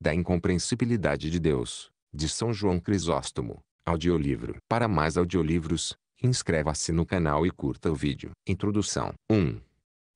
da incompreensibilidade de Deus, de São João Crisóstomo. Audiolivro. Para mais audiolivros, inscreva-se no canal e curta o vídeo. Introdução 1.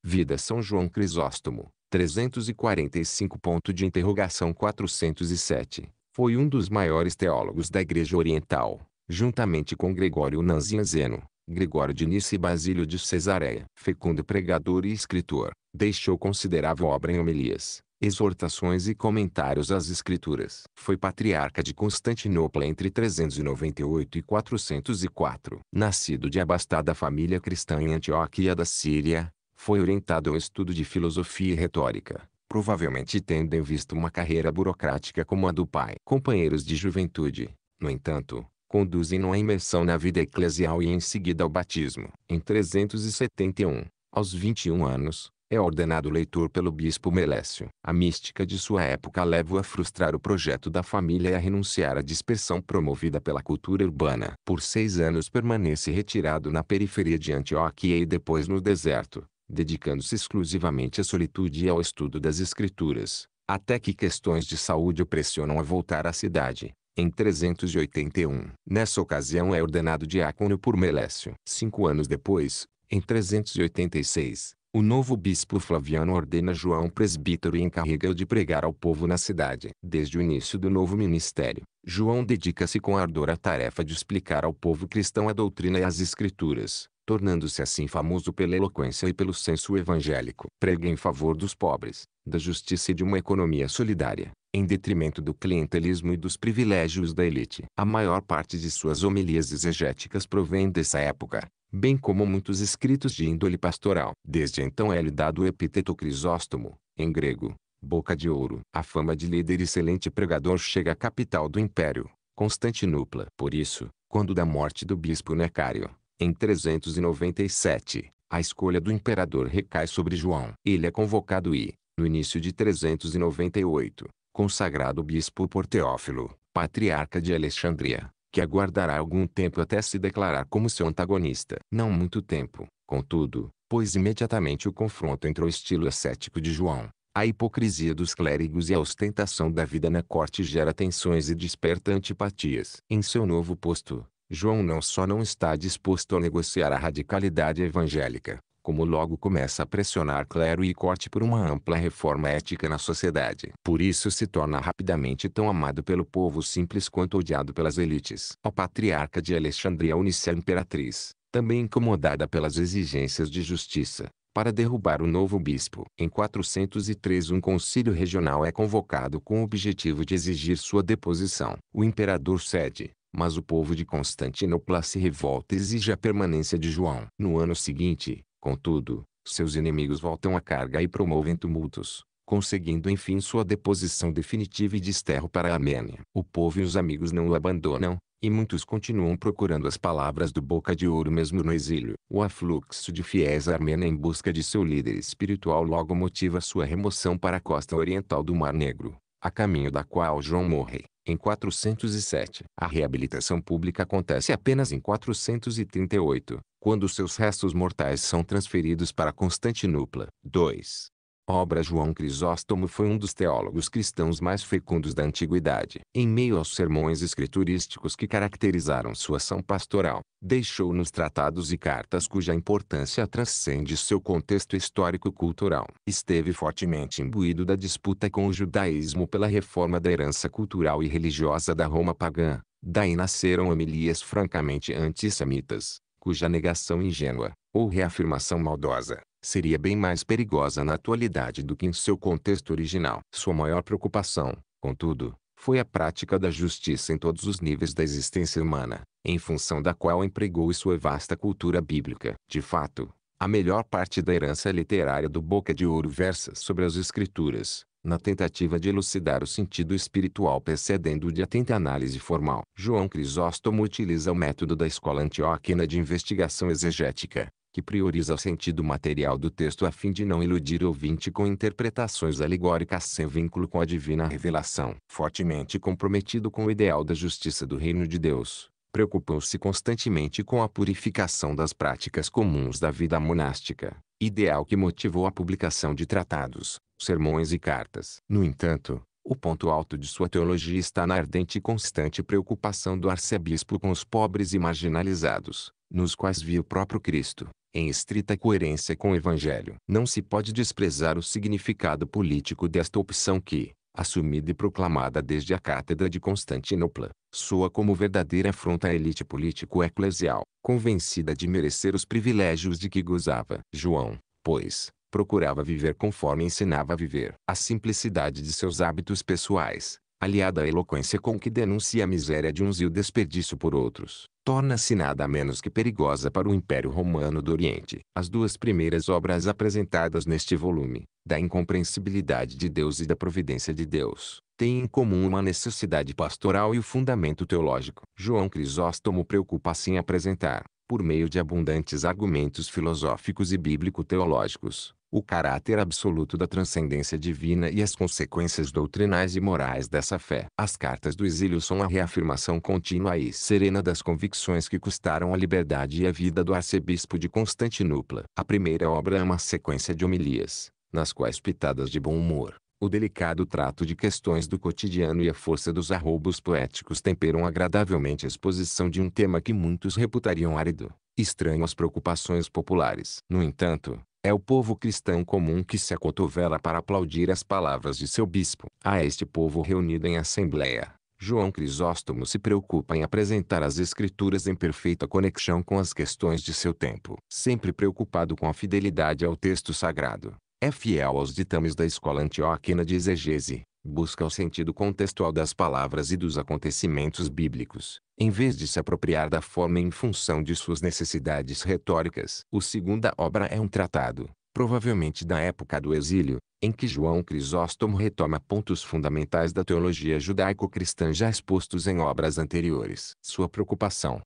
Vida São João Crisóstomo, 345. Ponto de interrogação 407. Foi um dos maiores teólogos da Igreja Oriental, juntamente com Gregório Nazianzeno, Gregório de Nice e Basílio de Cesareia. Fecundo pregador e escritor, deixou considerável obra em homilias, exortações e comentários às Escrituras. Foi patriarca de Constantinopla entre 398 e 404. Nascido de abastada família cristã em Antioquia da Síria, foi orientado ao estudo de filosofia e retórica, provavelmente tendo em vista uma carreira burocrática como a do pai. Companheiros de juventude, no entanto, conduzem-no à imersão na vida eclesial e em seguida ao batismo. Em 371, aos 21 anos, é ordenado leitor pelo bispo Melécio. A mística de sua época leva-o a frustrar o projeto da família e a renunciar à dispersão promovida pela cultura urbana. Por seis anos permanece retirado na periferia de Antioquia e depois no deserto, dedicando-se exclusivamente à solitude e ao estudo das escrituras, até que questões de saúde o pressionam a voltar à cidade em 381. Nessa ocasião é ordenado diácono por Melécio. Cinco anos depois, em 386, o novo bispo Flaviano ordena João presbítero e encarrega-o de pregar ao povo na cidade. Desde o início do novo ministério, João dedica-se com ardor à tarefa de explicar ao povo cristão a doutrina e as escrituras, tornando-se assim famoso pela eloquência e pelo senso evangélico. Prega em favor dos pobres, da justiça e de uma economia solidária, em detrimento do clientelismo e dos privilégios da elite. A maior parte de suas homilias exegéticas provém dessa época, bem como muitos escritos de índole pastoral. Desde então é-lhe dado o epíteto Crisóstomo, em grego, boca de ouro. A fama de líder excelente pregador chega à capital do império, Constantinopla. Por isso, quando da morte do bispo Necário, em 397, a escolha do imperador recai sobre João. Ele é convocado e, no início de 398, consagrado bispo por Teófilo, patriarca de Alexandria que aguardará algum tempo até se declarar como seu antagonista. Não muito tempo, contudo, pois imediatamente o confronto entre o estilo ascético de João, a hipocrisia dos clérigos e a ostentação da vida na corte gera tensões e desperta antipatias. Em seu novo posto, João não só não está disposto a negociar a radicalidade evangélica, como logo começa a pressionar clero e corte por uma ampla reforma ética na sociedade. Por isso se torna rapidamente tão amado pelo povo simples quanto odiado pelas elites. O patriarca de Alexandria une a imperatriz, também incomodada pelas exigências de justiça, para derrubar o novo bispo. Em 403 um concílio regional é convocado com o objetivo de exigir sua deposição. O imperador cede, mas o povo de Constantinopla se revolta e exige a permanência de João. No ano seguinte, Contudo, seus inimigos voltam à carga e promovem tumultos, conseguindo enfim sua deposição definitiva e desterro para a Armênia. O povo e os amigos não o abandonam, e muitos continuam procurando as palavras do Boca de Ouro mesmo no exílio. O afluxo de fiéis armênia em busca de seu líder espiritual logo motiva sua remoção para a costa oriental do Mar Negro, a caminho da qual João morre, em 407. A reabilitação pública acontece apenas em 438, quando seus restos mortais são transferidos para Constantinopla. 2. Obra João Crisóstomo foi um dos teólogos cristãos mais fecundos da antiguidade. Em meio aos sermões escriturísticos que caracterizaram sua ação pastoral, deixou-nos tratados e cartas cuja importância transcende seu contexto histórico-cultural. Esteve fortemente imbuído da disputa com o judaísmo pela reforma da herança cultural e religiosa da Roma pagã. Daí nasceram homilias francamente antissemitas, cuja negação ingênua, ou reafirmação maldosa, seria bem mais perigosa na atualidade do que em seu contexto original. Sua maior preocupação, contudo, foi a prática da justiça em todos os níveis da existência humana, em função da qual empregou sua vasta cultura bíblica. De fato, a melhor parte da herança literária do Boca de Ouro versa sobre as Escrituras, na tentativa de elucidar o sentido espiritual precedendo de atenta análise formal. João Crisóstomo utiliza o método da escola antioquena de investigação exegética, que prioriza o sentido material do texto a fim de não iludir o ouvinte com interpretações alegóricas sem vínculo com a divina revelação. Fortemente comprometido com o ideal da justiça do reino de Deus, preocupou-se constantemente com a purificação das práticas comuns da vida monástica, ideal que motivou a publicação de tratados, sermões e cartas. No entanto, o ponto alto de sua teologia está na ardente e constante preocupação do arcebispo com os pobres e marginalizados, nos quais viu o próprio Cristo, em estrita coerência com o Evangelho. Não se pode desprezar o significado político desta opção que, assumida e proclamada desde a Cátedra de Constantinopla, soa como verdadeira afronta à elite político-eclesial, convencida de merecer os privilégios de que gozava. João, pois, procurava viver conforme ensinava a viver. A simplicidade de seus hábitos pessoais, aliada à eloquência com que denuncia a miséria de uns e o desperdício por outros, torna-se nada menos que perigosa para o Império Romano do Oriente. As duas primeiras obras apresentadas neste volume, da incompreensibilidade de Deus e da providência de Deus, têm em comum uma necessidade pastoral e o fundamento teológico. João Crisóstomo preocupa-se em apresentar, por meio de abundantes argumentos filosóficos e bíblico-teológicos, o caráter absoluto da transcendência divina e as consequências doutrinais e morais dessa fé. As cartas do exílio são a reafirmação contínua e serena das convicções que custaram a liberdade e a vida do arcebispo de Constantinopla. A primeira obra é uma sequência de homilias, nas quais pitadas de bom humor, o delicado trato de questões do cotidiano e a força dos arroubos poéticos temperam agradavelmente a exposição de um tema que muitos reputariam árido, estranho às preocupações populares. No entanto, é o povo cristão comum que se acotovela para aplaudir as palavras de seu bispo. A este povo reunido em assembleia, João Crisóstomo se preocupa em apresentar as Escrituras em perfeita conexão com as questões de seu tempo. Sempre preocupado com a fidelidade ao texto sagrado, é fiel aos ditames da escola antioquena de exegese, busca o sentido contextual das palavras e dos acontecimentos bíblicos, em vez de se apropriar da forma em função de suas necessidades retóricas. O segunda obra é um tratado, provavelmente da época do exílio, em que João Crisóstomo retoma pontos fundamentais da teologia judaico-cristã já expostos em obras anteriores. Sua preocupação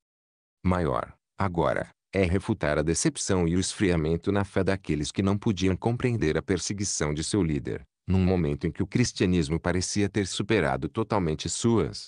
maior, agora, é refutar a decepção e o esfriamento na fé daqueles que não podiam compreender a perseguição de seu líder, num momento em que o cristianismo parecia ter superado totalmente suas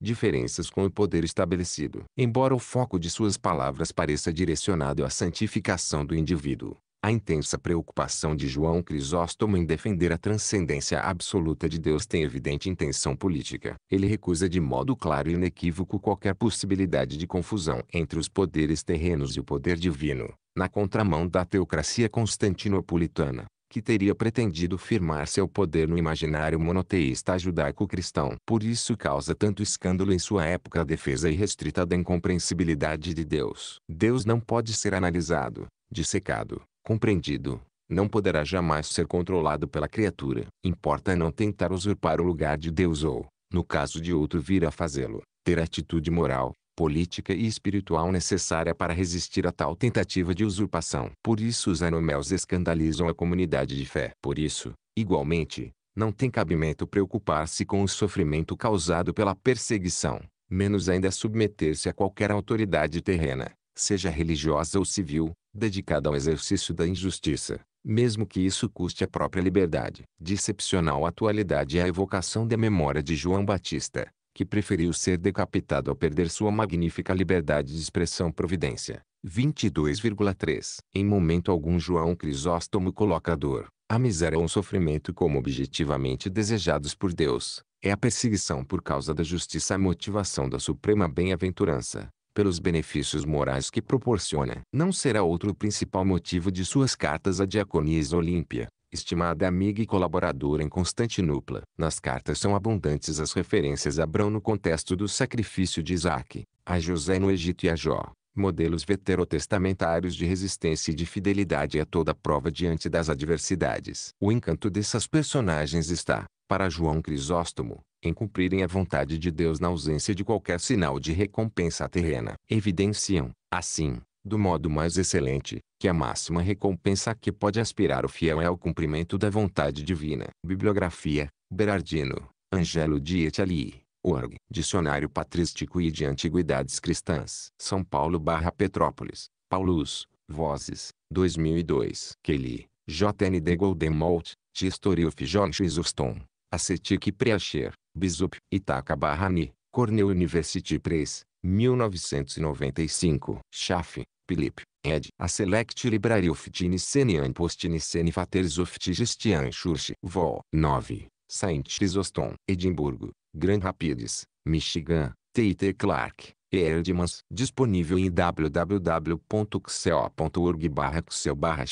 diferenças com o poder estabelecido. Embora o foco de suas palavras pareça direcionado à santificação do indivíduo, a intensa preocupação de João Crisóstomo em defender a transcendência absoluta de Deus tem evidente intenção política. Ele recusa de modo claro e inequívoco qualquer possibilidade de confusão entre os poderes terrenos e o poder divino, na contramão da teocracia constantinopolitana, que teria pretendido firmar seu poder no imaginário monoteísta judaico-cristão. Por isso causa tanto escândalo em sua época a defesa irrestrita da incompreensibilidade de Deus. Deus não pode ser analisado, dissecado, compreendido, não poderá jamais ser controlado pela criatura. Importa não tentar usurpar o lugar de Deus ou, no caso de outro vir a fazê-lo, ter a atitude moral, política e espiritual necessária para resistir a tal tentativa de usurpação. Por isso os anoméus escandalizam a comunidade de fé. Por isso, igualmente, não tem cabimento preocupar-se com o sofrimento causado pela perseguição, menos ainda submeter-se a qualquer autoridade terrena seja religiosa ou civil, dedicada ao exercício da injustiça, mesmo que isso custe a própria liberdade. De excepcional atualidade é a evocação da memória de João Batista, que preferiu ser decapitado ao perder sua magnífica liberdade de expressão providência. 22,3 Em momento algum João Crisóstomo coloca a dor, a miséria ou o sofrimento como objetivamente desejados por Deus. É a perseguição por causa da justiça a motivação da suprema bem-aventurança pelos benefícios morais que proporciona. Não será outro o principal motivo de suas cartas à Diaconisa Olímpia, estimada amiga e colaboradora em Constantinopla. Nas cartas são abundantes as referências a Abrão no contexto do sacrifício de Isaac, a José no Egito e a Jó, modelos veterotestamentários de resistência e de fidelidade a toda prova diante das adversidades. O encanto dessas personagens está, para João Crisóstomo, em cumprirem a vontade de Deus na ausência de qualquer sinal de recompensa terrena. Evidenciam, assim, do modo mais excelente, que a máxima recompensa que pode aspirar o fiel é o cumprimento da vontade divina. Bibliografia, Berardino, Angelo Di Dietali, org. Dicionário Patrístico e de Antiguidades Cristãs. São Paulo barra Petrópolis, Paulus, Vozes, 2002. Kelly, JND de Malt, Tistoriuf John Chrysostom, Acetic Preacher, Bisup, Itaca Barrani, Cornell University Press, 1995. Schaff, Philip, ed. A Select Library of Tinicenian Postinicen Fathers of Tigistian Church, Vol. 9. Saint Chrysostom, Edimburgo, Grand Rapids, Michigan, T.T. Clark. Erdmans, disponível em www.xeo.org barra xeo barra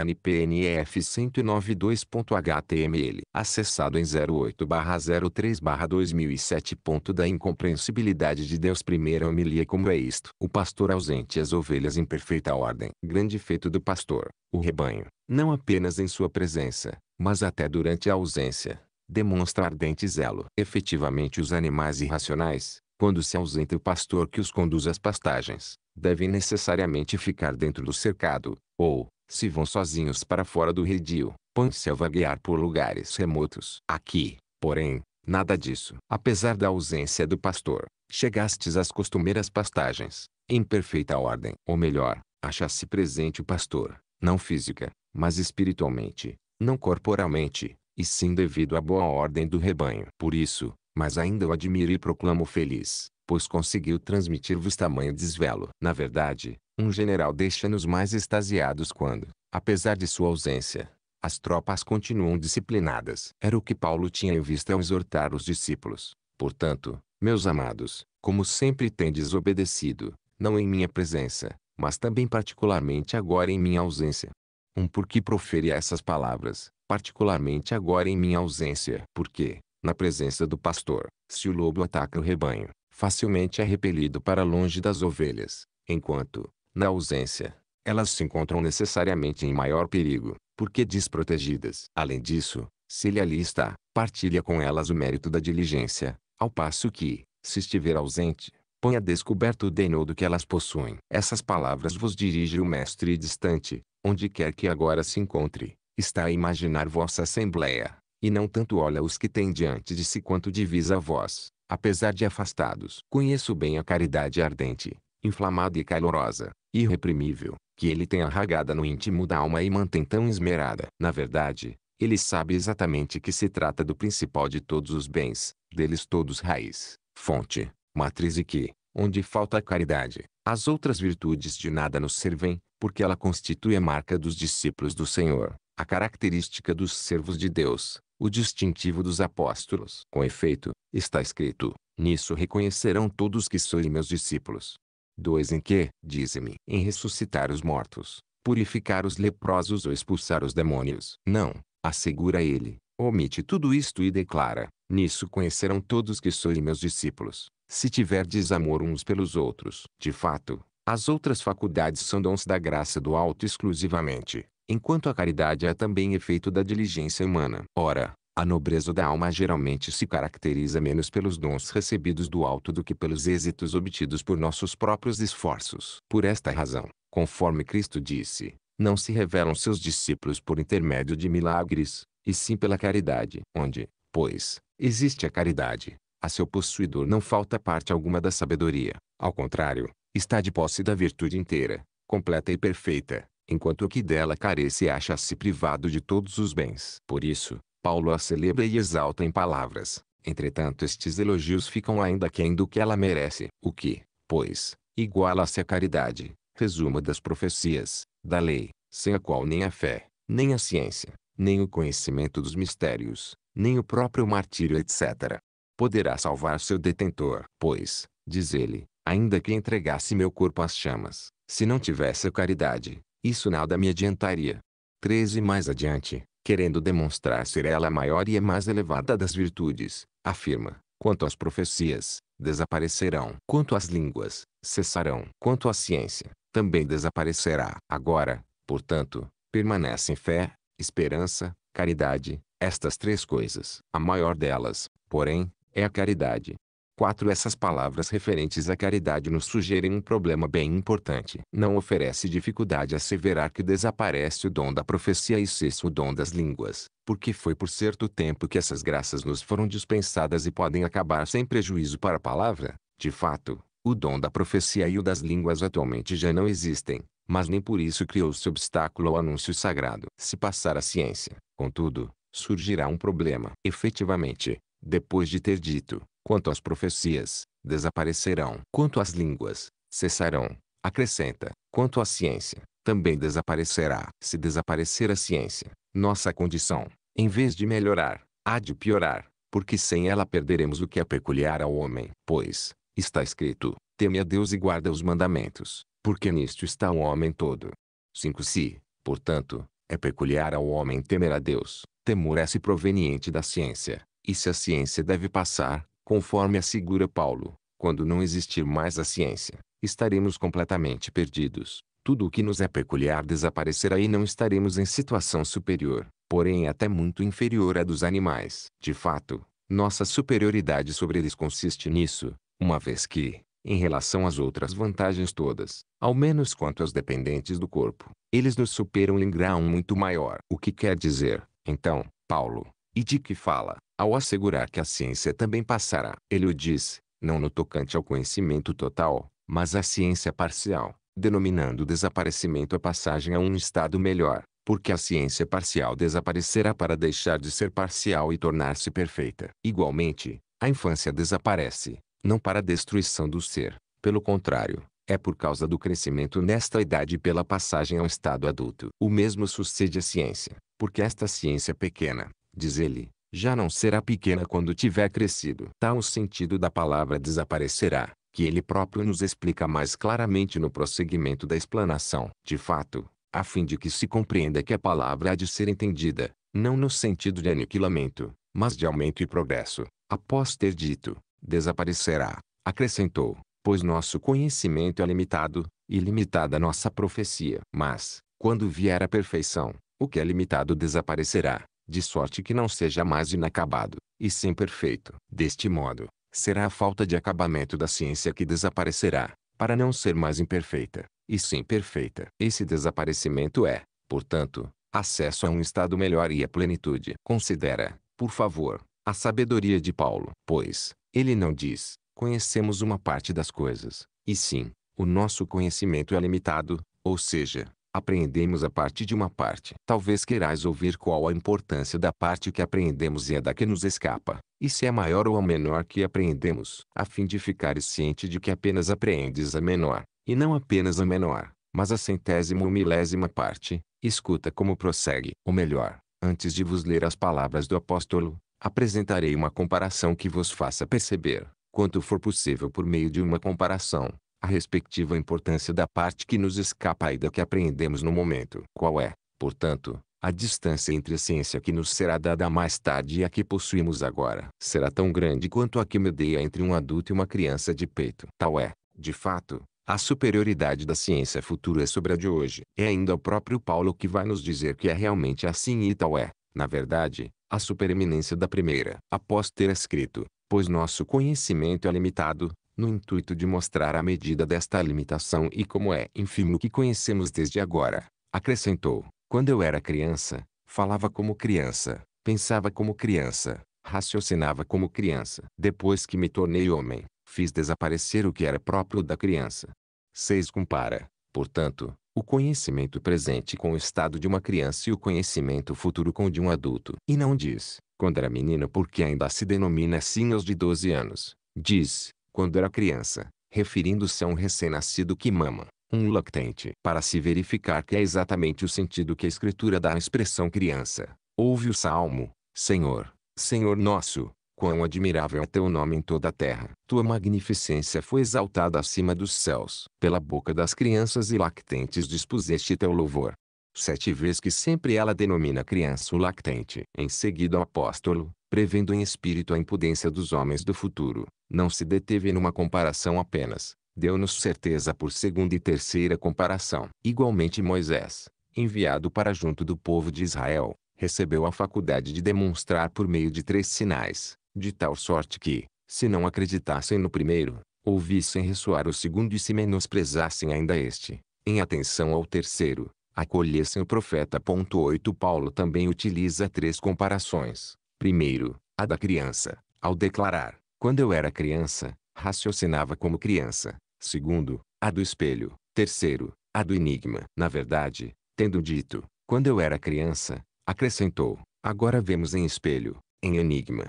npnf 109.2.html, acessado em 08 barra 03 barra 2007. Da incompreensibilidade de Deus Primeira homilia como é isto. O pastor ausente e as ovelhas em perfeita ordem. Grande feito do pastor, o rebanho, não apenas em sua presença, mas até durante a ausência demonstra ardente zelo. Efetivamente os animais irracionais, quando se ausenta o pastor que os conduz às pastagens, devem necessariamente ficar dentro do cercado, ou, se vão sozinhos para fora do redil, põem-se a vaguear por lugares remotos. Aqui, porém, nada disso. Apesar da ausência do pastor, chegastes às costumeiras pastagens, em perfeita ordem. Ou melhor, achas-se presente o pastor, não física, mas espiritualmente, não corporalmente, e sim devido à boa ordem do rebanho. Por isso, mas ainda o admiro e proclamo feliz, pois conseguiu transmitir-vos tamanho desvelo. Na verdade, um general deixa-nos mais extasiados quando, apesar de sua ausência, as tropas continuam disciplinadas. Era o que Paulo tinha em vista ao exortar os discípulos. Portanto, meus amados, como sempre tendes obedecido, não em minha presença, mas também particularmente agora em minha ausência. Um por que proferia essas palavras, particularmente agora em minha ausência. Porque, na presença do pastor. Se o lobo ataca o rebanho, facilmente é repelido para longe das ovelhas, enquanto, na ausência, elas se encontram necessariamente em maior perigo, porque desprotegidas. Além disso, se ele ali está, partilha com elas o mérito da diligência, ao passo que, se estiver ausente, põe a descoberto o denodo que elas possuem. Essas palavras vos dirige o mestre distante, onde quer que agora se encontre, está a imaginar vossa assembleia, e não tanto olha os que tem diante de si quanto divisa a vós, apesar de afastados. Conheço bem a caridade ardente, inflamada e calorosa, irreprimível, que ele tem arragada no íntimo da alma e mantém tão esmerada. Na verdade, ele sabe exatamente que se trata do principal de todos os bens, deles todos raiz, fonte, matriz e que, onde falta a caridade, as outras virtudes de nada nos servem, porque ela constitui a marca dos discípulos do Senhor, a característica dos servos de Deus, o distintivo dos apóstolos. Com efeito, está escrito, nisso reconhecerão todos que sois meus discípulos. Dois Em que, dize-me, em ressuscitar os mortos, purificar os leprosos ou expulsar os demônios. Não, assegura ele, omite tudo isto e declara, nisso conhecerão todos que sois meus discípulos, se tiverdes amor uns pelos outros. De fato, as outras faculdades são dons da graça do alto exclusivamente enquanto a caridade é também efeito da diligência humana. Ora, a nobreza da alma geralmente se caracteriza menos pelos dons recebidos do alto do que pelos êxitos obtidos por nossos próprios esforços. Por esta razão, conforme Cristo disse, não se revelam seus discípulos por intermédio de milagres, e sim pela caridade. Onde, pois, existe a caridade, a seu possuidor não falta parte alguma da sabedoria. Ao contrário, está de posse da virtude inteira, completa e perfeita enquanto o que dela carece acha-se privado de todos os bens. Por isso, Paulo a celebra e exalta em palavras. Entretanto estes elogios ficam ainda aquém do que ela merece. O que, pois, iguala-se à caridade, resumo das profecias, da lei, sem a qual nem a fé, nem a ciência, nem o conhecimento dos mistérios, nem o próprio martírio etc. Poderá salvar seu detentor. Pois, diz ele, ainda que entregasse meu corpo às chamas, se não tivesse a caridade, isso nada me adiantaria. 13 Mais adiante, querendo demonstrar ser ela a maior e a mais elevada das virtudes, afirma, quanto às profecias, desaparecerão. Quanto às línguas, cessarão. Quanto à ciência, também desaparecerá. Agora, portanto, permanecem fé, esperança, caridade, estas três coisas. A maior delas, porém, é a caridade, 4. Essas palavras referentes à caridade nos sugerem um problema bem importante. Não oferece dificuldade asseverar que desaparece o dom da profecia e cessa o dom das línguas, porque foi por certo tempo que essas graças nos foram dispensadas e podem acabar sem prejuízo para a palavra. De fato, o dom da profecia e o das línguas atualmente já não existem, mas nem por isso criou-se obstáculo ao anúncio sagrado. Se passar a ciência, contudo, surgirá um problema. Efetivamente, depois de ter dito, Quanto às profecias, desaparecerão. Quanto às línguas, cessarão. Acrescenta, quanto à ciência, também desaparecerá. Se desaparecer a ciência, nossa condição, em vez de melhorar, há de piorar, porque sem ela perderemos o que é peculiar ao homem. Pois, está escrito, teme a Deus e guarda os mandamentos, porque nisto está o homem todo. 5. Se, portanto, é peculiar ao homem temer a Deus, temor é se proveniente da ciência, e se a ciência deve passar, Conforme assegura Paulo, quando não existir mais a ciência, estaremos completamente perdidos. Tudo o que nos é peculiar desaparecerá e não estaremos em situação superior, porém até muito inferior à dos animais. De fato, nossa superioridade sobre eles consiste nisso, uma vez que, em relação às outras vantagens todas, ao menos quanto às dependentes do corpo, eles nos superam em grau muito maior. O que quer dizer, então, Paulo, e de que fala, ao assegurar que a ciência também passará. Ele o diz, não no tocante ao conhecimento total, mas à ciência parcial, denominando o desaparecimento a passagem a um estado melhor, porque a ciência parcial desaparecerá para deixar de ser parcial e tornar-se perfeita. Igualmente, a infância desaparece, não para a destruição do ser, pelo contrário, é por causa do crescimento nesta idade e pela passagem ao estado adulto. O mesmo sucede à ciência, porque esta ciência pequena, diz ele, já não será pequena quando tiver crescido. Tal sentido da palavra desaparecerá, que ele próprio nos explica mais claramente no prosseguimento da explanação. De fato, a fim de que se compreenda que a palavra há de ser entendida, não no sentido de aniquilamento, mas de aumento e progresso. Após ter dito, desaparecerá, acrescentou, pois nosso conhecimento é limitado, e limitada nossa profecia. Mas, quando vier a perfeição, o que é limitado desaparecerá de sorte que não seja mais inacabado, e sem perfeito. Deste modo, será a falta de acabamento da ciência que desaparecerá, para não ser mais imperfeita, e sim perfeita. Esse desaparecimento é, portanto, acesso a um estado melhor e à plenitude. Considera, por favor, a sabedoria de Paulo. Pois, ele não diz, conhecemos uma parte das coisas, e sim, o nosso conhecimento é limitado, ou seja, apreendemos a parte de uma parte. Talvez queirais ouvir qual a importância da parte que apreendemos e a é da que nos escapa, e se é maior ou a menor que apreendemos, a fim de ficares ciente de que apenas apreendes a menor, e não apenas a menor, mas a centésima ou milésima parte. Escuta como prossegue. Ou melhor, antes de vos ler as palavras do apóstolo, apresentarei uma comparação que vos faça perceber, quanto for possível por meio de uma comparação, a respectiva importância da parte que nos escapa e da que apreendemos no momento. Qual é, portanto, a distância entre a ciência que nos será dada mais tarde e a que possuímos agora será tão grande quanto a que medeia entre um adulto e uma criança de peito. Tal é, de fato, a superioridade da ciência futura sobre a de hoje. É ainda o próprio Paulo que vai nos dizer que é realmente assim e tal é, na verdade, a supereminência da primeira. Após ter escrito, pois nosso conhecimento é limitado, no intuito de mostrar a medida desta limitação e como é ínfimo o que conhecemos desde agora. Acrescentou: Quando eu era criança, falava como criança, pensava como criança, raciocinava como criança. Depois que me tornei homem, fiz desaparecer o que era próprio da criança. 6. Compara, portanto, o conhecimento presente com o estado de uma criança e o conhecimento futuro com o de um adulto. E não diz, quando era menino porque ainda se denomina assim aos de 12 anos. Diz, quando era criança, referindo-se a um recém-nascido que mama, um lactente. Para se verificar que é exatamente o sentido que a Escritura dá à expressão criança, ouve o salmo: Senhor, Senhor nosso, quão admirável é teu nome em toda a terra. Tua magnificência foi exaltada acima dos céus. Pela boca das crianças e lactentes dispuseste teu louvor sete vezes que sempre ela denomina criança o lactente. Em seguida o apóstolo, prevendo em espírito a impudência dos homens do futuro, não se deteve numa comparação apenas, deu-nos certeza por segunda e terceira comparação. Igualmente Moisés, enviado para junto do povo de Israel, recebeu a faculdade de demonstrar por meio de três sinais, de tal sorte que, se não acreditassem no primeiro, ouvissem ressoar o segundo e se menosprezassem ainda este, em atenção ao terceiro, acolhessem o profeta. 8 Paulo também utiliza três comparações. Primeiro, a da criança, ao declarar: Quando eu era criança, raciocinava como criança. Segundo, a do espelho. Terceiro, a do enigma. Na verdade, tendo dito: Quando eu era criança, acrescentou: Agora vemos em espelho, em enigma,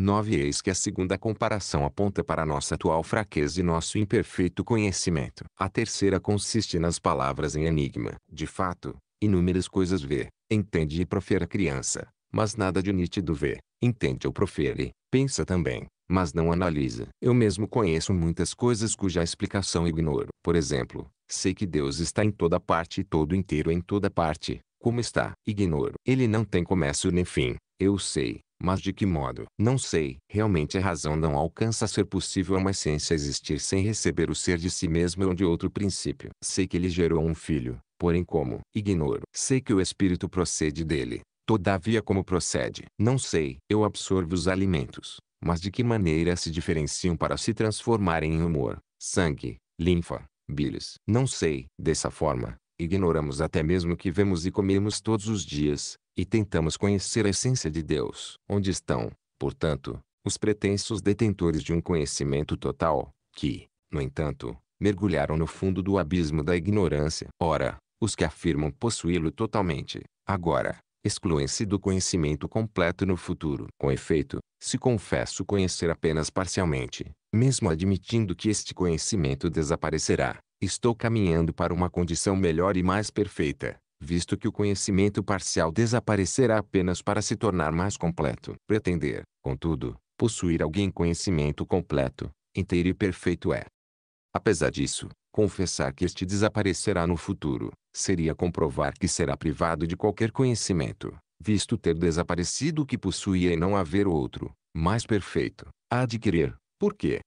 9 Eis que a segunda comparação aponta para nossa atual fraqueza e nosso imperfeito conhecimento. A terceira consiste nas palavras em enigma. De fato, inúmeras coisas vê, entende e profere a criança, mas nada de nítido vê, entende ou profere, pensa também, mas não analisa. Eu mesmo conheço muitas coisas cuja explicação ignoro. Por exemplo, sei que Deus está em toda parte e todo inteiro em toda parte, como está. Ignoro. Ele não tem começo nem fim, eu sei mas de que modo? Não sei. Realmente a razão não alcança a ser possível uma essência existir sem receber o ser de si mesmo ou de outro princípio. Sei que ele gerou um filho, porém como? Ignoro. Sei que o espírito procede dele. Todavia como procede? Não sei. Eu absorvo os alimentos. Mas de que maneira se diferenciam para se transformarem em humor, sangue, linfa, bilis? Não sei. Dessa forma, ignoramos até mesmo o que vemos e comemos todos os dias, e tentamos conhecer a essência de Deus. Onde estão, portanto, os pretensos detentores de um conhecimento total, que, no entanto, mergulharam no fundo do abismo da ignorância? Ora, os que afirmam possuí-lo totalmente, agora, excluem-se do conhecimento completo no futuro. Com efeito, se confesso conhecer apenas parcialmente, mesmo admitindo que este conhecimento desaparecerá, estou caminhando para uma condição melhor e mais perfeita, visto que o conhecimento parcial desaparecerá apenas para se tornar mais completo. Pretender, contudo, possuir alguém conhecimento completo, inteiro e perfeito é. Apesar disso, confessar que este desaparecerá no futuro, seria comprovar que será privado de qualquer conhecimento, visto ter desaparecido o que possuía e não haver outro, mais perfeito, a adquirir. Por quê?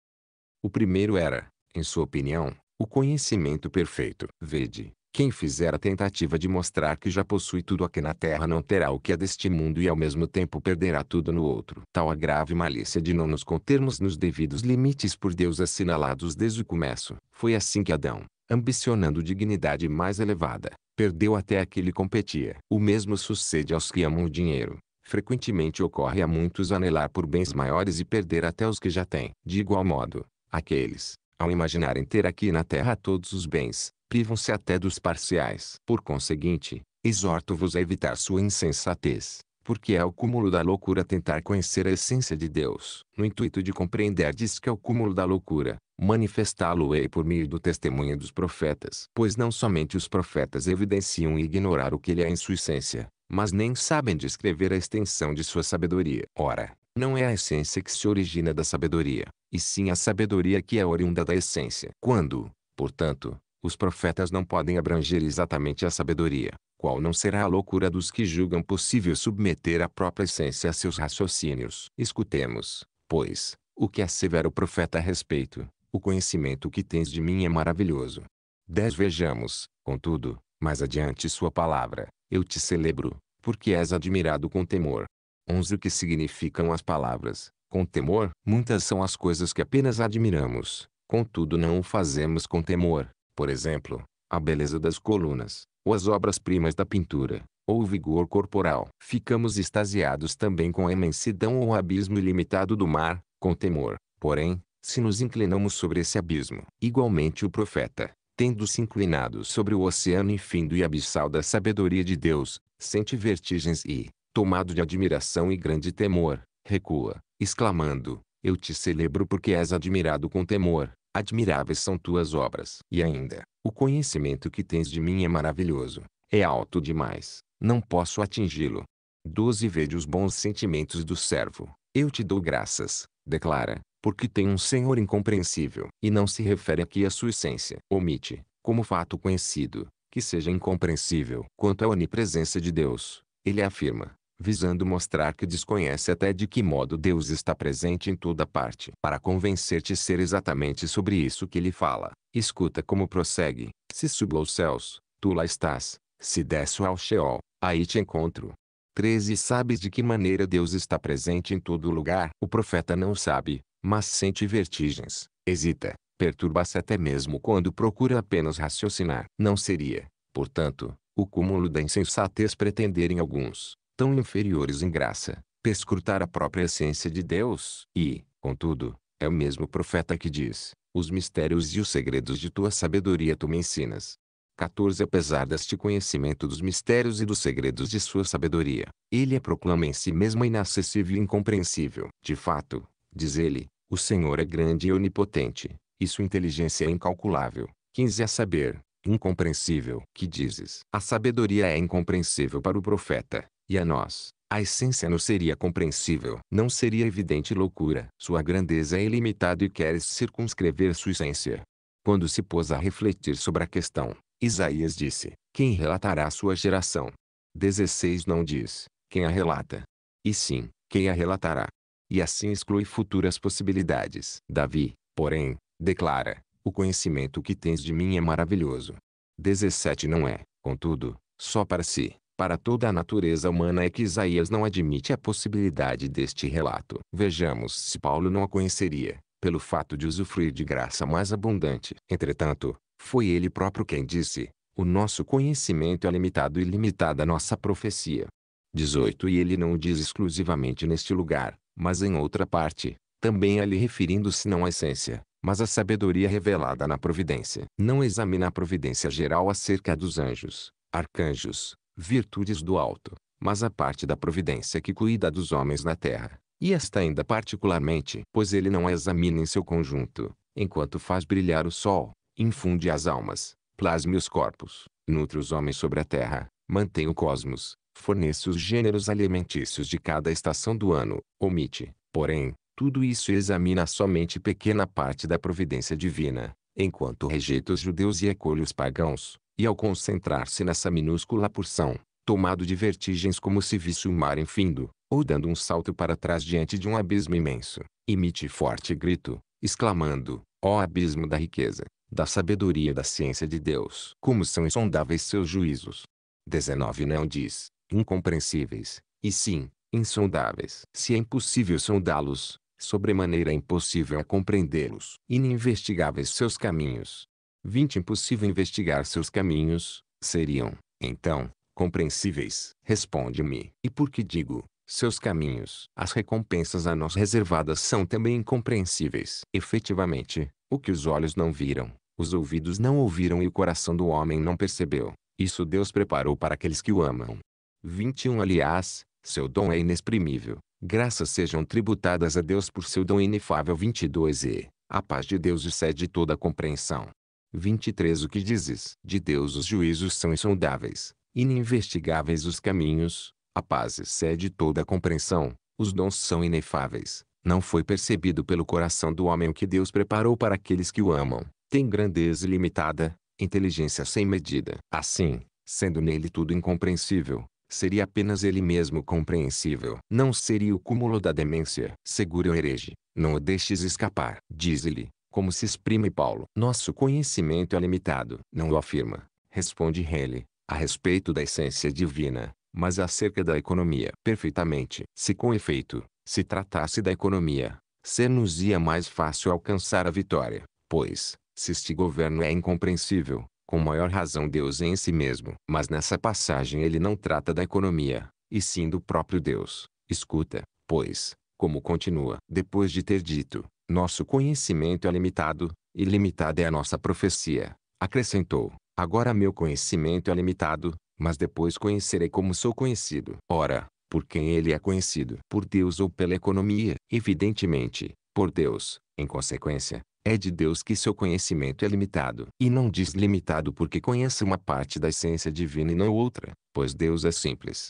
O primeiro era, em sua opinião, o conhecimento perfeito. Vede, quem fizer a tentativa de mostrar que já possui tudo aqui na terra não terá o que é deste mundo e ao mesmo tempo perderá tudo no outro. Tal a grave malícia de não nos contermos nos devidos limites por Deus assinalados desde o começo. Foi assim que Adão, ambicionando dignidade mais elevada, perdeu até a que lhe competia. O mesmo sucede aos que amam o dinheiro. Frequentemente ocorre a muitos anelar por bens maiores e perder até os que já têm. De igual modo, aqueles, ao imaginarem ter aqui na terra todos os bens, privam-se até dos parciais. Por conseguinte, exorto-vos a evitar sua insensatez, porque é o cúmulo da loucura tentar conhecer a essência de Deus. No intuito de compreender diz que é o cúmulo da loucura, manifestá-lo-ei por meio do testemunho dos profetas. Pois não somente os profetas evidenciam ignorar o que ele é em sua essência, mas nem sabem descrever a extensão de sua sabedoria. Ora, não é a essência que se origina da sabedoria, e sim a sabedoria que é oriunda da essência. Quando, portanto, os profetas não podem abranger exatamente a sabedoria, qual não será a loucura dos que julgam possível submeter a própria essência a seus raciocínios. Escutemos, pois, o que assevera o profeta a respeito. O conhecimento que tens de mim é maravilhoso. 10. Vejamos, contudo, mais adiante sua palavra. Eu te celebro, porque és admirado com temor. 11. O que significam as palavras, com temor? Muitas são as coisas que apenas admiramos, contudo não o fazemos com temor, por exemplo, a beleza das colunas, ou as obras-primas da pintura, ou o vigor corporal. Ficamos extasiados também com a imensidão ou o abismo ilimitado do mar, com temor, porém, se nos inclinamos sobre esse abismo. Igualmente o profeta, tendo se inclinado sobre o oceano infindo e abissal da sabedoria de Deus, sente vertigens e, tomado de admiração e grande temor, recua, exclamando, eu te celebro porque és admirado com temor, admiráveis são tuas obras. E ainda, o conhecimento que tens de mim é maravilhoso, é alto demais, não posso atingi-lo. 12 Vede os bons sentimentos do servo, eu te dou graças, declara, porque tem um Senhor incompreensível, e não se refere aqui à sua essência. Omite, como fato conhecido, que seja incompreensível. Quanto à onipresença de Deus, ele afirma, visando mostrar que desconhece até de que modo Deus está presente em toda parte. Para convencer-te ser exatamente sobre isso que ele fala, escuta como prossegue. Se subo aos céus, tu lá estás. Se desço ao Sheol, aí te encontro. 13 Sabes de que maneira Deus está presente em todo lugar? O profeta não sabe, mas sente vertigens, hesita, perturba-se até mesmo quando procura apenas raciocinar. Não seria, portanto, o cúmulo da insensatez pretenderem alguns, tão inferiores em graça, perscrutar a própria essência de Deus. E, contudo, é o mesmo profeta que diz: Os mistérios e os segredos de tua sabedoria tu me ensinas. 14 Apesar deste conhecimento dos mistérios e dos segredos de sua sabedoria, ele a é proclama em si mesmo inacessível e incompreensível. De fato, diz ele, o Senhor é grande e onipotente, e sua inteligência é incalculável. 15 A saber, incompreensível. Que dizes? A sabedoria é incompreensível para o profeta, e a nós. A essência não seria compreensível, não seria evidente loucura. Sua grandeza é ilimitada e queres circunscrever sua essência. Quando se pôs a refletir sobre a questão, Isaías disse, quem relatará sua geração? 16 não diz, quem a relata. E sim, quem a relatará. E assim exclui futuras possibilidades. Davi, porém, declara, o conhecimento que tens de mim é maravilhoso. 17 não é, contudo, só para si para toda a natureza humana é que Isaías não admite a possibilidade deste relato. Vejamos se Paulo não a conheceria, pelo fato de usufruir de graça mais abundante. Entretanto, foi ele próprio quem disse, o nosso conhecimento é limitado e limitada a nossa profecia. 18 E ele não o diz exclusivamente neste lugar, mas em outra parte, também ali referindo-se não à essência, mas à sabedoria revelada na providência. Não examina a providência geral acerca dos anjos, arcanjos, virtudes do alto, mas a parte da providência que cuida dos homens na terra, e esta ainda particularmente, pois ele não a examina em seu conjunto, enquanto faz brilhar o sol, infunde as almas, plasme os corpos, nutre os homens sobre a terra, mantém o cosmos, fornece os gêneros alimentícios de cada estação do ano, omite, porém, tudo isso examina somente pequena parte da providência divina, enquanto rejeita os judeus e acolhe os pagãos, e ao concentrar-se nessa minúscula porção, tomado de vertigens como se visse o mar infindo, ou dando um salto para trás diante de um abismo imenso, emite forte grito, exclamando, ó abismo da riqueza, da sabedoria da ciência de Deus, como são insondáveis seus juízos. 19 Não diz, incompreensíveis, e sim, insondáveis. Se é impossível sondá-los, sobremaneira é impossível é compreendê-los. Ininvestigáveis seus caminhos, 20 impossível investigar seus caminhos, seriam, então, compreensíveis. Responde-me. E por que digo, seus caminhos? As recompensas a nós reservadas são também incompreensíveis. Efetivamente, o que os olhos não viram, os ouvidos não ouviram e o coração do homem não percebeu. Isso Deus preparou para aqueles que o amam. 21 Aliás, seu dom é inexprimível. Graças sejam tributadas a Deus por seu dom inefável 22 e a paz de Deus excede toda compreensão. 23 O que dizes? De Deus os juízos são insondáveis, ininvestigáveis os caminhos, a paz excede toda a compreensão, os dons são inefáveis. Não foi percebido pelo coração do homem o que Deus preparou para aqueles que o amam. Tem grandeza ilimitada, inteligência sem medida. Assim, sendo nele tudo incompreensível, seria apenas ele mesmo compreensível. Não seria o cúmulo da demência. Segura o herege, não o deixes escapar. Diz-lhe, como se exprime Paulo. Nosso conhecimento é limitado. Não o afirma, responde Helle, a respeito da essência divina, mas acerca da economia. Perfeitamente. Se com efeito, se tratasse da economia, ser-nos-ia mais fácil alcançar a vitória, pois, se este governo é incompreensível, com maior razão Deus é em si mesmo. Mas nessa passagem ele não trata da economia, e sim do próprio Deus. Escuta, pois, como continua. Depois de ter dito, nosso conhecimento é limitado, e limitada é a nossa profecia. Acrescentou: Agora meu conhecimento é limitado, mas depois conhecerei como sou conhecido. Ora, por quem ele é conhecido? Por Deus ou pela economia? Evidentemente, por Deus. Em consequência, é de Deus que seu conhecimento é limitado. E não diz limitado porque conhece uma parte da essência divina e não outra, pois Deus é simples.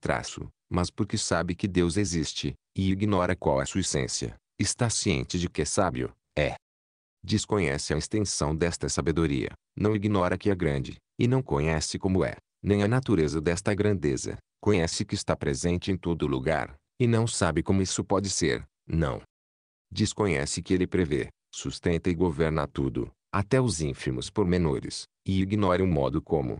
Traço, mas porque sabe que Deus existe, e ignora qual é sua essência. Está ciente de que é sábio, é. Desconhece a extensão desta sabedoria, não ignora que é grande, e não conhece como é, nem a natureza desta grandeza, conhece que está presente em todo lugar, e não sabe como isso pode ser, não. Desconhece que ele prevê, sustenta e governa tudo, até os ínfimos pormenores, e ignora o modo como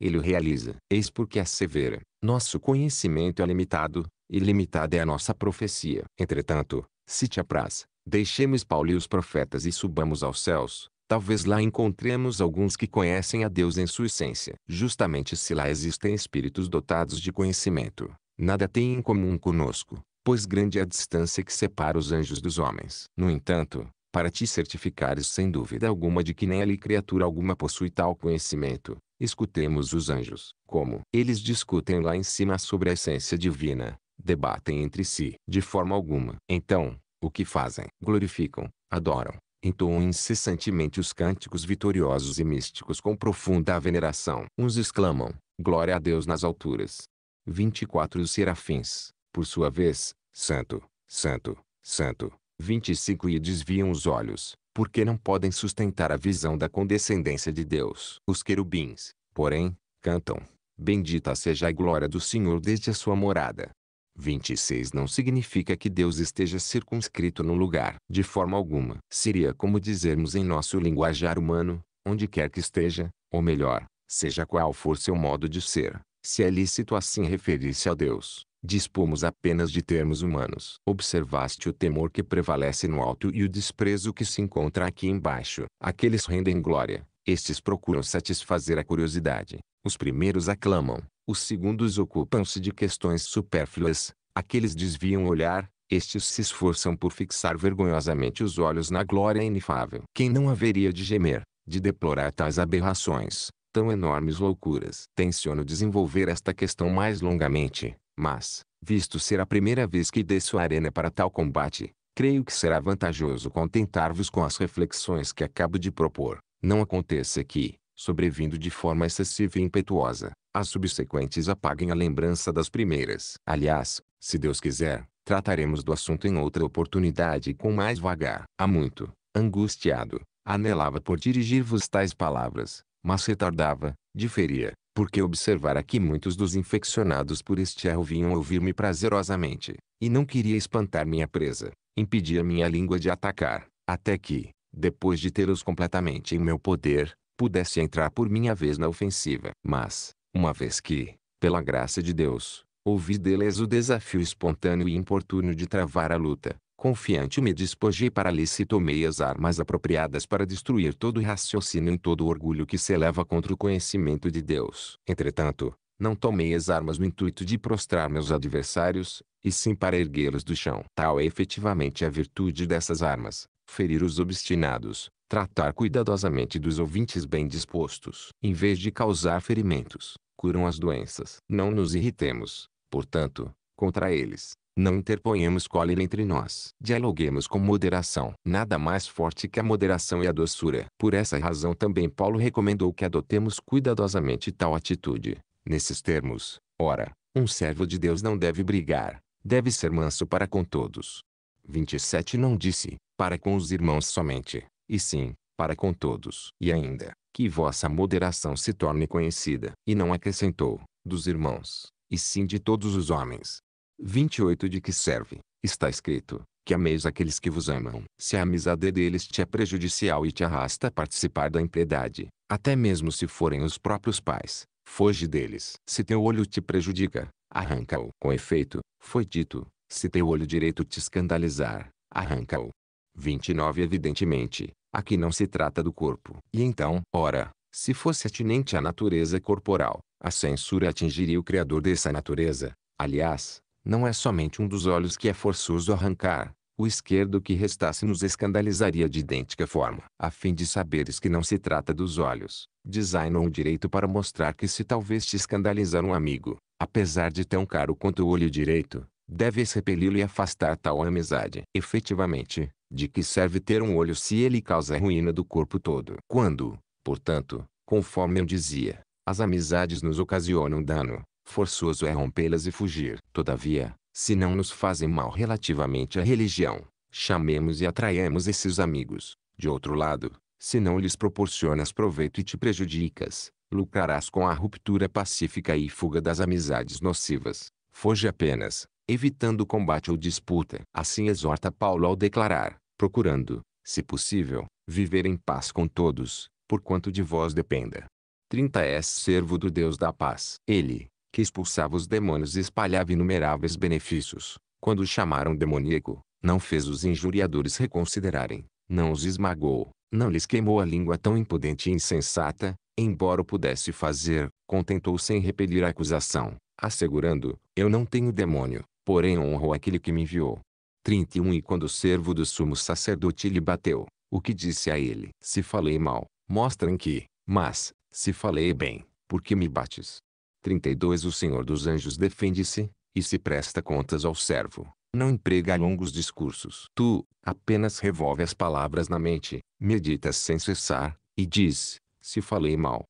ele o realiza. Eis porque é severa. nosso conhecimento é limitado, e limitada é a nossa profecia. Entretanto, se te apraz, deixemos Paulo e os profetas e subamos aos céus. Talvez lá encontremos alguns que conhecem a Deus em sua essência. Justamente se lá existem espíritos dotados de conhecimento, nada têm em comum conosco, pois grande é a distância que separa os anjos dos homens. No entanto, para te certificares sem dúvida alguma de que nem ali criatura alguma possui tal conhecimento, escutemos os anjos, como eles discutem lá em cima sobre a essência divina, debatem entre si de forma alguma. Então, o que fazem? Glorificam, adoram, entoam incessantemente os cânticos vitoriosos e místicos com profunda veneração. Uns exclamam, glória a Deus nas alturas. 24 Os serafins, por sua vez, santo, santo, santo, 25 E desviam os olhos, porque não podem sustentar a visão da condescendência de Deus. Os querubins, porém, cantam, bendita seja a glória do Senhor desde a sua morada. 26 não significa que Deus esteja circunscrito num lugar, de forma alguma. Seria como dizermos em nosso linguajar humano, onde quer que esteja, ou melhor, seja qual for seu modo de ser, se é lícito assim referir-se a Deus. Dispomos apenas de termos humanos. Observaste o temor que prevalece no alto e o desprezo que se encontra aqui embaixo. Aqueles rendem glória, estes procuram satisfazer a curiosidade, os primeiros aclamam, os segundos ocupam-se de questões supérfluas, aqueles desviam o olhar, estes se esforçam por fixar vergonhosamente os olhos na glória inefável. Quem não haveria de gemer, de deplorar tais aberrações, tão enormes loucuras? Tenciono desenvolver esta questão mais longamente, mas, visto ser a primeira vez que desço a arena para tal combate, creio que será vantajoso contentar-vos com as reflexões que acabo de propor. Não aconteça que, sobrevindo de forma excessiva e impetuosa, as subsequentes apaguem a lembrança das primeiras. Aliás, se Deus quiser, trataremos do assunto em outra oportunidade com mais vagar. Há muito, angustiado, anelava por dirigir-vos tais palavras, mas retardava, diferia, porque observara que muitos dos infeccionados por este erro vinham ouvir-me prazerosamente, e não queria espantar minha presa, impedia minha língua de atacar, até que, depois de tê-los completamente em meu poder, pudesse entrar por minha vez na ofensiva. Mas, uma vez que, pela graça de Deus, ouvi deles o desafio espontâneo e importuno de travar a luta. Confiante me despojei para lhes e tomei as armas apropriadas para destruir todo raciocínio e todo orgulho que se eleva contra o conhecimento de Deus. Entretanto, não tomei as armas no intuito de prostrar meus adversários, e sim para erguê-los do chão. Tal é efetivamente a virtude dessas armas, ferir os obstinados, tratar cuidadosamente dos ouvintes bem dispostos, em vez de causar ferimentos curam as doenças. Não nos irritemos, portanto, contra eles. Não interponhamos cólera entre nós. Dialoguemos com moderação. Nada mais forte que a moderação e a doçura. Por essa razão também Paulo recomendou que adotemos cuidadosamente tal atitude. Nesses termos, ora, um servo de Deus não deve brigar, deve ser manso para com todos. 27 não disse, para com os irmãos somente, e sim, para com todos. E ainda, que vossa moderação se torne conhecida. E não acrescentou, dos irmãos, e sim de todos os homens. 28 De que serve, está escrito, que ameis aqueles que vos amam. Se a amizade deles te é prejudicial e te arrasta a participar da impiedade, até mesmo se forem os próprios pais, foge deles. Se teu olho te prejudica, arranca-o. Com efeito, foi dito, se teu olho direito te escandalizar, arranca-o. 29 Evidentemente, aqui não se trata do corpo. E então, ora, se fosse atinente à natureza corporal, a censura atingiria o criador dessa natureza. Aliás, não é somente um dos olhos que é forçoso arrancar, o esquerdo que restasse nos escandalizaria de idêntica forma. A fim de saberes que não se trata dos olhos, designou um direito para mostrar que se talvez te escandalizar um amigo, apesar de tão caro quanto o olho direito, deves repeli-lo e afastar tal amizade. Efetivamente, de que serve ter um olho se ele causa a ruína do corpo todo? Quando, portanto, conforme eu dizia, as amizades nos ocasionam dano, forçoso é rompê-las e fugir. Todavia, se não nos fazem mal relativamente à religião, chamemos e atraiamos esses amigos. De outro lado, se não lhes proporcionas proveito e te prejudicas, lucrarás com a ruptura pacífica e fuga das amizades nocivas. Foge apenas, evitando combate ou disputa. Assim exorta Paulo ao declarar, procurando, se possível, viver em paz com todos, por quanto de vós dependa. 30 És servo do Deus da paz. Ele, que expulsava os demônios e espalhava inumeráveis benefícios, quando o chamaram demoníaco, não fez os injuriadores reconsiderarem, não os esmagou, não lhes queimou a língua tão impudente e insensata, embora o pudesse fazer, contentou-se em repelir a acusação, assegurando, eu não tenho demônio, porém honrou aquele que me enviou. 31 E quando o servo do sumo sacerdote lhe bateu, o que disse a ele? Se falei mal, em que, mas, se falei bem, por que me bates? 32 O Senhor dos Anjos defende-se, e se presta contas ao servo. Não emprega longos discursos. Tu, apenas revolve as palavras na mente, meditas sem cessar, e diz, se falei mal,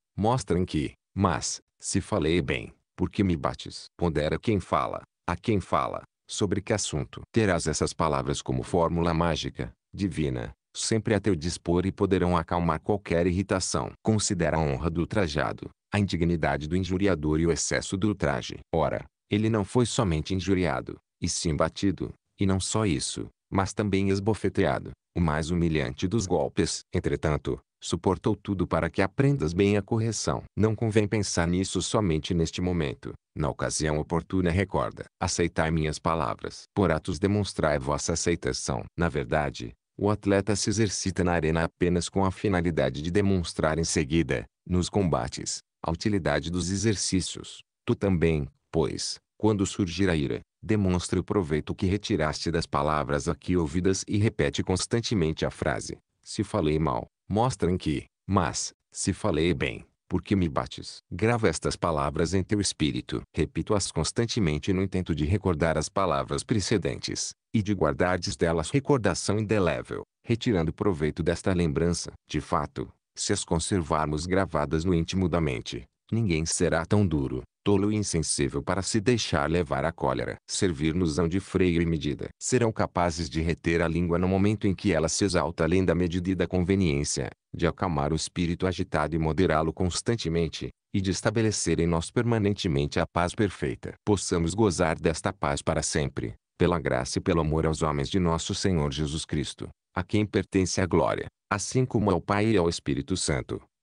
em que, mas, se falei bem, por que me bates? Pondera quem fala, a quem fala, sobre que assunto. Terás essas palavras como fórmula mágica, divina, sempre a teu dispor e poderão acalmar qualquer irritação. Considera a honra do trajado, a indignidade do injuriador e o excesso do ultraje. Ora, ele não foi somente injuriado, e sim batido, e não só isso, mas também esbofeteado, o mais humilhante dos golpes. Entretanto, suportou tudo para que aprendas bem a correção. Não convém pensar nisso somente neste momento, na ocasião oportuna recorda, aceitai minhas palavras. Por atos demonstrai vossa aceitação. Na verdade, o atleta se exercita na arena apenas com a finalidade de demonstrar em seguida, nos combates, a utilidade dos exercícios. Tu também, pois, quando surgir a ira, demonstra o proveito que retiraste das palavras aqui ouvidas e repete constantemente a frase: Se falei mal, mostra em que, mas, se falei bem, porque me bates. Grava estas palavras em teu espírito. Repito-as constantemente no intento de recordar as palavras precedentes, e de guardardes delas recordação indelével, retirando proveito desta lembrança. De fato, se as conservarmos gravadas no íntimo da mente, ninguém será tão duro, tolo e insensível para se deixar levar à cólera. Servir-nos-ão de freio e medida. Serão capazes de reter a língua no momento em que ela se exalta além da medida da conveniência, de acalmar o espírito agitado e moderá-lo constantemente, e de estabelecer em nós permanentemente a paz perfeita. Possamos gozar desta paz para sempre, pela graça e pelo amor aos homens de nosso Senhor Jesus Cristo, a quem pertence a glória, assim como ao Pai e ao Espírito Santo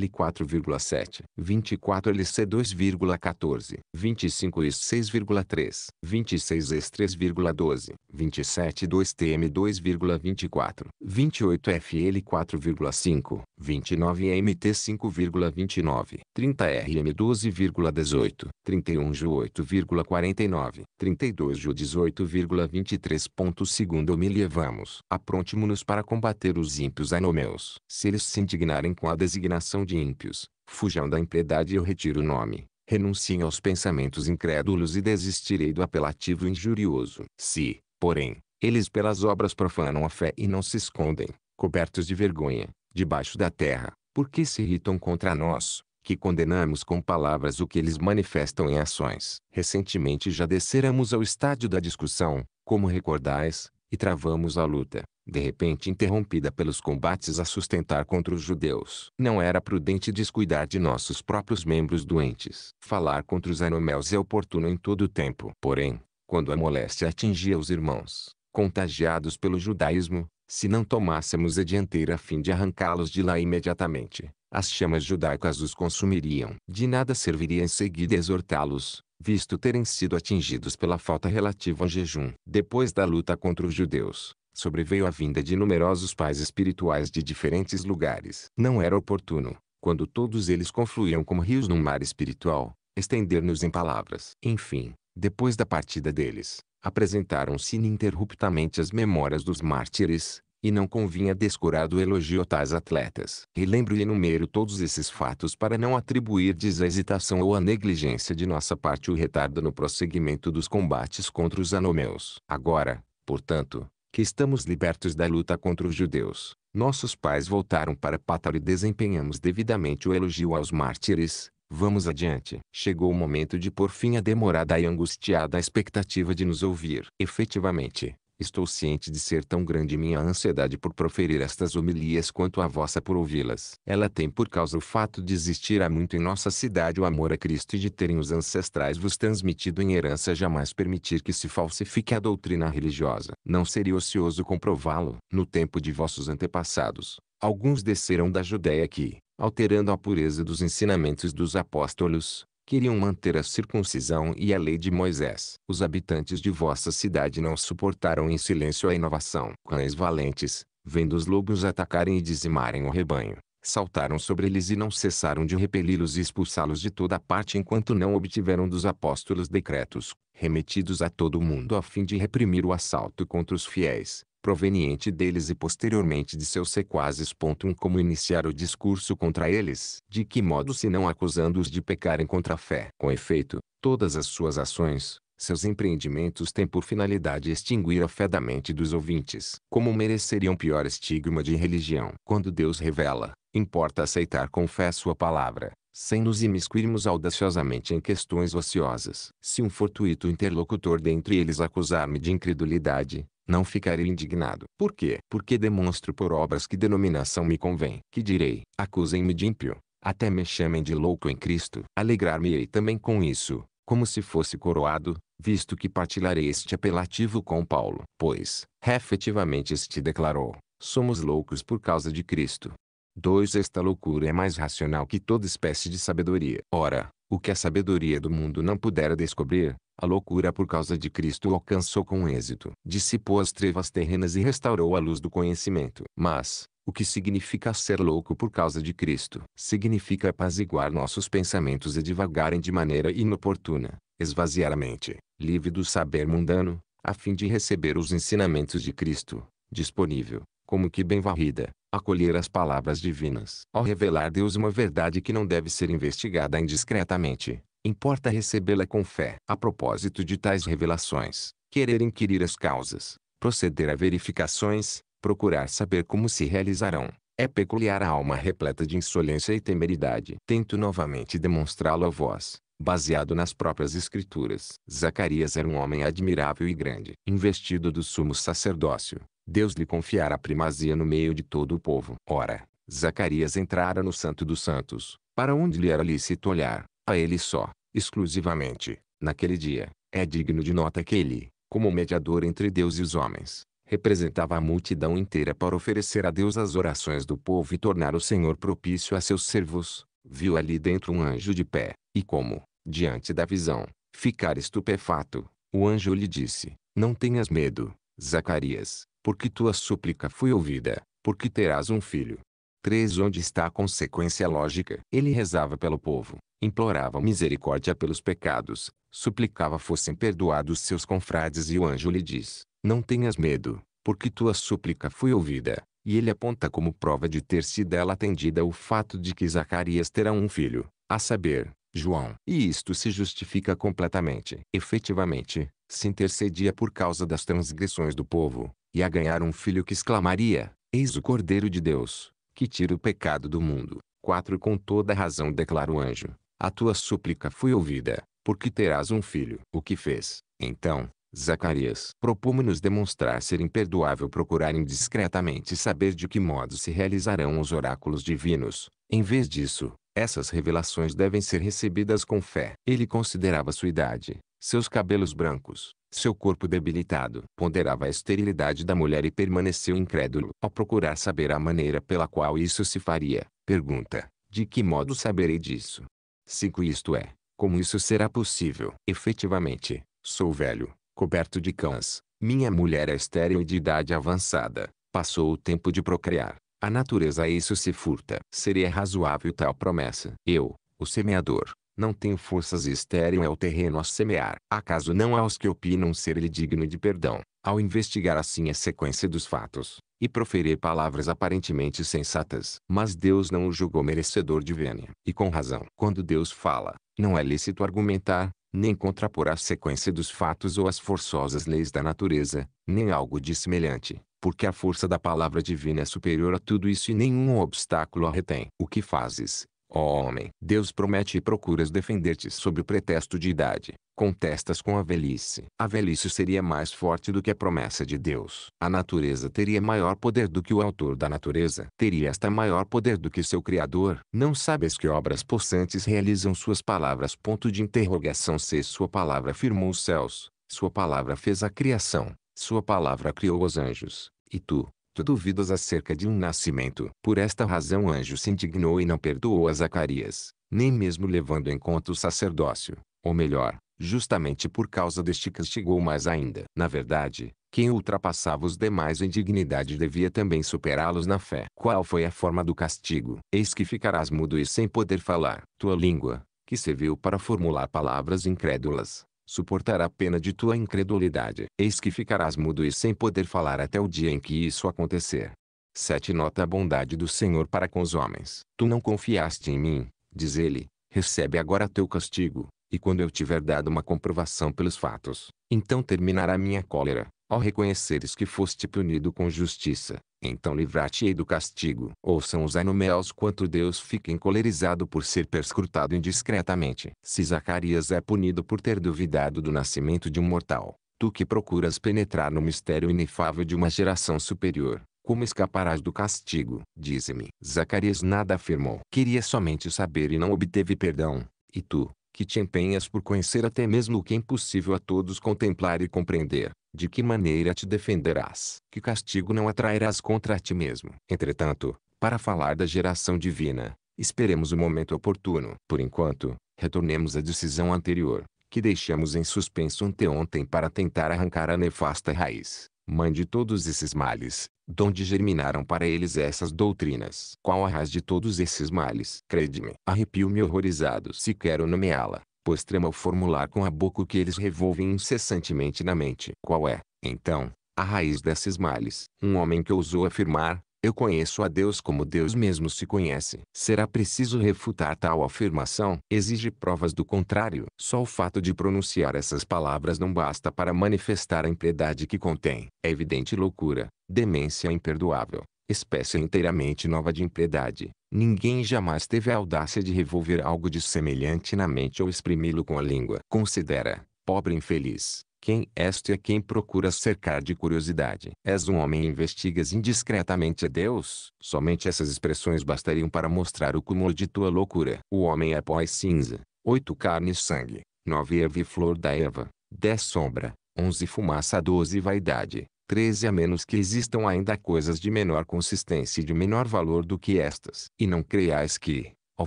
l 4,7, 24 LC 2,14, 25 s 6,3, 26 s 3,12, 27 2 TM 2,24, 28 FL 4,5, 29 MT 5,29, 30 RM 12,18, 31 JU 8,49, 32 JU 18,23. Segundo me vamos, apronte-nos para combater os ímpios anomeus, se eles se indignarem com a designação de ímpios, fujam da impiedade e eu retiro o nome. Renunciem aos pensamentos incrédulos e desistirei do apelativo injurioso. Se, porém, eles pelas obras profanam a fé e não se escondem, cobertos de vergonha, debaixo da terra, por que se irritam contra nós, que condenamos com palavras o que eles manifestam em ações. Recentemente já desceramos ao estádio da discussão, como recordais, e travamos a luta, de repente interrompida pelos combates a sustentar contra os judeus. Não era prudente descuidar de nossos próprios membros doentes. Falar contra os anomels é oportuno em todo o tempo. Porém, quando a moléstia atingia os irmãos, contagiados pelo judaísmo, se não tomássemos a dianteira a fim de arrancá-los de lá imediatamente, as chamas judaicas os consumiriam. De nada serviria em seguida exortá-los, visto terem sido atingidos pela falta relativa ao jejum. Depois da luta contra os judeus, sobreveio a vinda de numerosos pais espirituais de diferentes lugares. Não era oportuno, quando todos eles confluíam como rios num mar espiritual, estender-nos em palavras. Enfim, depois da partida deles, apresentaram-se ininterruptamente as memórias dos mártires, e não convinha descurado elogio a tais atletas. Relembro e enumero todos esses fatos para não atribuirdes a hesitação ou a negligência de nossa parte o retardo no prosseguimento dos combates contra os anomeus. Agora, portanto, que estamos libertos da luta contra os judeus. Nossos pais voltaram para Pátar e desempenhamos devidamente o elogio aos mártires. Vamos adiante. Chegou o momento de pôr fim à demorada e angustiada expectativa de nos ouvir. Efetivamente, Estou ciente de ser tão grande minha ansiedade por proferir estas homilias quanto a vossa por ouvi-las. Ela tem por causa o fato de existir há muito em nossa cidade o amor a Cristo e de terem os ancestrais vos transmitido em herança jamais permitir que se falsifique a doutrina religiosa. Não seria ocioso comprová-lo. No tempo de vossos antepassados, alguns desceram da Judéia que, alterando a pureza dos ensinamentos dos apóstolos, queriam manter a circuncisão e a lei de Moisés. Os habitantes de vossa cidade não suportaram em silêncio a inovação. Cães valentes, vendo os lobos atacarem e dizimarem o rebanho, saltaram sobre eles e não cessaram de repeli-los e expulsá-los de toda parte enquanto não obtiveram dos apóstolos decretos, remetidos a todo o mundo a fim de reprimir o assalto contra os fiéis proveniente deles e posteriormente de seus sequazes. Um, como iniciar o discurso contra eles? De que modo se não acusando-os de pecarem contra a fé? Com efeito, todas as suas ações, seus empreendimentos têm por finalidade extinguir a fé da mente dos ouvintes. Como mereceriam pior estigma de religião? Quando Deus revela, importa aceitar com fé sua palavra sem nos imiscuirmos audaciosamente em questões ociosas. Se um fortuito interlocutor dentre eles acusar-me de incredulidade, não ficarei indignado. Por quê? Porque demonstro por obras que denominação me convém. Que direi, acusem-me de ímpio, até me chamem de louco em Cristo. Alegrar-me-ei também com isso, como se fosse coroado, visto que partilharei este apelativo com Paulo. Pois, efetivamente este declarou, somos loucos por causa de Cristo. 2. Esta loucura é mais racional que toda espécie de sabedoria. Ora, o que a sabedoria do mundo não pudera descobrir, a loucura por causa de Cristo alcançou com êxito. Dissipou as trevas terrenas e restaurou a luz do conhecimento. Mas, o que significa ser louco por causa de Cristo? Significa apaziguar nossos pensamentos e divagarem de maneira inoportuna, esvaziar a mente, livre do saber mundano, a fim de receber os ensinamentos de Cristo, disponível, como que bem varrida, acolher as palavras divinas. Ao revelar Deus uma verdade que não deve ser investigada indiscretamente, importa recebê-la com fé. A propósito de tais revelações, querer inquirir as causas, proceder a verificações, procurar saber como se realizarão, é peculiar à alma repleta de insolência e temeridade. Tento novamente demonstrá-lo a vós, baseado nas próprias escrituras. Zacarias era um homem admirável e grande, investido do sumo sacerdócio, Deus lhe confiara a primazia no meio de todo o povo. Ora, Zacarias entrara no Santo dos Santos, para onde lhe era lícito olhar, a ele só, exclusivamente, naquele dia. É digno de nota que ele, como mediador entre Deus e os homens, representava a multidão inteira para oferecer a Deus as orações do povo e tornar o Senhor propício a seus servos. Viu ali dentro um anjo de pé, e como, diante da visão, ficar estupefato, o anjo lhe disse: Não tenhas medo, Zacarias, porque tua súplica foi ouvida, porque terás um filho. 3. Onde está a consequência lógica? Ele rezava pelo povo, implorava misericórdia pelos pecados, suplicava fossem perdoados seus confrades e o anjo lhe diz, não tenhas medo, porque tua súplica foi ouvida. E ele aponta como prova de ter sido ela atendida o fato de que Zacarias terá um filho, a saber, João. E isto se justifica completamente. Efetivamente, se intercedia por causa das transgressões do povo, e a ganhar um filho que exclamaria, Eis o Cordeiro de Deus, que tira o pecado do mundo. 4 Com toda razão declara o anjo, a tua súplica foi ouvida, porque terás um filho. O que fez, então, Zacarias? Propomos-nos demonstrar ser imperdoável procurar indiscretamente saber de que modo se realizarão os oráculos divinos. Em vez disso, essas revelações devem ser recebidas com fé. Ele considerava sua idade, seus cabelos brancos, seu corpo debilitado ponderava a esterilidade da mulher e permaneceu incrédulo. Ao procurar saber a maneira pela qual isso se faria, pergunta: De que modo saberei disso? 5 Isto é, como isso será possível? Efetivamente, sou velho, coberto de cãs. Minha mulher é estéril e de idade avançada. Passou o tempo de procriar. A natureza a isso se furta. Seria razoável tal promessa. Eu, o semeador, não tenho forças e estéreo é o terreno a semear. Acaso não há os que opinam ser ele digno de perdão, ao investigar assim a sequência dos fatos, e proferir palavras aparentemente sensatas. Mas Deus não o julgou merecedor de vênia, e com razão. Quando Deus fala, não é lícito argumentar, nem contrapor a sequência dos fatos ou as forçosas leis da natureza, nem algo de semelhante, porque a força da palavra divina é superior a tudo isso e nenhum obstáculo a retém. O que fazes, Ó oh homem, Deus promete e procuras defender-te sob o pretexto de idade. Contestas com a velhice. A velhice seria mais forte do que a promessa de Deus. A natureza teria maior poder do que o autor da natureza. Teria esta maior poder do que seu criador. Não sabes que obras possantes realizam suas palavras. Ponto de interrogação se sua palavra firmou os céus. Sua palavra fez a criação. Sua palavra criou os anjos. E tu, manifesto dúvidas acerca de um nascimento. Por esta razão anjo se indignou e não perdoou a Zacarias, nem mesmo levando em conta o sacerdócio, ou melhor, justamente por causa deste castigou mais ainda. Na verdade, quem ultrapassava os demais em dignidade devia também superá-los na fé. Qual foi a forma do castigo? Eis que ficarás mudo e sem poder falar. Tua língua, que serviu para formular palavras incrédulas, suportará a pena de tua incredulidade. Eis que ficarás mudo e sem poder falar até o dia em que isso acontecer. 7. Nota a bondade do Senhor para com os homens. Tu não confiaste em mim, diz ele, recebe agora teu castigo, e quando eu tiver dado uma comprovação pelos fatos, então terminará minha cólera, ao reconheceres que foste punido com justiça. Então livrar-te-ei do castigo. Ouçam os ainumeus quanto Deus fica encolerizado por ser perscrutado indiscretamente. Se Zacarias é punido por ter duvidado do nascimento de um mortal, tu que procuras penetrar no mistério inefável de uma geração superior, como escaparás do castigo? Dize-me. Zacarias nada afirmou. Queria somente saber e não obteve perdão. E tu, que te empenhas por conhecer até mesmo o que é impossível a todos contemplar e compreender, de que maneira te defenderás? Que castigo não atrairás contra ti mesmo? Entretanto, para falar da geração divina, esperemos o momento oportuno. Por enquanto, retornemos à decisão anterior, que deixamos em suspenso anteontem para tentar arrancar a nefasta raiz, mãe de todos esses males, donde germinaram para eles essas doutrinas. Qual a raiz de todos esses males? Crede-me, arrepio-me horrorizado se quero nomeá-la extrema o formular com a boca o que eles revolvem incessantemente na mente. Qual é, então, a raiz desses males? Um homem que ousou afirmar, eu conheço a Deus como Deus mesmo se conhece. Será preciso refutar tal afirmação? Exige provas do contrário. Só o fato de pronunciar essas palavras não basta para manifestar a impiedade que contém. É evidente loucura, demência imperdoável, espécie inteiramente nova de impiedade. Ninguém jamais teve a audácia de revolver algo de semelhante na mente ou exprimi-lo com a língua. Considera, pobre infeliz, quem este é quem procura cercar de curiosidade. És um homem e investigas indiscretamente a Deus. Somente essas expressões bastariam para mostrar o cúmulo de tua loucura. O homem é pó e cinza, oito carne e sangue, nove erva e flor da erva, dez sombra, onze fumaça, doze vaidade, 13 a menos que existam ainda coisas de menor consistência e de menor valor do que estas. E não creiais que, ao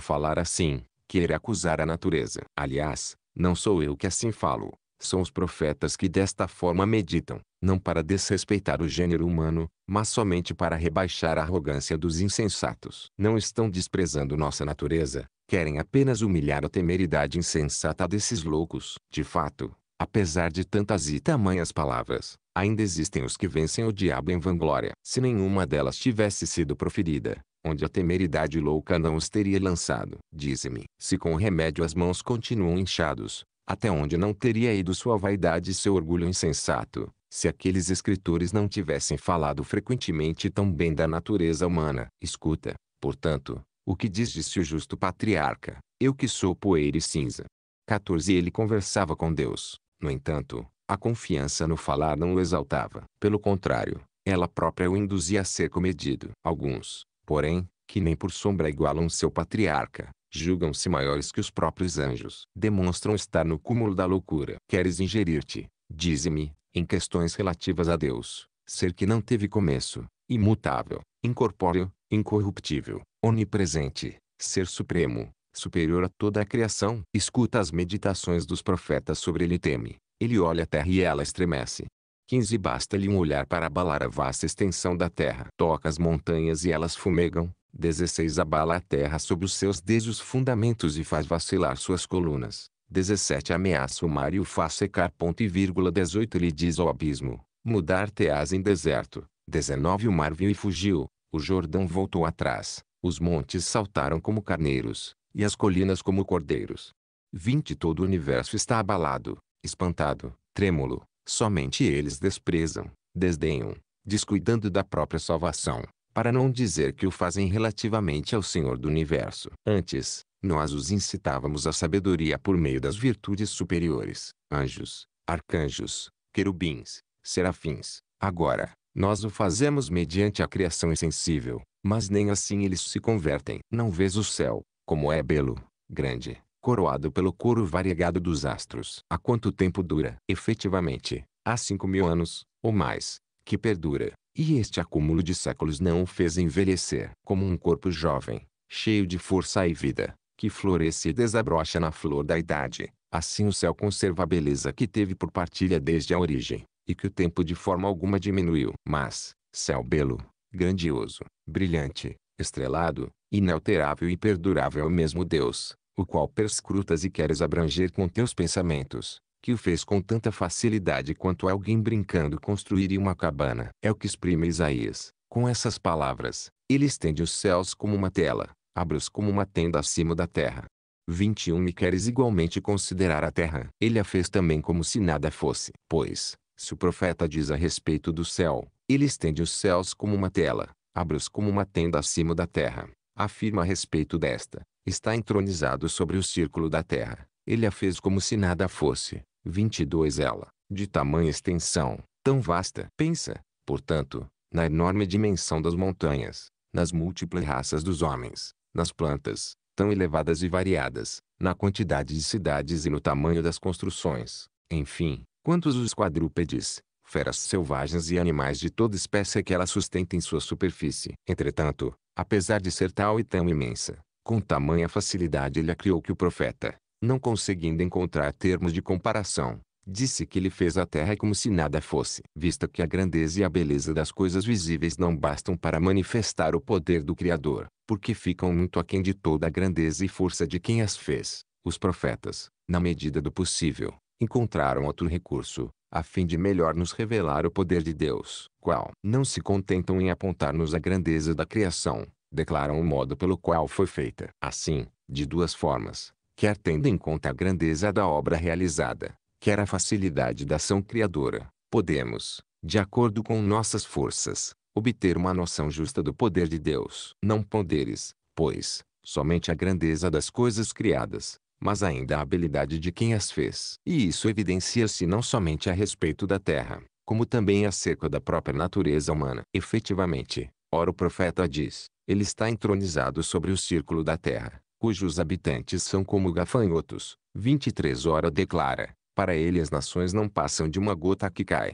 falar assim, queira acusar a natureza. Aliás, não sou eu que assim falo, são os profetas que desta forma meditam, não para desrespeitar o gênero humano, mas somente para rebaixar a arrogância dos insensatos. Não estão desprezando nossa natureza, querem apenas humilhar a temeridade insensata desses loucos. De fato, apesar de tantas e tamanhas palavras, Ainda existem os que vencem o diabo em vanglória. Se nenhuma delas tivesse sido proferida, onde a temeridade louca não os teria lançado. Dize-me, se com o remédio as mãos continuam inchados, até onde não teria ido sua vaidade e seu orgulho insensato, se aqueles escritores não tivessem falado frequentemente tão bem da natureza humana. Escuta, portanto, o que diz disse o justo patriarca, eu que sou poeira e cinza. 14 Ele conversava com Deus, no entanto, a confiança no falar não o exaltava. Pelo contrário, ela própria o induzia a ser comedido. Alguns, porém, que nem por sombra igualam seu patriarca, julgam-se maiores que os próprios anjos. Demonstram estar no cúmulo da loucura. Queres ingerir-te, dize-me, em questões relativas a Deus, ser que não teve começo, imutável, incorpóreo, incorruptível, onipresente, ser supremo, superior a toda a criação. Escuta as meditações dos profetas sobre ele teme, ele olha a terra e ela estremece. 15 Basta-lhe um olhar para abalar a vasta extensão da terra. Toca as montanhas e elas fumegam. 16 Abala a terra sob os seus desejos fundamentos e faz vacilar suas colunas. 17 Ameaça o mar e o faz secar. Ponto e vírgula 18 Ele diz ao abismo, mudar te em deserto. 19 O mar viu e fugiu, o Jordão voltou atrás, os montes saltaram como carneiros, e as colinas como cordeiros. 20 Todo o universo está abalado, espantado, trêmulo. Somente eles desprezam, desdenham, descuidando da própria salvação, para não dizer que o fazem relativamente ao Senhor do Universo. Antes, nós os incitávamos à sabedoria por meio das virtudes superiores, anjos, arcanjos, querubins, serafins. Agora, nós o fazemos mediante a criação insensível, mas nem assim eles se convertem. Não vês o céu, como é belo, grande, coroado pelo coro variegado dos astros. Há quanto tempo dura? Efetivamente, há cinco mil anos, ou mais, que perdura. E este acúmulo de séculos não o fez envelhecer como um corpo jovem, cheio de força e vida, que floresce e desabrocha na flor da idade. Assim o céu conserva a beleza que teve por partilha desde a origem, e que o tempo de forma alguma diminuiu. Mas, céu belo, grandioso, brilhante, estrelado, inalterável e perdurável é o mesmo Deus, o qual perscrutas e queres abranger com teus pensamentos, que o fez com tanta facilidade quanto alguém brincando construiria uma cabana. É o que exprime Isaías, com essas palavras, ele estende os céus como uma tela, abre-os como uma tenda acima da terra. 21 E queres igualmente considerar a terra. Ele a fez também como se nada fosse. Pois, se o profeta diz a respeito do céu, ele estende os céus como uma tela, abre-os como uma tenda acima da terra. Afirma a respeito desta, está entronizado sobre o círculo da terra. Ele a fez como se nada fosse. 22 Ela, de tamanha extensão, tão vasta. Pensa, portanto, na enorme dimensão das montanhas, nas múltiplas raças dos homens, nas plantas, tão elevadas e variadas, na quantidade de cidades e no tamanho das construções. Enfim, quantos os quadrúpedes, feras selvagens e animais de toda espécie que ela sustenta em sua superfície. Entretanto, apesar de ser tal e tão imensa, com tamanha facilidade ele a criou que o profeta, não conseguindo encontrar termos de comparação, disse que ele fez a terra como se nada fosse, vista que a grandeza e a beleza das coisas visíveis não bastam para manifestar o poder do Criador, porque ficam muito aquém de toda a grandeza e força de quem as fez. Os profetas, na medida do possível, encontraram outro recurso, a fim de melhor nos revelar o poder de Deus, qual não se contentam em apontar-nos a grandeza da criação, declaram o modo pelo qual foi feita. Assim, de duas formas, quer tendo em conta a grandeza da obra realizada, quer a facilidade da ação criadora, podemos, de acordo com nossas forças, obter uma noção justa do poder de Deus. Não poderes, pois, somente a grandeza das coisas criadas, mas ainda a habilidade de quem as fez. E isso evidencia-se não somente a respeito da terra, como também acerca da própria natureza humana. Efetivamente, ora o profeta diz, ele está entronizado sobre o círculo da terra, cujos habitantes são como gafanhotos. 23 hora declara, para ele as nações não passam de uma gota que cai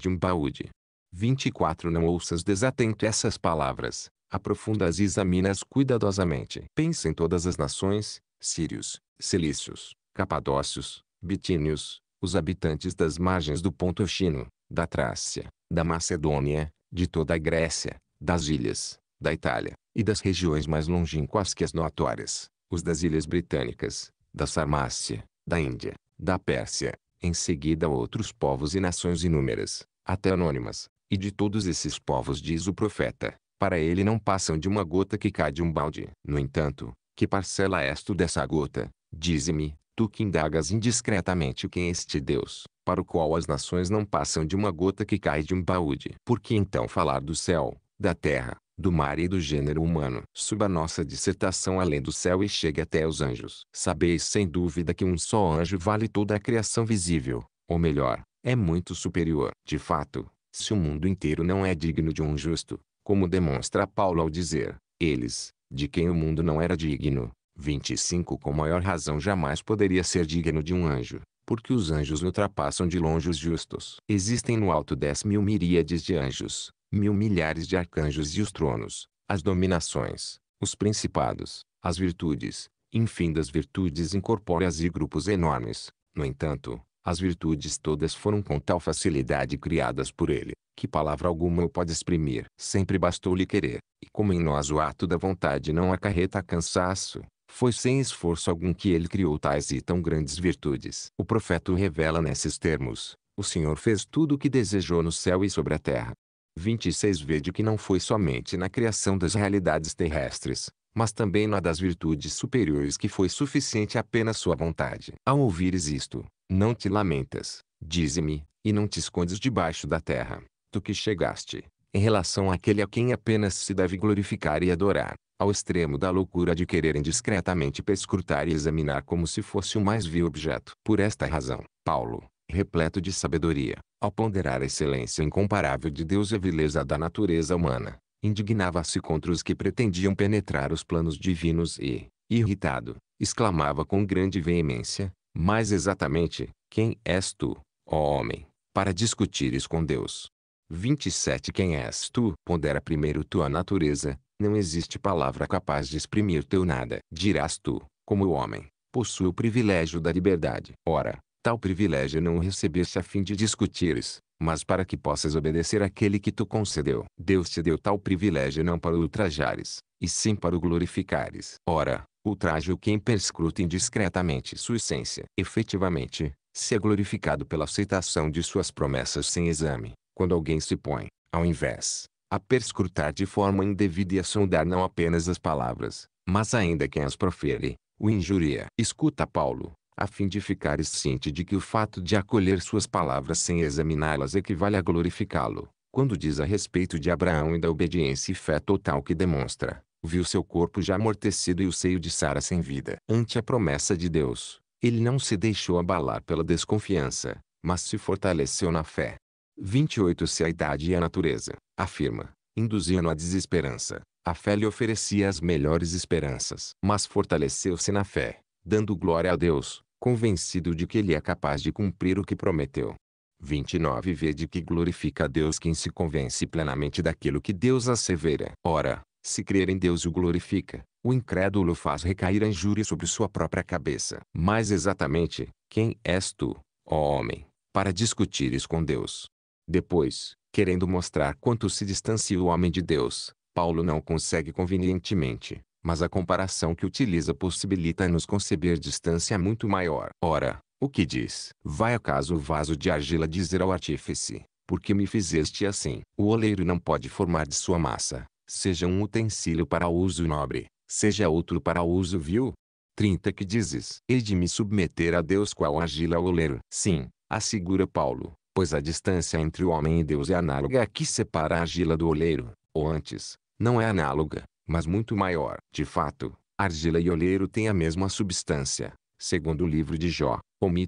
de um baúde. 24 Não ouças desatento essas palavras, aprofunda-as e examina-as cuidadosamente. Pensa em todas as nações, sírios, cilícios, capadócios, bitínios, os habitantes das margens do Ponto Chino, da Trácia, da Macedônia, de toda a Grécia, das ilhas, da Itália, e das regiões mais longínquas que as notórias, os das Ilhas Britânicas, da Sarmácia, da Índia, da Pérsia, em seguida outros povos e nações inúmeras, até anônimas, e de todos esses povos diz o profeta, para ele não passam de uma gota que cai de um balde. No entanto, que parcela és dessa gota? Dize-me, tu que indagas indiscretamente quem é este Deus, para o qual as nações não passam de uma gota que cai de um baúde. Por que então falar do céu, da terra, do mar e do gênero humano. Suba nossa dissertação além do céu e chegue até os anjos. Sabeis sem dúvida que um só anjo vale toda a criação visível, ou melhor, é muito superior. De fato, se o mundo inteiro não é digno de um justo, como demonstra Paulo ao dizer, eles, de quem o mundo não era digno, 25 com maior razão jamais poderia ser digno de um anjo, porque os anjos ultrapassam de longe os justos. Existem no alto 10 mil miríades de anjos, mil milhares de arcanjos e os tronos, as dominações, os principados, as virtudes, enfim das virtudes incorpóreas e grupos enormes. No entanto, as virtudes todas foram com tal facilidade criadas por ele, que palavra alguma o pode exprimir. Sempre bastou-lhe querer, e como em nós o ato da vontade não acarreta cansaço, foi sem esforço algum que ele criou tais e tão grandes virtudes. O profeta o revela nesses termos. O Senhor fez tudo o que desejou no céu e sobre a terra, 26 vede que não foi somente na criação das realidades terrestres, mas também na das virtudes superiores que foi suficiente apenas sua vontade. Ao ouvires isto, não te lamentas, dize-me, e não te escondes debaixo da terra, tu que chegaste, em relação àquele a quem apenas se deve glorificar e adorar, ao extremo da loucura de querer indiscretamente perscrutar e examinar como se fosse o mais vil objeto. Por esta razão, Paulo, repleto de sabedoria, ao ponderar a excelência incomparável de Deus e a vileza da natureza humana, indignava-se contra os que pretendiam penetrar os planos divinos e, irritado, exclamava com grande veemência, mais exatamente, quem és tu, ó homem, para discutires com Deus? 27 Quem és tu? Pondera primeiro tua natureza, não existe palavra capaz de exprimir teu nada. Dirás tu, como o homem, possui o privilégio da liberdade. Ora, Tal privilégio não recebeste a fim de discutires, mas para que possas obedecer àquele que tu concedeu. Deus te deu tal privilégio não para o ultrajares, e sim para o glorificares. Ora, ultraje o quem perscruta indiscretamente sua essência. Efetivamente, se é glorificado pela aceitação de suas promessas sem exame, quando alguém se põe, ao invés, a perscrutar de forma indevida e a sondar não apenas as palavras, mas ainda quem as profere, o injuria. Escuta Paulo, a fim de ficares ciente de que o fato de acolher suas palavras sem examiná-las equivale a glorificá-lo. Quando diz a respeito de Abraão e da obediência e fé total que demonstra, viu seu corpo já amortecido e o seio de Sara sem vida. Ante a promessa de Deus, ele não se deixou abalar pela desconfiança, mas se fortaleceu na fé. 28 Se a idade e a natureza, afirma, induziam-no à desesperança, a fé lhe oferecia as melhores esperanças. Mas fortaleceu-se na fé, dando glória a Deus, convencido de que ele é capaz de cumprir o que prometeu. 29 Vede que glorifica a Deus quem se convence plenamente daquilo que Deus assevera. Ora, se crer em Deus o glorifica, o incrédulo faz recair a injúria sobre sua própria cabeça. Mais exatamente, quem és tu, ó homem, para discutires com Deus? Depois, querendo mostrar quanto se distancia o homem de Deus, Paulo não consegue convenientemente, mas a comparação que utiliza possibilita-nos conceber distância muito maior. Ora, o que diz? Vai acaso o vaso de argila dizer ao artífice, porque me fizeste assim? O oleiro não pode formar de sua massa, seja um utensílio para uso nobre, seja outro para uso vil. 30 Que dizes? Hei de me submeter a Deus qual argila ao oleiro. Sim, assegura Paulo, pois a distância entre o homem e Deus é análoga à que separa a argila do oleiro, ou antes, não é análoga, mas muito maior. De fato, argila e oleiro têm a mesma substância, segundo o livro de Jó,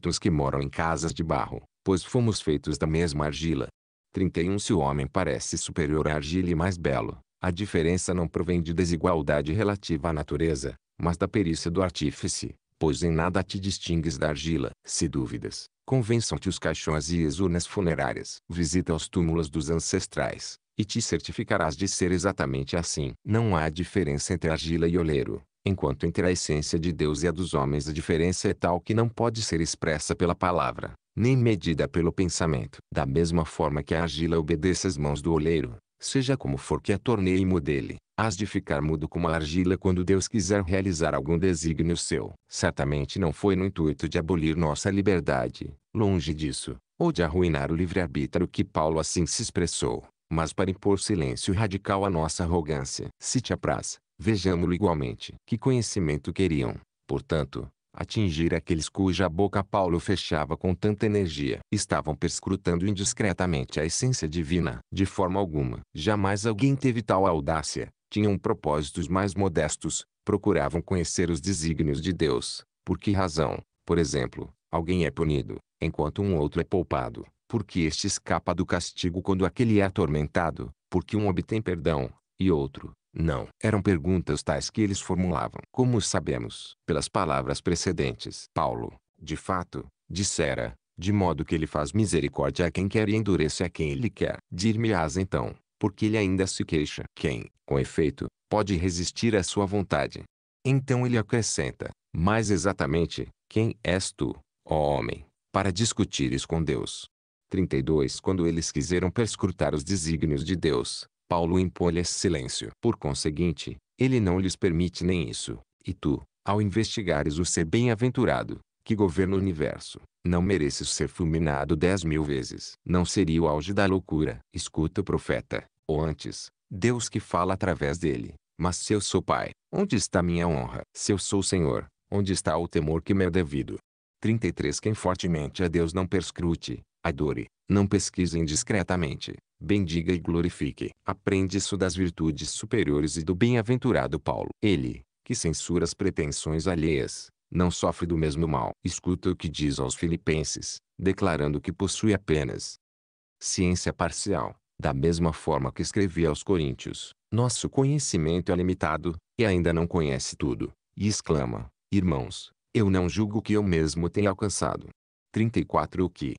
os que moram em casas de barro, pois fomos feitos da mesma argila. 31 Se o homem parece superior à argila e mais belo, a diferença não provém de desigualdade relativa à natureza, mas da perícia do artífice, pois em nada te distingues da argila. Se dúvidas, convençam-te os caixões e as urnas funerárias. Visita os túmulos dos ancestrais, e te certificarás de ser exatamente assim. Não há diferença entre argila e oleiro, enquanto entre a essência de Deus e a dos homens a diferença é tal que não pode ser expressa pela palavra, nem medida pelo pensamento. Da mesma forma que a argila obedece às mãos do oleiro, seja como for que a tornei modele, Hás de ficar mudo como a argila quando Deus quiser realizar algum desígnio seu. Certamente não foi no intuito de abolir nossa liberdade, longe disso, ou de arruinar o livre-arbítrio que Paulo assim se expressou mas para impor silêncio radical à nossa arrogância. Se te apraz, vejamo-lo igualmente. Que conhecimento queriam, portanto, atingir aqueles cuja boca Paulo fechava com tanta energia. Estavam perscrutando indiscretamente a essência divina. De forma alguma, jamais alguém teve tal audácia. Tinham propósitos mais modestos, procuravam conhecer os desígnios de Deus. Por que razão, por exemplo, alguém é punido, enquanto um outro é poupado? porque este escapa do castigo quando aquele é atormentado, porque um obtém perdão, e outro, não. Eram perguntas tais que eles formulavam. Como sabemos, pelas palavras precedentes, Paulo, de fato, dissera, de modo que ele faz misericórdia a quem quer e endurece a quem ele quer. Dir-me-ás então, porque ele ainda se queixa. Quem, com efeito, pode resistir à sua vontade? Então ele acrescenta, mais exatamente, quem és tu, ó homem, para discutires com Deus? 32 Quando eles quiseram perscrutar os desígnios de Deus, Paulo impõe-lhes silêncio. Por conseguinte, ele não lhes permite nem isso. E tu, ao investigares o ser bem-aventurado, que governa o universo, não mereces ser fulminado dez mil vezes. Não seria o auge da loucura. Escuta o profeta, ou antes, Deus que fala através dele. Mas se eu sou pai, onde está minha honra? Se eu sou senhor, onde está o temor que me é devido? 33 Quem fortemente a Deus não perscrute, Adore, não pesquise indiscretamente, bendiga e glorifique. Aprende isso das virtudes superiores e do bem-aventurado Paulo. Ele, que censura as pretensões alheias, não sofre do mesmo mal. Escuta o que diz aos filipenses, declarando que possui apenas ciência parcial, da mesma forma que escrevi aos coríntios. Nosso conhecimento é limitado, e ainda não conhece tudo. E exclama, irmãos, eu não julgo que eu mesmo tenha alcançado. 34 O que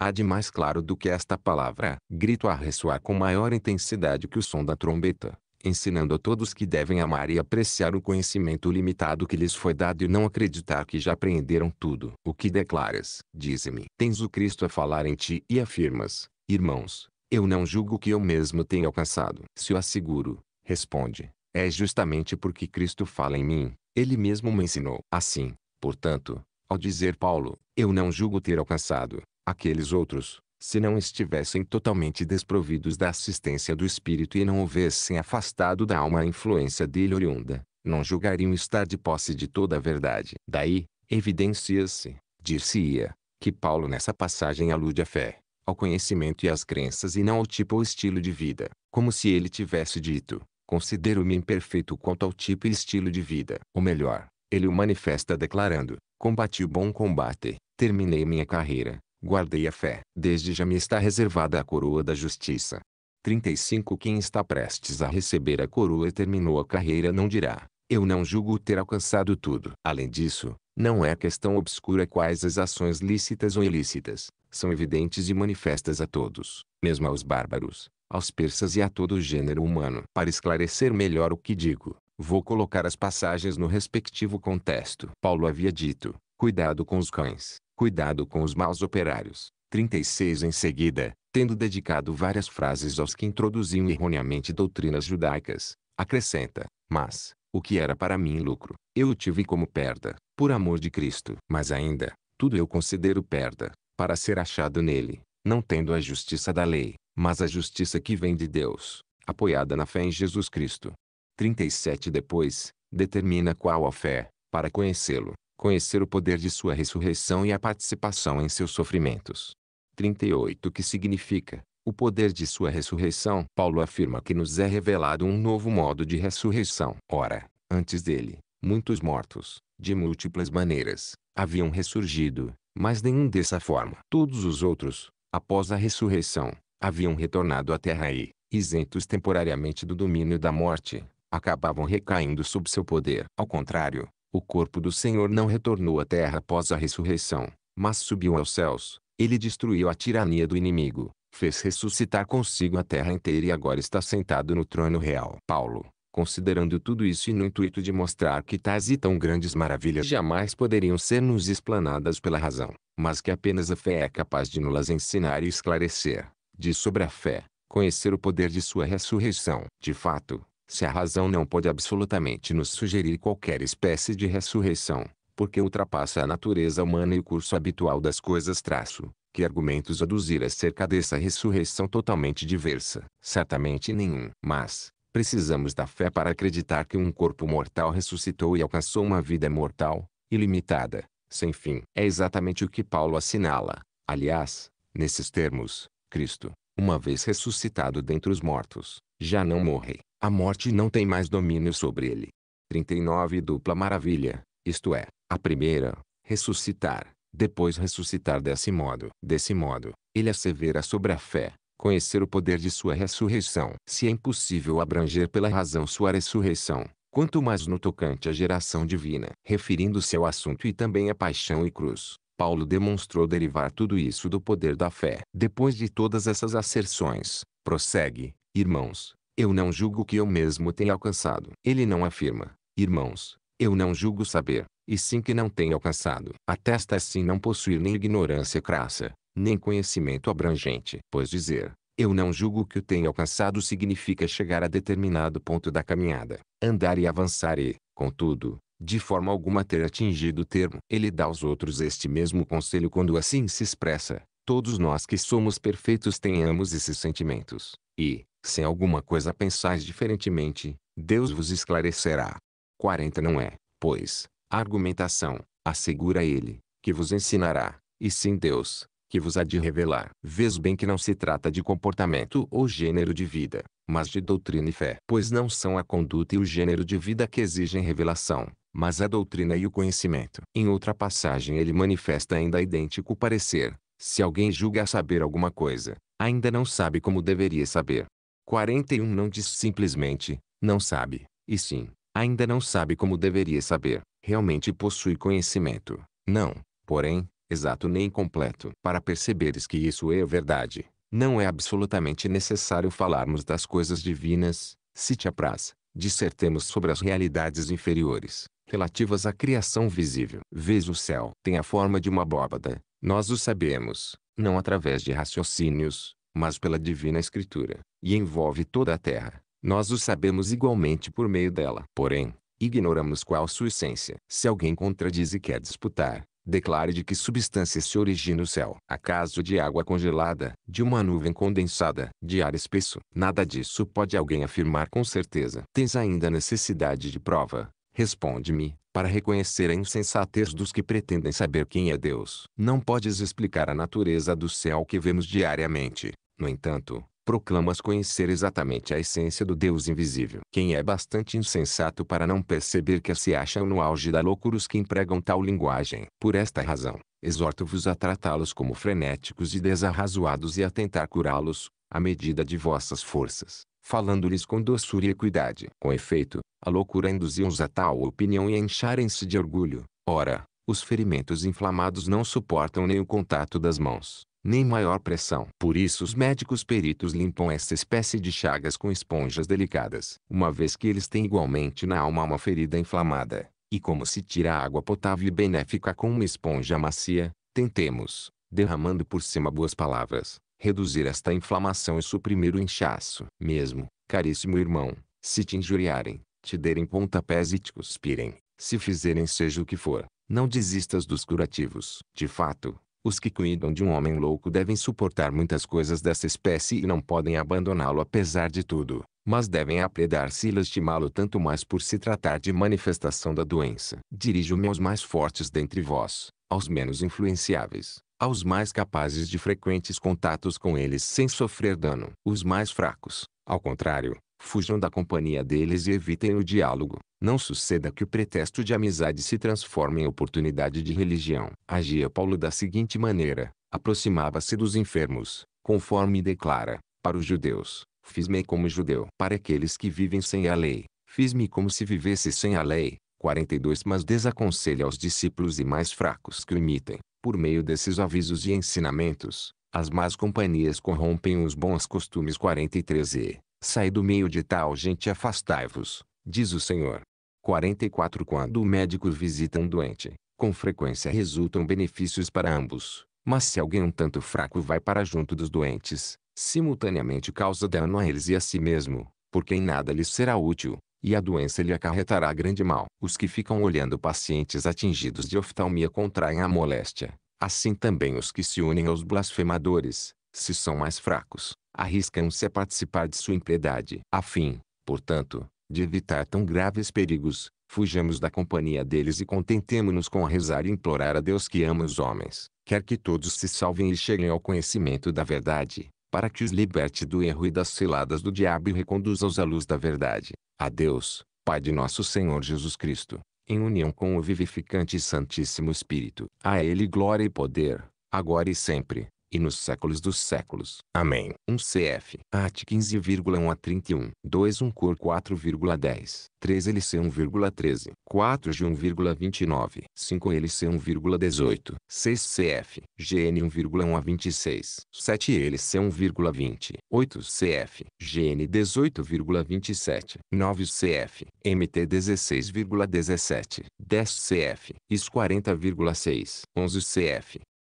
Há de mais claro do que esta palavra. Grito a ressoar com maior intensidade que o som da trombeta, ensinando a todos que devem amar e apreciar o conhecimento limitado que lhes foi dado e não acreditar que já aprenderam tudo. O que declaras? Dize-me. Tens o Cristo a falar em ti e afirmas, irmãos, eu não julgo que eu mesmo tenha alcançado. Se o asseguro, responde, é justamente porque Cristo fala em mim, ele mesmo me ensinou. Assim, portanto, ao dizer Paulo, eu não julgo ter alcançado, Aqueles outros, se não estivessem totalmente desprovidos da assistência do espírito e não houvessem afastado da alma a influência dele oriunda, não julgariam estar de posse de toda a verdade. Daí, evidencia-se, dir-se-ia, que Paulo nessa passagem alude à fé, ao conhecimento e às crenças e não ao tipo ou estilo de vida, como se ele tivesse dito, considero-me imperfeito quanto ao tipo e estilo de vida. Ou melhor, ele o manifesta declarando, combati o bom combate, terminei minha carreira, Guardei a fé. Desde já me está reservada a coroa da justiça. 35 Quem está prestes a receber a coroa e terminou a carreira não dirá, eu não julgo ter alcançado tudo. Além disso, não é questão obscura quais as ações lícitas ou ilícitas, são evidentes e manifestas a todos, mesmo aos bárbaros, aos persas e a todo o gênero humano. Para esclarecer melhor o que digo, vou colocar as passagens no respectivo contexto. Paulo havia dito, cuidado com os cães. Cuidado com os maus operários. 36 Em seguida, tendo dedicado várias frases aos que introduziam erroneamente doutrinas judaicas, acrescenta: Mas, o que era para mim lucro, eu o tive como perda, por amor de Cristo. Mas ainda, tudo eu considero perda, para ser achado nele, não tendo a justiça da lei, mas a justiça que vem de Deus, apoiada na fé em Jesus Cristo. 37 Depois, determina qual a fé, para conhecê-lo, conhecer o poder de sua ressurreição e a participação em seus sofrimentos. 38 Que significa, o poder de sua ressurreição. Paulo afirma que nos é revelado um novo modo de ressurreição. Ora, antes dele, muitos mortos, de múltiplas maneiras, haviam ressurgido, mas nenhum dessa forma. Todos os outros, após a ressurreição, haviam retornado à terra e, isentos temporariamente do domínio da morte, acabavam recaindo sob seu poder. Ao contrário, o corpo do Senhor não retornou à terra após a ressurreição, mas subiu aos céus. Ele destruiu a tirania do inimigo, fez ressuscitar consigo a terra inteira e agora está sentado no trono real. Paulo, considerando tudo isso e no intuito de mostrar que tais e tão grandes maravilhas jamais poderiam ser nos explanadas pela razão, mas que apenas a fé é capaz de nos ensinar e esclarecer, diz sobre a fé, conhecer o poder de sua ressurreição. De fato, se a razão não pode absolutamente nos sugerir qualquer espécie de ressurreição, porque ultrapassa a natureza humana e o curso habitual das coisas traço, que argumentos aduzir acerca dessa ressurreição totalmente diversa? Certamente nenhum. Mas, precisamos da fé para acreditar que um corpo mortal ressuscitou e alcançou uma vida mortal, ilimitada, sem fim. É exatamente o que Paulo assinala. Aliás, nesses termos, Cristo, uma vez ressuscitado dentre os mortos, já não morre. A morte não tem mais domínio sobre ele. 39 Dupla maravilha, isto é, a primeira, ressuscitar, depois ressuscitar desse modo. Desse modo, ele assevera sobre a fé, conhecer o poder de sua ressurreição. Se é impossível abranger pela razão sua ressurreição, quanto mais no tocante à geração divina. Referindo-se ao assunto e também à paixão e cruz, Paulo demonstrou derivar tudo isso do poder da fé. Depois de todas essas asserções, prossegue, irmãos, eu não julgo que eu mesmo tenha alcançado. Ele não afirma, irmãos, eu não julgo saber, e sim que não tenha alcançado. Atesta assim não possuir nem ignorância crassa, nem conhecimento abrangente. Pois dizer, eu não julgo que o tenha alcançado significa chegar a determinado ponto da caminhada, andar e avançar e, contudo, de forma alguma ter atingido o termo. Ele dá aos outros este mesmo conselho quando assim se expressa. Todos nós que somos perfeitos tenhamos esses sentimentos. E, se alguma coisa pensais diferentemente, Deus vos esclarecerá. 40 Não é, pois, a argumentação, assegura ele, que vos ensinará, e sim Deus, que vos há de revelar. Vês bem que não se trata de comportamento ou gênero de vida, mas de doutrina e fé. Pois não são a conduta e o gênero de vida que exigem revelação, mas a doutrina e o conhecimento. Em outra passagem ele manifesta ainda idêntico parecer. Se alguém julga saber alguma coisa, ainda não sabe como deveria saber. 41 não diz simplesmente, não sabe, e sim, ainda não sabe como deveria saber, realmente possui conhecimento, não, porém, exato nem completo. Para perceberes que isso é verdade, não é absolutamente necessário falarmos das coisas divinas, se te apraz, dissertemos sobre as realidades inferiores, relativas à criação visível. Vês o céu tem a forma de uma abóbada, nós o sabemos, não através de raciocínios, mas pela divina escritura, e envolve toda a terra. Nós o sabemos igualmente por meio dela. Porém, ignoramos qual sua essência. Se alguém contradiz e quer disputar, declare de que substância se origina o céu. Acaso de água congelada, de uma nuvem condensada, de ar espesso? Nada disso pode alguém afirmar com certeza. Tens ainda necessidade de prova? Responde-me, para reconhecer a insensatez dos que pretendem saber quem é Deus. Não podes explicar a natureza do céu que vemos diariamente, no entanto, proclamas conhecer exatamente a essência do Deus invisível. Quem é bastante insensato para não perceber que se acham no auge da loucura os que empregam tal linguagem. Por esta razão, exorto-vos a tratá-los como frenéticos e desarrazoados e a tentar curá-los, à medida de vossas forças, falando-lhes com doçura e equidade. Com efeito, a loucura induziu-os a tal opinião e a encharem-se de orgulho. Ora, os ferimentos inflamados não suportam nem o contato das mãos nem maior pressão. Por isso os médicos peritos limpam esta espécie de chagas com esponjas delicadas, uma vez que eles têm igualmente na alma uma ferida inflamada. E como se tira água potável e benéfica com uma esponja macia, tentemos, derramando por cima boas palavras, reduzir esta inflamação e suprimir o inchaço. Mesmo, caríssimo irmão, se te injuriarem, te derem pontapés e te cuspirem, se fizerem seja o que for, não desistas dos curativos. De fato, os que cuidam de um homem louco devem suportar muitas coisas dessa espécie e não podem abandoná-lo apesar de tudo, mas devem apredar-se e lastimá-lo tanto mais por se tratar de manifestação da doença. Dirijo-me aos mais fortes dentre vós, aos menos influenciáveis, aos mais capazes de frequentes contatos com eles sem sofrer dano. Os mais fracos, ao contrário, Fujam da companhia deles e evitem o diálogo. Não suceda que o pretexto de amizade se transforme em oportunidade de religião. Agia Paulo da seguinte maneira: aproximava-se dos enfermos, conforme declara, para os judeus, fiz-me como judeu. Para aqueles que vivem sem a lei, fiz-me como se vivesse sem a lei. 42 Mas desaconselha aos discípulos e mais fracos que o imitem, por meio desses avisos e ensinamentos, as más companhias corrompem os bons costumes 43 e Sai do meio de tal gente afastai-vos, diz o Senhor. 44 Quando o médico visita um doente, com frequência resultam benefícios para ambos, mas se alguém um tanto fraco vai para junto dos doentes, simultaneamente causa dano a eles e a si mesmo, porque em nada lhes será útil, e a doença lhe acarretará grande mal. Os que ficam olhando pacientes atingidos de oftalmia contraem a moléstia, assim também os que se unem aos blasfemadores, se são mais fracos, arriscam-se a participar de sua impiedade. A fim, portanto, de evitar tão graves perigos, fujamos da companhia deles e contentemo-nos com rezar e implorar a Deus que ama os homens, quer que todos se salvem e cheguem ao conhecimento da verdade, para que os liberte do erro e das ciladas do diabo e reconduza-os à luz da verdade. A Deus, Pai de nosso Senhor Jesus Cristo, em união com o vivificante e Santíssimo Espírito. A Ele glória e poder, agora e sempre e nos séculos dos séculos. Amém. 1 CF. AT 15,1 a 31. 2 1 Cor 4,10. 3 LC 1,13. 4 G 1,29. 5 LC 1,18. 6 CF. GN 1,1 a 26. 7 LC 1,20. 8 CF. GN 18,27. 9 CF. MT 16,17. 10 CF. IS 40,6. 11 CF.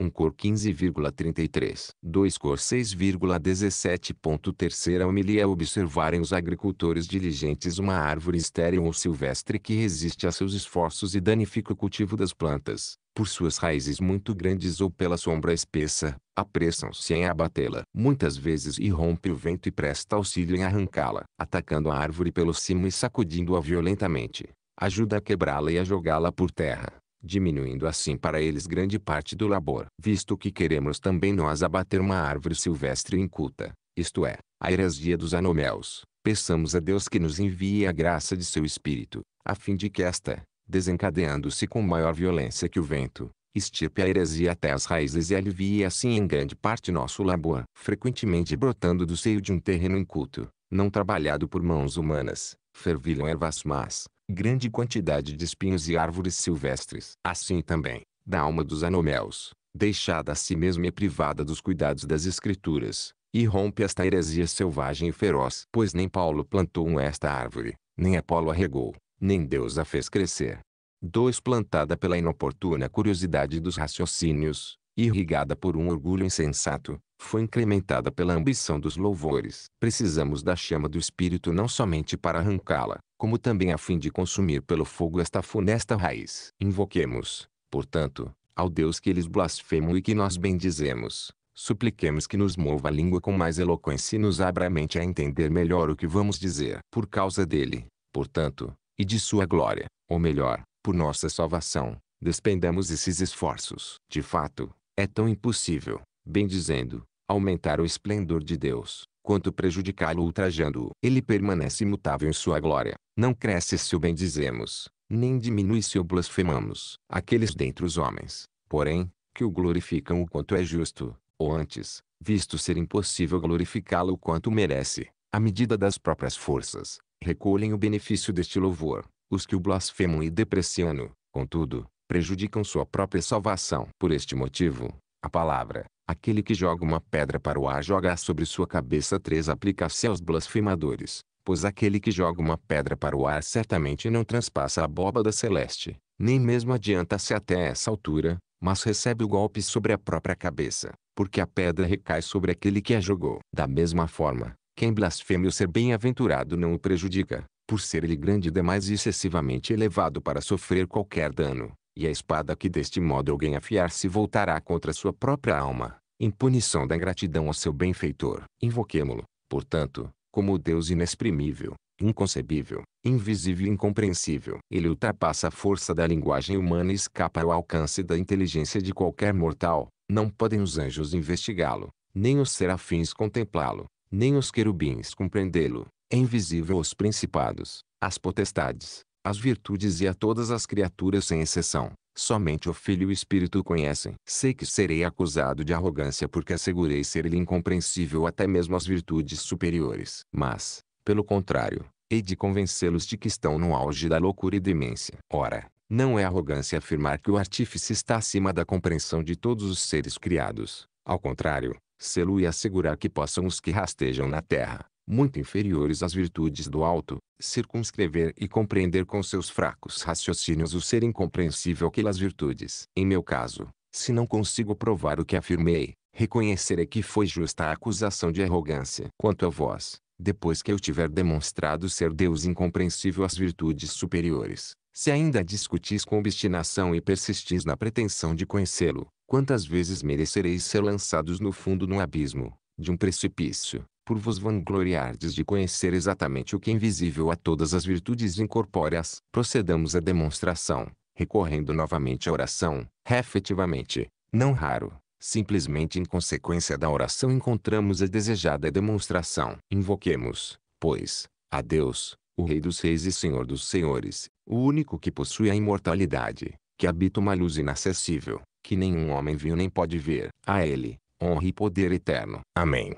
1 um cor 15,33. 2 cor 6,17. Terceira homilia é observarem os agricultores diligentes uma árvore estéreo ou silvestre que resiste a seus esforços e danifica o cultivo das plantas por suas raízes muito grandes ou pela sombra espessa, apressam-se em abatê-la. Muitas vezes irrompe o vento e presta auxílio em arrancá-la, atacando a árvore pelo cimo e sacudindo-a violentamente. Ajuda a quebrá-la e a jogá-la por terra diminuindo assim para eles grande parte do labor. Visto que queremos também nós abater uma árvore silvestre inculta, isto é, a heresia dos anoméus, peçamos a Deus que nos envie a graça de seu Espírito, a fim de que esta, desencadeando-se com maior violência que o vento, estirpe a heresia até as raízes e alivie assim em grande parte nosso labor, frequentemente brotando do seio de um terreno inculto, não trabalhado por mãos humanas, fervilham ervas más, grande quantidade de espinhos e árvores silvestres. Assim também, da alma dos anomelos deixada a si mesma e privada dos cuidados das escrituras, e rompe esta heresia selvagem e feroz. Pois nem Paulo plantou esta árvore, nem Apolo a regou, nem Deus a fez crescer. dois Plantada pela inoportuna curiosidade dos raciocínios, irrigada por um orgulho insensato, foi incrementada pela ambição dos louvores. Precisamos da chama do Espírito não somente para arrancá-la, como também a fim de consumir pelo fogo esta funesta raiz. Invoquemos, portanto, ao Deus que eles blasfemam e que nós bendizemos. Supliquemos que nos mova a língua com mais eloquência e nos abra a mente a entender melhor o que vamos dizer. Por causa dele, portanto, e de sua glória, ou melhor, por nossa salvação, despendamos esses esforços. De fato, é tão impossível, bem dizendo, aumentar o esplendor de Deus, quanto prejudicá-lo ultrajando-o. Ele permanece imutável em sua glória. Não cresce se o bendizemos, nem diminui se o blasfemamos. Aqueles dentre os homens, porém, que o glorificam o quanto é justo, ou antes, visto ser impossível glorificá-lo o quanto merece, à medida das próprias forças, recolhem o benefício deste louvor. Os que o blasfemam e depreciam, contudo, prejudicam sua própria salvação. Por este motivo, a palavra, Aquele que joga uma pedra para o ar joga sobre sua cabeça três aplica-se aos blasfemadores, pois aquele que joga uma pedra para o ar certamente não transpassa a abóbada celeste, nem mesmo adianta-se até essa altura, mas recebe o golpe sobre a própria cabeça, porque a pedra recai sobre aquele que a jogou. Da mesma forma, quem blasfeme o ser bem-aventurado não o prejudica, por ser ele grande demais e excessivamente elevado para sofrer qualquer dano, e a espada que deste modo alguém afiar se voltará contra sua própria alma, em punição da ingratidão ao seu benfeitor. Invoquemo-lo, portanto, como o Deus inexprimível, inconcebível, invisível e incompreensível. Ele ultrapassa a força da linguagem humana e escapa ao alcance da inteligência de qualquer mortal. Não podem os anjos investigá-lo, nem os serafins contemplá-lo, nem os querubins compreendê-lo. É invisível aos principados, às potestades, as virtudes e a todas as criaturas sem exceção. Somente o Filho e o Espírito o conhecem. Sei que serei acusado de arrogância porque assegurei ser-lhe incompreensível até mesmo as virtudes superiores. Mas, pelo contrário, hei de convencê-los de que estão no auge da loucura e demência. Ora, não é arrogância afirmar que o artífice está acima da compreensão de todos os seres criados. Ao contrário, sê-lo e assegurar que possam os que rastejam na terra, muito inferiores às virtudes do alto, circunscrever e compreender com seus fracos raciocínios o ser incompreensível que as virtudes. Em meu caso, se não consigo provar o que afirmei, reconhecerei que foi justa a acusação de arrogância. Quanto a vós, depois que eu tiver demonstrado ser Deus incompreensível às virtudes superiores, se ainda discutis com obstinação e persistis na pretensão de conhecê-lo, quantas vezes merecereis ser lançados no fundo de um abismo, de um precipício, por vos vangloriardes de conhecer exatamente o que é invisível a todas as virtudes incorpóreas, procedamos à demonstração, recorrendo novamente à oração, efetivamente, não raro, simplesmente em consequência da oração encontramos a desejada demonstração. Invoquemos, pois, a Deus, o Rei dos Reis e Senhor dos Senhores, o único que possui a imortalidade, que habita uma luz inacessível, que nenhum homem viu nem pode ver. A Ele, honra e poder eterno. Amém.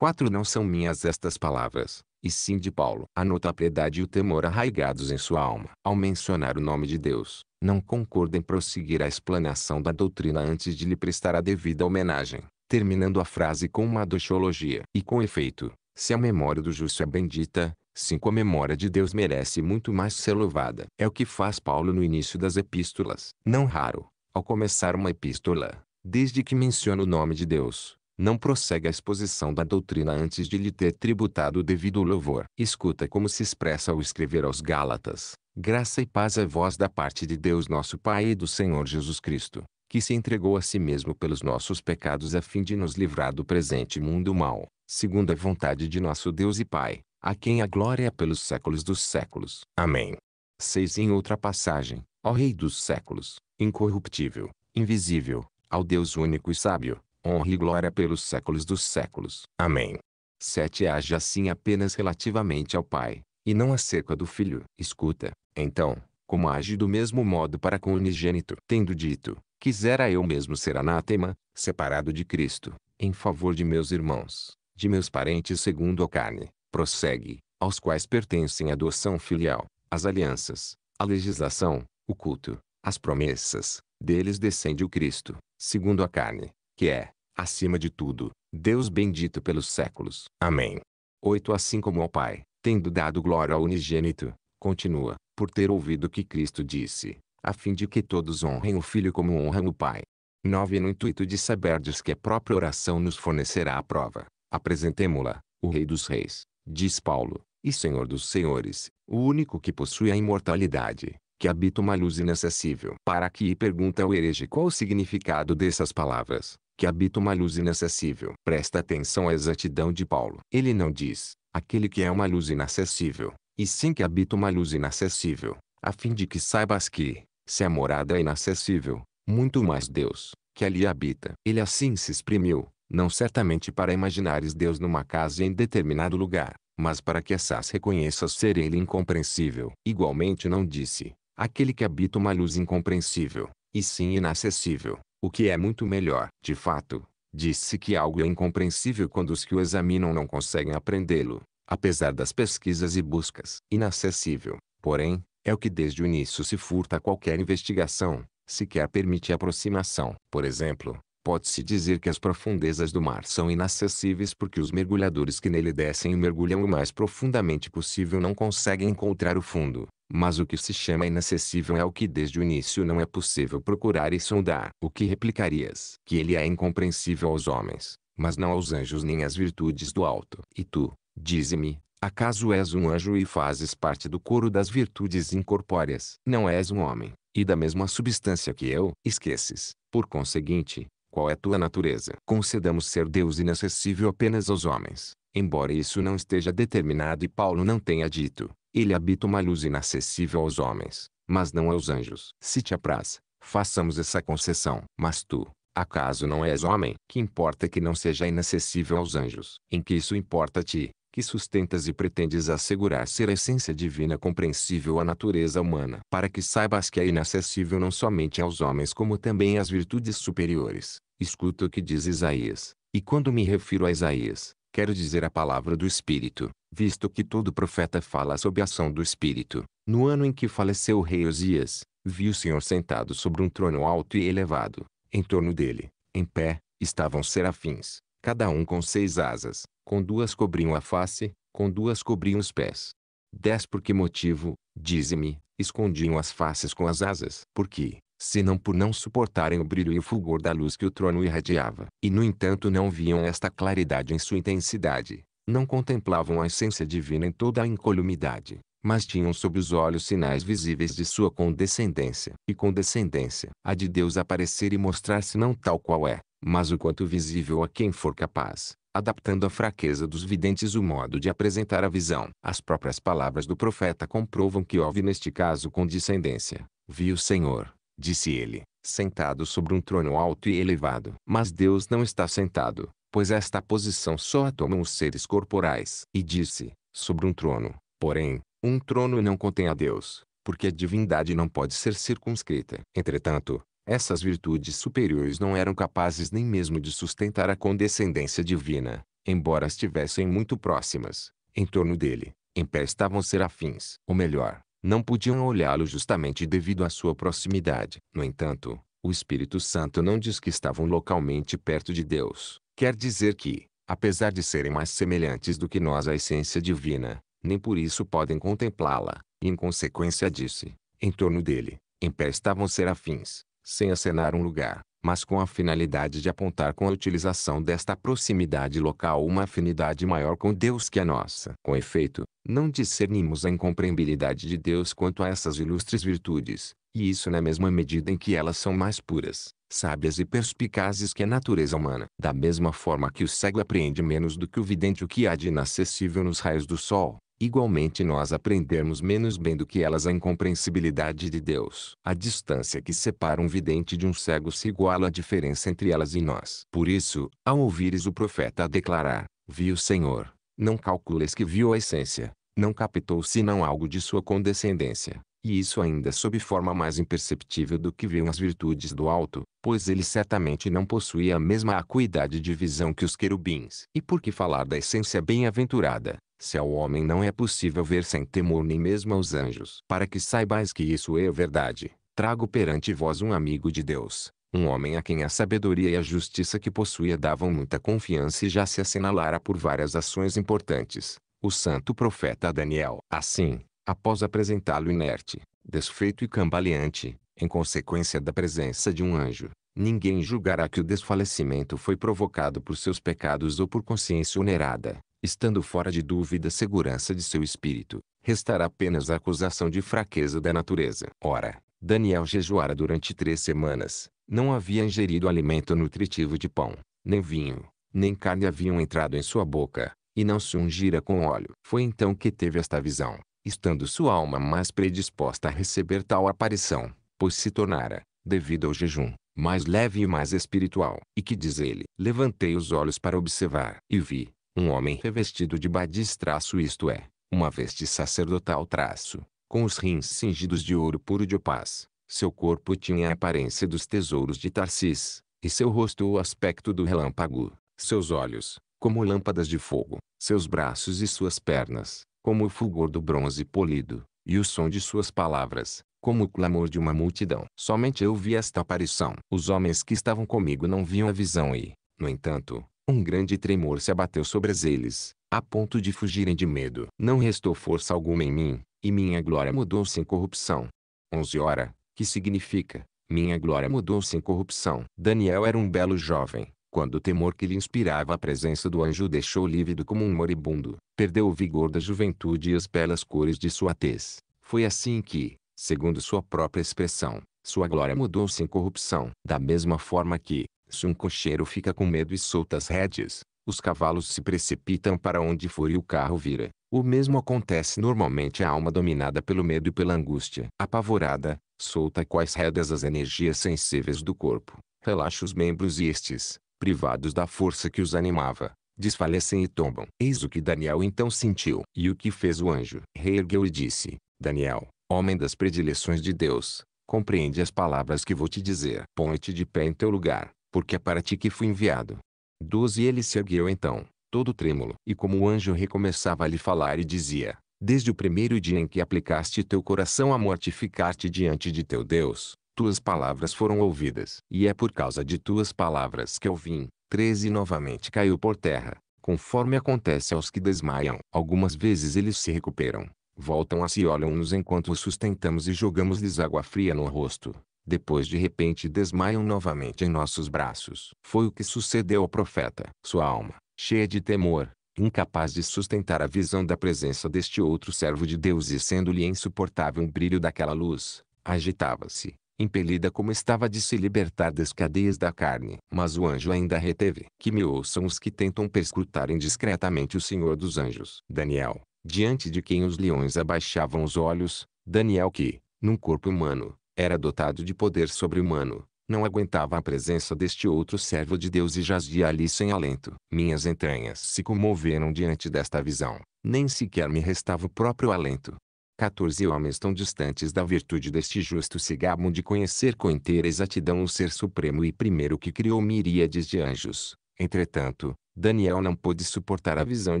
4 não são minhas estas palavras, e sim de Paulo. Anota a piedade e o temor arraigados em sua alma. Ao mencionar o nome de Deus, não concorda em prosseguir a explanação da doutrina antes de lhe prestar a devida homenagem, terminando a frase com uma doxologia. E com efeito, se a memória do justo é bendita, sim, A memória de Deus merece muito mais ser louvada. É o que faz Paulo no início das epístolas. Não raro, ao começar uma epístola, desde que menciona o nome de Deus, não prossegue a exposição da doutrina antes de lhe ter tributado o devido louvor. Escuta como se expressa ao escrever aos Gálatas: Graça e paz a vós da parte de Deus nosso Pai e do Senhor Jesus Cristo, que se entregou a si mesmo pelos nossos pecados a fim de nos livrar do presente mundo mau, segundo a vontade de nosso Deus e Pai, a quem a glória é pelos séculos dos séculos. Amém. 6. Em outra passagem, ó Rei dos séculos, incorruptível, invisível, ao Deus único e sábio, honra e glória pelos séculos dos séculos. Amém. 7. Age assim apenas relativamente ao Pai, e não acerca do Filho. Escuta, então, como age do mesmo modo para com o unigênito. Tendo dito, quisera eu mesmo ser anátema, separado de Cristo, em favor de meus irmãos, de meus parentes segundo a carne, prossegue, aos quais pertencem a adoção filial, as alianças, a legislação, o culto, as promessas, deles descende o Cristo, segundo a carne, que é, acima de tudo, Deus bendito pelos séculos. Amém. 8 Assim como ao Pai, tendo dado glória ao unigênito, continua, por ter ouvido o que Cristo disse, a fim de que todos honrem o Filho como honram o Pai. 9 No intuito de saberdes que a própria oração nos fornecerá a prova, apresentemo-la, o Rei dos Reis, diz Paulo, e Senhor dos Senhores, o único que possui a imortalidade, que habita uma luz inacessível. Para que pergunta ao herege qual o significado dessas palavras, que habita uma luz inacessível. Presta atenção à exatidão de Paulo. Ele não diz, aquele que é uma luz inacessível, e sim que habita uma luz inacessível, a fim de que saibas que, se a morada é inacessível, muito mais Deus, que ali habita. Ele assim se exprimiu, não certamente para imaginares Deus numa casa em determinado lugar, mas para que essas reconheças ser ele incompreensível. Igualmente não disse, aquele que habita uma luz incompreensível, e sim inacessível, o que é muito melhor. De fato, disse que algo é incompreensível quando os que o examinam não conseguem aprendê-lo, apesar das pesquisas e buscas. Inacessível, porém, é o que desde o início se furta a qualquer investigação, sequer permite aproximação. Por exemplo, Pode-se dizer que as profundezas do mar são inacessíveis porque os mergulhadores que nele descem e mergulham o mais profundamente possível não conseguem encontrar o fundo. Mas o que se chama inacessível é o que desde o início não é possível procurar e sondar. O que replicarias? Que ele é incompreensível aos homens, mas não aos anjos nem às virtudes do alto. E tu, dize-me, acaso és um anjo e fazes parte do coro das virtudes incorpóreas? Não és um homem, e da mesma substância que eu, esqueces. Por conseguinte, qual é tua natureza? Concedamos ser Deus inacessível apenas aos homens. Embora isso não esteja determinado e Paulo não tenha dito, ele habita uma luz inacessível aos homens, mas não aos anjos. Se te apraz, façamos essa concessão. Mas tu, acaso não és homem? Que importa que não seja inacessível aos anjos? Em que isso importa a ti, que sustentas e pretendes assegurar ser a essência divina compreensível à natureza humana? Para que saibas que é inacessível não somente aos homens como também às virtudes superiores. Escuta o que diz Isaías, e quando me refiro a Isaías, quero dizer a palavra do Espírito, visto que todo profeta fala sob a ação do Espírito. No ano em que faleceu o rei Osias, vi o Senhor sentado sobre um trono alto e elevado. Em torno dele, em pé, estavam serafins, cada um com seis asas, com duas cobriam a face, com duas cobriam os pés. Dez por que motivo, dize-me, escondiam as faces com as asas? por quê? senão por não suportarem o brilho e o fulgor da luz que o trono irradiava. E no entanto não viam esta claridade em sua intensidade, não contemplavam a essência divina em toda a incolumidade, mas tinham sob os olhos sinais visíveis de sua condescendência. E condescendência, a de Deus aparecer e mostrar-se não tal qual é, mas o quanto visível a quem for capaz, adaptando à fraqueza dos videntes o modo de apresentar a visão. As próprias palavras do profeta comprovam que houve neste caso condescendência. Vi o Senhor, disse ele, sentado sobre um trono alto e elevado. Mas Deus não está sentado, pois esta posição só a tomam os seres corporais. E disse, sobre um trono, porém, um trono não contém a Deus, porque a divindade não pode ser circunscrita. Entretanto, essas virtudes superiores não eram capazes nem mesmo de sustentar a condescendência divina, embora estivessem muito próximas. Em torno dele, em pé estavam serafins, ou melhor, não podiam olhá-lo justamente devido à sua proximidade. No entanto, o Espírito Santo não diz que estavam localmente perto de Deus. Quer dizer que, apesar de serem mais semelhantes do que nós à essência divina, nem por isso podem contemplá-la. E em consequência disse, em torno dele, em pé estavam serafins, sem acenar um lugar, mas com a finalidade de apontar com a utilização desta proximidade local uma afinidade maior com Deus que a nossa. Com efeito, não discernimos a incompreensibilidade de Deus quanto a essas ilustres virtudes, e isso na mesma medida em que elas são mais puras, sábias e perspicazes que a natureza humana. Da mesma forma que o cego apreende menos do que o vidente o que há de inacessível nos raios do sol, Igualmente nós aprendemos menos bem do que elas a incompreensibilidade de Deus. A distância que separa um vidente de um cego se iguala à diferença entre elas e nós. Por isso, ao ouvires o profeta declarar, vi o Senhor, não calcules que viu a essência, não captou senão algo de sua condescendência, e isso ainda é sob forma mais imperceptível do que viam as virtudes do alto, pois ele certamente não possuía a mesma acuidade de visão que os querubins. E por que falar da essência bem-aventurada, se ao homem não é possível ver sem temor nem mesmo aos anjos? Para que saibais que isso é verdade, trago perante vós um amigo de Deus, um homem a quem a sabedoria e a justiça que possuía davam muita confiança e já se assinalara por várias ações importantes, o santo profeta Daniel. Assim, após apresentá-lo inerte, desfeito e cambaleante, em consequência da presença de um anjo, ninguém julgará que o desfalecimento foi provocado por seus pecados ou por consciência onerada, estando fora de dúvida a segurança de seu espírito, restará apenas a acusação de fraqueza da natureza. Ora, Daniel jejuara durante três semanas, não havia ingerido alimento nutritivo de pão, nem vinho, nem carne haviam entrado em sua boca, e não se ungira com óleo. Foi então que teve esta visão estando sua alma mais predisposta a receber tal aparição, pois se tornara, devido ao jejum, mais leve e mais espiritual. E que diz ele? Levantei os olhos para observar, e vi, um homem revestido de badis traço isto é, uma veste sacerdotal traço, com os rins cingidos de ouro puro de opaz. Seu corpo tinha a aparência dos tesouros de Tarsis, e seu rosto o aspecto do relâmpago. Seus olhos, como lâmpadas de fogo, seus braços e suas pernas, como o fulgor do bronze polido, e o som de suas palavras, como o clamor de uma multidão. Somente eu vi esta aparição. Os homens que estavam comigo não viam a visão e, no entanto, um grande tremor se abateu sobre eles, a ponto de fugirem de medo. Não restou força alguma em mim, e minha glória mudou-se em corrupção. 11 hora, que significa, minha glória mudou-se em corrupção. Daniel era um belo jovem, quando o temor que lhe inspirava a presença do anjo deixou lívido como um moribundo, perdeu o vigor da juventude e as belas cores de sua tez. Foi assim que, segundo sua própria expressão, sua glória mudou-se em corrupção. Da mesma forma que, se um cocheiro fica com medo e solta as rédeas, os cavalos se precipitam para onde for e o carro vira. O mesmo acontece normalmente à alma dominada pelo medo e pela angústia. Apavorada, solta quais rédeas as energias sensíveis do corpo, relaxa os membros e estes, privados da força que os animava, desfalecem e tombam. Eis o que Daniel então sentiu. E o que fez o anjo? Reergueu e disse: Daniel, homem das predileções de Deus, compreende as palavras que vou te dizer. Põe-te de pé em teu lugar, porque é para ti que fui enviado. 12 Ele se ergueu então, todo trêmulo, e como o anjo recomeçava a lhe falar e dizia: Desde o primeiro dia em que aplicaste teu coração a mortificar-te diante de teu Deus, tuas palavras foram ouvidas, e é por causa de tuas palavras que eu vim. 13 novamente caiu por terra, conforme acontece aos que desmaiam. Algumas vezes eles se recuperam, voltam a se si olham-nos enquanto os sustentamos e jogamos-lhes água fria no rosto. Depois de repente desmaiam novamente em nossos braços. Foi o que sucedeu ao profeta. Sua alma, cheia de temor, incapaz de sustentar a visão da presença deste outro servo de Deus e sendo-lhe insuportável o brilho daquela luz, agitava-se, impelida como estava de se libertar das cadeias da carne. Mas o anjo ainda reteve. Que me ouçam os que tentam perscrutar indiscretamente o Senhor dos Anjos. Daniel, diante de quem os leões abaixavam os olhos, Daniel que, num corpo humano, era dotado de poder sobre-humano, não aguentava a presença deste outro servo de Deus e jazia ali sem alento. Minhas entranhas se comoveram diante desta visão. Nem sequer me restava o próprio alento. 14 homens tão distantes da virtude deste justo se gabam de conhecer com inteira exatidão o Ser Supremo e primeiro que criou miríades de anjos. Entretanto, Daniel não pôde suportar a visão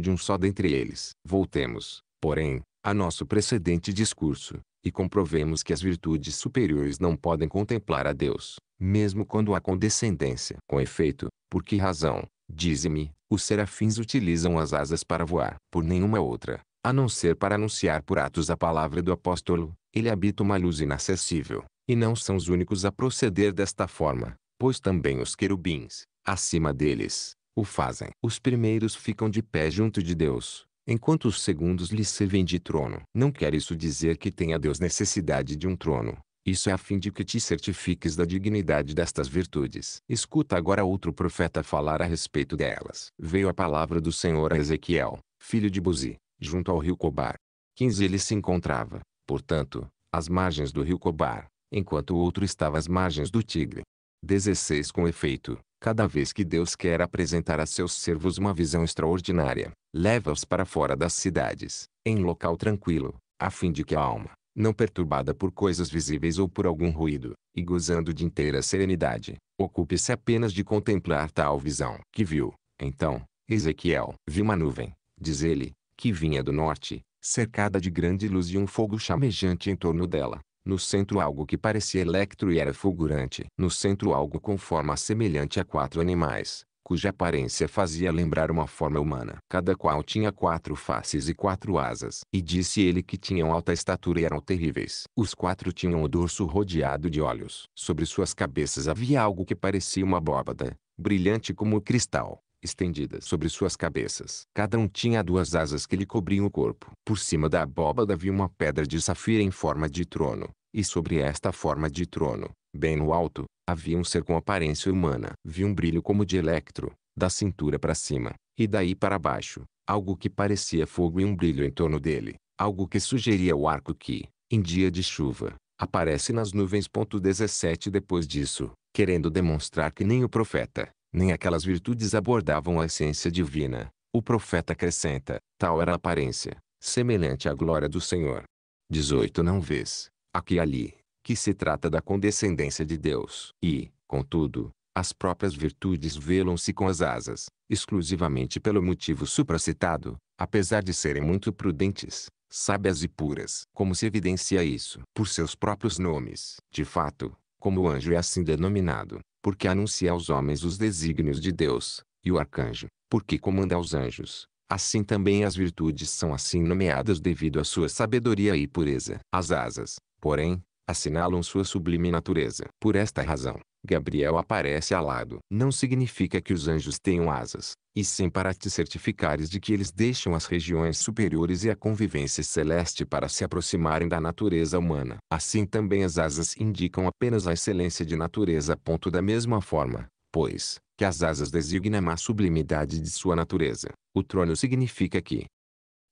de um só dentre eles. Voltemos, porém, a nosso precedente discurso, e comprovemos que as virtudes superiores não podem contemplar a Deus, mesmo quando há condescendência. Com efeito, por que razão, dize-me, os serafins utilizam as asas para voar? Por nenhuma outra. A não ser para anunciar por atos a palavra do apóstolo, ele habita uma luz inacessível, e não são os únicos a proceder desta forma, pois também os querubins, acima deles, o fazem. Os primeiros ficam de pé junto de Deus, enquanto os segundos lhe servem de trono. Não quer isso dizer que tenha Deus necessidade de um trono. Isso é a fim de que te certifiques da dignidade destas virtudes. Escuta agora outro profeta falar a respeito delas. Veio a palavra do Senhor a Ezequiel, filho de Buzi, junto ao rio Cobar. 15 Ele se encontrava, portanto, às margens do rio Cobar, enquanto o outro estava às margens do Tigre. 16 Com efeito, cada vez que Deus quer apresentar a seus servos uma visão extraordinária, leva-os para fora das cidades, em local tranquilo, a fim de que a alma, não perturbada por coisas visíveis ou por algum ruído, e gozando de inteira serenidade, ocupe-se apenas de contemplar tal visão que viu. Então, Ezequiel viu uma nuvem, diz ele, que vinha do norte, cercada de grande luz e um fogo chamejante em torno dela. No centro algo que parecia electro e era fulgurante. No centro algo com forma semelhante a quatro animais, cuja aparência fazia lembrar uma forma humana. Cada qual tinha quatro faces e quatro asas. E disse ele que tinham alta estatura e eram terríveis. Os quatro tinham o dorso rodeado de olhos. Sobre suas cabeças havia algo que parecia uma abóbada, brilhante como cristal estendidas sobre suas cabeças. Cada um tinha duas asas que lhe cobriam o corpo. Por cima da abóbada havia uma pedra de safira em forma de trono, e sobre esta forma de trono, bem no alto, havia um ser com aparência humana. Vi um brilho como de electro, da cintura para cima, e daí para baixo, algo que parecia fogo e um brilho em torno dele, algo que sugeria o arco que, em dia de chuva, aparece nas nuvens. 17 Depois disso, querendo demonstrar que nem o profeta, nem aquelas virtudes abordavam a essência divina. O profeta acrescenta, tal era a aparência, semelhante à glória do Senhor. 18 Não vês, aqui e ali, que se trata da condescendência de Deus. E, contudo, as próprias virtudes velam-se com as asas, exclusivamente pelo motivo supracitado, apesar de serem muito prudentes, sábias e puras. Como se evidencia isso? Por seus próprios nomes. De fato, como o anjo é assim denominado, porque anuncia aos homens os desígnios de Deus, e o arcanjo, porque comanda aos anjos. Assim também as virtudes são assim nomeadas devido à sua sabedoria e pureza. As asas, porém, assinalam sua sublime natureza. Por esta razão, Gabriel aparece alado. Não significa que os anjos tenham asas, e sim para te certificares de que eles deixam as regiões superiores e a convivência celeste para se aproximarem da natureza humana. Assim também as asas indicam apenas a excelência de natureza. Ponto da mesma forma, pois, que as asas designam a sublimidade de sua natureza. O trono significa que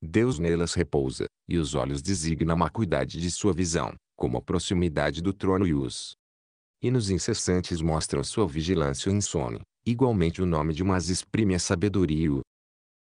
Deus nelas repousa, e os olhos designam a acuidade de sua visão, como a proximidade do trono e os e nos incessantes mostram sua vigilância e insônia. Igualmente o nome de umas exprime a sabedoria e o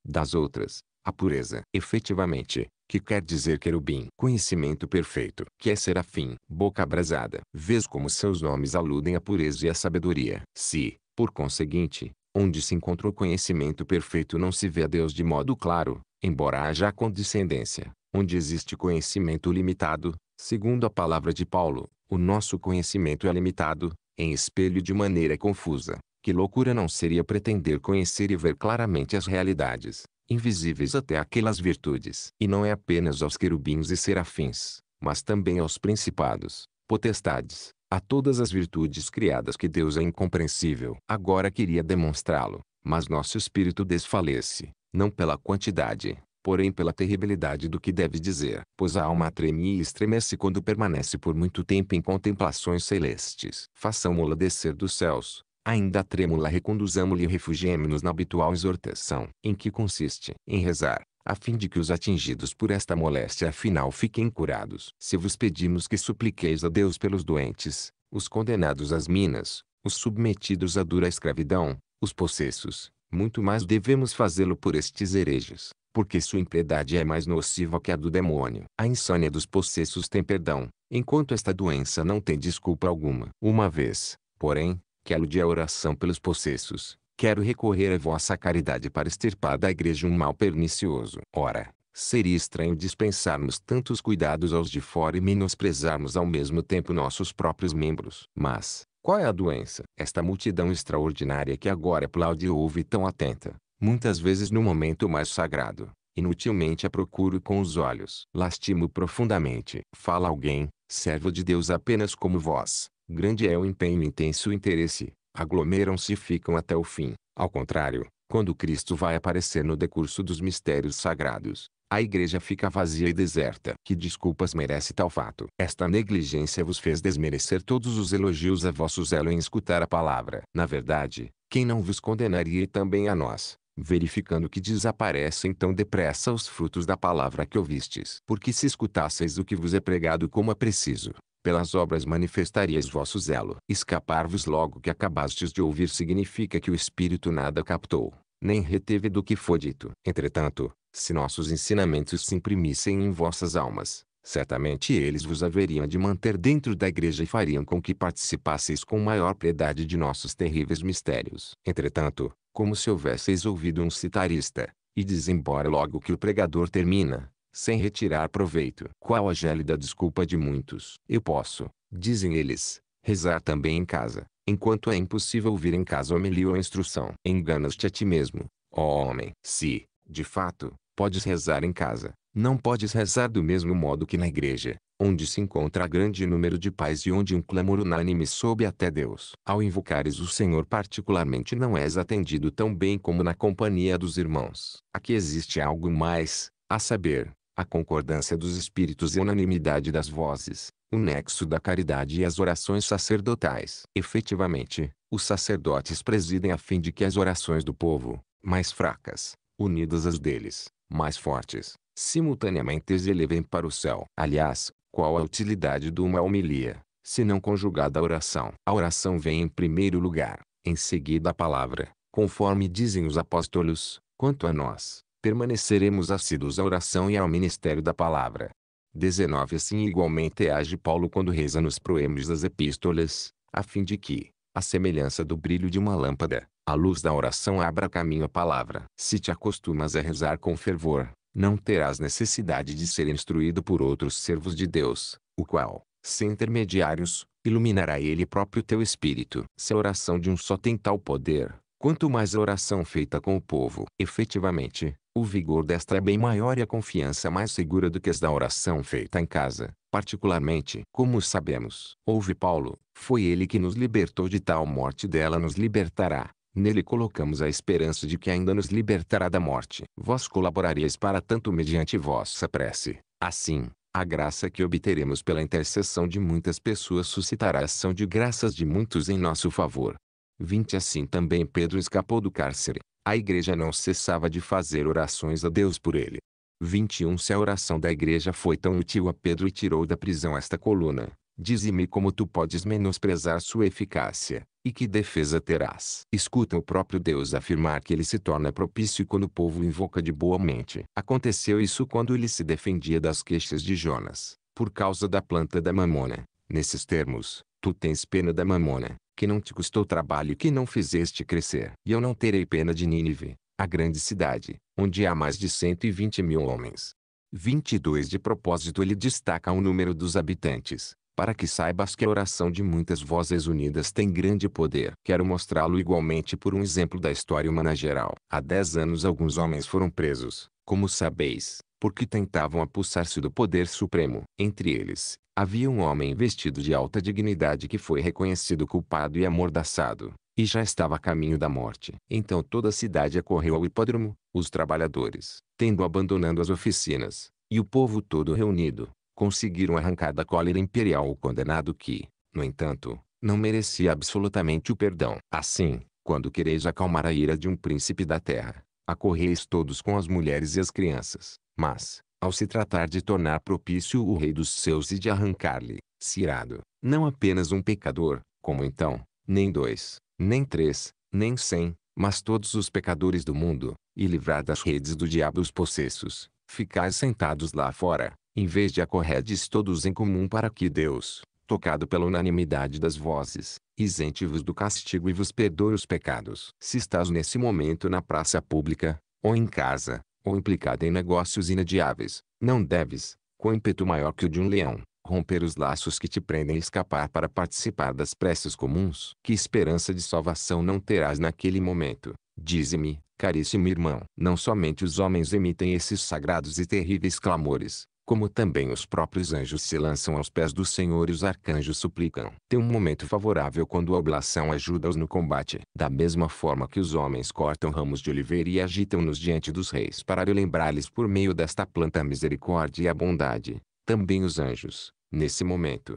das outras, a pureza. Efetivamente, que quer dizer querubim. Conhecimento perfeito, que é serafim. Boca abrasada. Vês como seus nomes aludem à pureza e à sabedoria. Se, por conseguinte, onde se encontra o conhecimento perfeito não se vê a Deus de modo claro, embora haja condescendência, onde existe conhecimento limitado, segundo a palavra de Paulo, o nosso conhecimento é limitado, em espelho de maneira confusa, que loucura não seria pretender conhecer e ver claramente as realidades, invisíveis até aquelas virtudes. E não é apenas aos querubins e serafins, mas também aos principados, potestades, a todas as virtudes criadas que Deus é incompreensível. Agora queria demonstrá-lo, mas nosso espírito desfalece, não pela quantidade, porém pela terribilidade do que deve dizer. Pois a alma treme e estremece quando permanece por muito tempo em contemplações celestes. Façamo-la descer dos céus, Ainda trêmula reconduzamo-lhe e refugiemos nos na habitual exortação, em que consiste em rezar, a fim de que os atingidos por esta moléstia afinal fiquem curados. Se vos pedimos que supliqueis a Deus pelos doentes, os condenados às minas, os submetidos à dura escravidão, os possessos, muito mais devemos fazê-lo por estes hereges, porque sua impiedade é mais nociva que a do demônio. A insônia dos possessos tem perdão, enquanto esta doença não tem desculpa alguma. Uma vez, porém, Quero de oração pelos possessos. Quero recorrer à vossa caridade para extirpar da igreja um mal pernicioso. Ora, seria estranho dispensarmos tantos cuidados aos de fora e menosprezarmos ao mesmo tempo nossos próprios membros. Mas, qual é a doença? Esta multidão extraordinária que agora aplaude e ouve tão atenta, muitas vezes no momento mais sagrado, inutilmente a procuro com os olhos. Lastimo profundamente. Fala alguém, servo de Deus apenas como vós, Grande é o empenho e o interesse, aglomeram-se e ficam até o fim. Ao contrário, quando Cristo vai aparecer no decurso dos mistérios sagrados, a igreja fica vazia e deserta. Que desculpas merece tal fato? Esta negligência vos fez desmerecer todos os elogios a vosso zelo em escutar a palavra. Na verdade, quem não vos condenaria e também a nós, verificando que desaparecem tão depressa os frutos da palavra que ouvistes? Porque se escutasseis o que vos é pregado como é preciso, pelas obras manifestarias vosso zelo. Escapar-vos logo que acabastes de ouvir significa que o Espírito nada captou, nem reteve do que foi dito. Entretanto, se nossos ensinamentos se imprimissem em vossas almas, certamente eles vos haveriam de manter dentro da igreja e fariam com que participasseis com maior piedade de nossos terríveis mistérios. Entretanto, como se houvesseis ouvido um citarista, e diz embora logo que o pregador termina, sem retirar proveito. Qual a gélida desculpa de muitos? Eu posso, dizem eles, rezar também em casa, enquanto é impossível ouvir em casa homilia ou instrução. Enganas-te a ti mesmo, ó homem. Se, de fato, podes rezar em casa, não podes rezar do mesmo modo que na igreja, onde se encontra grande número de pais e onde um clamor unânime sobe até Deus. Ao invocares o Senhor particularmente não és atendido tão bem como na companhia dos irmãos. Aqui existe algo mais, a saber, a concordância dos espíritos e a unanimidade das vozes, o nexo da caridade e as orações sacerdotais. Efetivamente, os sacerdotes presidem a fim de que as orações do povo, mais fracas, unidas às deles, mais fortes, simultaneamente se elevem para o céu. Aliás, qual a utilidade de uma homilia, se não conjugada à oração? A oração vem em primeiro lugar, em seguida a palavra, conforme dizem os apóstolos, quanto a nós, permaneceremos assíduos à oração e ao ministério da palavra. 19 Assim igualmente age Paulo quando reza nos proêmios das epístolas, a fim de que, à semelhança do brilho de uma lâmpada, a luz da oração abra caminho à palavra. Se te acostumas a rezar com fervor, não terás necessidade de ser instruído por outros servos de Deus, o qual, sem intermediários, iluminará ele próprio teu espírito. Se a oração de um só tem tal poder, Quanto mais a oração feita com o povo, efetivamente, o vigor desta é bem maior e a confiança mais segura do que as da oração feita em casa, particularmente. Como sabemos, houve Paulo, foi ele que nos libertou de tal morte dela nos libertará. Nele colocamos a esperança de que ainda nos libertará da morte. Vós colaborareis para tanto mediante vossa prece. Assim, a graça que obteremos pela intercessão de muitas pessoas suscitará a ação de graças de muitos em nosso favor. 20 Assim também Pedro escapou do cárcere. A igreja não cessava de fazer orações a Deus por ele. 21 Se a oração da igreja foi tão útil a Pedro e tirou da prisão esta coluna, dize-me como tu podes menosprezar sua eficácia, e que defesa terás? Escuta o próprio Deus afirmar que ele se torna propício quando o povo invoca de boa mente. Aconteceu isso quando ele se defendia das queixas de Jonas, por causa da planta da mamona. Nesses termos, Tu tens pena da mamona, que não te custou trabalho e que não fizeste crescer. E eu não terei pena de Nínive, a grande cidade, onde há mais de 120 mil homens. 22 De propósito ele destaca o número dos habitantes, para que saibas que a oração de muitas vozes unidas tem grande poder. Quero mostrá-lo igualmente por um exemplo da história humana geral. Há dez anos alguns homens foram presos, como sabeis, porque tentavam apossar-se do poder supremo. Entre eles, Havia um homem vestido de alta dignidade que foi reconhecido culpado e amordaçado, e já estava a caminho da morte. Então toda a cidade acorreu ao hipódromo, os trabalhadores, tendo abandonado as oficinas, e o povo todo reunido, conseguiram arrancar da cólera imperial o condenado que, no entanto, não merecia absolutamente o perdão. Assim, quando quereis acalmar a ira de um príncipe da terra, acorreis todos com as mulheres e as crianças, mas, ao se tratar de tornar propício o rei dos seus e de arrancar-lhe, cirado, não apenas um pecador, como então, nem dois, nem três, nem cem, mas todos os pecadores do mundo, e livrar das redes do diabo os possessos, ficais sentados lá fora, em vez de acorredes todos em comum para que Deus, tocado pela unanimidade das vozes, isente-vos do castigo e vos perdoe os pecados. Se estás nesse momento na praça pública, ou em casa, ou implicada em negócios inadiáveis, não deves, com ímpeto maior que o de um leão, romper os laços que te prendem e escapar para participar das preces comuns. Que esperança de salvação não terás naquele momento? Dize-me, caríssimo irmão. Não somente os homens emitem esses sagrados e terríveis clamores, como também os próprios anjos se lançam aos pés do Senhor e os arcanjos suplicam. Tem um momento favorável quando a oblação ajuda-os no combate. Da mesma forma que os homens cortam ramos de oliveira e agitam-nos diante dos reis para lembrar-lhes por meio desta planta a misericórdia e a bondade, também os anjos, nesse momento,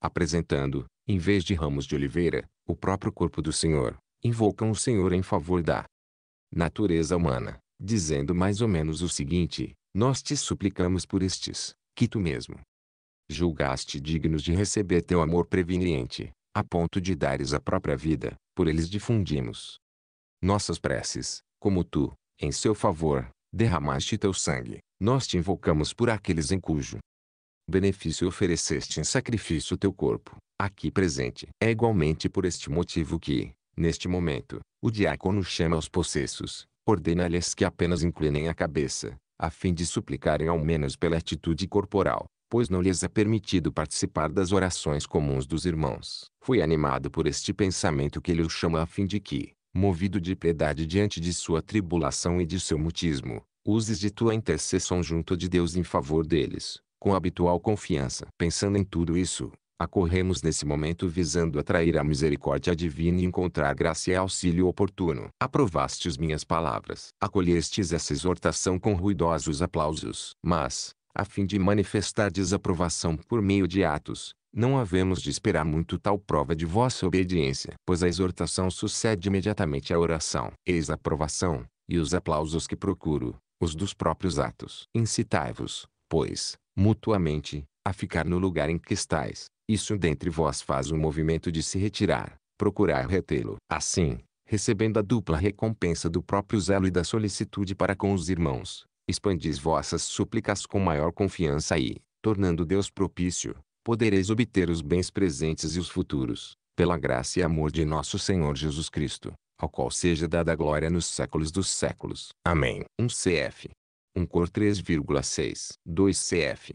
apresentando, em vez de ramos de oliveira, o próprio corpo do Senhor, invocam o Senhor em favor da natureza humana, dizendo mais ou menos o seguinte: nós te suplicamos por estes, que tu mesmo julgaste dignos de receber teu amor preveniente, a ponto de dares a própria vida, por eles difundimos nossas preces, como tu, em seu favor, derramaste teu sangue, nós te invocamos por aqueles em cujo benefício ofereceste em sacrifício teu corpo, aqui presente. É igualmente por este motivo que, neste momento, o diácono chama os possessos, ordena-lhes que apenas inclinem a cabeça, a fim de suplicarem ao menos pela atitude corporal, pois não lhes é permitido participar das orações comuns dos irmãos. Foi animado por este pensamento que ele o chama a fim de que, movido de piedade diante de sua tribulação e de seu mutismo, uses de tua intercessão junto de Deus em favor deles, com habitual confiança. Pensando em tudo isso, acorremos nesse momento visando atrair a misericórdia divina e encontrar graça e auxílio oportuno. Aprovastes minhas palavras. Acolhestes essa exortação com ruidosos aplausos. Mas, a fim de manifestar desaprovação por meio de atos, não havemos de esperar muito tal prova de vossa obediência. Pois a exortação sucede imediatamente à oração. Eis a aprovação, e os aplausos que procuro, os dos próprios atos. Incitai-vos, pois, mutuamente, a ficar no lugar em que estáis. Isso dentre vós faz um movimento de se retirar, procurar retê-lo. Assim, recebendo a dupla recompensa do próprio zelo e da solicitude para com os irmãos, expandis vossas súplicas com maior confiança e, tornando Deus propício, podereis obter os bens presentes e os futuros, pela graça e amor de nosso Senhor Jesus Cristo, ao qual seja dada a glória nos séculos dos séculos. Amém. 1 um CF. 1 um Cor 3,6. 2 CF.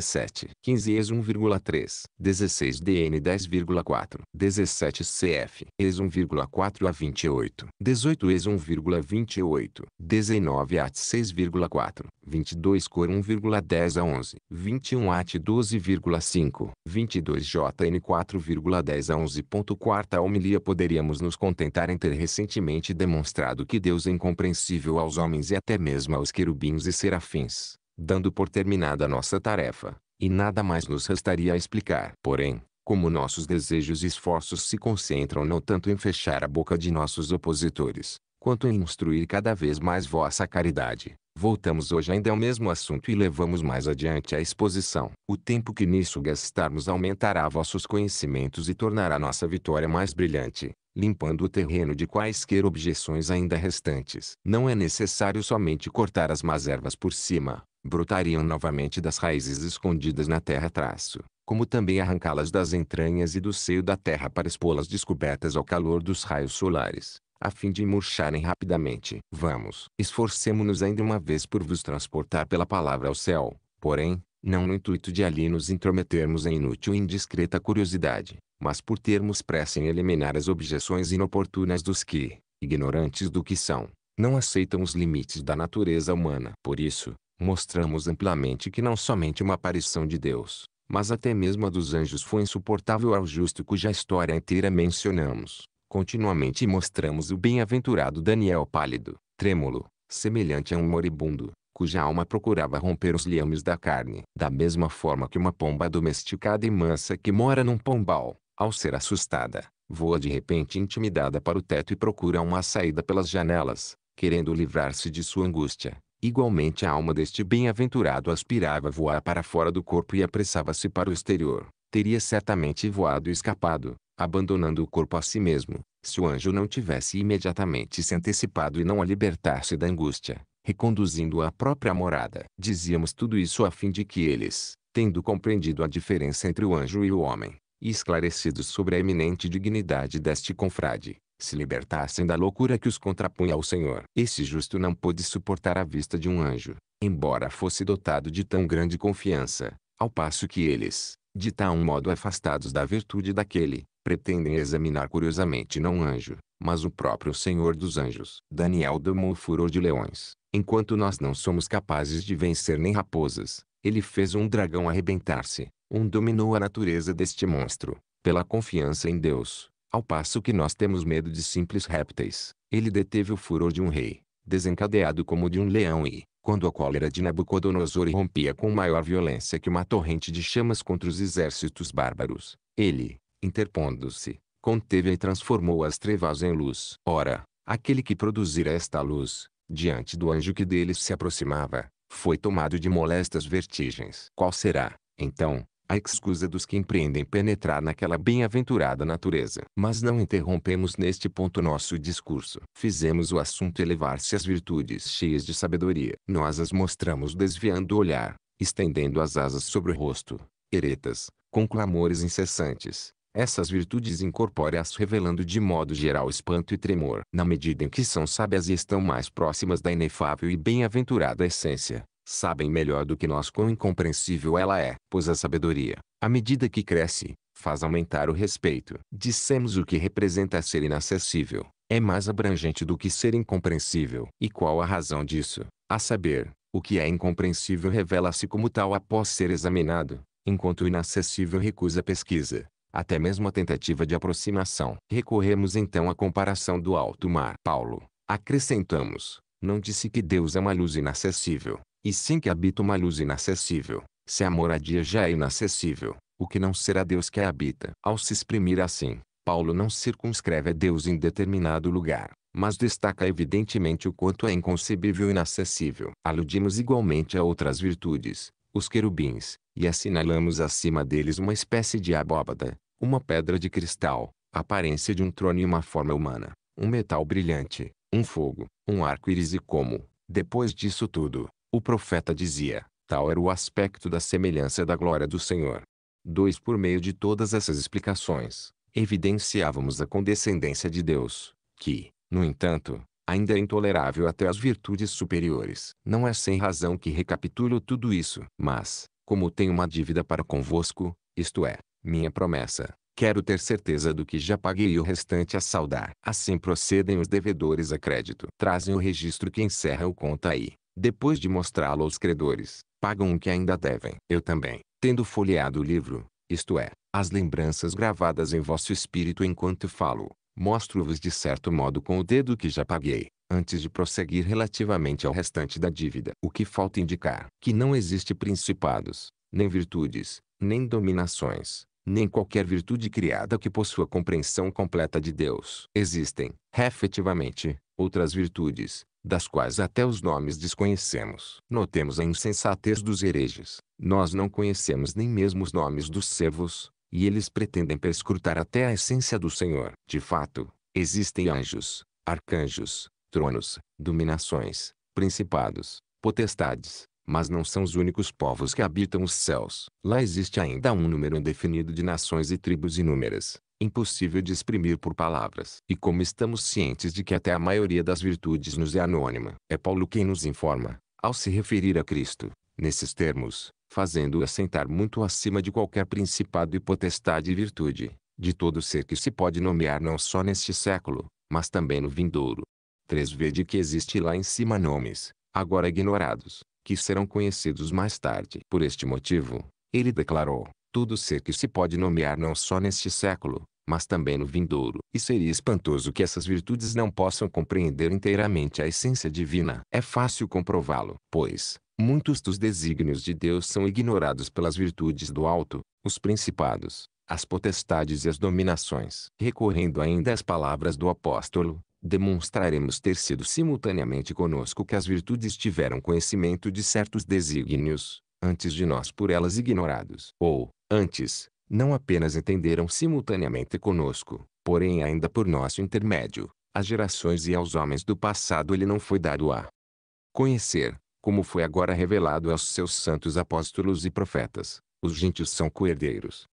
17, 15 ex 1,3, 16 dn 10,4, 17 cf ex 1,4 a 28, 18 ex 1,28, 19 at 6,4, 22 cor 1,10 a 11, 21 at 12,5, 22 jn 4,10 a 11. Quarta homilia poderíamos nos contentar em ter recentemente demonstrado que Deus é incompreensível aos homens e até mesmo aos querubins e serafins dando por terminada nossa tarefa, e nada mais nos restaria a explicar. Porém, como nossos desejos e esforços se concentram não tanto em fechar a boca de nossos opositores, quanto em instruir cada vez mais vossa caridade, voltamos hoje ainda ao mesmo assunto e levamos mais adiante a exposição. O tempo que nisso gastarmos aumentará vossos conhecimentos e tornará nossa vitória mais brilhante, limpando o terreno de quaisquer objeções ainda restantes. Não é necessário somente cortar as más ervas por cima, brotariam novamente das raízes escondidas na terra traço, como também arrancá-las das entranhas e do seio da terra para expô-las descobertas ao calor dos raios solares, a fim de murcharem rapidamente. Vamos, esforcemo-nos ainda uma vez por vos transportar pela palavra ao céu, porém, não no intuito de ali nos intrometermos em inútil e indiscreta curiosidade, mas por termos pressa em eliminar as objeções inoportunas dos que, ignorantes do que são, não aceitam os limites da natureza humana. Por isso, mostramos amplamente que não somente uma aparição de Deus, mas até mesmo a dos anjos foi insuportável ao justo cuja história inteira mencionamos. Continuamente mostramos o bem-aventurado Daniel pálido, trêmulo, semelhante a um moribundo, cuja alma procurava romper os liames da carne. Da mesma forma que uma pomba domesticada e mansa que mora num pombal, ao ser assustada, voa de repente intimidada para o teto e procura uma saída pelas janelas, querendo livrar-se de sua angústia. Igualmente a alma deste bem-aventurado aspirava a voar para fora do corpo e apressava-se para o exterior. Teria certamente voado e escapado, abandonando o corpo a si mesmo, se o anjo não tivesse imediatamente se antecipado e não a libertasse da angústia, reconduzindo-a à própria morada. Dizíamos tudo isso a fim de que eles, tendo compreendido a diferença entre o anjo e o homem, e esclarecidos sobre a eminente dignidade deste confrade, se libertassem da loucura que os contrapunha ao Senhor. Esse justo não pôde suportar a vista de um anjo, embora fosse dotado de tão grande confiança, ao passo que eles, de tal modo afastados da virtude daquele, pretendem examinar curiosamente não um anjo, mas o próprio Senhor dos anjos. Daniel domou o furor de leões. Enquanto nós não somos capazes de vencer nem raposas, ele fez um dragão arrebentar-se, um dominou a natureza deste monstro, pela confiança em Deus, ao passo que nós temos medo de simples répteis, ele deteve o furor de um rei, desencadeado como de um leão e, quando a cólera de Nabucodonosor irrompia com maior violência que uma torrente de chamas contra os exércitos bárbaros, ele, interpondo-se, conteve e transformou as trevas em luz. Ora, aquele que produzira esta luz, diante do anjo que dele se aproximava, foi tomado de molestas vertigens. Qual será, então, a excusa dos que empreendem penetrar naquela bem-aventurada natureza. Mas não interrompemos neste ponto nosso discurso. Fizemos o assunto elevar-se às virtudes cheias de sabedoria. Nós as mostramos desviando o olhar, estendendo as asas sobre o rosto, eretas, com clamores incessantes. Essas virtudes incorpóreas revelando de modo geral espanto e tremor, na medida em que são sábias e estão mais próximas da inefável e bem-aventurada essência, sabem melhor do que nós quão incompreensível ela é, pois a sabedoria, à medida que cresce, faz aumentar o respeito. Dissemos o que representa ser inacessível, é mais abrangente do que ser incompreensível. E qual a razão disso? A saber, o que é incompreensível revela-se como tal após ser examinado, enquanto o inacessível recusa pesquisa, até mesmo a tentativa de aproximação. Recorremos então à comparação do alto mar. Paulo, acrescentamos, não disse que Deus é uma luz inacessível, e sim que habita uma luz inacessível, se a moradia já é inacessível, o que não será Deus que a habita. Ao se exprimir assim, Paulo não circunscreve a Deus em determinado lugar, mas destaca evidentemente o quanto é inconcebível e inacessível. Aludimos igualmente a outras virtudes, os querubins, e assinalamos acima deles uma espécie de abóbada, uma pedra de cristal, a aparência de um trono e uma forma humana, um metal brilhante, um fogo, um arco-íris e como, depois disso tudo, o profeta dizia: tal era o aspecto da semelhança da glória do Senhor. 2. Por meio de todas essas explicações, evidenciávamos a condescendência de Deus, que, no entanto, ainda é intolerável até as virtudes superiores. Não é sem razão que recapitulo tudo isso. Mas, como tenho uma dívida para convosco, isto é, minha promessa, quero ter certeza do que já paguei e o restante a saudar. Assim procedem os devedores a crédito. Trazem o registro que encerra o conta aí depois de mostrá-lo aos credores, pagam o que ainda devem. Eu também, tendo folheado o livro, isto é, as lembranças gravadas em vosso espírito enquanto falo, mostro-vos de certo modo com o dedo que já paguei, antes de prosseguir relativamente ao restante da dívida. O que falta indicar que não existe principados, nem virtudes, nem dominações, nem qualquer virtude criada que possua compreensão completa de Deus. Existem, efetivamente, outras virtudes, das quais até os nomes desconhecemos. Notemos a insensatez dos hereges. Nós não conhecemos nem mesmo os nomes dos servos, e eles pretendem perscrutar até a essência do Senhor. De fato, existem anjos, arcanjos, tronos, dominações, principados, potestades, mas não são os únicos povos que habitam os céus. Lá existe ainda um número indefinido de nações e tribos inúmeras, impossível de exprimir por palavras. E como estamos cientes de que até a maioria das virtudes nos é anônima, é Paulo quem nos informa, ao se referir a Cristo, nesses termos, fazendo-o assentar muito acima de qualquer principado e potestade e virtude, de todo ser que se pode nomear não só neste século, mas também no vindouro. 3. Vede que existe lá em cima nomes, agora ignorados, que serão conhecidos mais tarde. Por este motivo, ele declarou, tudo ser que se pode nomear não só neste século, mas também no vindouro. E seria espantoso que essas virtudes não possam compreender inteiramente a essência divina. É fácil comprová-lo, pois, muitos dos desígnios de Deus são ignorados pelas virtudes do alto, os principados, as potestades e as dominações. Recorrendo ainda às palavras do apóstolo, demonstraremos ter sido simultaneamente conosco que as virtudes tiveram conhecimento de certos desígnios, antes de nós por elas ignorados. Ou, Antes, não apenas entenderam simultaneamente conosco, porém ainda por nosso intermédio, às gerações e aos homens do passado ele não foi dado a conhecer, como foi agora revelado aos seus santos apóstolos e profetas. Os gentios são coerdeiros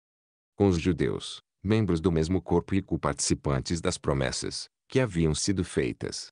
com os judeus, membros do mesmo corpo e co-participantes das promessas que haviam sido feitas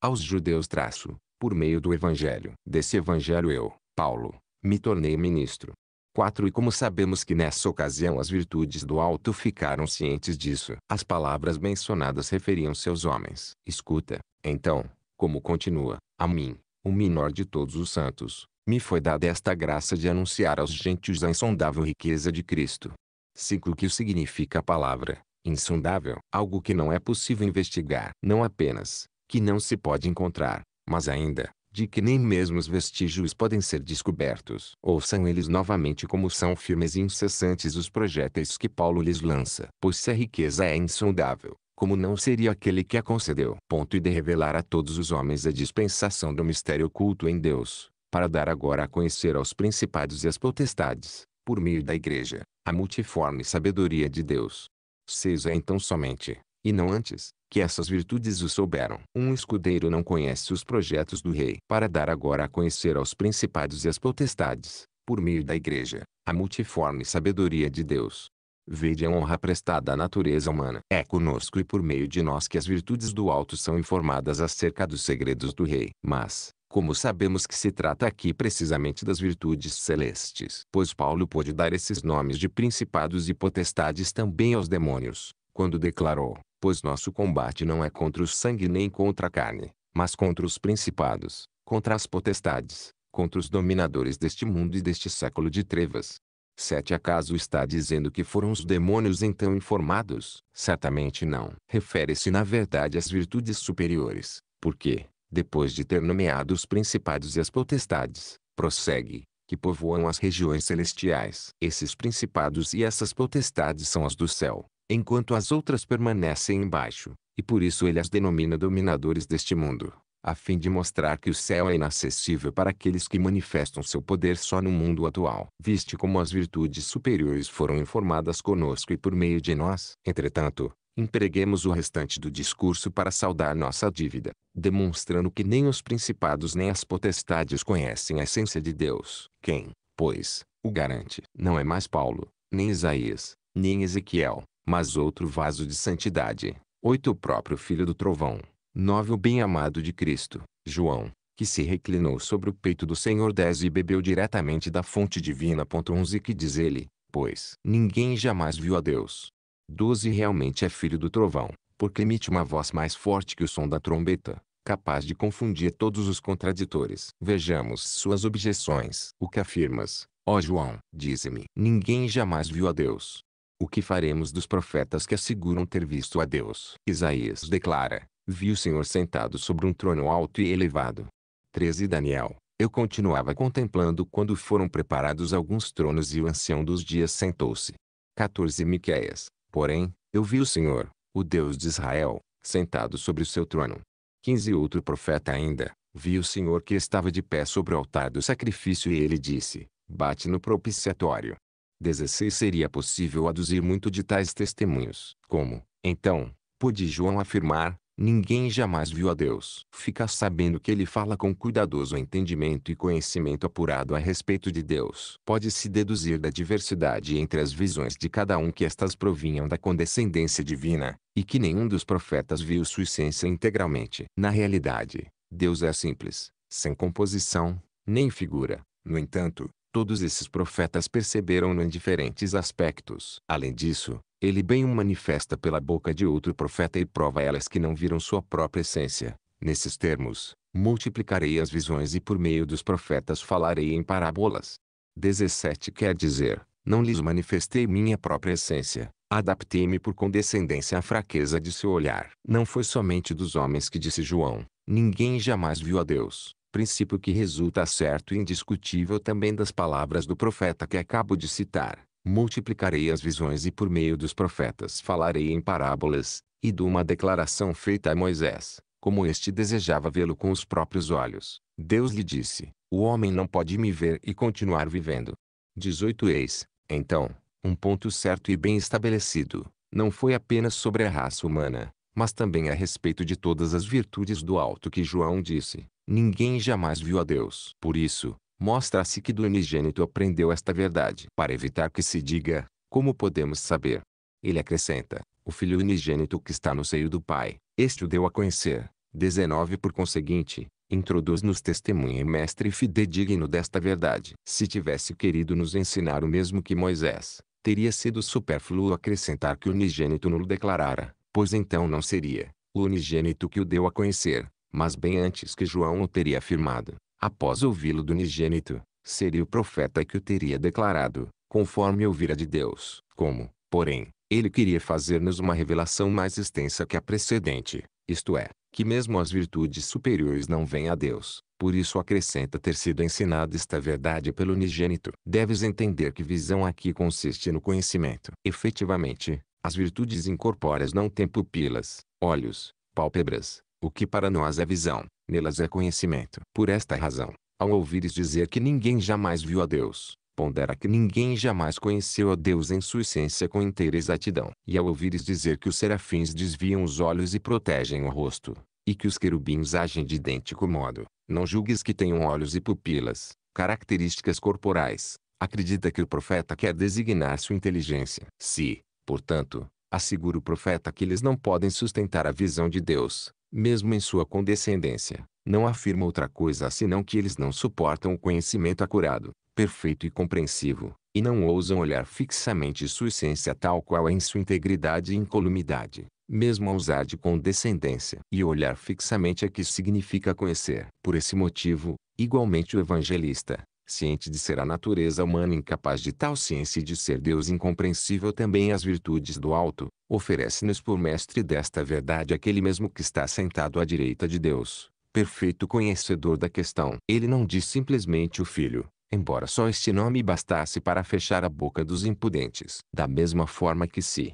aos judeus traço, por meio do evangelho. Desse evangelho eu, Paulo, me tornei ministro 4 E como sabemos que nessa ocasião as virtudes do alto ficaram cientes disso, as palavras mencionadas referiam-se aos homens. Escuta, então, como continua, a mim, o menor de todos os santos, me foi dada esta graça de anunciar aos gentios a insondável riqueza de Cristo. 5 Que significa a palavra, insondável, algo que não é possível investigar, não apenas, que não se pode encontrar, mas ainda, de que nem mesmo os vestígios podem ser descobertos. Ou são eles novamente como são firmes e incessantes os projéteis que Paulo lhes lança. Pois se a riqueza é insondável, como não seria aquele que a concedeu? Ponto e de revelar a todos os homens a dispensação do mistério oculto em Deus, para dar agora a conhecer aos principados e às potestades, por meio da igreja, a multiforme sabedoria de Deus. Seis é então somente, e não antes, que essas virtudes o souberam. Um escudeiro não conhece os projetos do rei. Para dar agora a conhecer aos principados e às potestades, por meio da igreja, a multiforme sabedoria de Deus. Vede a honra prestada à natureza humana. É conosco e por meio de nós que as virtudes do alto são informadas acerca dos segredos do rei. Mas, como sabemos que se trata aqui precisamente das virtudes celestes, pois Paulo pôde dar esses nomes de principados e potestades também aos demônios, quando declarou: Pois nosso combate não é contra o sangue nem contra a carne, mas contra os principados, contra as potestades, contra os dominadores deste mundo e deste século de trevas. 7. Acaso está dizendo que foram os demônios então informados? Certamente não. Refere-se na verdade às virtudes superiores, porque, depois de ter nomeado os principados e as potestades, prossegue, que povoam as regiões celestiais. Esses principados e essas potestades são as do céu, enquanto as outras permanecem embaixo, e por isso ele as denomina dominadores deste mundo, a fim de mostrar que o céu é inacessível para aqueles que manifestam seu poder só no mundo atual. Viste como as virtudes superiores foram informadas conosco e por meio de nós. Entretanto, empreguemos o restante do discurso para saldar nossa dívida, demonstrando que nem os principados nem as potestades conhecem a essência de Deus. Quem, pois, o garante? Não é mais Paulo, nem Isaías, nem Ezequiel, mas outro vaso de santidade. 8. O próprio Filho do Trovão. 9. O bem-amado de Cristo, João, que se reclinou sobre o peito do Senhor 10 e bebeu diretamente da fonte divina. 11 Que diz ele, pois ninguém jamais viu a Deus. 12 Realmente é filho do trovão, porque emite uma voz mais forte que o som da trombeta, capaz de confundir todos os contraditores. Vejamos suas objeções. O que afirmas, ó João, diz me ninguém jamais viu a Deus. O que faremos dos profetas que asseguram ter visto a Deus? Isaías declara, vi o Senhor sentado sobre um trono alto e elevado. 13 Daniel, eu continuava contemplando quando foram preparados alguns tronos e o ancião dos dias sentou-se. 14 Miqueias, porém, eu vi o Senhor, o Deus de Israel, sentado sobre o seu trono. 15 Outro profeta ainda, vi o Senhor que estava de pé sobre o altar do sacrifício e ele disse, bate no propiciatório, 16 seria possível aduzir muito de tais testemunhos. Como, então, pôde João afirmar, ninguém jamais viu a Deus. Fica sabendo que ele fala com cuidadoso entendimento e conhecimento apurado a respeito de Deus. Pode-se deduzir da diversidade entre as visões de cada um que estas provinham da condescendência divina, e que nenhum dos profetas viu sua essência integralmente. Na realidade, Deus é simples, sem composição, nem figura. No entanto, Todos esses profetas perceberam-no em diferentes aspectos. Além disso, ele bem o manifesta pela boca de outro profeta e prova elas que não viram sua própria essência. Nesses termos, multiplicarei as visões e por meio dos profetas falarei em parábolas. 17 quer dizer, não lhes manifestei minha própria essência, adaptei-me por condescendência à fraqueza de seu olhar. Não foi somente dos homens que disse João, ninguém jamais viu a Deus princípio que resulta certo e indiscutível também das palavras do profeta que acabo de citar. Multiplicarei as visões e por meio dos profetas falarei em parábolas, e de uma declaração feita a Moisés, como este desejava vê-lo com os próprios olhos. Deus lhe disse: O homem não pode me ver e continuar vivendo. 18 Eis, então, um ponto certo e bem estabelecido, não foi apenas sobre a raça humana, mas também a respeito de todas as virtudes do alto que João disse. Ninguém jamais viu a Deus. Por isso, mostra-se que do unigênito aprendeu esta verdade. Para evitar que se diga, como podemos saber? Ele acrescenta, o filho unigênito que está no seio do Pai, este o deu a conhecer. 19 Por conseguinte, introduz-nos testemunha e mestre fidedigno desta verdade. Se tivesse querido nos ensinar o mesmo que Moisés, teria sido supérfluo acrescentar que o unigênito não o declarara, pois então não seria o unigênito que o deu a conhecer, mas bem antes que João o teria afirmado, após ouvi-lo do unigênito, seria o profeta que o teria declarado, conforme ouvira de Deus. Como, porém, ele queria fazer-nos uma revelação mais extensa que a precedente, isto é, que mesmo as virtudes superiores não vêm a Deus, por isso acrescenta ter sido ensinada esta verdade pelo unigênito. Deves entender que visão aqui consiste no conhecimento. Efetivamente, as virtudes incorpóreas não têm pupilas, olhos, pálpebras, o que para nós é visão, nelas é conhecimento. Por esta razão, ao ouvires dizer que ninguém jamais viu a Deus, pondera que ninguém jamais conheceu a Deus em sua essência com inteira exatidão. E ao ouvires dizer que os serafins desviam os olhos e protegem o rosto, e que os querubins agem de idêntico modo, não julgues que tenham olhos e pupilas, características corporais, acredita que o profeta quer designar sua inteligência. Se, portanto, assegura o profeta que eles não podem sustentar a visão de Deus, mesmo em sua condescendência, não afirma outra coisa senão que eles não suportam o conhecimento acurado, perfeito e compreensivo, e não ousam olhar fixamente sua essência tal qual é em sua integridade e incolumidade, mesmo a usar de condescendência. E olhar fixamente é que significa conhecer. Por esse motivo, igualmente o evangelista, ciente de ser a natureza humana incapaz de tal ciência e de ser Deus incompreensível também as virtudes do alto, oferece-nos por mestre desta verdade aquele mesmo que está sentado à direita de Deus, perfeito conhecedor da questão. Ele não diz simplesmente o Filho, embora só este nome bastasse para fechar a boca dos impudentes. Da mesma forma que se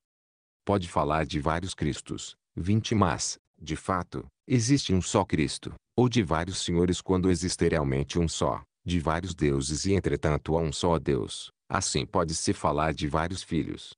pode falar de vários Cristos, vinte mas, de fato, existe um só Cristo, ou de vários senhores quando existe realmente um só de vários deuses e entretanto há um só Deus, assim pode-se falar de vários filhos.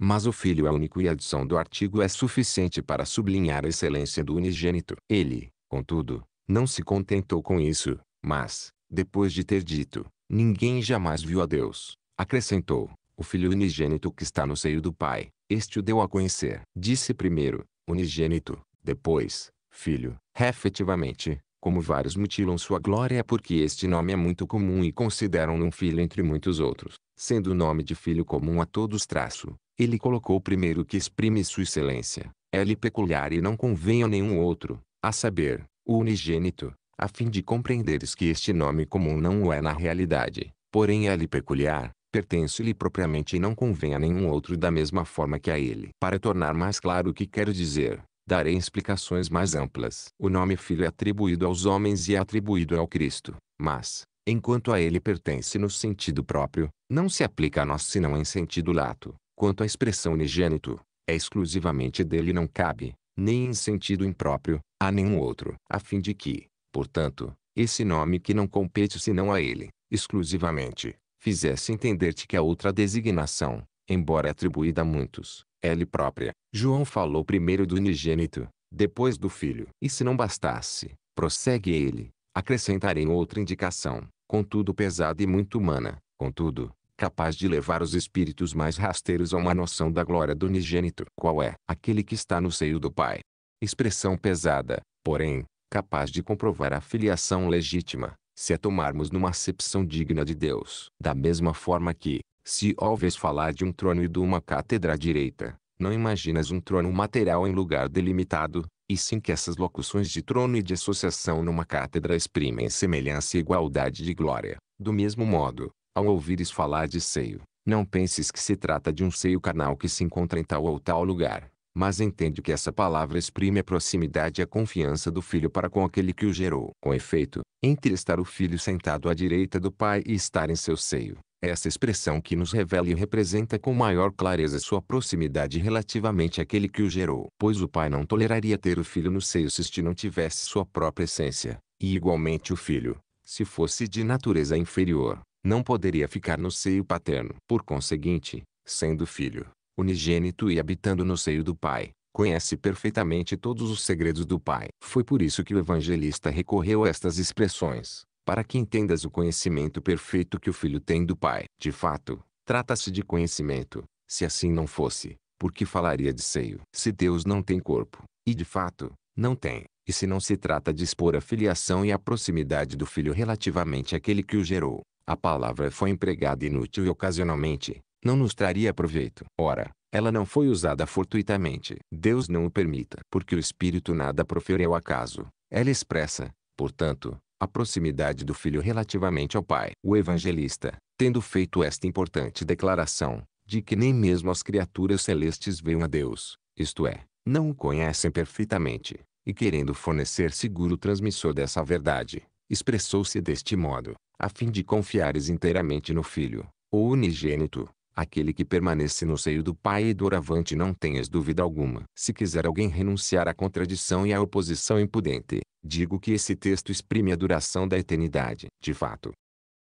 Mas o Filho é único e a adição do artigo é suficiente para sublinhar a excelência do unigênito. Ele, contudo, não se contentou com isso, mas, depois de ter dito, ninguém jamais viu a Deus, acrescentou, o Filho unigênito que está no seio do Pai, este o deu a conhecer. Disse primeiro, unigênito, depois, Filho. Efetivamente, como vários mutilam sua glória é porque este nome é muito comum e consideram-no um filho entre muitos outros, sendo o nome de filho comum a todos traço, ele colocou primeiro que exprime sua excelência, é-lhe peculiar e não convém a nenhum outro, a saber, o unigênito, a fim de compreenderes que este nome comum não o é na realidade, porém é-lhe peculiar, pertence-lhe propriamente e não convém a nenhum outro da mesma forma que a ele. Para tornar mais claro o que quero dizer, darei explicações mais amplas. O nome Filho é atribuído aos homens e é atribuído ao Cristo, mas, enquanto a ele pertence no sentido próprio, não se aplica a nós senão em sentido lato. Quanto à expressão unigênito, é exclusivamente dele e não cabe, nem em sentido impróprio, a nenhum outro, a fim de que, portanto, esse nome que não compete senão a ele, exclusivamente, fizesse entender-te que a outra designação, embora atribuída a muitos, ele própria. João falou primeiro do unigênito, depois do filho. E se não bastasse, prossegue ele, acrescentarei outra indicação, contudo pesada e muito humana, contudo, capaz de levar os espíritos mais rasteiros a uma noção da glória do unigênito. Qual é? Aquele que está no seio do Pai. Expressão pesada, porém, capaz de comprovar a filiação legítima, se a tomarmos numa acepção digna de Deus. Da mesma forma que, se ouves falar de um trono e de uma cátedra direita, não imaginas um trono material em lugar delimitado, e sim que essas locuções de trono e de associação numa cátedra exprimem semelhança e igualdade de glória. Do mesmo modo, ao ouvires falar de seio, não penses que se trata de um seio carnal que se encontra em tal ou tal lugar, mas entende que essa palavra exprime a proximidade e a confiança do filho para com aquele que o gerou. Com efeito, entre estar o filho sentado à direita do pai e estar em seu seio, essa expressão que nos revela e representa com maior clareza sua proximidade relativamente àquele que o gerou. Pois o pai não toleraria ter o filho no seio se este não tivesse sua própria essência, e igualmente o filho, se fosse de natureza inferior, não poderia ficar no seio paterno. Por conseguinte, sendo filho, unigênito e habitando no seio do Pai, conhece perfeitamente todos os segredos do Pai. Foi por isso que o evangelista recorreu a estas expressões, para que entendas o conhecimento perfeito que o Filho tem do Pai. De fato, trata-se de conhecimento, se assim não fosse, por que falaria de seio. Se Deus não tem corpo, e de fato, não tem, e se não se trata de expor a filiação e a proximidade do Filho relativamente àquele que o gerou, a palavra foi empregada inútil e ocasionalmente, não nos traria proveito. Ora, ela não foi usada fortuitamente. Deus não o permita, porque o Espírito nada profere ao acaso. Ela expressa, portanto, a proximidade do filho relativamente ao pai. O evangelista, tendo feito esta importante declaração, de que nem mesmo as criaturas celestes veem a Deus, isto é, não o conhecem perfeitamente, e querendo fornecer seguro transmissor dessa verdade, expressou-se deste modo, a fim de confiares inteiramente no Filho, ou unigênito, Aquele que permanece no seio do Pai e doravante não tenhas dúvida alguma. Se quiser alguém renunciar à contradição e à oposição impudente, digo que esse texto exprime a duração da eternidade. De fato,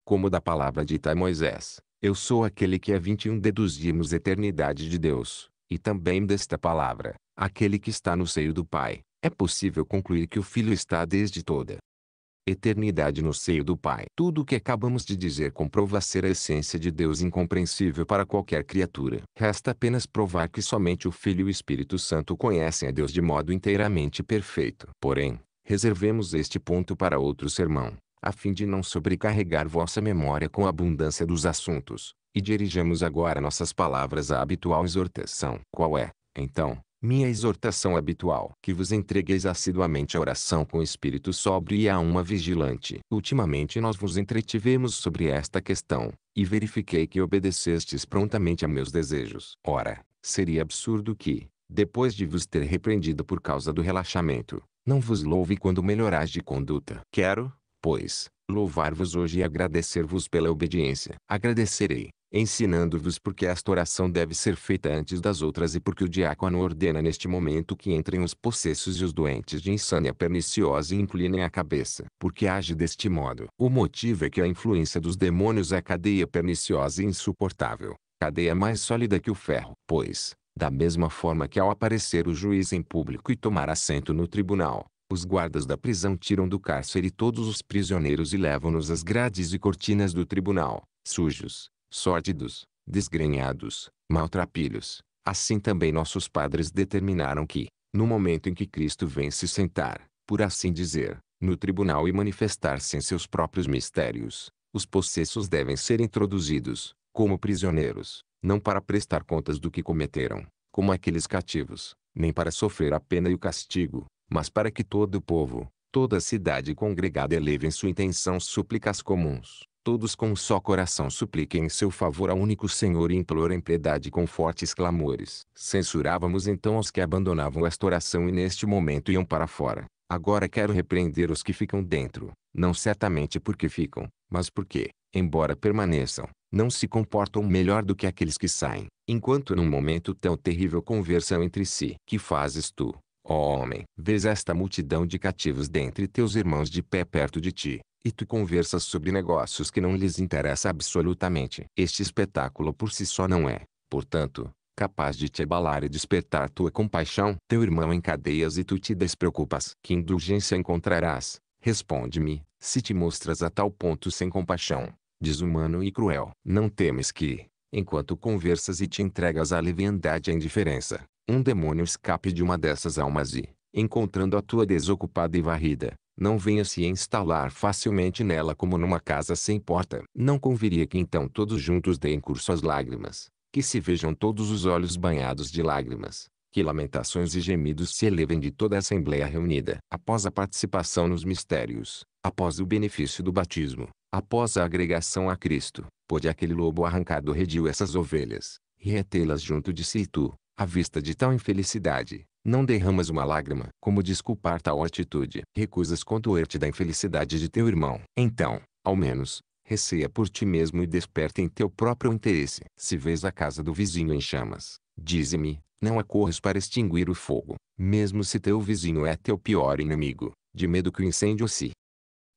como da palavra dita a Moisés, eu sou aquele que há é 21 deduzimos eternidade de Deus, e também desta palavra, aquele que está no seio do Pai, é possível concluir que o Filho está desde toda eternidade no seio do Pai. Tudo o que acabamos de dizer comprova ser a essência de Deus incompreensível para qualquer criatura. Resta apenas provar que somente o Filho e o Espírito Santo conhecem a Deus de modo inteiramente perfeito. Porém, reservemos este ponto para outro sermão, a fim de não sobrecarregar vossa memória com a abundância dos assuntos, e dirijamos agora nossas palavras à habitual exortação. Qual é, então, minha exortação habitual, que vos entregueis assiduamente a oração com espírito sóbrio e a uma vigilante. Ultimamente nós vos entretivemos sobre esta questão, e verifiquei que obedecestes prontamente a meus desejos. Ora, seria absurdo que, depois de vos ter repreendido por causa do relaxamento, não vos louve quando melhorais de conduta. Quero, pois, louvar-vos hoje e agradecer-vos pela obediência. Agradecerei, ensinando-vos porque esta oração deve ser feita antes das outras e porque o diácono ordena neste momento que entrem os possessos e os doentes de insânia perniciosa e inclinem a cabeça, porque age deste modo. O motivo é que a influência dos demônios é cadeia perniciosa e insuportável, cadeia mais sólida que o ferro, pois, da mesma forma que ao aparecer o juiz em público e tomar assento no tribunal, os guardas da prisão tiram do cárcere todos os prisioneiros e levam-nos às grades e cortinas do tribunal, sujos, sórdidos, desgrenhados, maltrapilhos. Assim também nossos padres determinaram que, no momento em que Cristo vem se sentar, por assim dizer, no tribunal e manifestar-se em seus próprios mistérios, os possessos devem ser introduzidos, como prisioneiros, não para prestar contas do que cometeram, como aqueles cativos, nem para sofrer a pena e o castigo, mas para que todo o povo, toda a cidade congregada elevem sua intenção súplicas comuns, todos com um só coração supliquem em seu favor ao único Senhor e implorem piedade com fortes clamores. Censurávamos então os que abandonavam esta oração e neste momento iam para fora. Agora quero repreender os que ficam dentro, não certamente porque ficam, mas porque, embora permaneçam, não se comportam melhor do que aqueles que saem, enquanto num momento tão terrível conversam entre si. Que fazes tu, ó homem? Vês esta multidão de cativos dentre teus irmãos de pé perto de ti, e tu conversas sobre negócios que não lhes interessa absolutamente. Este espetáculo por si só não é, portanto, capaz de te abalar e despertar tua compaixão. Teu irmão em cadeias e tu te despreocupas. Que indulgência encontrarás? Responde-me, se te mostras a tal ponto sem compaixão, desumano e cruel. Não temes que, enquanto conversas e te entregas à leviandade e à indiferença, um demônio escape de uma dessas almas e, encontrando a tua desocupada e varrida, não venha se instalar facilmente nela como numa casa sem porta. Não conviria que então todos juntos deem curso às lágrimas, que se vejam todos os olhos banhados de lágrimas, que lamentações e gemidos se elevem de toda a assembleia reunida. Após a participação nos mistérios, após o benefício do batismo, após a agregação a Cristo, pôde aquele lobo arrancar do redil essas ovelhas, e retê-las junto de si tu, à vista de tal infelicidade, não derramas uma lágrima, como desculpar tal atitude. Recusas condoer-te da infelicidade de teu irmão. Então, ao menos, receia por ti mesmo e desperta em teu próprio interesse. Se vês a casa do vizinho em chamas, dize-me, não acorres para extinguir o fogo, mesmo se teu vizinho é teu pior inimigo, de medo que o incêndio se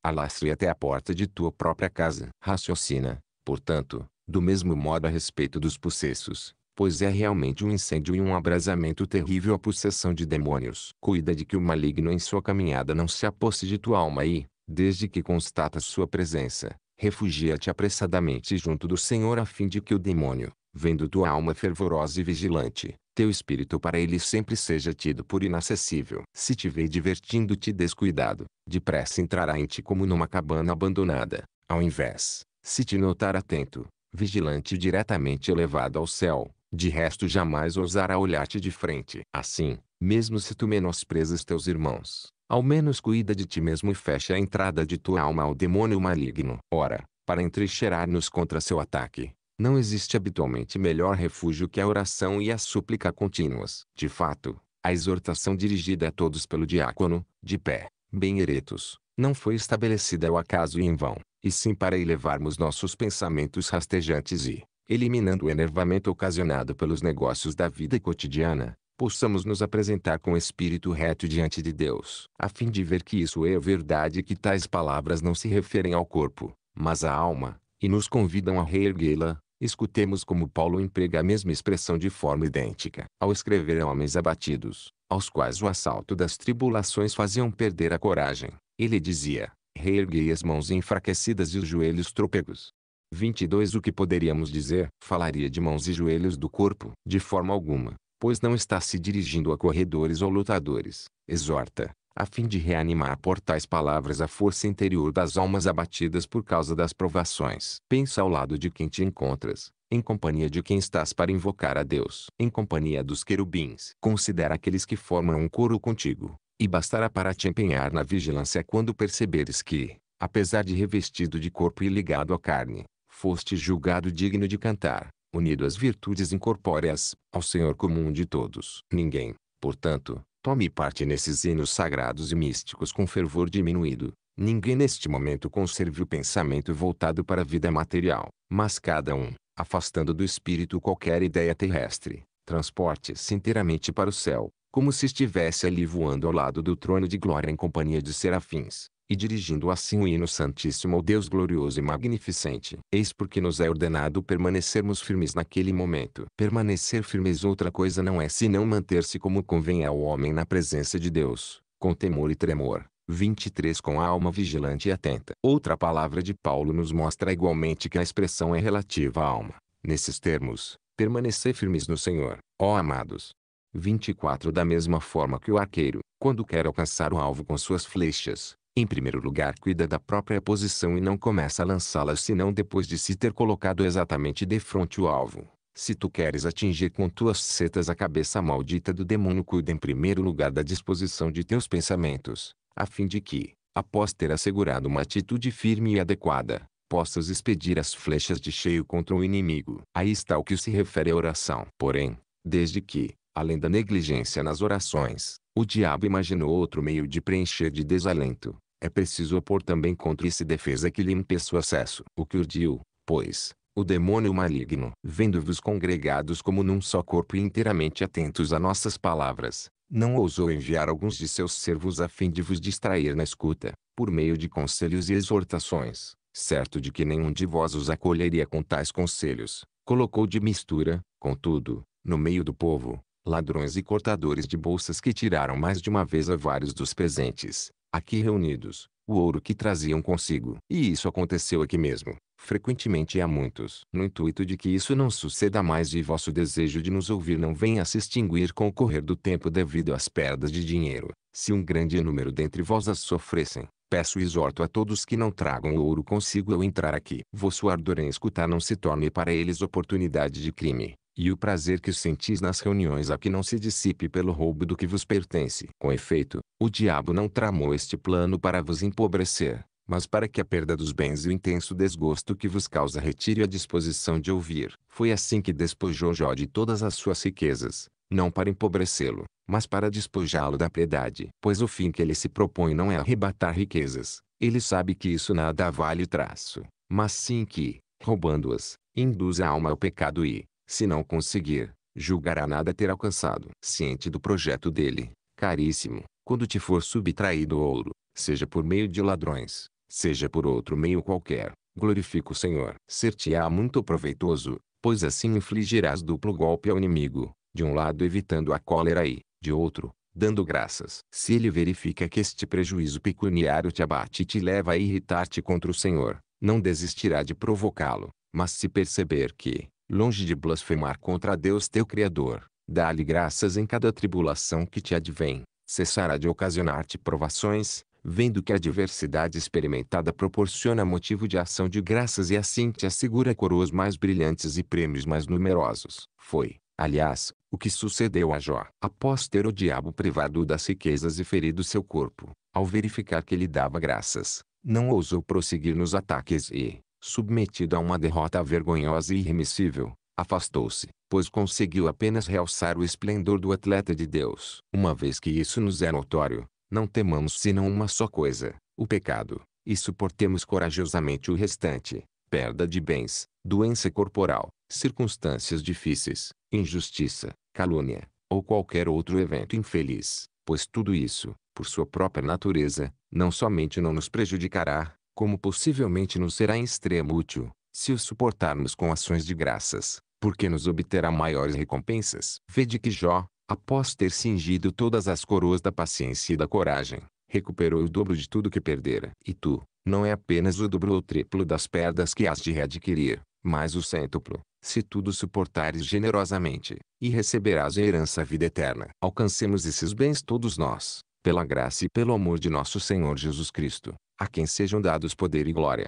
alastre até a porta de tua própria casa. Raciocina, portanto, do mesmo modo a respeito dos possessos, pois é realmente um incêndio e um abrasamento terrível a possessão de demônios. Cuida de que o maligno em sua caminhada não se aposse de tua alma e, desde que constata sua presença, refugia-te apressadamente junto do Senhor a fim de que o demônio, vendo tua alma fervorosa e vigilante, teu espírito para ele sempre seja tido por inacessível. Se te vê divertindo-te descuidado, depressa entrará em ti como numa cabana abandonada. Ao invés, se te notar atento, vigilante e diretamente elevado ao céu, de resto jamais ousará olhar-te de frente. Assim, mesmo se tu menosprezas teus irmãos, ao menos cuida de ti mesmo e fecha a entrada de tua alma ao demônio maligno. Ora, para entrincheirar-nos contra seu ataque, não existe habitualmente melhor refúgio que a oração e a súplica contínuas. De fato, a exortação dirigida a todos pelo diácono, de pé, bem eretos, não foi estabelecida ao acaso e em vão, e sim para elevarmos nossos pensamentos rastejantes e, eliminando o enervamento ocasionado pelos negócios da vida cotidiana, possamos nos apresentar com espírito reto diante de Deus, a fim de ver que isso é verdade e que tais palavras não se referem ao corpo, mas à alma, e nos convidam a reerguê-la. Escutemos como Paulo emprega a mesma expressão de forma idêntica, ao escrever a homens abatidos, aos quais o assalto das tribulações faziam perder a coragem. Ele dizia, reerguei as mãos enfraquecidas e os joelhos trôpegos, 22 O que poderíamos dizer, falaria de mãos e joelhos do corpo, de forma alguma, pois não está se dirigindo a corredores ou lutadores, exorta, a fim de reanimar por tais palavras a força interior das almas abatidas por causa das provações. Pensa ao lado de quem te encontras, em companhia de quem estás para invocar a Deus, em companhia dos querubins. Considera aqueles que formam um coro contigo, e bastará para te empenhar na vigilância quando perceberes que, apesar de revestido de corpo e ligado à carne, foste julgado digno de cantar, unido às virtudes incorpóreas, ao Senhor comum de todos. Ninguém, portanto, tome parte nesses hinos sagrados e místicos com fervor diminuído. Ninguém neste momento conserve o pensamento voltado para a vida material, mas cada um, afastando do espírito qualquer ideia terrestre, transporte-se inteiramente para o céu, como se estivesse ali voando ao lado do trono de glória em companhia de serafins e dirigindo assim o hino santíssimo ao Deus glorioso e magnificente. Eis porque nos é ordenado permanecermos firmes naquele momento. Permanecer firmes outra coisa não é senão manter-se como convém ao homem na presença de Deus, com temor e tremor. 23 Com a alma vigilante e atenta. Outra palavra de Paulo nos mostra igualmente que a expressão é relativa à alma. Nesses termos, permanecer firmes no Senhor, ó amados. 24 Da mesma forma que o arqueiro, quando quer alcançar o alvo com suas flechas, em primeiro lugar, cuida da própria posição e não começa a lançá-la senão depois de se ter colocado exatamente defronte o alvo. Se tu queres atingir com tuas setas a cabeça maldita do demônio, cuida em primeiro lugar da disposição de teus pensamentos, a fim de que, após ter assegurado uma atitude firme e adequada, possas expedir as flechas de cheio contra o inimigo. Aí está o que se refere à oração. Porém, desde que, além da negligência nas orações, o diabo imaginou outro meio de preencher de desalento, é preciso opor também contra esse defesa que lhe impeça o acesso. O que urdiu, pois, o demônio maligno, vendo-vos congregados como num só corpo e inteiramente atentos a nossas palavras, não ousou enviar alguns de seus servos a fim de vos distrair na escuta, por meio de conselhos e exortações, certo de que nenhum de vós os acolheria com tais conselhos, colocou de mistura, contudo, no meio do povo, ladrões e cortadores de bolsas que tiraram mais de uma vez a vários dos presentes, aqui reunidos, o ouro que traziam consigo. E isso aconteceu aqui mesmo, frequentemente há muitos. No intuito de que isso não suceda mais e vosso desejo de nos ouvir não venha se extinguir com o correr do tempo devido às perdas de dinheiro, se um grande número dentre vós as sofressem, Peço e exorto a todos que não tragam o ouro consigo ao entrar aqui. Vosso ardor em escutar não se torne para eles oportunidade de crime, e o prazer que sentis nas reuniões a que não se dissipe pelo roubo do que vos pertence. Com efeito, o diabo não tramou este plano para vos empobrecer, mas para que a perda dos bens e o intenso desgosto que vos causa retire a disposição de ouvir. Foi assim que despojou Jó de todas as suas riquezas, não para empobrecê-lo, mas para despojá-lo da piedade. Pois o fim que ele se propõe não é arrebatar riquezas, ele sabe que isso nada vale o traço, mas sim que, roubando-as, induz a alma ao pecado e, se não conseguir, julgará nada ter alcançado. Ciente do projeto dele, caríssimo, quando te for subtraído o ouro, seja por meio de ladrões, seja por outro meio qualquer, glorifico o Senhor. Ser-te-á muito proveitoso, pois assim infligirás duplo golpe ao inimigo, de um lado evitando a cólera e, de outro, dando graças. Se ele verifica que este prejuízo pecuniário te abate e te leva a irritar-te contra o Senhor, não desistirá de provocá-lo, mas se perceber que, longe de blasfemar contra Deus teu Criador, dá-lhe graças em cada tribulação que te advém, cessará de ocasionar-te provações, vendo que a diversidade experimentada proporciona motivo de ação de graças e assim te assegura coroas mais brilhantes e prêmios mais numerosos. Foi, aliás, o que sucedeu a Jó. Após ter o diabo privado das riquezas e ferido seu corpo, ao verificar que lhe dava graças, não ousou prosseguir nos ataques e, submetido a uma derrota vergonhosa e irremissível, afastou-se, pois conseguiu apenas realçar o esplendor do atleta de Deus. Uma vez que isso nos é notório, não temamos senão uma só coisa, o pecado, e suportemos corajosamente o restante, perda de bens, doença corporal, circunstâncias difíceis, injustiça, calúnia, ou qualquer outro evento infeliz, pois tudo isso, por sua própria natureza, não somente não nos prejudicará, como possivelmente nos será em extremo útil, se o suportarmos com ações de graças, porque nos obterá maiores recompensas. Vede que Jó, após ter cingido todas as coroas da paciência e da coragem, recuperou o dobro de tudo que perdera. E tu, não é apenas o dobro ou triplo das perdas que has de readquirir, mas o cêntuplo, se tudo suportares generosamente, e receberás a herança à vida eterna. Alcancemos esses bens todos nós, pela graça e pelo amor de nosso Senhor Jesus Cristo a quem sejam dados poder e glória,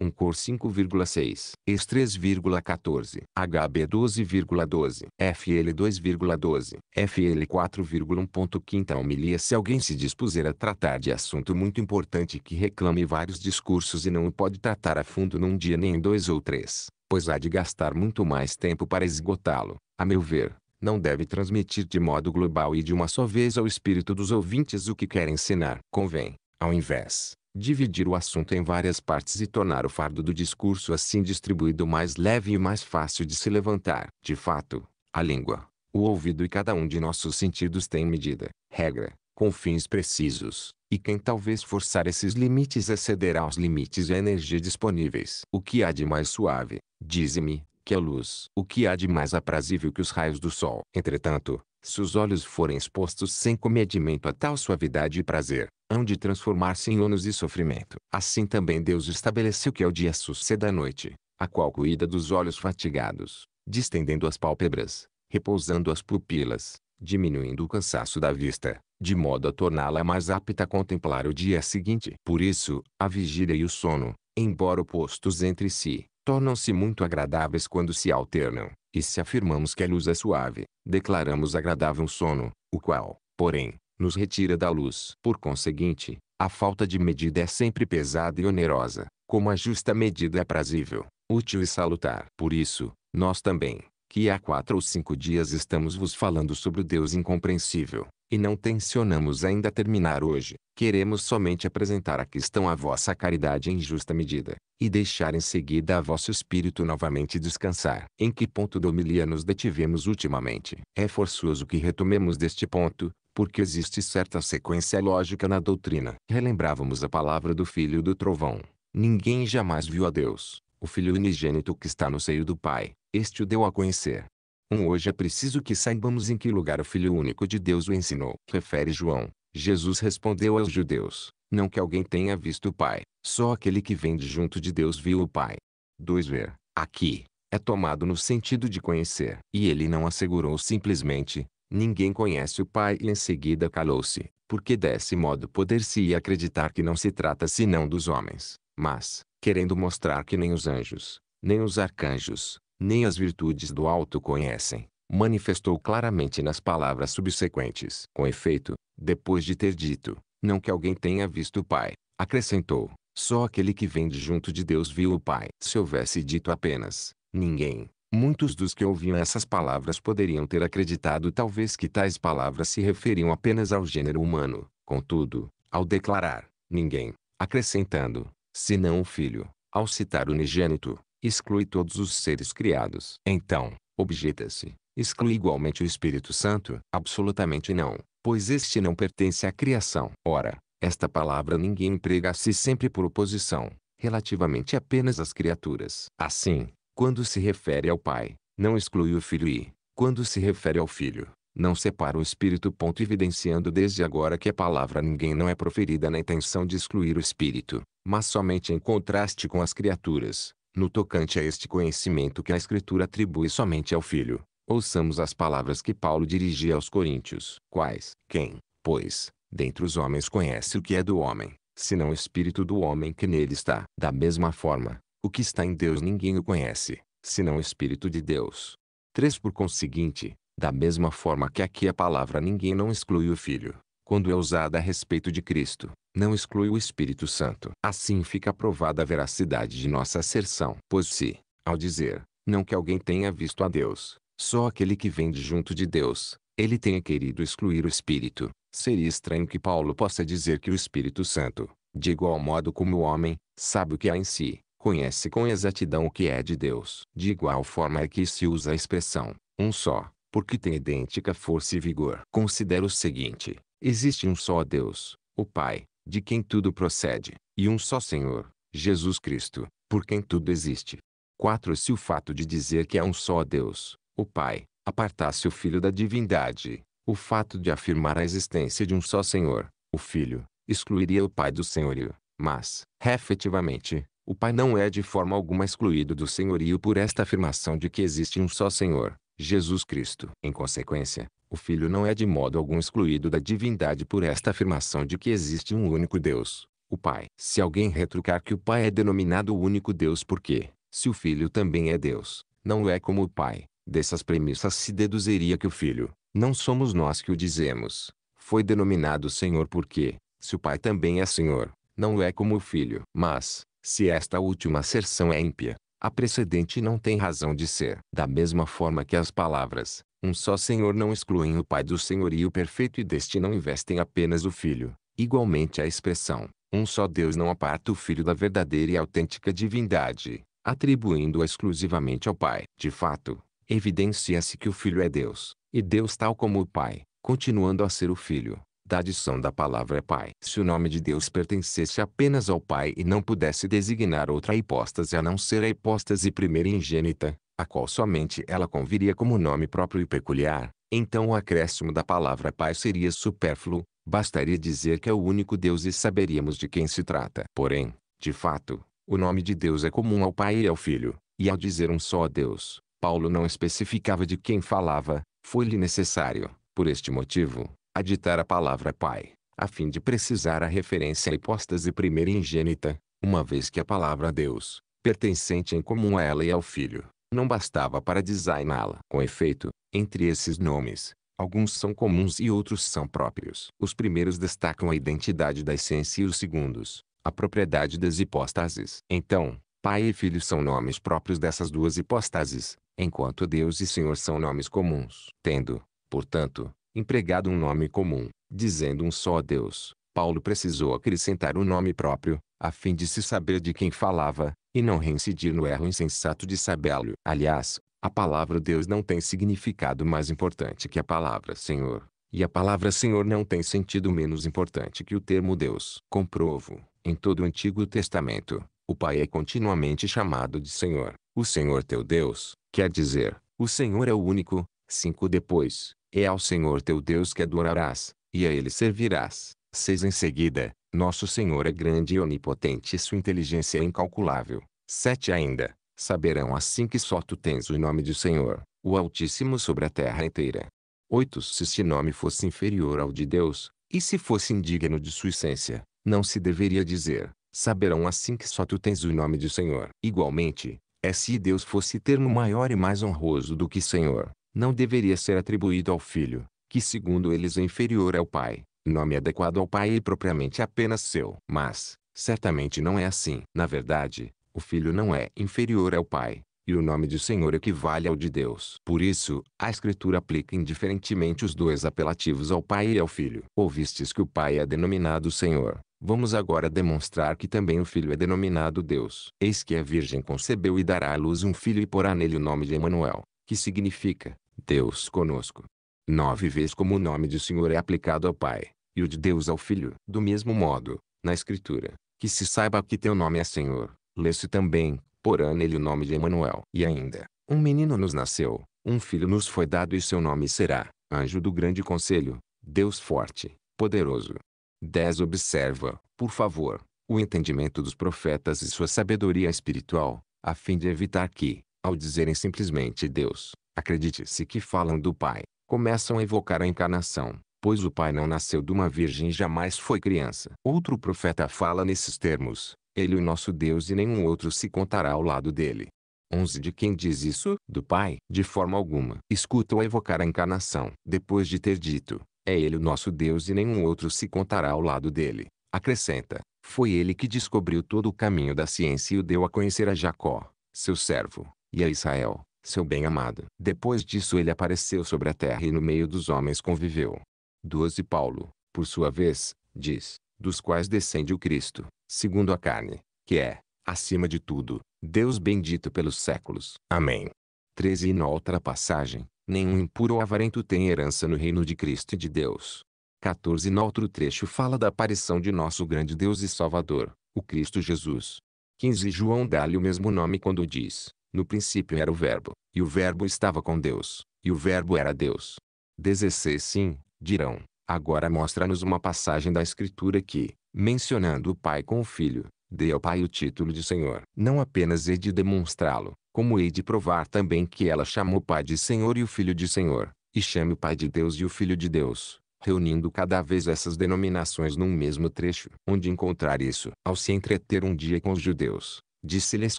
um cor 5,6, ex 3,14, HB 12,12, FL 2,12, FL 4,1. Quinta Homilia Se alguém se dispuser a tratar de assunto muito importante que reclame vários discursos e não o pode tratar a fundo num dia nem em dois ou três, pois há de gastar muito mais tempo para esgotá-lo, a meu ver, não deve transmitir de modo global e de uma só vez ao espírito dos ouvintes o que quer ensinar. Convém, ao invés, dividir o assunto em várias partes e tornar o fardo do discurso assim distribuído mais leve e mais fácil de se levantar. De fato, a língua, o ouvido e cada um de nossos sentidos tem medida, regra, com fins precisos, e quem talvez forçar esses limites excederá os limites e a energia disponíveis. O que há de mais suave, dize-me, que a luz. O que há de mais aprazível que os raios do sol. Entretanto, se os olhos forem expostos sem comedimento a tal suavidade e prazer, hão de transformar-se em ônus e sofrimento. Assim também Deus estabeleceu que ao é dia suceda a noite, a qual cuida dos olhos fatigados, distendendo as pálpebras, repousando as pupilas, diminuindo o cansaço da vista, de modo a torná-la mais apta a contemplar o dia seguinte. Por isso, a vigília e o sono, embora opostos entre si, tornam-se muito agradáveis quando se alternam, e se afirmamos que a luz é suave, declaramos agradável o sono, o qual, porém, nos retira da luz. Por conseguinte, a falta de medida é sempre pesada e onerosa, como a justa medida é prazível, útil e salutar. Por isso, nós também, que há quatro ou cinco dias estamos vos falando sobre o Deus incompreensível, e não tensionamos ainda terminar hoje, queremos somente apresentar a questão a vossa caridade em justa medida, e deixar em seguida a vosso espírito novamente descansar. Em que ponto da homilia nos detivemos ultimamente? É forçoso que retomemos deste ponto, porque existe certa sequência lógica na doutrina. Relembrávamos a palavra do filho do trovão. Ninguém jamais viu a Deus, o filho unigênito que está no seio do Pai, este o deu a conhecer. Um hoje é preciso que saibamos em que lugar o Filho único de Deus o ensinou. Refere João. Jesus respondeu aos judeus, não que alguém tenha visto o Pai, só aquele que vem de junto de Deus viu o Pai. 2 Ver, aqui, é tomado no sentido de conhecer. E ele não assegurou simplesmente, Ninguém conhece o Pai e em seguida calou-se, porque desse modo poder-se ia acreditar que não se trata senão dos homens, mas, querendo mostrar que nem os anjos, nem os arcanjos, nem as virtudes do alto conhecem, manifestou claramente nas palavras subsequentes. Com efeito, depois de ter dito, não que alguém tenha visto o Pai, acrescentou, só aquele que vem de junto de Deus viu o Pai. Se houvesse dito apenas, ninguém, Muitos dos que ouviam essas palavras poderiam ter acreditado talvez que tais palavras se referiam apenas ao gênero humano. Contudo, ao declarar, ninguém, acrescentando, senão o filho, ao citar o unigênito, exclui todos os seres criados. Então, objeta-se, exclui igualmente o Espírito Santo? Absolutamente não, pois este não pertence à criação. Ora, esta palavra ninguém emprega se sempre por oposição, relativamente apenas às criaturas. Assim, quando se refere ao Pai, não exclui o Filho e, quando se refere ao Filho, não separa o Espírito. Ponto, evidenciando desde agora que a palavra ninguém não é proferida na intenção de excluir o Espírito, mas somente em contraste com as criaturas, no tocante a este conhecimento que a Escritura atribui somente ao Filho. Ouçamos as palavras que Paulo dirigia aos Coríntios, quais, quem, pois, dentre os homens conhece o que é do homem, senão o espírito do homem que nele está. Da mesma forma, o que está em Deus ninguém o conhece, senão o Espírito de Deus. 3. Por conseguinte, da mesma forma que aqui a palavra ninguém não exclui o Filho, quando é usada a respeito de Cristo, não exclui o Espírito Santo. Assim fica provada a veracidade de nossa asserção. Pois se, ao dizer, não que alguém tenha visto a Deus, só aquele que vem de junto de Deus, ele tenha querido excluir o Espírito, seria estranho que Paulo possa dizer que o Espírito Santo, de igual modo como o homem, sabe o que há em si, conhece com exatidão o que é de Deus. De igual forma é que se usa a expressão, um só, porque tem idêntica força e vigor. Considera o seguinte, existe um só Deus, o Pai, de quem tudo procede, e um só Senhor, Jesus Cristo, por quem tudo existe. 4. Se o fato de dizer que é um só Deus, o Pai, apartasse o Filho da divindade, o fato de afirmar a existência de um só Senhor, o Filho, excluiria o Pai do Senhorio. Mas, efetivamente, o Pai não é de forma alguma excluído do senhorio por esta afirmação de que existe um só Senhor, Jesus Cristo. Em consequência, o Filho não é de modo algum excluído da divindade por esta afirmação de que existe um único Deus, o Pai. Se alguém retrucar que o Pai é denominado o único Deus porque, se o Filho também é Deus, não é como o Pai, dessas premissas se deduziria que o Filho, não somos nós que o dizemos, foi denominado Senhor porque, se o Pai também é Senhor, não é como o Filho. Mas, se esta última asserção é ímpia, a precedente não tem razão de ser. Da mesma forma que as palavras, um só Senhor não excluem o Pai do Senhor e o perfeito e deste não investem apenas o Filho, igualmente a expressão, um só Deus não aparta o Filho da verdadeira e autêntica divindade, atribuindo-a exclusivamente ao Pai. De fato, evidencia-se que o Filho é Deus, e Deus tal como o Pai, continuando a ser o Filho, da adição da palavra Pai. Se o nome de Deus pertencesse apenas ao Pai e não pudesse designar outra hipóstase a não ser a hipóstase primeira ingênita, a qual somente ela conviria como nome próprio e peculiar, então o acréscimo da palavra Pai seria supérfluo, bastaria dizer que é o único Deus e saberíamos de quem se trata. Porém, de fato, o nome de Deus é comum ao Pai e ao Filho, e ao dizer um só Deus, Paulo não especificava de quem falava, foi-lhe necessário, por este motivo, a ditar a palavra pai, a fim de precisar a referência à hipóstase primeira ingênita, uma vez que a palavra Deus, pertencente em comum a ela e ao Filho, não bastava para designá-la. Com efeito, entre esses nomes, alguns são comuns e outros são próprios. Os primeiros destacam a identidade da essência e os segundos, a propriedade das hipóstases. Então, pai e filho são nomes próprios dessas duas hipóstases, enquanto Deus e Senhor são nomes comuns. Tendo, portanto, empregado um nome comum, dizendo um só Deus. Paulo precisou acrescentar um nome próprio, a fim de se saber de quem falava, e não reincidir no erro insensato de Sabélio. Aliás, a palavra Deus não tem significado mais importante que a palavra Senhor, e a palavra Senhor não tem sentido menos importante que o termo Deus. Comprovo, em todo o Antigo Testamento, o Pai é continuamente chamado de Senhor. O Senhor teu Deus, quer dizer, o Senhor é o único. Cinco Depois, é ao Senhor teu Deus que adorarás, e a ele servirás. 6. Em seguida, nosso Senhor é grande e onipotente e sua inteligência é incalculável. 7. Ainda, saberão assim que só tu tens o nome do Senhor, o Altíssimo sobre a terra inteira. 8. Se este nome fosse inferior ao de Deus, e se fosse indigno de sua essência, não se deveria dizer, saberão assim que só tu tens o nome do Senhor. Igualmente, é se Deus fosse termo maior e mais honroso do que Senhor, não deveria ser atribuído ao filho, que segundo eles é inferior ao pai, nome adequado ao pai e propriamente apenas seu. Mas, certamente não é assim. Na verdade, o filho não é inferior ao pai, e o nome de Senhor equivale ao de Deus. Por isso, a Escritura aplica indiferentemente os dois apelativos ao pai e ao filho. Ouvistes que o pai é denominado Senhor. Vamos agora demonstrar que também o filho é denominado Deus. Eis que a Virgem concebeu e dará à luz um filho e porá nele o nome de Emanuel que significa Deus conosco. Nove vezes como o nome de Senhor é aplicado ao Pai, e o de Deus ao Filho. Do mesmo modo, na Escritura, que se saiba que teu nome é Senhor, lê-se também, porã nele o nome de Emanuel. E ainda, um menino nos nasceu, um filho nos foi dado e seu nome será, anjo do grande conselho, Deus forte, poderoso. 10. Observa, por favor, o entendimento dos profetas e sua sabedoria espiritual, a fim de evitar que, ao dizerem simplesmente Deus, acredite-se que falam do Pai, começam a evocar a encarnação, pois o Pai não nasceu de uma virgem e jamais foi criança. Outro profeta fala nesses termos, ele o nosso Deus e nenhum outro se contará ao lado dele. 11 De quem diz isso? Do Pai. De forma alguma. escuta ou evocar a encarnação. Depois de ter dito, é ele o nosso Deus e nenhum outro se contará ao lado dele. Acrescenta, foi ele que descobriu todo o caminho da ciência e o deu a conhecer a Jacó, seu servo e a Israel, seu bem-amado. Depois disso ele apareceu sobre a terra e no meio dos homens conviveu. 12 Paulo, por sua vez, diz, dos quais descende o Cristo, segundo a carne, que é, acima de tudo, Deus bendito pelos séculos. Amém. 13 E na outra passagem, nenhum impuro ou avarento tem herança no reino de Cristo e de Deus. 14 No outro trecho fala da aparição de nosso grande Deus e Salvador, o Cristo Jesus. 15 João dá-lhe o mesmo nome quando diz, no princípio era o Verbo, e o Verbo estava com Deus, e o Verbo era Deus. 16 Sim, dirão, agora mostra-nos uma passagem da Escritura que, mencionando o Pai com o Filho, dê ao Pai o título de Senhor. Não apenas hei de demonstrá-lo, como hei de provar também que ela chamou o Pai de Senhor e o Filho de Senhor, e chame o Pai de Deus e o Filho de Deus, reunindo cada vez essas denominações num mesmo trecho. Onde encontrar isso? Ao se entreter um dia com os judeus, disse-lhes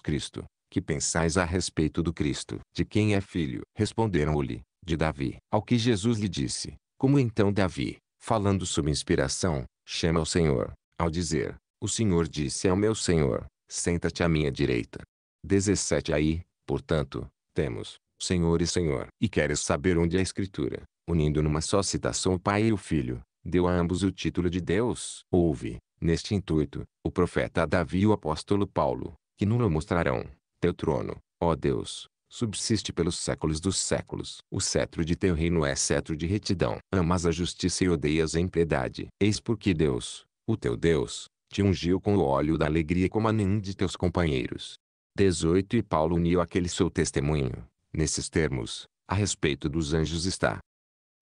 Cristo, que pensais a respeito do Cristo? De quem é filho? Responderam-lhe, de Davi. Ao que Jesus lhe disse, como então Davi, falando sob inspiração, chama ao Senhor, ao dizer, o Senhor disse ao meu Senhor, senta-te à minha direita. 17 Aí, portanto, temos, Senhor e Senhor. E queres saber onde é a Escritura, unindo numa só citação o Pai e o Filho, deu a ambos o título de Deus? Houve, neste intuito, o profeta Davi e o apóstolo Paulo, que nulo mostrarão, teu trono, ó Deus, subsiste pelos séculos dos séculos. O cetro de teu reino é cetro de retidão. Amas a justiça e odeias a impiedade. Eis porque Deus, o teu Deus, te ungiu com o óleo da alegria como a nenhum de teus companheiros. 18 E Paulo uniu aquele seu testemunho, nesses termos, a respeito dos anjos está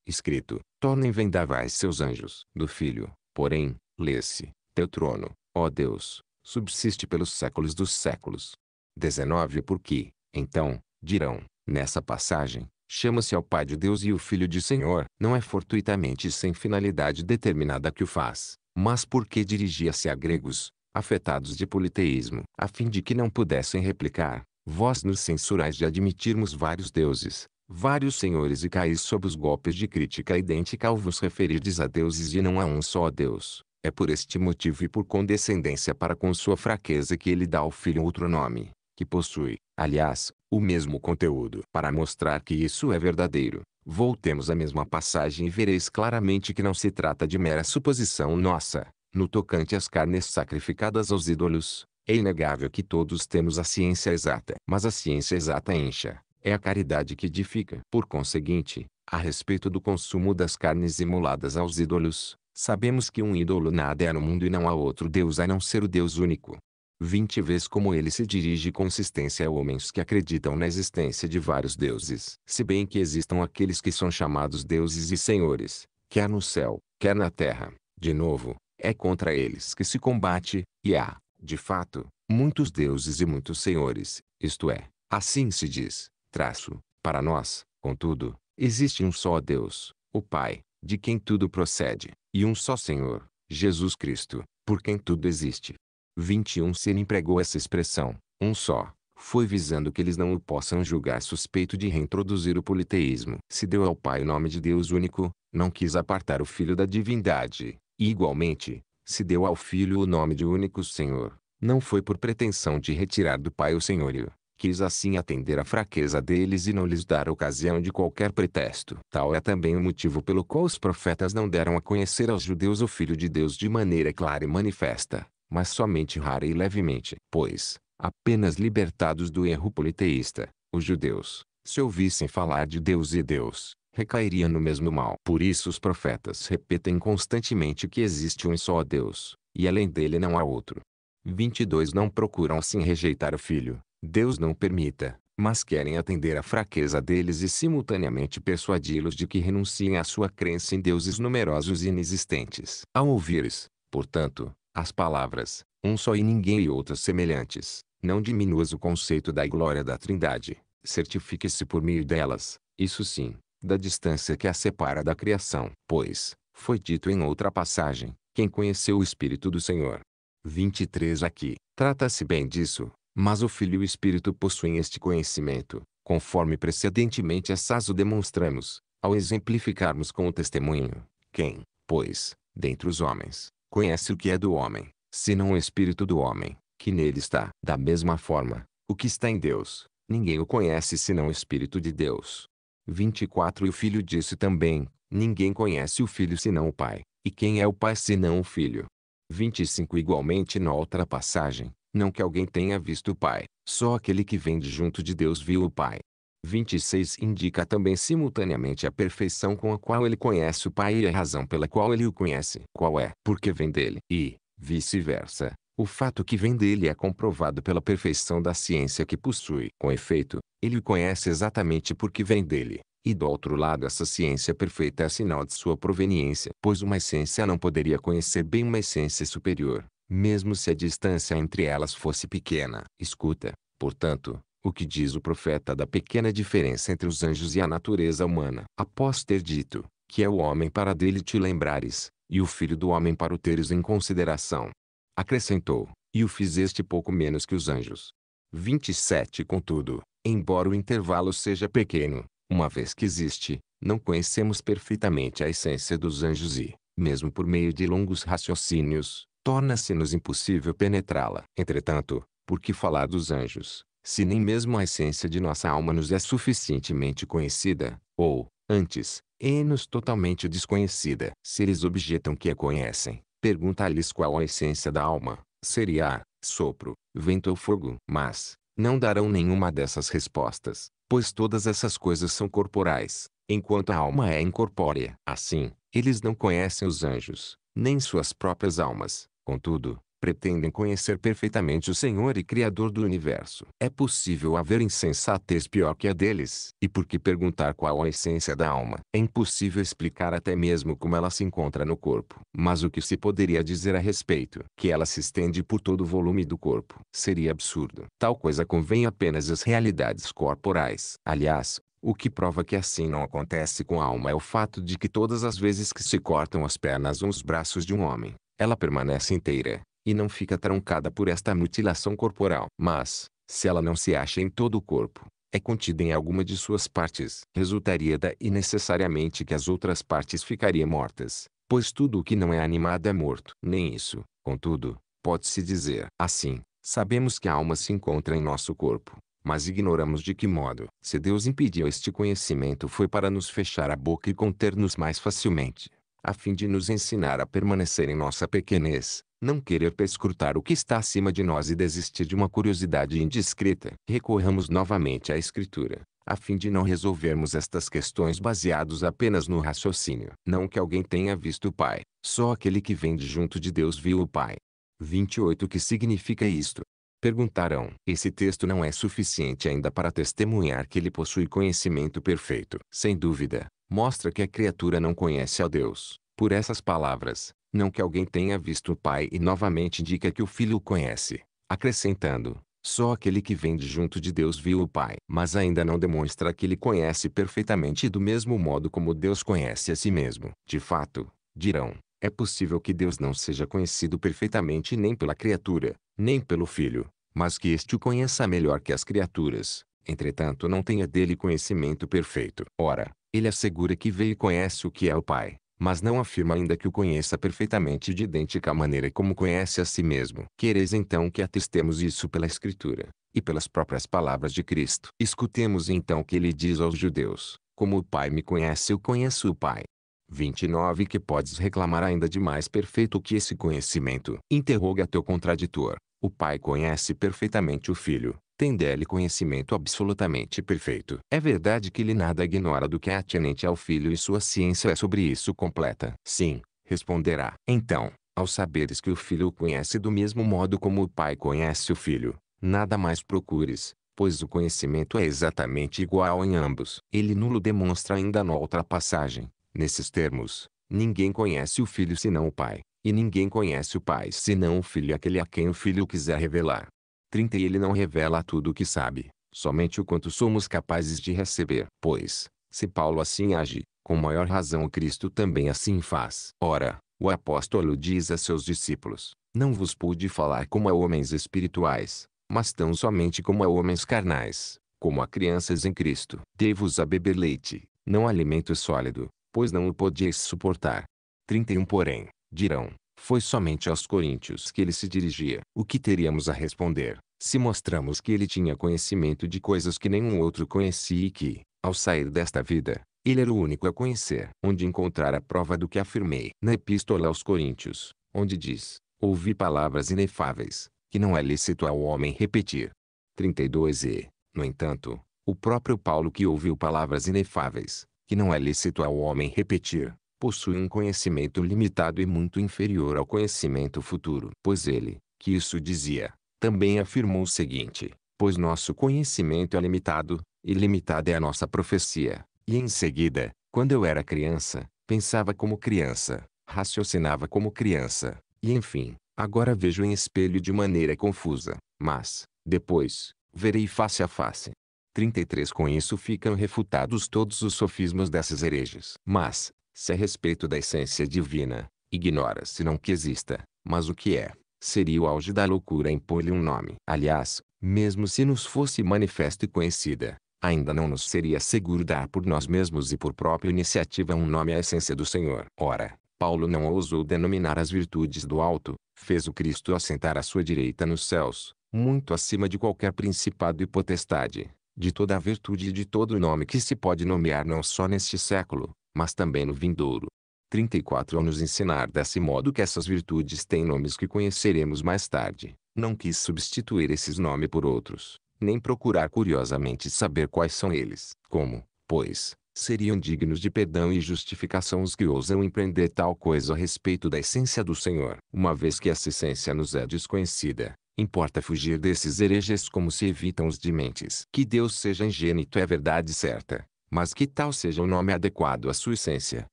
escrito, tornem vendavais seus anjos. Do Filho, porém, lê-se, teu trono, ó Deus, subsiste pelos séculos dos séculos. 19 Porque, então, dirão, nessa passagem, chama-se ao Pai de Deus e o Filho de Senhor, não é fortuitamente e sem finalidade determinada que o faz, mas porque dirigia-se a gregos, afetados de politeísmo, a fim de que não pudessem replicar, vós nos censurais de admitirmos vários deuses, vários senhores e caís sob os golpes de crítica idêntica ao vos referirdes a deuses e não a um só Deus. É por este motivo e por condescendência para com sua fraqueza que ele dá ao Filho outro nome, que possui, aliás, o mesmo conteúdo. Para mostrar que isso é verdadeiro, voltemos à mesma passagem e vereis claramente que não se trata de mera suposição nossa. No tocante às carnes sacrificadas aos ídolos, é inegável que todos temos a ciência exata. Mas a ciência exata encha, é a caridade que edifica. Por conseguinte, a respeito do consumo das carnes imoladas aos ídolos, sabemos que um ídolo nada é no mundo e não há outro Deus a não ser o Deus único. 20 vezes como ele se dirige com insistência a homens que acreditam na existência de vários deuses, se bem que existam aqueles que são chamados deuses e senhores, quer no céu, quer na terra. De novo, é contra eles que se combate, e há, de fato, muitos deuses e muitos senhores, isto é, assim se diz, traço, para nós, contudo, existe um só Deus, o Pai, de quem tudo procede, e um só Senhor, Jesus Cristo, por quem tudo existe, 21 Ser empregou essa expressão, um só, foi visando que eles não o possam julgar suspeito de reintroduzir o politeísmo. Se deu ao Pai o nome de Deus único, não quis apartar o Filho da divindade, e igualmente, se deu ao Filho o nome de único Senhor, não foi por pretensão de retirar do Pai o senhorio, quis assim atender à fraqueza deles e não lhes dar ocasião de qualquer pretexto. Tal é também o motivo pelo qual os profetas não deram a conhecer aos judeus o Filho de Deus de maneira clara e manifesta, mas somente rara e levemente, pois, apenas libertados do erro politeísta, os judeus, se ouvissem falar de Deus e Deus, recairiam no mesmo mal. Por isso os profetas repetem constantemente que existe um só Deus, e além dele não há outro. 22 Não procuram assim rejeitar o Filho, Deus não permita, mas querem atender à fraqueza deles e simultaneamente persuadi-los de que renunciem à sua crença em deuses numerosos e inexistentes. Ao ouvires, portanto, as palavras, um só e ninguém e outras semelhantes, não diminuas o conceito da glória da Trindade. Certifique-se por meio delas, isso sim, da distância que a separa da criação. Pois, foi dito em outra passagem, quem conheceu o Espírito do Senhor. 23 Aqui, trata-se bem disso, mas o Filho e o Espírito possuem este conhecimento, conforme precedentemente assaz o demonstramos, ao exemplificarmos com o testemunho. Quem, pois, dentre os homens, conhece o que é do homem, senão o espírito do homem, que nele está. Da mesma forma, o que está em Deus, ninguém o conhece senão o espírito de Deus. 24 E o filho disse também: Ninguém conhece o filho senão o pai, e quem é o pai senão o filho? 25 Igualmente na outra passagem, não que alguém tenha visto o pai, só aquele que vem de junto de Deus viu o pai. 26 indica também simultaneamente a perfeição com a qual ele conhece o Pai e a razão pela qual ele o conhece. Qual é? Porque vem dele. E, vice-versa, o fato que vem dele é comprovado pela perfeição da ciência que possui. Com efeito, ele o conhece exatamente porque vem dele. E do outro lado essa ciência perfeita é sinal de sua proveniência, pois uma essência não poderia conhecer bem uma essência superior, mesmo se a distância entre elas fosse pequena. Escuta, portanto, o que diz o profeta da pequena diferença entre os anjos e a natureza humana. Após ter dito, que é o homem para dele te lembrares, e o filho do homem para o teres em consideração. Acrescentou, e o fizeste pouco menos que os anjos. 27 Contudo, embora o intervalo seja pequeno, uma vez que existe, não conhecemos perfeitamente a essência dos anjos e, mesmo por meio de longos raciocínios, torna-se-nos impossível penetrá-la. Entretanto, por que falar dos anjos, se nem mesmo a essência de nossa alma nos é suficientemente conhecida, ou, antes, é-nos totalmente desconhecida. Se eles objetam que a conhecem, pergunta-lhes qual a essência da alma, seria ar, sopro, vento ou fogo. Mas, não darão nenhuma dessas respostas, pois todas essas coisas são corporais, enquanto a alma é incorpórea. Assim, eles não conhecem os anjos, nem suas próprias almas. Contudo, pretendem conhecer perfeitamente o Senhor e Criador do universo. É possível haver insensatez pior que a deles. E por que perguntar qual a essência da alma? É impossível explicar até mesmo como ela se encontra no corpo. Mas o que se poderia dizer a respeito? Que ela se estende por todo o volume do corpo. Seria absurdo. Tal coisa convém apenas às realidades corporais. Aliás, o que prova que assim não acontece com a alma é o fato de que todas as vezes que se cortam as pernas ou os braços de um homem, ela permanece inteira e não fica trancada por esta mutilação corporal. Mas, se ela não se acha em todo o corpo, é contida em alguma de suas partes. Resultaria daí necessariamente que as outras partes ficariam mortas, pois tudo o que não é animado é morto. Nem isso, contudo, pode-se dizer. Assim, sabemos que a alma se encontra em nosso corpo, mas ignoramos de que modo. Se Deus impediu este conhecimento foi para nos fechar a boca e conter-nos mais facilmente, a fim de nos ensinar a permanecer em nossa pequenez, não querer pescrutar o que está acima de nós e desistir de uma curiosidade indiscreta, recorramos novamente à escritura, a fim de não resolvermos estas questões baseados apenas no raciocínio. Não que alguém tenha visto o Pai, só aquele que vem de junto de Deus viu o Pai. 28 O que significa isto? Perguntarão. Esse texto não é suficiente ainda para testemunhar que ele possui conhecimento perfeito. Sem dúvida, mostra que a criatura não conhece a Deus. Por essas palavras, não que alguém tenha visto o Pai e novamente indica que o Filho o conhece, acrescentando, só aquele que vem de junto de Deus viu o Pai, mas ainda não demonstra que ele conhece perfeitamente do mesmo modo como Deus conhece a si mesmo. De fato, dirão, é possível que Deus não seja conhecido perfeitamente nem pela criatura, nem pelo Filho, mas que este o conheça melhor que as criaturas, entretanto não tenha dele conhecimento perfeito. Ora, ele assegura que veio e conhece o que é o Pai, mas não afirma ainda que o conheça perfeitamente de idêntica maneira como conhece a si mesmo. Quereis então que atestemos isso pela Escritura, e pelas próprias palavras de Cristo. Escutemos então o que ele diz aos judeus, como o Pai me conhece eu conheço o Pai. 29 Que podes reclamar ainda de mais perfeito que esse conhecimento. Interroga teu contraditor. O Pai conhece perfeitamente o Filho, tem dele conhecimento absolutamente perfeito. É verdade que ele nada ignora do que é atinente ao filho e sua ciência é sobre isso completa. Sim, responderá. Então, ao saberes que o filho o conhece do mesmo modo como o pai conhece o filho, nada mais procures, pois o conhecimento é exatamente igual em ambos. Ele nulo demonstra ainda na outra passagem, nesses termos, ninguém conhece o filho senão o pai, e ninguém conhece o pai senão o filho aquele a quem o filho quiser revelar. 30 E ele não revela tudo o que sabe, somente o quanto somos capazes de receber. Pois, se Paulo assim age, com maior razão Cristo também assim faz. Ora, o apóstolo diz a seus discípulos, não vos pude falar como a homens espirituais, mas tão somente como a homens carnais, como a crianças em Cristo. Dei-vos a beber leite, não alimento sólido, pois não o podieis suportar. 31 Porém, dirão, foi somente aos coríntios que ele se dirigia. O que teríamos a responder, se mostramos que ele tinha conhecimento de coisas que nenhum outro conhecia e que, ao sair desta vida, ele era o único a conhecer? Onde encontrar a prova do que afirmei? Na Epístola aos Coríntios, onde diz: Ouvi palavras inefáveis, que não é lícito ao homem repetir. 32 e, no entanto, o próprio Paulo que ouviu palavras inefáveis, que não é lícito ao homem repetir, possui um conhecimento limitado e muito inferior ao conhecimento futuro. Pois ele, que isso dizia, também afirmou o seguinte: Pois nosso conhecimento é limitado, e limitada é a nossa profecia. E em seguida, quando eu era criança, pensava como criança, raciocinava como criança, e enfim, agora vejo em espelho de maneira confusa, mas, depois, verei face a face. 33 Com isso ficam refutados todos os sofismas dessas hereges. Mas, se a é respeito da essência divina, ignora-se não que exista, mas o que é. Seria o auge da loucura impor-lhe um nome. Aliás, mesmo se nos fosse manifesta e conhecida, ainda não nos seria seguro dar por nós mesmos e por própria iniciativa um nome à essência do Senhor. Ora, Paulo não ousou denominar as virtudes do alto, fez o Cristo assentar à sua direita nos céus, muito acima de qualquer principado e potestade, de toda a virtude e de todo o nome que se pode nomear não só neste século, mas também no vindouro. 34 Ao nos ensinar desse modo que essas virtudes têm nomes que conheceremos mais tarde, não quis substituir esses nomes por outros, nem procurar curiosamente saber quais são eles, como, pois, seriam dignos de perdão e justificação os que ousam empreender tal coisa a respeito da essência do Senhor. Uma vez que essa essência nos é desconhecida, importa fugir desses hereges como se evitam os dementes. Que Deus seja ingênito é verdade certa mas que tal seja o nome adequado à sua essência,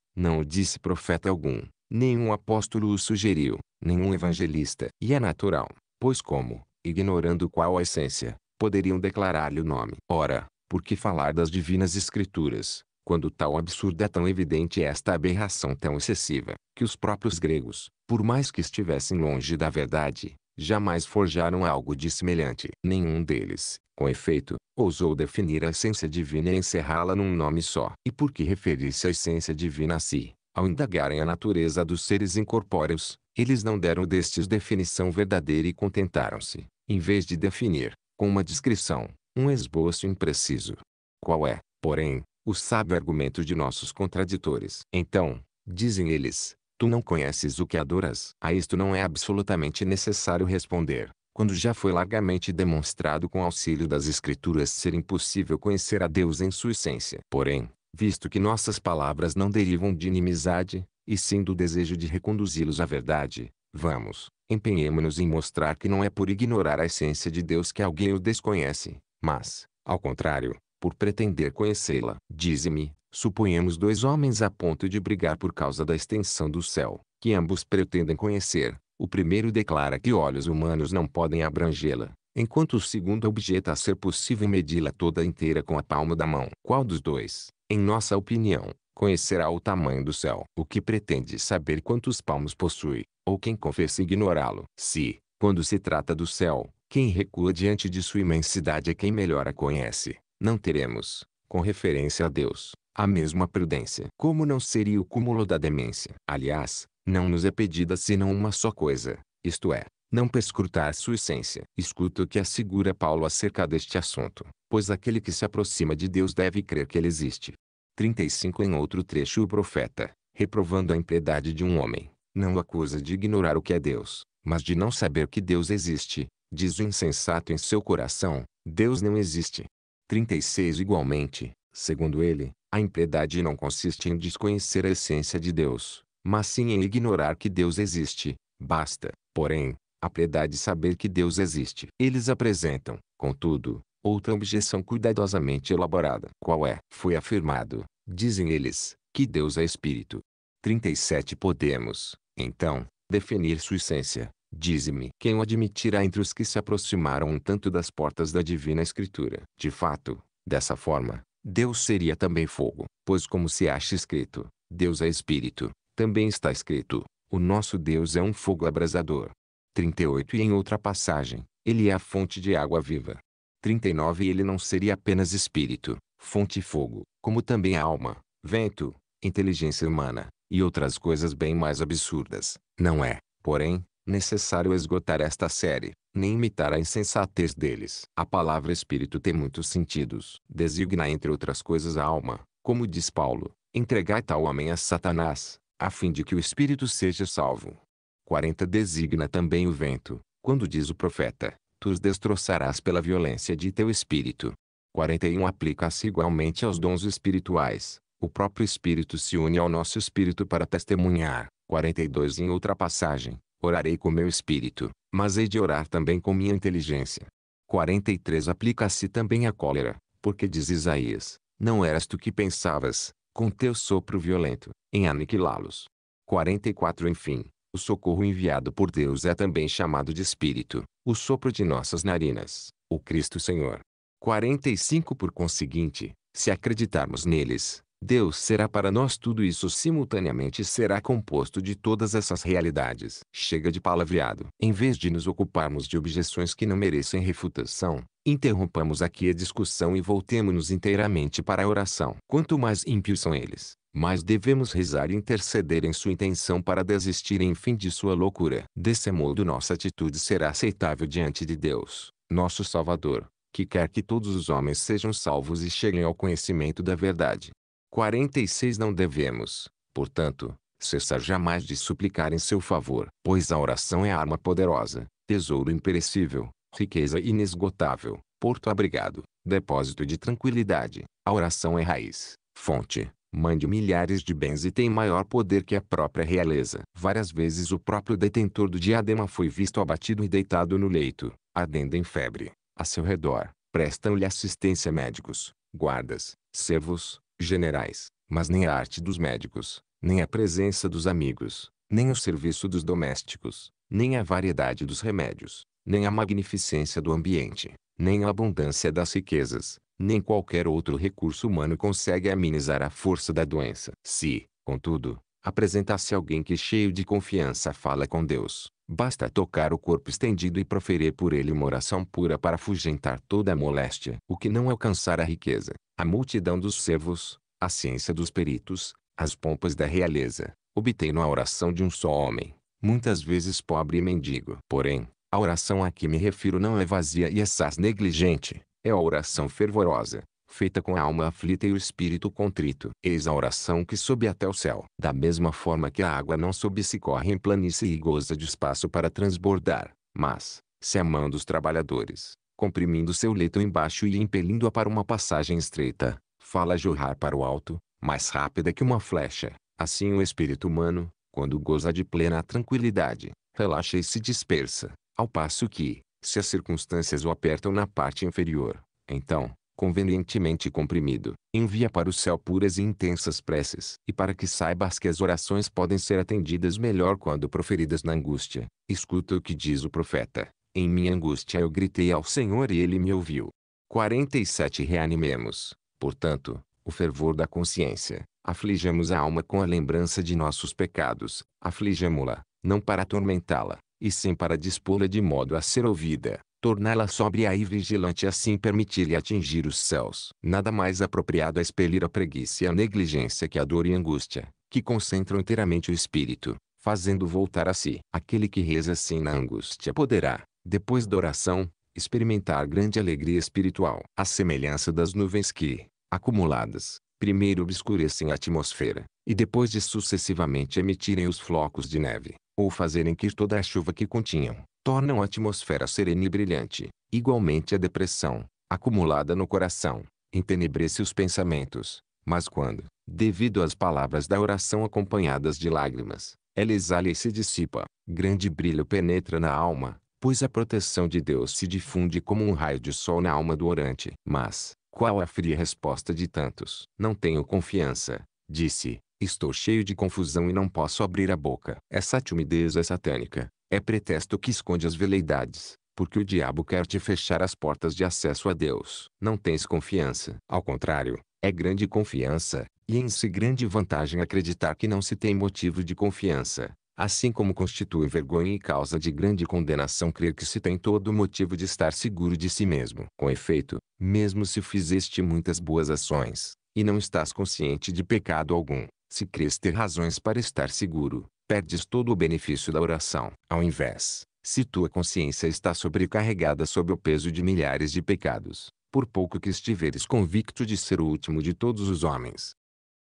não o disse profeta algum, nenhum apóstolo o sugeriu, nenhum evangelista. E é natural, pois como, ignorando qual a essência, poderiam declarar-lhe o nome? Ora, por que falar das divinas escrituras, quando tal absurdo é tão evidente esta aberração tão excessiva, que os próprios gregos, por mais que estivessem longe da verdade, jamais forjaram algo de semelhante. Nenhum deles, com efeito, ousou definir a essência divina e encerrá-la num nome só. E por que referir-se à essência divina a si? Ao indagarem a natureza dos seres incorpóreos, eles não deram destes definição verdadeira e contentaram-se, em vez de definir, com uma descrição, um esboço impreciso. Qual é, porém, o sábio argumento de nossos contraditores? Então, dizem eles, Tu não conheces o que adoras. A isto não é absolutamente necessário responder, quando já foi largamente demonstrado com auxílio das Escrituras ser impossível conhecer a Deus em sua essência. Porém, visto que nossas palavras não derivam de inimizade, e sim do desejo de reconduzi-los à verdade, vamos, empenhemo-nos em mostrar que não é por ignorar a essência de Deus que alguém o desconhece, mas, ao contrário, por pretender conhecê-la. Dize-me, Suponhamos dois homens a ponto de brigar por causa da extensão do céu, que ambos pretendem conhecer. O primeiro declara que olhos humanos não podem abrangê-la, enquanto o segundo objeta a ser possível medi-la toda inteira com a palma da mão. Qual dos dois, em nossa opinião, conhecerá o tamanho do céu? O que pretende saber quantos palmos possui, ou quem confessa ignorá-lo? Se, quando se trata do céu, quem recua diante de sua imensidade é quem melhor a conhece, não teremos, com referência a Deus, a mesma prudência. Como não seria o cúmulo da demência? Aliás, não nos é pedida senão uma só coisa, isto é, não perscrutar sua essência. Escuta o que assegura Paulo acerca deste assunto, pois aquele que se aproxima de Deus deve crer que ele existe. 35 Em outro trecho o profeta, reprovando a impiedade de um homem, não o acusa de ignorar o que é Deus, mas de não saber que Deus existe, diz o insensato em seu coração, Deus não existe. 36 Igualmente, segundo ele, a impiedade não consiste em desconhecer a essência de Deus, mas sim em ignorar que Deus existe. Basta, porém, a piedade saber que Deus existe. Eles apresentam, contudo, outra objeção cuidadosamente elaborada. Qual é? Foi afirmado, dizem eles, que Deus é Espírito. 37 Podemos, então, definir sua essência. Dize-me quem o admitirá entre os que se aproximaram um tanto das portas da Divina Escritura. De fato, dessa forma, Deus seria também fogo, pois como se acha escrito, Deus é espírito, também está escrito, o nosso Deus é um fogo abrasador. 38 E em outra passagem, ele é a fonte de água viva. 39 Ele não seria apenas espírito, fonte e fogo, como também alma, vento, inteligência humana, e outras coisas bem mais absurdas, não é, porém, necessário esgotar esta série, nem imitar a insensatez deles. A palavra espírito tem muitos sentidos. Designa entre outras coisas a alma, como diz Paulo, entregai tal homem a Satanás, a fim de que o espírito seja salvo. 40 Designa também o vento, quando diz o profeta, tu os destroçarás pela violência de teu espírito. 41 Aplica-se igualmente aos dons espirituais. O próprio espírito se une ao nosso espírito para testemunhar. 42 Em outra passagem, Orarei com meu espírito, mas hei de orar também com minha inteligência. 43 Aplica-se também a cólera, porque diz Isaías, não eras tu que pensavas, com teu sopro violento, em aniquilá-los. 44 Enfim, o socorro enviado por Deus é também chamado de Espírito, o sopro de nossas narinas, o Cristo Senhor. 45 Por conseguinte, se acreditarmos neles, Deus será para nós tudo isso simultaneamente será composto de todas essas realidades. Chega de palavreado. Em vez de nos ocuparmos de objeções que não merecem refutação, interrompamos aqui a discussão e voltemos-nos inteiramente para a oração. Quanto mais ímpios são eles, mais devemos rezar e interceder em sua intenção para desistir enfim de sua loucura. Desse modo nossa atitude será aceitável diante de Deus, nosso Salvador, que quer que todos os homens sejam salvos e cheguem ao conhecimento da verdade. 46 Não devemos, portanto, cessar jamais de suplicar em seu favor, pois a oração é arma poderosa, tesouro imperecível, riqueza inesgotável, porto abrigado, depósito de tranquilidade. A oração é raiz, fonte, mãe de milhares de bens e tem maior poder que a própria realeza. Várias vezes o próprio detentor do diadema foi visto abatido e deitado no leito, ardendo em febre. A seu redor, prestam-lhe assistência médicos, guardas, servos, generais, mas nem a arte dos médicos, nem a presença dos amigos, nem o serviço dos domésticos, nem a variedade dos remédios, nem a magnificência do ambiente, nem a abundância das riquezas, nem qualquer outro recurso humano consegue amenizar a força da doença. Se, contudo, apresentar-se alguém que cheio de confiança fala com Deus. Basta tocar o corpo estendido e proferir por ele uma oração pura para afugentar toda a moléstia. O que não alcançar a riqueza, a multidão dos servos, a ciência dos peritos, as pompas da realeza, obtém a oração de um só homem, muitas vezes pobre e mendigo. Porém, a oração a que me refiro não é vazia e assaz é negligente, é a oração fervorosa, feita com a alma aflita e o espírito contrito. Eis a oração que sobe até o céu. Da mesma forma que a água não sobe se corre em planície e goza de espaço para transbordar, mas, se a mão dos trabalhadores, comprimindo seu leito embaixo e impelindo-a para uma passagem estreita, fala jorrar para o alto, mais rápida que uma flecha, assim o espírito humano, quando goza de plena tranquilidade, relaxa e se dispersa, ao passo que, se as circunstâncias o apertam na parte inferior, então, convenientemente comprimido, envia para o céu puras e intensas preces, e para que saibas que as orações podem ser atendidas melhor quando proferidas na angústia, escuta o que diz o profeta. Em minha angústia eu gritei ao Senhor e ele me ouviu. 47 Reanimemos, portanto, o fervor da consciência. Aflijamos a alma com a lembrança de nossos pecados, aflijamo-la, não para atormentá-la, e sim para dispô-la de modo a ser ouvida torná-la sóbria e vigilante e assim permitir-lhe atingir os céus. Nada mais apropriado a expelir a preguiça e a negligência que a dor e a angústia, que concentram inteiramente o espírito, fazendo voltar a si. Aquele que reza assim na angústia poderá, depois da oração, experimentar grande alegria espiritual. A semelhança das nuvens que, acumuladas, primeiro obscurecem a atmosfera, e depois de sucessivamente emitirem os flocos de neve, ou fazerem que toda a chuva que continham, tornam a atmosfera serena e brilhante. Igualmente a depressão, acumulada no coração, entenebrece os pensamentos. Mas quando, devido às palavras da oração acompanhadas de lágrimas, ela exala e se dissipa, grande brilho penetra na alma, pois a proteção de Deus se difunde como um raio de sol na alma do orante. Mas, qual a fria resposta de tantos? Não tenho confiança, disse, Estou cheio de confusão e não posso abrir a boca. Essa timidez é satânica. É pretexto que esconde as veleidades, porque o diabo quer te fechar as portas de acesso a Deus. Não tens confiança. Ao contrário, é grande confiança, e em si grande vantagem acreditar que não se tem motivo de confiança. Assim como constitui vergonha e causa de grande condenação crer que se tem todo o motivo de estar seguro de si mesmo. Com efeito, mesmo se fizeste muitas boas ações, e não estás consciente de pecado algum, se crês ter razões para estar seguro, perdes todo o benefício da oração. Ao invés, se tua consciência está sobrecarregada sob o peso de milhares de pecados, por pouco que estiveres convicto de ser o último de todos os homens,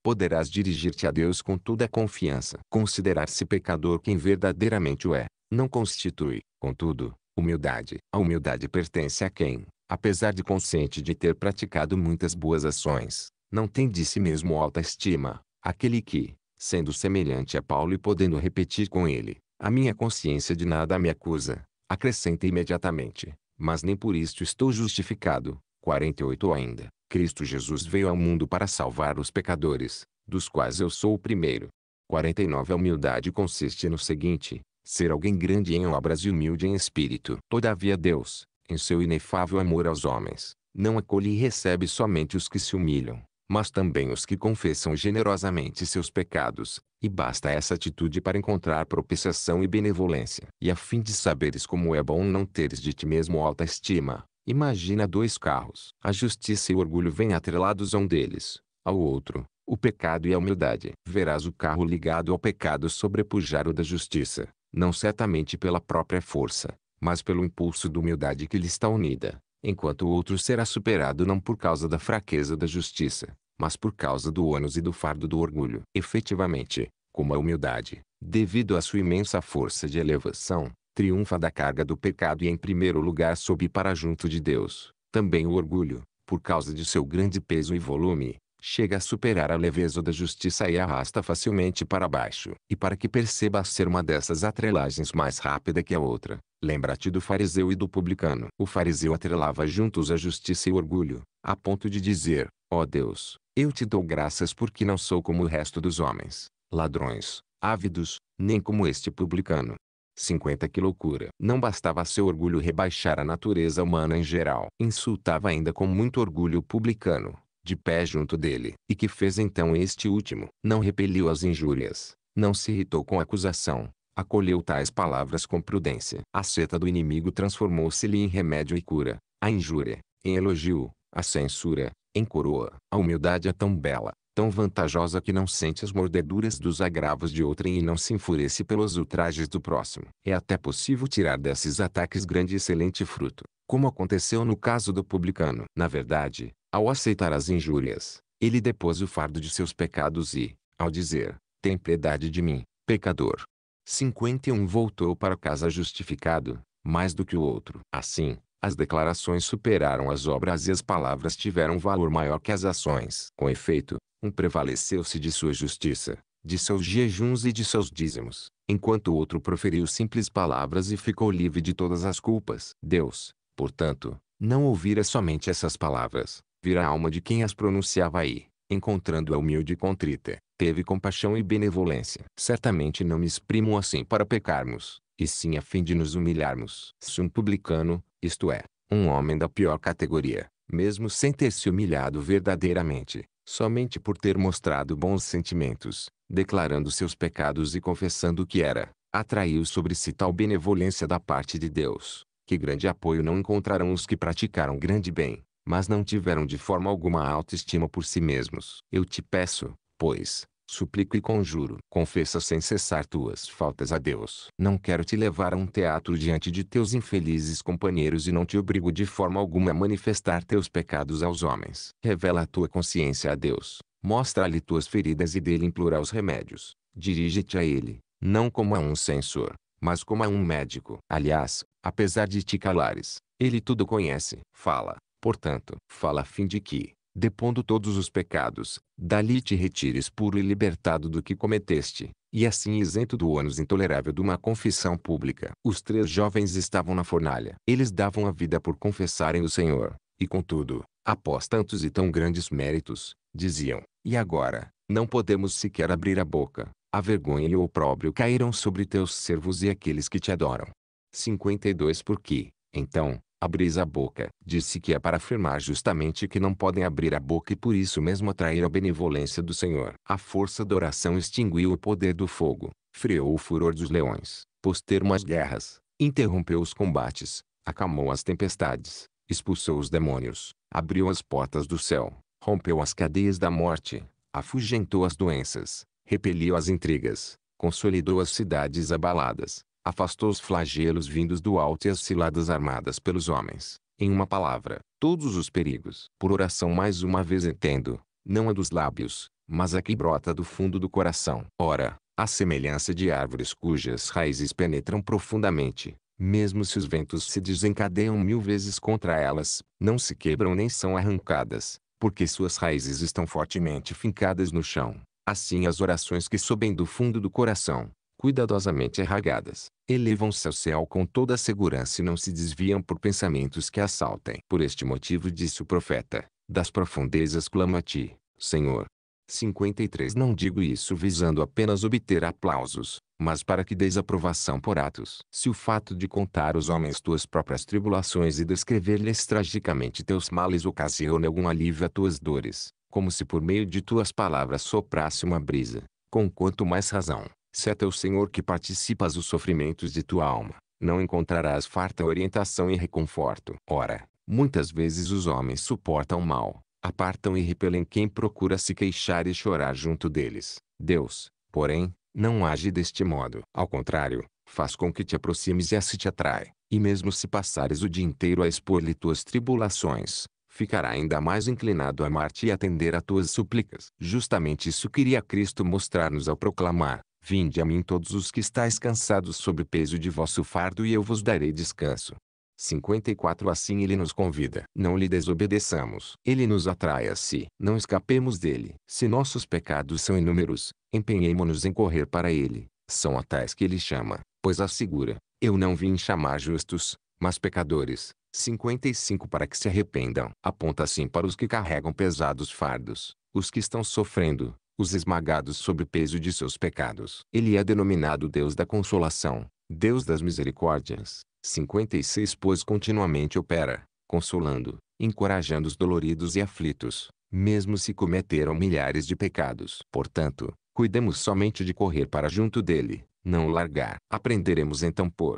poderás dirigir-te a Deus com toda a confiança. Considerar-se pecador quem verdadeiramente o é, não constitui, contudo, humildade. A humildade pertence a quem, apesar de consciente de ter praticado muitas boas ações, não tem de si mesmo alta estima, Aquele que, sendo semelhante a Paulo e podendo repetir com ele, a minha consciência de nada me acusa, acrescenta imediatamente, mas nem por isto estou justificado. 48 ainda, Cristo Jesus veio ao mundo para salvar os pecadores, dos quais eu sou o primeiro. 49 A humildade consiste no seguinte, ser alguém grande em obras e humilde em espírito. Todavia Deus, em seu inefável amor aos homens, não acolhe e recebe somente os que se humilham, mas também os que confessam generosamente seus pecados, e basta essa atitude para encontrar propiciação e benevolência. E a fim de saberes como é bom não teres de ti mesmo alta estima, imagina dois carros. A justiça e o orgulho vêm atrelados a um deles, ao outro, o pecado e a humildade. Verás o carro ligado ao pecado sobrepujar o da justiça, não certamente pela própria força, mas pelo impulso da humildade que lhe está unida, enquanto o outro será superado não por causa da fraqueza da justiça, mas por causa do ônus e do fardo do orgulho. Efetivamente, como a humildade, devido à sua imensa força de elevação, triunfa da carga do pecado e em primeiro lugar sobe para junto de Deus, também o orgulho, por causa de seu grande peso e volume, chega a superar a leveza da justiça e arrasta facilmente para baixo. E para que percebas ser uma dessas atrelagens mais rápida que a outra, lembra-te do fariseu e do publicano. O fariseu atrelava juntos a justiça e o orgulho, a ponto de dizer, ó oh Deus, eu te dou graças porque não sou como o resto dos homens, ladrões, ávidos, nem como este publicano. 50 Que loucura! Não bastava seu orgulho rebaixar a natureza humana em geral. Insultava ainda com muito orgulho o publicano, de pé junto dele, e que fez então este último. Não repeliu as injúrias, não se irritou com a acusação, acolheu tais palavras com prudência. A seta do inimigo transformou-se-lhe em remédio e cura, a injúria, em elogio, a censura, em coroa, a humildade é tão bela, tão vantajosa que não sente as mordeduras dos agravos de outrem e não se enfurece pelos ultrajes do próximo. É até possível tirar desses ataques grande e excelente fruto, como aconteceu no caso do publicano. Na verdade, ao aceitar as injúrias, ele depôs o fardo de seus pecados e, ao dizer, tem piedade de mim, pecador. 51 Voltou para casa justificado, mais do que o outro. Assim, as declarações superaram as obras e as palavras tiveram valor maior que as ações. Com efeito, um prevaleceu-se de sua justiça, de seus jejuns e de seus dízimos, enquanto o outro proferiu simples palavras e ficou livre de todas as culpas. Deus, portanto, não ouvira somente essas palavras, vira a alma de quem as pronunciava e, encontrando-a humilde e contrita, teve compaixão e benevolência. Certamente não me exprimo assim para pecarmos, e sim a fim de nos humilharmos. Se um publicano, isto é, um homem da pior categoria, mesmo sem ter se humilhado verdadeiramente, somente por ter mostrado bons sentimentos, declarando seus pecados e confessando o que era, atraiu sobre si tal benevolência da parte de Deus, que grande apoio não encontrarão os que praticaram grande bem, mas não tiveram de forma alguma autoestima por si mesmos. Eu te peço, pois, Suplico e conjuro. Confessa sem cessar tuas faltas a Deus. Não quero te levar a um teatro diante de teus infelizes companheiros e não te obrigo de forma alguma a manifestar teus pecados aos homens. Revela a tua consciência a Deus. Mostra-lhe tuas feridas e dele implora os remédios. Dirige-te a ele, não como a um censor, mas como a um médico. Aliás, apesar de te calares, ele tudo conhece. Fala, portanto, fala a fim de que, depondo todos os pecados, dali te retires puro e libertado do que cometeste, e assim isento do ônus intolerável de uma confissão pública. Os três jovens estavam na fornalha. Eles davam a vida por confessarem o Senhor, e contudo, após tantos e tão grandes méritos, diziam, e agora, não podemos sequer abrir a boca, a vergonha e o opróbrio caíram sobre teus servos e aqueles que te adoram. 52 Por que, então, abris a boca. Disse que é para afirmar justamente que não podem abrir a boca e por isso mesmo atrair a benevolência do Senhor. A força da oração extinguiu o poder do fogo, freou o furor dos leões, pôs termo às guerras, interrompeu os combates, acalmou as tempestades, expulsou os demônios, abriu as portas do céu, rompeu as cadeias da morte, afugentou as doenças, repeliu as intrigas, consolidou as cidades abaladas, afastou os flagelos vindos do alto e as ciladas armadas pelos homens. Em uma palavra, todos os perigos. Por oração mais uma vez entendo, não a dos lábios, mas a que brota do fundo do coração. Ora, a semelhança de árvores cujas raízes penetram profundamente, mesmo se os ventos se desencadeiam mil vezes contra elas, não se quebram nem são arrancadas, porque suas raízes estão fortemente fincadas no chão. Assim as orações que sobem do fundo do coração, cuidadosamente erragadas, elevam-se ao céu com toda a segurança e não se desviam por pensamentos que assaltem. Por este motivo disse o profeta, das profundezas clamo a ti, Senhor. 53 Não digo isso visando apenas obter aplausos, mas para que deis aprovação por atos. Se o fato de contar os homens tuas próprias tribulações e descrever-lhes tragicamente teus males ocasiona algum alívio a tuas dores, como se por meio de tuas palavras soprasse uma brisa, com quanto mais razão, se é teu Senhor que participas os sofrimentos de tua alma, não encontrarás farta orientação e reconforto. Ora, muitas vezes os homens suportam mal, apartam e repelem quem procura se queixar e chorar junto deles. Deus, porém, não age deste modo. Ao contrário, faz com que te aproximes e assim te atrai. E mesmo se passares o dia inteiro a expor-lhe tuas tribulações, ficará ainda mais inclinado a amar-te e atender a tuas súplicas. Justamente isso queria Cristo mostrar-nos ao proclamar, Vinde a mim todos os que estáis cansados sob o peso de vosso fardo e eu vos darei descanso. 54 Assim ele nos convida. Não lhe desobedeçamos. Ele nos atrai a si. Não escapemos dele. Se nossos pecados são inúmeros, empenhemo-nos em correr para ele. São a tais que ele chama, pois assegura. Eu não vim chamar justos, mas pecadores. 55 Para que se arrependam. Aponta assim para os que carregam pesados fardos, os que estão sofrendo, os esmagados sob o peso de seus pecados. Ele é denominado Deus da consolação, Deus das misericórdias. 56 Pois continuamente opera, consolando, encorajando os doloridos e aflitos, mesmo se cometeram milhares de pecados. Portanto, cuidemos somente de correr para junto dele, não o largar. Aprenderemos então por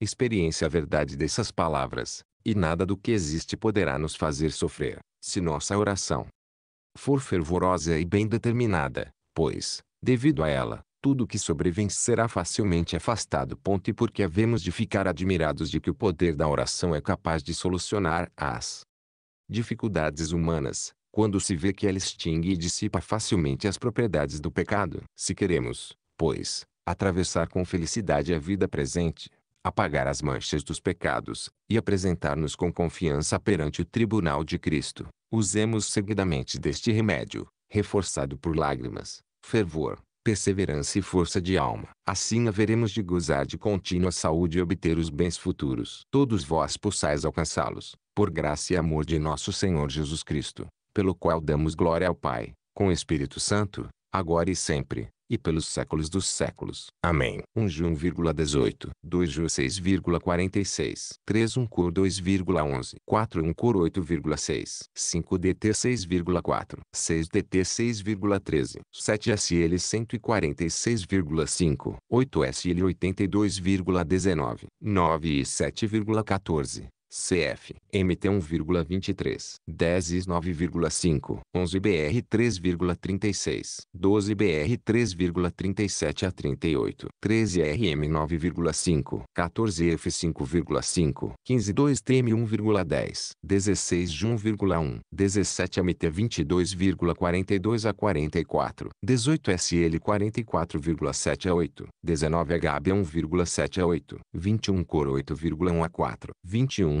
experiência a verdade dessas palavras, e nada do que existe poderá nos fazer sofrer, se nossa oração, for fervorosa e bem determinada, pois, devido a ela, tudo que sobrevém será facilmente afastado. Ponto e porque havemos de ficar admirados de que o poder da oração é capaz de solucionar as dificuldades humanas, quando se vê que ela extingue e dissipa facilmente as propriedades do pecado. Se queremos, pois, atravessar com felicidade a vida presente, apagar as manchas dos pecados e apresentar-nos com confiança perante o tribunal de Cristo. Usemos seguidamente deste remédio, reforçado por lágrimas, fervor, perseverança e força de alma. Assim haveremos de gozar de contínua saúde e obter os bens futuros. Todos vós possais alcançá-los, por graça e amor de nosso Senhor Jesus Cristo, pelo qual damos glória ao Pai, com o Espírito Santo, agora e sempre e pelos séculos dos séculos. Amém. 1 João 1,18, 2 João 6,46, 3 1 Cor 2,11, 4 1 Cor 8,6, 5 DT 6,4, 6 DT 6,13, 7 SL 146,5, 8 SL 82,19, 9 e 7,14. CF, MT1,23, 10 9,5, 11 BR 3,36, 12 BR 3,37 a 38, 13 RM 9,5, 14 F 5,5, 15 2 TM 1,10, 16 J 1,1, 17 MT 22,42 a 44, 18 SL 44,7 a 8, 19 HB 1,7 a 8, 21 Cor 8,1 a 4, 21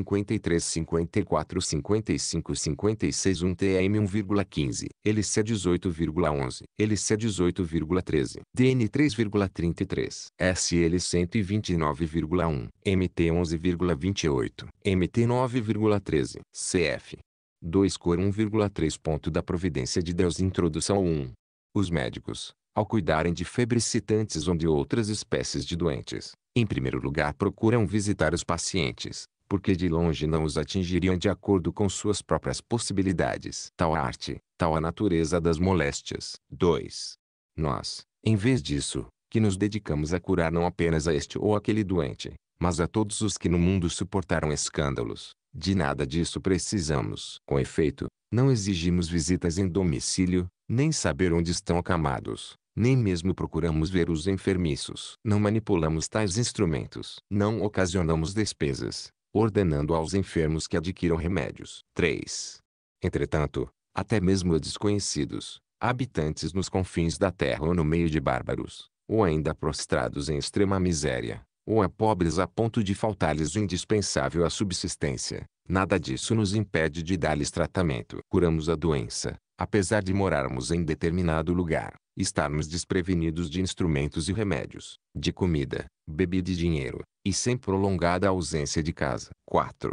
53, 54, 55, 56, 1 TM 1,15, LC 18,11, LC 18,13, DN 3,33, SL 129,1, MT 11,28, MT 9,13, CF 2 Cor 1,3 Ponto da Providência de Deus Introdução 1. Os médicos, ao cuidarem de febricitantes ou de outras espécies de doentes, em primeiro lugar procuram visitar os pacientes, porque de longe não os atingiriam de acordo com suas próprias possibilidades. Tal a arte, tal a natureza das moléstias. 2. Nós, em vez disso, que nos dedicamos a curar não apenas a este ou aquele doente, mas a todos os que no mundo suportaram escândalos, de nada disso precisamos. Com efeito, não exigimos visitas em domicílio, nem saber onde estão acamados, nem mesmo procuramos ver os enfermiços. Não manipulamos tais instrumentos. Não ocasionamos despesas, ordenando aos enfermos que adquiram remédios. 3. Entretanto, até mesmo a desconhecidos, habitantes nos confins da terra ou no meio de bárbaros, ou ainda prostrados em extrema miséria, ou a pobres a ponto de faltar-lhes o indispensável à subsistência, nada disso nos impede de dar-lhes tratamento. Curamos a doença, apesar de morarmos em determinado lugar, estarmos desprevenidos de instrumentos e remédios, de comida, bebida e dinheiro, e sem prolongada ausência de casa. 4.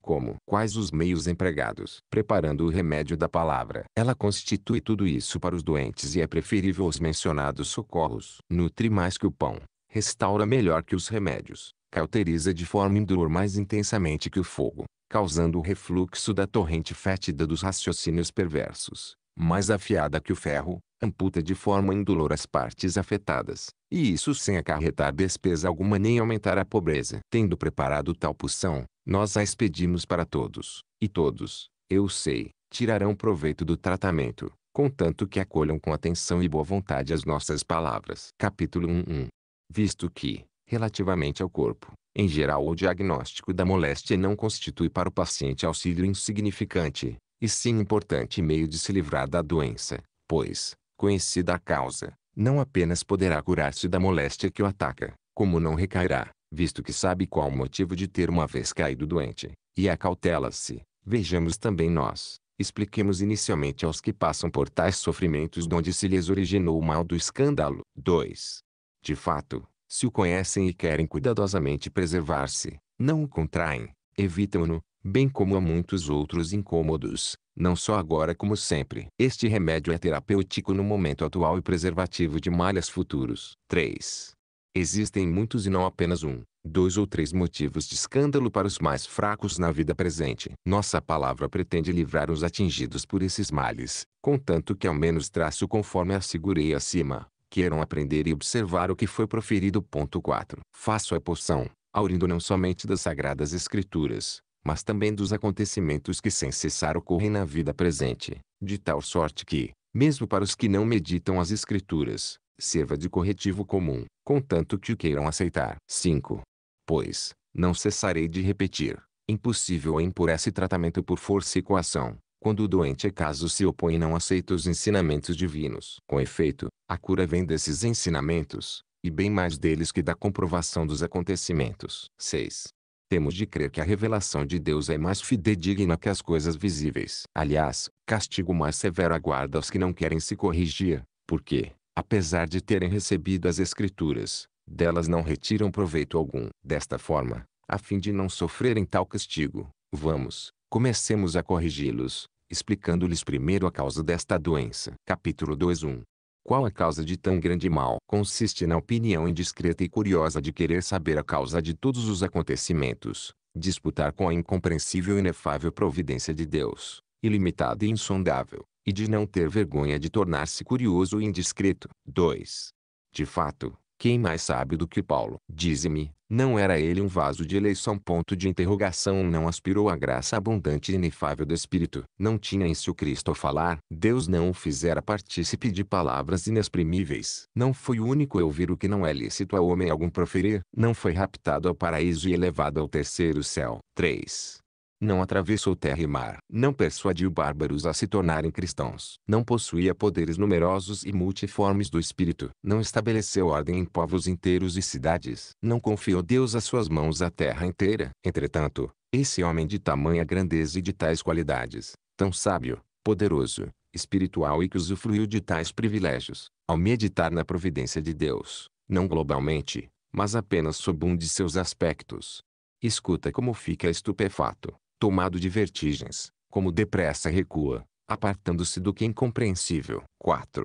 Como, quais os meios empregados, preparando o remédio da palavra. Ela constitui tudo isso para os doentes e é preferível os mencionados socorros. Nutre mais que o pão, restaura melhor que os remédios, cauteriza de forma indolor mais intensamente que o fogo, causando o refluxo da torrente fétida dos raciocínios perversos, mais afiada que o ferro, amputa de forma indolor as partes afetadas, e isso sem acarretar despesa alguma nem aumentar a pobreza. Tendo preparado tal poção, nós a expedimos para todos, e todos, eu sei, tirarão proveito do tratamento, contanto que acolham com atenção e boa vontade as nossas palavras. Capítulo 11. Visto que, relativamente ao corpo, em geral o diagnóstico da moléstia não constitui para o paciente auxílio insignificante, e sim importante meio de se livrar da doença, pois, Conhecida a causa, não apenas poderá curar-se da moléstia que o ataca, como não recairá, visto que sabe qual o motivo de ter uma vez caído doente, e acautela-se. Vejamos também nós, expliquemos inicialmente aos que passam por tais sofrimentos onde se lhes originou o mal do escândalo. 2. De fato, se o conhecem e querem cuidadosamente preservar-se, não o contraem, evitam-no, bem como a muitos outros incômodos, não só agora como sempre. Este remédio é terapêutico no momento atual e preservativo de males futuros. 3. Existem muitos e não apenas um, dois ou três motivos de escândalo para os mais fracos na vida presente. Nossa palavra pretende livrar os atingidos por esses males, contanto que ao menos traço conforme assegurei acima, queiram aprender e observar o que foi proferido. Ponto 4. Faço a poção, aurindo não somente das Sagradas Escrituras, mas também dos acontecimentos que sem cessar ocorrem na vida presente, de tal sorte que, mesmo para os que não meditam as Escrituras, sirva de corretivo comum, contanto que o queiram aceitar. 5. Pois, não cessarei de repetir, impossível é impor esse tratamento por força e coação, quando o doente é caso se opõe e não aceita os ensinamentos divinos. Com efeito, a cura vem desses ensinamentos, e bem mais deles que da comprovação dos acontecimentos. 6 temos de crer que a revelação de Deus é mais fidedigna que as coisas visíveis. Aliás, castigo mais severo aguarda os que não querem se corrigir, porque, apesar de terem recebido as Escrituras, delas não retiram proveito algum. Desta forma, a fim de não sofrerem tal castigo, vamos, comecemos a corrigi-los, explicando-lhes primeiro a causa desta doença. Capítulo 2.1 qual a causa de tão grande mal? Consiste na opinião indiscreta e curiosa de querer saber a causa de todos os acontecimentos, disputar com a incompreensível e inefável providência de Deus, ilimitada e insondável, e de não ter vergonha de tornar-se curioso e indiscreto. 2. De fato, quem mais sabe do que Paulo? Dize-me, não era ele um vaso de eleição ponto de interrogação não aspirou à graça abundante e inefável do Espírito. Não tinha em si o Cristo a falar, Deus não o fizera partícipe de palavras inexprimíveis. Não foi o único a ouvir o que não é lícito a homem algum proferir, não foi raptado ao paraíso e elevado ao terceiro céu. 3. Não atravessou terra e mar. Não persuadiu bárbaros a se tornarem cristãos. Não possuía poderes numerosos e multiformes do Espírito. Não estabeleceu ordem em povos inteiros e cidades. Não confiou Deus às suas mãos a terra inteira. Entretanto, esse homem de tamanha grandeza e de tais qualidades, tão sábio, poderoso, espiritual e que usufruiu de tais privilégios, ao meditar na providência de Deus, não globalmente, mas apenas sob um de seus aspectos. Escuta como fica estupefato tomado de vertigens, como depressa recua, apartando-se do que é incompreensível. 4.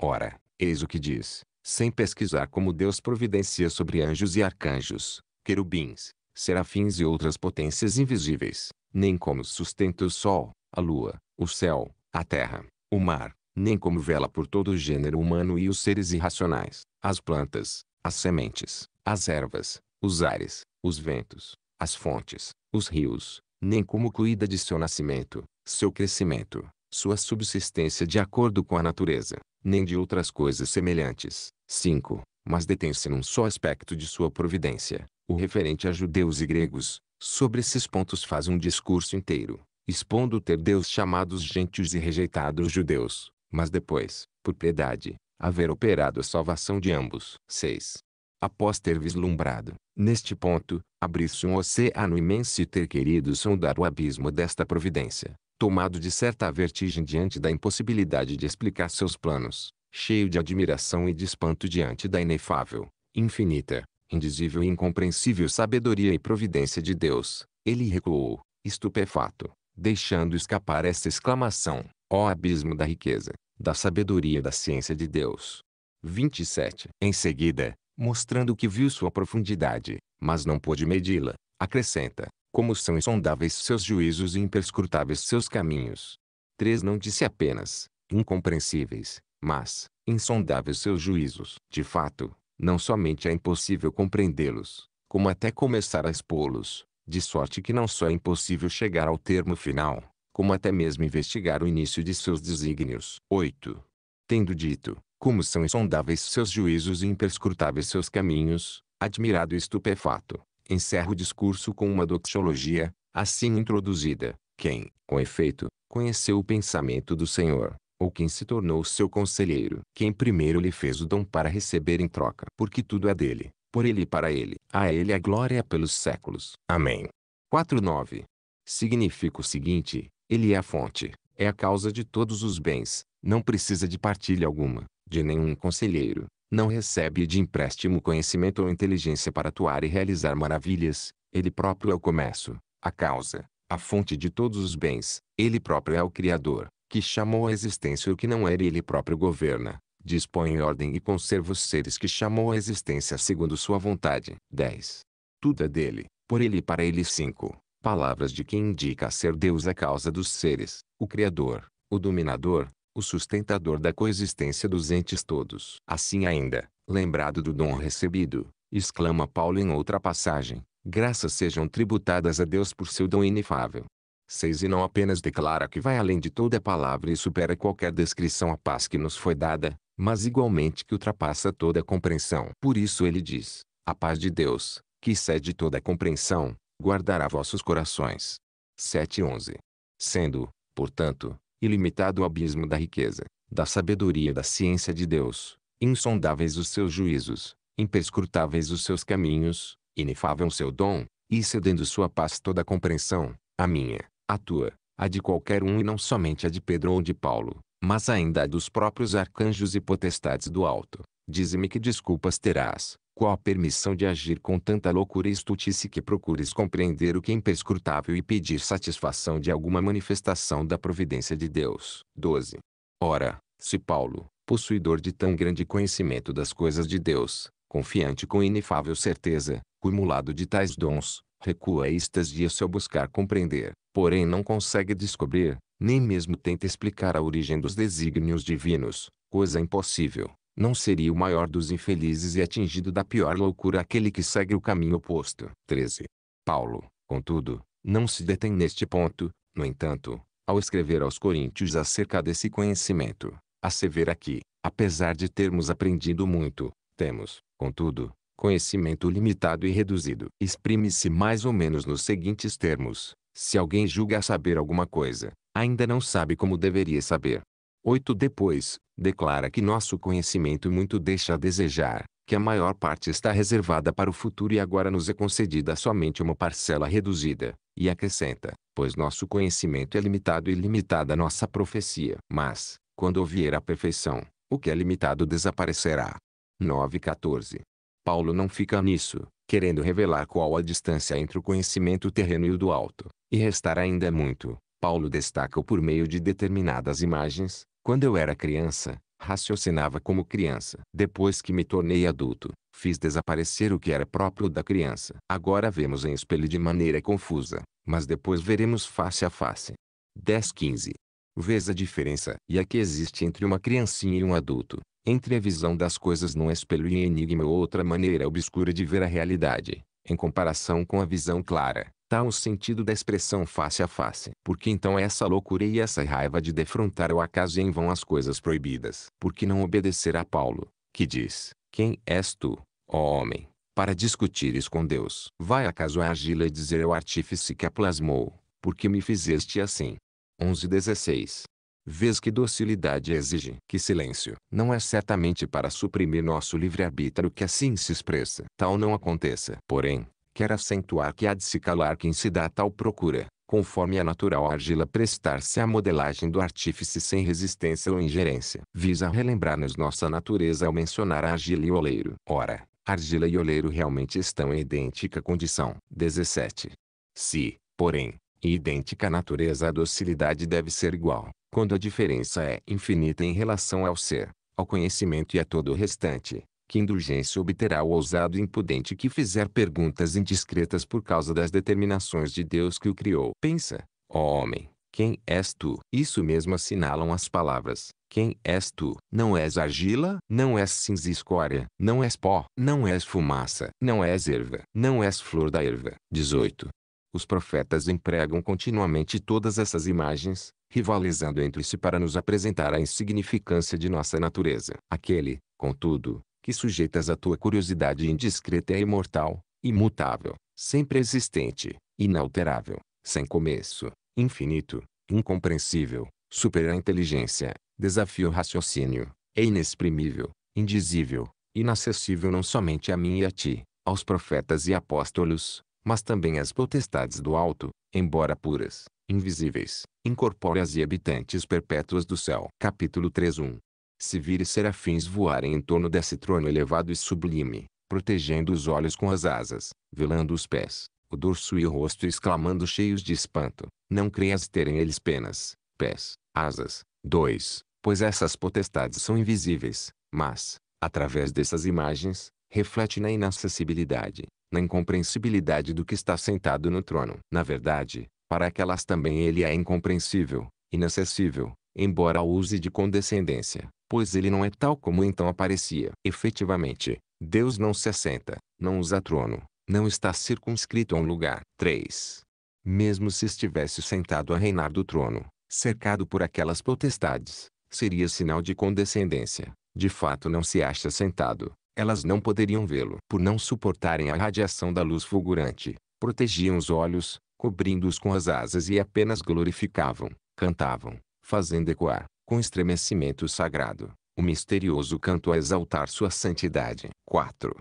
Ora, eis o que diz, sem pesquisar como Deus providencia sobre anjos e arcanjos, querubins, serafins e outras potências invisíveis, nem como sustenta o sol, a lua, o céu, a terra, o mar, nem como vela por todo o gênero humano e os seres irracionais, as plantas, as sementes, as ervas, os ares, os ventos, as fontes, os rios, nem como cuida de seu nascimento, seu crescimento, sua subsistência de acordo com a natureza, nem de outras coisas semelhantes. 5. Mas detém-se num só aspecto de sua providência, o referente a judeus e gregos. Sobre esses pontos faz um discurso inteiro, expondo ter Deus chamado os gentios e rejeitado os judeus, mas depois, por piedade, haver operado a salvação de ambos. 6. Após ter vislumbrado, neste ponto, Abrir-se um oceano é imenso e ter querido sondar o abismo desta providência, tomado de certa vertigem diante da impossibilidade de explicar seus planos, cheio de admiração e de espanto diante da inefável, infinita, indizível e incompreensível sabedoria e providência de Deus, ele recuou, estupefato, deixando escapar esta exclamação, ó abismo da riqueza, da sabedoria e da ciência de Deus. 27. Em seguida, mostrando que viu sua profundidade, mas não pôde medi-la. Acrescenta, como são insondáveis seus juízos e imperscrutáveis seus caminhos. 3. Não disse apenas, incompreensíveis, mas, insondáveis seus juízos. De fato, não somente é impossível compreendê-los, como até começar a expô-los, de sorte que não só é impossível chegar ao termo final, como até mesmo investigar o início de seus desígnios. 8. Tendo dito, como são insondáveis seus juízos e imperscrutáveis seus caminhos, admirado e estupefato, encerra o discurso com uma doxologia, assim introduzida, quem, com efeito, conheceu o pensamento do Senhor, ou quem se tornou seu conselheiro, quem primeiro lhe fez o dom para receber em troca, porque tudo é dele, por ele e para ele, a ele a glória é pelos séculos. Amém. 4.9. Significa o seguinte, ele é a fonte, é a causa de todos os bens, não precisa de partilha alguma, de nenhum conselheiro, não recebe de empréstimo conhecimento ou inteligência para atuar e realizar maravilhas, ele próprio é o começo, a causa, a fonte de todos os bens, ele próprio é o Criador, que chamou à existência o que não era e ele próprio governa, dispõe em ordem e conserva os seres que chamou à existência segundo sua vontade. 10. Tudo é dele, por ele e para ele. 5. Palavras de quem indica ser Deus a é causa dos seres, o Criador, o Dominador, o sustentador da coexistência dos entes todos. Assim ainda, lembrado do dom recebido, exclama Paulo em outra passagem, graças sejam tributadas a Deus por seu dom inefável. 6 E não apenas declara que vai além de toda palavra e supera qualquer descrição a paz que nos foi dada, mas igualmente que ultrapassa toda compreensão. Por isso ele diz, a paz de Deus, que cede toda compreensão, guardará vossos corações. 7 e 11. Sendo, portanto, ilimitado o abismo da riqueza, da sabedoria e da ciência de Deus, insondáveis os seus juízos, imperscrutáveis os seus caminhos, inefável o seu dom, e cedendo sua paz toda a compreensão, a minha, a tua, a de qualquer um e não somente a de Pedro ou de Paulo, mas ainda a dos próprios arcanjos e potestades do alto. Dize-me que desculpas terás, qual a permissão de agir com tanta loucura e estutice que procures compreender o que é imperscrutável e pedir satisfação de alguma manifestação da providência de Deus? 12. Ora, se Paulo, possuidor de tão grande conhecimento das coisas de Deus, confiante com inefável certeza, cumulado de tais dons, recua estas dias ao buscar compreender, porém não consegue descobrir, nem mesmo tenta explicar a origem dos desígnios divinos, coisa impossível, não seria o maior dos infelizes e atingido da pior loucura aquele que segue o caminho oposto. 13. Paulo, contudo, não se detém neste ponto, no entanto, ao escrever aos Coríntios acerca desse conhecimento, assevera que, apesar de termos aprendido muito, temos, contudo, conhecimento limitado e reduzido. Exprime-se mais ou menos nos seguintes termos: se alguém julga saber alguma coisa, ainda não sabe como deveria saber. 8 depois, declara que nosso conhecimento muito deixa a desejar, que a maior parte está reservada para o futuro e agora nos é concedida somente uma parcela reduzida, e acrescenta, pois nosso conhecimento é limitado e limitada a nossa profecia. Mas, quando vier a perfeição, o que é limitado desaparecerá. 9.14 Paulo não fica nisso, querendo revelar qual a distância entre o conhecimento terreno e o do alto, e restar ainda muito. Paulo destaca o por meio de determinadas imagens, quando eu era criança, raciocinava como criança. Depois que me tornei adulto, fiz desaparecer o que era próprio da criança. Agora vemos em espelho de maneira confusa, mas depois veremos face a face. 10.15. Vês a diferença e a que existe entre uma criancinha e um adulto, entre a visão das coisas num espelho e enigma ou outra maneira obscura de ver a realidade em comparação com a visão clara, tal tá o sentido da expressão face a face. Porque então essa loucura e essa raiva de defrontar o acaso em vão as coisas proibidas? Porque não obedecer a Paulo, que diz, quem és tu, ó homem, para discutires com Deus? Vai acaso a argila e dizer ao artífice que a plasmou, porque me fizeste assim? 11.16 Vês que docilidade exige que silêncio. Não é certamente para suprimir nosso livre-arbítrio que assim se expressa. Tal não aconteça. Porém, quer acentuar que há de se calar quem se dá tal procura, conforme é natural argila prestar-se à modelagem do artífice sem resistência ou ingerência. Visa relembrar-nos nossa natureza ao mencionar a argila e oleiro. Ora, argila e oleiro realmente estão em idêntica condição. 17. Se, porém, idêntica natureza a docilidade deve ser igual, quando a diferença é infinita em relação ao ser, ao conhecimento e a todo o restante, que indulgência obterá o ousado e impudente que fizer perguntas indiscretas por causa das determinações de Deus que o criou? Pensa, ó homem, quem és tu? Isso mesmo assinalam as palavras. Quem és tu? Não és argila, não és cinza escória, não és pó, não és fumaça, não és erva, não és flor da erva. 18. Os profetas empregam continuamente todas essas imagens, rivalizando entre si para nos apresentar a insignificância de nossa natureza. Aquele, contudo, que sujeitas à tua curiosidade indiscreta é imortal, imutável, sempre existente, inalterável, sem começo, infinito, incompreensível, supera a inteligência, desafia o raciocínio, é inexprimível, indizível, inacessível não somente a mim e a ti, aos profetas e apóstolos, mas também as potestades do alto, embora puras, invisíveis, incorpóreas e habitantes perpétuas do céu. Capítulo 3.1 Se vires serafins voarem em torno desse trono elevado e sublime, protegendo os olhos com as asas, velando os pés, o dorso e o rosto exclamando cheios de espanto, não creias terem eles penas, pés, asas. 2. Pois essas potestades são invisíveis, mas, através dessas imagens, reflete na inacessibilidade, na incompreensibilidade do que está sentado no trono. Na verdade, para aquelas também ele é incompreensível, inacessível, embora use de condescendência, pois ele não é tal como então aparecia. Efetivamente, Deus não se assenta, não usa trono, não está circunscrito a um lugar. 3. Mesmo se estivesse sentado a reinar do trono, cercado por aquelas potestades, seria sinal de condescendência. De fato não se acha sentado, elas não poderiam vê-lo por não suportarem a radiação da luz fulgurante. Protegiam os olhos, cobrindo-os com as asas e apenas glorificavam, cantavam, fazendo ecoar, com estremecimento sagrado, o misterioso canto a exaltar sua santidade. 4.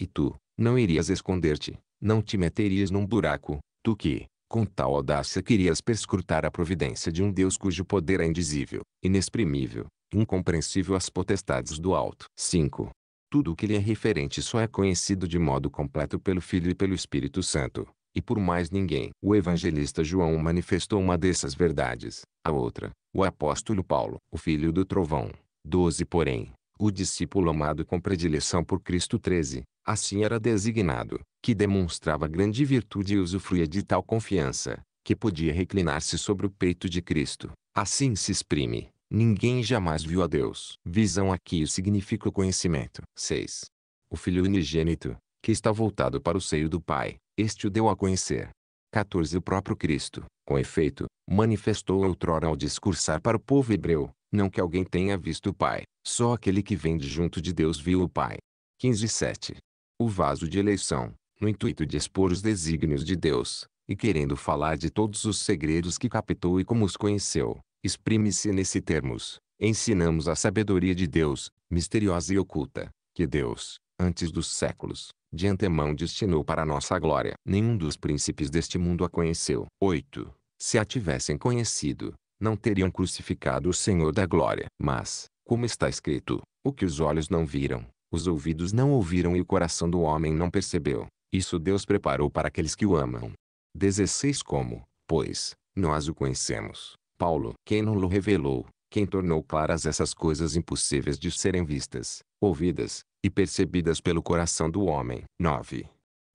E tu, não irias esconder-te, não te meterias num buraco, tu que, com tal audácia querias perscrutar a providência de um Deus cujo poder é indizível, inexprimível, incompreensível às potestades do alto. 5. Tudo o que lhe é referente só é conhecido de modo completo pelo Filho e pelo Espírito Santo, e por mais ninguém. O evangelista João manifestou uma dessas verdades, a outra, o apóstolo Paulo, o filho do trovão. 12 Porém, o discípulo amado com predileção por Cristo 13, assim era designado, que demonstrava grande virtude e usufruía de tal confiança, que podia reclinar-se sobre o peito de Cristo. Assim se exprime, Ninguém jamais viu a Deus. Visão aqui significa o conhecimento. 6. O Filho unigênito, que está voltado para o seio do Pai, este o deu a conhecer. 14. O próprio Cristo, com efeito, manifestou outrora ao discursar para o povo hebreu, não que alguém tenha visto o Pai, só aquele que vem de junto de Deus viu o Pai. 15 7. O vaso de eleição, no intuito de expor os desígnios de Deus, e querendo falar de todos os segredos que captou e como os conheceu, exprime-se nesse termos. Ensinamos a sabedoria de Deus, misteriosa e oculta, que Deus, antes dos séculos, de antemão destinou para nossa glória. Nenhum dos príncipes deste mundo a conheceu. 8. Se a tivessem conhecido, não teriam crucificado o Senhor da glória. Mas, como está escrito, o que os olhos não viram, os ouvidos não ouviram e o coração do homem não percebeu, isso Deus preparou para aqueles que o amam. 16 Como, pois, nós o conhecemos, Paulo, quem não o revelou, quem tornou claras essas coisas impossíveis de serem vistas, ouvidas e percebidas pelo coração do homem. 9.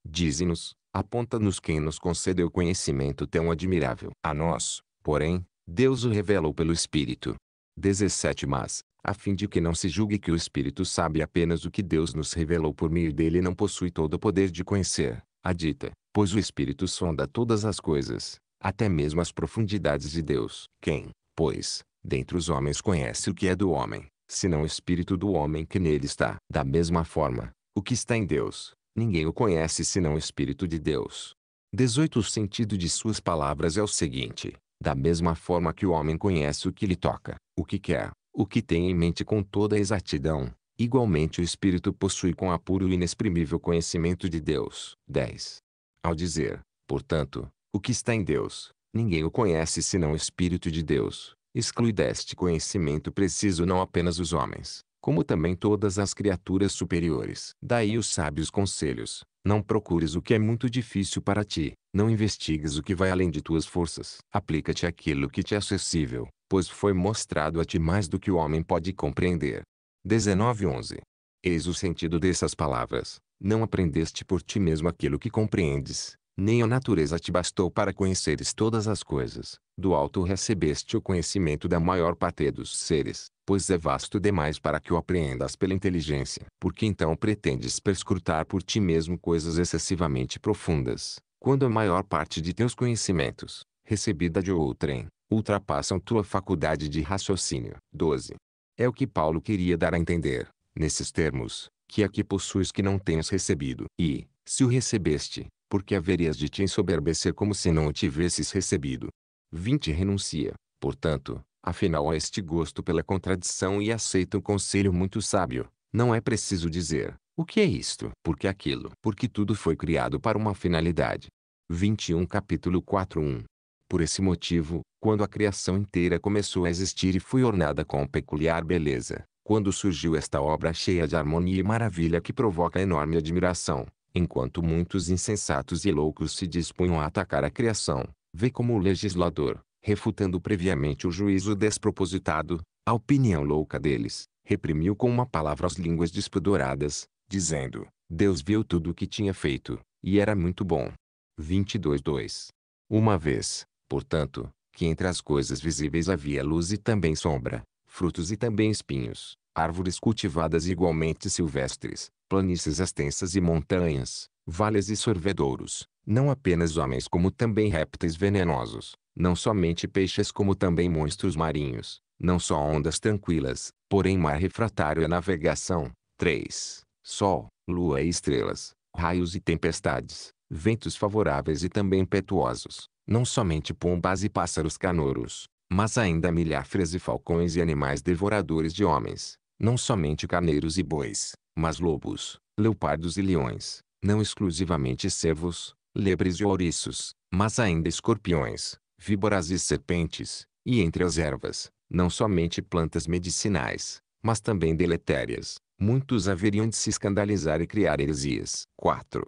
Dize-nos, aponta-nos quem nos concedeu conhecimento tão admirável. A nós, porém, Deus o revelou pelo Espírito. 17 Mas, a fim de que não se julgue que o Espírito sabe apenas o que Deus nos revelou por meio dele e não possui todo o poder de conhecer, a dita, pois o Espírito sonda todas as coisas, até mesmo as profundidades de Deus. Quem, pois, dentre os homens conhece o que é do homem, senão o espírito do homem que nele está? Da mesma forma, o que está em Deus, ninguém o conhece senão o espírito de Deus. 18 O sentido de suas palavras é o seguinte: da mesma forma que o homem conhece o que lhe toca, o que quer, o que tem em mente com toda a exatidão, igualmente o espírito possui com apuro e inexprimível conhecimento de Deus. 10. Ao dizer, portanto, o que está em Deus, ninguém o conhece senão o Espírito de Deus. Exclui deste conhecimento preciso não apenas os homens, como também todas as criaturas superiores. Daí os sábios conselhos. Não procures o que é muito difícil para ti, não investigues o que vai além de tuas forças. Aplica-te aquilo que te é acessível, pois foi mostrado a ti mais do que o homem pode compreender. 19.11 Eis o sentido dessas palavras. Não aprendeste por ti mesmo aquilo que compreendes, nem a natureza te bastou para conheceres todas as coisas. Do alto recebeste o conhecimento da maior parte dos seres, pois é vasto demais para que o apreendas pela inteligência. Porque então pretendes perscrutar por ti mesmo coisas excessivamente profundas, quando a maior parte de teus conhecimentos, recebida de outrem, ultrapassam tua faculdade de raciocínio. 12. É o que Paulo queria dar a entender, nesses termos, que é que possuis que não tens recebido. E, se o recebeste, porque haverias de te ensoberbecer como se não o tivesses recebido. 20. Renuncia, portanto, afinal a este gosto pela contradição e aceita um conselho muito sábio. Não é preciso dizer, o que é isto? Porque aquilo? Porque tudo foi criado para uma finalidade. 21 capítulo 4 1 Por esse motivo, quando a criação inteira começou a existir e foi ornada com peculiar beleza, quando surgiu esta obra cheia de harmonia e maravilha que provoca enorme admiração, enquanto muitos insensatos e loucos se dispunham a atacar a criação, vê como o legislador, refutando previamente o juízo despropositado, a opinião louca deles, reprimiu com uma palavra as línguas despedoradas, dizendo, Deus viu tudo o que tinha feito, e era muito bom. 22.2 Uma vez, portanto, que entre as coisas visíveis havia luz e também sombra, frutos e também espinhos, árvores cultivadas igualmente silvestres, planícies extensas e montanhas, vales e sorvedouros, não apenas homens como também répteis venenosos, não somente peixes como também monstros marinhos, não só ondas tranquilas, porém mar refratário à navegação. 3. Sol, lua e estrelas, raios e tempestades, ventos favoráveis e também impetuosos, não somente pombas e pássaros canouros, mas ainda milhafres e falcões e animais devoradores de homens, não somente carneiros e bois, mas lobos, leopardos e leões, não exclusivamente cervos, lebres e ouriços, mas ainda escorpiões, víboras e serpentes, e entre as ervas, não somente plantas medicinais, mas também deletérias. Muitos haveriam de se escandalizar e criar heresias. 4.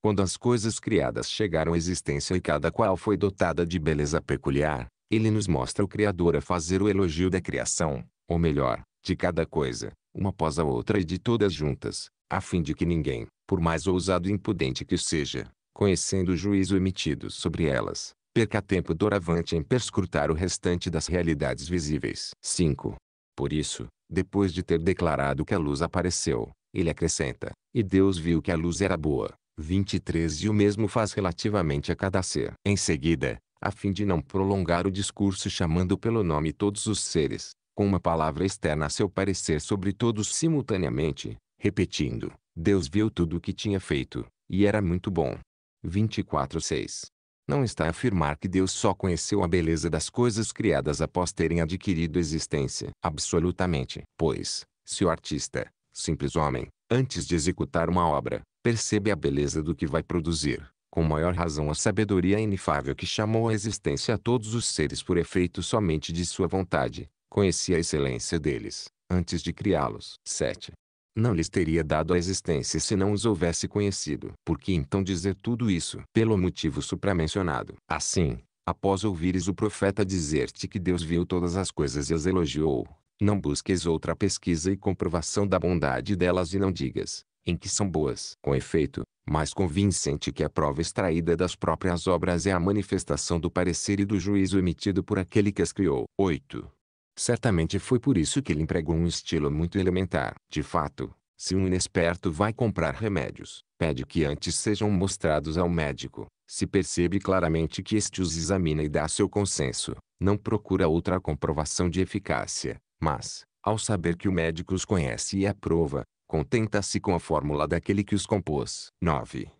Quando as coisas criadas chegaram à existência e cada qual foi dotada de beleza peculiar, ele nos mostra o Criador a fazer o elogio da criação, ou melhor, de cada coisa, uma após a outra e de todas juntas, a fim de que ninguém, por mais ousado e impudente que seja, conhecendo o juízo emitido sobre elas, perca tempo doravante em perscrutar o restante das realidades visíveis. 5. Por isso, depois de ter declarado que a luz apareceu, ele acrescenta, e Deus viu que a luz era boa. 23 E o mesmo faz relativamente a cada ser. Em seguida, a fim de não prolongar o discurso chamando pelo nome todos os seres, com uma palavra externa a seu parecer sobre todos simultaneamente, repetindo: Deus viu tudo o que tinha feito, e era muito bom. 24:6 Não está a afirmar que Deus só conheceu a beleza das coisas criadas após terem adquirido existência. Absolutamente. Pois, se o artista, simples homem, antes de executar uma obra, percebe a beleza do que vai produzir, com maior razão a sabedoria inefável que chamou a existência a todos os seres por efeito somente de sua vontade, Conhecia a excelência deles, antes de criá-los. 7. Não lhes teria dado a existência se não os houvesse conhecido. Por que então dizer tudo isso? Pelo motivo supramencionado. Assim, após ouvires o profeta dizer-te que Deus viu todas as coisas e as elogiou, não busques outra pesquisa e comprovação da bondade delas e não digas, em que são boas. Com efeito, mais convincente que a prova extraída das próprias obras é a manifestação do parecer e do juízo emitido por aquele que as criou. 8. Certamente foi por isso que ele empregou um estilo muito elementar. De fato, se um inexperto vai comprar remédios, pede que antes sejam mostrados ao médico. Se percebe claramente que este os examina e dá seu consenso, não procura outra comprovação de eficácia, mas, ao saber que o médico os conhece e aprova, contenta-se com a fórmula daquele que os compôs. 9.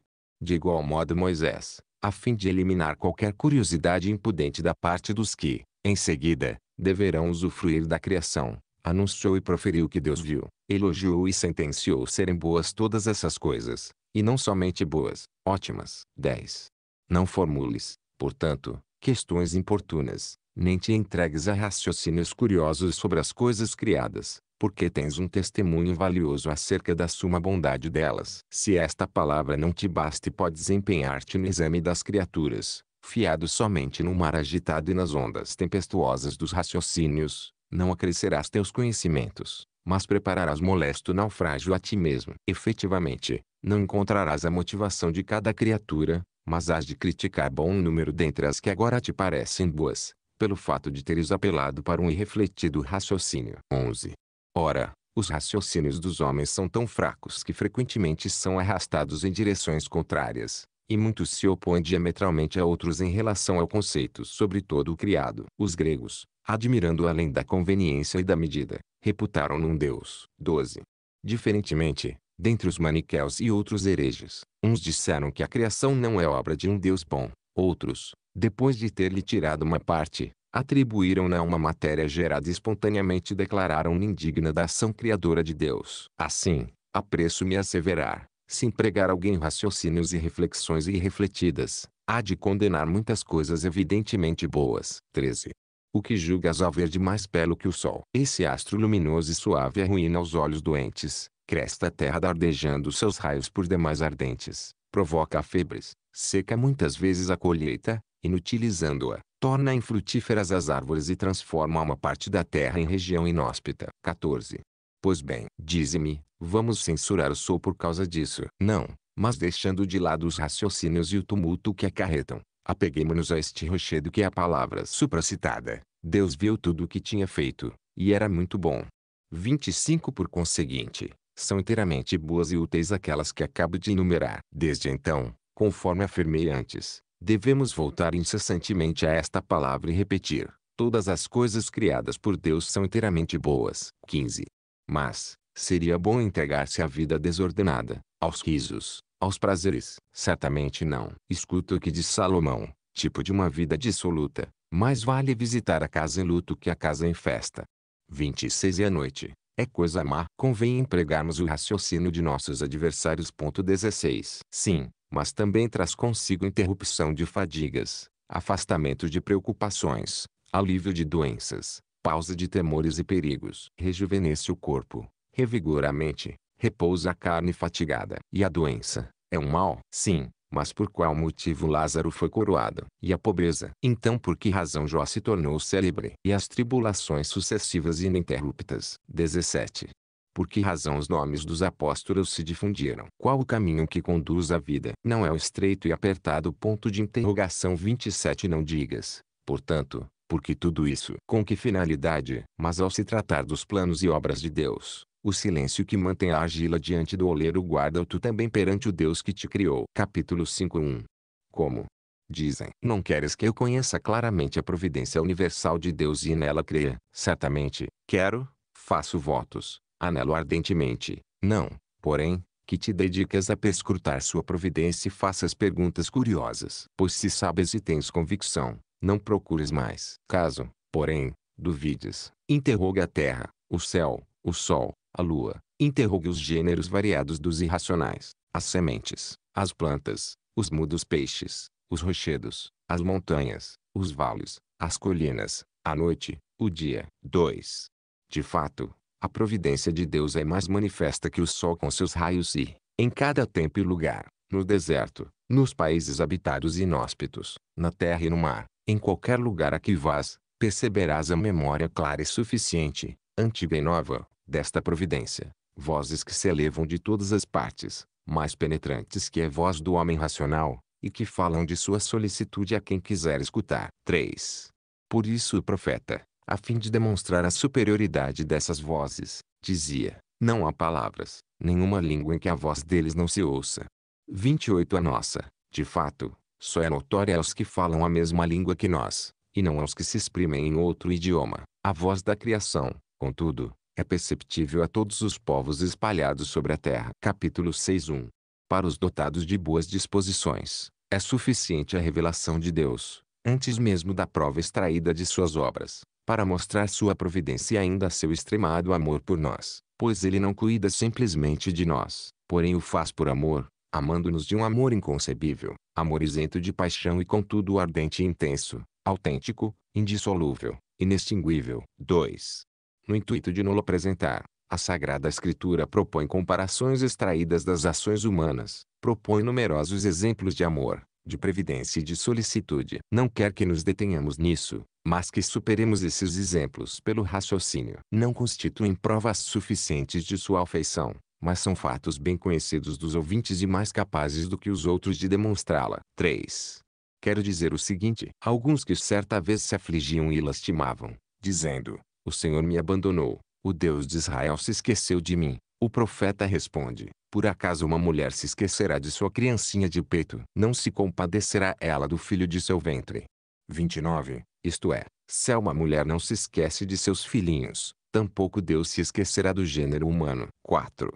De igual modo Moisés, a fim de eliminar qualquer curiosidade impudente da parte dos que, em seguida, deverão usufruir da criação. Anunciou e proferiu que Deus viu, elogiou e sentenciou serem boas todas essas coisas, e não somente boas, ótimas. 10. Não formules, portanto, questões importunas, nem te entregues a raciocínios curiosos sobre as coisas criadas, porque tens um testemunho valioso acerca da suma bondade delas. Se esta palavra não te basta e podes empenhar-te no exame das criaturas, fiado somente no mar agitado e nas ondas tempestuosas dos raciocínios, não acrescerás teus conhecimentos, mas prepararás molesto naufrágio a ti mesmo. Efetivamente, não encontrarás a motivação de cada criatura, mas has de criticar bom número dentre as que agora te parecem boas, pelo fato de teres apelado para um irrefletido raciocínio. 11. Ora, os raciocínios dos homens são tão fracos que frequentemente são arrastados em direções contrárias, e muitos se opõem diametralmente a outros em relação ao conceito sobre todo o criado. Os gregos, admirando além da conveniência e da medida, reputaram-no um deus. 12. Diferentemente, dentre os maniqueus e outros hereges, uns disseram que a criação não é obra de um deus bom. Outros, depois de ter-lhe tirado uma parte, atribuíram-na a uma matéria gerada espontaneamente e declararam-na indigna da ação criadora de Deus. Assim, apresso-me a asseverar, se empregar alguém raciocínios e reflexões irrefletidas, há de condenar muitas coisas evidentemente boas. 13. O que julgas ao verde mais belo que o sol. Esse astro luminoso e suave arruína os olhos doentes, cresta a terra dardejando seus raios por demais ardentes, provoca febres, seca muitas vezes a colheita, inutilizando-a, torna infrutíferas as árvores e transforma uma parte da terra em região inóspita. 14. Pois bem, dize-me, vamos censurar o sol por causa disso. Não, mas deixando de lado os raciocínios e o tumulto que acarretam, apeguemo nos a este rochedo que é a palavra supracitada. Deus viu tudo o que tinha feito, e era muito bom. 25 Por conseguinte, são inteiramente boas e úteis aquelas que acabo de enumerar. Desde então, conforme afirmei antes, devemos voltar incessantemente a esta palavra e repetir. Todas as coisas criadas por Deus são inteiramente boas. 15. Mas, seria bom entregar-se à vida desordenada, aos risos, aos prazeres? Certamente não. Escuta o que diz Salomão, tipo de uma vida dissoluta. Mais vale visitar a casa em luto que a casa em festa. 26 e a noite. É coisa má. Convém empregarmos o raciocínio de nossos adversários. 16. Sim, mas também traz consigo interrupção de fadigas, afastamento de preocupações, alívio de doenças, pausa de temores e perigos. Rejuvenesce o corpo, revigora a mente, repousa a carne fatigada. E a doença, é um mal? Sim, mas por qual motivo Lázaro foi coroado? E a pobreza? Então por que razão Jó se tornou célebre? E as tribulações sucessivas e ininterruptas? 17. Por que razão os nomes dos apóstolos se difundiram? Qual o caminho que conduz à vida? Não é o estreito e apertado ponto de interrogação 27 Não digas, portanto, porque tudo isso, com que finalidade? Mas ao se tratar dos planos e obras de Deus, o silêncio que mantém a argila diante do oleiro guarda-o tu também perante o Deus que te criou. Capítulo 5.1 Como? Dizem, não queres que eu conheça claramente a providência universal de Deus e nela creia? Certamente, quero, faço votos, anelo ardentemente, não, porém, que te dedicas a perscrutar sua providência e faças perguntas curiosas. Pois se sabes e tens convicção, não procures mais. Caso, porém, duvides, interroga a terra, o céu, o sol, a lua, interrogue os gêneros variados dos irracionais, as sementes, as plantas, os mudos peixes, os rochedos, as montanhas, os vales, as colinas, a noite, o dia. 2. De fato, a providência de Deus é mais manifesta que o sol com seus raios e, em cada tempo e lugar, no deserto, nos países habitados e inóspitos, na terra e no mar, em qualquer lugar a que vás, perceberás a memória clara e suficiente, antiga e nova, desta providência. Vozes que se elevam de todas as partes, mais penetrantes que a voz do homem racional, e que falam de sua solicitude a quem quiser escutar. 3. Por isso o profeta, a fim de demonstrar a superioridade dessas vozes, dizia: Não há palavras, nenhuma língua em que a voz deles não se ouça, 28 A nossa, de fato, só é notória aos que falam a mesma língua que nós, e não aos que se exprimem em outro idioma. A voz da criação, contudo, é perceptível a todos os povos espalhados sobre a terra. Capítulo 1. Para os dotados de boas disposições, é suficiente a revelação de Deus, antes mesmo da prova extraída de suas obras, para mostrar sua providência e ainda seu extremado amor por nós, pois ele não cuida simplesmente de nós, porém o faz por amor, amando-nos de um amor inconcebível, amor isento de paixão e contudo ardente e intenso, autêntico, indissolúvel, inextinguível. 2. No intuito de nos apresentar, a Sagrada Escritura propõe comparações extraídas das ações humanas, propõe numerosos exemplos de amor, de previdência e de solicitude. Não quer que nos detenhamos nisso, mas que superemos esses exemplos pelo raciocínio. Não constituem provas suficientes de sua afeição, mas são fatos bem conhecidos dos ouvintes e mais capazes do que os outros de demonstrá-la. 3. Quero dizer o seguinte: alguns que certa vez se afligiam e lastimavam, dizendo: O Senhor me abandonou, o Deus de Israel se esqueceu de mim. O profeta responde: Por acaso uma mulher se esquecerá de sua criancinha de peito? Não se compadecerá ela do filho de seu ventre. 29. Isto é, se uma mulher não se esquece de seus filhinhos, tampouco Deus se esquecerá do gênero humano. 4.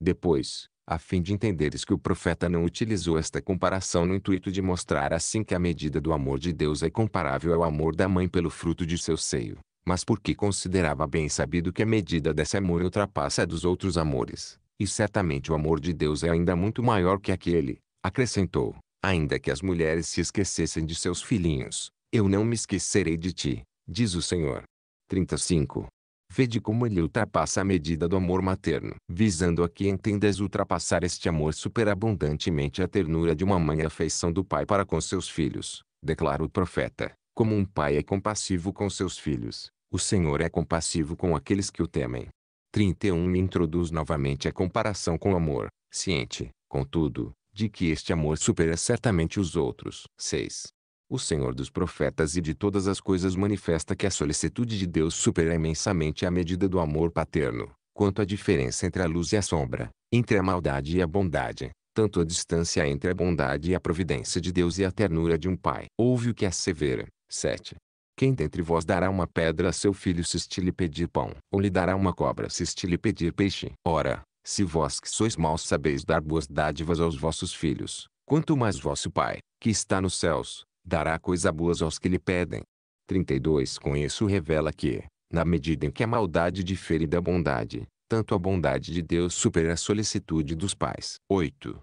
Depois, a fim de entenderes que o profeta não utilizou esta comparação no intuito de mostrar assim que a medida do amor de Deus é comparável ao amor da mãe pelo fruto de seu seio, mas porque considerava bem sabido que a medida desse amor ultrapassa a dos outros amores, e certamente o amor de Deus é ainda muito maior que aquele, acrescentou, ainda que as mulheres se esquecessem de seus filhinhos, eu não me esquecerei de ti, diz o Senhor. 35. Vede como ele ultrapassa a medida do amor materno. Visando a que entendes ultrapassar este amor superabundantemente a ternura de uma mãe e a afeição do pai para com seus filhos, declara o profeta. Como um pai é compassivo com seus filhos, o Senhor é compassivo com aqueles que o temem. 31 introduz novamente a comparação com o amor, ciente, contudo, de que este amor supera certamente os outros. 6 o Senhor dos profetas e de todas as coisas manifesta que a solicitude de Deus supera imensamente a medida do amor paterno, quanto à diferença entre a luz e a sombra, entre a maldade e a bondade, tanto a distância entre a bondade e a providência de Deus e a ternura de um pai. Ouve o que é severo. 7. Quem dentre vós dará uma pedra a seu filho se este lhe pedir pão? Ou lhe dará uma cobra se este lhe pedir peixe? Ora, se vós que sois maus sabeis dar boas dádivas aos vossos filhos, quanto mais vosso Pai, que está nos céus, dará coisas boas aos que lhe pedem. 32 Com isso revela que, na medida em que a maldade difere da bondade, tanto a bondade de Deus supera a solicitude dos pais. 8.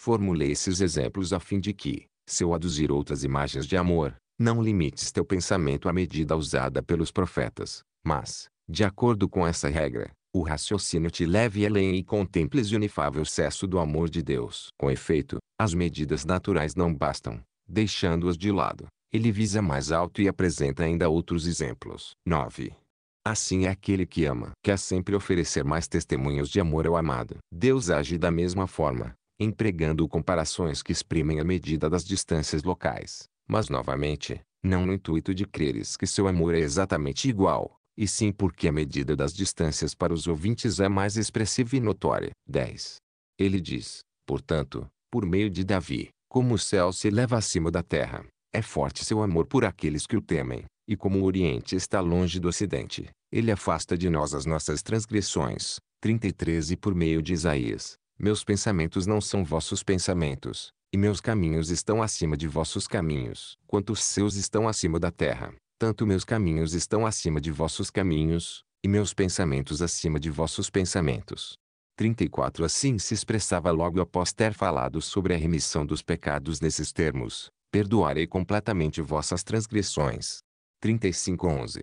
Formulei esses exemplos a fim de que, se eu aduzir outras imagens de amor, não limites teu pensamento à medida usada pelos profetas, mas, de acordo com essa regra, o raciocínio te leve além e contemples o inefável excesso do amor de Deus. Com efeito, as medidas naturais não bastam, deixando-as de lado, ele visa mais alto e apresenta ainda outros exemplos. 9. Assim é aquele que ama. Quer sempre oferecer mais testemunhos de amor ao amado. Deus age da mesma forma, empregando comparações que exprimem a medida das distâncias locais. Mas novamente, não no intuito de creres que seu amor é exatamente igual, e sim porque a medida das distâncias para os ouvintes é mais expressiva e notória. 10. Ele diz, portanto, por meio de Davi, como o céu se eleva acima da terra, é forte seu amor por aqueles que o temem, e como o Oriente está longe do Ocidente, ele afasta de nós as nossas transgressões. 33 E por meio de Isaías, meus pensamentos não são vossos pensamentos, e meus caminhos estão acima de vossos caminhos. Quanto os seus estão acima da terra, tanto meus caminhos estão acima de vossos caminhos, e meus pensamentos acima de vossos pensamentos. 34 Assim se expressava logo após ter falado sobre a remissão dos pecados nesses termos: Perdoarei completamente vossas transgressões. 35 11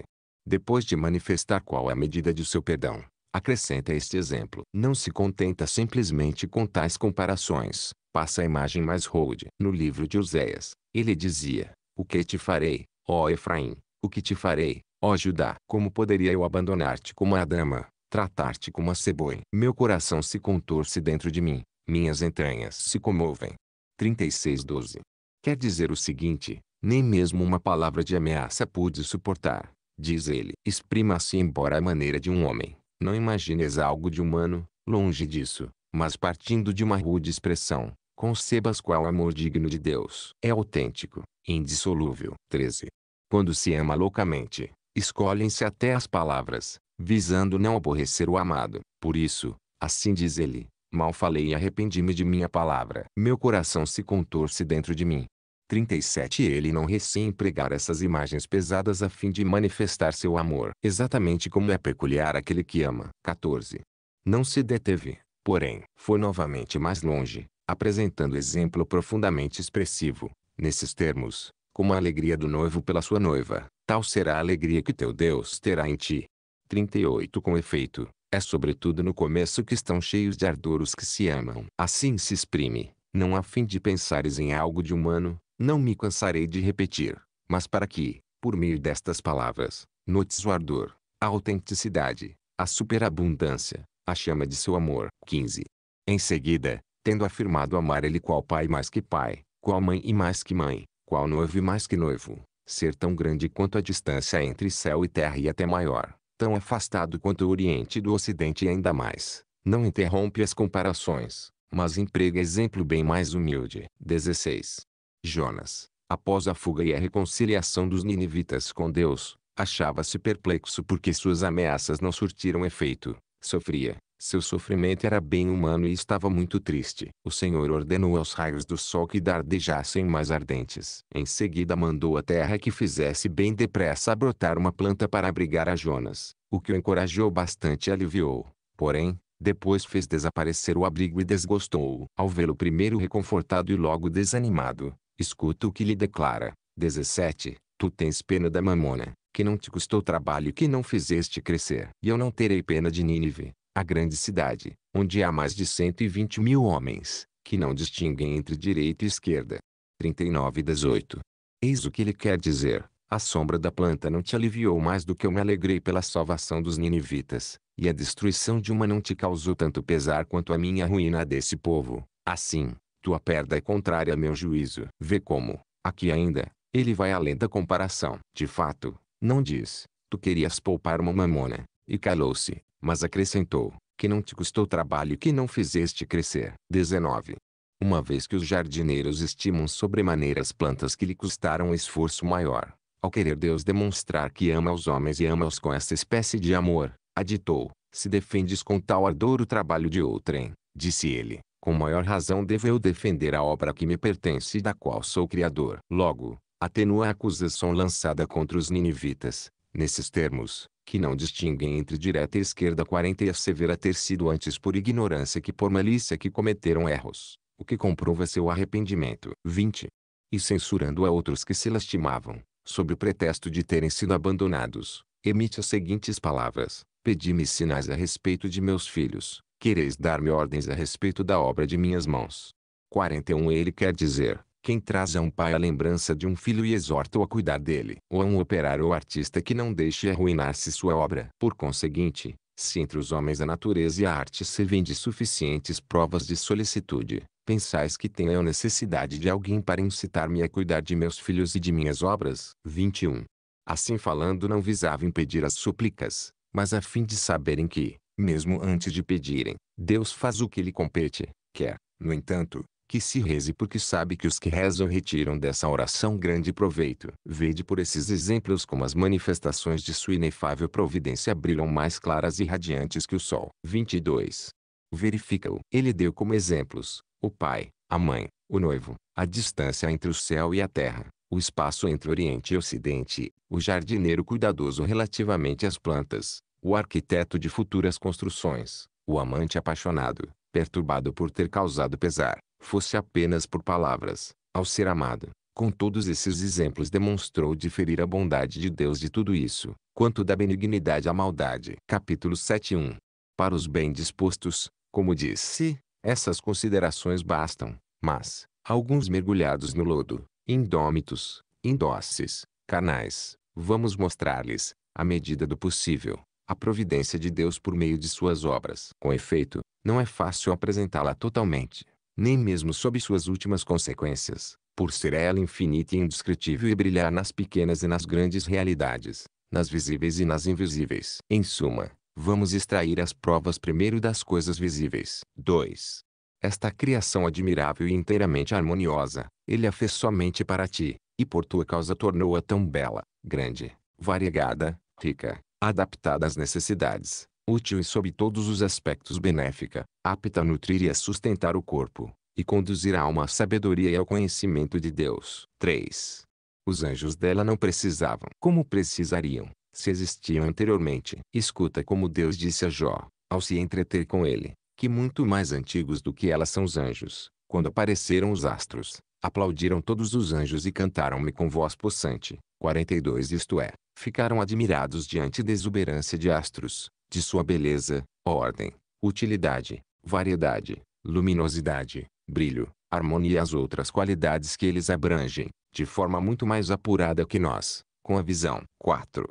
Depois de manifestar qual é a medida de seu perdão, acrescenta este exemplo. Não se contenta simplesmente com tais comparações, passa a imagem mais rude. No livro de Oséias, ele dizia: O que te farei, ó Efraim? O que te farei, ó Judá? Como poderia eu abandonar-te como a dama, tratar-te como a ceboi. Meu coração se contorce dentro de mim, minhas entranhas se comovem. 36:12. Quer dizer o seguinte: nem mesmo uma palavra de ameaça pude suportar, diz ele. Exprima-se assim embora a maneira de um homem. Não imagines algo de humano, longe disso, mas partindo de uma rude expressão, concebas qual amor digno de Deus. É autêntico, indissolúvel. 13. Quando se ama loucamente, escolhem-se até as palavras, visando não aborrecer o amado. Por isso, assim diz ele, mal falei e arrependi-me de minha palavra. Meu coração se contorce dentro de mim. 37 Ele não recém empregar essas imagens pesadas a fim de manifestar seu amor, exatamente como é peculiar aquele que ama. 14. Não se deteve, porém, foi novamente mais longe, apresentando exemplo profundamente expressivo, nesses termos, como a alegria do noivo pela sua noiva, tal será a alegria que teu Deus terá em ti, 38 Com efeito, é sobretudo no começo que estão cheios de ardor os que se amam. Assim se exprime, não a fim de pensares em algo de humano, não me cansarei de repetir, mas para que, por meio destas palavras, notes o ardor, a autenticidade, a superabundância, a chama de seu amor. 15. Em seguida, tendo afirmado amar ele qual pai mais que pai, qual mãe e mais que mãe, qual noivo e mais que noivo, ser tão grande quanto a distância entre céu e terra e até maior, tão afastado quanto o Oriente do Ocidente e ainda mais, não interrompe as comparações, mas emprega exemplo bem mais humilde. 16. Jonas, após a fuga e a reconciliação dos ninivitas com Deus, achava-se perplexo porque suas ameaças não surtiram efeito, sofria, seu sofrimento era bem humano e estava muito triste. O Senhor ordenou aos raios do sol que dardejassem mais ardentes. Em seguida mandou a terra que fizesse bem depressa brotar uma planta para abrigar a Jonas, o que o encorajou bastante e aliviou. Porém, depois fez desaparecer o abrigo e desgostou-o. Ao vê-lo primeiro reconfortado e logo desanimado, escuta o que lhe declara. 17. Tu tens pena da mamona, que não te custou trabalho e que não fizeste crescer. E eu não terei pena de Nínive, a grande cidade, onde há mais de 120 mil homens, que não distinguem entre direita e esquerda. 39 e 18. Eis o que ele quer dizer. A sombra da planta não te aliviou mais do que eu me alegrei pela salvação dos ninivitas, e a destruição de uma não te causou tanto pesar quanto a minha ruína desse povo. Assim, tua perda é contrária a meu juízo. Vê como, aqui ainda, ele vai além da comparação. De fato, não diz, tu querias poupar uma mamona, e calou-se mas acrescentou, que não te custou trabalho que não fizeste crescer. 19. Uma vez que os jardineiros estimam sobremaneira as plantas que lhe custaram um esforço maior, ao querer Deus demonstrar que ama os homens e ama-os com essa espécie de amor, aditou, se defendes com tal ardor o trabalho de outrem, disse ele, com maior razão devo eu defender a obra que me pertence e da qual sou criador. Logo, atenua a acusação lançada contra os ninivitas, nesses termos, que não distinguem entre direita e esquerda 40 e assevera ter sido antes por ignorância que por malícia que cometeram erros, o que comprova seu arrependimento. 20. E censurando a outros que se lastimavam, sob o pretexto de terem sido abandonados, emite as seguintes palavras, pedi-me sinais a respeito de meus filhos, quereis dar-me ordens a respeito da obra de minhas mãos. 41 Ele quer dizer, quem traz a um pai a lembrança de um filho e exorta-o a cuidar dele. Ou a um operário ou artista que não deixe arruinar-se sua obra. Por conseguinte, se entre os homens a natureza e a arte servem de suficientes provas de solicitude, pensais que tenho necessidade de alguém para incitar-me a cuidar de meus filhos e de minhas obras? 21. Assim falando não visava impedir as súplicas, mas a fim de saberem que, mesmo antes de pedirem, Deus faz o que lhe compete, quer, no entanto, que se reze porque sabe que os que rezam retiram dessa oração grande proveito. Vede por esses exemplos como as manifestações de sua inefável providência brilham mais claras e radiantes que o sol. 22. Verifica-o. Ele deu como exemplos, o pai, a mãe, o noivo, a distância entre o céu e a terra, o espaço entre Oriente e Ocidente, o jardineiro cuidadoso relativamente às plantas, o arquiteto de futuras construções, o amante apaixonado, perturbado por ter causado pesar, fosse apenas por palavras, ao ser amado. Com todos esses exemplos demonstrou diferir a bondade de Deus de tudo isso, quanto da benignidade à maldade. Capítulo 7.1 Para os bem dispostos, como disse, essas considerações bastam, mas, alguns mergulhados no lodo, indômitos, indóces, canais, vamos mostrar-lhes, à medida do possível, a providência de Deus por meio de suas obras. Com efeito, não é fácil apresentá-la totalmente nem mesmo sob suas últimas consequências, por ser ela infinita e indescritível e brilhar nas pequenas e nas grandes realidades, nas visíveis e nas invisíveis. Em suma, vamos extrair as provas primeiro das coisas visíveis. 2. Esta criação admirável e inteiramente harmoniosa, ele a fez somente para ti, e por tua causa tornou-a tão bela, grande, variegada, rica, adaptada às necessidades, útil e sob todos os aspectos benéfica, apta a nutrir e a sustentar o corpo, e conduzir a alma à sabedoria e ao conhecimento de Deus. 3. Os anjos dela não precisavam como precisariam, se existiam anteriormente. Escuta como Deus disse a Jó, ao se entreter com ele, que muito mais antigos do que ela são os anjos. Quando apareceram os astros, aplaudiram todos os anjos e cantaram-me com voz possante. 42 Isto é, ficaram admirados diante da exuberância de astros, de sua beleza, ordem, utilidade, variedade, luminosidade, brilho, harmonia e as outras qualidades que eles abrangem, de forma muito mais apurada que nós, com a visão. 4.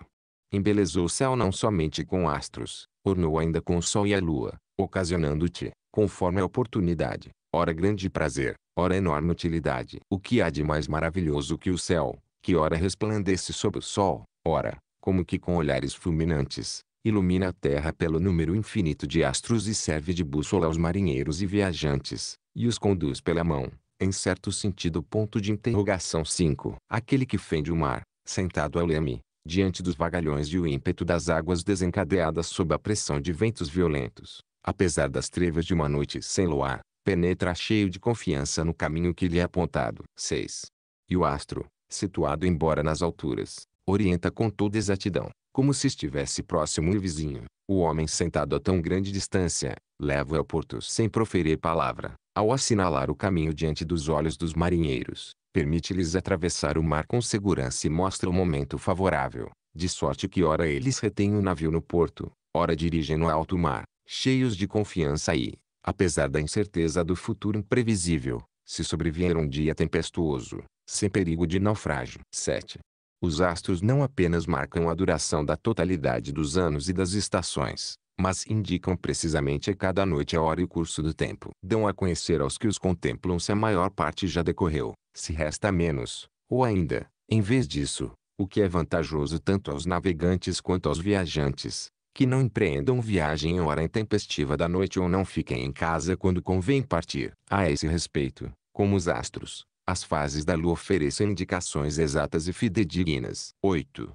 Embelezou o céu não somente com astros, ornou ainda com o sol e a lua, ocasionando-te, conforme a oportunidade, ora grande prazer, ora enorme utilidade. O que há de mais maravilhoso que o céu, que ora resplandece sob o sol, ora, como que com olhares fulminantes, ilumina a terra pelo número infinito de astros e serve de bússola aos marinheiros e viajantes, e os conduz pela mão, em certo sentido ponto de interrogação 5. Aquele que fende o mar, sentado ao leme, diante dos vagalhões e o ímpeto das águas desencadeadas sob a pressão de ventos violentos, apesar das trevas de uma noite sem luar, penetra cheio de confiança no caminho que lhe é apontado. 6. E o astro, situado embora nas alturas, orienta com toda exatidão, como se estivesse próximo e vizinho. O homem sentado a tão grande distância, leva ao porto sem proferir palavra. Ao assinalar o caminho diante dos olhos dos marinheiros, permite-lhes atravessar o mar com segurança e mostra o momento favorável, de sorte que ora eles retêm o navio no porto, ora dirigem no alto mar, cheios de confiança e, apesar da incerteza do futuro imprevisível, se sobrevier um dia tempestuoso, sem perigo de naufrágio. 7. Os astros não apenas marcam a duração da totalidade dos anos e das estações, mas indicam precisamente a cada noite a hora e o curso do tempo. Dão a conhecer aos que os contemplam se a maior parte já decorreu, se resta menos, ou ainda, em vez disso, o que é vantajoso tanto aos navegantes quanto aos viajantes, que não empreendam viagem em hora intempestiva da noite ou não fiquem em casa quando convém partir. A esse respeito, como os astros, as fases da lua oferecem indicações exatas e fidedignas. 8.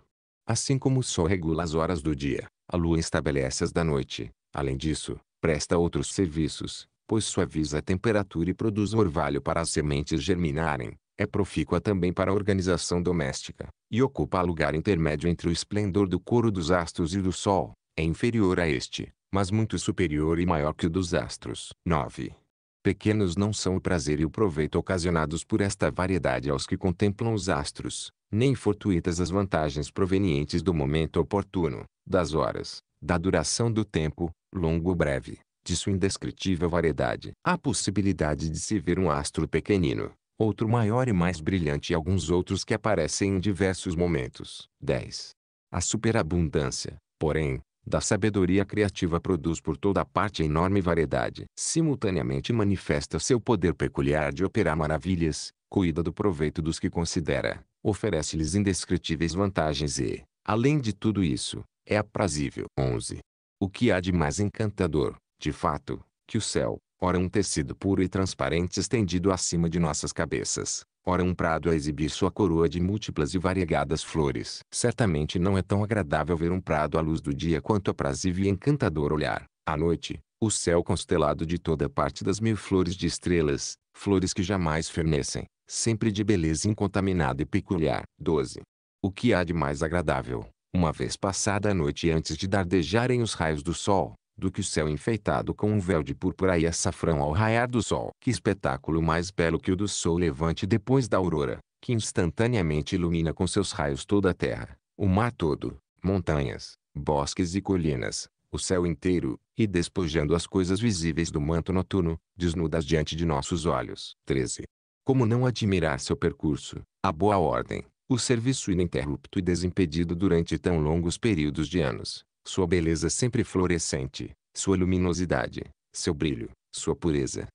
Assim como o sol regula as horas do dia, a lua estabelece as da noite. Além disso, presta outros serviços, pois suaviza a é temperatura e produz orvalho para as sementes germinarem. É profícua também para a organização doméstica, e ocupa lugar intermédio entre o esplendor do coro dos astros e do sol. É inferior a este, mas muito superior e maior que o dos astros. 9 pequenos não são o prazer e o proveito ocasionados por esta variedade aos que contemplam os astros, nem fortuitas as vantagens provenientes do momento oportuno, das horas, da duração do tempo, longo ou breve, de sua indescritível variedade. Há possibilidade de se ver um astro pequenino, outro maior e mais brilhante e alguns outros que aparecem em diversos momentos. 10. A superabundância, porém, da sabedoria criativa produz por toda parte enorme variedade. Simultaneamente manifesta seu poder peculiar de operar maravilhas, cuida do proveito dos que considera, oferece-lhes indescritíveis vantagens e, além de tudo isso, é aprazível. 11. O que há de mais encantador, de fato, que o céu, ora um tecido puro e transparente estendido acima de nossas cabeças, ora um prado a exibir sua coroa de múltiplas e variegadas flores. Certamente não é tão agradável ver um prado à luz do dia quanto aprazível e encantador olhar, à noite, o céu constelado de toda parte das mil flores de estrelas, flores que jamais fernecem, sempre de beleza incontaminada e peculiar. 12. O que há de mais agradável, uma vez passada a noite antes de dardejarem os raios do sol, do que o céu enfeitado com um véu de púrpura e açafrão ao raiar do sol. Que espetáculo mais belo que o do sol levante depois da aurora, que instantaneamente ilumina com seus raios toda a terra, o mar todo, montanhas, bosques e colinas, o céu inteiro, e despojando as coisas visíveis do manto noturno, desnudas diante de nossos olhos. 13. Como não admirar seu percurso, a boa ordem, o serviço ininterrupto e desimpedido durante tão longos períodos de anos, sua beleza é sempre florescente, sua luminosidade, seu brilho, sua pureza.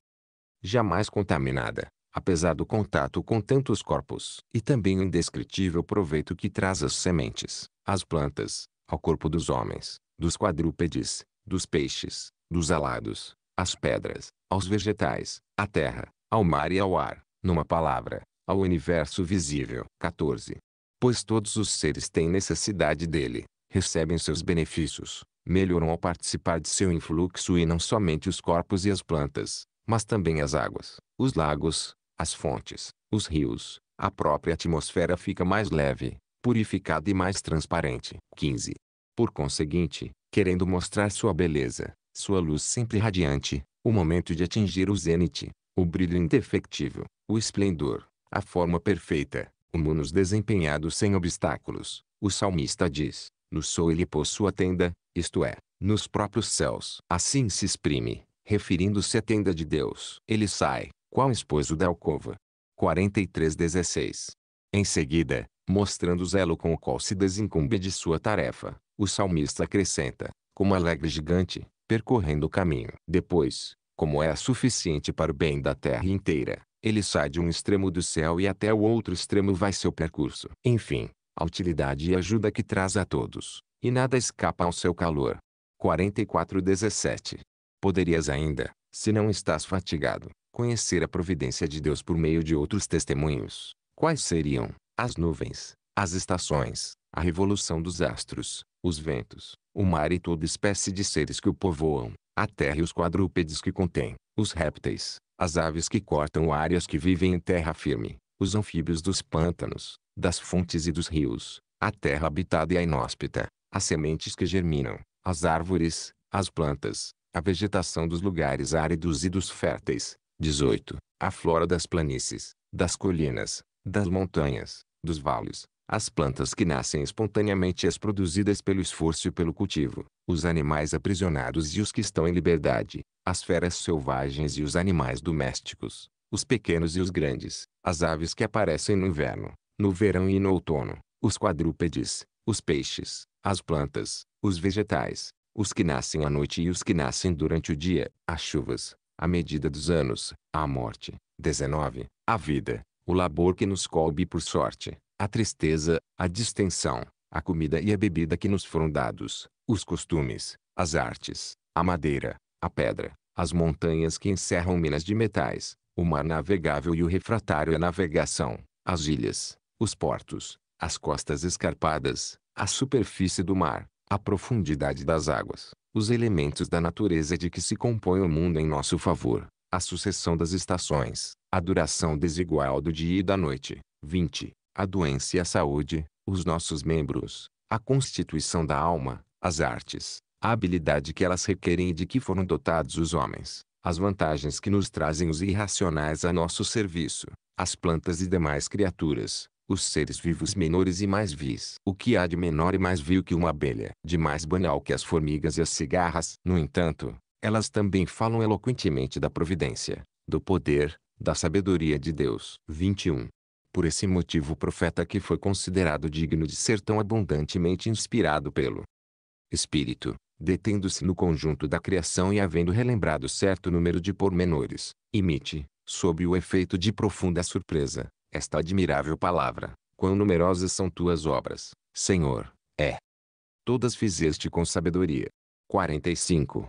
Jamais contaminada, apesar do contato com tantos corpos, e também o indescritível proveito que traz às sementes, às plantas, ao corpo dos homens, dos quadrúpedes, dos peixes, dos alados, às pedras, aos vegetais, à terra, ao mar e ao ar, numa palavra, ao universo visível. 14. Pois todos os seres têm necessidade dele, recebem seus benefícios, melhoram ao participar de seu influxo e não somente os corpos e as plantas, mas também as águas, os lagos, as fontes, os rios, a própria atmosfera fica mais leve, purificada e mais transparente. 15. Por conseguinte, querendo mostrar sua beleza, sua luz sempre radiante, o momento de atingir o zênite, o brilho indefectível, o esplendor, a forma perfeita, o munos desempenhado sem obstáculos, o salmista diz: no sol ele pôs sua tenda, isto é, nos próprios céus. Assim se exprime, referindo-se à tenda de Deus. Ele sai, qual esposo da alcova. 43:16. Em seguida, mostrando o zelo com o qual se desincumbe de sua tarefa, o salmista acrescenta, como alegre gigante, percorrendo o caminho. Depois, como é suficiente para o bem da terra inteira, ele sai de um extremo do céu e até o outro extremo vai seu percurso. Enfim, a utilidade e ajuda que traz a todos, e nada escapa ao seu calor. 44:17. Poderias ainda, se não estás fatigado, conhecer a providência de Deus por meio de outros testemunhos. Quais seriam? As nuvens, as estações, a revolução dos astros, os ventos, o mar e toda espécie de seres que o povoam, a terra e os quadrúpedes que contém, os répteis, as aves que cortam áreas que vivem em terra firme, os anfíbios dos pântanos, das fontes e dos rios, a terra habitada e a inóspita, as sementes que germinam, as árvores, as plantas, a vegetação dos lugares áridos e dos férteis. 18. A flora das planícies, das colinas, das montanhas, dos vales, as plantas que nascem espontaneamente e as produzidas pelo esforço e pelo cultivo, os animais aprisionados e os que estão em liberdade, as feras selvagens e os animais domésticos, os pequenos e os grandes, as aves que aparecem no inverno, no verão e no outono, os quadrúpedes, os peixes, as plantas, os vegetais, os que nascem à noite e os que nascem durante o dia, as chuvas, a medida dos anos, a morte, 19, a vida, o labor que nos coube por sorte, a tristeza, a distensão, a comida e a bebida que nos foram dados, os costumes, as artes, a madeira, a pedra, as montanhas que encerram minas de metais, o mar navegável e o refratário à é navegação, as ilhas, os portos, as costas escarpadas, a superfície do mar, a profundidade das águas, os elementos da natureza de que se compõe o mundo em nosso favor, a sucessão das estações, a duração desigual do dia e da noite, 20, a doença e a saúde, os nossos membros, a constituição da alma, as artes, a habilidade que elas requerem e de que foram dotados os homens, as vantagens que nos trazem os irracionais a nosso serviço, as plantas e demais criaturas, os seres vivos menores e mais vis. O que há de menor e mais vil que uma abelha, de mais banal que as formigas e as cigarras. No entanto, elas também falam eloquentemente da providência, do poder, da sabedoria de Deus. 21. Por esse motivo o profeta que foi considerado digno de ser tão abundantemente inspirado pelo Espírito, detendo-se no conjunto da criação e havendo relembrado certo número de pormenores, emite, sob o efeito de profunda surpresa, esta admirável palavra: Quão numerosas são tuas obras, Senhor, é. Todas fizeste com sabedoria. 45.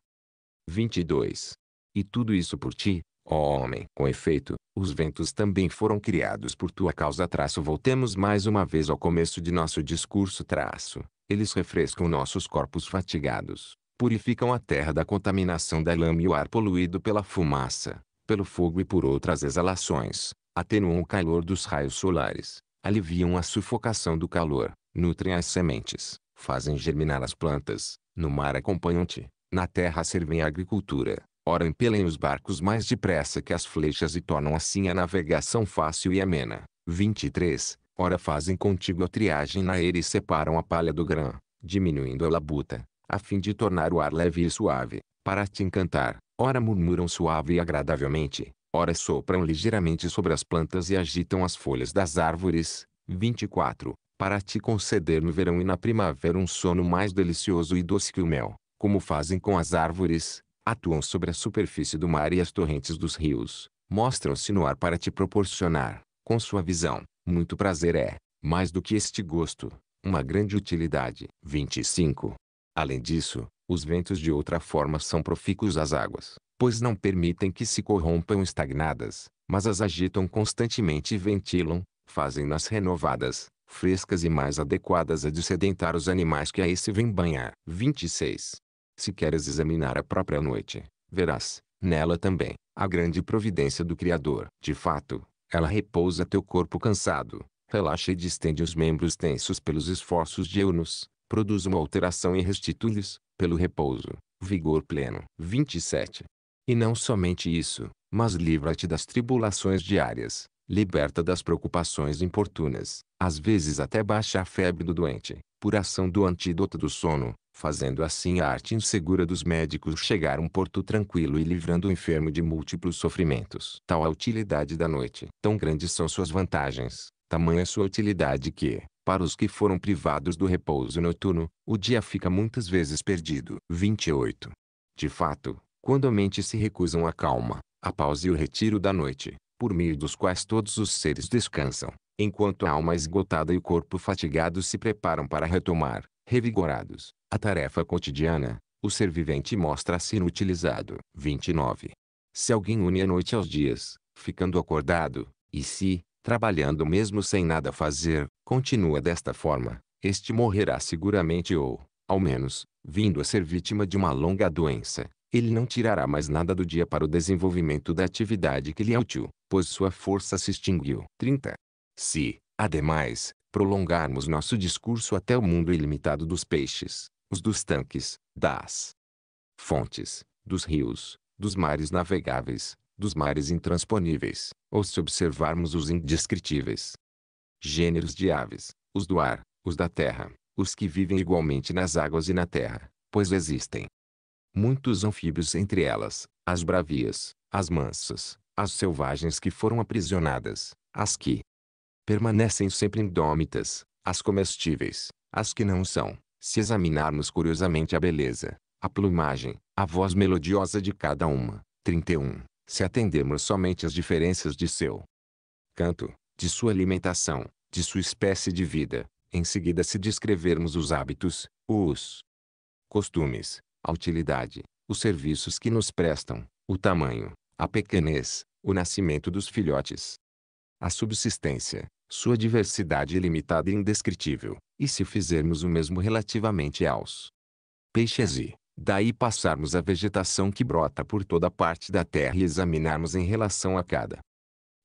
22. E tudo isso por ti, ó homem. Com efeito, os ventos também foram criados por tua causa. Traço. Voltemos mais uma vez ao começo de nosso discurso. Traço. Eles refrescam nossos corpos fatigados, purificam a terra da contaminação da lama e o ar poluído pela fumaça, pelo fogo e por outras exalações, atenuam o calor dos raios solares, aliviam a sufocação do calor, nutrem as sementes, fazem germinar as plantas, no mar acompanham-te, na terra servem à agricultura, ora empelem os barcos mais depressa que as flechas e tornam assim a navegação fácil e amena. 23. Ora fazem contigo a triagem na era e separam a palha do grã, diminuindo a labuta, a fim de tornar o ar leve e suave, para te encantar. Ora murmuram suave e agradavelmente, ora sopram ligeiramente sobre as plantas e agitam as folhas das árvores. 24. Para te conceder no verão e na primavera um sono mais delicioso e doce que o mel, como fazem com as árvores, atuam sobre a superfície do mar e as torrentes dos rios, mostram-se no ar para te proporcionar, com sua visão, muito prazer é, mais do que este gosto, uma grande utilidade. 25. Além disso, os ventos de outra forma são profícuos às águas, pois não permitem que se corrompam estagnadas, mas as agitam constantemente e ventilam, fazem-nas renovadas, frescas e mais adequadas a dissedentar sedentar os animais que aí se vêm banhar. 26. Se queres examinar a própria noite, verás, nela também, a grande providência do Criador. De fato, ela repousa teu corpo cansado, relaxa e distende os membros tensos pelos esforços Eunos. produz uma alteração e restitui-lhes, pelo repouso, vigor pleno. 27. E não somente isso, mas livra-te das tribulações diárias, liberta das preocupações importunas, às vezes até baixa a febre do doente, por ação do antídoto do sono, fazendo assim a arte insegura dos médicos chegar a um porto tranquilo e livrando o enfermo de múltiplos sofrimentos. Tal a utilidade da noite. Tão grandes são suas vantagens, tamanha sua utilidade que, para os que foram privados do repouso noturno, o dia fica muitas vezes perdido. 28. De fato, quando a mente se recusam à calma, a pausa e o retiro da noite, por meio dos quais todos os seres descansam, enquanto a alma esgotada e o corpo fatigado se preparam para retomar, revigorados, a tarefa cotidiana, o ser vivente mostra-se inutilizado. 29. Se alguém une a noite aos dias, ficando acordado, e se, trabalhando mesmo sem nada fazer, continua desta forma, este morrerá seguramente ou, ao menos, vindo a ser vítima de uma longa doença, ele não tirará mais nada do dia para o desenvolvimento da atividade que lhe é útil, pois sua força se extinguiu. 30. Se, ademais, prolongarmos nosso discurso até o mundo ilimitado dos peixes, os dos tanques, das fontes, dos rios, dos mares navegáveis, dos mares intransponíveis, ou se observarmos os indescritíveis gêneros de aves, os do ar, os da terra, os que vivem igualmente nas águas e na terra, pois existem muitos anfíbios entre elas, as bravias, as mansas, as selvagens que foram aprisionadas, as que permanecem sempre indômitas, as comestíveis, as que não são, se examinarmos curiosamente a beleza, a plumagem, a voz melodiosa de cada uma, 31, se atendermos somente às diferenças de seu canto, de sua alimentação, de sua espécie de vida, em seguida se descrevermos os hábitos, os costumes, a utilidade, os serviços que nos prestam, o tamanho, a pequenez, o nascimento dos filhotes, a subsistência, sua diversidade é limitada e indescritível, e se fizermos o mesmo relativamente aos peixes e, daí passarmos a vegetação que brota por toda parte da terra e examinarmos em relação a cada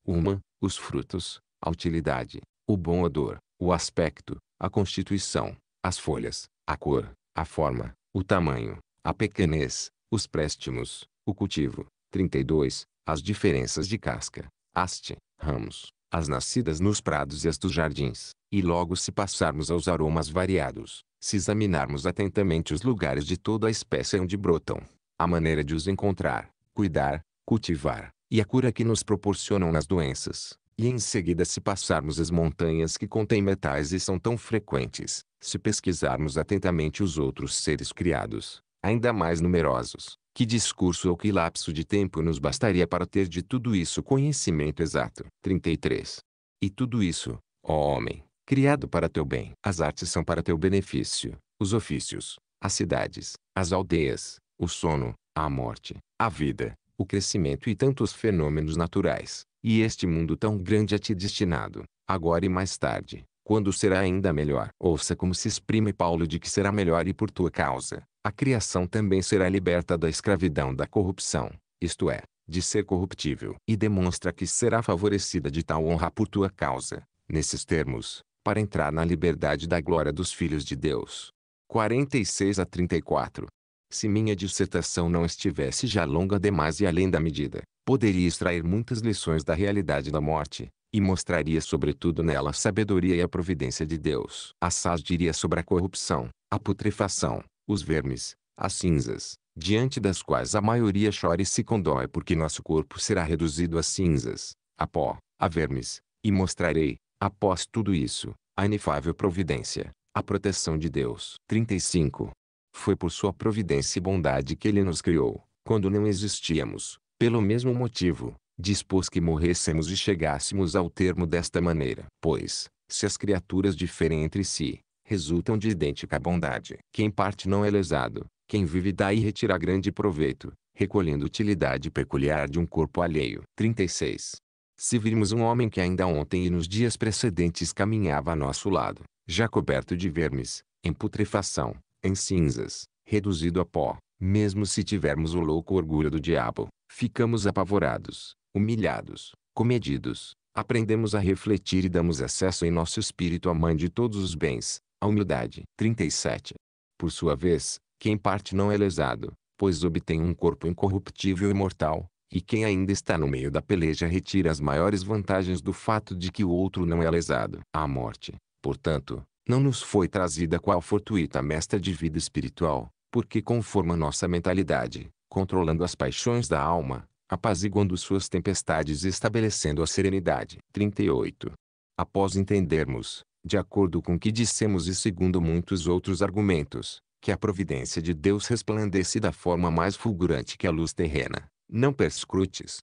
uma, os frutos, a utilidade, o bom odor, o aspecto, a constituição, as folhas, a cor, a forma, o tamanho, a pequenez, os préstimos, o cultivo, 32, as diferenças de casca, haste, ramos, as nascidas nos prados e as dos jardins, e logo se passarmos aos aromas variados, se examinarmos atentamente os lugares de toda a espécie onde brotam, a maneira de os encontrar, cuidar, cultivar, e a cura que nos proporcionam nas doenças, e em seguida se passarmos as montanhas que contêm metais e são tão frequentes, se pesquisarmos atentamente os outros seres criados, ainda mais numerosos, que discurso ou que lapso de tempo nos bastaria para ter de tudo isso conhecimento exato? 33. E tudo isso, ó homem, criado para teu bem. As artes são para teu benefício, os ofícios, as cidades, as aldeias, o sono, a morte, a vida, o crescimento e tantos fenômenos naturais. E este mundo tão grande a é ti destinado, agora e mais tarde, quando será ainda melhor. Ouça como se exprime Paulo de que será melhor e por tua causa. A criação também será liberta da escravidão da corrupção, isto é, de ser corruptível, e demonstra que será favorecida de tal honra por tua causa, nesses termos, para entrar na liberdade da glória dos filhos de Deus. 46 a 34. Se minha dissertação não estivesse já longa demais e além da medida, poderia extrair muitas lições da realidade da morte, e mostraria sobretudo nela a sabedoria e a providência de Deus. Assaz diria sobre a corrupção, a putrefação, os vermes, as cinzas, diante das quais a maioria chora e se condói porque nosso corpo será reduzido a cinzas, a pó, a vermes, e mostrarei, após tudo isso, a inefável providência, a proteção de Deus. 35. Foi por sua providência e bondade que ele nos criou, quando não existíamos, pelo mesmo motivo, dispôs que morrêssemos e chegássemos ao termo desta maneira. Pois, se as criaturas diferem entre si, resultam de idêntica bondade. Quem parte não é lesado, quem vive dá e retira grande proveito, recolhendo utilidade peculiar de um corpo alheio. 36. Se virmos um homem que ainda ontem e nos dias precedentes caminhava a nosso lado, já coberto de vermes, em putrefação, em cinzas, reduzido a pó, mesmo se tivermos o louco orgulho do diabo, ficamos apavorados, humilhados, comedidos, aprendemos a refletir e damos acesso em nosso espírito à mãe de todos os bens, a humildade. 37. Por sua vez, quem parte não é lesado, pois obtém um corpo incorruptível e mortal, e quem ainda está no meio da peleja retira as maiores vantagens do fato de que o outro não é lesado. A morte, portanto, não nos foi trazida qual fortuita mestra de vida espiritual, porque conforma nossa mentalidade, controlando as paixões da alma, apaziguando suas tempestades e estabelecendo a serenidade. 38. Após entendermos, de acordo com o que dissemos e segundo muitos outros argumentos, que a providência de Deus resplandece da forma mais fulgurante que a luz terrena, não perscrutes.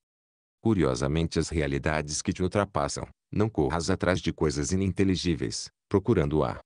Curiosamente as realidades que te ultrapassam, não corras atrás de coisas ininteligíveis, procurando a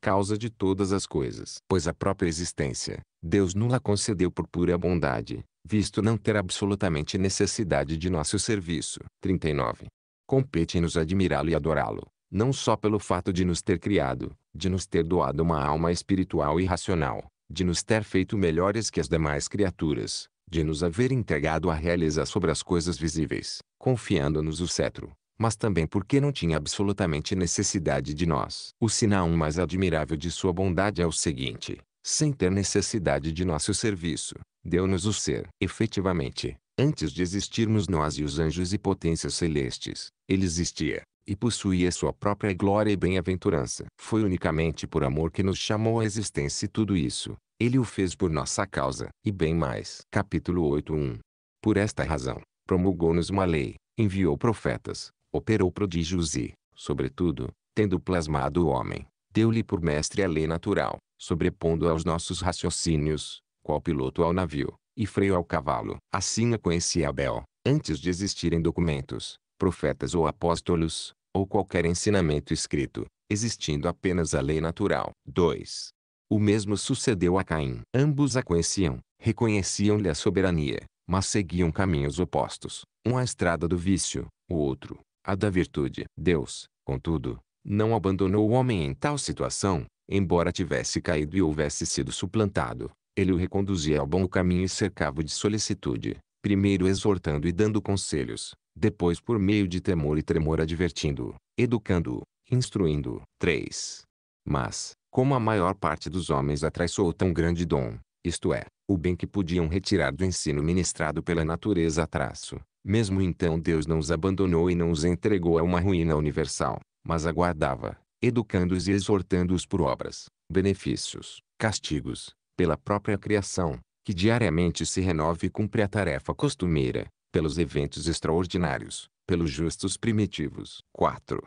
causa de todas as coisas. Pois a própria existência, Deus nula concedeu por pura bondade, visto não ter absolutamente necessidade de nosso serviço. 39. Compete-nos admirá-lo e adorá-lo, não só pelo fato de nos ter criado, de nos ter doado uma alma espiritual e racional, de nos ter feito melhores que as demais criaturas, de nos haver entregado a realizar sobre as coisas visíveis, confiando-nos o cetro, mas também porque não tinha absolutamente necessidade de nós. O sinal mais admirável de sua bondade é o seguinte: sem ter necessidade de nosso serviço, deu-nos o ser. Efetivamente, antes de existirmos nós e os anjos e potências celestes, ele existia, e possuía sua própria glória e bem-aventurança. Foi unicamente por amor que nos chamou à existência e tudo isso, ele o fez por nossa causa, e bem mais. Capítulo 8.1 Por esta razão, promulgou-nos uma lei, enviou profetas, operou prodígios e, sobretudo, tendo plasmado o homem, Deu-lhe por mestre a lei natural, sobrepondo aos nossos raciocínios, qual piloto ao navio, e freio ao cavalo. Assim a conhecia Abel, antes de existirem documentos, profetas ou apóstolos, ou qualquer ensinamento escrito, existindo apenas a lei natural. 2. O mesmo sucedeu a Caim. Ambos a conheciam, reconheciam-lhe a soberania, mas seguiam caminhos opostos, um a estrada do vício, o outro, a da virtude. Deus, contudo, não abandonou o homem em tal situação, embora tivesse caído e houvesse sido suplantado. Ele o reconduzia ao bom caminho e cercava de solicitude, primeiro exortando e dando conselhos, depois por meio de temor e tremor advertindo, o educando, o instruindo. o 3. Mas, como a maior parte dos homens atraiçoou tão grande dom, isto é, o bem que podiam retirar do ensino ministrado pela natureza traço, mesmo então Deus não os abandonou e não os entregou a uma ruína universal mas aguardava, educando-os e exortando-os por obras, benefícios, castigos, pela própria criação, que diariamente se renove e cumpre a tarefa costumeira, pelos eventos extraordinários, pelos justos primitivos. 4.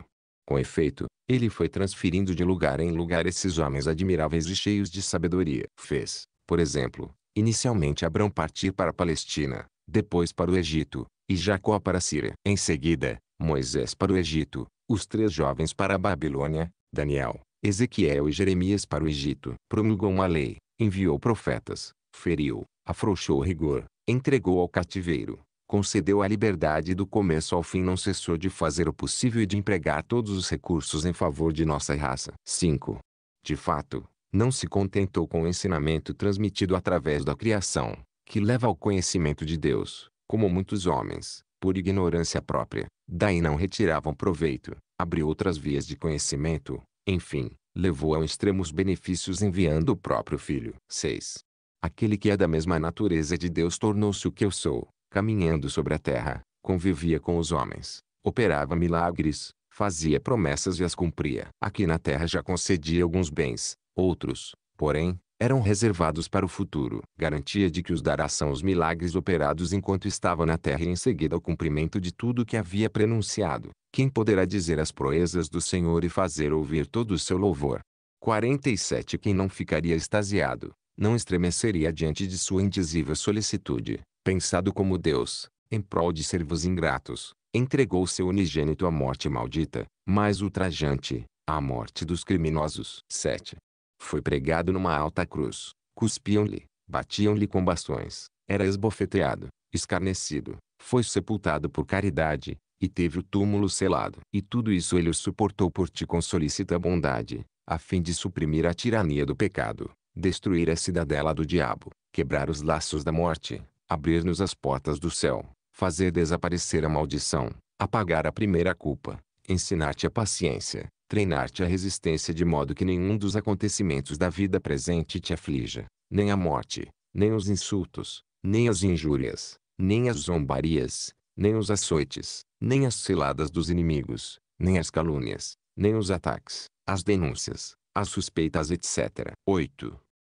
Com efeito, ele foi transferindo de lugar em lugar esses homens admiráveis e cheios de sabedoria. Fez, por exemplo, inicialmente Abrão partir para a Palestina, depois para o Egito, e Jacó para a Síria. Em seguida, Moisés para o Egito, os três jovens para a Babilônia, Daniel, Ezequiel e Jeremias para o Egito. Promulgou uma lei, enviou profetas, feriu, afrouxou o rigor, entregou ao cativeiro, concedeu a liberdade do começo ao fim não cessou de fazer o possível e de empregar todos os recursos em favor de nossa raça. 5. De fato, não se contentou com o ensinamento transmitido através da criação, que leva ao conhecimento de Deus, como muitos homens, por ignorância própria, Daí não retiravam proveito, abriu outras vias de conhecimento, enfim, levou ao extremo os benefícios enviando o próprio filho. 6. Aquele que é da mesma natureza de Deus tornou-se o que eu sou, caminhando sobre a terra, convivia com os homens, operava milagres, fazia promessas e as cumpria. Aqui na terra já concedia alguns bens, outros, porém, eram reservados para o futuro, garantia de que os dará são os milagres operados enquanto estava na terra e em seguida o cumprimento de tudo que havia prenunciado. Quem poderá dizer as proezas do Senhor e fazer ouvir todo o seu louvor? 47 Quem não ficaria extasiado, não estremeceria diante de sua indizível solicitude, pensado como Deus, em prol de servos ingratos, entregou seu unigênito à morte maldita, mais ultrajante, à morte dos criminosos. 7. Foi pregado numa alta cruz. Cuspiam-lhe, batiam-lhe com bastões. Era esbofeteado, escarnecido. Foi sepultado por caridade, e teve o túmulo selado. E tudo isso ele o suportou por ti com solícita bondade, a fim de suprimir a tirania do pecado, destruir a cidadela do diabo, quebrar os laços da morte, abrir-nos as portas do céu, fazer desaparecer a maldição, apagar a primeira culpa, ensinar-te a paciência, treinar-te a resistência de modo que nenhum dos acontecimentos da vida presente te aflija, nem a morte, nem os insultos, nem as injúrias, nem as zombarias, nem os açoites, nem as ciladas dos inimigos, nem as calúnias, nem os ataques, as denúncias, as suspeitas, etc. 8.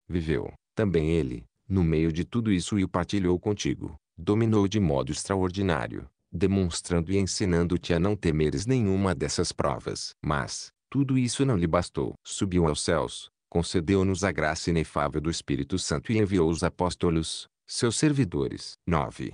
Viveu, também ele, no meio de tudo isso e o partilhou contigo, dominou de modo extraordinário, demonstrando e ensinando-te a não temeres nenhuma dessas provas. Mas, tudo isso não lhe bastou. Subiu aos céus, concedeu-nos a graça inefável do Espírito Santo e enviou os apóstolos, seus servidores. 9.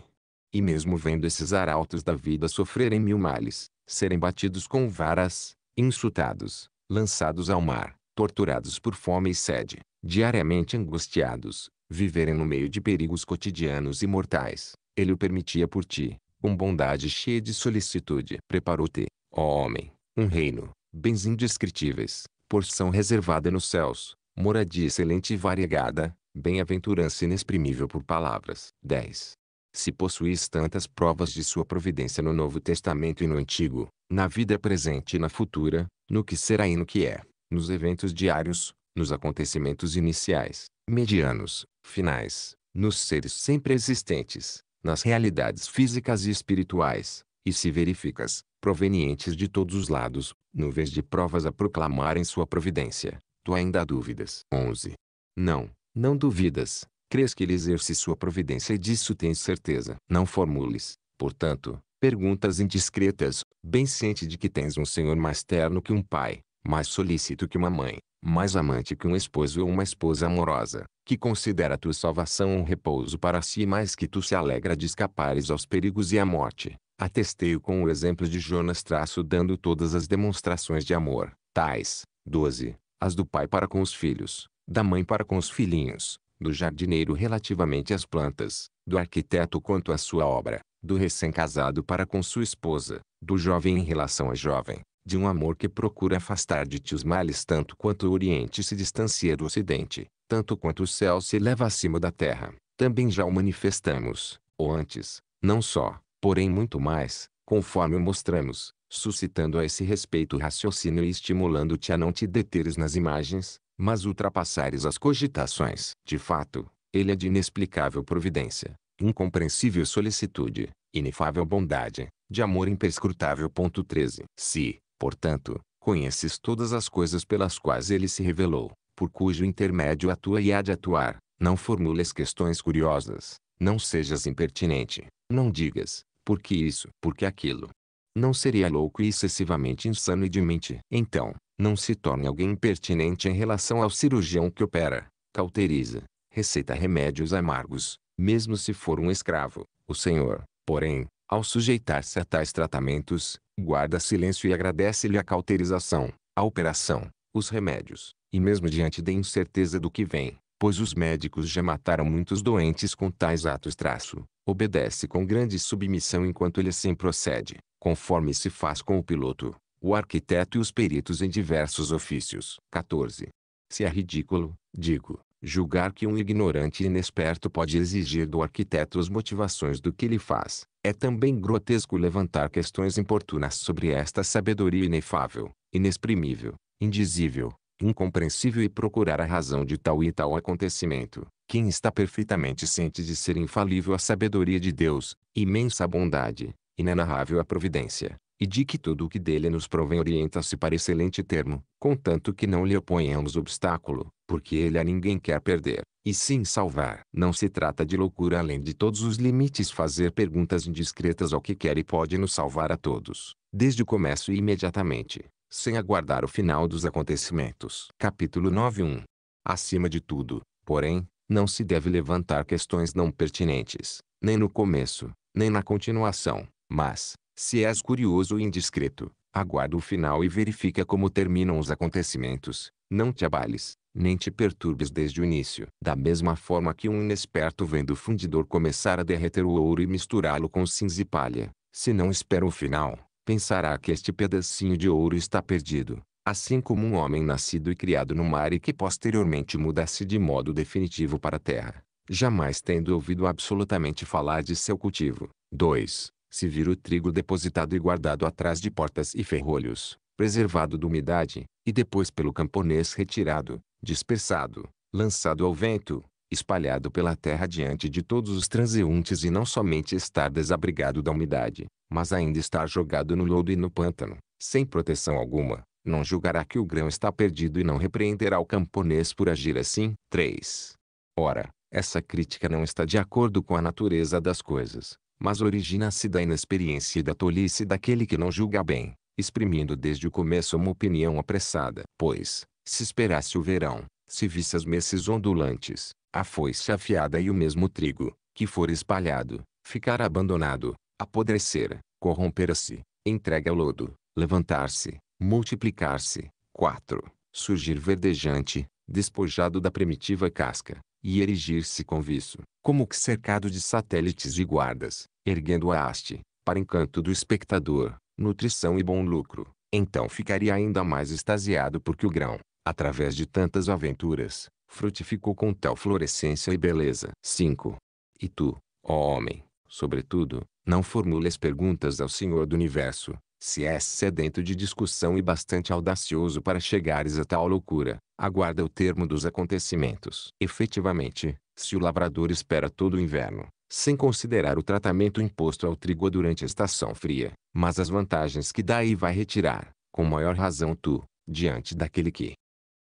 E mesmo vendo esses arautos da vida sofrerem mil males, serem batidos com varas, insultados, lançados ao mar, torturados por fome e sede, diariamente angustiados, viverem no meio de perigos cotidianos e mortais, ele o permitia por ti, com bondade cheia de solicitude. Preparou-te, ó homem, um reino, bens indescritíveis, porção reservada nos céus, moradia excelente e variegada, bem-aventurança inexprimível por palavras. 10. Se possuís tantas provas de sua providência no Novo Testamento e no Antigo, na vida presente e na futura, no que será e no que é, nos eventos diários, nos acontecimentos iniciais, medianos, finais, nos seres sempre existentes, nas realidades físicas e espirituais, e se verificas, provenientes de todos os lados, nuvens de provas a proclamarem sua providência, tu ainda dúvidas. 11. Não, não duvidas, crês que ele exerce sua providência e disso tens certeza. Não formules, portanto, perguntas indiscretas, bem ciente de que tens um Senhor mais terno que um Pai, mais solícito que uma mãe, mais amante que um esposo ou uma esposa amorosa, que considera tua salvação um repouso para si e mais que tu se alegra de escapares aos perigos e à morte. Atestei-o com o exemplo de Jonas traço dando todas as demonstrações de amor, tais, 12, as do pai para com os filhos, da mãe para com os filhinhos, do jardineiro relativamente às plantas, do arquiteto quanto à sua obra, do recém-casado para com sua esposa, do jovem em relação à jovem, de um amor que procura afastar de ti os males tanto quanto o Oriente se distancia do Ocidente, tanto quanto o céu se eleva acima da terra. Também já o manifestamos, ou antes, não só, porém muito mais, conforme o mostramos, suscitando a esse respeito o raciocínio e estimulando-te a não te deteres nas imagens, mas ultrapassares as cogitações. De fato, ele é de inexplicável providência, incompreensível solicitude, inefável bondade, de amor imperscrutável. 13. Se, Portanto, conheces todas as coisas pelas quais ele se revelou, por cujo intermédio atua e há de atuar. Não formules questões curiosas, não sejas impertinente, não digas, porque isso, porque aquilo. Não seria louco e excessivamente insano e demente. Então, não se torne alguém impertinente em relação ao cirurgião que opera, cauteriza, receita remédios amargos, mesmo se for um escravo. O Senhor, porém, ao sujeitar-se a tais tratamentos, guarda silêncio e agradece-lhe a cauterização, a operação, os remédios, e mesmo diante da incerteza do que vem, pois os médicos já mataram muitos doentes com tais atos traço, obedece com grande submissão enquanto ele assim procede, conforme se faz com o piloto, o arquiteto e os peritos em diversos ofícios. 14. Se é ridículo, digo, julgar que um ignorante e inexperto pode exigir do arquiteto as motivações do que ele faz, é também grotesco levantar questões importunas sobre esta sabedoria inefável, inexprimível, indizível, incompreensível e procurar a razão de tal e tal acontecimento. Quem está perfeitamente ciente de ser infalível a sabedoria de Deus, imensa bondade, inenarrável a providência, e de que tudo o que dele nos provém orienta-se para excelente termo, contanto que não lhe oponhamos obstáculo, porque ele a ninguém quer perder, e sim salvar. Não se trata de loucura além de todos os limites fazer perguntas indiscretas ao que quer e pode nos salvar a todos, desde o começo e imediatamente, sem aguardar o final dos acontecimentos. Capítulo 9.1 Acima de tudo, porém, não se deve levantar questões não pertinentes, nem no começo, nem na continuação, mas, se és curioso e indiscreto, aguarda o final e verifica como terminam os acontecimentos. Não te abales, nem te perturbes desde o início. Da mesma forma que um inexperto vendo o fundidor começar a derreter o ouro e misturá-lo com cinza e palha, se não espera o final, pensará que este pedacinho de ouro está perdido. Assim como um homem nascido e criado no mar e que posteriormente mudasse de modo definitivo para a terra, jamais tendo ouvido absolutamente falar de seu cultivo. 2. Se vir o trigo depositado e guardado atrás de portas e ferrolhos, preservado da umidade, e depois pelo camponês retirado, dispersado, lançado ao vento, espalhado pela terra diante de todos os transeuntes e não somente estar desabrigado da umidade, mas ainda estar jogado no lodo e no pântano, sem proteção alguma, não julgará que o grão está perdido e não repreenderá o camponês por agir assim. 3. Ora, essa crítica não está de acordo com a natureza das coisas, mas origina-se da inexperiência e da tolice daquele que não julga bem, exprimindo desde o começo uma opinião apressada. Pois, se esperasse o verão, se visse as messes ondulantes, a foice afiada e o mesmo trigo, que for espalhado, ficar abandonado, apodrecer, corromper-se, entregue ao lodo, levantar-se, multiplicar-se. 4. Surgir verdejante, despojado da primitiva casca, e erigir-se com viço, como que cercado de satélites e guardas, erguendo a haste, para encanto do espectador, nutrição e bom lucro, então ficaria ainda mais extasiado porque o grão, através de tantas aventuras, frutificou com tal florescência e beleza. 5. E tu, ó homem, sobretudo, não formules perguntas ao Senhor do Universo, se és sedento de discussão e bastante audacioso para chegares a tal loucura, aguarda o termo dos acontecimentos. Efetivamente, se o lavrador espera todo o inverno, sem considerar o tratamento imposto ao trigo durante a estação fria, mas as vantagens que daí vai retirar, com maior razão tu, diante daquele que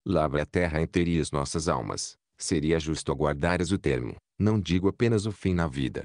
lavra a terra inteira as nossas almas, seria justo aguardares o termo, não digo apenas o fim na vida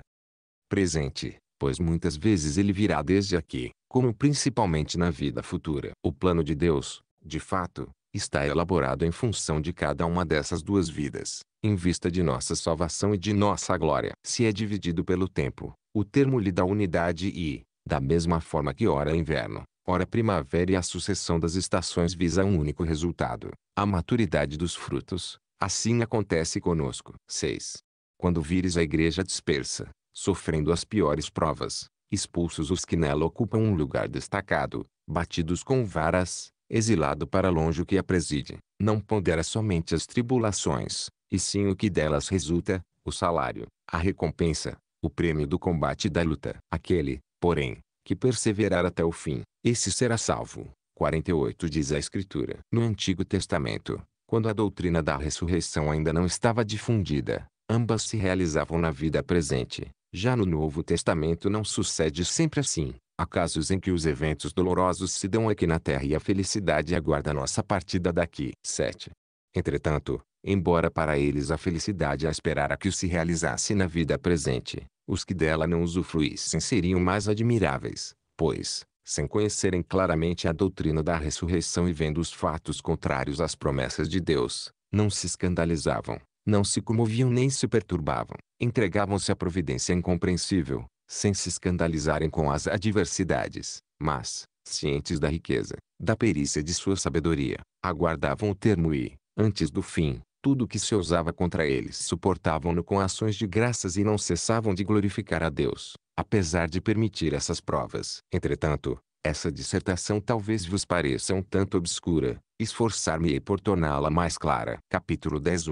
presente, pois muitas vezes ele virá desde aqui, como principalmente na vida futura. O plano de Deus, de fato, está elaborado em função de cada uma dessas duas vidas, em vista de nossa salvação e de nossa glória. Se é dividido pelo tempo, o termo lhe dá unidade e, da mesma forma que ora inverno, ora primavera e a sucessão das estações visa um único resultado, a maturidade dos frutos, assim acontece conosco. 6. Quando vires a igreja dispersa, sofrendo as piores provas, expulsos os que nela ocupam um lugar destacado, batidos com varas, exilado para longe o que a preside, não pondera somente as tribulações, e sim o que delas resulta, o salário, a recompensa, o prêmio do combate e da luta. Aquele, porém, que perseverar até o fim, esse será salvo. 48 diz a Escritura. No Antigo Testamento, quando a doutrina da ressurreição ainda não estava difundida, ambas se realizavam na vida presente. Já no Novo Testamento não sucede sempre assim. Há casos em que os eventos dolorosos se dão aqui na terra e a felicidade aguarda nossa partida daqui. 7. Entretanto, embora para eles a felicidade é a esperara que se realizasse na vida presente, os que dela não usufruíssem seriam mais admiráveis, pois, sem conhecerem claramente a doutrina da ressurreição e vendo os fatos contrários às promessas de Deus, não se escandalizavam, não se comoviam nem se perturbavam entregavam-se à providência incompreensível, sem se escandalizarem com as adversidades, mas, cientes da riqueza, da perícia de sua sabedoria, aguardavam o termo e, antes do fim, tudo que se usava contra eles suportavam-no com ações de graças e não cessavam de glorificar a Deus, apesar de permitir essas provas. Entretanto, essa dissertação talvez vos pareça um tanto obscura, esforçar-me-ei por torná-la mais clara. Capítulo 10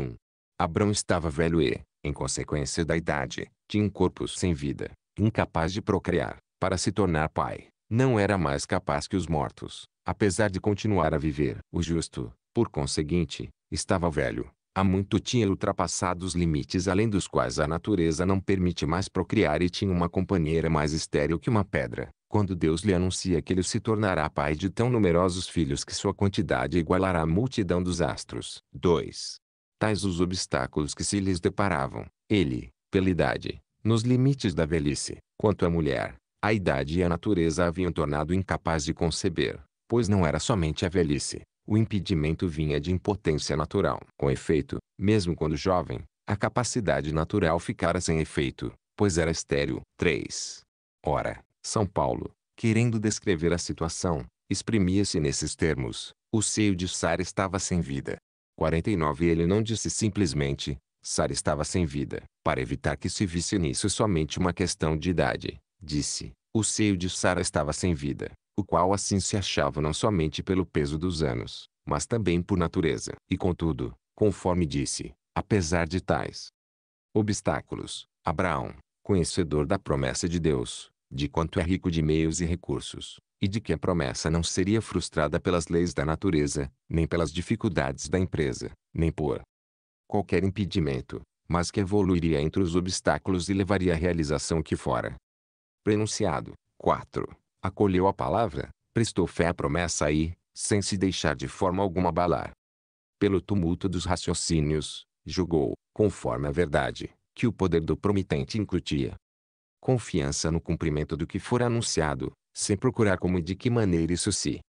Abrão estava velho e, em consequência da idade, tinha um corpo sem vida, incapaz de procriar, para se tornar pai, não era mais capaz que os mortos, apesar de continuar a viver. O justo, por conseguinte, estava velho, há muito tinha ultrapassado os limites além dos quais a natureza não permite mais procriar e tinha uma companheira mais estéril que uma pedra. Quando Deus lhe anuncia que ele se tornará pai de tão numerosos filhos que sua quantidade igualará a multidão dos astros. 2 tais os obstáculos que se lhes deparavam. Ele, pela idade, nos limites da velhice, quanto à mulher, a idade e a natureza haviam tornado incapaz de conceber, pois não era somente a velhice. O impedimento vinha de impotência natural. Com efeito, mesmo quando jovem, a capacidade natural ficara sem efeito, pois era estéril. 3. Ora, São Paulo, querendo descrever a situação, exprimia-se nesses termos. O seio de Sara estava sem vida, 49 Ele não disse simplesmente, Sara estava sem vida. Para evitar que se visse nisso somente uma questão de idade, disse, o seio de Sara estava sem vida, o qual assim se achava não somente pelo peso dos anos, mas também por natureza. E contudo, conforme disse, apesar de tais obstáculos, Abraão, conhecedor da promessa de Deus, de quanto é rico de meios e recursos, e de que a promessa não seria frustrada pelas leis da natureza, nem pelas dificuldades da empresa, nem por qualquer impedimento, mas que evoluiria entre os obstáculos e levaria à realização que fora prenunciado. 4. Acolheu a palavra, prestou fé à promessa e, sem se deixar de forma alguma abalar pelo tumulto dos raciocínios, julgou, conforme a verdade, que o poder do promitente incutia confiança no cumprimento do que for anunciado, sem procurar como e de que maneira isso se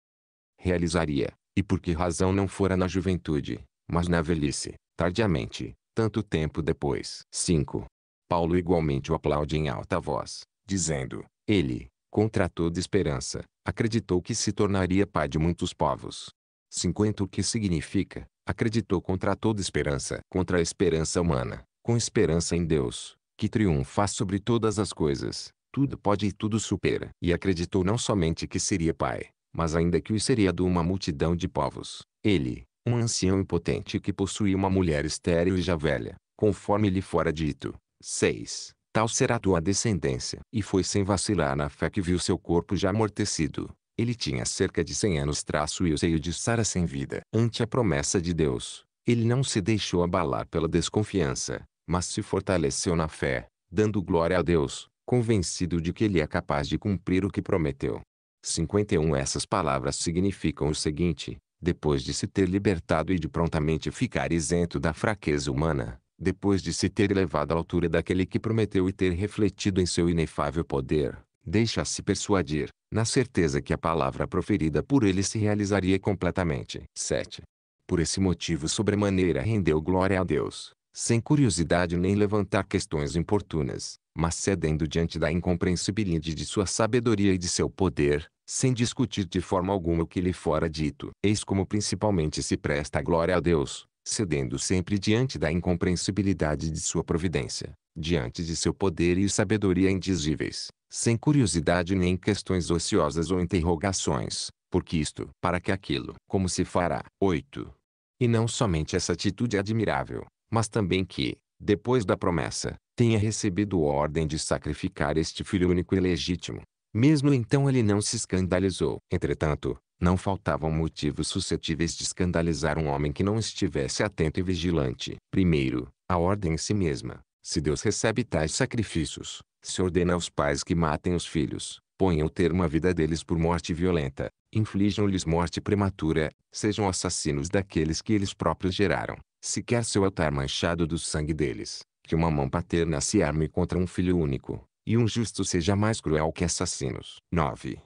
realizaria, e por que razão não fora na juventude, mas na velhice, tardiamente, tanto tempo depois. 5. Paulo igualmente o aplaude em alta voz, dizendo: Ele, contra toda esperança, acreditou que se tornaria pai de muitos povos. 50 O que significa, acreditou contra toda esperança, contra a esperança humana, com esperança em Deus, que triunfa sobre todas as coisas, tudo pode e tudo supera. E acreditou não somente que seria pai, mas ainda que o seria de uma multidão de povos. Ele, um ancião impotente que possuía uma mulher estéril e já velha, conforme lhe fora dito. 6. Tal será tua descendência. E foi sem vacilar na fé que viu seu corpo já amortecido. Ele tinha cerca de 100 anos traço e o seio de Sara sem vida. Ante a promessa de Deus, ele não se deixou abalar pela desconfiança, mas se fortaleceu na fé, dando glória a Deus, convencido de que ele é capaz de cumprir o que prometeu. 51 Essas palavras significam o seguinte: depois de se ter libertado e de prontamente ficar isento da fraqueza humana, depois de se ter elevado à altura daquele que prometeu e ter refletido em seu inefável poder, deixa-se persuadir, na certeza que a palavra proferida por ele se realizaria completamente. 7. Por esse motivo sobremaneira rendeu glória a Deus, sem curiosidade nem levantar questões importunas, mas cedendo diante da incompreensibilidade de sua sabedoria e de seu poder, sem discutir de forma alguma o que lhe fora dito. Eis como principalmente se presta a glória a Deus, cedendo sempre diante da incompreensibilidade de sua providência, diante de seu poder e sabedoria indizíveis, sem curiosidade nem questões ociosas ou interrogações, porque isto, para que aquilo, como se fará. 8. E não somente essa atitude admirável, mas também que, depois da promessa, tenha recebido ordem de sacrificar este filho único e legítimo. Mesmo então ele não se escandalizou. Entretanto, não faltavam motivos suscetíveis de escandalizar um homem que não estivesse atento e vigilante. Primeiro, a ordem em si mesma. Se Deus recebe tais sacrifícios, se ordena aos pais que matem os filhos, ponham termo à vida deles por morte violenta, inflijam-lhes morte prematura, sejam assassinos daqueles que eles próprios geraram sequer seu altar manchado do sangue deles, que uma mão paterna se arme contra um filho único, e um justo seja mais cruel que assassinos. 9.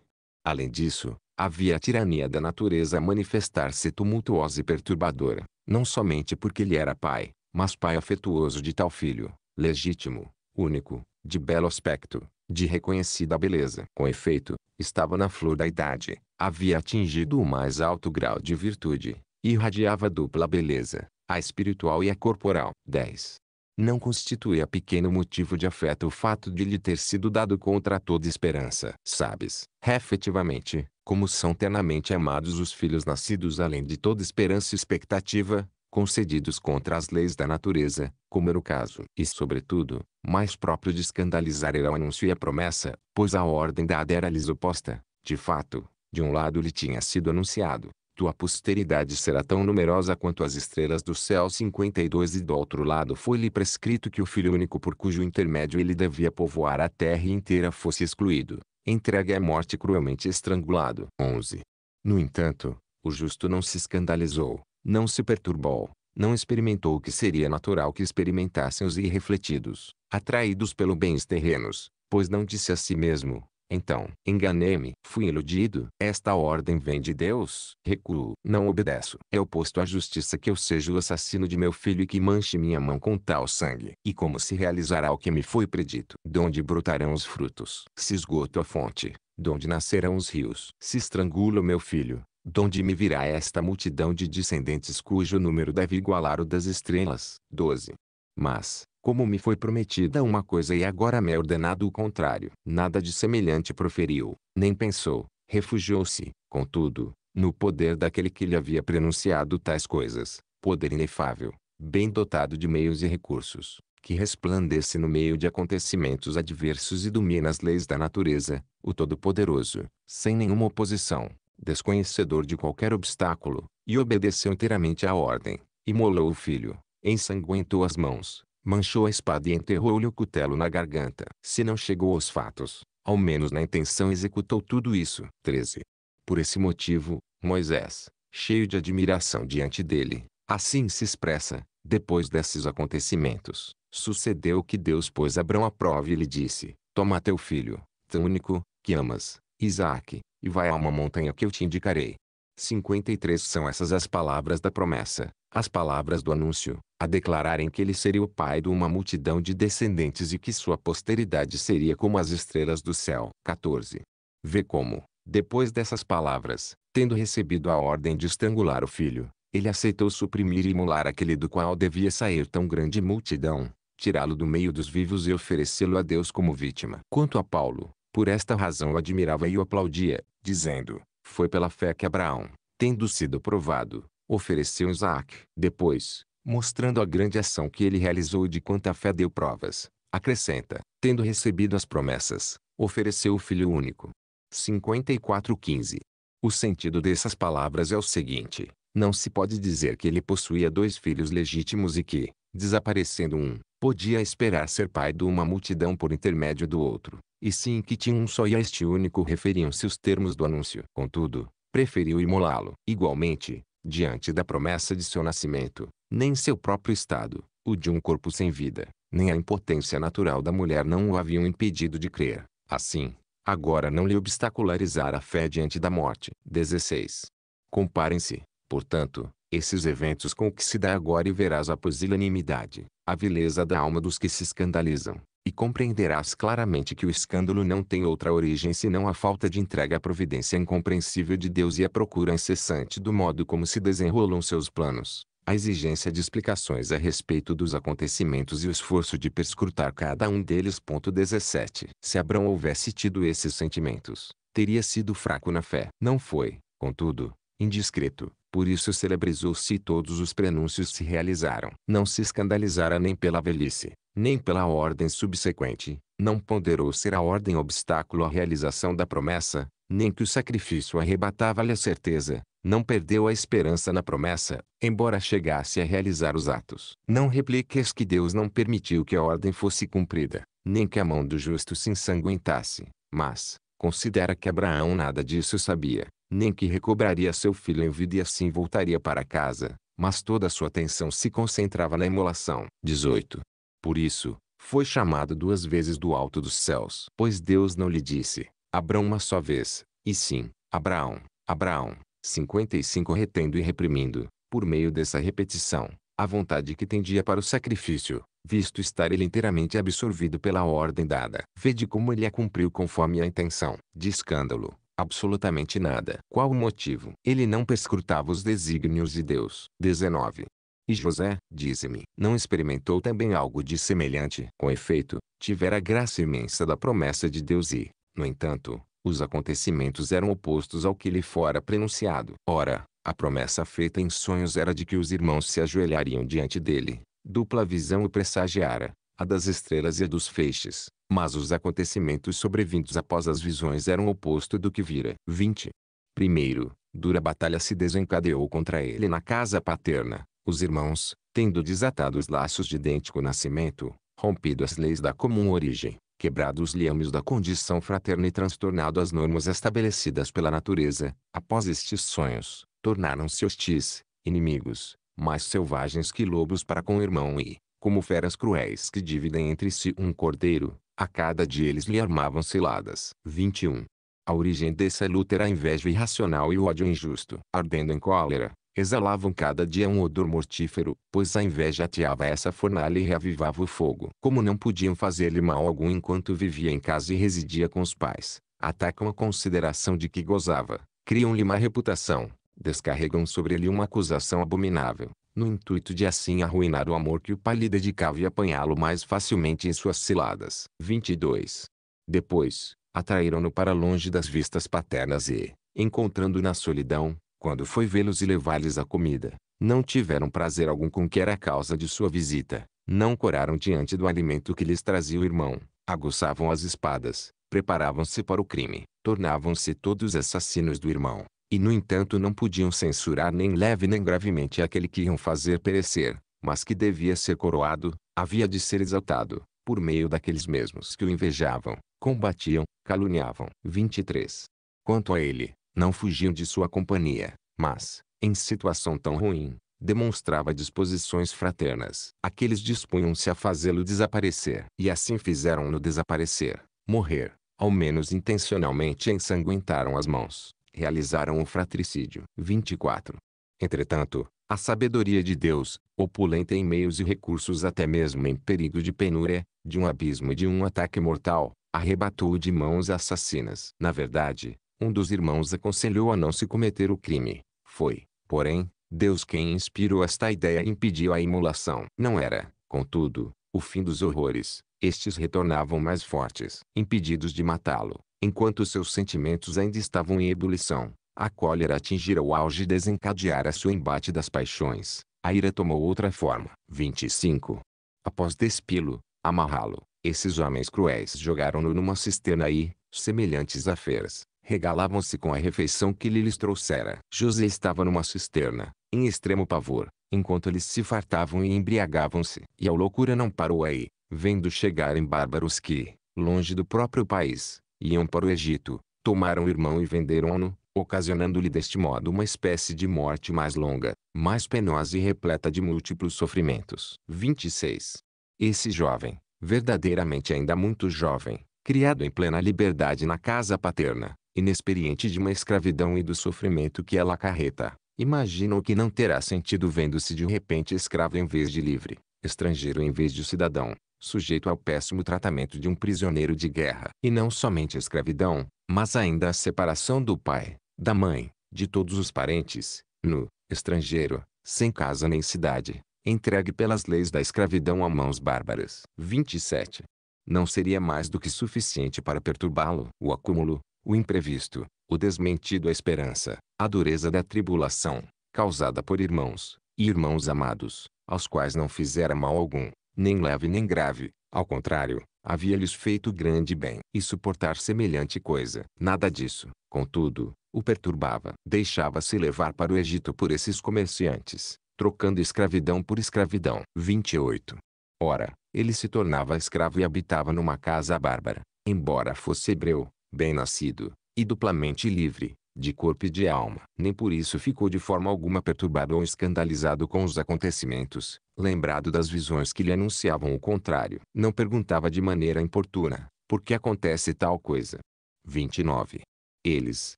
Além disso, havia a tirania da natureza a manifestar-se tumultuosa e perturbadora, não somente porque ele era pai, mas pai afetuoso de tal filho, legítimo, único, de belo aspecto, de reconhecida beleza. Com efeito, estava na flor da idade, havia atingido o mais alto grau de virtude, e irradiava dupla beleza, a espiritual e a corporal. 10. Não constituía pequeno motivo de afeto o fato de lhe ter sido dado contra toda esperança. Sabes, efetivamente, como são ternamente amados os filhos nascidos além de toda esperança e expectativa, concedidos contra as leis da natureza, como era o caso. E sobretudo, mais próprio de escandalizar era o anúncio e a promessa, pois a ordem dada era lhes oposta. De fato, de um lado lhe tinha sido anunciado, tua posteridade será tão numerosa quanto as estrelas do céu 52 e do outro lado foi-lhe prescrito que o filho único por cujo intermédio ele devia povoar a terra inteira fosse excluído, entregue à morte cruelmente estrangulado. 11. No entanto, o justo não se escandalizou, não se perturbou, não experimentou o que seria natural que experimentassem os irrefletidos, atraídos pelo bens terrenos, pois não disse a si mesmo, então, enganei-me, fui iludido, esta ordem vem de Deus, recuo, não obedeço. É oposto à justiça que eu seja o assassino de meu filho e que manche minha mão com tal sangue. E como se realizará o que me foi predito? De onde brotarão os frutos? Se esgoto a fonte, de onde nascerão os rios? Se estrangulo meu filho, Donde me virá esta multidão de descendentes cujo número deve igualar o das estrelas? 12. Mas, como me foi prometida uma coisa e agora me é ordenado o contrário. Nada de semelhante proferiu, nem pensou, refugiou-se, contudo, no poder daquele que lhe havia prenunciado tais coisas, poder inefável, bem dotado de meios e recursos, que resplandece no meio de acontecimentos adversos e domina as leis da natureza, o Todo-Poderoso, sem nenhuma oposição, desconhecedor de qualquer obstáculo, e obedeceu inteiramente à ordem, imolou o filho, ensanguentou as mãos, manchou a espada e enterrou-lhe o cutelo na garganta. Se não chegou aos fatos, ao menos na intenção executou tudo isso. 13. Por esse motivo, Moisés, cheio de admiração diante dele, assim se expressa, depois desses acontecimentos, sucedeu que Deus pôs Abraão à prova e lhe disse, toma teu filho, teu único, que amas, Isaac, e vai a uma montanha que eu te indicarei. 53 são essas as palavras da promessa, as palavras do anúncio, a declararem que ele seria o pai de uma multidão de descendentes e que sua posteridade seria como as estrelas do céu. 14. Vê como, depois dessas palavras, tendo recebido a ordem de estrangular o filho, ele aceitou suprimir e imolar aquele do qual devia sair tão grande multidão, tirá-lo do meio dos vivos e oferecê-lo a Deus como vítima. Quanto a Paulo, por esta razão o admirava e o aplaudia, dizendo: Foi pela fé que Abraão, tendo sido provado, ofereceu Isaac. Depois, mostrando a grande ação que ele realizou e de quanta fé deu provas, acrescenta, tendo recebido as promessas, ofereceu o Filho único. 54:15 O sentido dessas palavras é o seguinte: não se pode dizer que ele possuía dois filhos legítimos e que, desaparecendo um, podia esperar ser pai de uma multidão por intermédio do outro, e sim que tinha um só e a este único referiam-se os termos do anúncio. Contudo, preferiu imolá-lo. Igualmente, diante da promessa de seu nascimento, nem seu próprio estado, o de um corpo sem vida, nem a impotência natural da mulher não o haviam impedido de crer. Assim, agora não lhe obstacularizar a fé diante da morte. 16. Comparem-se, portanto, esses eventos com o que se dá agora e verás a pusilanimidade, a vileza da alma dos que se escandalizam, e compreenderás claramente que o escândalo não tem outra origem senão a falta de entrega à providência incompreensível de Deus e a procura incessante do modo como se desenrolam seus planos, a exigência de explicações a respeito dos acontecimentos e o esforço de perscrutar cada um deles. 17. Se Abraão houvesse tido esses sentimentos, teria sido fraco na fé. Não foi, contudo, indiscreto. Por isso celebrizou-se e todos os prenúncios se realizaram. Não se escandalizara nem pela velhice, nem pela ordem subsequente, não ponderou ser a ordem obstáculo à realização da promessa, nem que o sacrifício arrebatava-lhe a certeza, não perdeu a esperança na promessa, embora chegasse a realizar os atos. Não repliques que Deus não permitiu que a ordem fosse cumprida, nem que a mão do justo se ensanguentasse, mas, considera que Abraão nada disso sabia, nem que recobraria seu filho em vida e assim voltaria para casa, mas toda a sua atenção se concentrava na imolação. 18. Por isso, foi chamado duas vezes do alto dos céus. Pois Deus não lhe disse, Abrão uma só vez, e sim, Abraão, Abraão. 55 Retendo e reprimindo, por meio dessa repetição, a vontade que tendia para o sacrifício, visto estar ele inteiramente absorvido pela ordem dada. Vede como ele a cumpriu conforme a intenção. De escândalo, absolutamente nada. Qual o motivo? Ele não perscrutava os desígnios de Deus. 19. E José, disse-me, não experimentou também algo de semelhante? Com efeito, tivera a graça imensa da promessa de Deus e, no entanto, os acontecimentos eram opostos ao que lhe fora prenunciado. Ora, a promessa feita em sonhos era de que os irmãos se ajoelhariam diante dele. Dupla visão o pressagiara, a das estrelas e a dos feixes. Mas os acontecimentos sobrevindos após as visões eram oposto do que vira. 20. Primeiro, dura batalha se desencadeou contra ele na casa paterna os irmãos, tendo desatado os laços de idêntico nascimento, rompido as leis da comum origem, quebrado os liames da condição fraterna e transtornado as normas estabelecidas pela natureza, após estes sonhos, tornaram-se hostis, inimigos, mais selvagens que lobos para com o irmão e, como feras cruéis que dividem entre si um cordeiro, a cada dia eles lhe armavam ciladas. 21. A origem dessa é luta era a inveja irracional e o ódio injusto. Ardendo em cólera, exalavam cada dia um odor mortífero, pois a inveja ateava essa fornalha e reavivava o fogo. Como não podiam fazer-lhe mal algum enquanto vivia em casa e residia com os pais, atacam a consideração de que gozava, criam-lhe má reputação, descarregam sobre ele uma acusação abominável, no intuito de assim arruinar o amor que o pai lhe dedicava e apanhá-lo mais facilmente em suas ciladas. 22. Depois, atraíram-no para longe das vistas paternas e, encontrando na solidão, quando foi vê-los e levar-lhes a comida, não tiveram prazer algum com que era a causa de sua visita, não coraram diante do alimento que lhes trazia o irmão, aguçavam as espadas, preparavam-se para o crime, tornavam-se todos assassinos do irmão, e no entanto não podiam censurar nem leve nem gravemente aquele que iam fazer perecer, mas que devia ser coroado, havia de ser exaltado, por meio daqueles mesmos que o invejavam, combatiam, caluniavam. 23. Quanto a ele, não fugiam de sua companhia, mas, em situação tão ruim, demonstrava disposições fraternas. Aqueles dispunham-se a fazê-lo desaparecer. E assim fizeram-no desaparecer, morrer, ao menos intencionalmente ensanguentaram as mãos, realizaram o fratricídio. 24. Entretanto, a sabedoria de Deus, opulenta em meios e recursos até mesmo em perigo de penúria, de um abismo e de um ataque mortal, arrebatou-o de mãos assassinas. Na verdade, um dos irmãos aconselhou a não se cometer o crime. Foi, porém, Deus quem inspirou esta ideia e impediu a imolação. Não era, contudo, o fim dos horrores. Estes retornavam mais fortes, impedidos de matá-lo, enquanto seus sentimentos ainda estavam em ebulição. A cólera atingira o auge e desencadeara seu embate das paixões. A ira tomou outra forma. 25. Após despilo, amarrá-lo, esses homens cruéis jogaram-no numa cisterna e, semelhantes a feras, regalavam-se com a refeição que lhes trouxera. José estava numa cisterna, em extremo pavor, enquanto eles se fartavam e embriagavam-se. E a loucura não parou aí, vendo chegarem bárbaros que, longe do próprio país, iam para o Egito, tomaram o irmão e venderam-no, ocasionando-lhe deste modo uma espécie de morte mais longa, mais penosa e repleta de múltiplos sofrimentos. 26. Esse jovem, verdadeiramente ainda muito jovem, criado em plena liberdade na casa paterna, inexperiente de uma escravidão e do sofrimento que ela acarreta, imagina o que não terá sentido vendo-se de repente escravo em vez de livre, estrangeiro em vez de cidadão, sujeito ao péssimo tratamento de um prisioneiro de guerra. E não somente a escravidão, mas ainda a separação do pai, da mãe, de todos os parentes, no estrangeiro, sem casa nem cidade, entregue pelas leis da escravidão a mãos bárbaras. 27. Não seria mais do que suficiente para perturbá-lo o acúmulo, o imprevisto, o desmentido à esperança, a dureza da tribulação, causada por irmãos, e irmãos amados, aos quais não fizera mal algum, nem leve nem grave, ao contrário, havia-lhes feito grande bem. E suportar semelhante coisa, nada disso, contudo, o perturbava. Deixava-se levar para o Egito por esses comerciantes, trocando escravidão por escravidão. 28. Ora, ele se tornava escravo e habitava numa casa bárbara, embora fosse hebreu, bem-nascido, e duplamente livre, de corpo e de alma. Nem por isso ficou de forma alguma perturbado ou escandalizado com os acontecimentos, lembrado das visões que lhe anunciavam o contrário. Não perguntava de maneira importuna, por que acontece tal coisa? 29. Eles,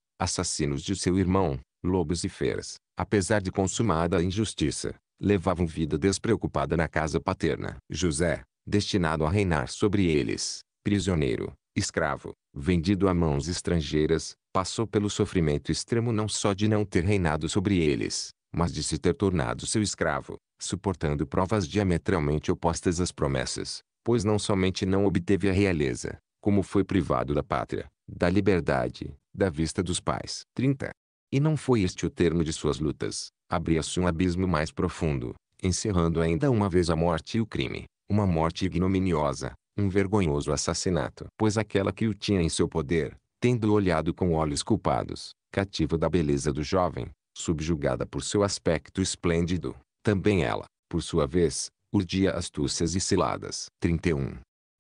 assassinos de seu irmão, lobos e feras, apesar de consumada a injustiça, levavam vida despreocupada na casa paterna. José, destinado a reinar sobre eles, prisioneiro, escravo, vendido a mãos estrangeiras, passou pelo sofrimento extremo não só de não ter reinado sobre eles, mas de se ter tornado seu escravo, suportando provas diametralmente opostas às promessas, pois não somente não obteve a realeza, como foi privado da pátria, da liberdade, da vista dos pais. 30. E não foi este o termo de suas lutas. Abria-se um abismo mais profundo, encerrando ainda uma vez a morte e o crime, uma morte ignominiosa, um vergonhoso assassinato. Pois aquela que o tinha em seu poder, tendo olhado com olhos culpados, cativa da beleza do jovem, subjugada por seu aspecto esplêndido, também ela, por sua vez, urdia astúcias e ciladas. 31.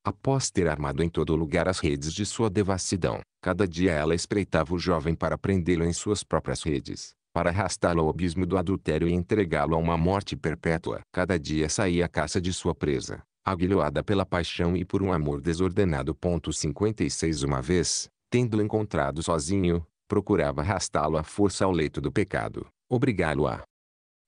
Após ter armado em todo lugar as redes de sua devassidão, cada dia ela espreitava o jovem para prendê-lo em suas próprias redes, para arrastá-lo ao abismo do adultério e entregá-lo a uma morte perpétua. Cada dia saía à caça de sua presa, aguilhoada pela paixão e por um amor desordenado. 56 Uma vez, tendo-o encontrado sozinho, procurava arrastá-lo à força ao leito do pecado, obrigá-lo a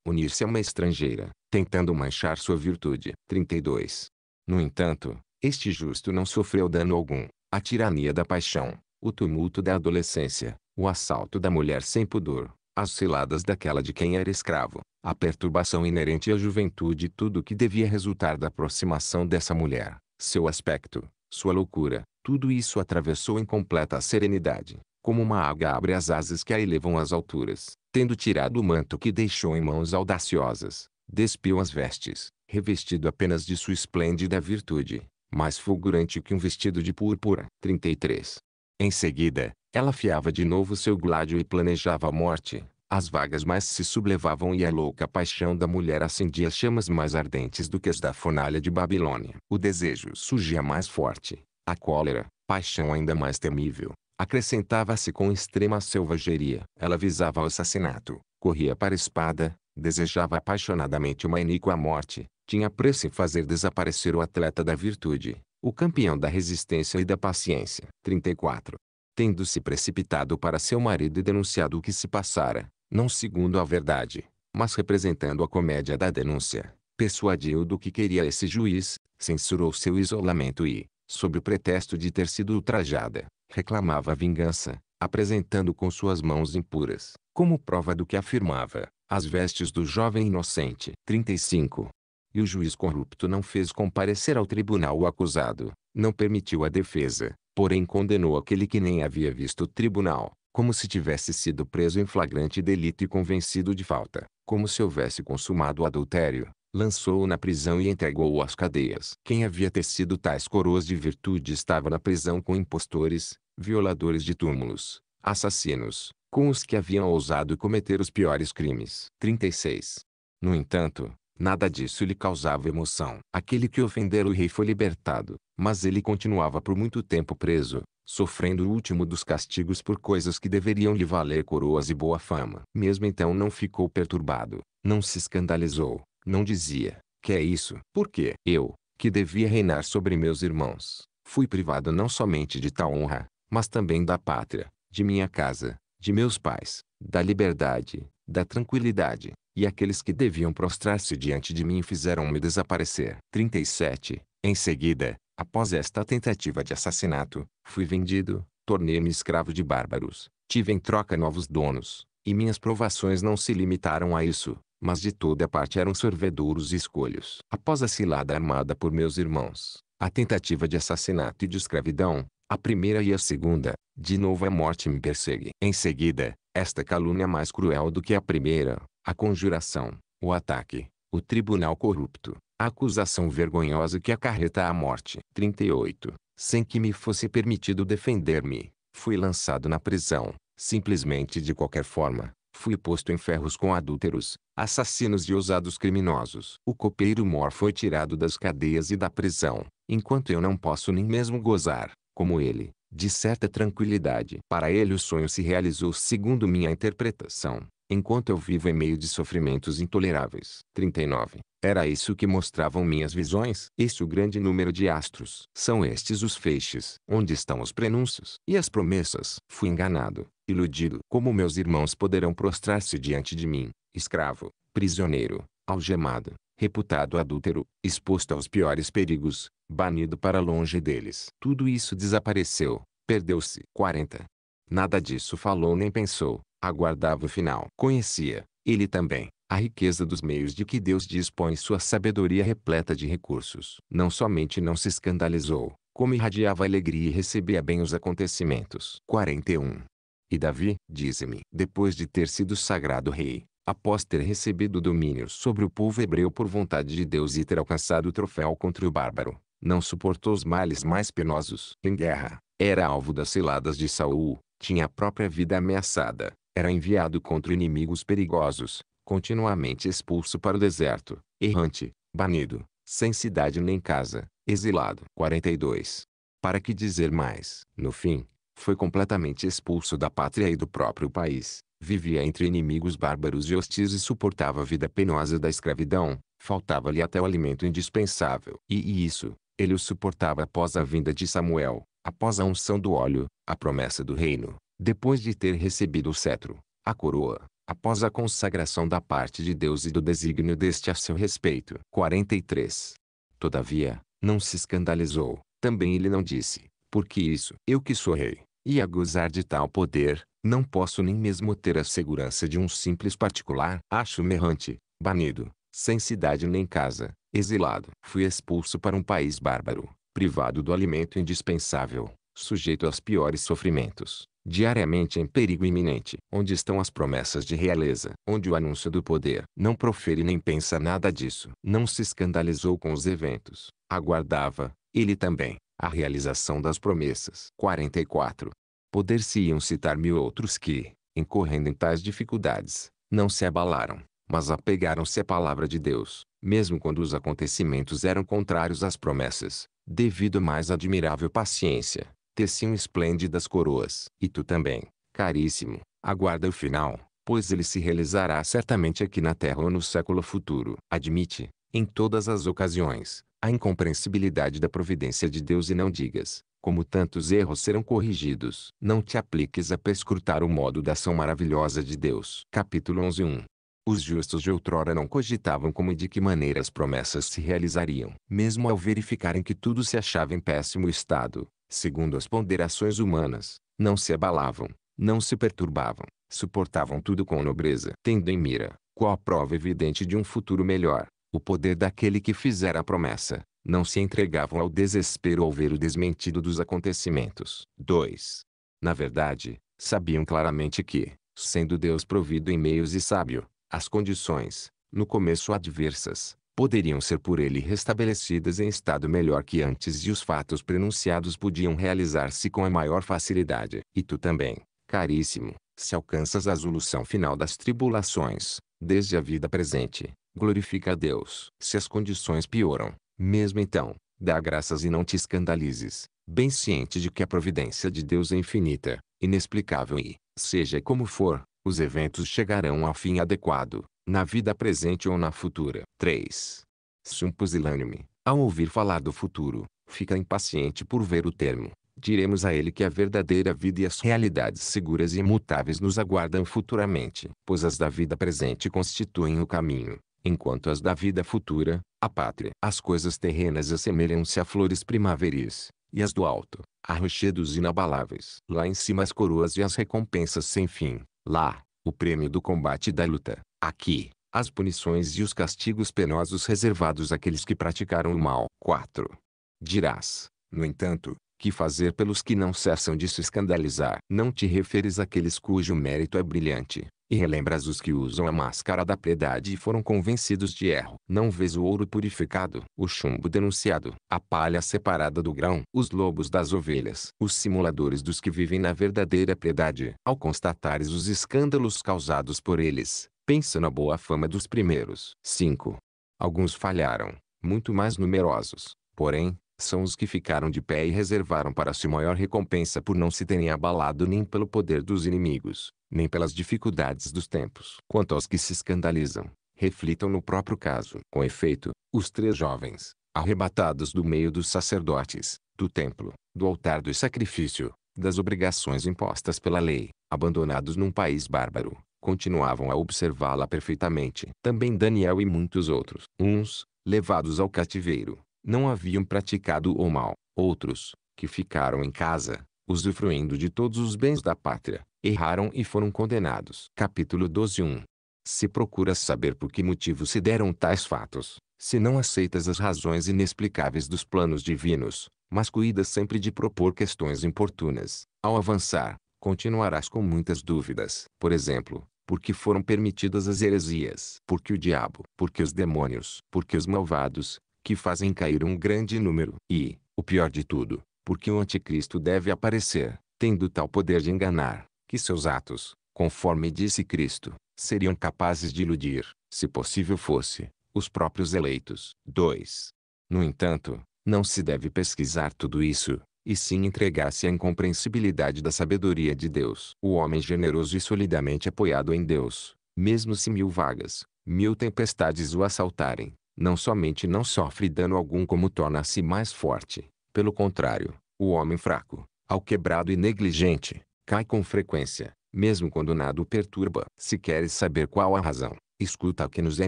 unir-se a uma estrangeira, tentando manchar sua virtude. 32. No entanto, este justo não sofreu dano algum, a tirania da paixão, o tumulto da adolescência, o assalto da mulher sem pudor, as ciladas daquela de quem era escravo, a perturbação inerente à juventude e tudo o que devia resultar da aproximação dessa mulher, seu aspecto, sua loucura, tudo isso atravessou em completa serenidade, como uma águia abre as asas que a elevam às alturas, tendo tirado o manto que deixou em mãos audaciosas, despiu as vestes, revestido apenas de sua esplêndida virtude, mais fulgurante que um vestido de púrpura. 33. Em seguida, ela fiava de novo seu gládio e planejava a morte. As vagas mais se sublevavam e a louca paixão da mulher acendia chamas mais ardentes do que as da fornalha de Babilônia. O desejo surgia mais forte. A cólera, paixão ainda mais temível, acrescentava-se com extrema selvageria. Ela visava o assassinato, corria para a espada, desejava apaixonadamente uma iníqua morte, tinha preço em fazer desaparecer o atleta da virtude, o campeão da resistência e da paciência. 34 tendo-se precipitado para seu marido e denunciado o que se passara, não segundo a verdade, mas representando a comédia da denúncia, persuadiu do que queria esse juiz, censurou seu isolamento e, sob o pretexto de ter sido ultrajada, reclamava vingança, apresentando com suas mãos impuras, como prova do que afirmava, as vestes do jovem inocente. 35. E o juiz corrupto não fez comparecer ao tribunal o acusado, não permitiu a defesa, porém condenou aquele que nem havia visto o tribunal, como se tivesse sido preso em flagrante delito e convencido de falta, como se houvesse consumado o adultério, lançou-o na prisão e entregou-o às cadeias. Quem havia tecido tais coroas de virtude estava na prisão com impostores, violadores de túmulos, assassinos, com os que haviam ousado cometer os piores crimes. 36. No entanto, Nada disso lhe causava emoção. Aquele que ofendera o rei foi libertado, mas ele continuava por muito tempo preso, sofrendo o último dos castigos por coisas que deveriam lhe valer coroas e boa fama. Mesmo então não ficou perturbado, não se escandalizou, não dizia, que é isso? Porque eu, que devia reinar sobre meus irmãos, fui privado não somente de tal honra, mas também da pátria, de minha casa, de meus pais, da liberdade, da tranquilidade, e aqueles que deviam prostrar-se diante de mim fizeram-me desaparecer. 37. Em seguida, após esta tentativa de assassinato, fui vendido, tornei-me escravo de bárbaros, tive em troca novos donos, e minhas provações não se limitaram a isso, mas de toda parte eram sorvedouros e escolhos. Após a cilada armada por meus irmãos, a tentativa de assassinato e de escravidão, a primeira e a segunda, de novo a morte me persegue. Em seguida, esta calúnia mais cruel do que a primeira, a conjuração, o ataque, o tribunal corrupto, a acusação vergonhosa que acarreta a morte. 38. Sem que me fosse permitido defender-me, fui lançado na prisão, simplesmente de qualquer forma, fui posto em ferros com adúlteros, assassinos e ousados criminosos. O copeiro mor foi tirado das cadeias e da prisão, enquanto eu não posso nem mesmo gozar, como ele, de certa tranquilidade. Para ele o sonho se realizou segundo minha interpretação enquanto eu vivo em meio de sofrimentos intoleráveis. 39. Era isso que mostravam minhas visões? Este o grande número de astros. São estes os feixes, onde estão os prenúncios e as promessas. Fui enganado, iludido. Como meus irmãos poderão prostrar-se diante de mim, escravo, prisioneiro, algemado, reputado adúltero, exposto aos piores perigos, banido para longe deles. Tudo isso desapareceu, perdeu-se. 40. Nada disso falou nem pensou, aguardava o final. Conhecia, ele também, a riqueza dos meios de que Deus dispõe sua sabedoria repleta de recursos. Não somente não se escandalizou, como irradiava alegria e recebia bem os acontecimentos. 41. E Davi, diz me depois de ter sido sagrado rei, após ter recebido domínio sobre o povo hebreu por vontade de Deus e ter alcançado o troféu contra o bárbaro, não suportou os males mais penosos. Em guerra, era alvo das ciladas de Saul, tinha a própria vida ameaçada, era enviado contra inimigos perigosos, continuamente expulso para o deserto, errante, banido, sem cidade nem casa, exilado. 42. Para que dizer mais? No fim, foi completamente expulso da pátria e do próprio país, vivia entre inimigos bárbaros e hostis e suportava a vida penosa da escravidão, faltava-lhe até o alimento indispensável. E, e isso, ele o suportava após a vinda de Samuel, após a unção do óleo, a promessa do reino, depois de ter recebido o cetro, a coroa, após a consagração da parte de Deus e do desígnio deste a seu respeito. 43. Todavia, não se escandalizou, também ele não disse, porque isso, eu que sou rei, e a gozar de tal poder, não posso nem mesmo ter a segurança de um simples particular. Acho-me errante, banido, sem cidade nem casa, exilado. Fui expulso para um país bárbaro, privado do alimento indispensável, sujeito aos piores sofrimentos, diariamente em perigo iminente, onde estão as promessas de realeza, onde o anúncio do poder não profere nem pensa nada disso. Não se escandalizou com os eventos, aguardava, ele também, a realização das promessas. 44. Poder-se-iam citar mil outros que, incorrendo em tais dificuldades, não se abalaram, mas apegaram-se à palavra de Deus, mesmo quando os acontecimentos eram contrários às promessas, devido à mais admirável paciência, teciam esplêndidas coroas. E tu também, caríssimo, aguarda o final, pois ele se realizará certamente aqui na terra ou no século futuro. Admite, em todas as ocasiões, a incompreensibilidade da providência de Deus e não digas, como tantos erros serão corrigidos. Não te apliques a perscrutar o modo da ação maravilhosa de Deus. Capítulo 11.1 os justos de outrora não cogitavam como e de que maneira as promessas se realizariam. Mesmo ao verificarem que tudo se achava em péssimo estado, segundo as ponderações humanas, não se abalavam, não se perturbavam, suportavam tudo com nobreza. Tendo em mira, qual a prova evidente de um futuro melhor, o poder daquele que fizera a promessa, não se entregavam ao desespero ao ver o desmentido dos acontecimentos. 2. Na verdade, sabiam claramente que, sendo Deus provido em meios e sábio, as condições, no começo adversas, poderiam ser por ele restabelecidas em estado melhor que antes e os fatos prenunciados podiam realizar-se com a maior facilidade. E tu também, caríssimo, se alcanças a solução final das tribulações, desde a vida presente, glorifica a Deus. Se as condições pioram, mesmo então, dá graças e não te escandalizes, bem ciente de que a providência de Deus é infinita, inexplicável e, seja como for, os eventos chegarão ao fim adequado, na vida presente ou na futura. 3. Se um pusilânime, ao ouvir falar do futuro, fica impaciente por ver o termo, diremos a ele que a verdadeira vida e as realidades seguras e imutáveis nos aguardam futuramente, pois as da vida presente constituem o caminho, enquanto as da vida futura, a pátria. As coisas terrenas assemelham-se a flores primaveris, e as do alto, a rochedos inabaláveis. Lá em cima as coroas e as recompensas sem fim, Lá, o prêmio do combate e da luta. Aqui, as punições e os castigos penosos reservados àqueles que praticaram o mal. 4. Dirás, no entanto, que fazer pelos que não cessam de se escandalizar. Não te referes àqueles cujo mérito é brilhante, e relembras os que usam a máscara da piedade e foram convencidos de erro. Não vês o ouro purificado, o chumbo denunciado, a palha separada do grão, os lobos das ovelhas, os simuladores dos que vivem na verdadeira piedade. Ao constatares os escândalos causados por eles, pensa na boa fama dos primeiros. 5. Alguns falharam, muito mais numerosos, porém, são os que ficaram de pé e reservaram para si maior recompensa por não se terem abalado nem pelo poder dos inimigos, nem pelas dificuldades dos tempos. Quanto aos que se escandalizam, reflitam no próprio caso. Com efeito, os três jovens, arrebatados do meio dos sacerdotes, do templo, do altar do sacrifício, das obrigações impostas pela lei, abandonados num país bárbaro, continuavam a observá-la perfeitamente. Também Daniel e muitos outros. Uns, levados ao cativeiro, não haviam praticado o mal. Outros, que ficaram em casa, usufruindo de todos os bens da pátria, erraram e foram condenados. Capítulo 12 1. Se procuras saber por que motivo se deram tais fatos, se não aceitas as razões inexplicáveis dos planos divinos, mas cuidas sempre de propor questões importunas, ao avançar, continuarás com muitas dúvidas. Por exemplo, por que foram permitidas as heresias, que o diabo, Por que os demônios, Por que os malvados, que fazem cair um grande número. E, o pior de tudo, porque o anticristo deve aparecer, tendo tal poder de enganar, que seus atos, conforme disse Cristo, seriam capazes de iludir, se possível fosse, os próprios eleitos. 2. No entanto, não se deve pesquisar tudo isso, e sim entregar-se à incompreensibilidade da sabedoria de Deus. O homem generoso e solidamente apoiado em Deus, mesmo se mil vagas, mil tempestades o assaltarem, não somente não sofre dano algum como torna-se mais forte, pelo contrário, o homem fraco, ao quebrado e negligente, cai com frequência, mesmo quando nada o perturba. Se queres saber qual a razão, escuta a que nos é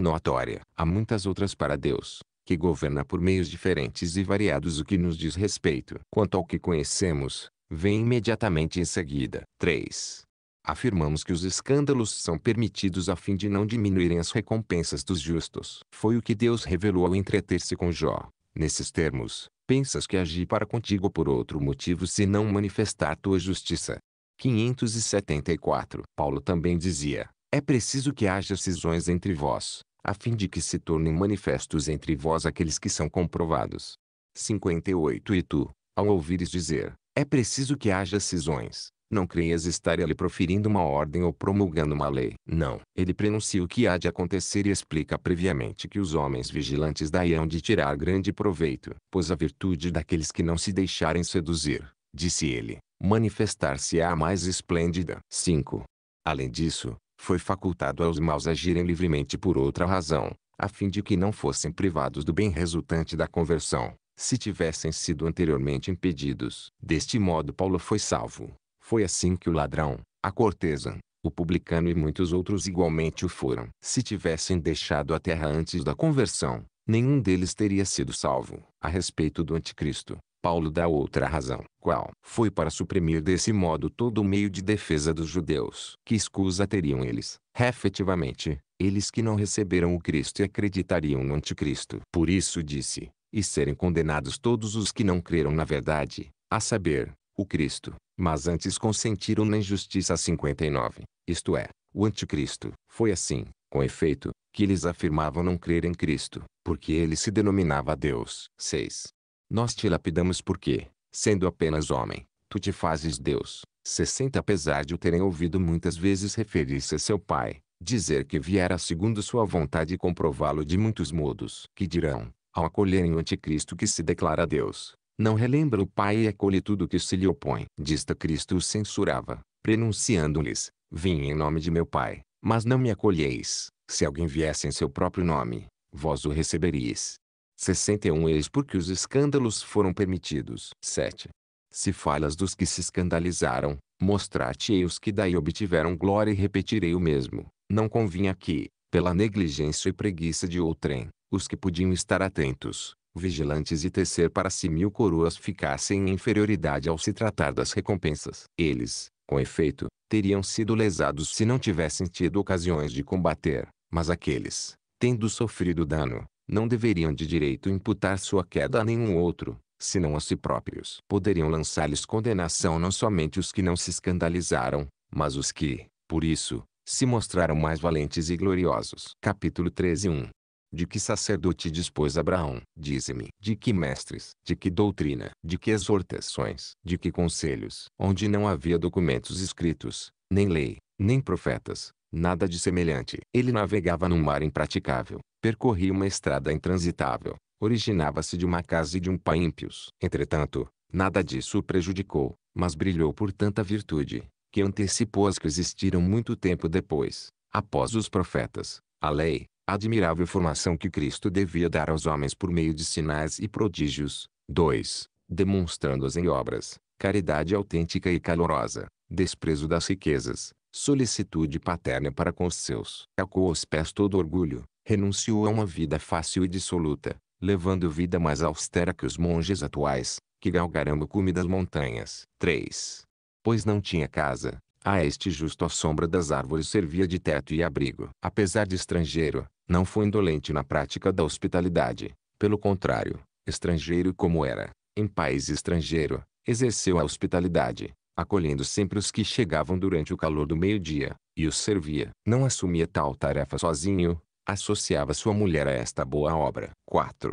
notória. Há muitas outras para Deus, que governa por meios diferentes e variados o que nos diz respeito. Quanto ao que conhecemos, vem imediatamente em seguida. 3. Afirmamos que os escândalos são permitidos a fim de não diminuírem as recompensas dos justos. Foi o que Deus revelou ao entreter-se com Jó. Nesses termos, pensas que agi para contigo por outro motivo se não manifestar tua justiça. 574. Paulo também dizia: É preciso que haja cisões entre vós, a fim de que se tornem manifestos entre vós aqueles que são comprovados. 58. E tu, ao ouvires dizer: É preciso que haja cisões, não creias estar ele proferindo uma ordem ou promulgando uma lei. Não. Ele prenuncia o que há de acontecer e explica previamente que os homens vigilantes daí hão de tirar grande proveito, pois a virtude daqueles que não se deixarem seduzir, disse ele, manifestar-se-á mais esplêndida. 5. Além disso, foi facultado aos maus agirem livremente por outra razão, a fim de que não fossem privados do bem resultante da conversão, se tivessem sido anteriormente impedidos. Deste modo Paulo foi salvo, foi assim que o ladrão, a cortesã, o publicano e muitos outros igualmente o foram. Se tivessem deixado a terra antes da conversão, nenhum deles teria sido salvo. A respeito do anticristo, Paulo dá outra razão, qual foi para suprimir desse modo todo o meio de defesa dos judeus. Que escusa teriam eles, efetivamente, eles que não receberam o Cristo e acreditariam no anticristo. Por isso disse, e serem condenados todos os que não creram na verdade, a saber, o Cristo, mas antes consentiram na injustiça 59, isto é, o anticristo. Foi assim, com efeito, que eles afirmavam não crer em Cristo, porque ele se denominava Deus. 6. Nós te lapidamos porque, sendo apenas homem, tu te fazes Deus. 60 Apesar de o terem ouvido muitas vezes referir-se a seu pai, dizer que viera segundo sua vontade e comprová-lo de muitos modos, que dirão, ao acolherem o anticristo que se declara Deus, não relembra o Pai e acolhe tudo que se lhe opõe. Dista Cristo os censurava, prenunciando-lhes, Vim em nome de meu Pai, mas não me acolheis. Se alguém viesse em seu próprio nome, vós o receberíeis. 61 Eis porque os escândalos foram permitidos. 7. Se falas dos que se escandalizaram, mostrar-te-ei os que daí obtiveram glória e repetirei o mesmo. Não convinha que, pela negligência e preguiça de outrem, os que podiam estar atentos, vigilantes e tecer para si mil coroas ficassem em inferioridade ao se tratar das recompensas. Eles, com efeito, teriam sido lesados se não tivessem tido ocasiões de combater, mas aqueles, tendo sofrido dano, não deveriam de direito imputar sua queda a nenhum outro, senão a si próprios. Poderiam lançar-lhes condenação não somente os que não se escandalizaram, mas os que, por isso, se mostraram mais valentes e gloriosos. Capítulo 13 1 de que sacerdote dispôs Abraão? Dize-me. De que mestres? De que doutrina? De que exortações? De que conselhos? Onde não havia documentos escritos, nem lei, nem profetas, nada de semelhante. Ele navegava num mar impraticável, percorria uma estrada intransitável, originava-se de uma casa e de um pai ímpios. Entretanto, nada disso o prejudicou, mas brilhou por tanta virtude, que antecipou as que existiram muito tempo depois, após os profetas, a lei, admirável formação que Cristo devia dar aos homens por meio de sinais e prodígios. 2. Demonstrando-as em obras, caridade autêntica e calorosa, desprezo das riquezas, solicitude paterna para com os seus. Calcou aos pés todo orgulho, renunciou a uma vida fácil e dissoluta, levando vida mais austera que os monges atuais, que galgaram o cume das montanhas. 3. Pois não tinha casa, a este justo à sombra das árvores servia de teto e abrigo. Apesar de estrangeiro, não foi indolente na prática da hospitalidade. Pelo contrário, estrangeiro como era, em país estrangeiro, exerceu a hospitalidade, acolhendo sempre os que chegavam durante o calor do meio-dia, e os servia. Não assumia tal tarefa sozinho, associava sua mulher a esta boa obra. 4.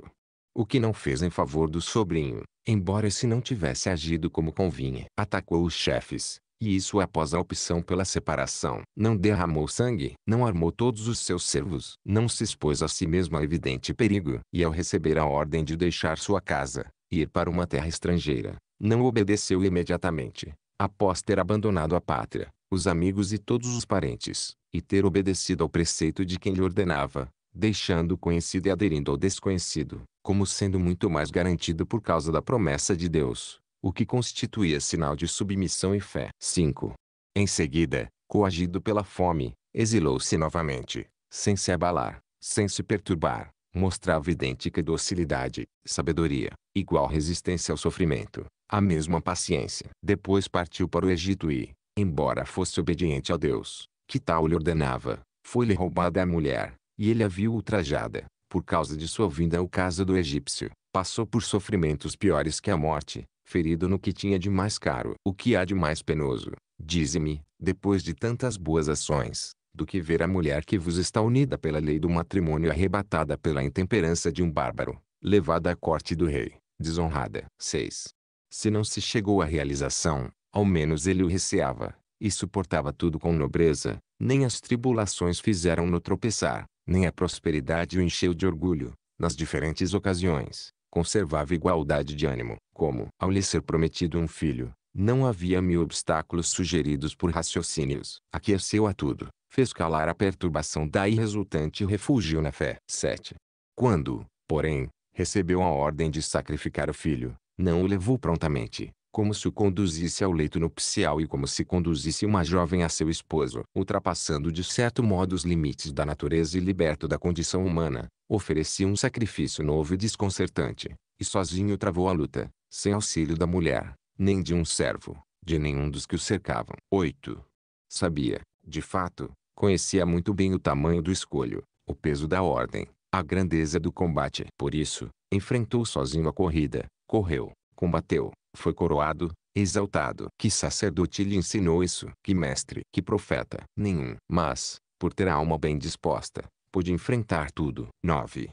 O que não fez em favor do sobrinho, embora se não tivesse agido como convinha. Atacou os chefes, e isso após a opção pela separação. Não derramou sangue, não armou todos os seus servos, não se expôs a si mesmo a evidente perigo. E ao receber a ordem de deixar sua casa, ir para uma terra estrangeira, não obedeceu imediatamente. Após ter abandonado a pátria, os amigos e todos os parentes, e ter obedecido ao preceito de quem lhe ordenava, deixando o conhecido e aderindo ao desconhecido, como sendo muito mais garantido por causa da promessa de Deus, o que constituía sinal de submissão e fé. 5. Em seguida, coagido pela fome, exilou-se novamente, sem se abalar, sem se perturbar, mostrava idêntica docilidade, sabedoria, igual resistência ao sofrimento, a mesma paciência. Depois partiu para o Egito e, embora fosse obediente a Deus, que tal lhe ordenava, foi-lhe roubada a mulher, e ele a viu ultrajada, por causa de sua vinda ao caso do egípcio, passou por sofrimentos piores que a morte, ferido no que tinha de mais caro. O que há de mais penoso, dize-me, depois de tantas boas ações, do que ver a mulher que vos está unida pela lei do matrimônio arrebatada pela intemperança de um bárbaro, levada à corte do rei, desonrada. 6. Se não se chegou à realização, ao menos ele o receava, e suportava tudo com nobreza, nem as tribulações fizeram-no tropeçar, nem a prosperidade o encheu de orgulho, nas diferentes ocasiões, conservava igualdade de ânimo. Como, ao lhe ser prometido um filho, não havia mil obstáculos sugeridos por raciocínios. Aqueceu a tudo, fez calar a perturbação daí resultante e refugiu na fé. 7. Quando, porém, recebeu a ordem de sacrificar o filho, não o levou prontamente, como se o conduzisse ao leito nupcial e como se conduzisse uma jovem a seu esposo, ultrapassando de certo modo os limites da natureza e liberto da condição humana, oferecia um sacrifício novo e desconcertante, e sozinho travou a luta, sem auxílio da mulher, nem de um servo, de nenhum dos que o cercavam. 8. Sabia, de fato, conhecia muito bem o tamanho do escolho, o peso da ordem, a grandeza do combate. Por isso, enfrentou sozinho a corrida, correu, combateu, foi coroado, exaltado. Que sacerdote lhe ensinou isso? Que mestre? Que profeta? Nenhum. Mas, por ter a alma bem disposta, pôde enfrentar tudo. 9.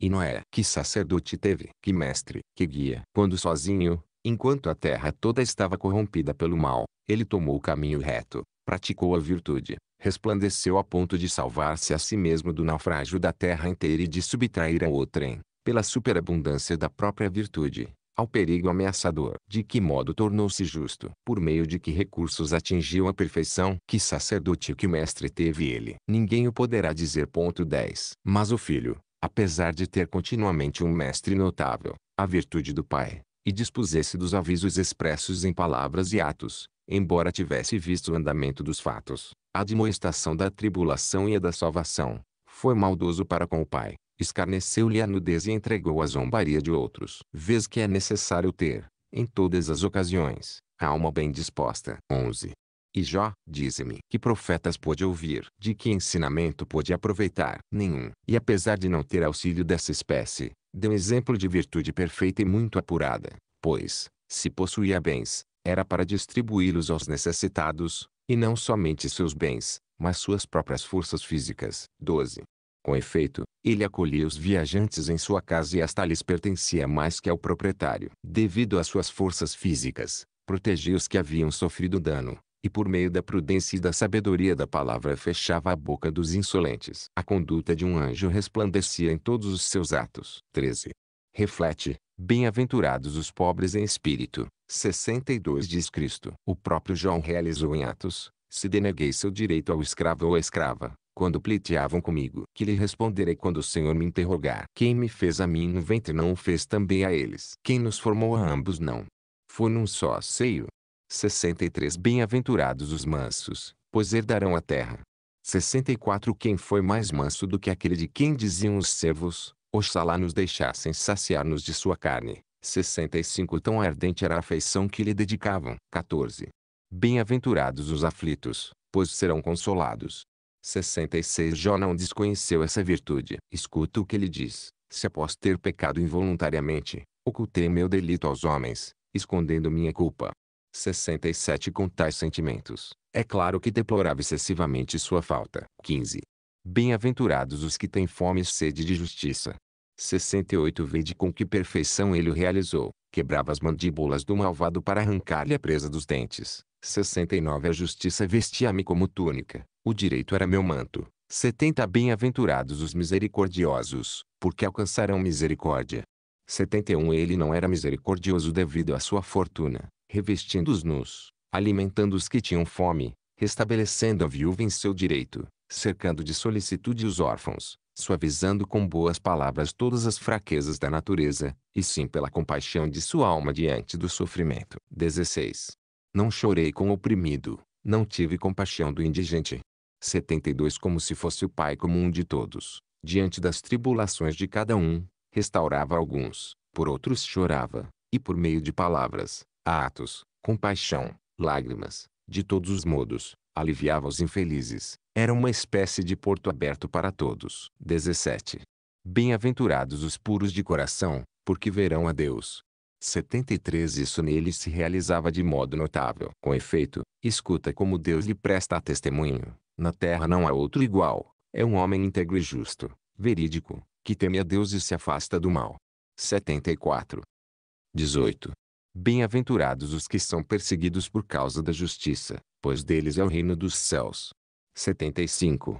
E Noé, que sacerdote teve? Que mestre? Que guia? Quando sozinho, enquanto a terra toda estava corrompida pelo mal, ele tomou o caminho reto, praticou a virtude, resplandeceu a ponto de salvar-se a si mesmo do naufrágio da terra inteira e de subtrair a outrem, pela superabundância da própria virtude ao perigo ameaçador. De que modo tornou-se justo? Por meio de que recursos atingiu a perfeição? Que sacerdote que mestre teve ele? Ninguém o poderá dizer. Ponto 10. Mas o filho, apesar de ter continuamente um mestre notável, a virtude do pai, e dispusesse dos avisos expressos em palavras e atos, embora tivesse visto o andamento dos fatos, a admoestação da tribulação e a da salvação, foi maldoso para com o pai, escarneceu-lhe a nudez e entregou à zombaria de outros. Vês que é necessário ter, em todas as ocasiões, a alma bem disposta. 11. E Jó, disse me que profetas pôde ouvir? De que ensinamento pôde aproveitar? Nenhum. E apesar de não ter auxílio dessa espécie, deu exemplo de virtude perfeita e muito apurada, pois, se possuía bens, era para distribuí-los aos necessitados, e não somente seus bens, mas suas próprias forças físicas. 12. Com efeito, ele acolhia os viajantes em sua casa e esta lhes pertencia mais que ao proprietário. Devido às suas forças físicas, protegia os que haviam sofrido dano, e por meio da prudência e da sabedoria da palavra fechava a boca dos insolentes. A conduta de um anjo resplandecia em todos os seus atos. 13. Reflete, bem-aventurados os pobres em espírito, 62 diz Cristo. O próprio João realizou em Atos, se deneguei seu direito ao escravo ou à escrava, quando pleiteavam comigo, que lhe responderei quando o Senhor me interrogar. Quem me fez a mim no ventre não o fez também a eles. Quem nos formou a ambos não. Foi num só seio. 63 Bem-aventurados os mansos, pois herdarão a terra. 64 Quem foi mais manso do que aquele de quem diziam os servos, oxalá nos deixassem saciar-nos de sua carne. 65 Tão ardente era a afeição que lhe dedicavam. 14 Bem-aventurados os aflitos, pois serão consolados. 66 Jó não desconheceu essa virtude. Escuta o que ele diz. Se após ter pecado involuntariamente, ocultei meu delito aos homens, escondendo minha culpa. 67 Com tais sentimentos, é claro que deplorava excessivamente sua falta. 15. Bem-aventurados os que têm fome e sede de justiça. 68 Vede com que perfeição ele o realizou, quebrava as mandíbulas do malvado para arrancar-lhe a presa dos dentes. 69 A justiça vestia-me como túnica, o direito era meu manto. Setenta bem-aventurados os misericordiosos, porque alcançarão misericórdia. 71 Ele não era misericordioso devido à sua fortuna, revestindo os nus, alimentando os que tinham fome, restabelecendo a viúva em seu direito, cercando de solicitude os órfãos, suavizando com boas palavras todas as fraquezas da natureza, e sim pela compaixão de sua alma diante do sofrimento. 16. Não chorei com o oprimido, não tive compaixão do indigente, 72 como se fosse o Pai comum de todos, diante das tribulações de cada um, restaurava alguns, por outros chorava, e por meio de palavras, atos, compaixão, lágrimas, de todos os modos, aliviava os infelizes. Era uma espécie de porto aberto para todos. 17. Bem-aventurados os puros de coração, porque verão a Deus. 73 Isso nele se realizava de modo notável. Com efeito, escuta como Deus lhe presta testemunho na terra não há outro igual. É um homem íntegro e justo, verídico, que teme a Deus e se afasta do mal. 74. 18. Bem-aventurados os que são perseguidos por causa da justiça, pois deles é o reino dos céus. 75.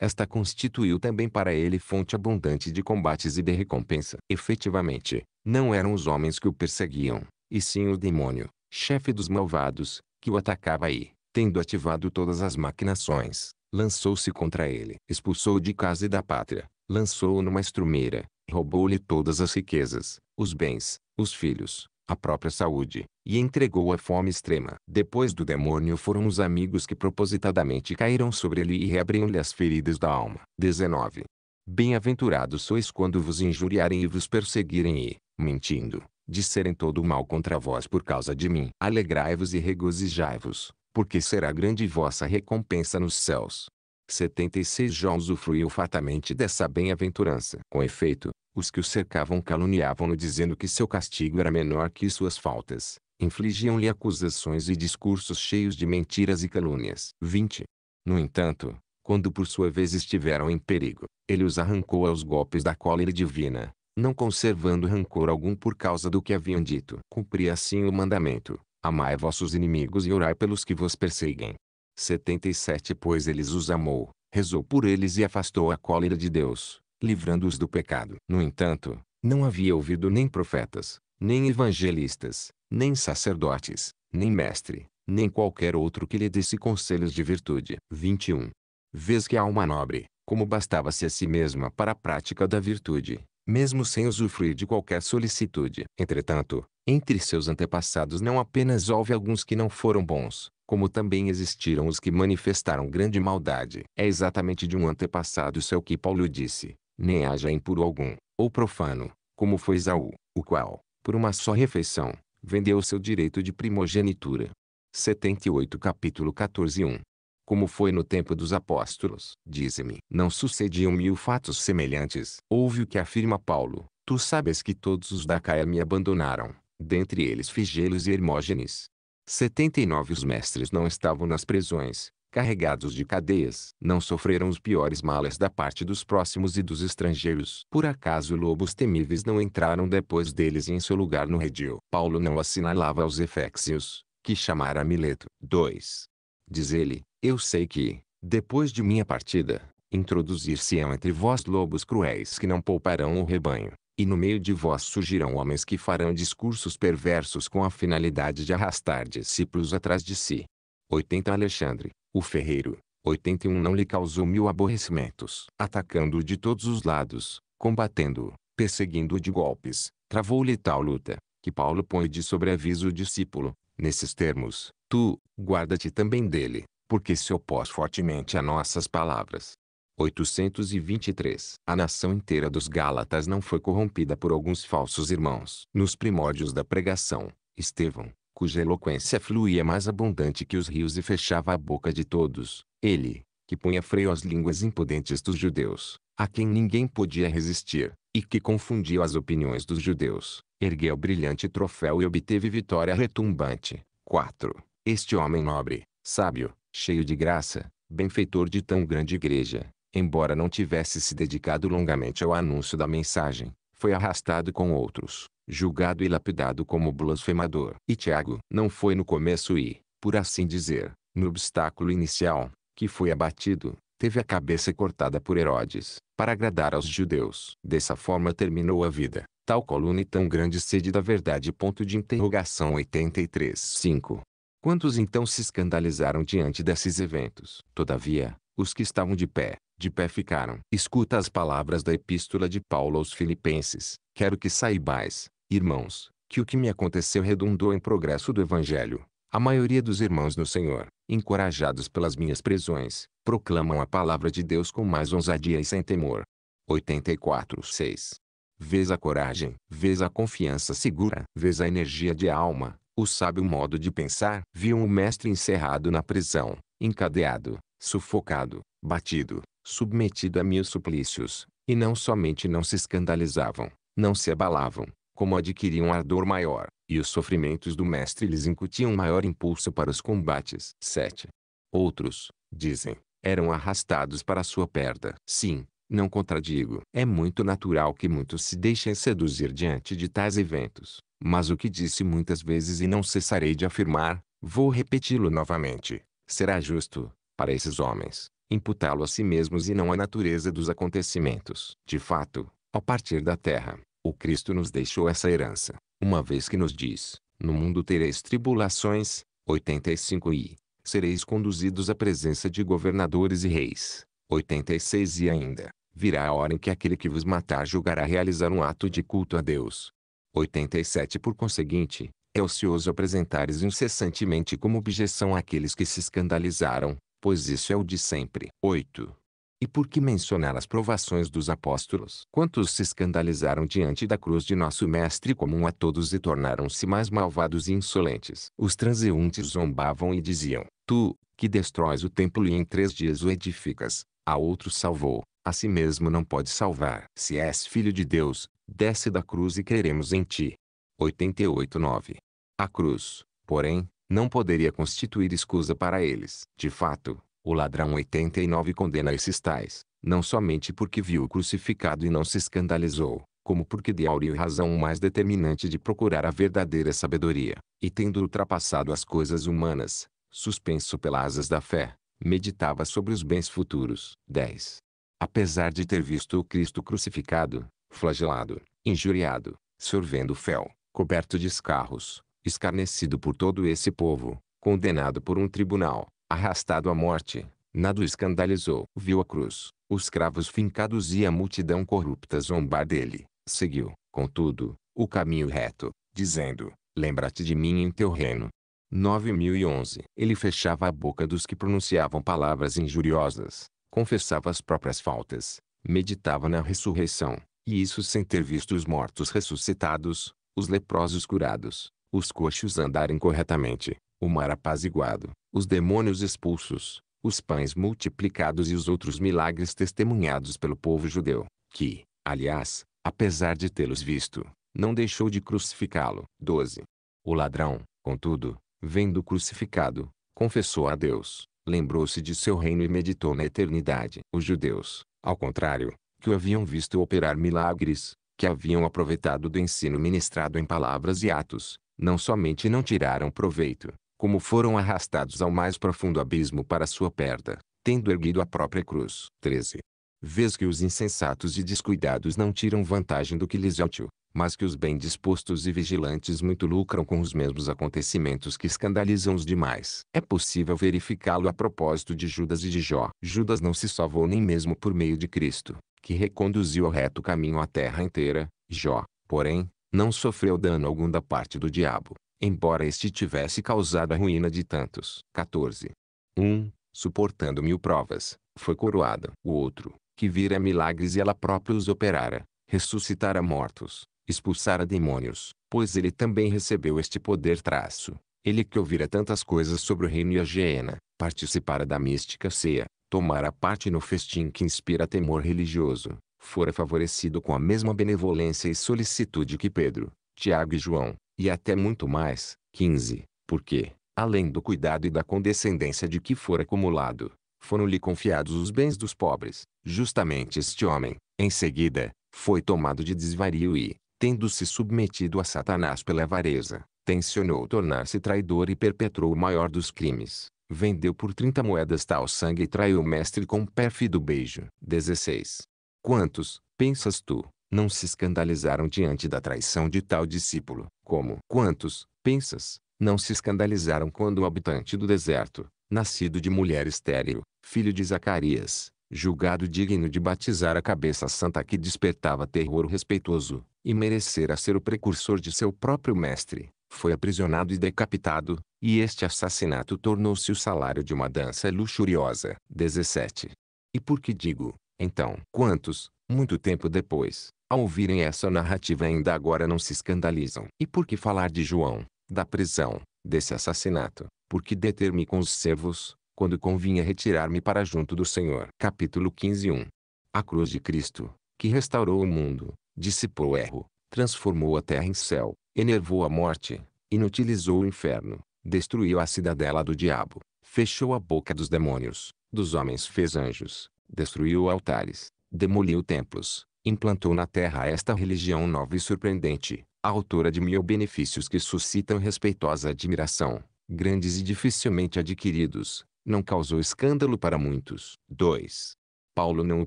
Esta constituiu também para ele fonte abundante de combates e de recompensa. Efetivamente, não eram os homens que o perseguiam, e sim o demônio, chefe dos malvados, que o atacava e, tendo ativado todas as maquinações, lançou-se contra ele. Expulsou-o de casa e da pátria, lançou-o numa estrumeira, roubou-lhe todas as riquezas, os bens, os filhos, a própria saúde, e entregou à fome extrema. Depois do demônio foram os amigos que propositadamente caíram sobre ele e reabriram-lhe as feridas da alma. 19. Bem-aventurados sois quando vos injuriarem e vos perseguirem e, mentindo, disserem todo o mal contra vós por causa de mim. Alegrai-vos e regozijai-vos, porque será grande vossa recompensa nos céus. 76 João usufruiu fatamente dessa bem-aventurança. Com efeito, os que o cercavam caluniavam-no dizendo que seu castigo era menor que suas faltas. Infligiam-lhe acusações e discursos cheios de mentiras e calúnias. 20. No entanto, quando por sua vez estiveram em perigo, ele os arrancou aos golpes da cólera divina, não conservando rancor algum por causa do que haviam dito. Cumpria assim o mandamento, Amai vossos inimigos e orai pelos que vos perseguem. 77 Pois eles os amou, rezou por eles e afastou a cólera de Deus, livrando-os do pecado. No entanto, não havia ouvido nem profetas, nem evangelistas, nem sacerdotes, nem mestre, nem qualquer outro que lhe desse conselhos de virtude. 21. Vês que a alma nobre, como bastava-se a si mesma para a prática da virtude, mesmo sem usufruir de qualquer solicitude. Entretanto, entre seus antepassados não apenas houve alguns que não foram bons, como também existiram os que manifestaram grande maldade. É exatamente de um antepassado seu que Paulo disse, nem haja impuro algum, ou profano, como foi Esaú, o qual, por uma só refeição, vendeu seu direito de primogenitura. 78 capítulo 14 1 como foi no tempo dos apóstolos. Dize-me, não sucediam mil fatos semelhantes. Houve o que afirma Paulo, tu sabes que todos os da Caia me abandonaram, dentre eles Figelos e Hermógenes. 79 Os mestres não estavam nas prisões, carregados de cadeias. Não sofreram os piores males da parte dos próximos e dos estrangeiros. Por acaso lobos temíveis não entraram depois deles em seu lugar no redil. Paulo não assinalava aos Eféxios, que chamara Mileto. 2. Diz ele, eu sei que, depois de minha partida, introduzir-se-ão é entre vós lobos cruéis que não pouparão o rebanho, e no meio de vós surgirão homens que farão discursos perversos com a finalidade de arrastar discípulos atrás de si. 80 Alexandre, o ferreiro, 81 não lhe causou mil aborrecimentos, atacando-o de todos os lados, combatendo-o, perseguindo-o de golpes, travou-lhe tal luta, que Paulo põe de sobreaviso o discípulo, nesses termos, tu, guarda-te também dele, porque se opôs fortemente a nossas palavras. 823. A nação inteira dos Gálatas não foi corrompida por alguns falsos irmãos. Nos primórdios da pregação, Estevão, cuja eloquência fluía mais abundante que os rios e fechava a boca de todos, ele, que punha freio às línguas impudentes dos judeus, a quem ninguém podia resistir, e que confundiu as opiniões dos judeus, ergueu brilhante troféu e obteve vitória retumbante. 4. Este homem nobre, sábio, cheio de graça, benfeitor de tão grande igreja, embora não tivesse se dedicado longamente ao anúncio da mensagem, foi arrastado com outros, julgado e lapidado como blasfemador. E Tiago não foi no começo e, por assim dizer, no obstáculo inicial, que foi abatido, teve a cabeça cortada por Herodes, para agradar aos judeus. Dessa forma terminou a vida, tal coluna e tão grande sede da verdade. Ponto de interrogação 83. 5. Quantos então se escandalizaram diante desses eventos? Todavia, os que estavam de pé, de pé ficaram. Escuta as palavras da epístola de Paulo aos Filipenses. Quero que saibais, irmãos, que o que me aconteceu redundou em progresso do Evangelho. A maioria dos irmãos no Senhor, encorajados pelas minhas prisões, proclamam a palavra de Deus com mais ousadia e sem temor. 84, 6. Vês a coragem, vês a confiança segura, vês a energia de alma, o sábio modo de pensar, viam o mestre encerrado na prisão, encadeado, sufocado, batido, submetido a mil suplícios, e não somente não se escandalizavam, não se abalavam, como adquiriam ardor maior, e os sofrimentos do mestre lhes incutiam maior impulso para os combates. 7. Outros, dizem, eram arrastados para sua perda. Sim, não contradigo. É muito natural que muitos se deixem seduzir diante de tais eventos. Mas o que disse muitas vezes e não cessarei de afirmar, vou repeti-lo novamente. Será justo, para esses homens, imputá-lo a si mesmos e não à natureza dos acontecimentos. De fato, ao partir da terra, o Cristo nos deixou essa herança, uma vez que nos diz: No mundo tereis tribulações, 85 e sereis conduzidos à presença de governadores e reis, 86 e ainda virá a hora em que aquele que vos matar julgará realizar um ato de culto a Deus. 87 Por conseguinte, é ocioso apresentares incessantemente como objeção àqueles que se escandalizaram, pois isso é o de sempre. 8. E por que mencionar as provações dos apóstolos? Quantos se escandalizaram diante da cruz de nosso Mestre comum a todos e tornaram-se mais malvados e insolentes? Os transeuntes zombavam e diziam, Tu, que destróis o templo e em três dias o edificas, a outro salvou, a si mesmo não pode salvar. Se és filho de Deus, desce da cruz e creremos em ti. 88.9. A cruz, porém, não poderia constituir escusa para eles. De fato, o ladrão 89 condena esses tais, não somente porque viu o crucificado e não se escandalizou, como porque de áurea razão mais determinante de procurar a verdadeira sabedoria, e tendo ultrapassado as coisas humanas, suspenso pelas asas da fé, meditava sobre os bens futuros. 10 apesar de ter visto o Cristo crucificado, flagelado, injuriado, sorvendo fel, coberto de escarros, escarnecido por todo esse povo, condenado por um tribunal, arrastado à morte, nada o escandalizou. Viu a cruz, os cravos fincados e a multidão corrupta zombar dele. Seguiu, contudo, o caminho reto, dizendo: Lembra-te de mim em teu reino. 9011 Ele fechava a boca dos que pronunciavam palavras injuriosas, confessava as próprias faltas, meditava na ressurreição, e isso sem ter visto os mortos ressuscitados, os leprosos curados, os coxos andarem corretamente, o mar apaziguado, os demônios expulsos, os pães multiplicados e os outros milagres testemunhados pelo povo judeu, que, aliás, apesar de tê-los visto, não deixou de crucificá-lo. 12. O ladrão, contudo, vendo crucificado, confessou a Deus, lembrou-se de seu reino e meditou na eternidade. Os judeus, ao contrário, que o haviam visto operar milagres, que haviam aproveitado do ensino ministrado em palavras e atos, não somente não tiraram proveito, como foram arrastados ao mais profundo abismo para sua perda, tendo erguido a própria cruz. 13 vês que os insensatos e descuidados não tiram vantagem do que lhes é útil, mas que os bem dispostos e vigilantes muito lucram com os mesmos acontecimentos que escandalizam os demais. É possível verificá-lo a propósito de Judas e de Jó. Judas não se salvou nem mesmo por meio de Cristo, que reconduziu ao reto caminho a terra inteira. Jó, porém, não sofreu dano algum da parte do diabo, embora este tivesse causado a ruína de tantos. 14. 1. Um, Suportando mil provas, foi coroado. O outro, que vira milagres e ela própria os operara, ressuscitara mortos, expulsara demônios, pois ele também recebeu este poder traço. Ele que ouvira tantas coisas sobre o reino e a hiena, participara da mística ceia, tomara parte no festim que inspira temor religioso, fora favorecido com a mesma benevolência e solicitude que Pedro, Tiago e João, e até muito mais. 15. Porque, além do cuidado e da condescendência de que for acumulado, foram-lhe confiados os bens dos pobres. Justamente este homem, em seguida, foi tomado de desvario e, tendo-se submetido a Satanás pela avareza, tensionou tornar-se traidor e perpetrou o maior dos crimes. Vendeu por 30 moedas tal sangue e traiu o mestre com um pérfido beijo. 16. Quantos, pensas tu, não se escandalizaram diante da traição de tal discípulo? Como quantos, pensas, não se escandalizaram quando o habitante do deserto, nascido de mulher estéril, filho de Zacarias, julgado digno de batizar a cabeça santa que despertava terror respeitoso, e merecera ser o precursor de seu próprio mestre, foi aprisionado e decapitado, e este assassinato tornou-se o salário de uma dança luxuriosa. 17. E por que digo, então, quantos, muito tempo depois, ao ouvirem essa narrativa ainda agora não se escandalizam? E por que falar de João, da prisão, desse assassinato? Por que deter-me com os servos, quando convinha retirar-me para junto do Senhor. Capítulo 15 1. A cruz de Cristo, que restaurou o mundo, dissipou o erro, transformou a terra em céu, enervou a morte, inutilizou o inferno, destruiu a cidadela do diabo, fechou a boca dos demônios, dos homens fez anjos, destruiu altares, demoliu templos, implantou na terra esta religião nova e surpreendente, autora de mil benefícios que suscitam respeitosa admiração, grandes e dificilmente adquiridos, não causou escândalo para muitos. 2. Paulo não o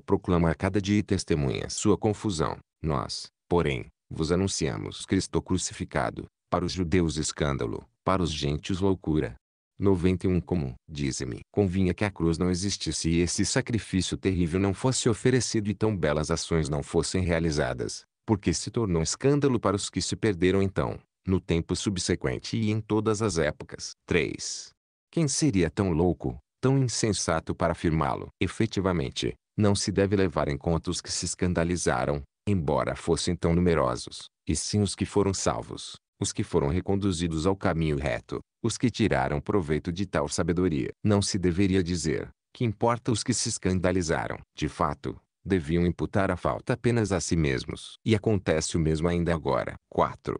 proclama a cada dia e testemunha sua confusão. Nós, porém, vos anunciamos Cristo crucificado, para os judeus escândalo, para os gentios loucura. 91 Como, diz me convinha que a cruz não existisse e esse sacrifício terrível não fosse oferecido e tão belas ações não fossem realizadas, porque se tornou escândalo para os que se perderam então, no tempo subsequente e em todas as épocas. 3. Quem seria tão louco, tão insensato para afirmá-lo? Efetivamente, não se deve levar em conta os que se escandalizaram, embora fossem tão numerosos, e sim os que foram salvos, os que foram reconduzidos ao caminho reto, os que tiraram proveito de tal sabedoria. Não se deveria dizer, que importa os que se escandalizaram. De fato, deviam imputar a falta apenas a si mesmos. E acontece o mesmo ainda agora. 4.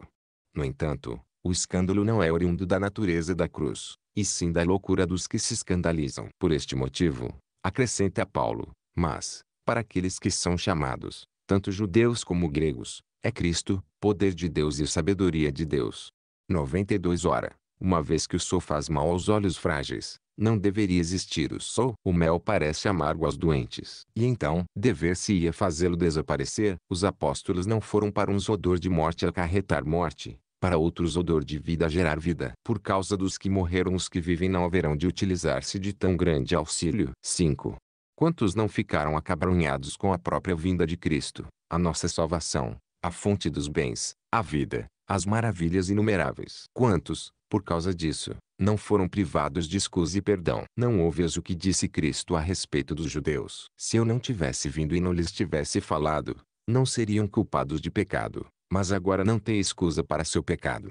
No entanto, o escândalo não é oriundo da natureza da cruz, e sim da loucura dos que se escandalizam. Por este motivo, acrescenta Paulo, mas, para aqueles que são chamados, tanto judeus como gregos, é Cristo, poder de Deus e sabedoria de Deus. 92 Ora, uma vez que o sol faz mal aos olhos frágeis, não deveria existir o sol. O mel parece amargo aos doentes. E então, dever-se-ia fazê-lo desaparecer. Os apóstolos não foram para um odor de morte acarretar morte, para outros odor de vida gerar vida. Por causa dos que morreram os que vivem não haverão de utilizar-se de tão grande auxílio. 5. Quantos não ficaram acabrunhados com a própria vinda de Cristo, a nossa salvação, a fonte dos bens, a vida, as maravilhas inumeráveis? Quantos, por causa disso, não foram privados de escusa e perdão. Não ouves o que disse Cristo a respeito dos judeus. Se eu não tivesse vindo e não lhes tivesse falado, não seriam culpados de pecado mas agora não tem escusa para seu pecado.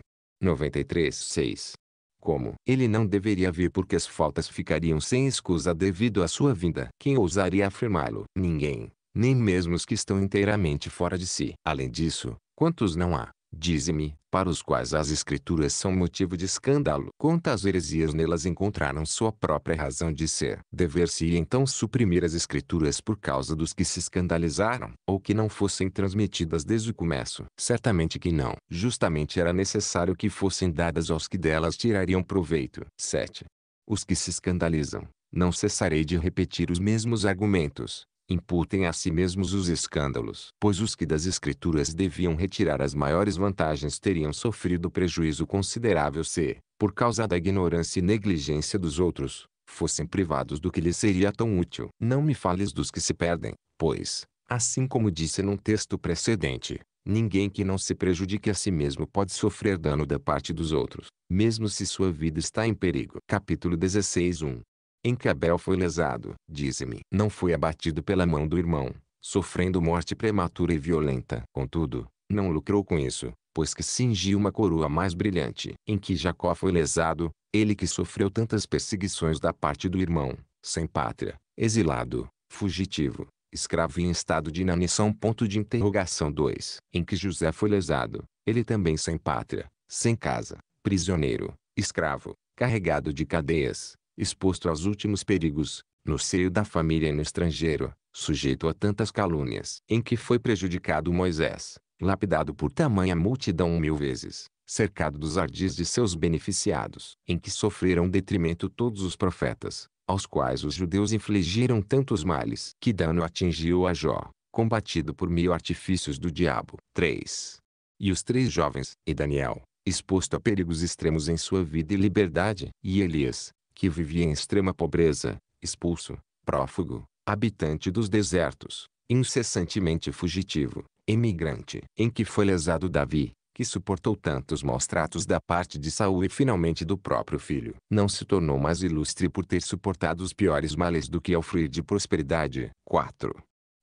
6. Como ele não deveria vir porque as faltas ficariam sem escusa devido à sua vinda. Quem ousaria afirmá-lo? Ninguém, nem mesmo os que estão inteiramente fora de si. Além disso, quantos não há, Dize-me, para os quais as escrituras são motivo de escândalo. Quantas heresias nelas encontraram sua própria razão de ser? Dever-se ia então suprimir as escrituras por causa dos que se escandalizaram, ou que não fossem transmitidas desde o começo? Certamente que não. Justamente era necessário que fossem dadas aos que delas tirariam proveito. 7. Os que se escandalizam. Não cessarei de repetir os mesmos argumentos, imputem a si mesmos os escândalos. Pois os que das Escrituras deviam retirar as maiores vantagens teriam sofrido prejuízo considerável se, por causa da ignorância e negligência dos outros, fossem privados do que lhes seria tão útil. Não me fales dos que se perdem, pois, assim como disse num texto precedente, ninguém que não se prejudique a si mesmo pode sofrer dano da parte dos outros, mesmo se sua vida está em perigo. Capítulo 16 1 em que Abel foi lesado. Disse-me: Não foi abatido pela mão do irmão, sofrendo morte prematura e violenta. Contudo, não lucrou com isso, pois que cingiu uma coroa mais brilhante, em que Jacó foi lesado, ele que sofreu tantas perseguições da parte do irmão, sem pátria, exilado, fugitivo, escravo em estado de inanição. Ponto de interrogação 2. Em que José foi lesado, ele também sem pátria, sem casa, prisioneiro, escravo, carregado de cadeias, exposto aos últimos perigos, no seio da família e no estrangeiro, sujeito a tantas calúnias, em que foi prejudicado Moisés, lapidado por tamanha multidão mil vezes, cercado dos ardis de seus beneficiados, em que sofreram detrimento todos os profetas, aos quais os judeus infligiram tantos males que dano atingiu a Jó, combatido por mil artifícios do diabo. 3. E os três jovens, e Daniel, exposto a perigos extremos em sua vida e liberdade, e Elias, que vivia em extrema pobreza, expulso, prófugo, habitante dos desertos, incessantemente fugitivo, emigrante, em que foi lesado Davi, que suportou tantos maus tratos da parte de Saul e finalmente do próprio filho. Não se tornou mais ilustre por ter suportado os piores males do que ao fruir de prosperidade. 4.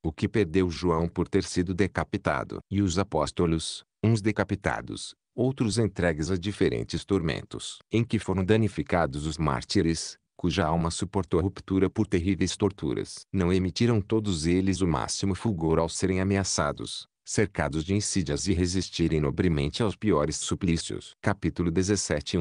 O que perdeu João por ter sido decapitado. E os apóstolos, uns decapitados, outros entregues a diferentes tormentos, em que foram danificados os mártires, cuja alma suportou ruptura por terríveis torturas. Não emitiram todos eles o máximo fulgor ao serem ameaçados, cercados de insídias e resistirem nobremente aos piores suplícios. Capítulo 17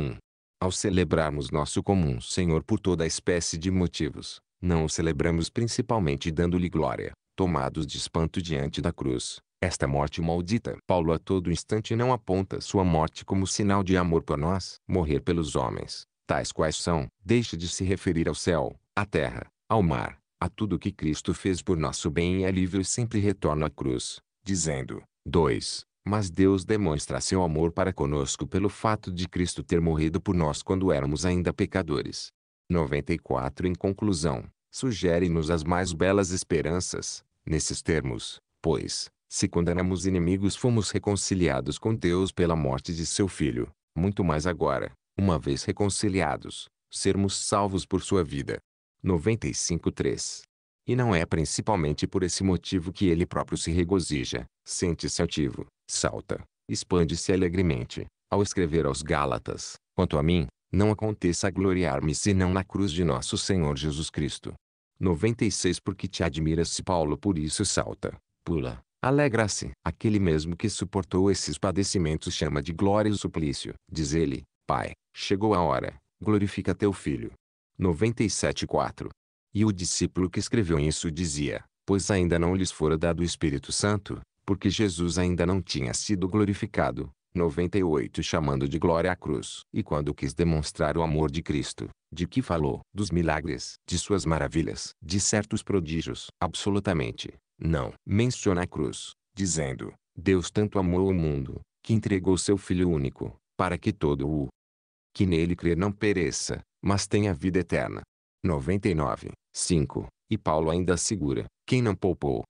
Ao celebrarmos nosso comum Senhor por toda espécie de motivos, não o celebramos principalmente dando-lhe glória, tomados de espanto diante da cruz, esta morte maldita. Paulo a todo instante não aponta sua morte como sinal de amor por nós. Morrer pelos homens, tais quais são, deixa de se referir ao céu, à terra, ao mar, a tudo que Cristo fez por nosso bem e alívio é e sempre retorna à cruz, dizendo, 2. Mas Deus demonstra seu amor para conosco pelo fato de Cristo ter morrido por nós quando éramos ainda pecadores. 94 Em conclusão, sugere-nos as mais belas esperanças, nesses termos, pois, se quando éramos inimigos fomos reconciliados com Deus pela morte de seu Filho, muito mais agora, uma vez reconciliados, sermos salvos por sua vida. 95.3 E não é principalmente por esse motivo que ele próprio se regozija, sente-se ativo, salta, expande-se alegremente, ao escrever aos Gálatas, quanto a mim, não aconteça gloriar-me senão na cruz de nosso Senhor Jesus Cristo. 96 Porque te admira se Paulo por isso salta, pula, Alegra-se. Aquele mesmo que suportou esses padecimentos chama de glória o suplício. Diz ele, Pai, chegou a hora, glorifica teu filho. 97.4 E o discípulo que escreveu isso dizia, pois ainda não lhes fora dado o Espírito Santo, porque Jesus ainda não tinha sido glorificado. 98 Chamando de glória a cruz. E quando quis demonstrar o amor de Cristo, de que falou? Dos milagres, de suas maravilhas, de certos prodígios. Absolutamente, não. Menciona a cruz, dizendo, Deus tanto amou o mundo, que entregou seu Filho único, para que todo o que nele crer não pereça, mas tenha vida eterna. 99, 5. E Paulo ainda assegura, quem não poupou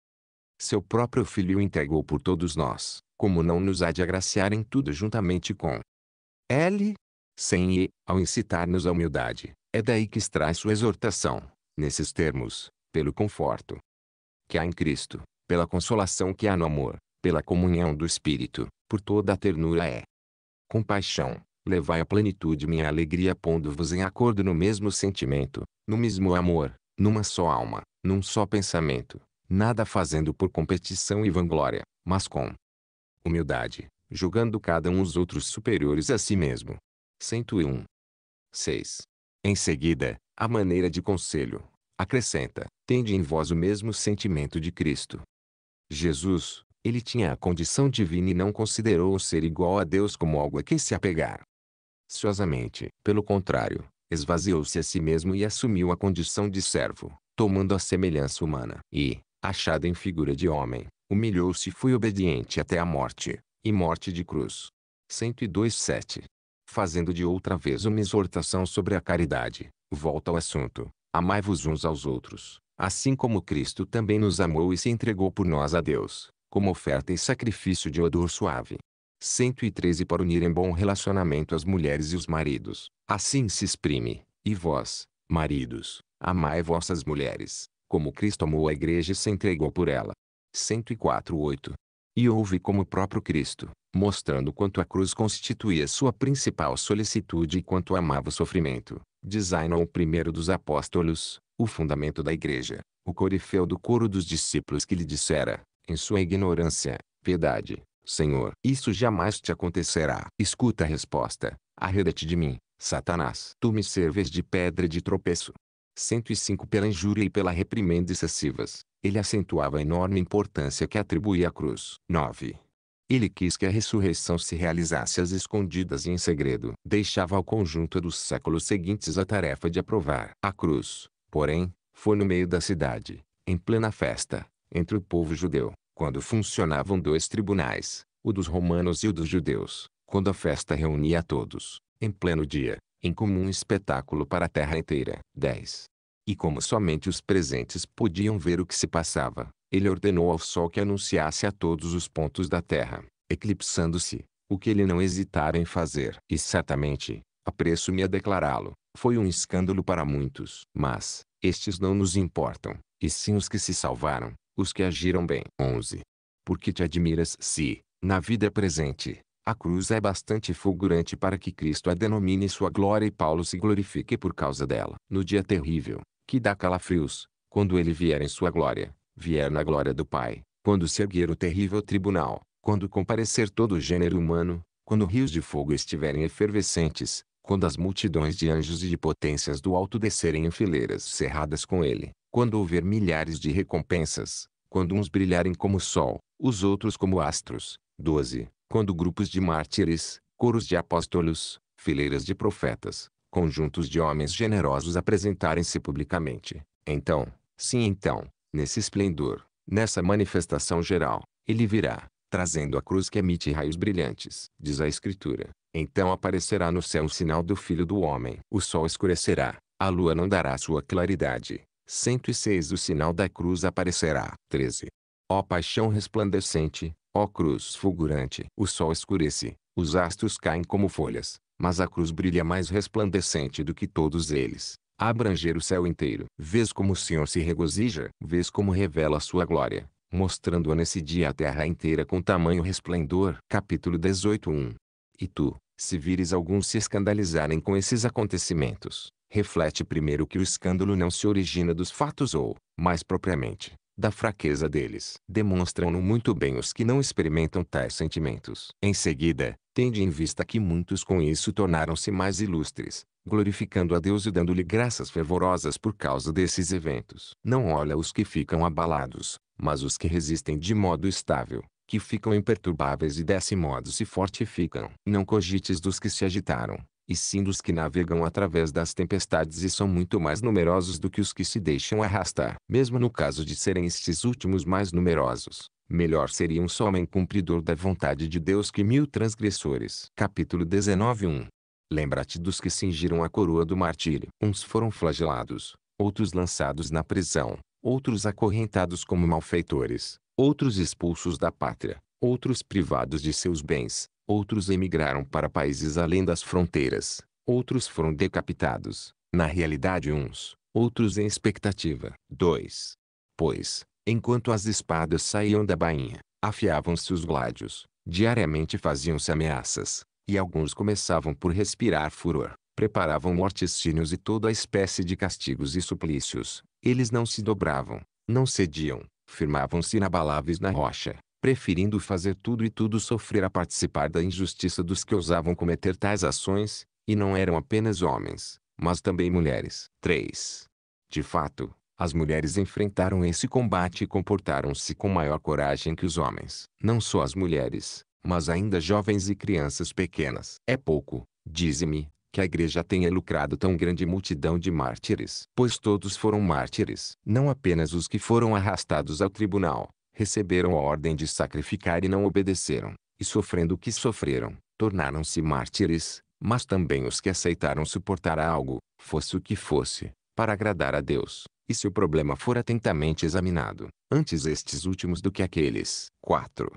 seu próprio Filho o entregou por todos nós, como não nos há de agraciar em tudo juntamente com L. Sem E, ao incitar-nos à humildade, é daí que extrai sua exortação, nesses termos, pelo conforto que há em Cristo, pela consolação que há no amor, pela comunhão do Espírito, por toda a ternura é. Compaixão, levai à plenitude minha alegria pondo-vos em acordo no mesmo sentimento, no mesmo amor, numa só alma, num só pensamento, nada fazendo por competição e vanglória, mas com humildade, julgando cada um os outros superiores a si mesmo. 101. 6. Em seguida, a maneira de conselho, Acrescenta: Tende em vós o mesmo sentimento de Cristo. Jesus, ele tinha a condição divina e não considerou o ser igual a Deus como algo a que se apegar. Ciosamente, pelo contrário, esvaziou-se a si mesmo e assumiu a condição de servo, tomando a semelhança humana. E, achado em figura de homem, humilhou-se e foi obediente até a morte, e morte de cruz. 102.7 Fazendo de outra vez uma exortação sobre a caridade, volta ao assunto, Amai-vos uns aos outros, assim como Cristo também nos amou e se entregou por nós a Deus, como oferta e sacrifício de odor suave. 113 Para unir em bom relacionamento as mulheres e os maridos, assim se exprime, e vós, maridos, amai vossas mulheres, como Cristo amou a igreja e se entregou por ela. 8 E houve como o próprio Cristo, mostrando quanto a cruz constituía sua principal solicitude e quanto amava o sofrimento, designou é o primeiro dos apóstolos, o fundamento da igreja, o corifeu do coro dos discípulos que lhe dissera, em sua ignorância, piedade, Senhor, isso jamais te acontecerá. Escuta a resposta, arreda-te de mim, Satanás. Tu me serves de pedra de tropeço. 105 Pela injúria e pela reprimenda excessivas, ele acentuava a enorme importância que atribuía à cruz. 9. Ele quis que a ressurreição se realizasse às escondidas e em segredo. Deixava ao conjunto dos séculos seguintes a tarefa de aprovar. A cruz, porém, foi no meio da cidade, em plena festa, entre o povo judeu, quando funcionavam dois tribunais, o dos romanos e o dos judeus, quando a festa reunia a todos, em pleno dia, em comum espetáculo para a terra inteira. 10. E como somente os presentes podiam ver o que se passava, ele ordenou ao Sol que anunciasse a todos os pontos da Terra, eclipsando-se, o que ele não hesitara em fazer. E certamente, apresso-me a declará-lo, foi um escândalo para muitos. Mas, estes não nos importam, e sim os que se salvaram, os que agiram bem. 11. Porque te admiras se, na vida presente, a cruz é bastante fulgurante para que Cristo a denomine sua glória e Paulo se glorifique por causa dela. No dia terrível, que dá calafrios, quando ele vier em sua glória, vier na glória do Pai, quando se erguer o terrível tribunal, quando comparecer todo o gênero humano, quando rios de fogo estiverem efervescentes, quando as multidões de anjos e de potências do alto descerem em fileiras cerradas com ele, quando houver milhares de recompensas, quando uns brilharem como o sol, os outros como astros. 12. Quando grupos de mártires, coros de apóstolos, fileiras de profetas, conjuntos de homens generosos apresentarem-se publicamente. Então, sim então, Nesse esplendor, nessa manifestação geral, ele virá, trazendo a cruz que emite raios brilhantes, diz a Escritura. Então aparecerá no céu o sinal do Filho do Homem. O sol escurecerá, a lua não dará sua claridade. 106 O sinal da cruz aparecerá. 13. Ó paixão resplandecente, ó cruz fulgurante. O sol escurece, os astros caem como folhas, mas a cruz brilha mais resplandecente do que todos eles abranger o céu inteiro. Vês como o Senhor se regozija, vês como revela a sua glória, mostrando-a nesse dia a terra inteira com tamanho resplendor. Capítulo 18 1 E tu, se vires alguns se escandalizarem com esses acontecimentos, reflete primeiro que o escândalo não se origina dos fatos ou, mais propriamente, da fraqueza deles. Demonstram-no muito bem os que não experimentam tais sentimentos. Em seguida, tende em vista que muitos com isso tornaram-se mais ilustres, glorificando a Deus e dando-lhe graças fervorosas por causa desses eventos. Não olha os que ficam abalados, mas os que resistem de modo estável, que ficam imperturbáveis e desse modo se fortificam. Não cogites dos que se agitaram, e sim dos que navegam através das tempestades e são muito mais numerosos do que os que se deixam arrastar. Mesmo no caso de serem estes últimos mais numerosos, melhor seria um só homem cumpridor da vontade de Deus que mil transgressores. Capítulo 19 1 Lembra-te dos que cingiram a coroa do martírio. Uns foram flagelados, outros lançados na prisão, outros acorrentados como malfeitores, outros expulsos da pátria, outros privados de seus bens, Outros emigraram para países além das fronteiras. Outros foram decapitados. Na realidade uns, outros em expectativa. 2. Pois, enquanto as espadas saíam da bainha, afiavam-se os gládios. Diariamente faziam-se ameaças. E alguns começavam por respirar furor preparavam morticínios e toda espécie de castigos e suplícios. Eles não se dobravam, não cediam, firmavam-se inabaláveis na rocha, preferindo fazer tudo e tudo sofrer a participar da injustiça dos que ousavam cometer tais ações, e não eram apenas homens, mas também mulheres. 3. De fato, as mulheres enfrentaram esse combate e comportaram-se com maior coragem que os homens. Não só as mulheres, mas ainda jovens e crianças pequenas. É pouco, dize-me, que a igreja tenha lucrado tão grande multidão de mártires, pois todos foram mártires, não apenas os que foram arrastados ao tribunal, receberam a ordem de sacrificar e não obedeceram, e sofrendo o que sofreram, tornaram-se mártires, mas também os que aceitaram suportar algo, fosse o que fosse, para agradar a Deus, e se o problema for atentamente examinado, antes estes últimos do que aqueles. 4.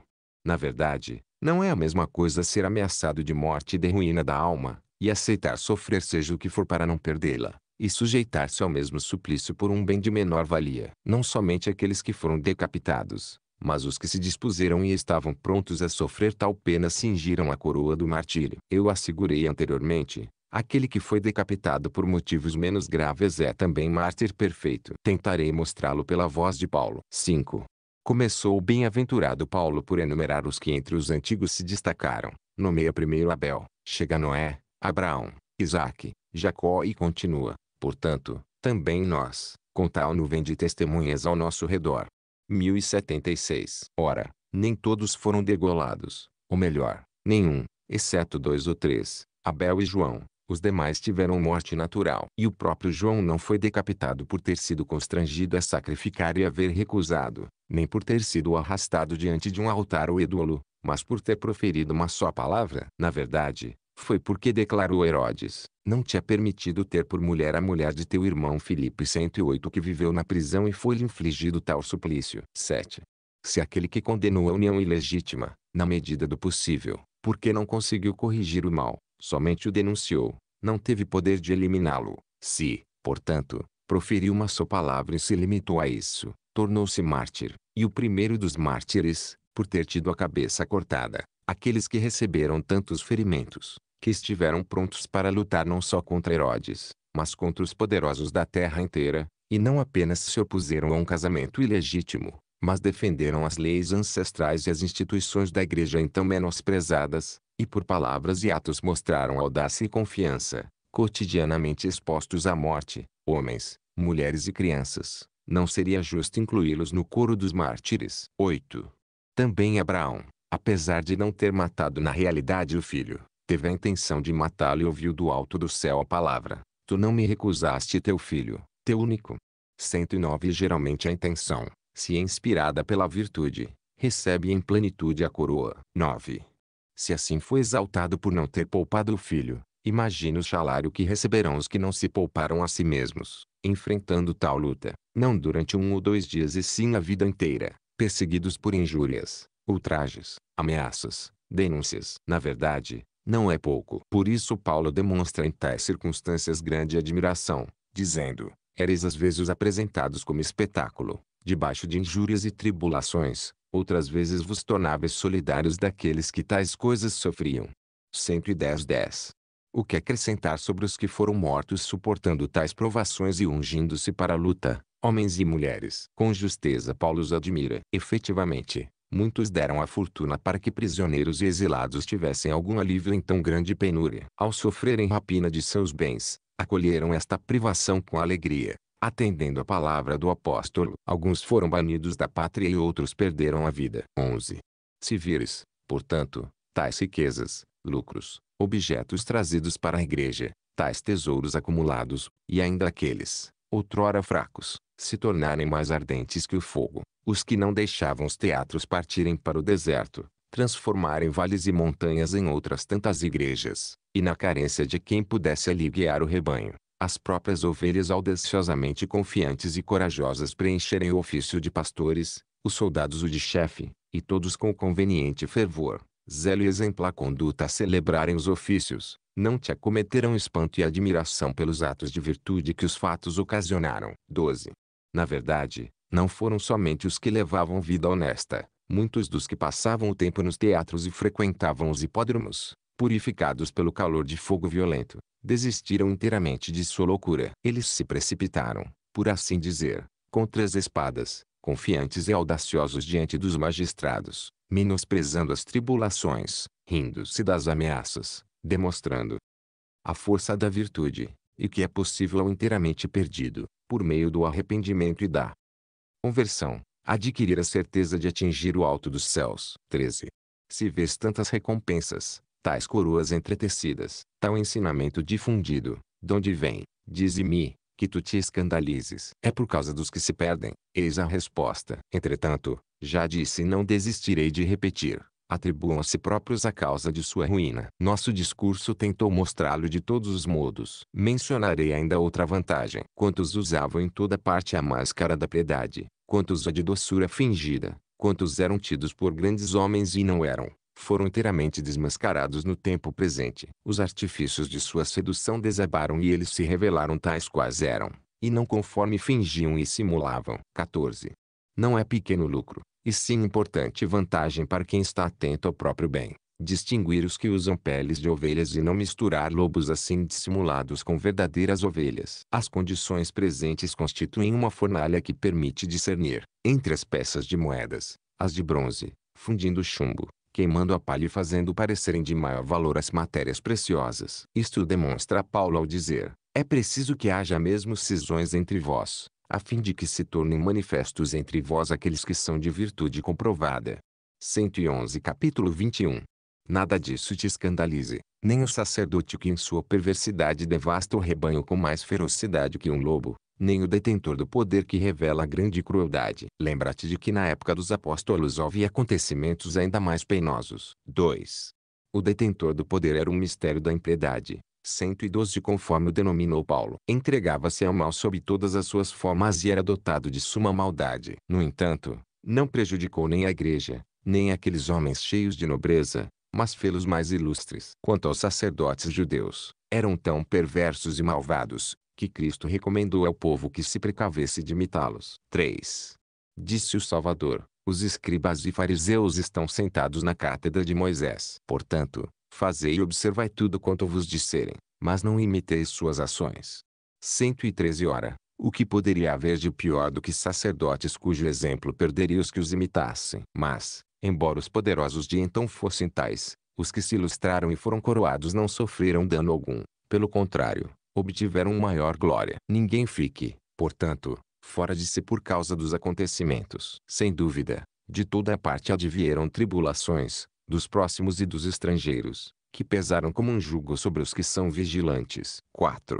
Na verdade, não é a mesma coisa ser ameaçado de morte e de ruína da alma, e aceitar sofrer seja o que for para não perdê-la, e sujeitar-se ao mesmo suplício por um bem de menor valia. Não somente aqueles que foram decapitados, mas os que se dispuseram e estavam prontos a sofrer tal pena cingiram a coroa do martírio. Eu assegurei anteriormente, aquele que foi decapitado por motivos menos graves é também mártir perfeito. Tentarei mostrá-lo pela voz de Paulo. 5. Começou o bem-aventurado Paulo por enumerar os que entre os antigos se destacaram. Nomeia primeiro Abel, chega Noé, Abraão, Isaac, Jacó e continua. Portanto, também nós, com tal nuvem de testemunhas ao nosso redor. 1076. Ora, nem todos foram degolados, ou melhor, nenhum, exceto dois ou três, Abel e João. Os demais tiveram morte natural. E o próprio João não foi decapitado por ter sido constrangido a sacrificar e haver recusado, nem por ter sido arrastado diante de um altar ou ídolo, mas por ter proferido uma só palavra. Na verdade, foi porque declarou Herodes, não te é permitido ter por mulher a mulher de teu irmão Filipe 108 que viveu na prisão e foi-lhe infligido tal suplício. 7. Se aquele que condenou a união ilegítima, na medida do possível, porque não conseguiu corrigir o mal, somente o denunciou, não teve poder de eliminá-lo, se, portanto, proferiu uma só palavra e se limitou a isso, tornou-se mártir, e o primeiro dos mártires, por ter tido a cabeça cortada, aqueles que receberam tantos ferimentos, que estiveram prontos para lutar não só contra Herodes, mas contra os poderosos da terra inteira, e não apenas se opuseram a um casamento ilegítimo, mas defenderam as leis ancestrais e as instituições da igreja então menosprezadas, e por palavras e atos mostraram audácia e confiança, cotidianamente expostos à morte, homens, mulheres e crianças. Não seria justo incluí-los no coro dos mártires. 8. Também Abraão, apesar de não ter matado na realidade o filho, teve a intenção de matá-lo e ouviu do alto do céu a palavra: Tu não me recusaste teu filho, teu único. 109 Geralmente a intenção, se é inspirada pela virtude, recebe em plenitude a coroa. 9. Se assim foi exaltado por não ter poupado o filho, imagina o salário que receberão os que não se pouparam a si mesmos, enfrentando tal luta, não durante um ou dois dias e sim a vida inteira, perseguidos por injúrias, ultrajes, ameaças, denúncias. Na verdade, não é pouco. Por isso Paulo demonstra em tais circunstâncias grande admiração, dizendo, Eres às vezes apresentados como espetáculo, debaixo de injúrias e tribulações, outras vezes vos tornáveis solidários daqueles que tais coisas sofriam. 110.10 O que acrescentar sobre os que foram mortos suportando tais provações e ungindo-se para a luta, homens e mulheres? Com justeza Paulo os admira. Efetivamente, Muitos deram a fortuna para que prisioneiros e exilados tivessem algum alívio em tão grande penúria. Ao sofrerem rapina de seus bens, acolheram esta privação com alegria, atendendo a palavra do apóstolo. Alguns foram banidos da pátria e outros perderam a vida. 11. Se vires, portanto, tais riquezas, lucros, objetos trazidos para a igreja, tais tesouros acumulados, e ainda aqueles, outrora fracos, se tornarem mais ardentes que o fogo, os que não deixavam os teatros partirem para o deserto, transformarem vales e montanhas em outras tantas igrejas, e na carência de quem pudesse ali guiar o rebanho, as próprias ovelhas audaciosamente confiantes e corajosas preencherem o ofício de pastores, os soldados o de chefe, e todos com o conveniente fervor, zelo e exemplar conduta a celebrarem os ofícios, não te acometerão espanto e admiração pelos atos de virtude que os fatos ocasionaram. 12. Na verdade, não foram somente os que levavam vida honesta, muitos dos que passavam o tempo nos teatros e frequentavam os hipódromos, purificados pelo calor de fogo violento, desistiram inteiramente de sua loucura. Eles se precipitaram, por assim dizer, contra as espadas, confiantes e audaciosos diante dos magistrados, menosprezando as tribulações, rindo-se das ameaças, demonstrando a força da virtude, e que é possível ao inteiramente perdido, por meio do arrependimento e da conversão, adquirir a certeza de atingir o alto dos céus. 13. Se vês tantas recompensas, tais coroas entretecidas, tal ensinamento difundido, donde vem, dize-me, que tu te escandalizes. É por causa dos que se perdem, eis a resposta. Entretanto, já disse e não desistirei de repetir atribuam a si próprios a causa de sua ruína. Nosso discurso tentou mostrá-lo de todos os modos. Mencionarei ainda outra vantagem. Quantos usavam em toda parte a máscara da piedade, quantos a de doçura fingida, quantos eram tidos por grandes homens e não eram, foram inteiramente desmascarados no tempo presente. Os artifícios de sua sedução desabaram e eles se revelaram tais quais eram, e não conforme fingiam e simulavam. 14. Não é pequeno lucro, e sim importante vantagem para quem está atento ao próprio bem. Distinguir os que usam peles de ovelhas e não misturar lobos assim dissimulados com verdadeiras ovelhas. As condições presentes constituem uma fornalha que permite discernir, entre as peças de moedas, as de bronze, fundindo chumbo, queimando a palha e fazendo parecerem de maior valor as matérias preciosas. Isto demonstra Paulo ao dizer, é preciso que haja mesmo cisões entre vós, a fim de que se tornem manifestos entre vós aqueles que são de virtude comprovada. 111 capítulo 21 Nada disso te escandalize, nem o sacerdote que em sua perversidade devasta o rebanho com mais ferocidade que um lobo, nem o detentor do poder que revela grande crueldade. Lembra-te de que na época dos apóstolos houve acontecimentos ainda mais penosos. 2. O detentor do poder era um mistério da impiedade, 112 conforme o denominou Paulo. Entregava-se ao mal sob todas as suas formas e era dotado de suma maldade. No entanto, não prejudicou nem a igreja, nem aqueles homens cheios de nobreza, mas fê-los mais ilustres. Quanto aos sacerdotes judeus, eram tão perversos e malvados, que Cristo recomendou ao povo que se precavesse de imitá-los. 3. Disse o Salvador, os escribas e fariseus estão sentados na cátedra de Moisés. Portanto, Fazei e observai tudo quanto vos disserem, mas não imiteis suas ações. 113 Ora, o que poderia haver de pior do que sacerdotes cujo exemplo perderia os que os imitassem? Mas, embora os poderosos de então fossem tais, os que se ilustraram e foram coroados não sofreram dano algum. Pelo contrário, obtiveram maior glória. Ninguém fique, portanto, fora de si por causa dos acontecimentos. Sem dúvida, de toda a parte advieram tribulações, dos próximos e dos estrangeiros, que pesaram como um jugo sobre os que são vigilantes. 4.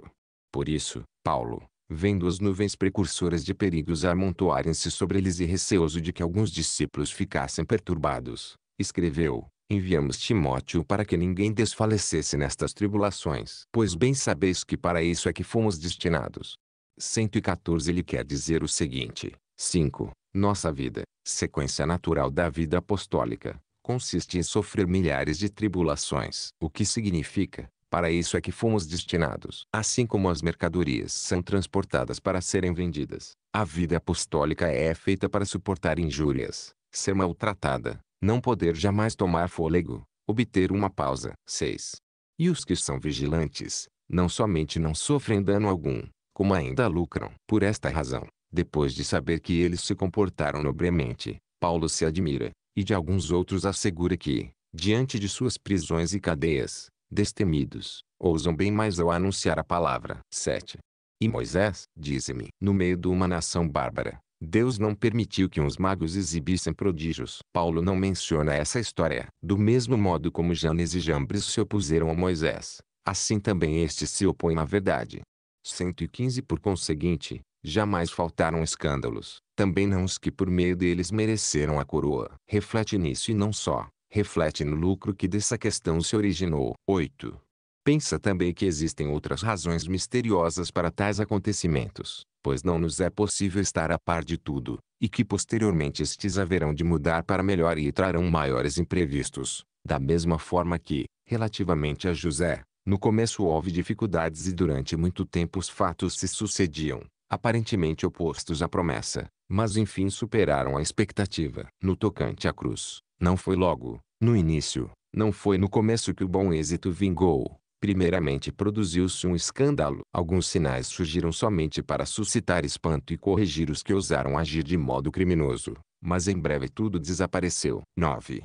Por isso, Paulo, vendo as nuvens precursoras de perigos amontoarem-se sobre eles e receoso de que alguns discípulos ficassem perturbados, escreveu: Enviamos Timóteo para que ninguém desfalecesse nestas tribulações, pois bem sabeis que para isso é que fomos destinados. 114 Ele quer dizer o seguinte: 5. Nossa vida, sequência natural da vida apostólica, consiste em sofrer milhares de tribulações. O que significa, para isso é que fomos destinados. Assim como as mercadorias são transportadas para serem vendidas, a vida apostólica é feita para suportar injúrias, ser maltratada, não poder jamais tomar fôlego, obter uma pausa. 6. E os que são vigilantes, não somente não sofrem dano algum, como ainda lucram. Por esta razão, depois de saber que eles se comportaram nobremente, Paulo se admira, e de alguns outros assegura que, diante de suas prisões e cadeias, destemidos, ousam bem mais ao anunciar a palavra. 7. E Moisés, diz me no meio de uma nação bárbara, Deus não permitiu que uns magos exibissem prodígios. Paulo não menciona essa história. Do mesmo modo como Janes e Jambres se opuseram a Moisés, assim também este se opõe à verdade. 115 Por conseguinte, Jamais faltaram escândalos, também não os que por meio deles mereceram a coroa. Reflete nisso e não só, reflete no lucro que dessa questão se originou. 8. Pensa também que existem outras razões misteriosas para tais acontecimentos, pois não nos é possível estar a par de tudo, e que posteriormente estes haverão de mudar para melhor e trarão maiores imprevistos, da mesma forma que, relativamente a José, no começo houve dificuldades e durante muito tempo os fatos se sucediam, aparentemente opostos à promessa, mas enfim superaram a expectativa. No tocante à cruz, não foi logo, no início, não foi no começo que o bom êxito vingou. Primeiramente produziu-se um escândalo. Alguns sinais surgiram somente para suscitar espanto e corrigir os que ousaram agir de modo criminoso, mas em breve tudo desapareceu. 9.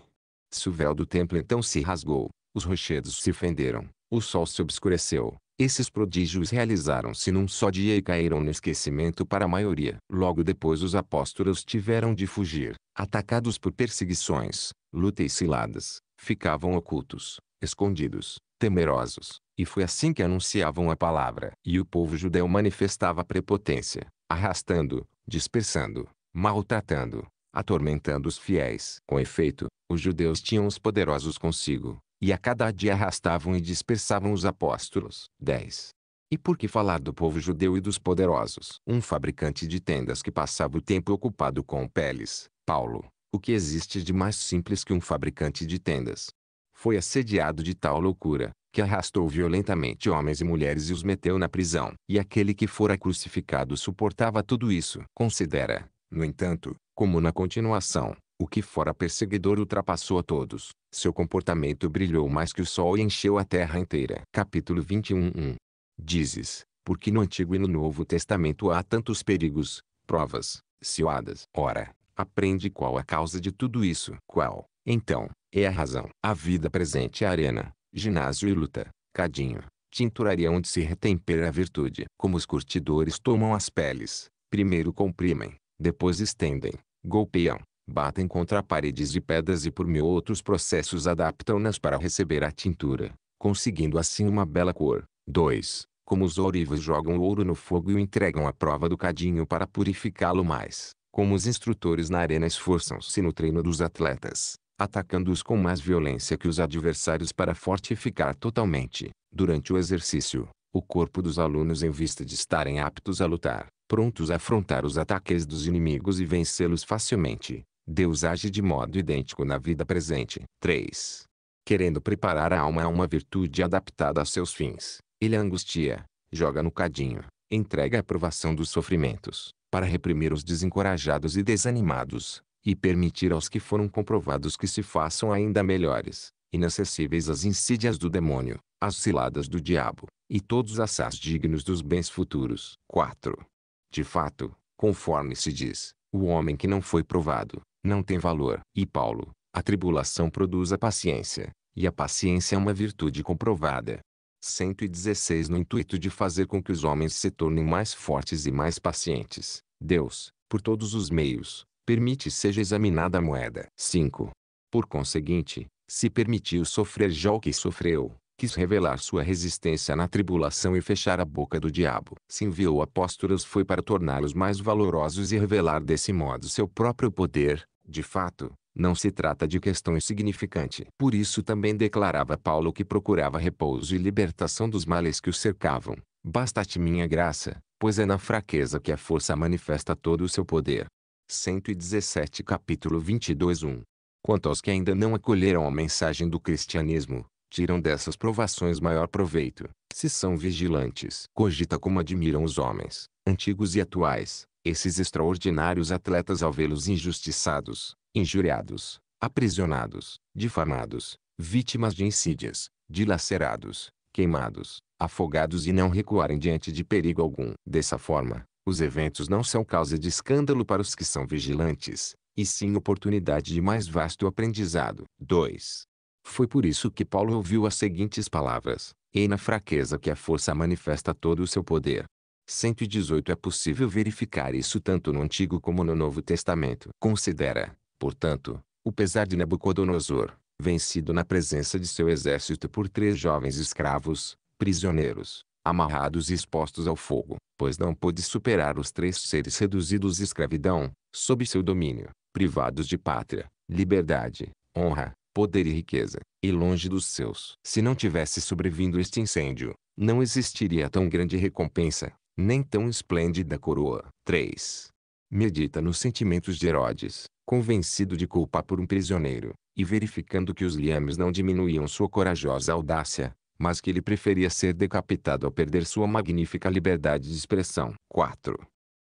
Se o véu do templo então se rasgou, os rochedos se fenderam, o sol se obscureceu, esses prodígios realizaram-se num só dia e caíram no esquecimento para a maioria. Logo depois os apóstolos tiveram de fugir, atacados por perseguições, luta e ciladas, ficavam ocultos, escondidos, temerosos, e foi assim que anunciavam a palavra. E o povo judeu manifestava prepotência, arrastando, dispersando, maltratando, atormentando os fiéis. Com efeito, os judeus tinham os poderosos consigo, e a cada dia arrastavam e dispersavam os apóstolos. 10. E por que falar do povo judeu e dos poderosos? Um fabricante de tendas que passava o tempo ocupado com peles, Paulo, o que existe de mais simples que um fabricante de tendas? Foi assediado de tal loucura, que arrastou violentamente homens e mulheres e os meteu na prisão. E aquele que fora crucificado suportava tudo isso. Considera, no entanto, como na continuação, o que fora perseguidor ultrapassou a todos. Seu comportamento brilhou mais que o sol e encheu a terra inteira. Capítulo 21.1. 1. Dizes, porque no Antigo e no Novo Testamento há tantos perigos, provas, ciladas. Ora, aprende qual a causa de tudo isso. Qual, então, é a razão. A vida presente é arena, ginásio e luta, cadinho, tinturaria onde se retempera a virtude. Como os curtidores tomam as peles, primeiro comprimem, depois estendem, golpeiam, batem contra paredes de pedras e por mil outros processos adaptam-nas para receber a tintura, conseguindo assim uma bela cor. 2. Como os ourivos jogam o ouro no fogo e o entregam à prova do cadinho para purificá-lo mais, como os instrutores na arena esforçam-se no treino dos atletas, atacando-os com mais violência que os adversários para fortificar totalmente, durante o exercício, o corpo dos alunos em vista de estarem aptos a lutar, prontos a afrontar os ataques dos inimigos e vencê-los facilmente. Deus age de modo idêntico na vida presente. 3. Querendo preparar a alma a uma virtude adaptada a seus fins, ele angustia, joga no cadinho, entrega a provação dos sofrimentos, para reprimir os desencorajados e desanimados, e permitir aos que foram comprovados que se façam ainda melhores, inacessíveis às insídias do demônio, às ciladas do diabo, e todos assás dignos dos bens futuros. 4. De fato, conforme se diz, o homem que não foi provado, não tem valor. E Paulo, a tribulação produz a paciência, e a paciência é uma virtude comprovada. 116 No intuito de fazer com que os homens se tornem mais fortes e mais pacientes, Deus, por todos os meios, permite seja examinada a moeda. 5. Por conseguinte, se permitiu sofrer o que sofreu, quis revelar sua resistência na tribulação e fechar a boca do diabo. Se enviou apóstolos foi para torná-los mais valorosos e revelar desse modo seu próprio poder, de fato, não se trata de questão insignificante. Por isso também declarava Paulo que procurava repouso e libertação dos males que o cercavam. Basta-te minha graça, pois é na fraqueza que a força manifesta todo o seu poder. 117 capítulo 22 1 Quanto aos que ainda não acolheram a mensagem do cristianismo, tiram dessas provações maior proveito, se são vigilantes. Cogita como admiram os homens, antigos e atuais, esses extraordinários atletas ao vê-los injustiçados, injuriados, aprisionados, difamados, vítimas de insídias, dilacerados, queimados, afogados e não recuarem diante de perigo algum. Dessa forma, os eventos não são causa de escândalo para os que são vigilantes, e sim oportunidade de mais vasto aprendizado. 2. Foi por isso que Paulo ouviu as seguintes palavras: Ei na fraqueza que a força manifesta todo o seu poder. 118 é possível verificar isso tanto no Antigo como no Novo Testamento. Considera, portanto, o pesar de Nabucodonosor, vencido na presença de seu exército por três jovens escravos, prisioneiros, amarrados e expostos ao fogo, pois não pôde superar os três seres reduzidos à escravidão, sob seu domínio, privados de pátria, liberdade, honra, poder e riqueza, e longe dos seus. Se não tivesse sobrevindo este incêndio, não existiria tão grande recompensa, nem tão esplêndida coroa. 3. Medita nos sentimentos de Herodes, convencido de culpa por um prisioneiro, e verificando que os liames não diminuíam sua corajosa audácia, mas que ele preferia ser decapitado ao perder sua magnífica liberdade de expressão. 4.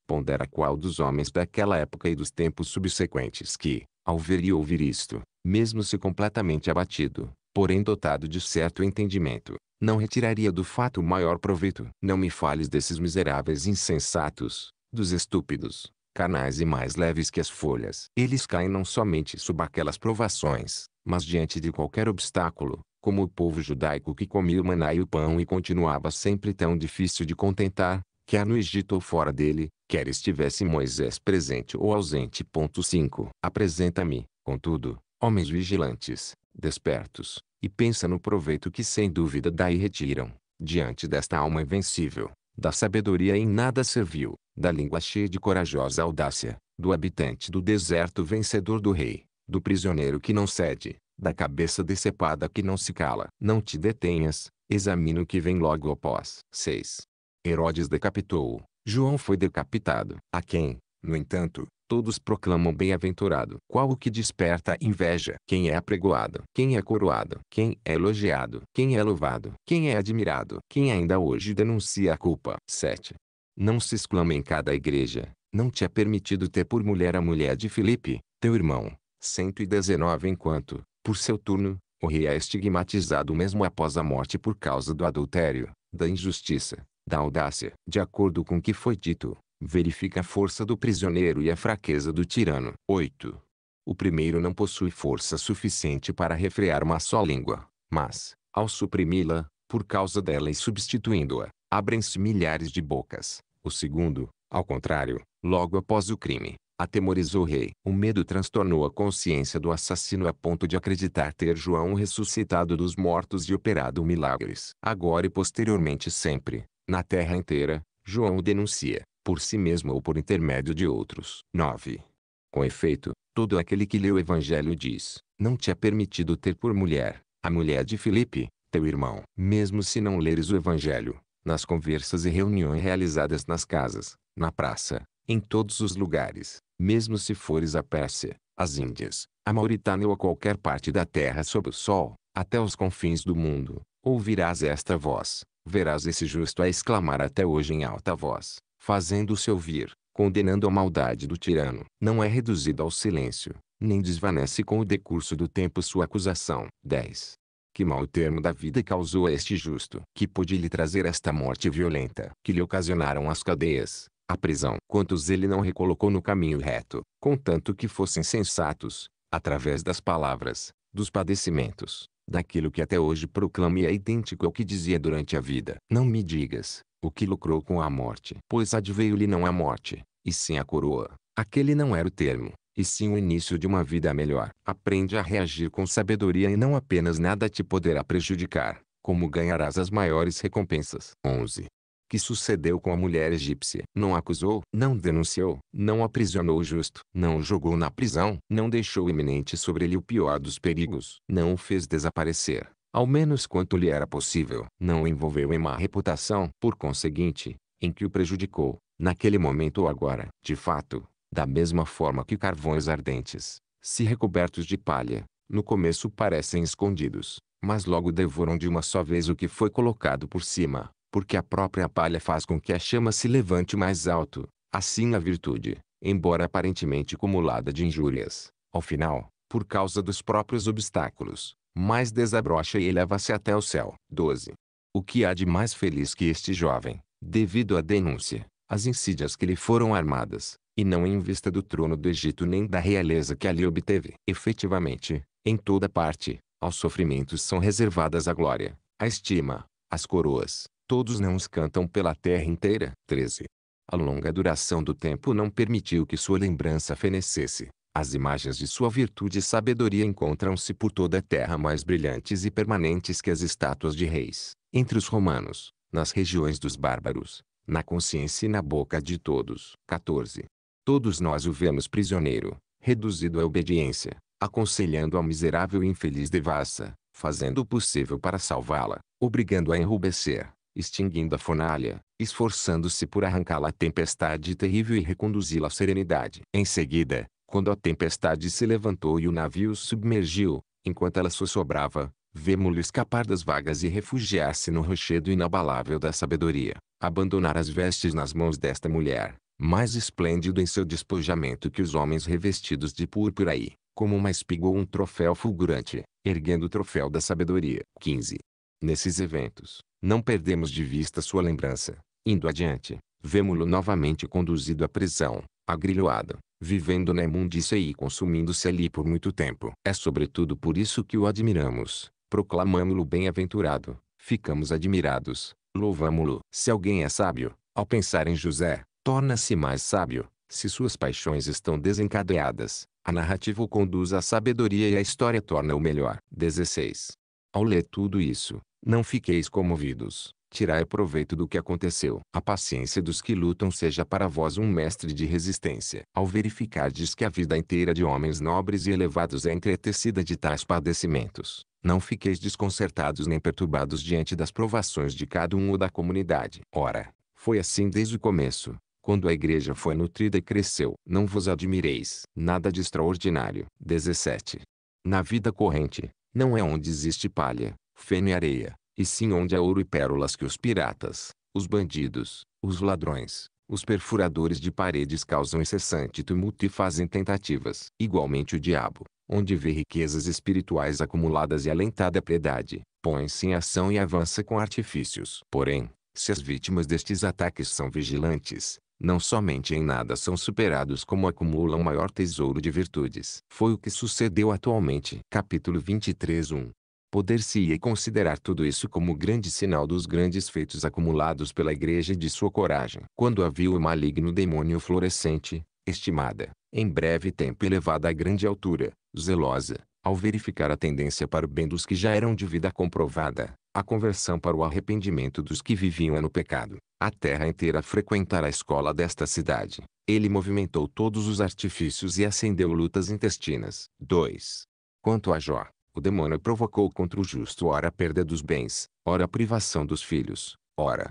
Pondera qual dos homens daquela época e dos tempos subsequentes que, ao ver e ouvir isto, mesmo se completamente abatido, porém dotado de certo entendimento, não retiraria do fato maior proveito. Não me fales desses miseráveis insensatos, dos estúpidos, carnais e mais leves que as folhas. Eles caem não somente sob aquelas provações, mas diante de qualquer obstáculo, como o povo judaico que comia o maná e o pão e continuava sempre tão difícil de contentar, quer no Egito ou fora dele, quer estivesse Moisés presente ou ausente. 5. Apresenta-me, contudo, homens vigilantes, despertos, e pensa no proveito que sem dúvida daí retiram, diante desta alma invencível, da sabedoria em nada servil, da língua cheia de corajosa audácia, do habitante do deserto vencedor do rei, do prisioneiro que não cede, da cabeça decepada que não se cala. Não te detenhas, examina o que vem logo após. 6. Herodes decapitou, João foi decapitado, a quem, no entanto, Todos proclamam bem-aventurado. Qual o que desperta inveja? Quem é apregoado? Quem é coroado? Quem é elogiado? Quem é louvado? Quem é admirado? Quem ainda hoje denuncia a culpa? 7. Não se exclama em cada igreja. Não te é permitido ter por mulher a mulher de Filipe, teu irmão. 119 Enquanto, por seu turno, o rei é estigmatizado mesmo após a morte por causa do adultério, da injustiça, da audácia. De acordo com o que foi dito, verifica a força do prisioneiro e a fraqueza do tirano. 8. O primeiro não possui força suficiente para refrear uma só língua, mas, ao suprimi-la, por causa dela e substituindo-a, abrem-se milhares de bocas. O segundo, ao contrário, logo após o crime, atemorizou o rei. O medo transtornou a consciência do assassino a ponto de acreditar ter João ressuscitado dos mortos e operado milagres. Agora e posteriormente sempre, na terra inteira, João denuncia, por si mesmo ou por intermédio de outros. 9. Com efeito, todo aquele que lê o Evangelho diz, não te é permitido ter por mulher, a mulher de Filipe, teu irmão. Mesmo se não leres o Evangelho, nas conversas e reuniões realizadas nas casas, na praça, em todos os lugares, mesmo se fores à Pérsia, às Índias, à Mauritânia ou a qualquer parte da terra sob o sol, até os confins do mundo, ouvirás esta voz, verás esse justo a exclamar até hoje em alta voz, fazendo-se ouvir, condenando a maldade do tirano, não é reduzido ao silêncio, nem desvanece com o decurso do tempo sua acusação. 10. Que mal termo da vida causou a este justo, que pôde lhe trazer esta morte violenta, que lhe ocasionaram as cadeias, a prisão. Quantos ele não recolocou no caminho reto, contanto que fossem sensatos, através das palavras, dos padecimentos, daquilo que até hoje proclama e é idêntico ao que dizia durante a vida. Não me digas, o que lucrou com a morte. Pois adveio-lhe não a é morte, e sim a coroa. Aquele não era o termo, e sim o início de uma vida melhor. Aprende a reagir com sabedoria e não apenas nada te poderá prejudicar, como ganharás as maiores recompensas. 11. Que sucedeu com a mulher egípcia? Não acusou, não denunciou, não aprisionou o justo, não o jogou na prisão, não deixou iminente sobre ele o pior dos perigos, não o fez desaparecer, ao menos quanto lhe era possível. Não o envolveu em má reputação, por conseguinte, em que o prejudicou, naquele momento ou agora. De fato, da mesma forma que carvões ardentes, se recobertos de palha, no começo parecem escondidos, mas logo devoram de uma só vez o que foi colocado por cima, porque a própria palha faz com que a chama se levante mais alto. Assim a virtude, embora aparentemente acumulada de injúrias, ao final, por causa dos próprios obstáculos, mais desabrocha e eleva-se até o céu. 12. O que há de mais feliz que este jovem, devido à denúncia, às insídias que lhe foram armadas, e não em vista do trono do Egito nem da realeza que ali obteve. Efetivamente, em toda parte, aos sofrimentos são reservadas a glória, a estima, as coroas. Todos não os cantam pela terra inteira. 13. A longa duração do tempo não permitiu que sua lembrança fenecesse. As imagens de sua virtude e sabedoria encontram-se por toda a terra mais brilhantes e permanentes que as estátuas de reis, entre os romanos, nas regiões dos bárbaros, na consciência e na boca de todos. 14. Todos nós o vemos prisioneiro, reduzido à obediência, aconselhando a miserável e infeliz devassa, fazendo o possível para salvá-la, obrigando-a a enrubescer, extinguindo a fornalha, esforçando-se por arrancá-la à tempestade terrível e reconduzi-la à serenidade. Em seguida, quando a tempestade se levantou e o navio submergiu, enquanto ela sossobrava, vemos lo escapar das vagas e refugiar-se no rochedo inabalável da sabedoria, abandonar as vestes nas mãos desta mulher, mais esplêndido em seu despojamento que os homens revestidos de púrpura e, como uma espiga ou um troféu fulgurante, erguendo o troféu da sabedoria. 15. Nesses eventos, não perdemos de vista sua lembrança. Indo adiante, vemos lo novamente conduzido à prisão, agrilhoado, vivendo na imundícia e consumindo-se ali por muito tempo. É sobretudo por isso que o admiramos, proclamamo lo bem-aventurado, ficamos admirados, louvamo-lo. Se alguém é sábio, ao pensar em José, torna-se mais sábio, se suas paixões estão desencadeadas. A narrativa o conduz à sabedoria e a história torna-o melhor. 16. Ao ler tudo isso, não fiqueis comovidos tirai proveito do que aconteceu. A paciência dos que lutam seja para vós um mestre de resistência. Ao verificardes que a vida inteira de homens nobres e elevados é encretecida de tais padecimentos, não fiqueis desconcertados nem perturbados diante das provações de cada um ou da comunidade. Ora, foi assim desde o começo, quando a igreja foi nutrida e cresceu. Não vos admireis. Nada de extraordinário. 17. Na vida corrente, não é onde existe palha, feno e areia, e sim onde há ouro e pérolas que os piratas, os bandidos, os ladrões, os perfuradores de paredes causam incessante tumulto e fazem tentativas. Igualmente o diabo, onde vê riquezas espirituais acumuladas e alentada a piedade, põe-se em ação e avança com artifícios. Porém, se as vítimas destes ataques são vigilantes, não somente em nada são superados como acumulam maior tesouro de virtudes. Foi o que sucedeu atualmente. Capítulo 23 1 poder-se-ia considerar tudo isso como grande sinal dos grandes feitos acumulados pela igreja e de sua coragem. Quando a viu o maligno demônio florescente, estimada, em breve tempo elevada a grande altura, zelosa, ao verificar a tendência para o bem dos que já eram de vida comprovada, a conversão para o arrependimento dos que viviam no pecado, a terra inteira frequentara a escola desta cidade. Ele movimentou todos os artifícios e acendeu lutas intestinas. 2. Quanto a Jó, o demônio provocou contra o justo ora a perda dos bens, ora a privação dos filhos, ora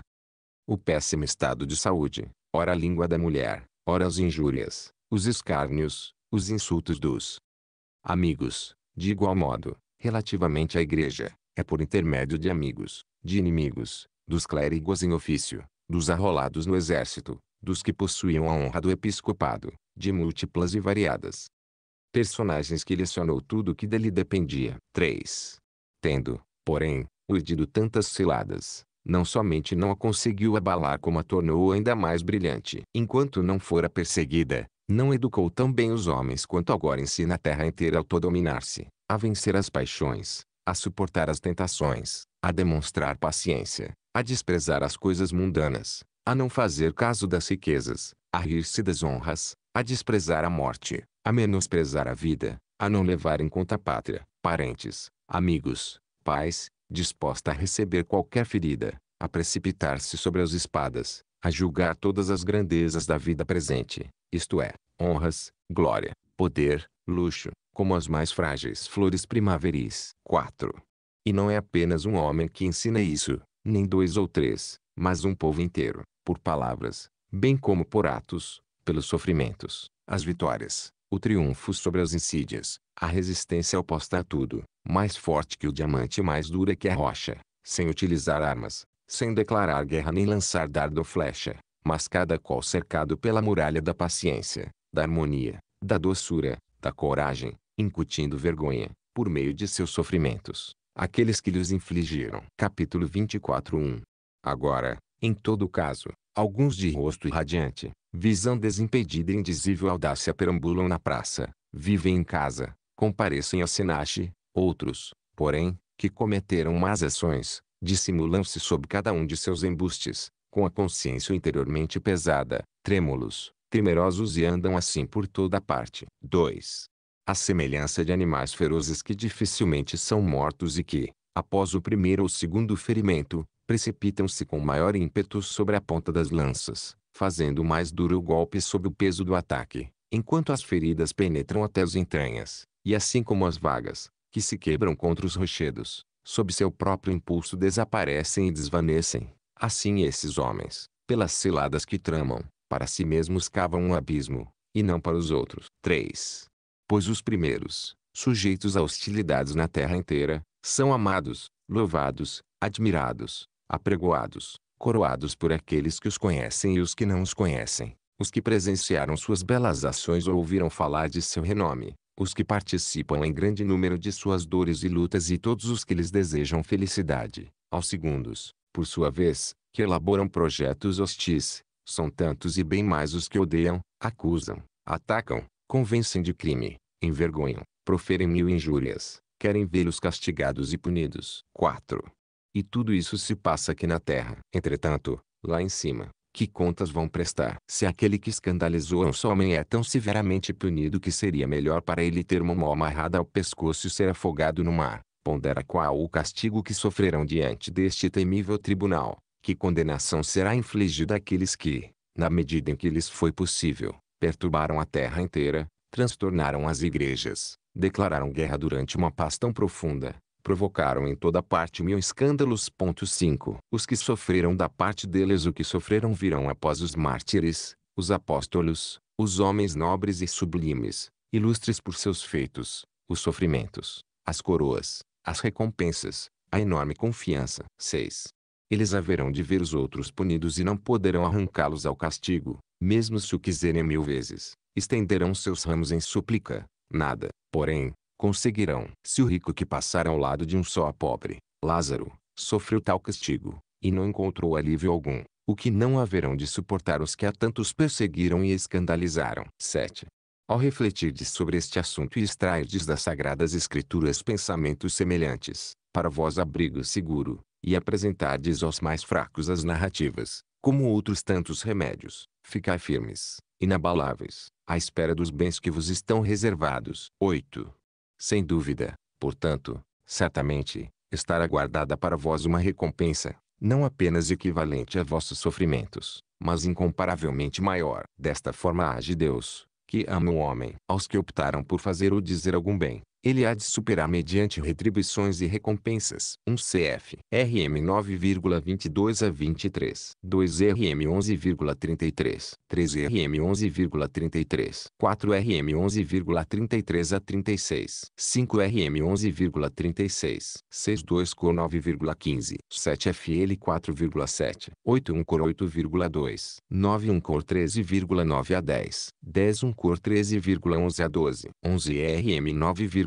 o péssimo estado de saúde, ora a língua da mulher, ora as injúrias, os escárnios, os insultos dos amigos. De igual modo, relativamente à igreja, é por intermédio de amigos, de inimigos, dos clérigos em ofício, dos arrolados no exército, dos que possuíam a honra do episcopado, de múltiplas e variadas personagens que lecionou tudo o que dele dependia. 3. Tendo, porém, urdido tantas ciladas, não somente não a conseguiu abalar como a tornou ainda mais brilhante. Enquanto não fora perseguida, não educou tão bem os homens quanto agora ensina a terra inteira a autodominar-se, a vencer as paixões, a suportar as tentações, a demonstrar paciência, a desprezar as coisas mundanas, a não fazer caso das riquezas, a rir-se das honras, a desprezar a morte, a menosprezar a vida, a não levar em conta a pátria, parentes, amigos, pais, disposta a receber qualquer ferida, a precipitar-se sobre as espadas, a julgar todas as grandezas da vida presente, isto é, honras, glória, poder, luxo, como as mais frágeis flores primaveris. 4. E não é apenas um homem que ensina isso, nem dois ou três, mas um povo inteiro, por palavras, bem como por atos, pelos sofrimentos, as vitórias, o triunfo sobre as insídias, a resistência é oposta a tudo, mais forte que o diamante e mais dura que a rocha, sem utilizar armas, sem declarar guerra nem lançar dardo ou flecha, mas cada qual cercado pela muralha da paciência, da harmonia, da doçura, da coragem, incutindo vergonha, por meio de seus sofrimentos, aqueles que lhes infligiram. Capítulo 24 1 Agora, em todo caso, alguns de rosto irradiante, visão desimpedida e indizível audácia perambulam na praça, vivem em casa, comparecem a Sinache, outros, porém, que cometeram más ações, dissimulam-se sob cada um de seus embustes, com a consciência interiormente pesada, trêmulos, temerosos e andam assim por toda parte. 2. A semelhança de animais ferozes que dificilmente são mortos e que, após o primeiro ou segundo ferimento, precipitam-se com maior ímpeto sobre a ponta das lanças, fazendo mais duro o golpe sob o peso do ataque, enquanto as feridas penetram até as entranhas, e assim como as vagas, que se quebram contra os rochedos, sob seu próprio impulso desaparecem e desvanecem. Assim esses homens, pelas ciladas que tramam, para si mesmos cavam um abismo, e não para os outros. 3. Pois os primeiros, sujeitos a hostilidades na terra inteira, são amados, louvados, admirados, apregoados, coroados por aqueles que os conhecem e os que não os conhecem, os que presenciaram suas belas ações ou ouviram falar de seu renome, os que participam em grande número de suas dores e lutas e todos os que lhes desejam felicidade, aos segundos, por sua vez, que elaboram projetos hostis, são tantos e bem mais os que odeiam, acusam, atacam, convencem de crime, envergonham, proferem mil injúrias, querem vê-los castigados e punidos. 4. E tudo isso se passa aqui na terra. Entretanto, lá em cima, que contas vão prestar? Se aquele que escandalizou um só homem é tão severamente punido que seria melhor para ele ter uma mão amarrada ao pescoço e ser afogado no mar, pondera qual o castigo que sofrerão diante deste temível tribunal. Que condenação será infligida àqueles que, na medida em que lhes foi possível, perturbaram a terra inteira, transtornaram as igrejas, declararam guerra durante uma paz tão profunda, provocaram em toda parte mil escândalos. 5. Os que sofreram da parte deles o que sofreram virão após os mártires, os apóstolos, os homens nobres e sublimes, ilustres por seus feitos, os sofrimentos, as coroas, as recompensas, a enorme confiança. 6. Eles haverão de ver os outros punidos e não poderão arrancá-los ao castigo, mesmo se o quiserem mil vezes. Estenderão seus ramos em súplica. Nada, porém, conseguirão. Se o rico que passar ao lado de um só pobre, Lázaro, sofreu tal castigo, e não encontrou alívio algum, o que não haverão de suportar os que a tantos perseguiram e escandalizaram. 7. Ao refletirdes sobre este assunto e extrairdes das Sagradas Escrituras pensamentos semelhantes, para vós abrigo seguro, e apresentardes aos mais fracos as narrativas, como outros tantos remédios, ficai firmes, inabaláveis, à espera dos bens que vos estão reservados. 8. Sem dúvida, portanto, certamente, estará guardada para vós uma recompensa, não apenas equivalente a vossos sofrimentos, mas incomparavelmente maior. Desta forma age Deus, que ama o homem. Aos que optaram por fazer ou dizer algum bem, ele há de superar mediante retribuições e recompensas. 1 CF RM 9,22 a 23, 2 RM 11,33, 3 RM 11,33, 4 RM 11,33 a 36, 5 RM 11,36, 6 2 Cor 9,15, 7 FL 4,7, 8 1 Cor 8,2, 9 1 Cor 13,9 a 10, 10 1 Cor 13,11 a 12, 11 RM 9,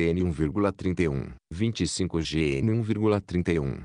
GN 1,31, 25 GN 1,31,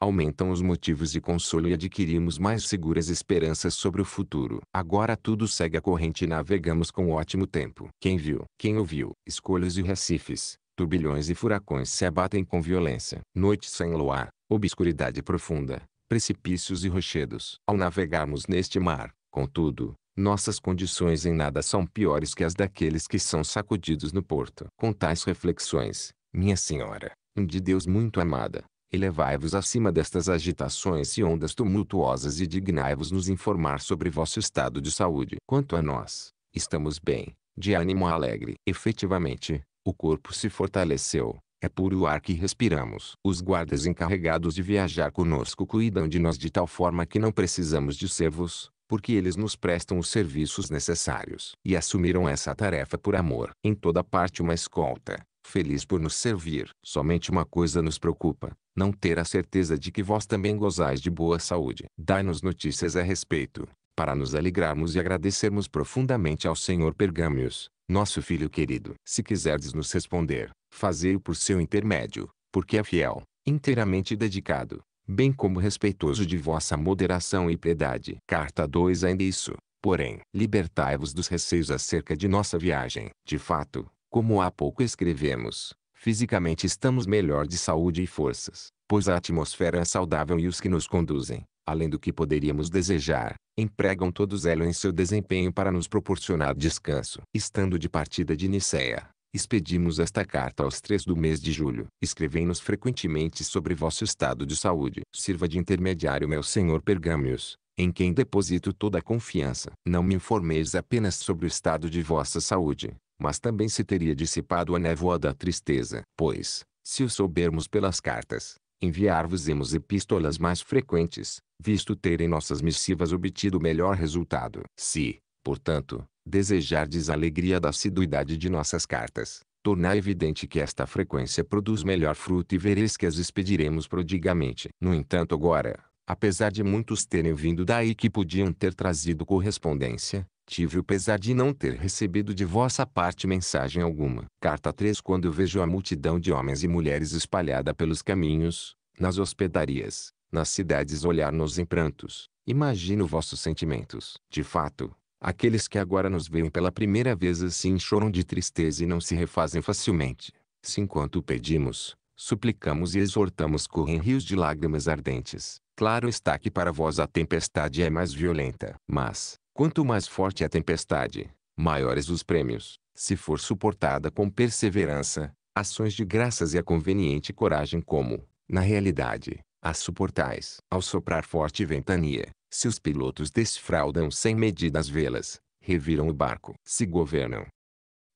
aumentam os motivos de consolo e adquirimos mais seguras esperanças sobre o futuro. Agora tudo segue a corrente e navegamos com ótimo tempo. Quem viu, quem ouviu, escolhas e recifes, turbilhões e furacões se abatem com violência. Noite sem luar, obscuridade profunda, precipícios e rochedos. Ao navegarmos neste mar, contudo, nossas condições em nada são piores que as daqueles que são sacudidos no porto. Com tais reflexões, minha senhora, de Deus muito amada, Elevai-vos acima destas agitações e ondas tumultuosas e dignai-vos nos informar sobre vosso estado de saúde. Quanto a nós, estamos bem, de ânimo alegre. Efetivamente, o corpo se fortaleceu, é puro o ar que respiramos. Os guardas encarregados de viajar conosco cuidam de nós de tal forma que não precisamos de servos, porque eles nos prestam os serviços necessários. E assumiram essa tarefa por amor. Em toda parte uma escolta, feliz por nos servir. Somente uma coisa nos preocupa, não ter a certeza de que vós também gozais de boa saúde. Dai-nos notícias a respeito, para nos alegrarmos e agradecermos profundamente ao Senhor Pergâmios, nosso filho querido. Se quiserdes nos responder, fazei-o por seu intermédio, porque é fiel, inteiramente dedicado, bem como respeitoso de vossa moderação e piedade. Carta 2 ainda isso. Porém, libertai-vos dos receios acerca de nossa viagem. De fato, como há pouco escrevemos, fisicamente estamos melhor de saúde e forças, pois a atmosfera é saudável e os que nos conduzem, além do que poderíamos desejar, empregam todos ela em seu desempenho para nos proporcionar descanso. Estando de partida de Nicéia, expedimos esta carta aos três do mês de julho. Escrevei-nos frequentemente sobre vosso estado de saúde. Sirva de intermediário meu senhor Pergamius, em quem deposito toda a confiança. Não me informeis apenas sobre o estado de vossa saúde, mas também se teria dissipado a névoa da tristeza. Pois, se o soubermos pelas cartas, enviar-vos-emos epístolas mais frequentes, visto terem nossas missivas obtido melhor resultado. Se, portanto, desejardes a alegria da assiduidade de nossas cartas, tornar evidente que esta frequência produz melhor fruto e vereis que as expediremos prodigamente. No entanto agora, apesar de muitos terem vindo daí que podiam ter trazido correspondência, Tive o pesar de não ter recebido de vossa parte mensagem alguma. Carta 3 Quando vejo a multidão de homens e mulheres espalhada pelos caminhos, nas hospedarias, nas cidades olhar-nos em prantos, imagino vossos sentimentos. De fato, aqueles que agora nos veem pela primeira vez assim choram de tristeza e não se refazem facilmente. Se enquanto pedimos, suplicamos e exortamos correm rios de lágrimas ardentes. Claro está que para vós a tempestade é mais violenta. Mas, Quanto mais forte é a tempestade, maiores os prêmios, se for suportada com perseverança, ações de graças e a conveniente coragem como, na realidade, as suportais. Ao soprar forte ventania, se os pilotos desfraldam sem medida as velas, reviram o barco. Se governam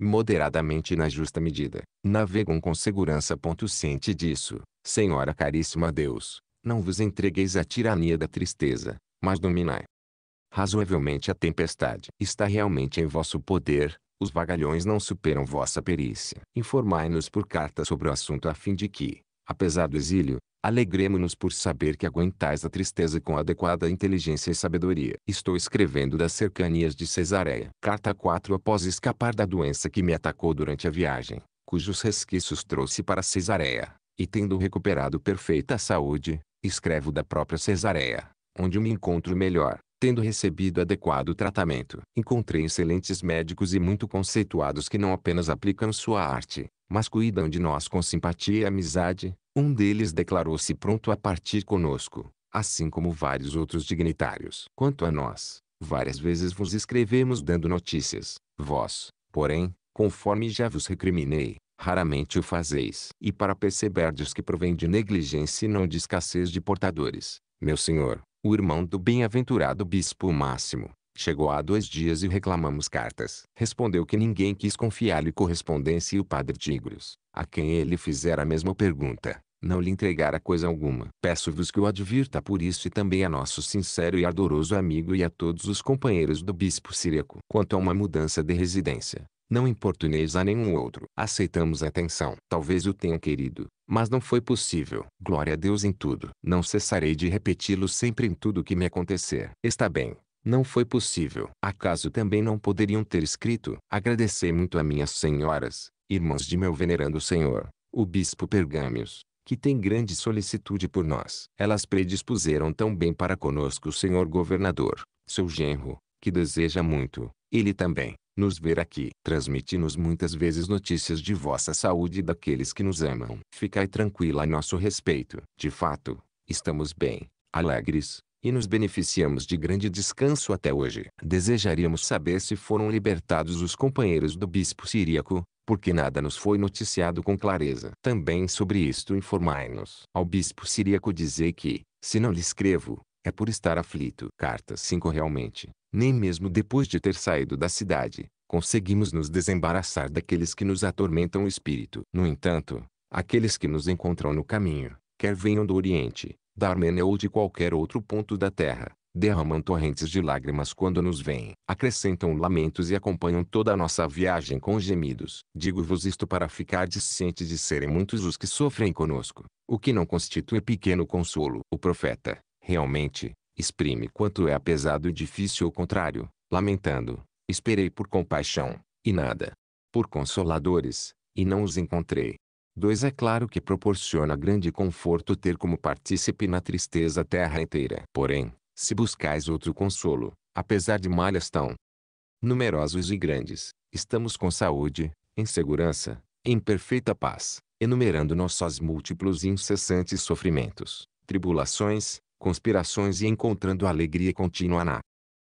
moderadamente na justa medida, navegam com segurança. Ponto ciente disso, Senhora caríssima Deus, não vos entregueis à tirania da tristeza, mas dominai razoavelmente a tempestade está realmente em vosso poder, os vagalhões não superam vossa perícia. Informai-nos por carta sobre o assunto a fim de que, apesar do exílio, alegremos-nos por saber que aguentais a tristeza com adequada inteligência e sabedoria. Estou escrevendo das cercanias de Cesareia. Carta 4 Após escapar da doença que me atacou durante a viagem, cujos resquícios trouxe para Cesareia, e tendo recuperado perfeita saúde, escrevo da própria Cesareia, onde me encontro melhor, tendo recebido adequado tratamento. Encontrei excelentes médicos e muito conceituados que não apenas aplicam sua arte, mas cuidam de nós com simpatia e amizade. Um deles declarou-se pronto a partir conosco, assim como vários outros dignitários. Quanto a nós, várias vezes vos escrevemos dando notícias. Vós, porém, conforme já vos recriminei, raramente o fazeis. E para perceberdes que provém de negligência e não de escassez de portadores, meu senhor, o irmão do bem-aventurado bispo Máximo, chegou há dois dias e reclamamos cartas. Respondeu que ninguém quis confiar-lhe correspondência e o padre Tigros, a quem ele fizera a mesma pergunta, não lhe entregara coisa alguma. Peço-vos que o advirta por isso e também a nosso sincero e ardoroso amigo e a todos os companheiros do bispo Sireco. Quanto a uma mudança de residência, não importuneis a nenhum outro. Aceitamos a atenção. Talvez o tenham querido, mas não foi possível. Glória a Deus em tudo. Não cessarei de repeti-lo sempre em tudo que me acontecer. Está bem. Não foi possível. Acaso também não poderiam ter escrito? Agradecei muito a minhas senhoras, irmãs de meu venerando senhor, o bispo Pergâmios, que tem grande solicitude por nós. Elas predispuseram tão bem para conosco o senhor governador, seu genro, que deseja muito, ele também, nos ver aqui. Transmiti-nos muitas vezes notícias de vossa saúde e daqueles que nos amam. Ficai tranquila a nosso respeito. De fato, estamos bem, alegres, e nos beneficiamos de grande descanso até hoje. Desejaríamos saber se foram libertados os companheiros do bispo siríaco, porque nada nos foi noticiado com clareza. Também sobre isto informai-nos. Ao bispo siríaco dizei que, se não lhe escrevo, é por estar aflito. Carta 5 Realmente, nem mesmo depois de ter saído da cidade, conseguimos nos desembaraçar daqueles que nos atormentam o espírito. No entanto, aqueles que nos encontram no caminho, quer venham do Oriente, da Armênia ou de qualquer outro ponto da terra, derramam torrentes de lágrimas quando nos veem, acrescentam lamentos e acompanham toda a nossa viagem com gemidos. Digo-vos isto para ficar cientes de serem muitos os que sofrem conosco, o que não constitui pequeno consolo. O profeta, Realmente, exprime quanto é apesado e difícil o contrário, lamentando, esperei por compaixão, e nada. Por consoladores, e não os encontrei. 2. É claro que proporciona grande conforto ter como partícipe na tristeza a terra inteira. Porém, se buscais outro consolo, apesar de malhas tão numerosos e grandes, estamos com saúde, em segurança, em perfeita paz, enumerando nossos múltiplos e incessantes sofrimentos, tribulações, conspirações e encontrando alegria contínua na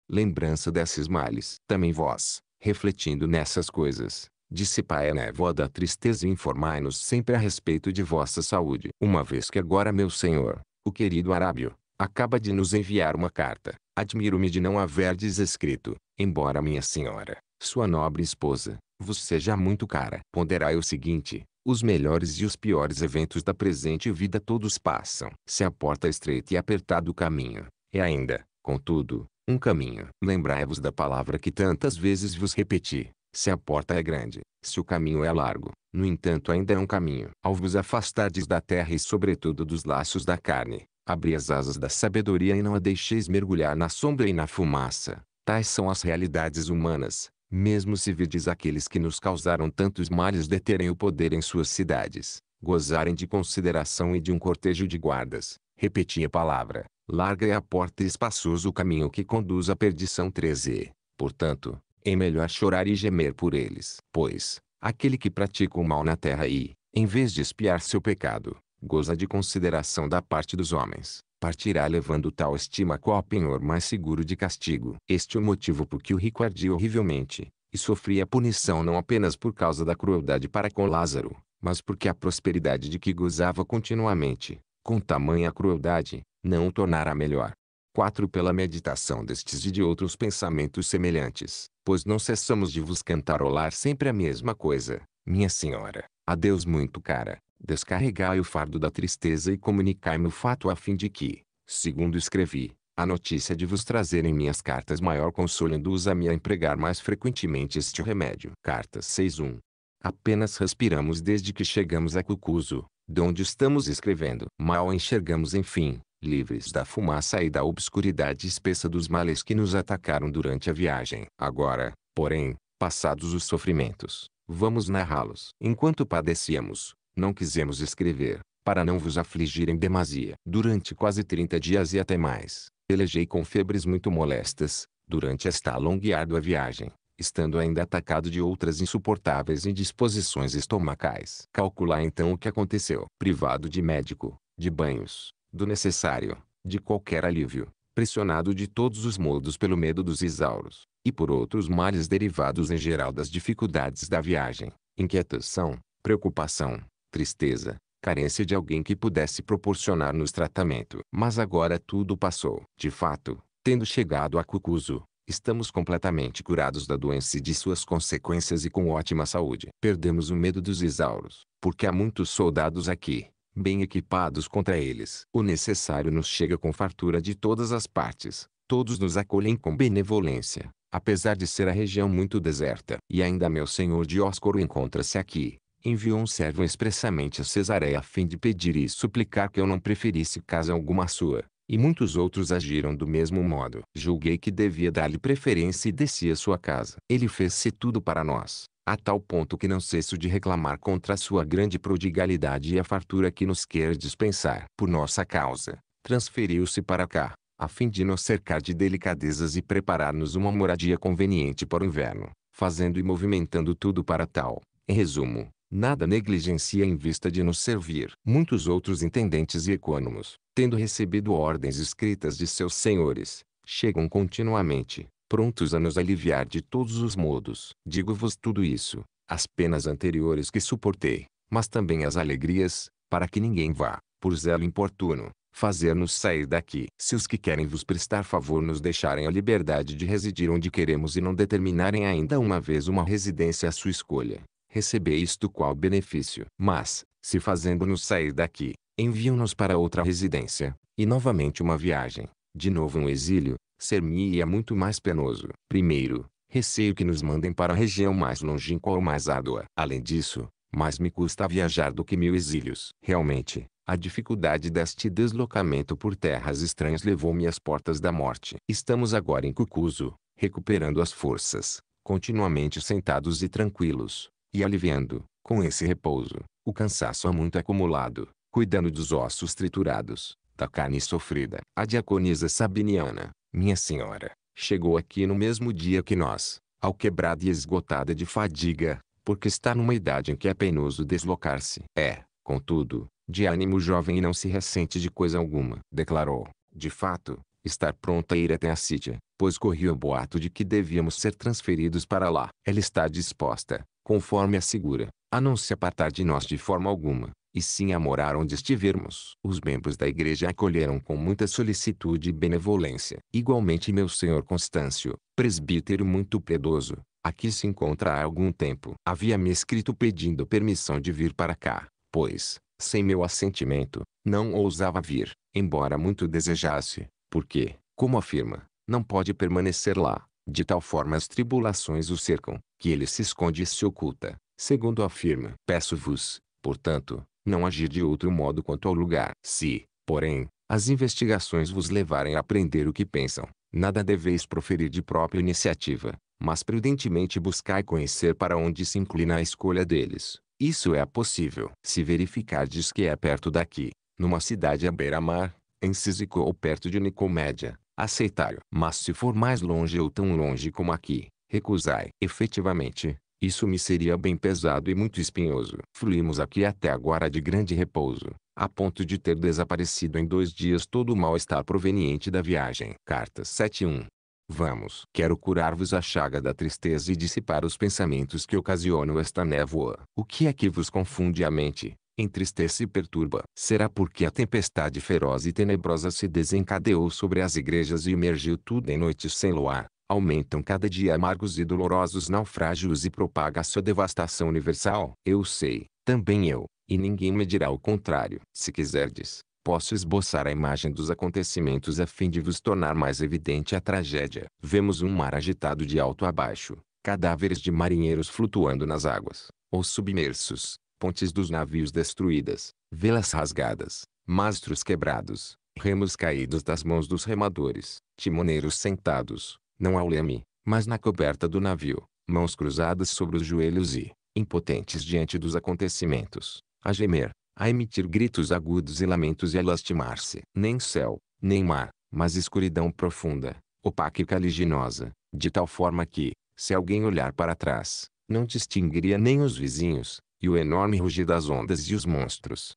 lembrança desses males. Também vós, refletindo nessas coisas, dissipai a névoa da tristeza e informai-nos sempre a respeito de vossa saúde. Uma vez que agora meu senhor, o querido Arábio, acaba de nos enviar uma carta, admiro-me de não haverdes escrito, embora minha senhora, sua nobre esposa, vos seja muito cara. Ponderai o seguinte, os melhores e os piores eventos da presente vida todos passam. Se a porta é estreita e apertada o caminho, é ainda, contudo, um caminho. Lembrai-vos da palavra que tantas vezes vos repeti. Se a porta é grande, se o caminho é largo, no entanto ainda é um caminho. Ao vos afastardes da terra e sobretudo dos laços da carne, abri as asas da sabedoria e não a deixeis mergulhar na sombra e na fumaça. Tais são as realidades humanas mesmo se vides aqueles que nos causaram tantos males deterem o poder em suas cidades, gozarem de consideração e de um cortejo de guardas, repeti a palavra, larga é a porta e espaçoso o caminho que conduz à perdição 13. Portanto, é melhor chorar e gemer por eles. Pois, aquele que pratica o mal na terra e, em vez de espiar seu pecado, goza de consideração da parte dos homens, partirá levando tal estima qual penhor mais seguro de castigo. Este é o motivo por que o rico ardia horrivelmente, e sofria punição não apenas por causa da crueldade para com Lázaro, mas porque a prosperidade de que gozava continuamente, com tamanha crueldade, não o tornara melhor. 4. Pela meditação destes e de outros pensamentos semelhantes, pois não cessamos de vos cantarolar sempre a mesma coisa, minha senhora, a Deus muito cara, descarregai o fardo da tristeza e comunicai-me o fato a fim de que, segundo escrevi, a notícia de vos trazerem minhas cartas maior consolo induza-me a empregar mais frequentemente este remédio. Carta 6.1 Apenas respiramos desde que chegamos a Cucuzo, de onde estamos escrevendo. Mal enxergamos enfim, livres da fumaça e da obscuridade espessa dos males que nos atacaram durante a viagem. Agora, porém, passados os sofrimentos, vamos narrá-los. Enquanto padecíamos, não quisemos escrever, para não vos afligir em demasia. Durante quase 30 dias e até mais, elegei com febres muito molestas, durante esta longa e árdua viagem, estando ainda atacado de outras insuportáveis indisposições estomacais. Calcular então o que aconteceu. Privado de médico, de banhos, do necessário, de qualquer alívio, pressionado de todos os modos pelo medo dos isauros e por outros males derivados em geral das dificuldades da viagem, inquietação, preocupação, tristeza, carência de alguém que pudesse proporcionar-nos tratamento. Mas agora tudo passou. De fato, tendo chegado a Cucuzo, estamos completamente curados da doença e de suas consequências e com ótima saúde. Perdemos o medo dos isauros, porque há muitos soldados aqui, bem equipados contra eles. O necessário nos chega com fartura de todas as partes. Todos nos acolhem com benevolência, apesar de ser a região muito deserta. E ainda meu senhor Óscoro encontra-se aqui, enviou um servo expressamente a Cesareia a fim de pedir e suplicar que eu não preferisse casa alguma sua, e muitos outros agiram do mesmo modo. Julguei que devia dar-lhe preferência e desci a sua casa. Ele fez-se tudo para nós, a tal ponto que não cesso de reclamar contra a sua grande prodigalidade e a fartura que nos quer dispensar. Por nossa causa, transferiu-se para cá, a fim de nos cercar de delicadezas e preparar-nos uma moradia conveniente para o inverno, fazendo e movimentando tudo para tal. Em resumo, nada negligencia em vista de nos servir. Muitos outros intendentes e econômos, tendo recebido ordens escritas de seus senhores, chegam continuamente, prontos a nos aliviar de todos os modos. Digo-vos tudo isso, as penas anteriores que suportei, mas também as alegrias, para que ninguém vá, por zelo importuno, fazer-nos sair daqui. Se os que querem vos prestar favor nos deixarem a liberdade de residir onde queremos e não determinarem ainda uma vez uma residência à sua escolha, receber isto qual benefício. Mas, se fazendo-nos sair daqui, enviam-nos para outra residência, e novamente uma viagem, de novo um exílio, ser-me-ia muito mais penoso. Primeiro, receio que nos mandem para a região mais longínqua ou mais árdua. Além disso, mais me custa viajar do que mil exílios. Realmente, a dificuldade deste deslocamento por terras estranhas levou-me às portas da morte. Estamos agora em Cucuzo, recuperando as forças, continuamente sentados e tranquilos, e aliviando, com esse repouso, o cansaço há muito acumulado, cuidando dos ossos triturados, da carne sofrida. A diaconisa Sabiniana, minha senhora, chegou aqui no mesmo dia que nós, ao quebrada e esgotada de fadiga, porque está numa idade em que é penoso deslocar-se. É, contudo, de ânimo jovem e não se ressente de coisa alguma. Declarou, de fato, estar pronta a ir até a Síria, pois corria o boato de que devíamos ser transferidos para lá. Ela está disposta, conforme assegura, a não se apartar de nós de forma alguma, e sim a morar onde estivermos. Os membros da igreja acolheram com muita solicitude e benevolência. Igualmente meu senhor Constâncio, presbítero muito predoso, aqui se encontra há algum tempo. Havia me escrito pedindo permissão de vir para cá, pois, sem meu assentimento, não ousava vir, embora muito desejasse porque, como afirma, não pode permanecer lá, de tal forma as tribulações o cercam, que ele se esconde e se oculta, segundo afirma. Peço-vos, portanto, não agir de outro modo quanto ao lugar. Se, porém, as investigações vos levarem a aprender o que pensam, nada deveis proferir de própria iniciativa, mas prudentemente buscai conhecer para onde se inclina a escolha deles. Isso é possível. Se verificardes que é perto daqui, numa cidade à beira-mar, em Císico ou perto de Nicomédia, aceitai-o. Mas se for mais longe ou tão longe como aqui, recusai. Efetivamente, isso me seria bem pesado e muito espinhoso. Fluímos aqui até agora de grande repouso, a ponto de ter desaparecido em dois dias todo o mal-estar proveniente da viagem. Carta 7.1 Vamos. Quero curar-vos a chaga da tristeza e dissipar os pensamentos que ocasionam esta névoa. O que é que vos confunde a mente? entristece e perturba. Será porque a tempestade feroz e tenebrosa se desencadeou sobre as igrejas e emergiu tudo em noites sem luar. Aumentam cada dia amargos e dolorosos naufrágios e propaga sua devastação universal. Eu sei, também eu, e ninguém me dirá o contrário. Se quiserdes, posso esboçar a imagem dos acontecimentos a fim de vos tornar mais evidente a tragédia. Vemos um mar agitado de alto a baixo, cadáveres de marinheiros flutuando nas águas, ou submersos, pontes dos navios destruídas, velas rasgadas, mastros quebrados, remos caídos das mãos dos remadores, timoneiros sentados, não ao leme, mas na coberta do navio, mãos cruzadas sobre os joelhos e, impotentes diante dos acontecimentos, a gemer, a emitir gritos agudos e lamentos e a lastimar-se. Nem céu, nem mar, mas escuridão profunda, opaca e caliginosa, de tal forma que, se alguém olhar para trás, não distinguiria nem os vizinhos, e o enorme rugir das ondas e os monstros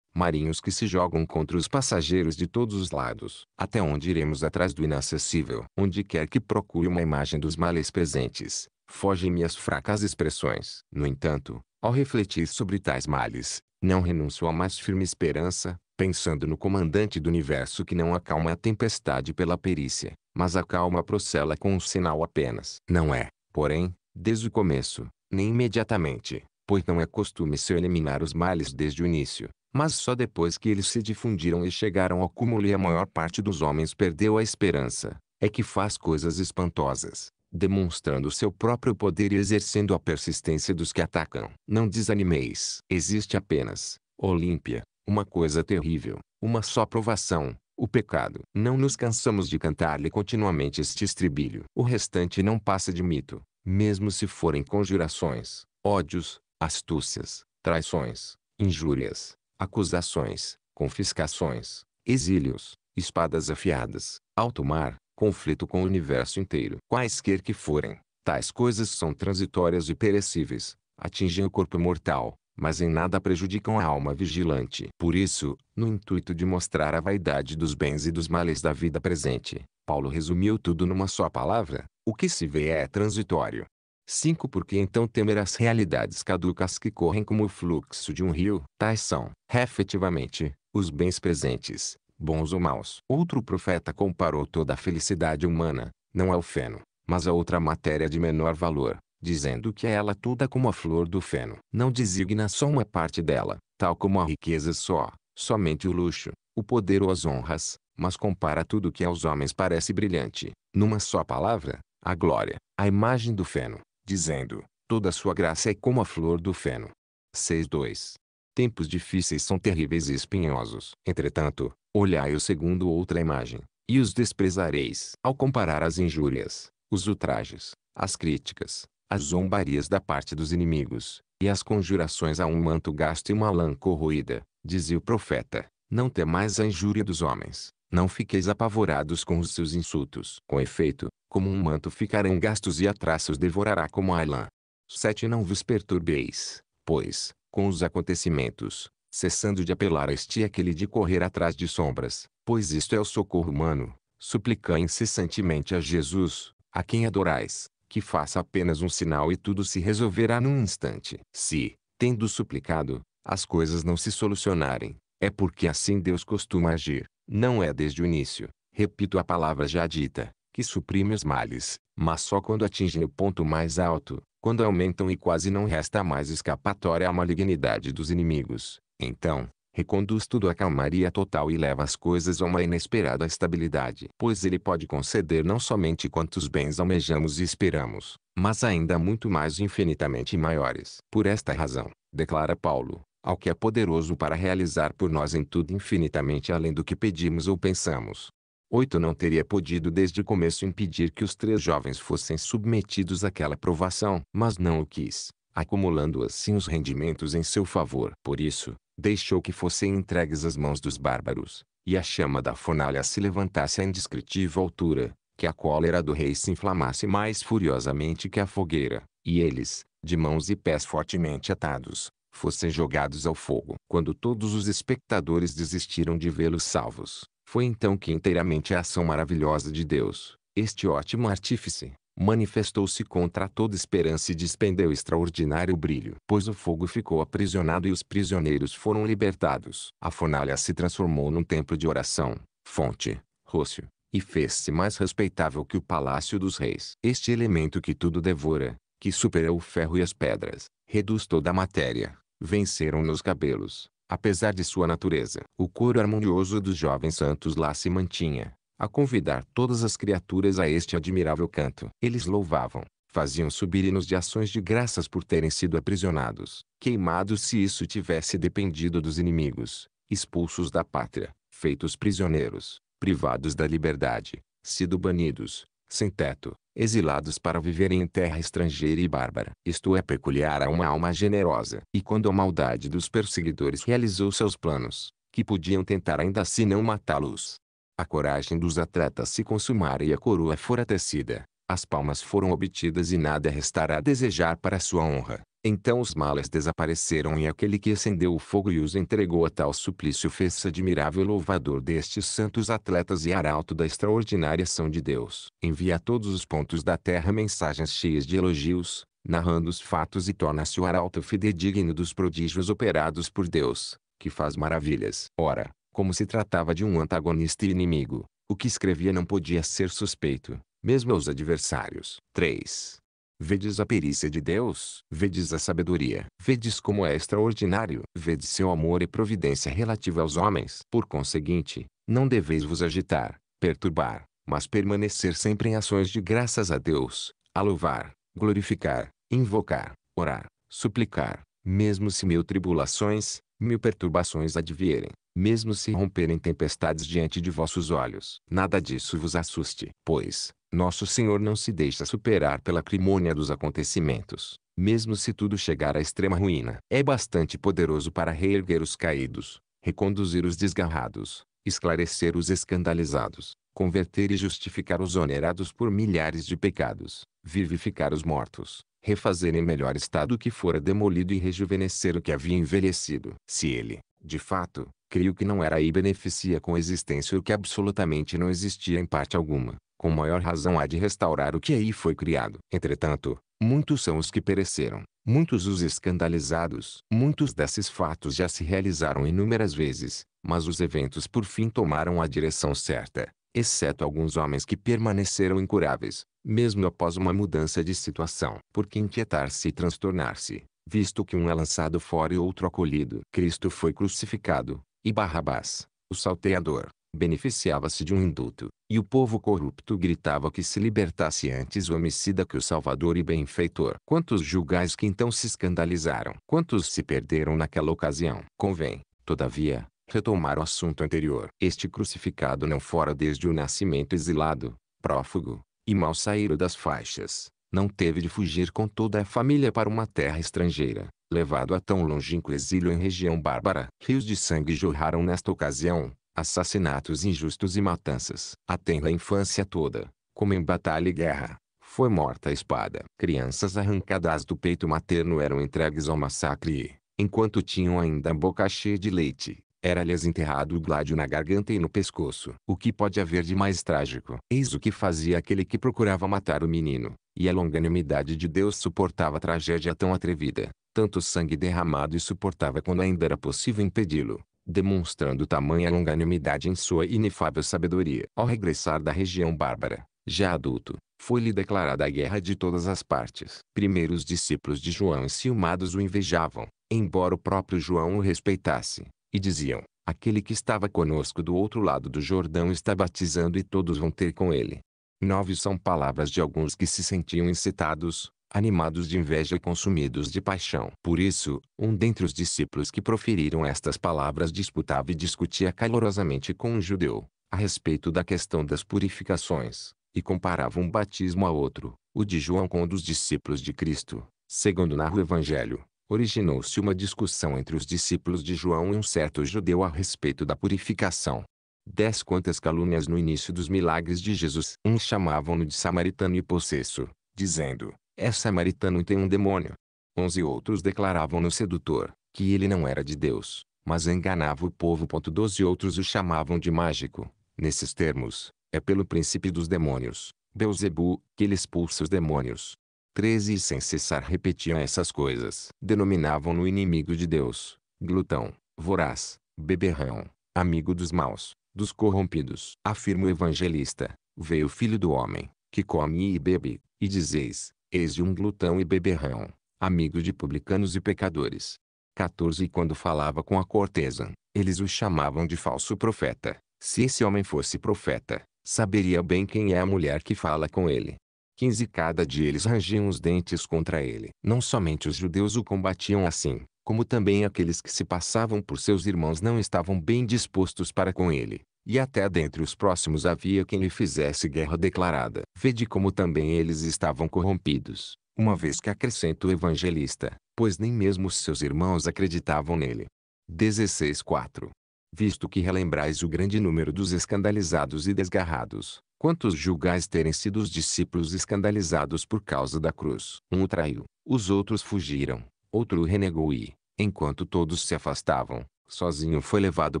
marinhos que se jogam contra os passageiros de todos os lados, até onde iremos atrás do inacessível. Onde quer que procure uma imagem dos males presentes, fogem-me as fracas expressões. No entanto, ao refletir sobre tais males, não renuncio à mais firme esperança, pensando no comandante do universo que não acalma a tempestade pela perícia, mas acalma a procela com um sinal apenas. Não é, porém, desde o começo, nem imediatamente, pois não é costume seu eliminar os males desde o início, mas só depois que eles se difundiram e chegaram ao cúmulo e a maior parte dos homens perdeu a esperança, é que faz coisas espantosas, demonstrando seu próprio poder e exercendo a persistência dos que atacam. Não desanimeis. Existe apenas, Olímpia, uma coisa terrível, uma só provação, o pecado. Não nos cansamos de cantar-lhe continuamente este estribilho. O restante não passa de mito, mesmo se forem conjurações, ódios, astúcias, traições, injúrias, acusações, confiscações, exílios, espadas afiadas, alto mar, conflito com o universo inteiro. Quaisquer que forem, tais coisas são transitórias e perecíveis, atingem o corpo mortal, mas em nada prejudicam a alma vigilante. Por isso, no intuito de mostrar a vaidade dos bens e dos males da vida presente, Paulo resumiu tudo numa só palavra: o que se vê é transitório, 5. Porque então temer as realidades caducas que correm como o fluxo de um rio, tais são, efetivamente, os bens presentes, bons ou maus. Outro profeta comparou toda a felicidade humana, não ao feno, mas a outra matéria de menor valor, dizendo que é ela toda como a flor do feno. Não designa só uma parte dela, tal como a riqueza só, somente o luxo, o poder ou as honras, mas compara tudo que aos homens parece brilhante, numa só palavra, a glória, a imagem do feno, dizendo: Toda sua graça é como a flor do feno. 6.2. Tempos difíceis são terríveis e espinhosos. Entretanto, olhai-o segundo outra imagem, e os desprezareis. Ao comparar as injúrias, os ultrajes, as críticas, as zombarias da parte dos inimigos, e as conjurações a um manto gasto e uma lã corroída, dizia o profeta, não temais a injúria dos homens, não fiqueis apavorados com os seus insultos. Com efeito, como um manto ficarão gastos e a os devorará como a lã. 7. Não vos perturbeis, pois, com os acontecimentos, cessando de apelar a este e aquele de correr atrás de sombras, pois isto é o socorro humano, suplicai incessantemente a Jesus, a quem adorais, que faça apenas um sinal e tudo se resolverá num instante. Se, tendo suplicado, as coisas não se solucionarem, é porque assim Deus costuma agir. Não é desde o início, repito a palavra já dita, que suprime os males, mas só quando atingem o ponto mais alto, quando aumentam e quase não resta mais escapatória à malignidade dos inimigos. Então, reconduz tudo à calmaria total e leva as coisas a uma inesperada estabilidade. Pois ele pode conceder não somente quantos bens almejamos e esperamos, mas ainda muito mais infinitamente maiores. Por esta razão, declara Paulo, ao que é poderoso para realizar por nós em tudo infinitamente além do que pedimos ou pensamos. 8. Não teria podido desde o começo impedir que os três jovens fossem submetidos àquela provação, mas não o quis, acumulando assim os rendimentos em seu favor. Por isso, deixou que fossem entregues às mãos dos bárbaros, e a chama da fornalha se levantasse a indescritível altura, que a cólera do rei se inflamasse mais furiosamente que a fogueira, e eles, de mãos e pés fortemente atados, fossem jogados ao fogo. Quando todos os espectadores desistiram de vê-los salvos, foi então que inteiramente a ação maravilhosa de Deus, este ótimo artífice, manifestou-se contra toda esperança e despendeu extraordinário brilho. Pois o fogo ficou aprisionado e os prisioneiros foram libertados. A fornalha se transformou num templo de oração, fonte, rocio e fez-se mais respeitável que o palácio dos reis. Este elemento que tudo devora, que supera o ferro e as pedras, reduz toda a matéria, venceram nos cabelos. Apesar de sua natureza, o coro harmonioso dos jovens santos lá se mantinha, a convidar todas as criaturas a este admirável canto. Eles louvavam, faziam subir hinos de ações de graças por terem sido aprisionados, queimados se isso tivesse dependido dos inimigos, expulsos da pátria, feitos prisioneiros, privados da liberdade, sido banidos, sem teto, exilados para viverem em terra estrangeira e bárbara. Isto é peculiar a uma alma generosa. E quando a maldade dos perseguidores realizou seus planos, que podiam tentar ainda assim não matá-los, a coragem dos atletas se consumara e a coroa fora tecida, as palmas foram obtidas e nada restará a desejar para sua honra. Então os males desapareceram e aquele que acendeu o fogo e os entregou a tal suplício fez-se admirável louvador destes santos atletas e arauto da extraordinária ação de Deus. Envia a todos os pontos da terra mensagens cheias de elogios, narrando os fatos e torna-se o arauto fidedigno dos prodígios operados por Deus, que faz maravilhas. Ora, como se tratava de um antagonista e inimigo, o que escrevia não podia ser suspeito mesmo aos adversários. 3. Vedes a perícia de Deus, vedes a sabedoria, vedes como é extraordinário, vedes seu amor e providência relativa aos homens. Por conseguinte, não deveis vos agitar, perturbar, mas permanecer sempre em ações de graças a Deus, a louvar, glorificar, invocar, orar, suplicar, mesmo se mil tribulações, mil perturbações advierem, mesmo se romperem tempestades diante de vossos olhos. Nada disso vos assuste, pois, nosso Senhor não se deixa superar pela acrimônia dos acontecimentos, mesmo se tudo chegar à extrema ruína. É bastante poderoso para reerguer os caídos, reconduzir os desgarrados, esclarecer os escandalizados, converter e justificar os onerados por milhares de pecados, vivificar os mortos, refazer em melhor estado o que fora demolido e rejuvenescer o que havia envelhecido. Se ele, de fato, creio que não era e beneficia com a existência o que absolutamente não existia em parte alguma, com maior razão há de restaurar o que aí foi criado. Entretanto, muitos são os que pereceram, muitos os escandalizados. Muitos desses fatos já se realizaram inúmeras vezes, mas os eventos por fim tomaram a direção certa, exceto alguns homens que permaneceram incuráveis, mesmo após uma mudança de situação. Porque inquietar-se e transtornar-se, visto que um é lançado fora e outro acolhido. Cristo foi crucificado, e Barrabás, o salteador, beneficiava-se de um indulto, e o povo corrupto gritava que se libertasse antes o homicida que o salvador e benfeitor. Quantos julgais que então se escandalizaram? Quantos se perderam naquela ocasião? Convém, todavia, retomar o assunto anterior. Este crucificado não fora desde o nascimento exilado, prófugo, e mal saíro das faixas, não teve de fugir com toda a família para uma terra estrangeira, levado a tão longínquo exílio em região bárbara. Rios de sangue jorraram nesta ocasião, assassinatos injustos e matanças. A tenra infância toda, como em batalha e guerra, foi morta a espada. Crianças arrancadas do peito materno eram entregues ao massacre e, enquanto tinham ainda a boca cheia de leite, era-lhes enterrado o gládio na garganta e no pescoço. O que pode haver de mais trágico? Eis o que fazia aquele que procurava matar o menino, e a longanimidade de Deus suportava a tragédia tão atrevida. Tanto sangue derramado e suportava quando ainda era possível impedi-lo demonstrando tamanha longanimidade em sua inefável sabedoria. Ao regressar da região bárbara, já adulto, foi-lhe declarada a guerra de todas as partes. Primeiro os discípulos de João enciumados o invejavam, embora o próprio João o respeitasse, e diziam, aquele que estava conosco do outro lado do Jordão está batizando e todos vão ter com ele. Nove são palavras de alguns que se sentiam incitados, animados de inveja e consumidos de paixão. Por isso, um dentre os discípulos que proferiram estas palavras disputava e discutia calorosamente com um judeu, a respeito da questão das purificações, e comparava um batismo a outro, o de João com o dos discípulos de Cristo. Segundo narra o Evangelho, originou-se uma discussão entre os discípulos de João e um certo judeu a respeito da purificação. Dez quantas calúnias no início dos milagres de Jesus. Um chamavam-no de samaritano e possesso, dizendo, é samaritano e tem um demônio. Onze outros declaravam-no sedutor, que ele não era de Deus, mas enganava o povo. Doze outros o chamavam de mágico. Nesses termos, é pelo príncipe dos demônios, Beuzebu, que ele expulsa os demônios. Treze E sem cessar repetiam essas coisas. Denominavam-no inimigo de Deus, glutão, voraz, beberrão, amigo dos maus, dos corrompidos. Afirma o evangelista, veio o filho do homem, que come e bebe, e dizeis, Eis um glutão e beberrão, amigo de publicanos e pecadores. 14 E quando falava com a cortesã, eles o chamavam de falso profeta. Se esse homem fosse profeta, saberia bem quem é a mulher que fala com ele. 15 Cada dia eles rangiam os dentes contra ele. Não somente os judeus o combatiam assim, como também aqueles que se passavam por seus irmãos não estavam bem dispostos para com ele. E até dentre os próximos havia quem lhe fizesse guerra declarada. Vede como também eles estavam corrompidos, uma vez que acrescenta o evangelista, pois nem mesmo seus irmãos acreditavam nele. 16.4 Visto que relembrais o grande número dos escandalizados e desgarrados, quantos julgais terem sido os discípulos escandalizados por causa da cruz? Um o traiu, os outros fugiram, outro o renegou e, enquanto todos se afastavam, sozinho foi levado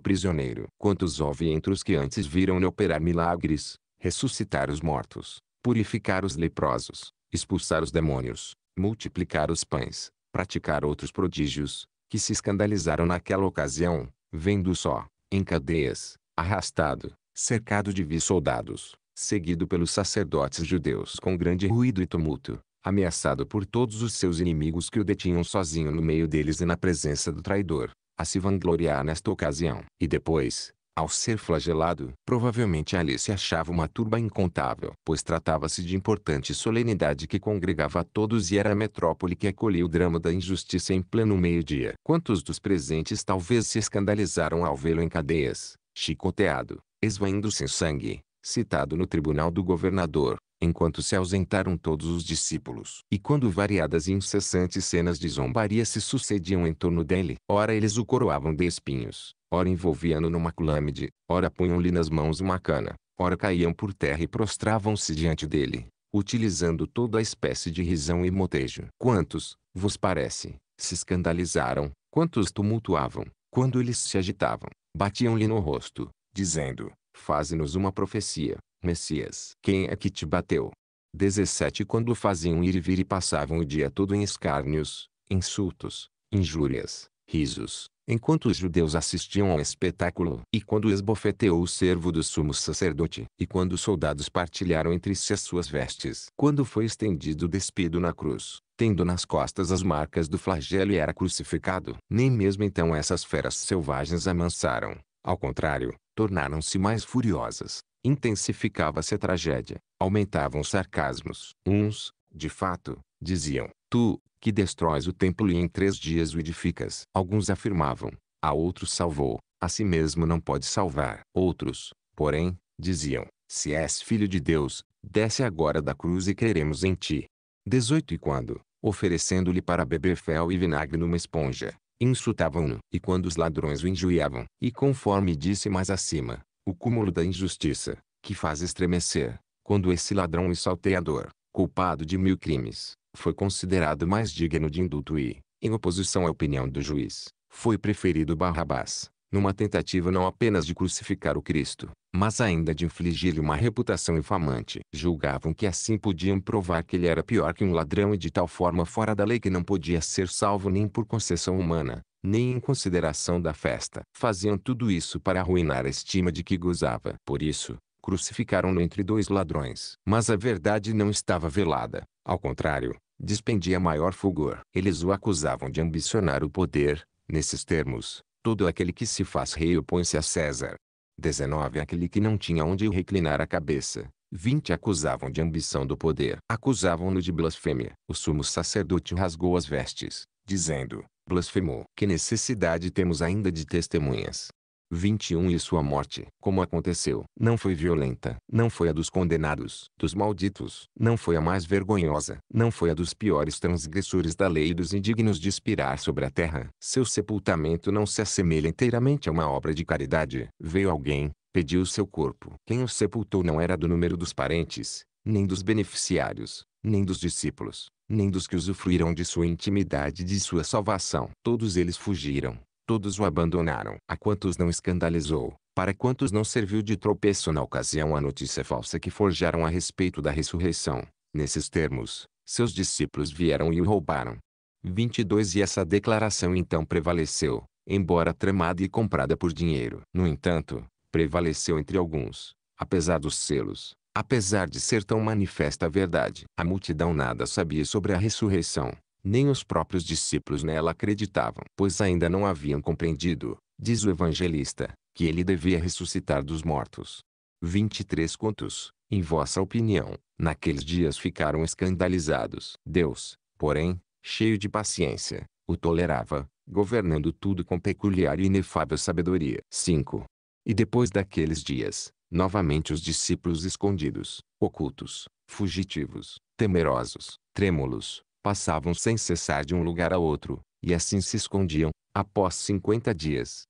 prisioneiro. Quantos houve entre os que antes viram-lhe operar milagres, ressuscitar os mortos, purificar os leprosos, expulsar os demônios, multiplicar os pães, praticar outros prodígios, que se escandalizaram naquela ocasião, vendo só, em cadeias, arrastado, cercado de vice-soldados, seguido pelos sacerdotes judeus com grande ruído e tumulto, ameaçado por todos os seus inimigos que o detinham sozinho no meio deles e na presença do traidor, a se vangloriar nesta ocasião. E depois, ao ser flagelado, provavelmente ali se achava uma turba incontável, pois tratava-se de importante solenidade que congregava todos e era a metrópole que acolhia o drama da injustiça em pleno meio-dia. Quantos dos presentes talvez se escandalizaram ao vê-lo em cadeias, chicoteado, esvaindo-se em sangue, citado no tribunal do governador, enquanto se ausentaram todos os discípulos. E quando variadas e incessantes cenas de zombaria se sucediam em torno dele, ora eles o coroavam de espinhos, ora envolviam-no numa clâmide, ora punham-lhe nas mãos uma cana, ora caíam por terra e prostravam-se diante dele, utilizando toda a espécie de risão e motejo. Quantos, vos parece, se escandalizaram, quantos tumultuavam, quando eles se agitavam, batiam-lhe no rosto, dizendo, faze-nos uma profecia, Messias, quem é que te bateu? 17 Quando faziam ir e vir e passavam o dia todo em escárnios, insultos, injúrias, risos, enquanto os judeus assistiam ao espetáculo, e quando esbofeteou o servo do sumo sacerdote, e quando os soldados partilharam entre si as suas vestes, quando foi estendido o despido na cruz, tendo nas costas as marcas do flagelo e era crucificado, nem mesmo então essas feras selvagens amansaram, ao contrário, tornaram-se mais furiosas, Intensificava-se a tragédia, aumentavam os sarcasmos. Uns, de fato, diziam, tu, que destróis o templo e em três dias o edificas. Alguns afirmavam, a outros salvou, a si mesmo não pode salvar. Outros, porém, diziam, se és filho de Deus, desce agora da cruz e creremos em ti. 18 E quando, oferecendo-lhe para beber fel e vinagre numa esponja, insultavam-no. E quando os ladrões o injuriavam, e conforme disse mais acima, o cúmulo da injustiça, que faz estremecer, quando esse ladrão e salteador, culpado de mil crimes, foi considerado mais digno de indulto e, em oposição à opinião do juiz, foi preferido Barrabás, numa tentativa não apenas de crucificar o Cristo, mas ainda de infligir-lhe uma reputação infamante. Julgavam que assim podiam provar que ele era pior que um ladrão e de tal forma fora da lei que não podia ser salvo nem por concessão humana, nem em consideração da festa. Faziam tudo isso para arruinar a estima de que gozava. Por isso, crucificaram-no entre dois ladrões. Mas a verdade não estava velada. Ao contrário, despendia maior fulgor. Eles o acusavam de ambicionar o poder, nesses termos, todo aquele que se faz rei opõe-se a César. 19 aquele que não tinha onde reclinar a cabeça. 20 acusavam de ambição do poder. Acusavam-no de blasfêmia. O sumo sacerdote rasgou as vestes, dizendo, blasfemou. Que necessidade temos ainda de testemunhas? 21 E sua morte, como aconteceu, não foi violenta, não foi a dos condenados, dos malditos, não foi a mais vergonhosa, não foi a dos piores transgressores da lei e dos indignos de expirar sobre a terra. Seu sepultamento não se assemelha inteiramente a uma obra de caridade. Veio alguém, pediu seu corpo. Quem o sepultou não era do número dos parentes, nem dos beneficiários, nem dos discípulos, nem dos que usufruíram de sua intimidade e de sua salvação. Todos eles fugiram, todos o abandonaram. A quantos não escandalizou, para quantos não serviu de tropeço na ocasião a notícia falsa que forjaram a respeito da ressurreição. Nesses termos, seus discípulos vieram e o roubaram. 22 E essa declaração então prevaleceu, embora tramada e comprada por dinheiro. No entanto, prevaleceu entre alguns, apesar dos selos, apesar de ser tão manifesta a verdade. A multidão nada sabia sobre a ressurreição, nem os próprios discípulos nela acreditavam, pois ainda não haviam compreendido, diz o evangelista, que ele devia ressuscitar dos mortos. 23 Quantos, em vossa opinião, naqueles dias ficaram escandalizados? Deus, porém, cheio de paciência, o tolerava, governando tudo com peculiar e inefável sabedoria. 5. E depois daqueles dias, novamente os discípulos escondidos, ocultos, fugitivos, temerosos, trêmulos, passavam sem cessar de um lugar a outro, e assim se escondiam, após cinquenta dias.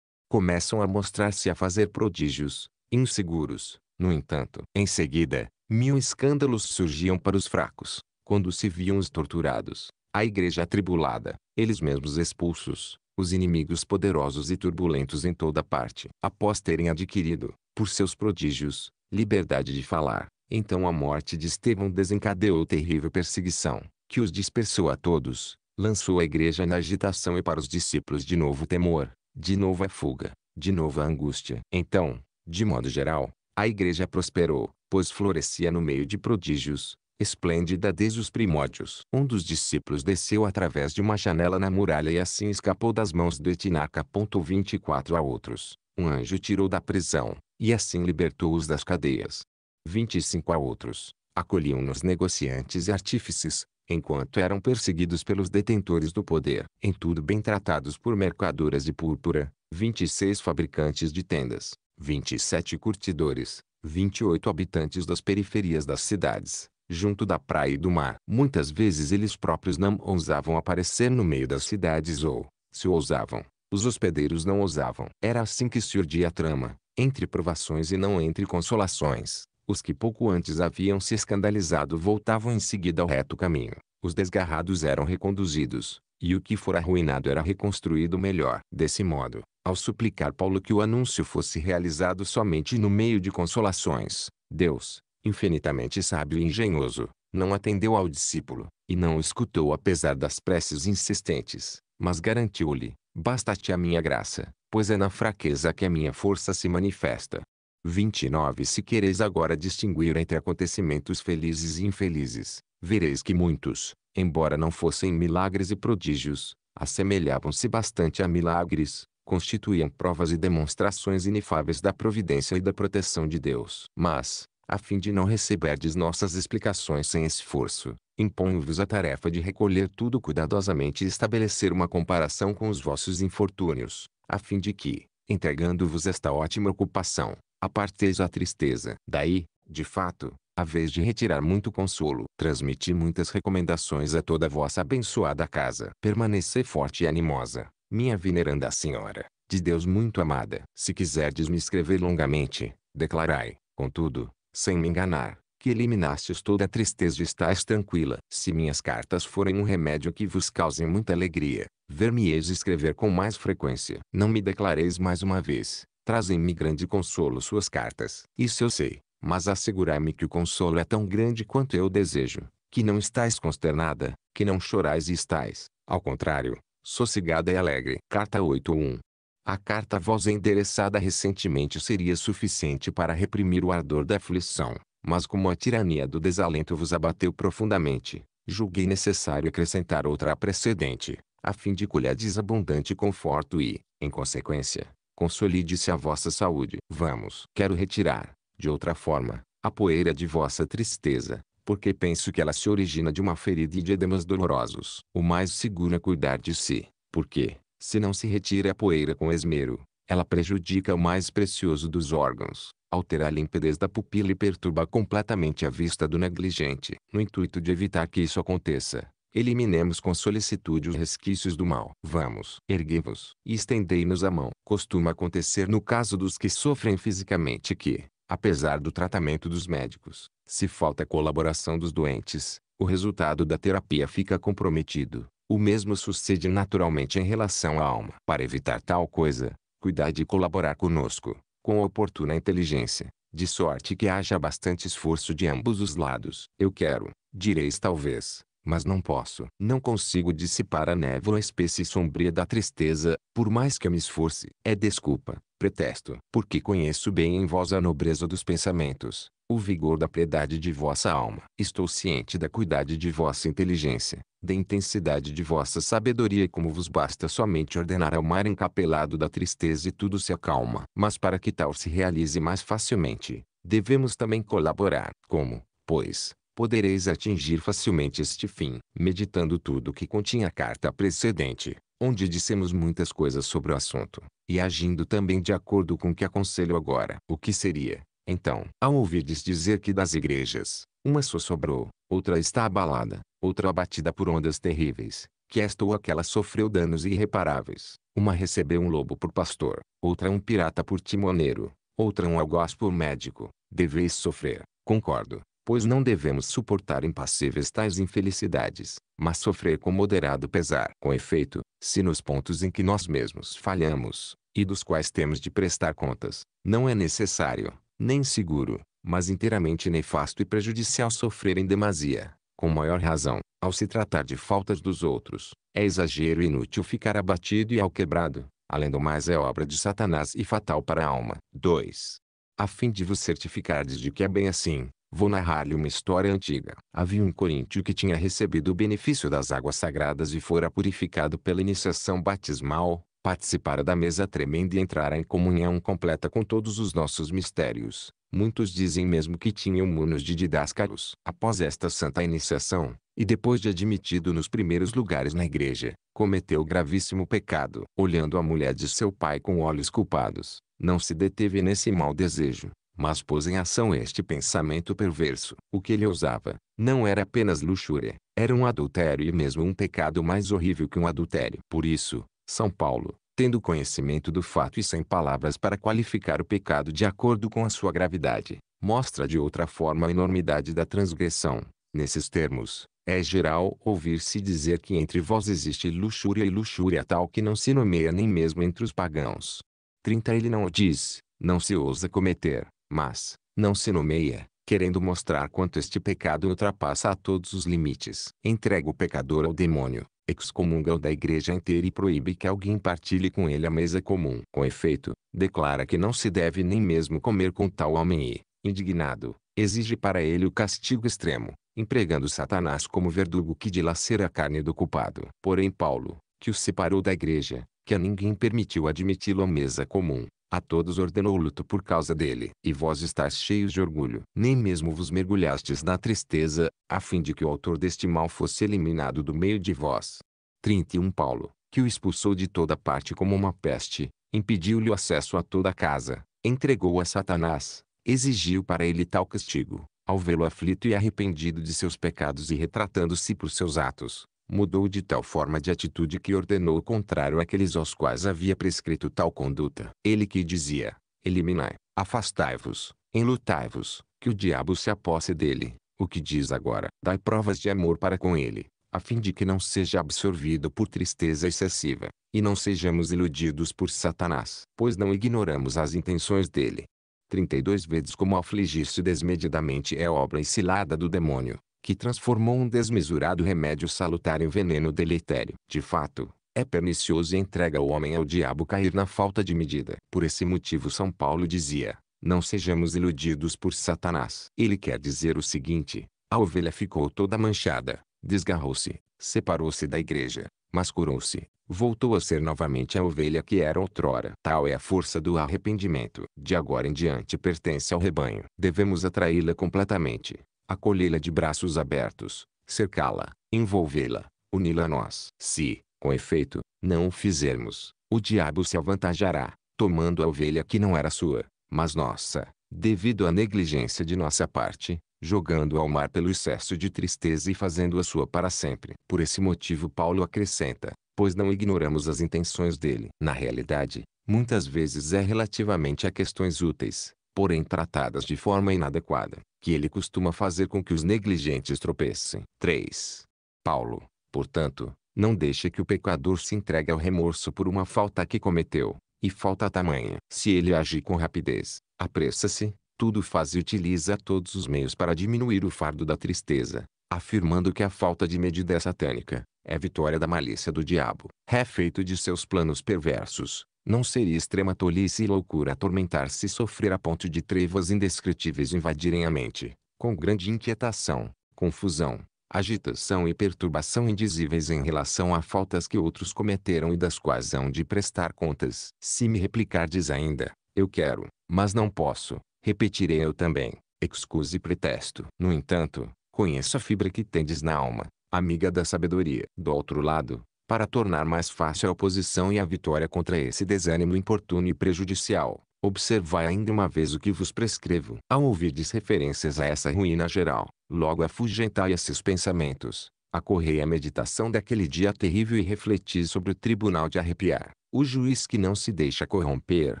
Começam a mostrar-se a fazer prodígios, inseguros, no entanto. Em seguida, mil escândalos surgiam para os fracos, quando se viam os torturados, a igreja atribulada, eles mesmos expulsos, os inimigos poderosos e turbulentos em toda parte. Após terem adquirido, por seus prodígios, liberdade de falar, então a morte de Estevão desencadeou terrível perseguição que os dispersou a todos, lançou a igreja na agitação e para os discípulos de novo temor, de novo a fuga, de novo a angústia. Então, de modo geral, a igreja prosperou, pois florescia no meio de prodígios, esplêndida desde os primórdios. Um dos discípulos desceu através de uma janela na muralha e assim escapou das mãos do Etinaca. 24 a outros. Um anjo tirou da prisão, e assim libertou-os das cadeias. 25 a outros. Acolhiam-nos negociantes e artífices, enquanto eram perseguidos pelos detentores do poder, em tudo bem tratados por mercadoras de púrpura, 26 fabricantes de tendas, 27 curtidores, 28 habitantes das periferias das cidades, junto da praia e do mar. Muitas vezes eles próprios não ousavam aparecer no meio das cidades ou, se ousavam, os hospedeiros não ousavam. Era assim que surgia a trama, entre provações e não entre consolações. Os que pouco antes haviam se escandalizado voltavam em seguida ao reto caminho. Os desgarrados eram reconduzidos, e o que fora arruinado era reconstruído melhor. Desse modo, ao suplicar Paulo que o anúncio fosse realizado somente no meio de consolações, Deus, infinitamente sábio e engenhoso, não atendeu ao discípulo, e não o escutou apesar das preces insistentes, mas garantiu-lhe: Basta-te a minha graça, pois é na fraqueza que a minha força se manifesta. 29 Se quereis agora distinguir entre acontecimentos felizes e infelizes, vereis que muitos, embora não fossem milagres e prodígios, assemelhavam-se bastante a milagres, constituíam provas e demonstrações inefáveis da providência e da proteção de Deus. Mas, a fim de não receberdes nossas explicações sem esforço, imponho-vos a tarefa de recolher tudo cuidadosamente e estabelecer uma comparação com os vossos infortúnios, a fim de que, entregando-vos esta ótima ocupação, aparteis a tristeza. Daí, de fato, a vez de retirar muito consolo, transmiti muitas recomendações a toda a vossa abençoada casa. Permanecei forte e animosa, minha veneranda senhora, de Deus muito amada. Se quiserdes me escrever longamente, declarai, contudo, sem me enganar, que eliminastes toda a tristeza e estáis tranquila. Se minhas cartas forem um remédio que vos causem muita alegria, ver-me-eis escrever com mais frequência. Não me declareis mais uma vez, Trazem-me grande consolo suas cartas. Isso eu sei, mas assegurai-me que o consolo é tão grande quanto eu desejo, que não estáis consternada, que não chorais e estáis, ao contrário, sossegada e alegre. Carta 8.1 A carta a vós endereçada recentemente seria suficiente para reprimir o ardor da aflição, mas como a tirania do desalento vos abateu profundamente, julguei necessário acrescentar outra precedente, a fim de colher abundante conforto e, em consequência, Consolide-se a vossa saúde. Vamos. Quero retirar, de outra forma, a poeira de vossa tristeza, porque penso que ela se origina de uma ferida e de edemas dolorosos. O mais seguro é cuidar de si, porque, se não se retira a poeira com esmero, ela prejudica o mais precioso dos órgãos, altera a limpidez da pupila e perturba completamente a vista do negligente. No intuito de evitar que isso aconteça, Eliminemos com solicitude os resquícios do mal. Vamos, erguei-vos e estendei-nos a mão. Costuma acontecer no caso dos que sofrem fisicamente que, apesar do tratamento dos médicos, se falta a colaboração dos doentes, o resultado da terapia fica comprometido. O mesmo sucede naturalmente em relação à alma. Para evitar tal coisa, cuidar de colaborar conosco, com a oportuna inteligência, de sorte que haja bastante esforço de ambos os lados. Eu quero, direis talvez, mas não posso, não consigo dissipar a névoa espessa sombria da tristeza, por mais que eu me esforce. É desculpa, pretexto, porque conheço bem em vós a nobreza dos pensamentos, o vigor da piedade de vossa alma. Estou ciente da cuidade de vossa inteligência, da intensidade de vossa sabedoria e como vos basta somente ordenar ao mar encapelado da tristeza e tudo se acalma. Mas para que tal se realize mais facilmente, devemos também colaborar. Como, pois, podereis atingir facilmente este fim. Meditando tudo o que continha a carta precedente, onde dissemos muitas coisas sobre o assunto, e agindo também de acordo com o que aconselho agora. O que seria, então, ao ouvirdes dizer que das igrejas, uma só sobrou, outra está abalada, outra abatida por ondas terríveis, que esta ou aquela sofreu danos irreparáveis, uma recebeu um lobo por pastor, outra um pirata por timoneiro, outra um algoz por médico, deveis sofrer, concordo, pois não devemos suportar impassíveis tais infelicidades, mas sofrer com moderado pesar. Com efeito, se nos pontos em que nós mesmos falhamos, e dos quais temos de prestar contas, não é necessário, nem seguro, mas inteiramente nefasto e prejudicial sofrer em demasia, com maior razão, ao se tratar de faltas dos outros, é exagero e inútil ficar abatido e alquebrado, além do mais é obra de Satanás e fatal para a alma. 2. A fim de vos certificardes de que é bem assim, Vou narrar-lhe uma história antiga. Havia um coríntio que tinha recebido o benefício das águas sagradas e fora purificado pela iniciação batismal, participara da mesa tremenda e entrara em comunhão completa com todos os nossos mistérios. Muitos dizem mesmo que tinham munos de didáscalos. Após esta santa iniciação, e depois de admitido nos primeiros lugares na igreja, cometeu gravíssimo pecado. Olhando a mulher de seu pai com olhos culpados, não se deteve nesse mau desejo mas pôs em ação este pensamento perverso. O que ele ousava, não era apenas luxúria, era um adultério e mesmo um pecado mais horrível que um adultério. Por isso, São Paulo, tendo conhecimento do fato e sem palavras para qualificar o pecado de acordo com a sua gravidade, mostra de outra forma a enormidade da transgressão. Nesses termos, é geral ouvir-se dizer que entre vós existe luxúria e luxúria tal que não se nomeia nem mesmo entre os pagãos. 30 Ele não o diz, não se ousa cometer, mas, não se nomeia, querendo mostrar quanto este pecado ultrapassa a todos os limites. Entrega o pecador ao demônio, excomunga-o da igreja inteira e proíbe que alguém partilhe com ele a mesa comum. Com efeito, declara que não se deve nem mesmo comer com tal homem e, indignado, exige para ele o castigo extremo, empregando Satanás como verdugo que dilacera a carne do culpado. Porém Paulo, que o separou da igreja, que a ninguém permitiu admiti-lo à mesa comum, a todos ordenou luto por causa dele. E vós estáis cheios de orgulho. Nem mesmo vos mergulhastes na tristeza, a fim de que o autor deste mal fosse eliminado do meio de vós. 31 Paulo, que o expulsou de toda parte como uma peste, impediu-lhe o acesso a toda a casa, entregou a Satanás, exigiu para ele tal castigo, ao vê-lo aflito e arrependido de seus pecados e retratando-se por seus atos, mudou de tal forma de atitude que ordenou o contrário àqueles aos quais havia prescrito tal conduta. Ele que dizia, eliminai, afastai-vos, enlutai-vos, que o diabo se aposse dele, o que diz agora, dai provas de amor para com ele, a fim de que não seja absorvido por tristeza excessiva, e não sejamos iludidos por Satanás, pois não ignoramos as intenções dele. 32 vezes como afligir-se desmedidamente é obra e cilada do demônio, que transformou um desmesurado remédio salutar em veneno deletério. De fato, é pernicioso e entrega o homem ao diabo cair na falta de medida. Por esse motivo São Paulo dizia, não sejamos iludidos por Satanás. Ele quer dizer o seguinte, a ovelha ficou toda manchada, desgarrou-se, separou-se da igreja, mas curou-se, voltou a ser novamente a ovelha que era outrora. Tal é a força do arrependimento. De agora em diante pertence ao rebanho. Devemos atraí-la completamente, acolhê-la de braços abertos, cercá-la, envolvê-la, uni-la a nós. Se, com efeito, não o fizermos, o diabo se avantajará, tomando a ovelha que não era sua, mas nossa, devido à negligência de nossa parte, jogando ao mar pelo excesso de tristeza e fazendo-a sua para sempre. Por esse motivo Paulo acrescenta, pois não ignoramos as intenções dele. Na realidade, muitas vezes é relativamente a questões úteis, porém tratadas de forma inadequada, que ele costuma fazer com que os negligentes tropecem. 3. Paulo, portanto, não deixa que o pecador se entregue ao remorso por uma falta que cometeu, e falta tamanha. Se ele agir com rapidez, apressa-se, tudo faz e utiliza todos os meios para diminuir o fardo da tristeza, afirmando que a falta de medida é satânica, é vitória da malícia do diabo, refeito de seus planos perversos, não seria extrema tolice e loucura atormentar-se e sofrer a ponto de trevas indescritíveis invadirem a mente, com grande inquietação, confusão, agitação e perturbação indizíveis em relação a faltas que outros cometeram e das quais hão de prestar contas. Se me replicardes ainda, eu quero, mas não posso, repetirei eu também, excuse pretexto. No entanto, conheço a fibra que tendes na alma, amiga da sabedoria. Do outro lado, para tornar mais fácil a oposição e a vitória contra esse desânimo importuno e prejudicial, observai ainda uma vez o que vos prescrevo. Ao ouvirdes referências a essa ruína geral, logo afugentai esses pensamentos, acorrei à meditação daquele dia terrível e refleti sobre o tribunal de arrepiar, o juiz que não se deixa corromper,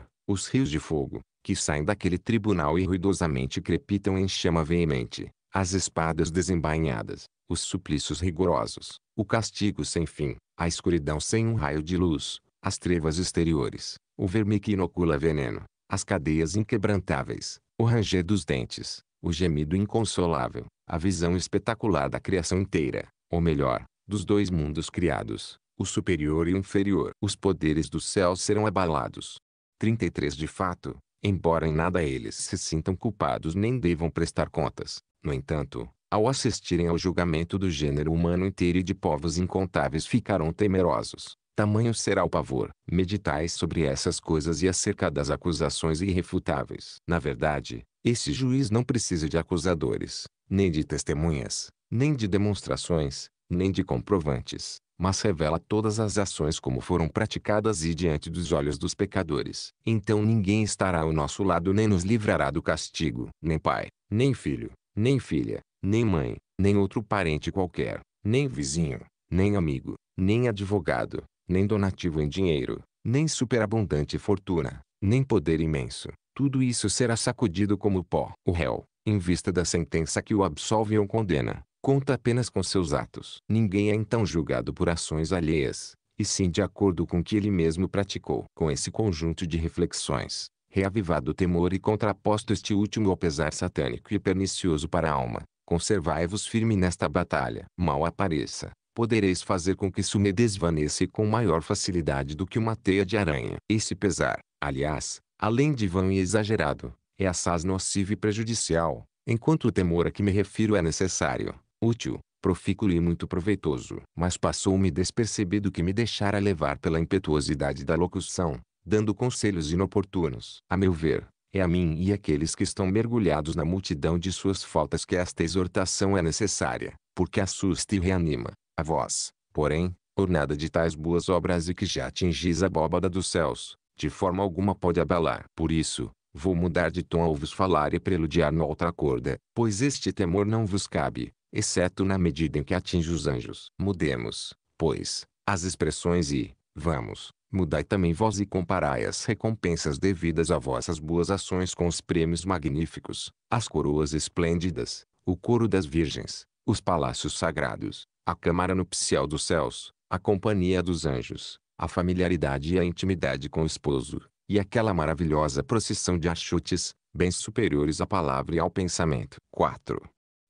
os rios de fogo, que saem daquele tribunal e ruidosamente crepitam em chama veemente, as espadas desembainhadas, os suplícios rigorosos, o castigo sem fim, a escuridão sem um raio de luz, as trevas exteriores, o verme que inocula veneno, as cadeias inquebrantáveis, o ranger dos dentes, o gemido inconsolável, a visão espetacular da criação inteira, ou melhor, dos dois mundos criados, o superior e o inferior. Os poderes do céu serão abalados. 33 De fato, embora em nada eles se sintam culpados nem devam prestar contas, no entanto, ao assistirem ao julgamento do gênero humano inteiro e de povos incontáveis ficarão temerosos. Tamanho será o pavor. Meditais sobre essas coisas e acerca das acusações irrefutáveis. Na verdade, esse juiz não precisa de acusadores, nem de testemunhas, nem de demonstrações, nem de comprovantes, mas revela todas as ações como foram praticadas e diante dos olhos dos pecadores. Então ninguém estará ao nosso lado nem nos livrará do castigo, nem pai, nem filho, nem filha, nem mãe, nem outro parente qualquer, nem vizinho, nem amigo, nem advogado, nem donativo em dinheiro, nem superabundante fortuna, nem poder imenso. Tudo isso será sacudido como pó. O réu, em vista da sentença que o absolve ou condena, conta apenas com seus atos. Ninguém é então julgado por ações alheias, e sim de acordo com o que ele mesmo praticou. Com esse conjunto de reflexões, reavivado o temor e contraposto este último ao pesar satânico e pernicioso para a alma, Conservai-vos firme nesta batalha. Mal apareça, podereis fazer com que isso me desvaneça com maior facilidade do que uma teia de aranha. Esse pesar, aliás, além de vão e exagerado, é assaz nocivo e prejudicial, enquanto o temor a que me refiro é necessário, útil, profícuo e muito proveitoso. Mas passou-me despercebido que me deixara levar pela impetuosidade da locução, dando conselhos inoportunos. A meu ver, é a mim e àqueles que estão mergulhados na multidão de suas faltas que esta exortação é necessária, porque assusta e reanima. A vós, porém, ornada de tais boas obras e que já atingis a abóbada dos céus, de forma alguma pode abalar. Por isso, vou mudar de tom ao vos falar e preludiar noutra corda, pois este temor não vos cabe, exceto na medida em que atinge os anjos. Mudemos, pois, as expressões e, vamos, mudai também vós e comparai as recompensas devidas a vossas boas ações com os prêmios magníficos, as coroas esplêndidas, o coro das virgens, os palácios sagrados, a câmara nupcial dos céus, a companhia dos anjos, a familiaridade e a intimidade com o esposo, e aquela maravilhosa procissão de achutes, bens superiores à palavra e ao pensamento. 4.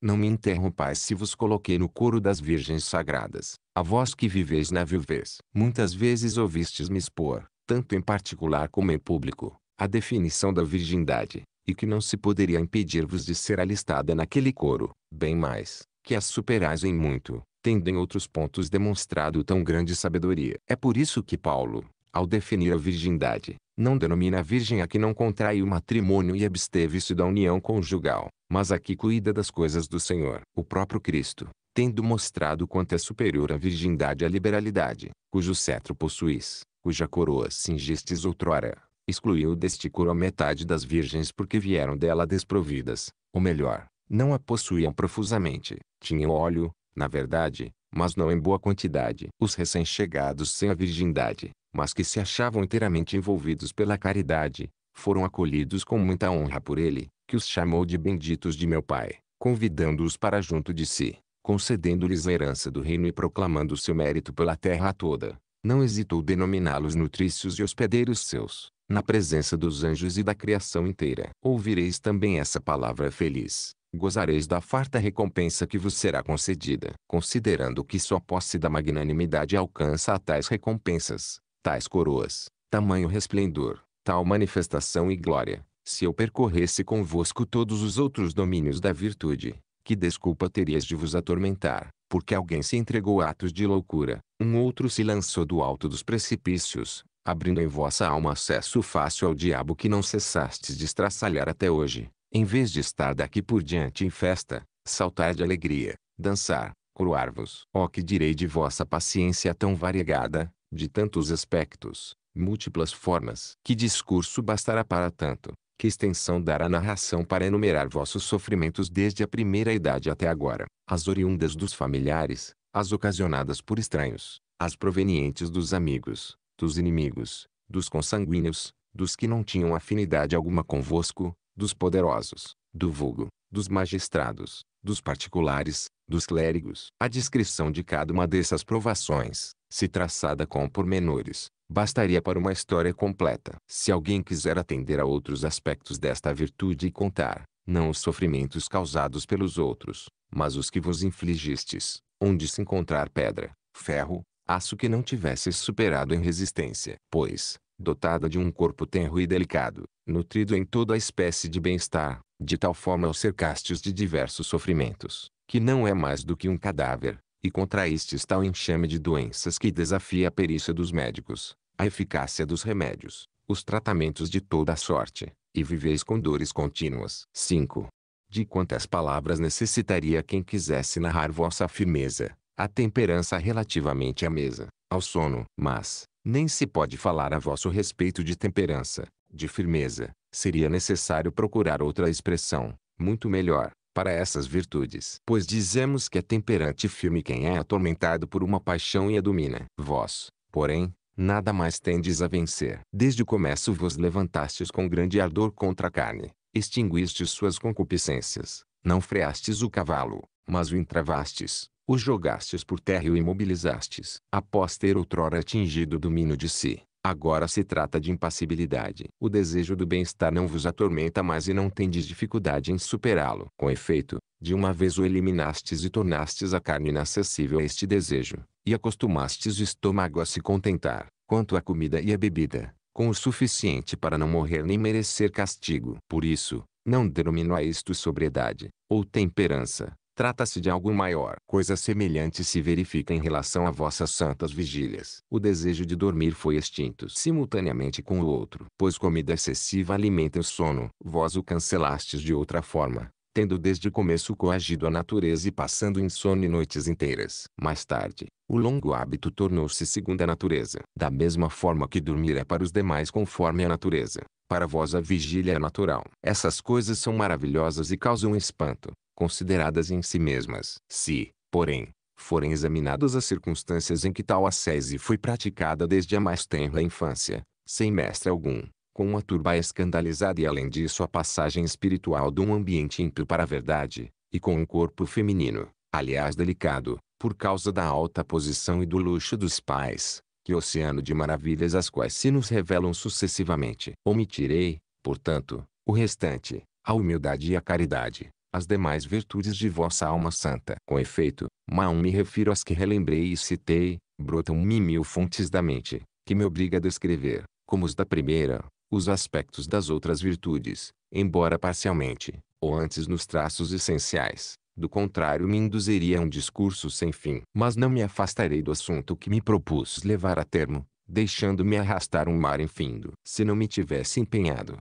Não me interrompais se vos coloquei no coro das virgens sagradas, a vós que viveis na viuvez. Muitas vezes ouvistes-me expor, tanto em particular como em público, a definição da virgindade, e que não se poderia impedir-vos de ser alistada naquele coro, bem mais, que as superais em muito, tendo em outros pontos demonstrado tão grande sabedoria. É por isso que Paulo, ao definir a virgindade, não denomina virgem a que não contraiu matrimônio e absteve-se da união conjugal, mas a que cuida das coisas do Senhor. O próprio Cristo, tendo mostrado quanto é superior a virgindade à liberalidade, cujo cetro possuis, cuja coroa cingistes outrora, excluiu deste coro a metade das virgens porque vieram dela desprovidas, ou melhor, não a possuíam profusamente, tinham óleo, na verdade, mas não em boa quantidade. Os recém-chegados sem a virgindade, mas que se achavam inteiramente envolvidos pela caridade, foram acolhidos com muita honra por ele, que os chamou de benditos de meu pai, convidando-os para junto de si, concedendo-lhes a herança do reino e proclamando seu mérito pela terra toda. Não hesitou denominá-los nutrícios e hospedeiros seus, na presença dos anjos e da criação inteira. Ouvireis também essa palavra feliz, gozareis da farta recompensa que vos será concedida. Considerando que só posse da magnanimidade alcança a tais recompensas, tais coroas, tamanho resplendor, tal manifestação e glória, se eu percorresse convosco todos os outros domínios da virtude, que desculpa terias de vos atormentar, porque alguém se entregou a atos de loucura, um outro se lançou do alto dos precipícios, abrindo em vossa alma acesso fácil ao diabo que não cessastes de estraçalhar até hoje, em vez de estar daqui por diante em festa, saltar de alegria, dançar, coroar-vos. Ó oh, que direi de vossa paciência tão variegada, de tantos aspectos, múltiplas formas. Que discurso bastará para tanto? Que extensão dará a narração para enumerar vossos sofrimentos desde a primeira idade até agora, as oriundas dos familiares, as ocasionadas por estranhos, as provenientes dos amigos, dos inimigos, dos consanguíneos, dos que não tinham afinidade alguma convosco, dos poderosos, do vulgo, dos magistrados, dos particulares, dos clérigos. A descrição de cada uma dessas provações, se traçada com pormenores, bastaria para uma história completa. Se alguém quiser atender a outros aspectos desta virtude e contar, não os sofrimentos causados pelos outros, mas os que vos infligistes, onde se encontrar pedra, ferro, aço que não tivesse superado em resistência. Pois, dotada de um corpo tenro e delicado, nutrido em toda a espécie de bem-estar, de tal forma os cercastes de diversos sofrimentos, que não é mais do que um cadáver, e contraíste tal enxame de doenças que desafia a perícia dos médicos, a eficácia dos remédios, os tratamentos de toda a sorte, e viveis com dores contínuas. 5. De quantas palavras necessitaria quem quisesse narrar vossa firmeza, a temperança relativamente à mesa, ao sono, mas, nem se pode falar a vosso respeito de temperança, de firmeza. Seria necessário procurar outra expressão, muito melhor, para essas virtudes. Pois dizemos que é temperante e firme quem é atormentado por uma paixão e a domina. Vós, porém, nada mais tendes a vencer. Desde o começo vos levantastes com grande ardor contra a carne, extinguistes suas concupiscências, não freastes o cavalo, mas o entravastes os jogastes por terra e o imobilizastes. Após ter outrora atingido o domínio de si, agora se trata de impassibilidade. O desejo do bem-estar não vos atormenta mais e não tendes dificuldade em superá-lo. Com efeito, de uma vez o eliminastes e tornastes a carne inacessível a este desejo, e acostumastes o estômago a se contentar, quanto à comida e à bebida, com o suficiente para não morrer nem merecer castigo. Por isso, não denomino a isto sobriedade, ou temperança, Trata-se de algo maior. Coisa semelhante se verifica em relação a vossas santas vigílias. O desejo de dormir foi extinto simultaneamente com o outro. Pois comida excessiva alimenta o sono. Vós o cancelastes de outra forma, tendo desde o começo coagido a natureza e passando insônia noites inteiras. Mais tarde, o longo hábito tornou-se segunda natureza. Da mesma forma que dormir é para os demais conforme a natureza, para vós a vigília é natural. Essas coisas são maravilhosas e causam espanto, consideradas em si mesmas. Se, porém, forem examinadas as circunstâncias em que tal ascese foi praticada desde a mais tenra infância, sem mestre algum, com uma turba escandalizada e além disso a passagem espiritual de um ambiente ímpio para a verdade, e com um corpo feminino, aliás delicado, por causa da alta posição e do luxo dos pais, que oceano de maravilhas as quais se nos revelam sucessivamente. Omitirei, portanto, o restante, a humildade e a caridade, as demais virtudes de vossa alma santa. Com efeito, Maum me refiro às que relembrei e citei, brotam-me mil fontes da mente, que me obriga a descrever, como os da primeira, os aspectos das outras virtudes, embora parcialmente, ou antes nos traços essenciais. Do contrário me induziria a um discurso sem fim. Mas não me afastarei do assunto que me propus levar a termo, deixando-me arrastar um mar infindo. Se não me tivesse empenhado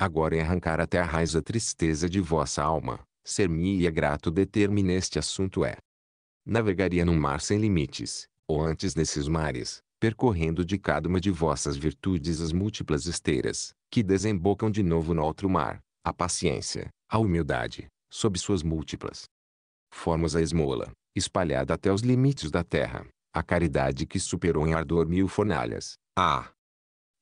agora em arrancar até a raiz a tristeza de vossa alma, ser-me-ia grato deter-me neste assunto é. Navegaria num mar sem limites, ou antes nesses mares, percorrendo de cada uma de vossas virtudes as múltiplas esteiras, que desembocam de novo no outro mar, a paciência, a humildade, sob suas múltiplas formas a esmola, espalhada até os limites da terra, a caridade que superou em ardor mil fornalhas, a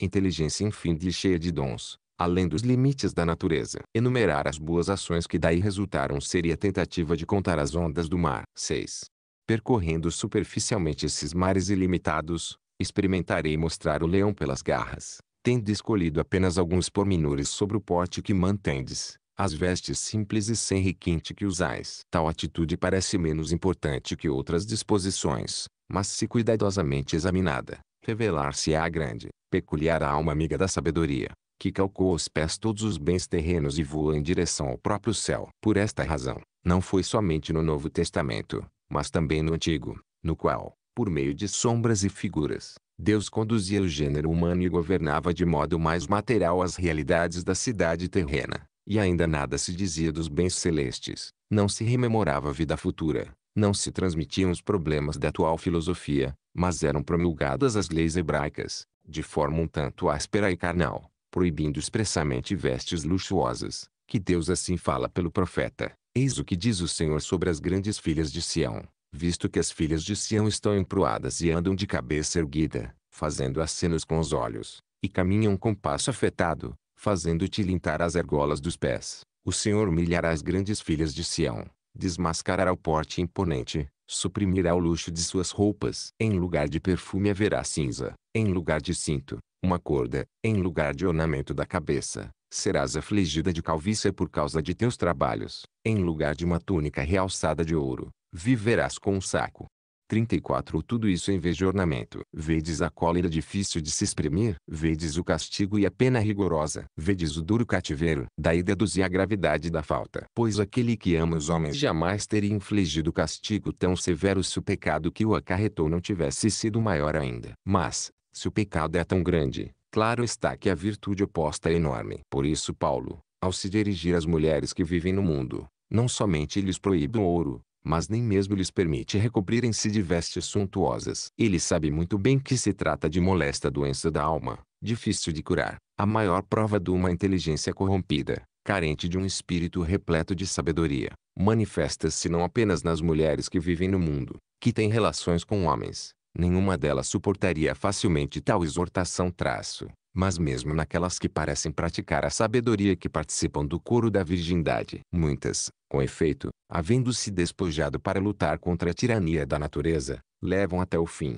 inteligência infinda e cheia de dons, além dos limites da natureza. Enumerar as boas ações que daí resultaram seria tentativa de contar as ondas do mar. 6. Percorrendo superficialmente esses mares ilimitados, experimentarei mostrar o leão pelas garras, tendo escolhido apenas alguns pormenores sobre o porte que mantendes, as vestes simples e sem requinte que usais. Tal atitude parece menos importante que outras disposições, mas se cuidadosamente examinada, revelar-se-á grande, peculiar à alma amiga da sabedoria, que calcou aos pés todos os bens terrenos e voa em direção ao próprio céu. Por esta razão, não foi somente no Novo Testamento, mas também no Antigo, no qual, por meio de sombras e figuras, Deus conduzia o gênero humano e governava de modo mais material as realidades da cidade terrena. E ainda nada se dizia dos bens celestes, não se rememorava a vida futura, não se transmitiam os problemas da atual filosofia, mas eram promulgadas as leis hebraicas, de forma um tanto áspera e carnal, proibindo expressamente vestes luxuosas, que Deus assim fala pelo profeta. Eis o que diz o Senhor sobre as grandes filhas de Sião visto que as filhas de Sião estão emproadas e andam de cabeça erguida, fazendo acenos com os olhos, e caminham com passo afetado, fazendo tilintar as argolas dos pés. O Senhor humilhará as grandes filhas de Sião, desmascarará o porte imponente, suprimirá o luxo de suas roupas. Em lugar de perfume haverá cinza, em lugar de cinto, uma corda, em lugar de ornamento da cabeça. Serás afligida de calvície por causa de teus trabalhos, em lugar de uma túnica realçada de ouro, viverás com um saco. 34 Tudo isso em vez de ornamento. Vedes a cólera difícil de se exprimir, vedes o castigo e a pena rigorosa, vedes o duro cativeiro. Daí deduzi a gravidade da falta. Pois aquele que ama os homens jamais teria infligido castigo tão severo se o pecado que o acarretou não tivesse sido maior ainda. Mas, se o pecado é tão grande, claro está que a virtude oposta é enorme. Por isso Paulo, ao se dirigir às mulheres que vivem no mundo, não somente lhes proíbe o ouro, mas nem mesmo lhes permite recobrirem-se de vestes suntuosas. Ele sabe muito bem que se trata de molesta doença da alma, difícil de curar, a maior prova de uma inteligência corrompida, carente de um espírito repleto de sabedoria. Manifesta-se não apenas nas mulheres que vivem no mundo, que têm relações com homens, nenhuma delas suportaria facilmente tal exortação traço mas mesmo naquelas que parecem praticar a sabedoria que participam do coro da virgindade. Muitas, com efeito, havendo-se despojado para lutar contra a tirania da natureza, levam até o fim,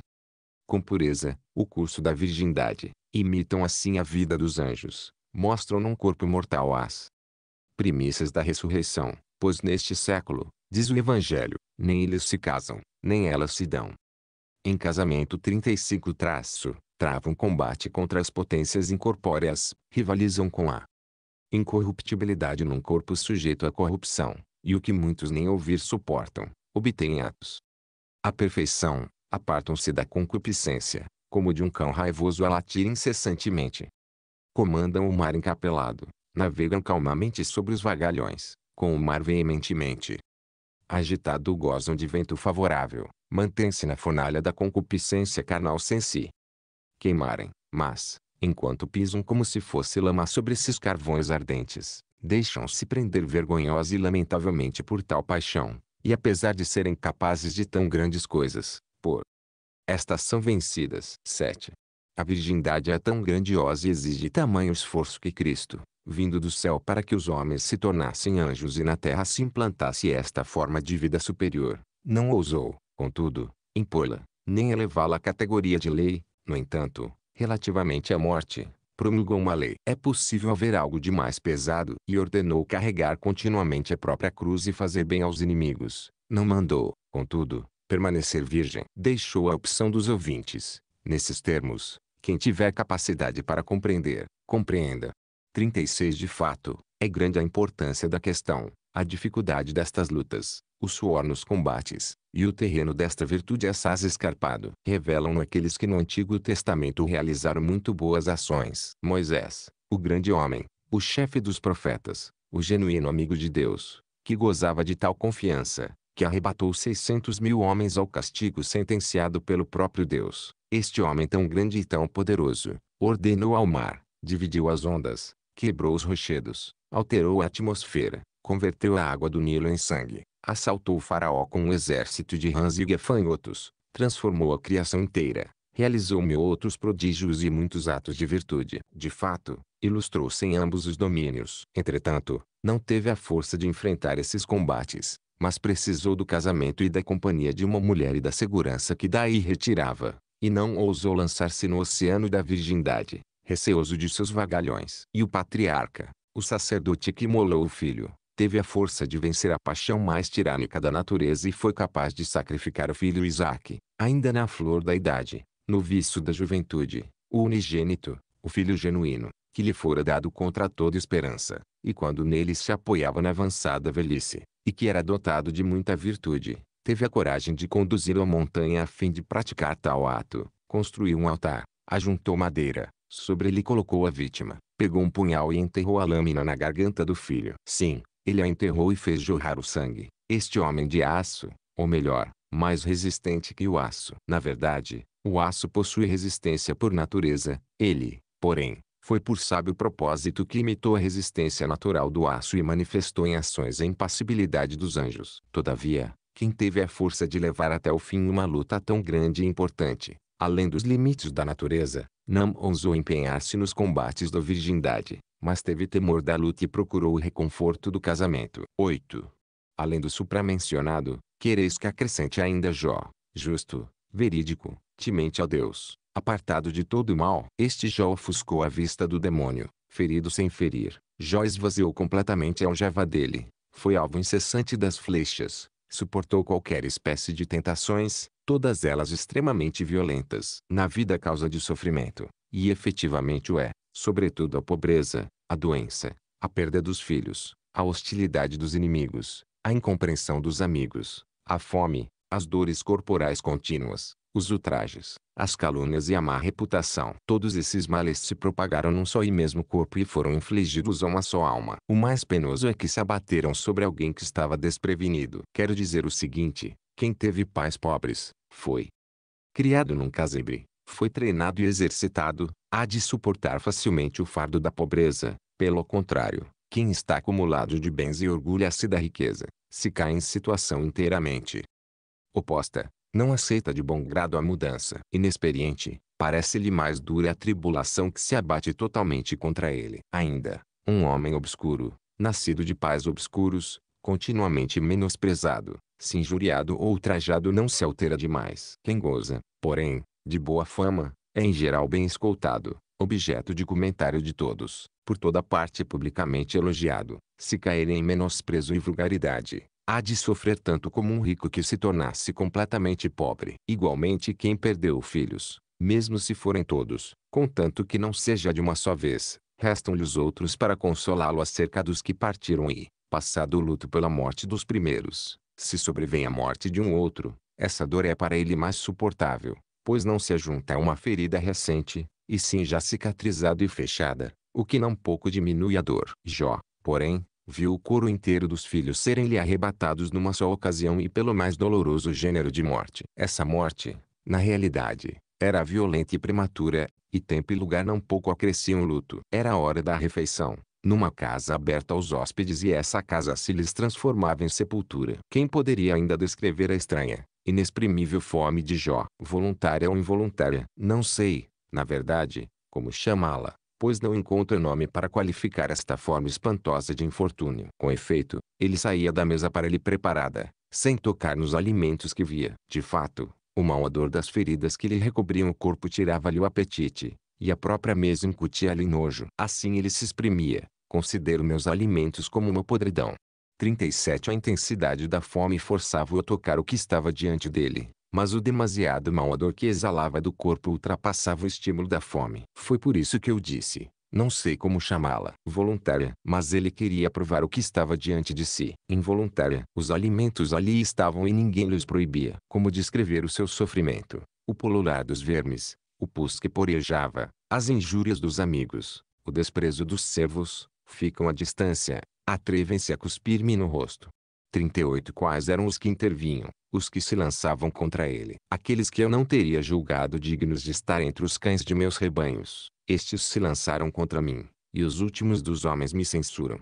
com pureza, o curso da virgindade, imitam assim a vida dos anjos, mostram num corpo mortal as premissas da ressurreição, pois neste século, diz o Evangelho, nem eles se casam, nem elas se dão. Em Casamento 35 traço, travam combate contra as potências incorpóreas, rivalizam com a incorruptibilidade num corpo sujeito à corrupção, e o que muitos nem ouvir suportam, obtêm atos. A perfeição, apartam-se da concupiscência, como de um cão raivoso a latir incessantemente. Comandam o mar encapelado, navegam calmamente sobre os vagalhões, com o mar veementemente agitado gozam de vento favorável, mantém-se na fornalha da concupiscência carnal sem si, queimarem, mas, enquanto pisam como se fosse lama sobre esses carvões ardentes, deixam-se prender vergonhosa e lamentavelmente por tal paixão, e apesar de serem capazes de tão grandes coisas, por estas são vencidas. 7. A virgindade é tão grandiosa e exige tamanho esforço que Cristo, vindo do céu para que os homens se tornassem anjos e na terra se implantasse esta forma de vida superior, não ousou, contudo, impô-la, nem elevá-la à categoria de lei, no entanto, relativamente à morte, promulgou uma lei. É possível haver algo de mais pesado, e ordenou carregar continuamente a própria cruz e fazer bem aos inimigos. Não mandou, contudo, permanecer virgem. Deixou a opção dos ouvintes, nesses termos, quem tiver capacidade para compreender, compreenda. 36 De fato, é grande a importância da questão, a dificuldade destas lutas, o suor nos combates, e o terreno desta virtude assaz escarpado, revelam aqueles que no Antigo Testamento realizaram muito boas ações. Moisés, o grande homem, o chefe dos profetas, o genuíno amigo de Deus, que gozava de tal confiança, que arrebatou 600 mil homens ao castigo sentenciado pelo próprio Deus. Este homem tão grande e tão poderoso, ordenou ao mar, dividiu as ondas, quebrou os rochedos, alterou a atmosfera, converteu a água do Nilo em sangue, assaltou o faraó com um exército de rãs e gafanhotos, transformou a criação inteira, realizou mil outros prodígios e muitos atos de virtude. De fato, ilustrou-se em ambos os domínios. Entretanto, não teve a força de enfrentar esses combates, mas precisou do casamento e da companhia de uma mulher e da segurança que daí retirava, e não ousou lançar-se no oceano da virgindade, receoso de seus vagalhões. E o patriarca, o sacerdote que imolou o filho, teve a força de vencer a paixão mais tirânica da natureza e foi capaz de sacrificar o filho Isaac, ainda na flor da idade, no vício da juventude, o unigênito, o filho genuíno, que lhe fora dado contra toda esperança, e quando nele se apoiava na avançada velhice, e que era dotado de muita virtude, teve a coragem de conduzi-lo à montanha a fim de praticar tal ato, construiu um altar, ajuntou madeira, sobre ele colocou a vítima, pegou um punhal e enterrou a lâmina na garganta do filho. Sim, ele a enterrou e fez jorrar o sangue. Este homem de aço, ou melhor, mais resistente que o aço. Na verdade, o aço possui resistência por natureza, ele, porém, foi por sábio propósito que imitou a resistência natural do aço e manifestou em ações a impassibilidade dos anjos. Todavia, quem teve a força de levar até o fim uma luta tão grande e importante, além dos limites da natureza, não ousou empenhar-se nos combates da virgindade mas teve temor da luta e procurou o reconforto do casamento. 8. Além do supramencionado, quereis que acrescente ainda Jó, justo, verídico, temente a Deus, apartado de todo mal. Este Jó ofuscou a vista do demônio, ferido sem ferir. Jó esvaziou completamente a aljava dele, foi alvo incessante das flechas, suportou qualquer espécie de tentações, todas elas extremamente violentas. Na vida causa de sofrimento, e efetivamente o é sobretudo a pobreza, a doença, a perda dos filhos, a hostilidade dos inimigos, a incompreensão dos amigos, a fome, as dores corporais contínuas, os ultrajes, as calúnias e a má reputação. Todos esses males se propagaram num só e mesmo corpo e foram infligidos a uma só alma. O mais penoso é que se abateram sobre alguém que estava desprevenido. Quero dizer o seguinte: quem teve pais pobres, foi criado num casebre, foi treinado e exercitado, há de suportar facilmente o fardo da pobreza. Pelo contrário, quem está acumulado de bens e orgulha-se da riqueza, se cai em situação inteiramente oposta, não aceita de bom grado a mudança. Inexperiente, parece-lhe mais dura a tribulação que se abate totalmente contra ele. Ainda, um homem obscuro, nascido de pais obscuros, continuamente menosprezado, se injuriado ou ultrajado não se altera demais. Quem goza, porém, de boa fama, é em geral bem escoltado, objeto de comentário de todos, por toda parte publicamente elogiado, se cair em menosprezo e vulgaridade, há de sofrer tanto como um rico que se tornasse completamente pobre. Igualmente quem perdeu filhos, mesmo se forem todos, contanto que não seja de uma só vez, restam-lhe os outros para consolá-lo acerca dos que partiram e, passado o luto pela morte dos primeiros, se sobrevém a morte de um outro, essa dor é para ele mais suportável, pois não se junta a uma ferida recente, e sim já cicatrizada e fechada, o que não pouco diminui a dor. Jó, porém, viu o coro inteiro dos filhos serem-lhe arrebatados numa só ocasião e pelo mais doloroso gênero de morte. Essa morte, na realidade, era violenta e prematura, e tempo e lugar não pouco acresciam o luto. Era a hora da refeição, numa casa aberta aos hóspedes e essa casa se lhes transformava em sepultura. Quem poderia ainda descrever a estranha, inexprimível fome de Jó, voluntária ou involuntária, não sei, na verdade, como chamá-la, pois não encontro nome para qualificar esta forma espantosa de infortúnio. Com efeito, ele saía da mesa para lhe preparada, sem tocar nos alimentos que via. De fato, o mau odor das feridas que lhe recobriam o corpo tirava-lhe o apetite, e a própria mesa incutia-lhe nojo. Assim ele se exprimia, considero meus alimentos como uma podridão. 37 A intensidade da fome forçava-o a tocar o que estava diante dele, mas o demasiado mau odor que exalava do corpo ultrapassava o estímulo da fome. Foi por isso que eu disse, não sei como chamá-la, voluntária, mas ele queria provar o que estava diante de si, involuntária. Os alimentos ali estavam e ninguém lhes proibia. Como descrever o seu sofrimento, o polular dos vermes, o pus que porejava, as injúrias dos amigos, o desprezo dos servos, ficam à distância, atrevem-se a cuspir-me no rosto. 38 Quais eram os que intervinham, os que se lançavam contra ele, aqueles que eu não teria julgado dignos de estar entre os cães de meus rebanhos, estes se lançaram contra mim, e os últimos dos homens me censuram.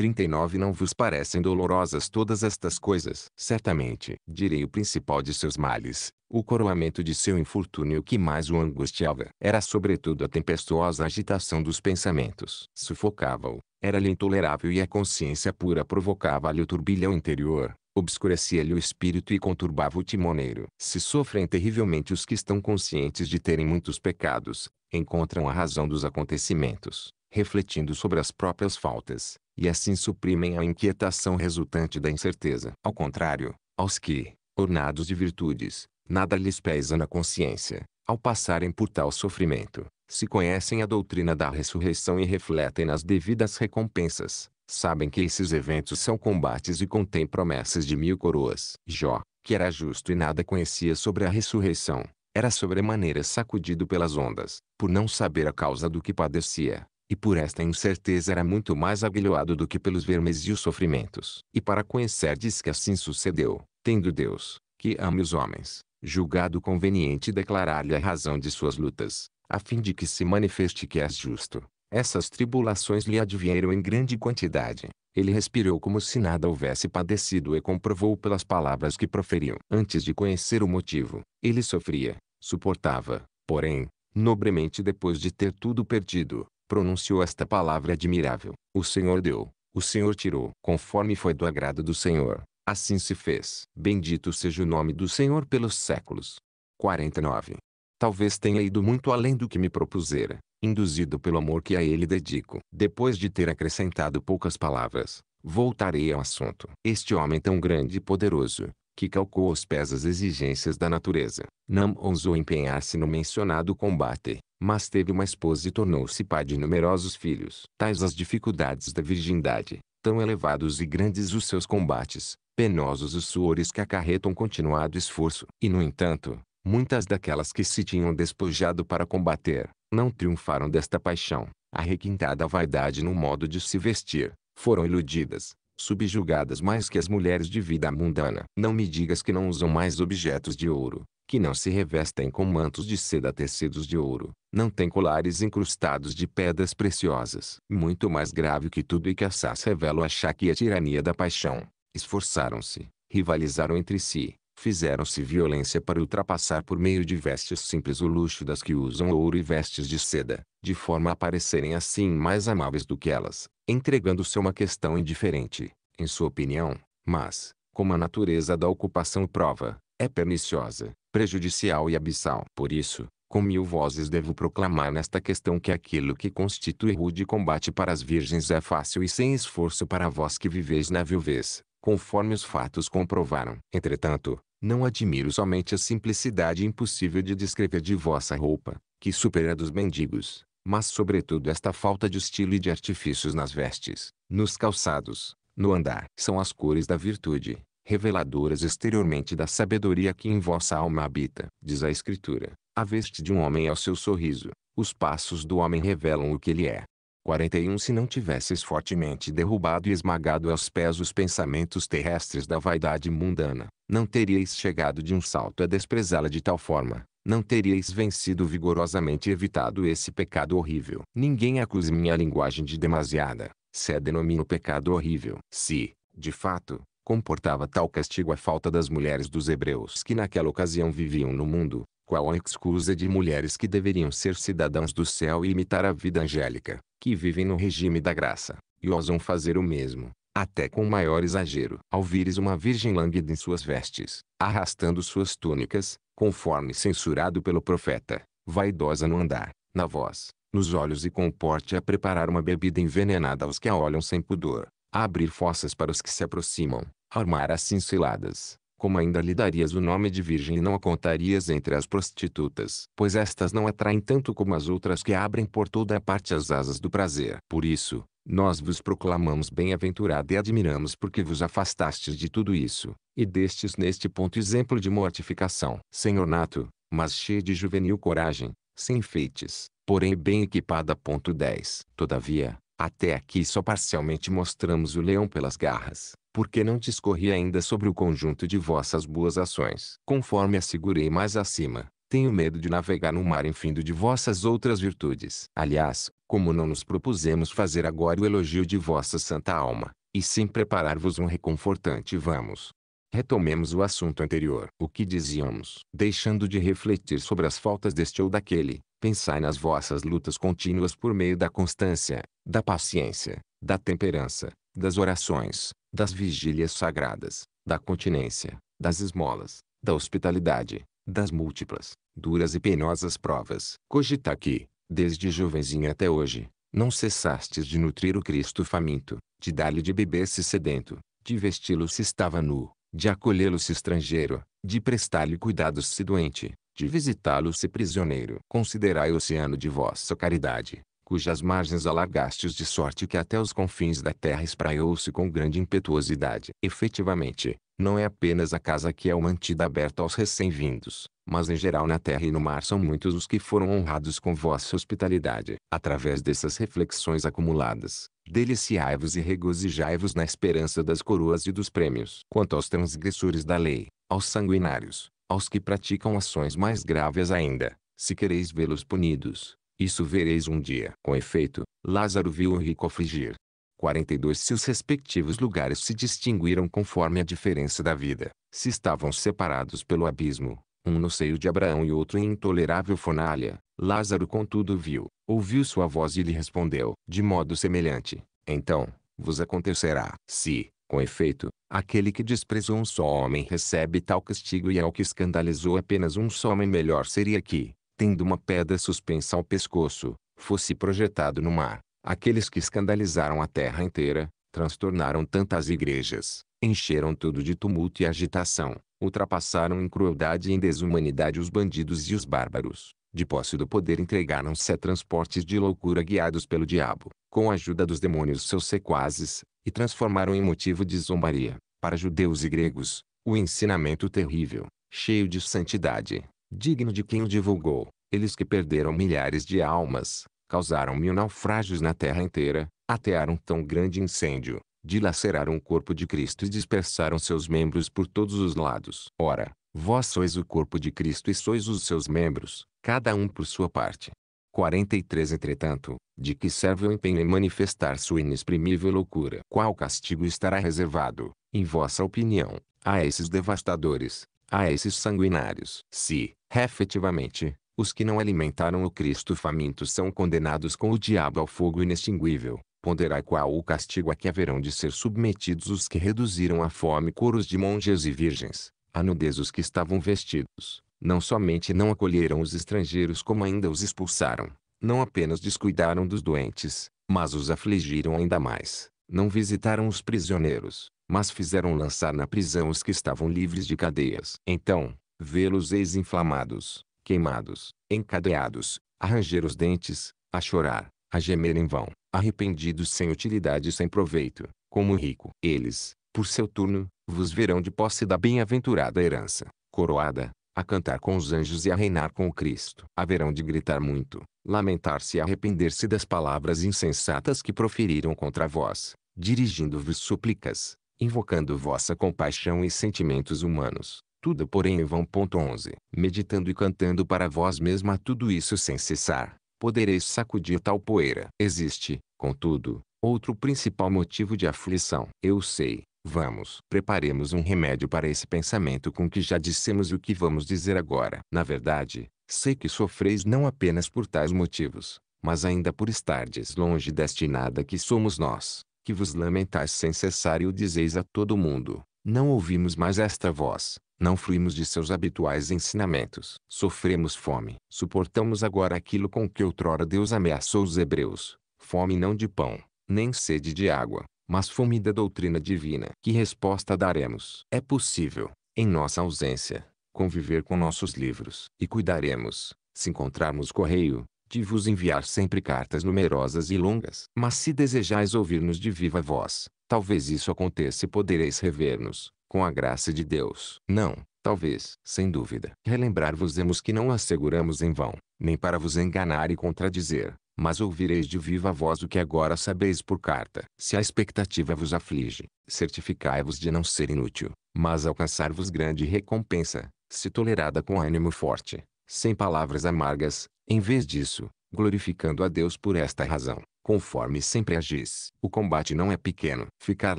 39 Não vos parecem dolorosas todas estas coisas? Certamente, direi o principal de seus males, o coroamento de seu infortúnio que mais o angustiava, era sobretudo a tempestuosa agitação dos pensamentos. Sufocava-o, era-lhe intolerável e a consciência pura provocava-lhe o turbilhão interior, obscurecia-lhe o espírito e conturbava o timoneiro. Se sofrem terrivelmente os que estão conscientes de terem muitos pecados, encontram a razão dos acontecimentos refletindo sobre as próprias faltas, e assim suprimem a inquietação resultante da incerteza. Ao contrário, aos que, ornados de virtudes, nada lhes pesa na consciência, ao passarem por tal sofrimento, se conhecem a doutrina da ressurreição e refletem nas devidas recompensas, sabem que esses eventos são combates e contêm promessas de mil coroas. Jó, que era justo e nada conhecia sobre a ressurreição, era sobremaneira sacudido pelas ondas, por não saber a causa do que padecia e por esta incerteza era muito mais aguilhoado do que pelos vermes e os sofrimentos. E para conhecer diz que assim sucedeu, tendo Deus, que ame os homens, julgado conveniente declarar-lhe a razão de suas lutas, a fim de que se manifeste que és justo. Essas tribulações lhe advieram em grande quantidade. Ele respirou como se nada houvesse padecido e comprovou pelas palavras que proferiu. Antes de conhecer o motivo, ele sofria, suportava, porém, nobremente depois de ter tudo perdido, pronunciou esta palavra admirável: O Senhor deu, o Senhor tirou. Conforme foi do agrado do Senhor, assim se fez. Bendito seja o nome do Senhor pelos séculos. 49. Talvez tenha ido muito além do que me propusera, induzido pelo amor que a ele dedico. Depois de ter acrescentado poucas palavras, voltarei ao assunto. Este homem tão grande e poderoso, que calcou aos pés as exigências da natureza, não ousou empenhar-se no mencionado combate, mas teve uma esposa e tornou-se pai de numerosos filhos. Tais as dificuldades da virgindade, tão elevados e grandes os seus combates, penosos os suores que acarretam continuado esforço. E no entanto, muitas daquelas que se tinham despojado para combater, não triunfaram desta paixão, a requintada vaidade no modo de se vestir, foram iludidas, subjugadas mais que as mulheres de vida mundana. Não me digas que não usam mais objetos de ouro, que não se revestem com mantos de seda tecidos de ouro, não têm colares incrustados de pedras preciosas. Muito mais grave que tudo e que assaz revela o achaque e a tirania da paixão. Esforçaram-se, rivalizaram entre si, fizeram-se violência para ultrapassar por meio de vestes simples o luxo das que usam ouro e vestes de seda, de forma a parecerem assim mais amáveis do que elas, entregando-se a uma questão indiferente, em sua opinião, mas, como a natureza da ocupação prova, é perniciosa, prejudicial e abissal. Por isso, com mil vozes devo proclamar nesta questão que aquilo que constitui rude combate para as virgens é fácil e sem esforço para vós que viveis na viuvez, conforme os fatos comprovaram. Entretanto, não admiro somente a simplicidade impossível de descrever de vossa roupa, que supera a dos mendigos, mas sobretudo esta falta de estilo e de artifícios nas vestes, nos calçados, no andar. São as cores da virtude, reveladoras exteriormente da sabedoria que em vossa alma habita. Diz a Escritura: A veste de um homem é o seu sorriso, os passos do homem revelam o que ele é. 41 Se não tivesses fortemente derrubado e esmagado aos pés os pensamentos terrestres da vaidade mundana, não teríeis chegado de um salto a desprezá-la de tal forma, não teríeis vencido vigorosamente e evitado esse pecado horrível. Ninguém acuse minha linguagem de demasiada, se a denomino pecado horrível. Se, de fato, comportava tal castigo a falta das mulheres dos hebreus que naquela ocasião viviam no mundo, qual a excusa de mulheres que deveriam ser cidadãos do céu e imitar a vida angélica, que vivem no regime da graça, e ousam fazer o mesmo, até com maior exagero, ao vires uma virgem lânguida em suas vestes, arrastando suas túnicas, conforme censurado pelo profeta, vaidosa no andar, na voz, nos olhos e com o porte a preparar uma bebida envenenada aos que a olham sem pudor, a abrir fossas para os que se aproximam, armar as ciladas, como ainda lhe darias o nome de virgem e não a contarias entre as prostitutas, pois estas não atraem tanto como as outras que abrem por toda a parte as asas do prazer. Por isso, nós vos proclamamos bem-aventurada e admiramos porque vos afastastes de tudo isso, e destes neste ponto exemplo de mortificação. Senhor nato, mas cheio de juvenil coragem, sem feites, porém bem equipada. Ponto 10. Todavia, até aqui só parcialmente mostramos o leão pelas garras, porque não discorri ainda sobre o conjunto de vossas boas ações. Conforme assegurei mais acima, tenho medo de navegar no mar infindo de vossas outras virtudes. Aliás, como não nos propusemos fazer agora o elogio de vossa santa alma, e sim preparar-vos um reconfortante vamos. Retomemos o assunto anterior. O que dizíamos? Deixando de refletir sobre as faltas deste ou daquele, pensai nas vossas lutas contínuas por meio da constância, da paciência, da temperança, das orações, das vigílias sagradas, da continência, das esmolas, da hospitalidade, das múltiplas, duras e penosas provas. Cogita que, desde jovenzinho até hoje, não cessastes de nutrir o Cristo faminto, de dar-lhe de beber se sedento, de vesti-lo se estava nu, de acolhê-lo se estrangeiro, de prestar-lhe cuidados se doente, de visitá-lo se prisioneiro. Considerai o oceano de vossa caridade, cujas margens alargastes de sorte que até os confins da terra espraiou-se com grande impetuosidade. Efetivamente, não é apenas a casa que é o mantida aberta aos recém-vindos, mas em geral na terra e no mar são muitos os que foram honrados com vossa hospitalidade. Através dessas reflexões acumuladas, deliciai-vos e regozijai-vos na esperança das coroas e dos prêmios. Quanto aos transgressores da lei, aos sanguinários, aos que praticam ações mais graves ainda, se quereis vê-los punidos, isso vereis um dia. Com efeito, Lázaro viu o rico afligir. 42 Seus respectivos lugares se distinguiram conforme a diferença da vida. Se estavam separados pelo abismo, um no seio de Abraão e outro em intolerável fornalha, Lázaro contudo viu, ouviu sua voz e lhe respondeu, de modo semelhante, então, vos acontecerá, se, com efeito, aquele que desprezou um só homem recebe tal castigo e ao é que escandalizou apenas um só homem melhor seria que, tendo uma pedra suspensa ao pescoço, fosse projetado no mar. Aqueles que escandalizaram a terra inteira, transtornaram tantas igrejas, encheram tudo de tumulto e agitação, ultrapassaram em crueldade e em desumanidade os bandidos e os bárbaros. De posse do poder entregaram-se a transportes de loucura guiados pelo diabo, com a ajuda dos demônios seus sequazes, e transformaram em motivo de zombaria, para judeus e gregos, o ensinamento terrível, cheio de santidade, digno de quem o divulgou. Eles que perderam milhares de almas, causaram mil naufrágios na terra inteira, atearam tão grande incêndio, dilaceraram o corpo de Cristo e dispersaram seus membros por todos os lados. Ora, vós sois o corpo de Cristo e sois os seus membros, cada um por sua parte. 43 Entretanto, de que serve o empenho em manifestar sua inexprimível loucura? Qual castigo estará reservado, em vossa opinião, a esses devastadores, a esses sanguinários, se, efetivamente, os que não alimentaram o Cristo faminto são condenados com o diabo ao fogo inextinguível, ponderai qual o castigo a que haverão de ser submetidos os que reduziram à fome coros de monges e virgens, a nudez os que estavam vestidos, não somente não acolheram os estrangeiros como ainda os expulsaram, não apenas descuidaram dos doentes, mas os afligiram ainda mais, não visitaram os prisioneiros, mas fizeram lançar na prisão os que estavam livres de cadeias. Então, vê-los eis inflamados, queimados, encadeados, a ranger os dentes, a chorar, a gemer em vão, arrependidos sem utilidade e sem proveito, como o rico. Eles, por seu turno, vos verão de posse da bem-aventurada herança, coroada, a cantar com os anjos e a reinar com o Cristo. Haverão de gritar muito, lamentar-se e arrepender-se das palavras insensatas que proferiram contra vós, dirigindo-vos súplicas, invocando vossa compaixão e sentimentos humanos. Tudo porém em vão. 11. Meditando e cantando para vós mesma tudo isso sem cessar, podereis sacudir tal poeira. Existe, contudo, outro principal motivo de aflição. Eu sei, Vamos, preparemos um remédio para esse pensamento com que já dissemos o que vamos dizer agora. Na verdade, sei que sofreis não apenas por tais motivos, mas ainda por estardes longe destinada que somos nós que vos lamentais sem cessar e o dizeis a todo mundo. Não ouvimos mais esta voz, não fruímos de seus habituais ensinamentos. Sofremos fome, suportamos agora aquilo com que outrora Deus ameaçou os hebreus: fome não de pão, nem sede de água, mas fome da doutrina divina. Que resposta daremos? É possível, em nossa ausência, conviver com nossos livros e cuidaremos, se encontrarmos correio, de vos enviar sempre cartas numerosas e longas. Mas se desejais ouvir-nos de viva voz, talvez isso aconteça e podereis rever-nos, com a graça de Deus. Não, Talvez, sem dúvida, relembrar-vos-emos que não asseguramos em vão, nem para vos enganar e contradizer, mas ouvireis de viva voz o que agora sabeis por carta. Se a expectativa vos aflige, certificai-vos de não ser inútil, mas alcançar-vos grande recompensa, se tolerada com ânimo forte sem palavras amargas, em vez disso, glorificando a Deus por esta razão, conforme sempre agis. O combate não é pequeno. Ficar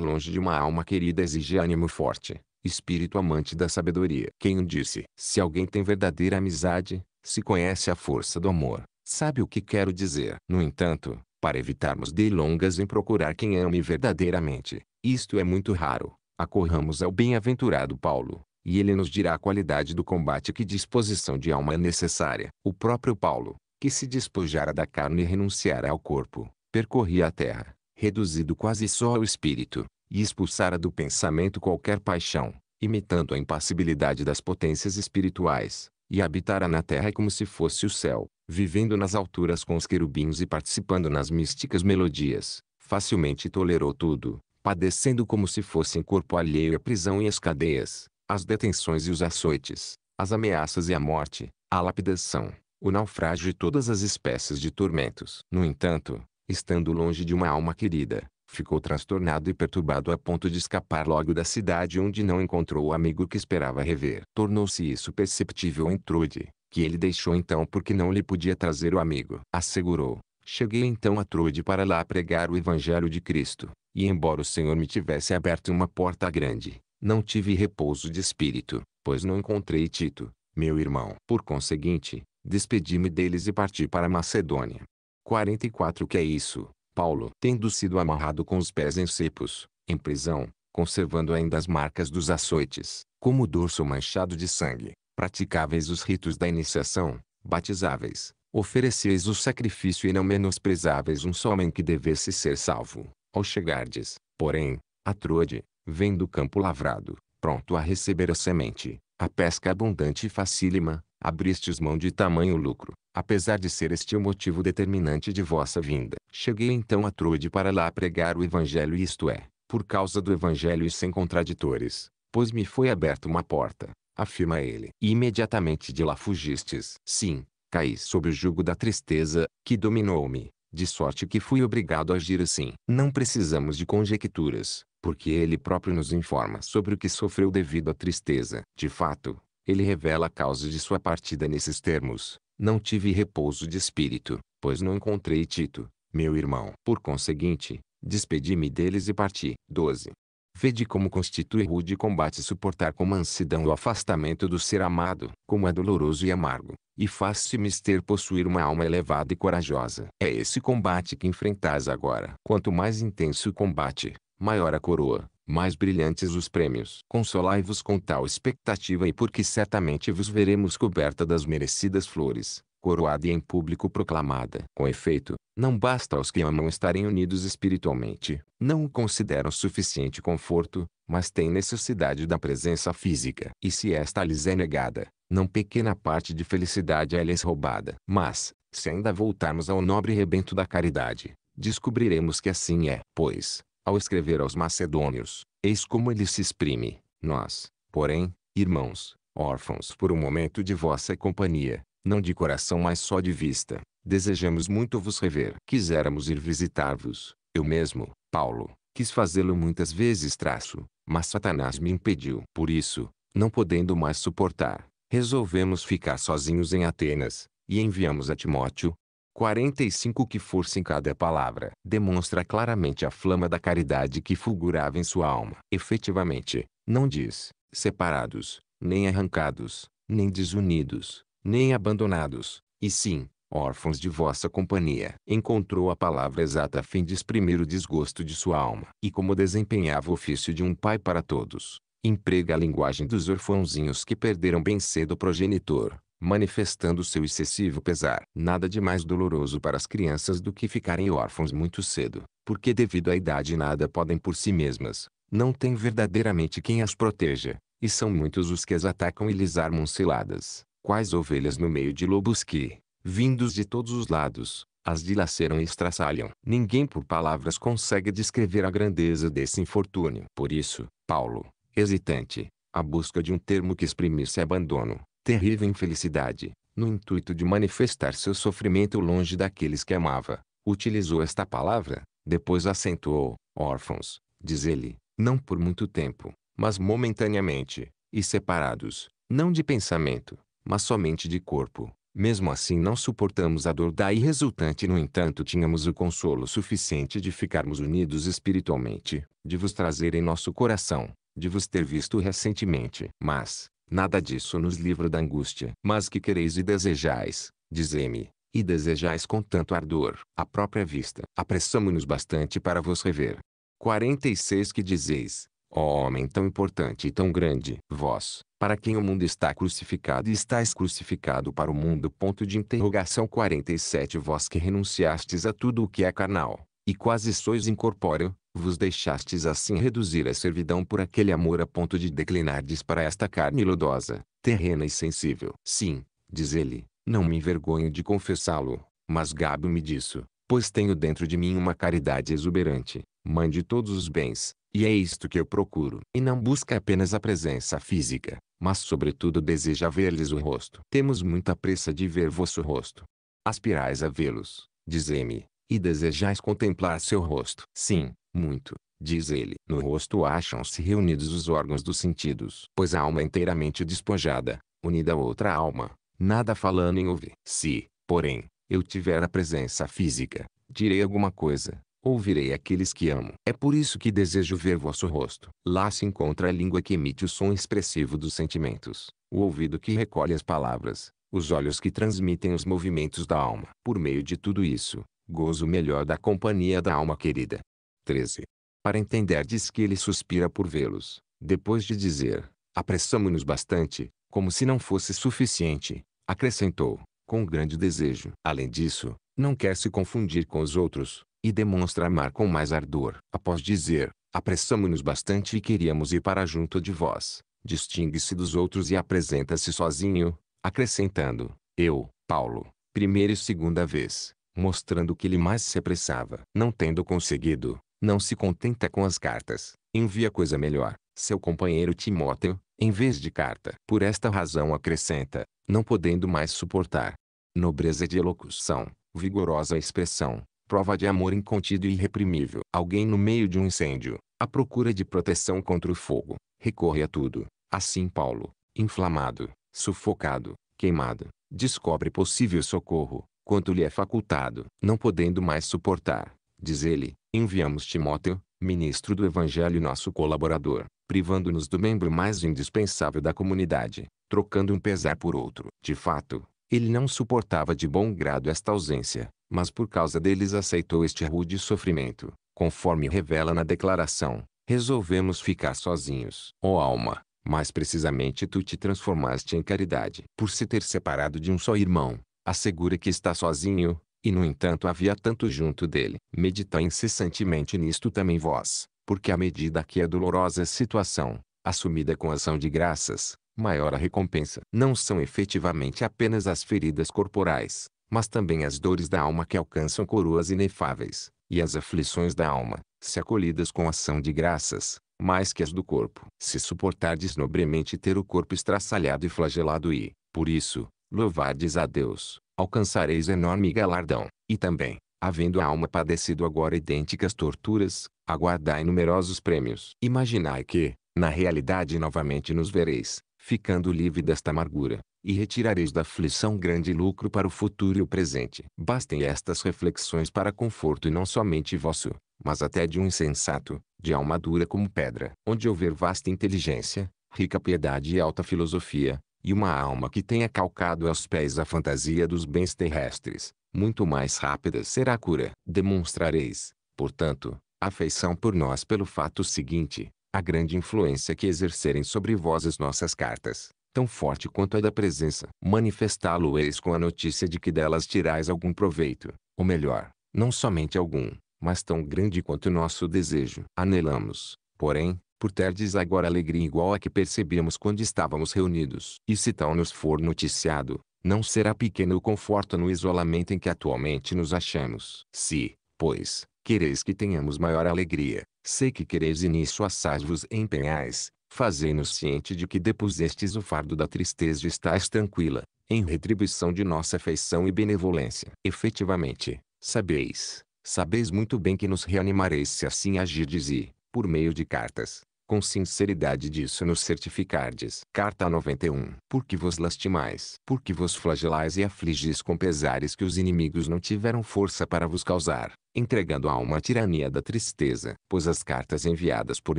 longe de uma alma querida exige ânimo forte, espírito amante da sabedoria. Quem o disse? Se alguém tem verdadeira amizade, se conhece a força do amor, sabe o que quero dizer. No entanto, para evitarmos delongas em procurar quem ame verdadeiramente, isto é muito raro. Acorramos ao bem-aventurado Paulo, e ele nos dirá a qualidade do combate que disposição de alma é necessária. O próprio Paulo, que se despojara da carne e renunciara ao corpo, percorria a terra, reduzido quase só ao espírito, e expulsara do pensamento qualquer paixão, imitando a impassibilidade das potências espirituais, e habitara na terra como se fosse o céu, vivendo nas alturas com os querubins e participando nas místicas melodias, facilmente tolerou tudo, padecendo como se fosse em corpo alheio a prisão e as cadeias, as detenções e os açoites, as ameaças e a morte, a lapidação, o naufrágio e todas as espécies de tormentos. No entanto, estando longe de uma alma querida, ficou transtornado e perturbado a ponto de escapar logo da cidade onde não encontrou o amigo que esperava rever. Tornou-se isso perceptível em Trude, que ele deixou então porque não lhe podia trazer o amigo. Assegurou, cheguei então a Trude para lá pregar o evangelho de Cristo, e embora o Senhor me tivesse aberto uma porta grande, não tive repouso de espírito, pois não encontrei Tito, meu irmão. Por conseguinte, despedi-me deles e parti para Macedônia. 44 Que é isso, Paulo? Tendo sido amarrado com os pés em cepos, em prisão, conservando ainda as marcas dos açoites, como o dorso manchado de sangue, praticáveis os ritos da iniciação, batizáveis, ofereceis o sacrifício e não menosprezáveis um só homem que devesse ser salvo. Ao chegardes, porém, a Troade, vem do campo lavrado, pronto a receber a semente, a pesca abundante e facílima, abristes mão de tamanho lucro, apesar de ser este o motivo determinante de vossa vinda. Cheguei então a Troade para lá pregar o evangelho isto é, por causa do evangelho e sem contraditores, pois me foi aberta uma porta, afirma ele. E imediatamente de lá fugistes. Sim, caí sob o jugo da tristeza, que dominou-me, de sorte que fui obrigado a agir assim. Não precisamos de conjecturas, porque ele próprio nos informa sobre o que sofreu devido à tristeza. De fato, ele revela a causa de sua partida nesses termos. Não tive repouso de espírito, pois não encontrei Tito, meu irmão. Por conseguinte, despedi-me deles e parti. 12. Vede como constitui rude combate suportar com mansidão o afastamento do ser amado, como é doloroso e amargo, e faz-se mister possuir uma alma elevada e corajosa. É esse combate que enfrentais agora. Quanto mais intenso o combate, maior a coroa, mais brilhantes os prêmios. Consolai-vos com tal expectativa e porque certamente vos veremos coberta das merecidas flores, coroada e em público proclamada. Com efeito, não basta aos que amam estarem unidos espiritualmente, não o consideram suficiente conforto, mas têm necessidade da presença física. E se esta lhes é negada, não pequena parte de felicidade é lhes roubada. Mas, se ainda voltarmos ao nobre rebento da caridade, descobriremos que assim é. Pois, ao escrever aos macedônios. Eis como ele se exprime: Nós, porém, irmãos, órfãos por um momento de vossa companhia, não de coração mas só de vista, desejamos muito vos rever. Quiséramos ir visitar-vos, eu mesmo, Paulo, quis fazê-lo muitas vezes traço, mas Satanás me impediu. Por isso, não podendo mais suportar, resolvemos ficar sozinhos em Atenas, e enviamos a Timóteo, 45 que força em cada palavra, demonstra claramente a flama da caridade que fulgurava em sua alma. Efetivamente, não diz, separados, nem arrancados, nem desunidos, nem abandonados, e sim, órfãos de vossa companhia. Encontrou a palavra exata a fim de exprimir o desgosto de sua alma. E como desempenhava o ofício de um pai para todos, emprega a linguagem dos orfãozinhos que perderam bem cedo o progenitor, manifestando seu excessivo pesar. Nada de mais doloroso para as crianças do que ficarem órfãos muito cedo, porque devido à idade nada podem por si mesmas, não tem verdadeiramente quem as proteja, e são muitos os que as atacam e lhes armam ciladas, quais ovelhas no meio de lobos que, vindos de todos os lados, as dilaceram e estraçalham. Ninguém por palavras consegue descrever a grandeza desse infortúnio. Por isso, Paulo, hesitante, à busca de um termo que exprimisse abandono, terrível infelicidade, no intuito de manifestar seu sofrimento longe daqueles que amava. Utilizou esta palavra, depois acentuou, órfãos, diz ele, não por muito tempo, mas momentaneamente, e separados, não de pensamento, mas somente de corpo. Mesmo assim não suportamos a dor daí resultante no entanto tínhamos o consolo suficiente de ficarmos unidos espiritualmente, de vos trazer em nosso coração, de vos ter visto recentemente. Mas, Nada disso nos livra da angústia. Mas que quereis e desejais, dizei-me, e desejais com tanto ardor, a própria vista. Apressamo-nos bastante para vos rever. 46 Que dizeis, ó homem tão importante e tão grande, vós, para quem o mundo está crucificado e estáis crucificado para o mundo. Ponto de interrogação 47 Vós que renunciastes a tudo o que é carnal, e quase sois incorpóreo, vos deixastes assim reduzir à servidão por aquele amor a ponto de declinardes para esta carne lodosa, terrena e sensível. Sim, diz ele, não me envergonho de confessá-lo, mas gabo-me disso, pois tenho dentro de mim uma caridade exuberante, mãe de todos os bens, e é isto que eu procuro. E não busca apenas a presença física, mas sobretudo deseja ver-lhes o rosto. Temos muita pressa de ver vosso rosto. Aspirais a vê-los, dizei-me, e desejais contemplar seu rosto. Sim, muito, diz ele. No rosto acham-se reunidos os órgãos dos sentidos. Pois a alma é inteiramente despojada, unida a outra alma, nada falando em ouvir. Se, porém, eu tiver a presença física, direi alguma coisa, ouvirei aqueles que amo. É por isso que desejo ver vosso rosto. Lá se encontra a língua que emite o som expressivo dos sentimentos, o ouvido que recolhe as palavras, os olhos que transmitem os movimentos da alma. Por meio de tudo isso, gozo melhor da companhia da alma querida. 13. Para entender diz que ele suspira por vê-los, depois de dizer, apressamo-nos bastante, como se não fosse suficiente, acrescentou, com grande desejo. Além disso, não quer se confundir com os outros, e demonstra amar com mais ardor. Após dizer, apressamo-nos bastante e queríamos ir para junto de vós, distingue-se dos outros e apresenta-se sozinho, acrescentando, eu, Paulo, primeira e segunda vez, mostrando que ele mais se apressava. Não tendo conseguido, não se contenta com as cartas, envia coisa melhor, seu companheiro Timóteo, em vez de carta. Por esta razão acrescenta, não podendo mais suportar. Nobreza de elocução, vigorosa expressão, prova de amor incontido e irreprimível. Alguém no meio de um incêndio, à procura de proteção contra o fogo, recorre a tudo. Assim Paulo, inflamado, sufocado, queimado, descobre possível socorro, quanto lhe é facultado. Não podendo mais suportar, diz ele, enviamos Timóteo, ministro do Evangelho e nosso colaborador, privando-nos do membro mais indispensável da comunidade, trocando um pesar por outro. De fato, ele não suportava de bom grado esta ausência, mas por causa deles aceitou este rude sofrimento, conforme revela na declaração. Resolvemos ficar sozinhos. Ó oh alma, mais precisamente tu te transformaste em caridade. Por se ter separado de um só irmão, assegura que está sozinho, e no entanto havia tanto junto dele. Meditai incessantemente nisto também vós, porque à medida que é dolorosa a situação, assumida com ação de graças, maior a recompensa. Não são efetivamente apenas as feridas corporais, mas também as dores da alma que alcançam coroas inefáveis, e as aflições da alma, se acolhidas com ação de graças, mais que as do corpo. Se suportardes nobremente ter o corpo estraçalhado e flagelado e, por isso, louvardes a Deus, alcançareis enorme galardão. E também, havendo a alma padecido agora idênticas torturas, aguardai numerosos prêmios. Imaginai que, na realidade novamente nos vereis, ficando livre desta amargura, e retirareis da aflição grande lucro para o futuro e o presente. Bastem estas reflexões para conforto não somente vosso, mas até de um insensato, de alma dura como pedra. Onde houver vasta inteligência, rica piedade e alta filosofia, e uma alma que tenha calcado aos pés a fantasia dos bens terrestres, muito mais rápida será a cura. Demonstrareis, portanto, afeição por nós pelo fato seguinte, a grande influência que exercerem sobre vós as nossas cartas, tão forte quanto a da presença. Manifestá-lo-eis com a notícia de que delas tirais algum proveito, ou melhor, não somente algum, mas tão grande quanto o nosso desejo. Anelamos, porém, por terdes agora alegria igual a que percebemos quando estávamos reunidos. E se tal nos for noticiado, não será pequeno o conforto no isolamento em que atualmente nos achamos. Se, pois, quereis que tenhamos maior alegria, sei que quereis e nisso assaz vos empenhais, fazei-nos ciente de que depusestes o fardo da tristeza e estáis tranquila, em retribuição de nossa afeição e benevolência. Efetivamente, sabeis, sabeis muito bem que nos reanimareis se assim agirdes e, por meio de cartas, com sinceridade disso nos certificardes. Carta 91. Porque vos lastimais, porque vos flagelais e afligis com pesares que os inimigos não tiveram força para vos causar, entregando a alma à tirania da tristeza, pois as cartas enviadas por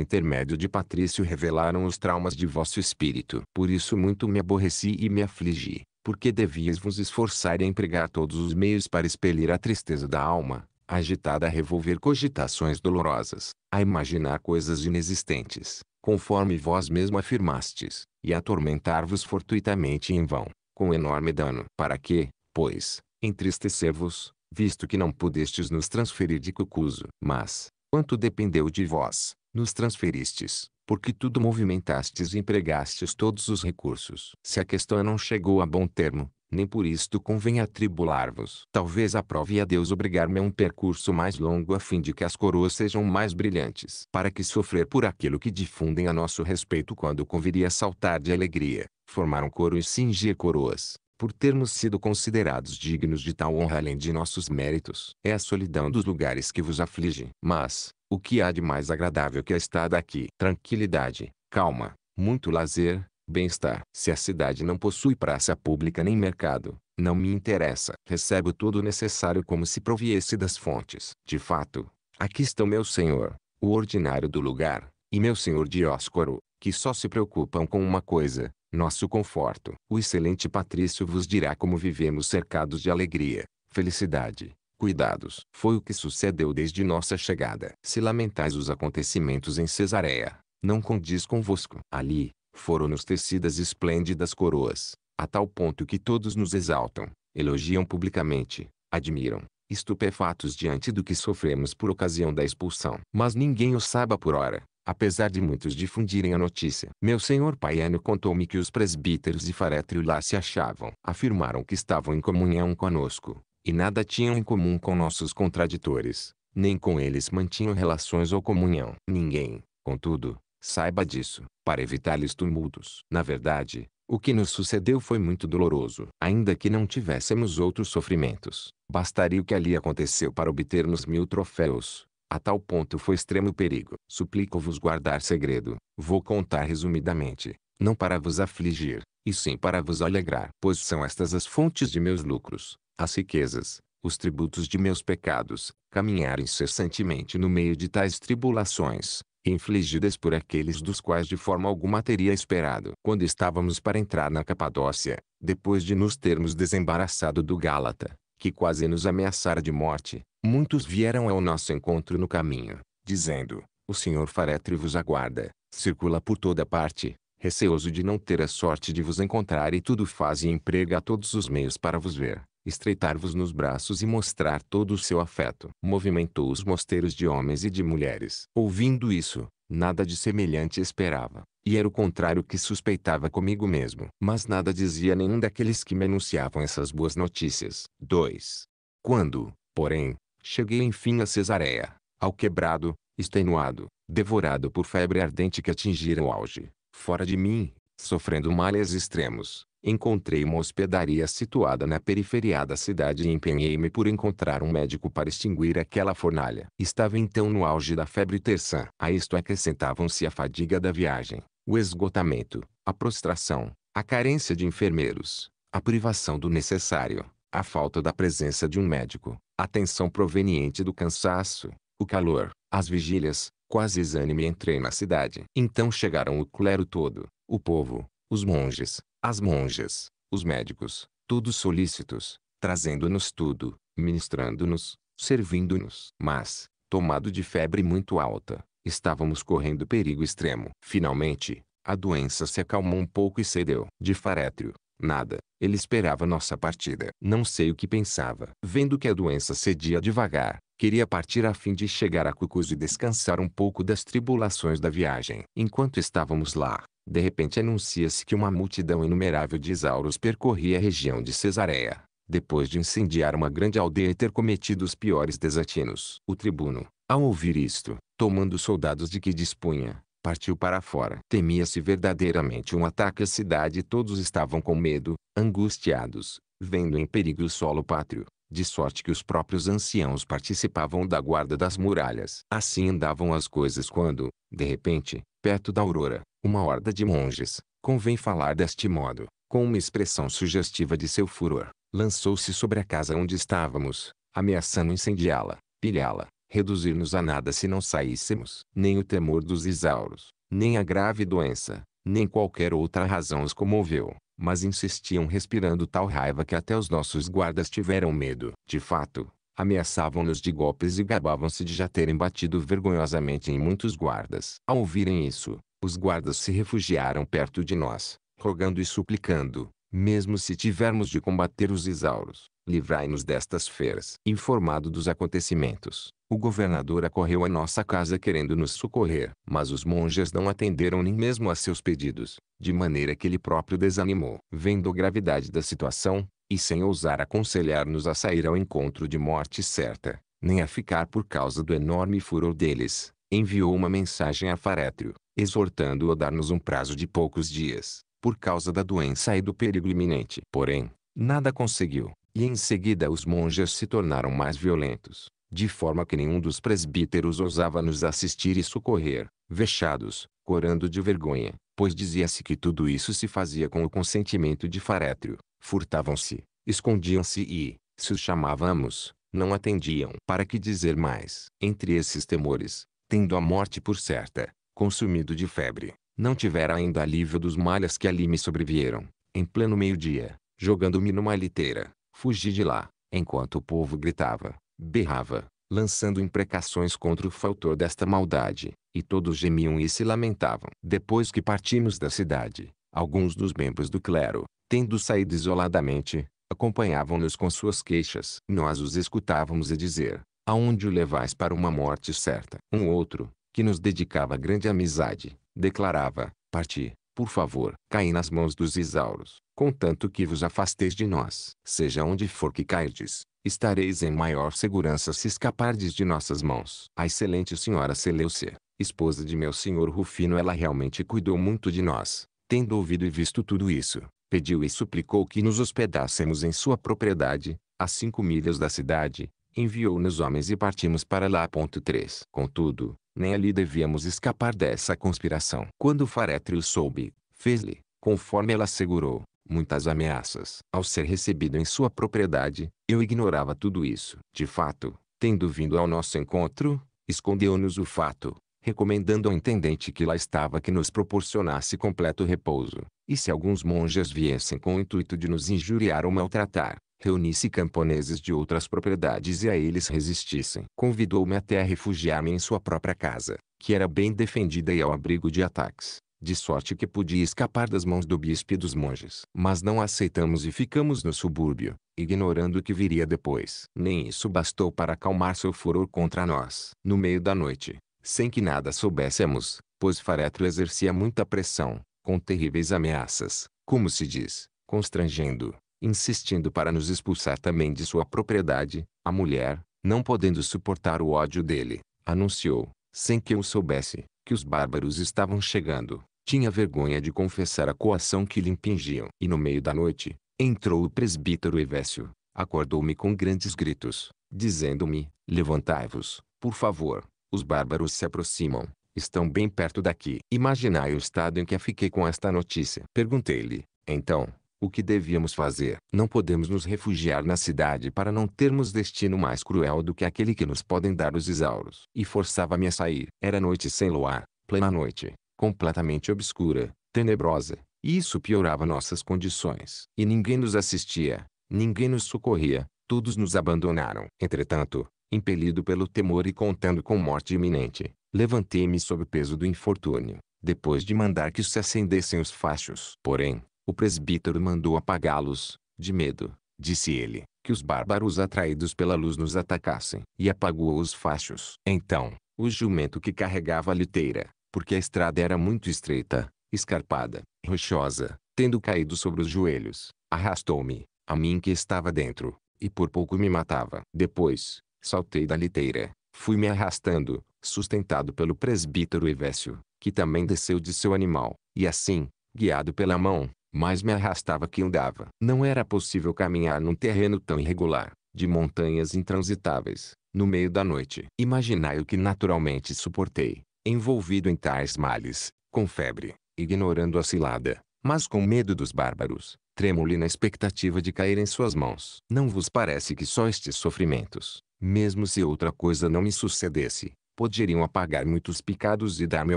intermédio de Patrício revelaram os traumas de vosso espírito. Por isso muito me aborreci e me afligi, porque devias vos esforçar e empregar todos os meios para expelir a tristeza da alma, agitada a revolver cogitações dolorosas, a imaginar coisas inexistentes, conforme vós mesmo afirmastes, e a atormentar-vos fortuitamente em vão, com enorme dano. Para que, pois, entristecer-vos, visto que não pudestes nos transferir de Cucuso? Mas, quanto dependeu de vós, nos transferistes, porque tudo movimentastes e empregastes todos os recursos. Se a questão não chegou a bom termo, nem por isto convém atribular-vos. Talvez aprove a Deus obrigar-me a um percurso mais longo a fim de que as coroas sejam mais brilhantes. Para que sofrer por aquilo que difundem a nosso respeito quando conviria saltar de alegria, formar um coro e cingir coroas, por termos sido considerados dignos de tal honra além de nossos méritos. É a solidão dos lugares que vos aflige. Mas, o que há de mais agradável que a estada aqui? Tranquilidade, calma, muito lazer, Bem-estar. Se a cidade não possui praça pública nem mercado, não me interessa. Recebo todo o necessário como se proviesse das fontes. De fato, aqui estão meu senhor, o ordinário do lugar, e meu senhor Dióscoro, que só se preocupam com uma coisa, nosso conforto. O excelente Patrício vos dirá como vivemos cercados de alegria, felicidade, cuidados. Foi o que sucedeu desde nossa chegada. Se lamentais os acontecimentos em Cesareia, não condiz convosco. Ali, foram-nos tecidas esplêndidas coroas, a tal ponto que todos nos exaltam, elogiam publicamente, admiram, estupefatos diante do que sofremos por ocasião da expulsão. Mas ninguém o saiba por hora, apesar de muitos difundirem a notícia. Meu senhor Paiano contou-me que os presbíteros de Farétrio lá se achavam. Afirmaram que estavam em comunhão conosco, e nada tinham em comum com nossos contraditores, nem com eles mantinham relações ou comunhão. Ninguém, contudo, Saiba disso, para evitar-lhes tumultos. Na verdade, o que nos sucedeu foi muito doloroso. Ainda que não tivéssemos outros sofrimentos, bastaria o que ali aconteceu para obtermos mil troféus. A tal ponto foi extremo perigo. Suplico-vos guardar segredo. Vou contar resumidamente, não para vos afligir, e sim para vos alegrar. Pois são estas as fontes de meus lucros, as riquezas, os tributos de meus pecados, caminhar incessantemente no meio de tais tribulações, infligidas por aqueles dos quais de forma alguma teria esperado. Quando estávamos para entrar na Capadócia, depois de nos termos desembaraçado do Gálata, que quase nos ameaçara de morte, muitos vieram ao nosso encontro no caminho, dizendo, o senhor Faretri vos aguarda, circula por toda parte, receoso de não ter a sorte de vos encontrar e tudo faz e emprega todos os meios para vos ver estreitar-vos nos braços e mostrar todo o seu afeto. Movimentou os mosteiros de homens e de mulheres. Ouvindo isso, nada de semelhante esperava, e era o contrário que suspeitava comigo mesmo. Mas nada dizia nenhum daqueles que me anunciavam essas boas notícias. 2. Quando, porém, cheguei enfim a Cesareia, ao quebrado, extenuado, devorado por febre ardente que atingira o auge, fora de mim, sofrendo males extremos, Encontrei uma hospedaria situada na periferia da cidade e empenhei-me por encontrar um médico para extinguir aquela fornalha. Estava então no auge da febre terçã. A isto acrescentavam-se a fadiga da viagem, o esgotamento, a prostração, a carência de enfermeiros, a privação do necessário, a falta da presença de um médico, a tensão proveniente do cansaço, o calor, as vigílias, quase exânime entrei na cidade. Então chegaram o clero todo, o povo, os monges, as monjas, os médicos, todos solícitos, trazendo-nos tudo, ministrando-nos, servindo-nos. Mas, tomado de febre muito alta, estávamos correndo perigo extremo. Finalmente, a doença se acalmou um pouco e cedeu. De farétrio, nada, ele esperava nossa partida. Não sei o que pensava. Vendo que a doença cedia devagar, queria partir a fim de chegar a Cucuz e descansar um pouco das tribulações da viagem. Enquanto estávamos lá, de repente anuncia-se que uma multidão inumerável de isauros percorria a região de Cesareia, depois de incendiar uma grande aldeia e ter cometido os piores desatinos. O tribuno, ao ouvir isto, tomando soldados de que dispunha, partiu para fora. Temia-se verdadeiramente um ataque à cidade e todos estavam com medo, angustiados, vendo em perigo o solo pátrio, de sorte que os próprios anciãos participavam da guarda das muralhas. Assim andavam as coisas quando, de repente, perto da aurora, uma horda de monges, convém falar deste modo, com uma expressão sugestiva de seu furor, lançou-se sobre a casa onde estávamos, ameaçando incendiá-la, pilhá-la, reduzir-nos a nada se não saíssemos. Nem o temor dos isauros, nem a grave doença, nem qualquer outra razão os comoveu, mas insistiam respirando tal raiva que até os nossos guardas tiveram medo. De fato, ameaçavam-nos de golpes e gabavam-se de já terem batido vergonhosamente em muitos guardas. Ao ouvirem isso, os guardas se refugiaram perto de nós, rogando e suplicando, mesmo se tivermos de combater os isauros, livrai-nos destas feras. Informado dos acontecimentos, o governador acorreu à nossa casa querendo nos socorrer. Mas os monges não atenderam nem mesmo a seus pedidos, de maneira que ele próprio desanimou. Vendo a gravidade da situação, e sem ousar aconselhar-nos a sair ao encontro de morte certa, nem a ficar por causa do enorme furor deles, enviou uma mensagem a Farétrio, exortando-o a dar-nos um prazo de poucos dias, por causa da doença e do perigo iminente. Porém, nada conseguiu, e em seguida os monges se tornaram mais violentos, de forma que nenhum dos presbíteros ousava nos assistir e socorrer, vexados, corando de vergonha, pois dizia-se que tudo isso se fazia com o consentimento de Farétrio. Furtavam-se, escondiam-se e, se os chamávamos, não atendiam. Para que dizer mais? Entre esses temores, tendo a morte por certa, consumido de febre, não tivera ainda alívio dos malhas que ali me sobrevieram, em pleno meio-dia, jogando-me numa liteira, fugi de lá, enquanto o povo gritava, berrava, lançando imprecações contra o fautor desta maldade, e todos gemiam e se lamentavam. Depois que partimos da cidade, alguns dos membros do clero, tendo saído isoladamente, acompanhavam-nos com suas queixas. Nós os escutávamos e dizer, aonde o levais para uma morte certa. Um outro, que nos dedicava grande amizade, declarava, parti, por favor, caí nas mãos dos isauros, contanto que vos afasteis de nós. Seja onde for que cairdes, estareis em maior segurança se escapardes de nossas mãos. A excelente senhora Seleucia, esposa de meu senhor Rufino ela realmente cuidou muito de nós, tendo ouvido e visto tudo isso, pediu e suplicou que nos hospedássemos em sua propriedade, a cinco milhas da cidade, enviou-nos homens e partimos para lá. 3. Contudo, nem ali devíamos escapar dessa conspiração. Quando Faretrio soube, fez-lhe, conforme ela assegurou, muitas ameaças. Ao ser recebido em sua propriedade, eu ignorava tudo isso. De fato, tendo vindo ao nosso encontro, escondeu-nos o fato, recomendando ao intendente que lá estava que nos proporcionasse completo repouso. E se alguns monges viessem com o intuito de nos injuriar ou maltratar, reunisse camponeses de outras propriedades e a eles resistissem. Convidou-me até a refugiar-me em sua própria casa, que era bem defendida e ao abrigo de ataques, de sorte que podia escapar das mãos do bispo e dos monges. Mas não aceitamos e ficamos no subúrbio, ignorando o que viria depois. Nem isso bastou para acalmar seu furor contra nós. No meio da noite, sem que nada soubéssemos, pois Faretro exercia muita pressão, com terríveis ameaças, como se diz, constrangendo insistindo para nos expulsar também de sua propriedade, a mulher, não podendo suportar o ódio dele, anunciou, sem que eu soubesse, que os bárbaros estavam chegando. Tinha vergonha de confessar a coação que lhe impingiam. E no meio da noite, entrou o presbítero Evécio. Acordou-me com grandes gritos, dizendo-me, levantai-vos, por favor, os bárbaros se aproximam, estão bem perto daqui. Imaginai o estado em que fiquei com esta notícia. Perguntei-lhe, então, o que devíamos fazer. Não podemos nos refugiar na cidade para não termos destino mais cruel do que aquele que nos podem dar os isauros. E forçava-me a sair. Era noite sem luar, plena noite, completamente obscura, tenebrosa, e isso piorava nossas condições. E ninguém nos assistia, ninguém nos socorria, todos nos abandonaram. Entretanto, impelido pelo temor e contando com morte iminente, levantei-me sob o peso do infortúnio, depois de mandar que se acendessem os fachos. Porém, o presbítero mandou apagá-los, de medo, disse ele, que os bárbaros atraídos pela luz nos atacassem, e apagou os fachos. Então, o jumento que carregava a liteira, porque a estrada era muito estreita, escarpada, rochosa, tendo caído sobre os joelhos, arrastou-me, a mim que estava dentro, e por pouco me matava. Depois, saltei da liteira, fui me arrastando, sustentado pelo presbítero Evésio, que também desceu de seu animal, e assim, guiado pela mão, mas me arrastava que andava. Não era possível caminhar num terreno tão irregular, de montanhas intransitáveis, no meio da noite. Imaginai o que naturalmente suportei, envolvido em tais males, com febre, ignorando a cilada, mas com medo dos bárbaros, trêmulo na expectativa de cair em suas mãos. Não vos parece que só estes sofrimentos, mesmo se outra coisa não me sucedesse, poderiam apagar muitos pecados e dar-me a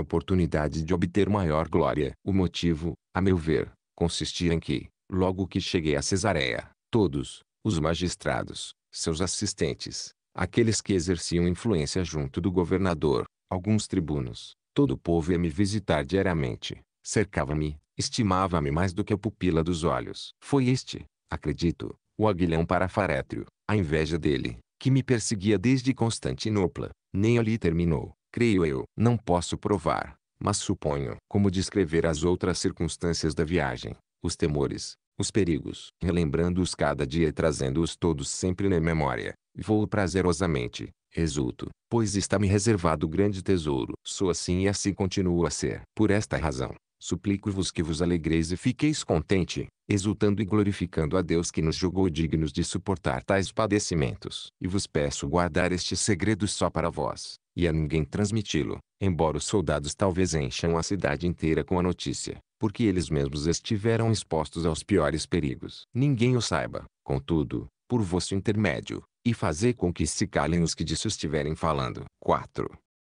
oportunidade de obter maior glória? O motivo, a meu ver, consistia em que, logo que cheguei a Cesareia, todos, os magistrados, seus assistentes, aqueles que exerciam influência junto do governador, alguns tribunos, todo o povo ia me visitar diariamente, cercava-me, estimava-me mais do que a pupila dos olhos. Foi este, acredito, o aguilhão para Farétrio, a inveja dele, que me perseguia desde Constantinopla, nem ali terminou, creio eu. Não posso provar, mas suponho, como descrever as outras circunstâncias da viagem, os temores, os perigos, relembrando-os cada dia e trazendo-os todos sempre na memória. Vou prazerosamente, exulto, pois está-me reservado o grande tesouro. Sou assim e assim continuo a ser. Por esta razão, suplico-vos que vos alegreis e fiqueis contente, exultando e glorificando a Deus que nos julgou dignos de suportar tais padecimentos. E vos peço guardar este segredo só para vós, e a ninguém transmiti-lo, embora os soldados talvez encham a cidade inteira com a notícia, porque eles mesmos estiveram expostos aos piores perigos. Ninguém o saiba, contudo, por vosso intermédio, e fazer com que se calem os que disso estiverem falando. 4.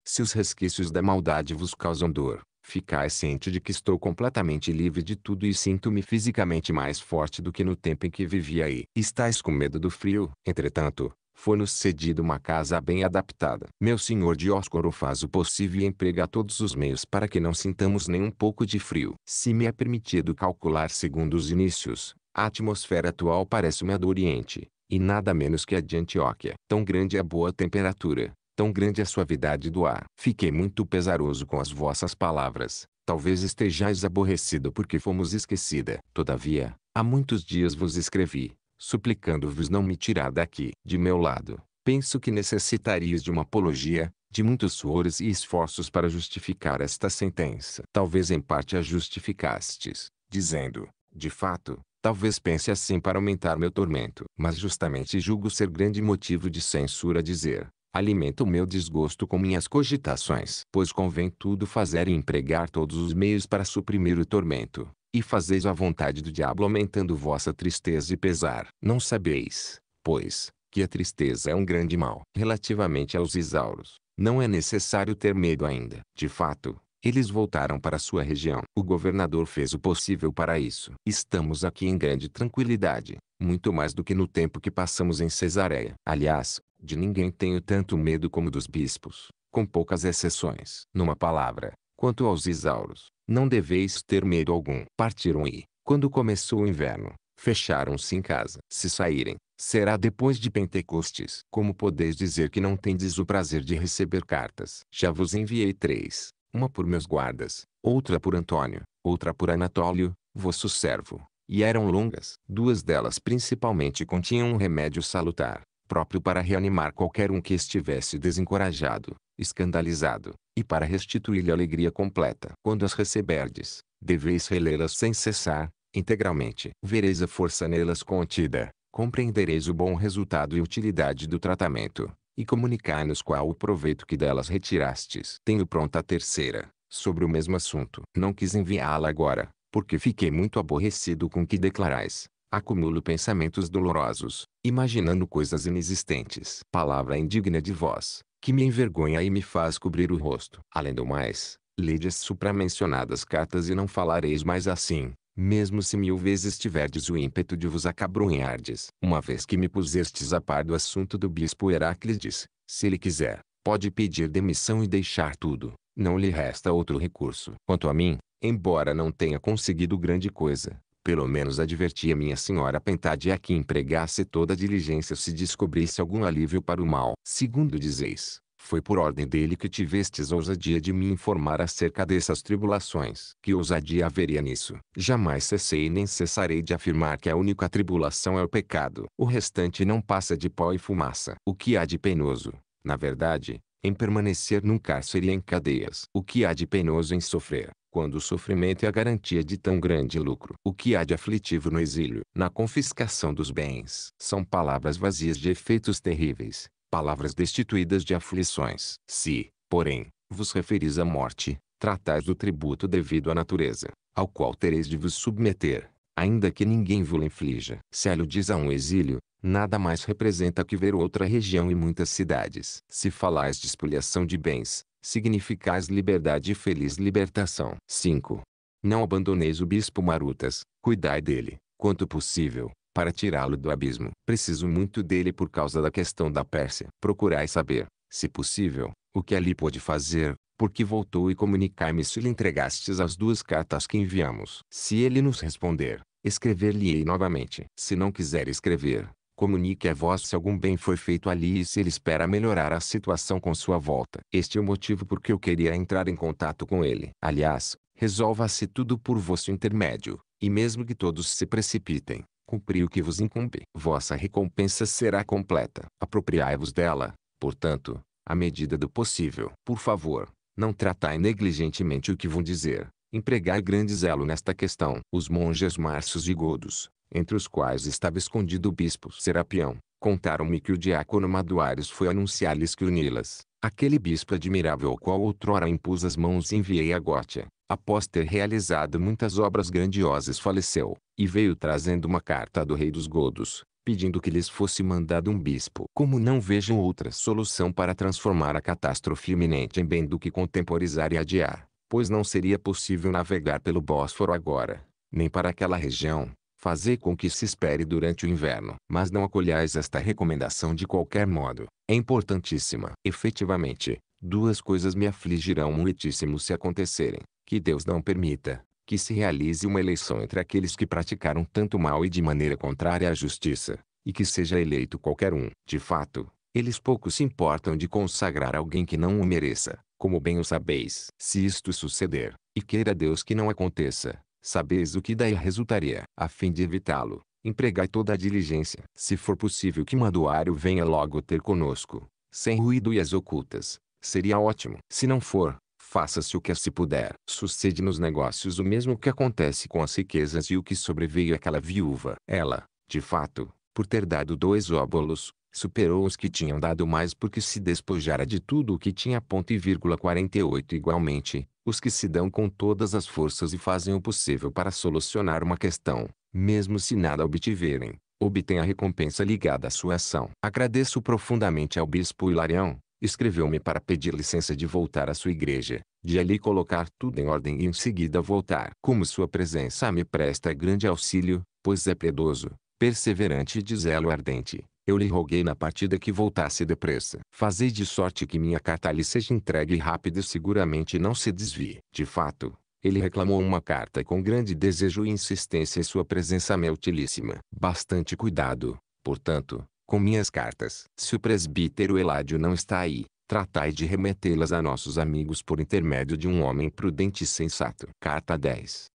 Se os resquícios da maldade vos causam dor, ficai ciente de que estou completamente livre de tudo e sinto-me fisicamente mais forte do que no tempo em que vivia aí. Estais com medo do frio? Entretanto, foi-nos cedida uma casa bem adaptada. Meu senhor de Dioscoro faz o possível e emprega todos os meios para que não sintamos nem um pouco de frio. Se me é permitido calcular segundo os inícios, a atmosfera atual parece-me a do Oriente, e nada menos que a de Antioquia. Tão grande é a boa temperatura, tão grande é a suavidade do ar. Fiquei muito pesaroso com as vossas palavras. Talvez estejais aborrecido porque fomos esquecida. Todavia, há muitos dias vos escrevi, suplicando-vos não me tirar daqui. De meu lado, penso que necessitarias de uma apologia, de muitos suores e esforços para justificar esta sentença. Talvez em parte a justificastes, dizendo, de fato, talvez pense assim para aumentar meu tormento. Mas justamente julgo ser grande motivo de censura dizer, alimento o meu desgosto com minhas cogitações. Pois convém tudo fazer e empregar todos os meios para suprimir o tormento, e fazeis a vontade do diabo aumentando vossa tristeza e pesar. Não sabeis, pois, que a tristeza é um grande mal. Relativamente aos isauros, não é necessário ter medo ainda. De fato, eles voltaram para sua região. O governador fez o possível para isso. Estamos aqui em grande tranquilidade, muito mais do que no tempo que passamos em Cesareia. Aliás, de ninguém tenho tanto medo como dos bispos, com poucas exceções. Numa palavra, quanto aos isauros, não deveis ter medo algum. Partiram e, quando começou o inverno, fecharam-se em casa. Se saírem, será depois de Pentecostes. Como podeis dizer que não tendes o prazer de receber cartas? Já vos enviei três, uma por meus guardas, outra por Antônio, outra por Anatólio, vosso servo, e eram longas. Duas delas principalmente continham um remédio salutar, próprio para reanimar qualquer um que estivesse desencorajado, escandalizado, e para restituir-lhe a alegria completa. Quando as receberdes, deveis relê-las sem cessar, integralmente. Vereis a força nelas contida, compreendereis o bom resultado e utilidade do tratamento, e comunicai-nos qual o proveito que delas retirastes. Tenho pronta a terceira, sobre o mesmo assunto. Não quis enviá-la agora, porque fiquei muito aborrecido com o que declarais, acumulo pensamentos dolorosos, imaginando coisas inexistentes. Palavra indigna de vós, que me envergonha e me faz cobrir o rosto. Além do mais, lede as supramencionadas cartas e não falareis mais assim, mesmo se mil vezes tiverdes o ímpeto de vos acabrunhardes. Uma vez que me pusestes a par do assunto do bispo Heráclides, se ele quiser, pode pedir demissão e deixar tudo. Não lhe resta outro recurso. Quanto a mim, embora não tenha conseguido grande coisa, pelo menos advertia minha senhora Pentade a que empregasse toda a diligência se descobrisse algum alívio para o mal. Segundo dizeis, foi por ordem dele que tivestes ousadia de me informar acerca dessas tribulações. Que ousadia haveria nisso? Jamais cessei nem cessarei de afirmar que a única tribulação é o pecado. O restante não passa de pó e fumaça. O que há de penoso, na verdade, em permanecer num cárcere e em cadeias. O que há de penoso em sofrer, quando o sofrimento é a garantia de tão grande lucro? O que há de aflitivo no exílio, na confiscação dos bens? São palavras vazias de efeitos terríveis, palavras destituídas de aflições. Se, porém, vos referis à morte, tratais do tributo devido à natureza, ao qual tereis de vos submeter, ainda que ninguém vos inflija. Se diz a um exílio, nada mais representa que ver outra região e muitas cidades. Se falais de expoliação de bens, significais liberdade e feliz libertação. 5. Não abandoneis o bispo Marutas, cuidai dele, quanto possível, para tirá-lo do abismo. Preciso muito dele por causa da questão da Pérsia. Procurai saber, se possível, o que ali pôde fazer, porque voltou e comunicai-me se lhe entregastes as duas cartas que enviamos. Se ele nos responder, escrever-lhe-ei novamente. Se não quiser escrever, Comunique a vós se algum bem foi feito ali e se ele espera melhorar a situação com sua volta. Este é o motivo por que eu queria entrar em contato com ele. Aliás, resolva-se tudo por vosso intermédio, e mesmo que todos se precipitem, cumpri o que vos incumbe. Vossa recompensa será completa. Apropriai-vos dela, portanto, à medida do possível. Por favor, não tratai negligentemente o que vão dizer. Empregai grande zelo nesta questão. Os monges Márcios e Godos, entre os quais estava escondido o bispo Serapião, contaram-me que o diácono Maduários foi anunciar-lhes que o Nilas, aquele bispo admirável ao qual outrora impus as mãos e enviei a Gótia, após ter realizado muitas obras grandiosas faleceu, e veio trazendo uma carta do rei dos godos, pedindo que lhes fosse mandado um bispo. Como não vejam outra solução para transformar a catástrofe iminente em bem do que contemporizar e adiar, pois não seria possível navegar pelo Bósforo agora, nem para aquela região, fazer com que se espere durante o inverno. Mas não acolhais esta recomendação de qualquer modo. É importantíssima. Efetivamente, duas coisas me afligirão muitíssimo se acontecerem. Que Deus não permita que se realize uma eleição entre aqueles que praticaram tanto mal e de maneira contrária à justiça, e que seja eleito qualquer um. De fato, eles pouco se importam de consagrar alguém que não o mereça, como bem o sabeis. Se isto suceder, e queira Deus que não aconteça, sabeis o que daí resultaria. A fim de evitá-lo, empregai toda a diligência. Se for possível que Manduário venha logo ter conosco, sem ruído e as ocultas, seria ótimo. Se não for, faça-se o que se puder. Sucede nos negócios o mesmo que acontece com as riquezas e o que sobreveio àquela viúva. Ela, de fato, por ter dado dois óbolos, superou os que tinham dado mais porque se despojara de tudo o que tinha ponto e vírgula 48 igualmente, os que se dão com todas as forças e fazem o possível para solucionar uma questão, mesmo se nada obtiverem, obtêm a recompensa ligada à sua ação. Agradeço profundamente ao bispo Hilarião, escreveu-me para pedir licença de voltar à sua igreja, de ali colocar tudo em ordem e em seguida voltar. Como sua presença me presta grande auxílio, pois é piedoso, perseverante e de zelo ardente, eu lhe roguei na partida que voltasse depressa. Fazei de sorte que minha carta lhe seja entregue rápido e seguramente não se desvie. De fato, ele reclamou uma carta com grande desejo e insistência e sua presença me é utilíssima. Bastante cuidado, portanto, com minhas cartas. Se o presbítero Eládio não está aí, tratai de remetê-las a nossos amigos por intermédio de um homem prudente e sensato. Carta 10.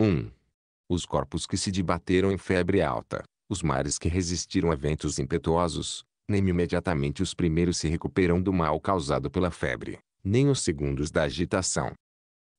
1. Os corpos que se debateram em febre alta, os mares que resistiram a ventos impetuosos, nem imediatamente os primeiros se recuperam do mal causado pela febre, nem os segundos da agitação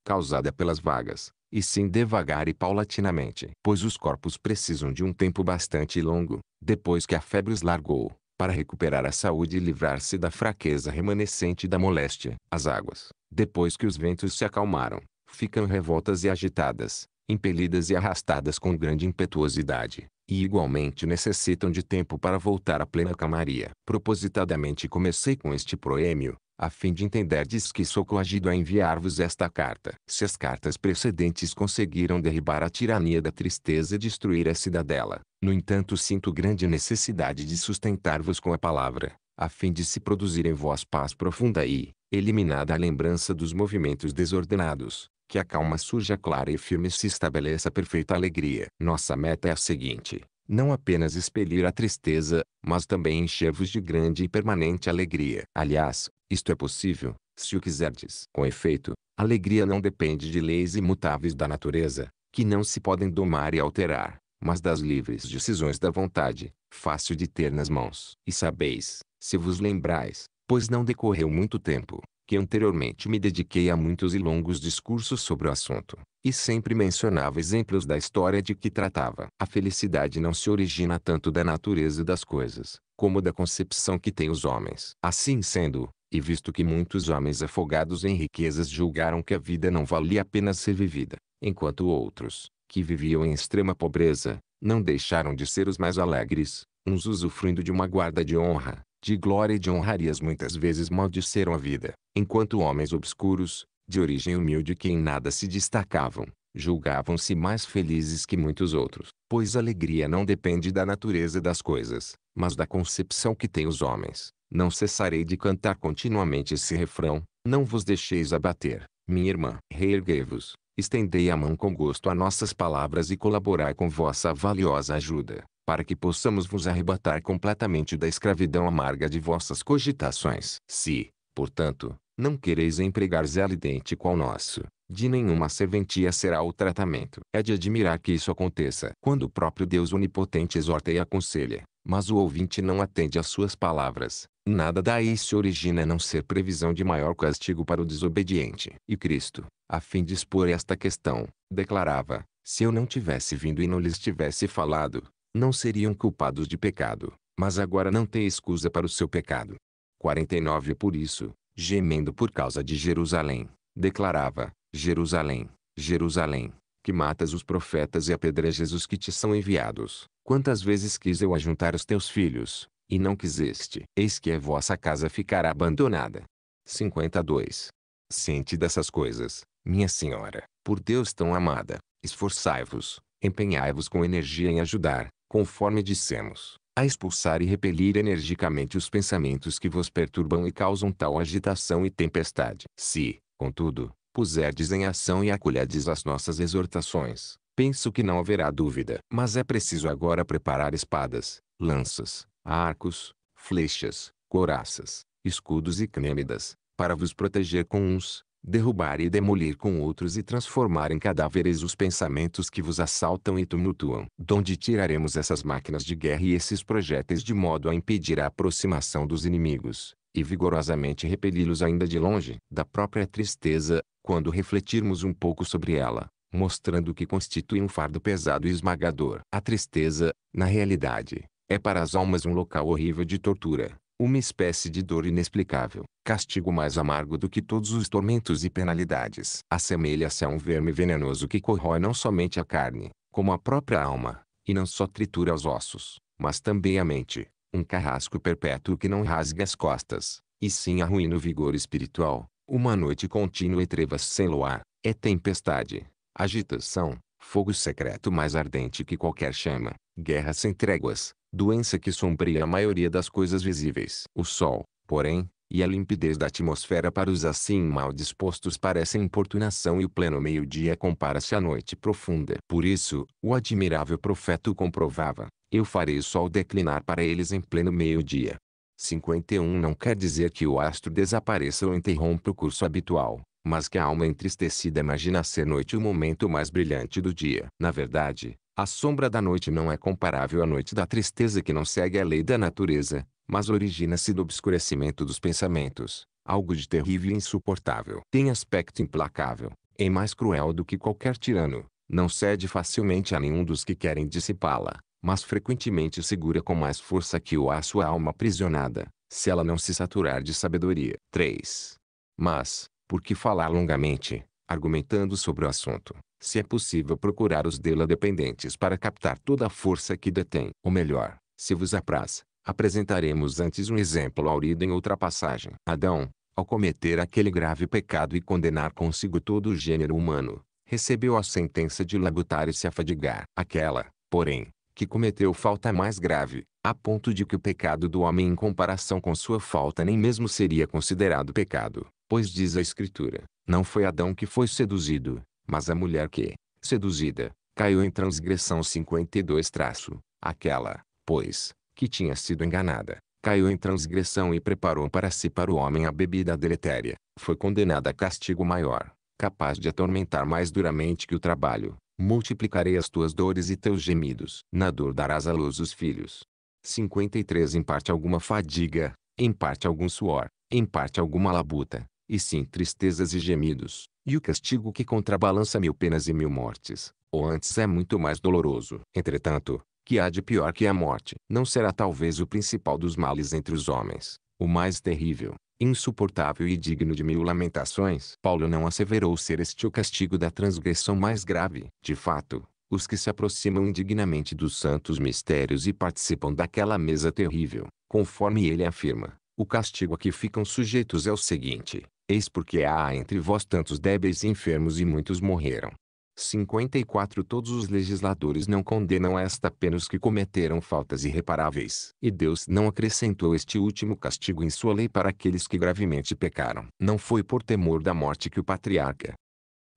causada pelas vagas, e sim devagar e paulatinamente, pois os corpos precisam de um tempo bastante longo, depois que a febre os largou, para recuperar a saúde e livrar-se da fraqueza remanescente da moléstia. As águas, depois que os ventos se acalmaram, ficam revoltas e agitadas, impelidas e arrastadas com grande impetuosidade, e igualmente necessitam de tempo para voltar à plena camaria. Propositadamente comecei com este proêmio, a fim de entender diz que sou coagido a enviar-vos esta carta. Se as cartas precedentes conseguiram derribar a tirania da tristeza e destruir a cidadela, no entanto sinto grande necessidade de sustentar-vos com a palavra, a fim de se produzir em vós paz profunda e, eliminada a lembrança dos movimentos desordenados, que a calma surja clara e firme se estabeleça perfeita alegria. Nossa meta é a seguinte: não apenas expelir a tristeza, mas também encher-vos de grande e permanente alegria. Aliás, isto é possível, se o quiserdes. Com efeito, alegria não depende de leis imutáveis da natureza, que não se podem domar e alterar, mas das livres decisões da vontade, fácil de ter nas mãos. E sabeis, se vos lembrais, pois não decorreu muito tempo, que anteriormente me dediquei a muitos e longos discursos sobre o assunto, e sempre mencionava exemplos da história de que tratava. A felicidade não se origina tanto da natureza das coisas, como da concepção que têm os homens. Assim sendo, e visto que muitos homens afogados em riquezas julgaram que a vida não valia a pena ser vivida, enquanto outros, que viviam em extrema pobreza, não deixaram de ser os mais alegres, uns usufruindo de uma guarda de honra, de glória e de honrarias muitas vezes maldisseram a vida, enquanto homens obscuros, de origem humilde que em nada se destacavam, julgavam-se mais felizes que muitos outros, pois a alegria não depende da natureza das coisas, mas da concepção que têm os homens. Não cessarei de cantar continuamente esse refrão, não vos deixeis abater, minha irmã. Reerguei-vos, estendei a mão com gosto a nossas palavras e colaborai com vossa valiosa ajuda para que possamos vos arrebatar completamente da escravidão amarga de vossas cogitações. Se, portanto, não quereis empregar zelo idêntico ao nosso. De nenhuma serventia será o tratamento. É de admirar que isso aconteça. Quando o próprio Deus onipotente exorta e aconselha, mas o ouvinte não atende às suas palavras, nada daí se origina a não ser previsão de maior castigo para o desobediente. E Cristo, a fim de expor esta questão, declarava, se eu não tivesse vindo e não lhes tivesse falado, não seriam culpados de pecado, mas agora não têm escusa para o seu pecado. 49 Por isso, gemendo por causa de Jerusalém, declarava: Jerusalém, Jerusalém, que matas os profetas e apedrejas os que te são enviados. Quantas vezes quis eu ajuntar os teus filhos, e não quiseste? Eis que a vossa casa ficará abandonada. 52. Sente dessas coisas, minha senhora, por Deus tão amada, esforçai-vos, empenhai-vos com energia em ajudar, conforme dissemos, a expulsar e repelir energicamente os pensamentos que vos perturbam e causam tal agitação e tempestade. Se, contudo, puserdes em ação e acolherdes as nossas exortações, penso que não haverá dúvida. Mas é preciso agora preparar espadas, lanças, arcos, flechas, couraças, escudos e crêmidas, para vos proteger com uns, derrubar e demolir com outros e transformar em cadáveres os pensamentos que vos assaltam e tumultuam. Donde tiraremos essas máquinas de guerra e esses projéteis de modo a impedir a aproximação dos inimigos, e vigorosamente repeli-los ainda de longe? Da própria tristeza, quando refletirmos um pouco sobre ela, mostrando que constitui um fardo pesado e esmagador. A tristeza, na realidade, é para as almas um local horrível de tortura uma espécie de dor inexplicável, castigo mais amargo do que todos os tormentos e penalidades. Assemelha-se a um verme venenoso que corrói não somente a carne, como a própria alma, e não só tritura os ossos, mas também a mente, um carrasco perpétuo que não rasga as costas, e sim arruína o vigor espiritual. Uma noite contínua e trevas sem luar, é tempestade, agitação, fogo secreto mais ardente que qualquer chama, guerra sem tréguas, doença que sombreia a maioria das coisas visíveis. O sol, porém, e a limpidez da atmosfera para os assim mal dispostos parecem importunação e o pleno meio-dia compara-se à noite profunda. Por isso, o admirável profeta o comprovava, eu farei o sol declinar para eles em pleno meio-dia. 51 Não quer dizer que o astro desapareça ou interrompa o curso habitual, mas que a alma entristecida imagina ser noite o momento mais brilhante do dia. Na verdade, a sombra da noite não é comparável à noite da tristeza que não segue a lei da natureza, mas origina-se do obscurecimento dos pensamentos, algo de terrível e insuportável. Tem aspecto implacável, é mais cruel do que qualquer tirano, não cede facilmente a nenhum dos que querem dissipá-la, mas frequentemente segura com mais força que o a sua alma aprisionada, se ela não se saturar de sabedoria. 3. Mas, por que falar longamente, argumentando sobre o assunto? se é possível procurar os dela dependentes para captar toda a força que detém. Ou melhor, se vos apraz, apresentaremos antes um exemplo aurido em outra passagem. Adão, ao cometer aquele grave pecado e condenar consigo todo o gênero humano, recebeu a sentença de labutar e se afadigar. Aquela, porém, que cometeu falta mais grave, a ponto de que o pecado do homem em comparação com sua falta nem mesmo seria considerado pecado, pois diz a Escritura, não foi Adão que foi seduzido, mas a mulher que, seduzida, caiu em transgressão 52 traço, aquela, pois, que tinha sido enganada, caiu em transgressão e preparou para si para o homem a bebida deletéria, foi condenada a castigo maior, capaz de atormentar mais duramente que o trabalho. Multiplicarei as tuas dores e teus gemidos. Na dor darás à luz os filhos. 53 Em parte alguma fadiga, em parte algum suor, em parte alguma labuta, e sim tristezas e gemidos, e o castigo que contrabalança mil penas e mil mortes, ou antes é muito mais doloroso. Entretanto, que há de pior que a morte? Não será talvez o principal dos males entre os homens, o mais terrível, insuportável e digno de mil lamentações. Paulo não asseverou ser este o castigo da transgressão mais grave. De fato, os que se aproximam indignamente dos santos mistérios e participam daquela mesa terrível, conforme ele afirma, o castigo a que ficam sujeitos é o seguinte: Eis porque há entre vós tantos débeis e enfermos e muitos morreram. 54 Todos os legisladores não condenam a esta pena os que cometeram faltas irreparáveis. E Deus não acrescentou este último castigo em sua lei para aqueles que gravemente pecaram. Não foi por temor da morte que o patriarca,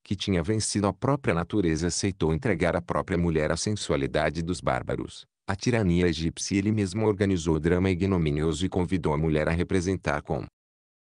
que tinha vencido a própria natureza, aceitou entregar a própria mulher à sensualidade dos bárbaros. A tirania egípcia ele mesmo organizou o drama ignominioso e convidou a mulher a representar com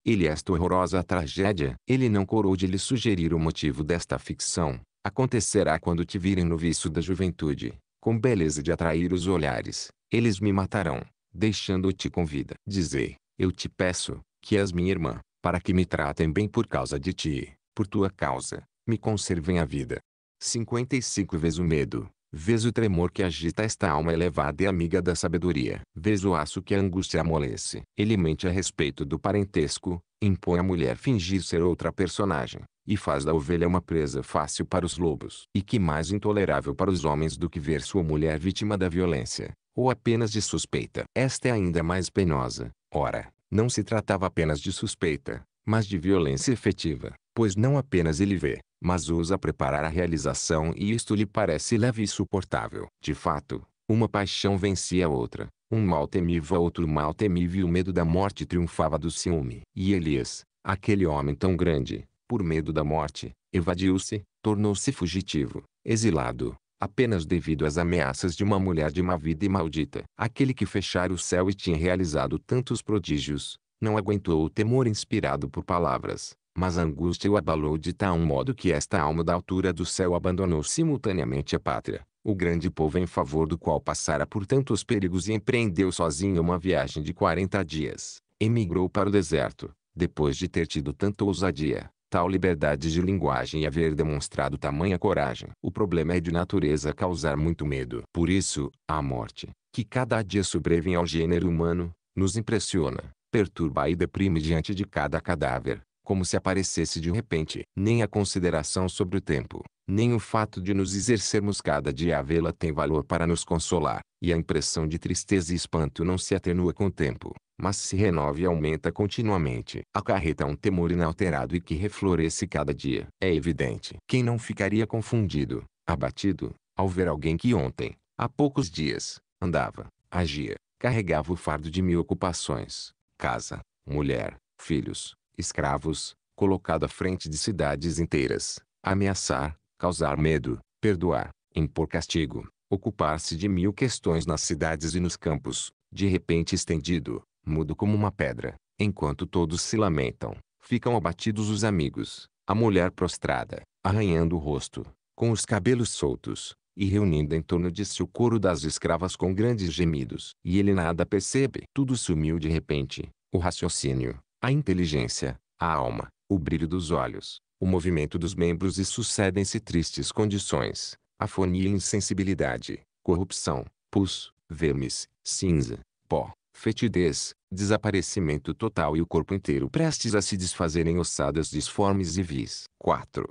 ele é esta horrorosa tragédia, ele não corou de lhe sugerir o motivo desta ficção. Acontecerá quando te virem no vício da juventude, com beleza de atrair os olhares, eles me matarão, deixando-te com vida. Dizer, eu te peço, que és minha irmã, para que me tratem bem por causa de ti, por tua causa, me conservem a vida. 55 vezes o medo, Vês o tremor que agita esta alma elevada e amiga da sabedoria. Vês o aço que a angústia amolece. Ele mente a respeito do parentesco, impõe à mulher fingir ser outra personagem, e faz da ovelha uma presa fácil para os lobos. E que mais intolerável para os homens do que ver sua mulher vítima da violência, ou apenas de suspeita. Esta é ainda mais penosa. Ora, não se tratava apenas de suspeita, mas de violência efetiva, pois não apenas ele vê, mas ousa preparar a realização e isto lhe parece leve e suportável. De fato, uma paixão vencia a outra, um mal temível a outro mal temível e o medo da morte triunfava do ciúme. E Elias, aquele homem tão grande, por medo da morte, evadiu-se, tornou-se fugitivo, exilado, apenas devido às ameaças de uma mulher de má vida e maldita. Aquele que fechara o céu e tinha realizado tantos prodígios, não aguentou o temor inspirado por palavras, mas a angústia o abalou de tal modo que esta alma da altura do céu abandonou simultaneamente a pátria, o grande povo em favor do qual passara por tantos perigos e empreendeu sozinho uma viagem de quarenta dias. Emigrou para o deserto, depois de ter tido tanta ousadia, tal liberdade de linguagem e haver demonstrado tamanha coragem. O problema é de natureza causar muito medo. Por isso, a morte, que cada dia sobrevém ao gênero humano, nos impressiona, perturba e deprime diante de cada cadáver, como se aparecesse de repente, nem a consideração sobre o tempo, nem o fato de nos exercermos cada dia a vê-la tem valor para nos consolar, e a impressão de tristeza e espanto não se atenua com o tempo, mas se renova e aumenta continuamente. A carreta é um temor inalterado e que refloresce cada dia. É evidente. Quem não ficaria confundido, abatido, ao ver alguém que ontem, há poucos dias, andava, agia, carregava o fardo de mil ocupações, casa, mulher, filhos, escravos, colocado à frente de cidades inteiras, ameaçar, causar medo, perdoar, impor castigo, ocupar-se de mil questões nas cidades e nos campos, de repente estendido, mudo como uma pedra, enquanto todos se lamentam, ficam abatidos os amigos, a mulher prostrada, arranhando o rosto, com os cabelos soltos, e reunindo em torno de si o coro das escravas com grandes gemidos. E ele nada percebe. Tudo sumiu de repente, o raciocínio, a inteligência, a alma, o brilho dos olhos, o movimento dos membros e sucedem-se tristes condições, afonia e insensibilidade, corrupção, pus, vermes, cinza, pó, fetidez, desaparecimento total e o corpo inteiro prestes a se desfazer em ossadas disformes e vis. 4.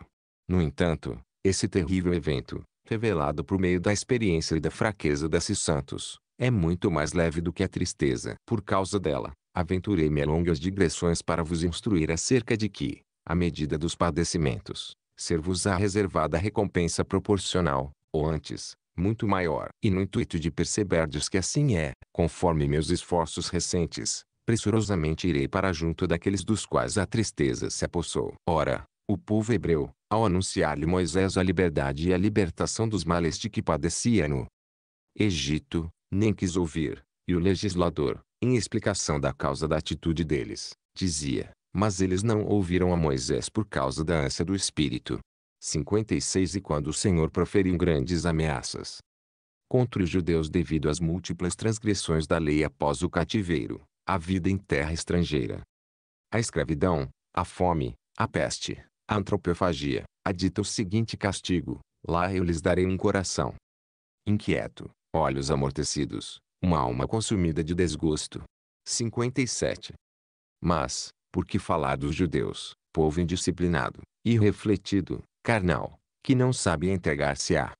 No entanto, esse terrível evento, revelado por meio da experiência e da fraqueza desses santos, é muito mais leve do que a tristeza. Por causa dela, aventurei-me a longas digressões para vos instruir acerca de que, à medida dos padecimentos, ser-vos-á reservada recompensa proporcional, ou antes, muito maior. E no intuito de perceberdes que assim é, conforme meus esforços recentes, pressurosamente irei para junto daqueles dos quais a tristeza se apossou. Ora, o povo hebreu, ao anunciar-lhe Moisés a liberdade e a libertação dos males de que padecia no Egito, nem quis ouvir, e o legislador, em explicação da causa da atitude deles, dizia: Mas eles não ouviram a Moisés por causa da ânsia do espírito. 56 E quando o Senhor proferiu grandes ameaças contra os judeus devido às múltiplas transgressões da lei após o cativeiro, a vida em terra estrangeira, a escravidão, a fome, a peste, a antropofagia, adita o seguinte castigo: Lá eu lhes darei um coração inquieto, olhos amortecidos, uma alma consumida de desgosto. 57. Mas, por que falar dos judeus, povo indisciplinado, irrefletido, carnal, que não sabe entregar-se à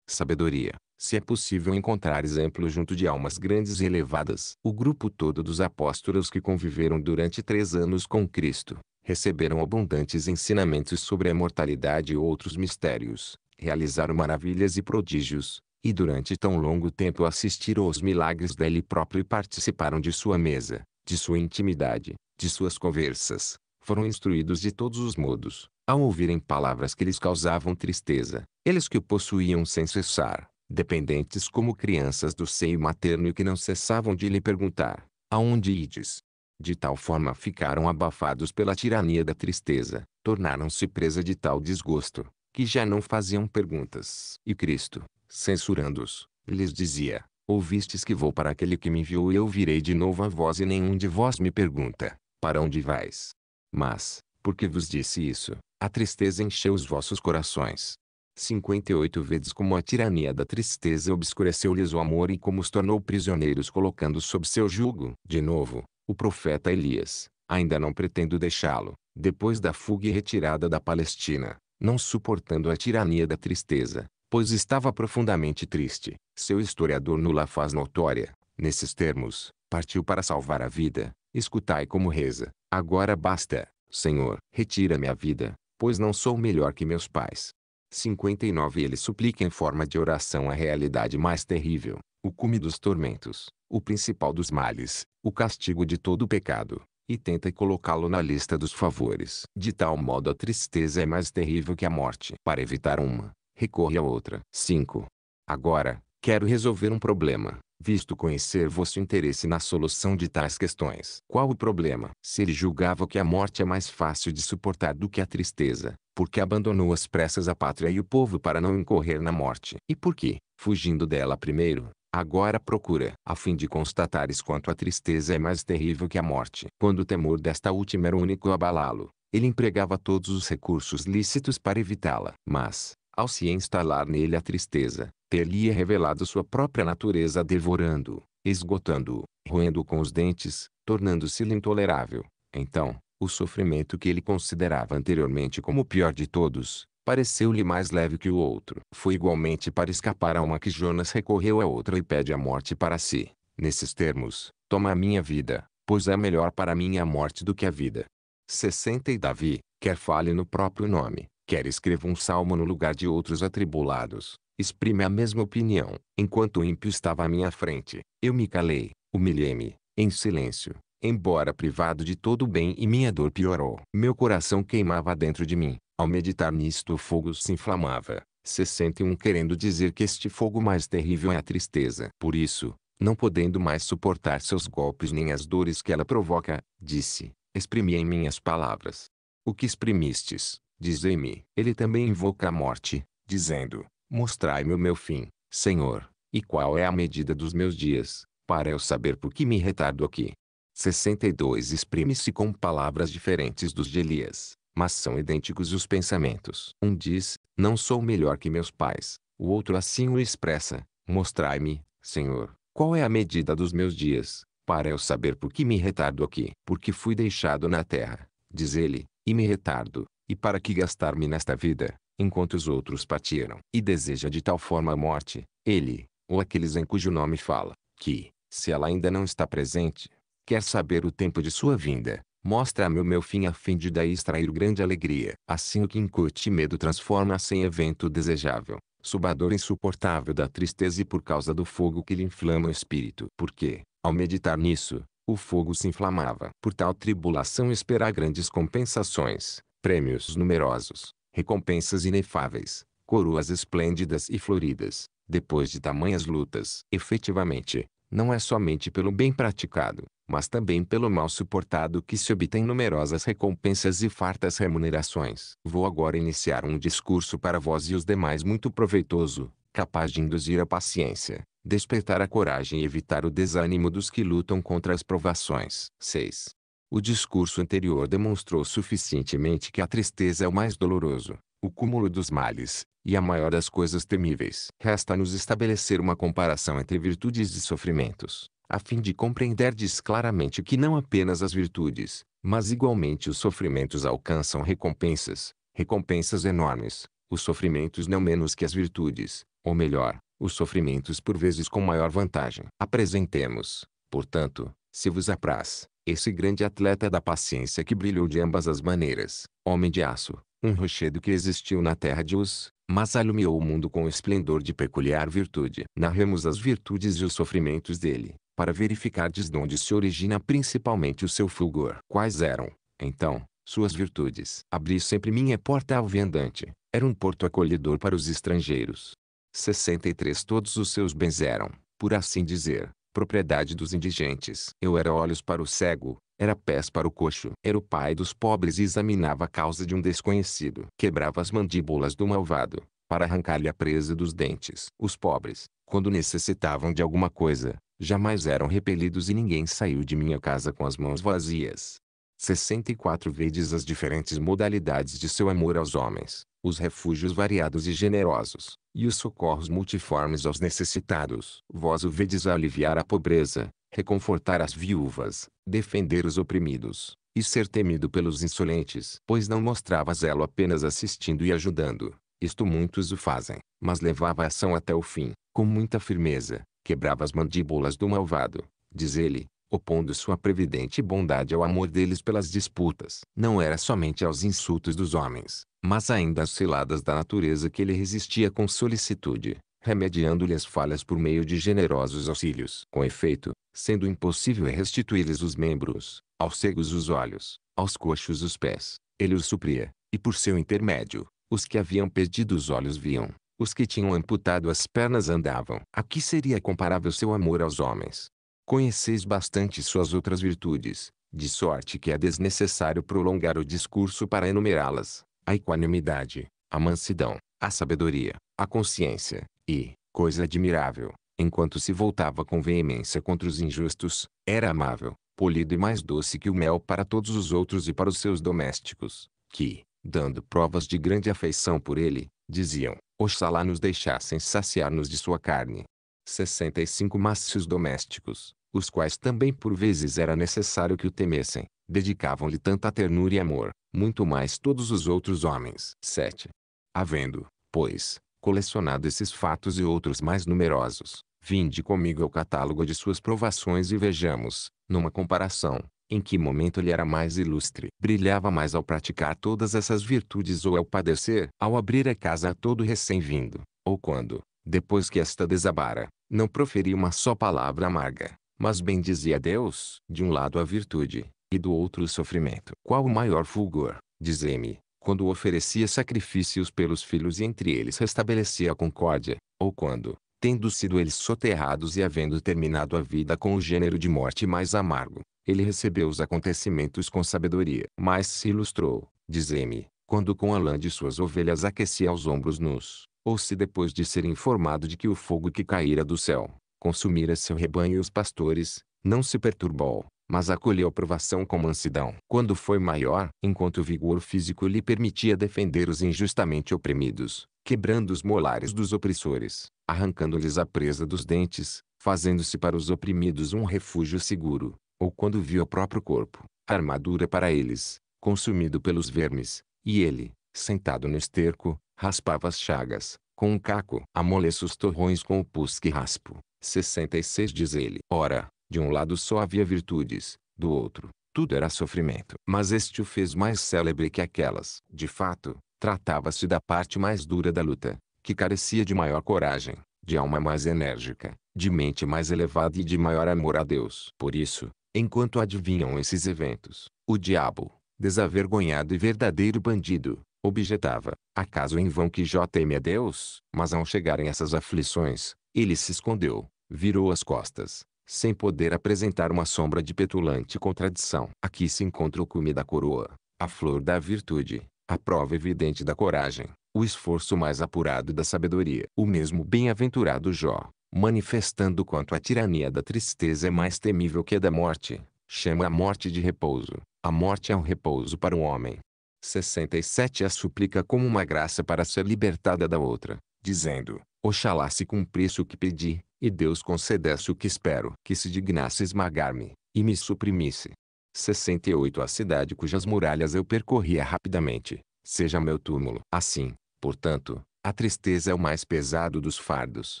sabedoria, se é possível encontrar exemplo junto de almas grandes e elevadas? O grupo todo dos apóstolos que conviveram durante três anos com Cristo, receberam abundantes ensinamentos sobre a mortalidade e outros mistérios, realizaram maravilhas e prodígios, e durante tão longo tempo assistiram aos milagres dele próprio e participaram de sua mesa, de sua intimidade, de suas conversas, foram instruídos de todos os modos, ao ouvirem palavras que lhes causavam tristeza, eles que o possuíam sem cessar, dependentes como crianças do seio materno e que não cessavam de lhe perguntar, aonde ides? De tal forma ficaram abafados pela tirania da tristeza, tornaram-se presa de tal desgosto, que já não faziam perguntas. E Cristo, censurando-os, lhes dizia: Ouvistes que vou para aquele que me enviou e eu virei de novo a vós e nenhum de vós me pergunta: Para onde vais? Mas, porque vos disse isso, a tristeza encheu os vossos corações. 58 vezes como a tirania da tristeza obscureceu-lhes o amor e como os tornou prisioneiros colocando sob seu jugo. De novo, o profeta Elias, ainda não pretendo deixá-lo, depois da fuga e retirada da Palestina, não suportando a tirania da tristeza, pois estava profundamente triste. Seu historiador nula faz notória, nesses termos, partiu para salvar a vida, escutai como reza, agora basta, Senhor, retira-me a vida, pois não sou melhor que meus pais. 59 Ele suplica em forma de oração a realidade mais terrível, o cume dos tormentos, o principal dos males, o castigo de todo pecado, e tenta colocá-lo na lista dos favores. De tal modo a tristeza é mais terrível que a morte. Para evitar uma, recorre a outra. 5. Agora, quero resolver um problema, visto conhecer vosso interesse na solução de tais questões. Qual o problema? Se ele julgava que a morte é mais fácil de suportar do que a tristeza, porque abandonou às pressas a pátria e o povo para não incorrer na morte. E por que, fugindo dela primeiro, agora procura, a fim de constatares quanto a tristeza é mais terrível que a morte. Quando o temor desta última era o único abalá-lo, ele empregava todos os recursos lícitos para evitá-la. Mas, ao se instalar nele a tristeza, ter-lhe revelado sua própria natureza devorando-o, esgotando-o, roendo com os dentes, tornando-se-lhe intolerável. Então, o sofrimento que ele considerava anteriormente como o pior de todos, pareceu-lhe mais leve que o outro. Foi igualmente para escapar a uma que Jonas recorreu a outra e pede a morte para si. Nesses termos, toma a minha vida, pois é melhor para mim a morte do que a vida. 60 E Davi, quer fale no próprio nome, quer escreva um salmo no lugar de outros atribulados, exprime a mesma opinião. Enquanto o ímpio estava à minha frente, eu me calei, humilhei-me, em silêncio, embora privado de todo o bem e minha dor piorou. Meu coração queimava dentro de mim. Ao meditar nisto o fogo se inflamava. 61 Querendo dizer que este fogo mais terrível é a tristeza. Por isso, não podendo mais suportar seus golpes nem as dores que ela provoca, disse, exprimi em minhas palavras. O que exprimistes, Dizei-me, ele também invoca a morte, dizendo, mostrai-me o meu fim, Senhor, e qual é a medida dos meus dias, para eu saber por que me retardo aqui. 62 Exprime-se com palavras diferentes dos de Elias, mas são idênticos os pensamentos. Um diz, não sou melhor que meus pais, o outro assim o expressa, mostrai-me, Senhor, qual é a medida dos meus dias, para eu saber por que me retardo aqui. Porque fui deixado na terra, diz ele, e me retardo, e para que gastar-me nesta vida, enquanto os outros partiram? E deseja de tal forma a morte, ele, ou aqueles em cujo nome fala, que, se ela ainda não está presente, quer saber o tempo de sua vinda, mostra-me o meu fim a fim de daí extrair grande alegria. Assim o que incute medo transforma-se em evento desejável, subador insuportável da tristeza e por causa do fogo que lhe inflama o espírito. Porque, ao meditar nisso, o fogo se inflamava. Por tal tribulação espera grandes compensações, prêmios numerosos, recompensas inefáveis, coroas esplêndidas e floridas, depois de tamanhas lutas. Efetivamente, não é somente pelo bem praticado, mas também pelo mal suportado que se obtém numerosas recompensas e fartas remunerações. Vou agora iniciar um discurso para vós e os demais muito proveitoso, capaz de induzir a paciência, despertar a coragem e evitar o desânimo dos que lutam contra as provações. 6. O discurso anterior demonstrou suficientemente que a tristeza é o mais doloroso, o cúmulo dos males, e a maior das coisas temíveis. Resta-nos estabelecer uma comparação entre virtudes e sofrimentos, a fim de compreender claramente que não apenas as virtudes, mas igualmente os sofrimentos alcançam recompensas, recompensas enormes, os sofrimentos não menos que as virtudes, ou melhor, os sofrimentos por vezes com maior vantagem. Apresentemos, portanto, se vos apraz, esse grande atleta da paciência que brilhou de ambas as maneiras, homem de aço, um rochedo que existiu na terra de Uz, mas alumiou o mundo com o esplendor de peculiar virtude. Narremos as virtudes e os sofrimentos dele, para verificar de onde se origina principalmente o seu fulgor. Quais eram, então, suas virtudes? Abri sempre minha porta ao viandante, era um porto acolhedor para os estrangeiros. 63 Todos os seus bens eram, por assim dizer, propriedade dos indigentes. Eu era olhos para o cego, era pés para o coxo. Era o pai dos pobres e examinava a causa de um desconhecido. Quebrava as mandíbulas do malvado, para arrancar-lhe a presa dos dentes. Os pobres, quando necessitavam de alguma coisa, jamais eram repelidos e ninguém saiu de minha casa com as mãos vazias. 64 vezes as diferentes modalidades de seu amor aos homens, os refúgios variados e generosos, e os socorros multiformes aos necessitados. Vós o vedes aliviar a pobreza, reconfortar as viúvas, defender os oprimidos, e ser temido pelos insolentes. Pois não mostrava zelo apenas assistindo e ajudando, isto muitos o fazem, mas levava a ação até o fim, com muita firmeza, quebrava as mandíbulas do malvado, diz ele, opondo sua previdente bondade ao amor deles pelas disputas. Não era somente aos insultos dos homens, mas ainda às ciladas da natureza que ele resistia com solicitude, remediando-lhe as falhas por meio de generosos auxílios. Com efeito, sendo impossível restituir-lhes os membros, aos cegos os olhos, aos coxos os pés, ele os supria, e por seu intermédio, os que haviam perdido os olhos viam, os que tinham amputado as pernas andavam. A que seria comparável seu amor aos homens? Conheceis bastante suas outras virtudes, de sorte que é desnecessário prolongar o discurso para enumerá-las: a equanimidade, a mansidão, a sabedoria, a consciência, e, coisa admirável, enquanto se voltava com veemência contra os injustos, era amável, polido e mais doce que o mel para todos os outros e para os seus domésticos, que, dando provas de grande afeição por ele, diziam: Oxalá nos deixassem saciar-nos de sua carne. 65 macios domésticos, os quais também por vezes era necessário que o temessem, dedicavam-lhe tanta ternura e amor, muito mais todos os outros homens. 7. Havendo, pois, colecionado esses fatos e outros mais numerosos, vinde comigo ao catálogo de suas provações e vejamos, numa comparação, em que momento ele era mais ilustre, brilhava mais ao praticar todas essas virtudes ou ao padecer, ao abrir a casa a todo recém-vindo, ou quando, depois que esta desabara, não proferia uma só palavra amarga, mas bendizia Deus, de um lado a virtude, e do outro o sofrimento. Qual o maior fulgor, dizei-me, quando oferecia sacrifícios pelos filhos e entre eles restabelecia a concórdia, ou quando, tendo sido eles soterrados e havendo terminado a vida com o gênero de morte mais amargo, ele recebeu os acontecimentos com sabedoria. Mas se ilustrou, dizei-me, quando com a lã de suas ovelhas aquecia os ombros nus, ou se depois de ser informado de que o fogo que caíra do céu, consumira seu rebanho e os pastores, não se perturbou, mas acolheu a provação com mansidão. Quando foi maior, enquanto o vigor físico lhe permitia defender os injustamente oprimidos, quebrando os molares dos opressores, arrancando-lhes a presa dos dentes, fazendo-se para os oprimidos um refúgio seguro, ou quando viu o próprio corpo, a armadura para eles, consumido pelos vermes, e ele, sentado no esterco, raspava as chagas, com um caco. Amoleço os torrões com o pus que raspo. 66 Diz ele: Ora, de um lado só havia virtudes, do outro, tudo era sofrimento. Mas este o fez mais célebre que aquelas. De fato, tratava-se da parte mais dura da luta, que carecia de maior coragem, de alma mais enérgica, de mente mais elevada e de maior amor a Deus. Por isso, enquanto adivinham esses eventos, o diabo, desavergonhado e verdadeiro bandido, objetava, acaso em vão que Jó teme a Deus? Mas ao chegarem essas aflições, ele se escondeu, virou as costas, sem poder apresentar uma sombra de petulante contradição. Aqui se encontra o cume da coroa, a flor da virtude, a prova evidente da coragem, o esforço mais apurado da sabedoria. O mesmo bem-aventurado Jó, manifestando quanto a tirania da tristeza é mais temível que a da morte, chama a morte de repouso. A morte é um repouso para o homem. 67 A suplica como uma graça para ser libertada da outra, dizendo: Oxalá se cumprisse o que pedi, e Deus concedesse o que espero, que se dignasse esmagar-me, e me suprimisse. 68 A cidade cujas muralhas eu percorria rapidamente, seja meu túmulo. Assim, portanto, a tristeza é o mais pesado dos fardos,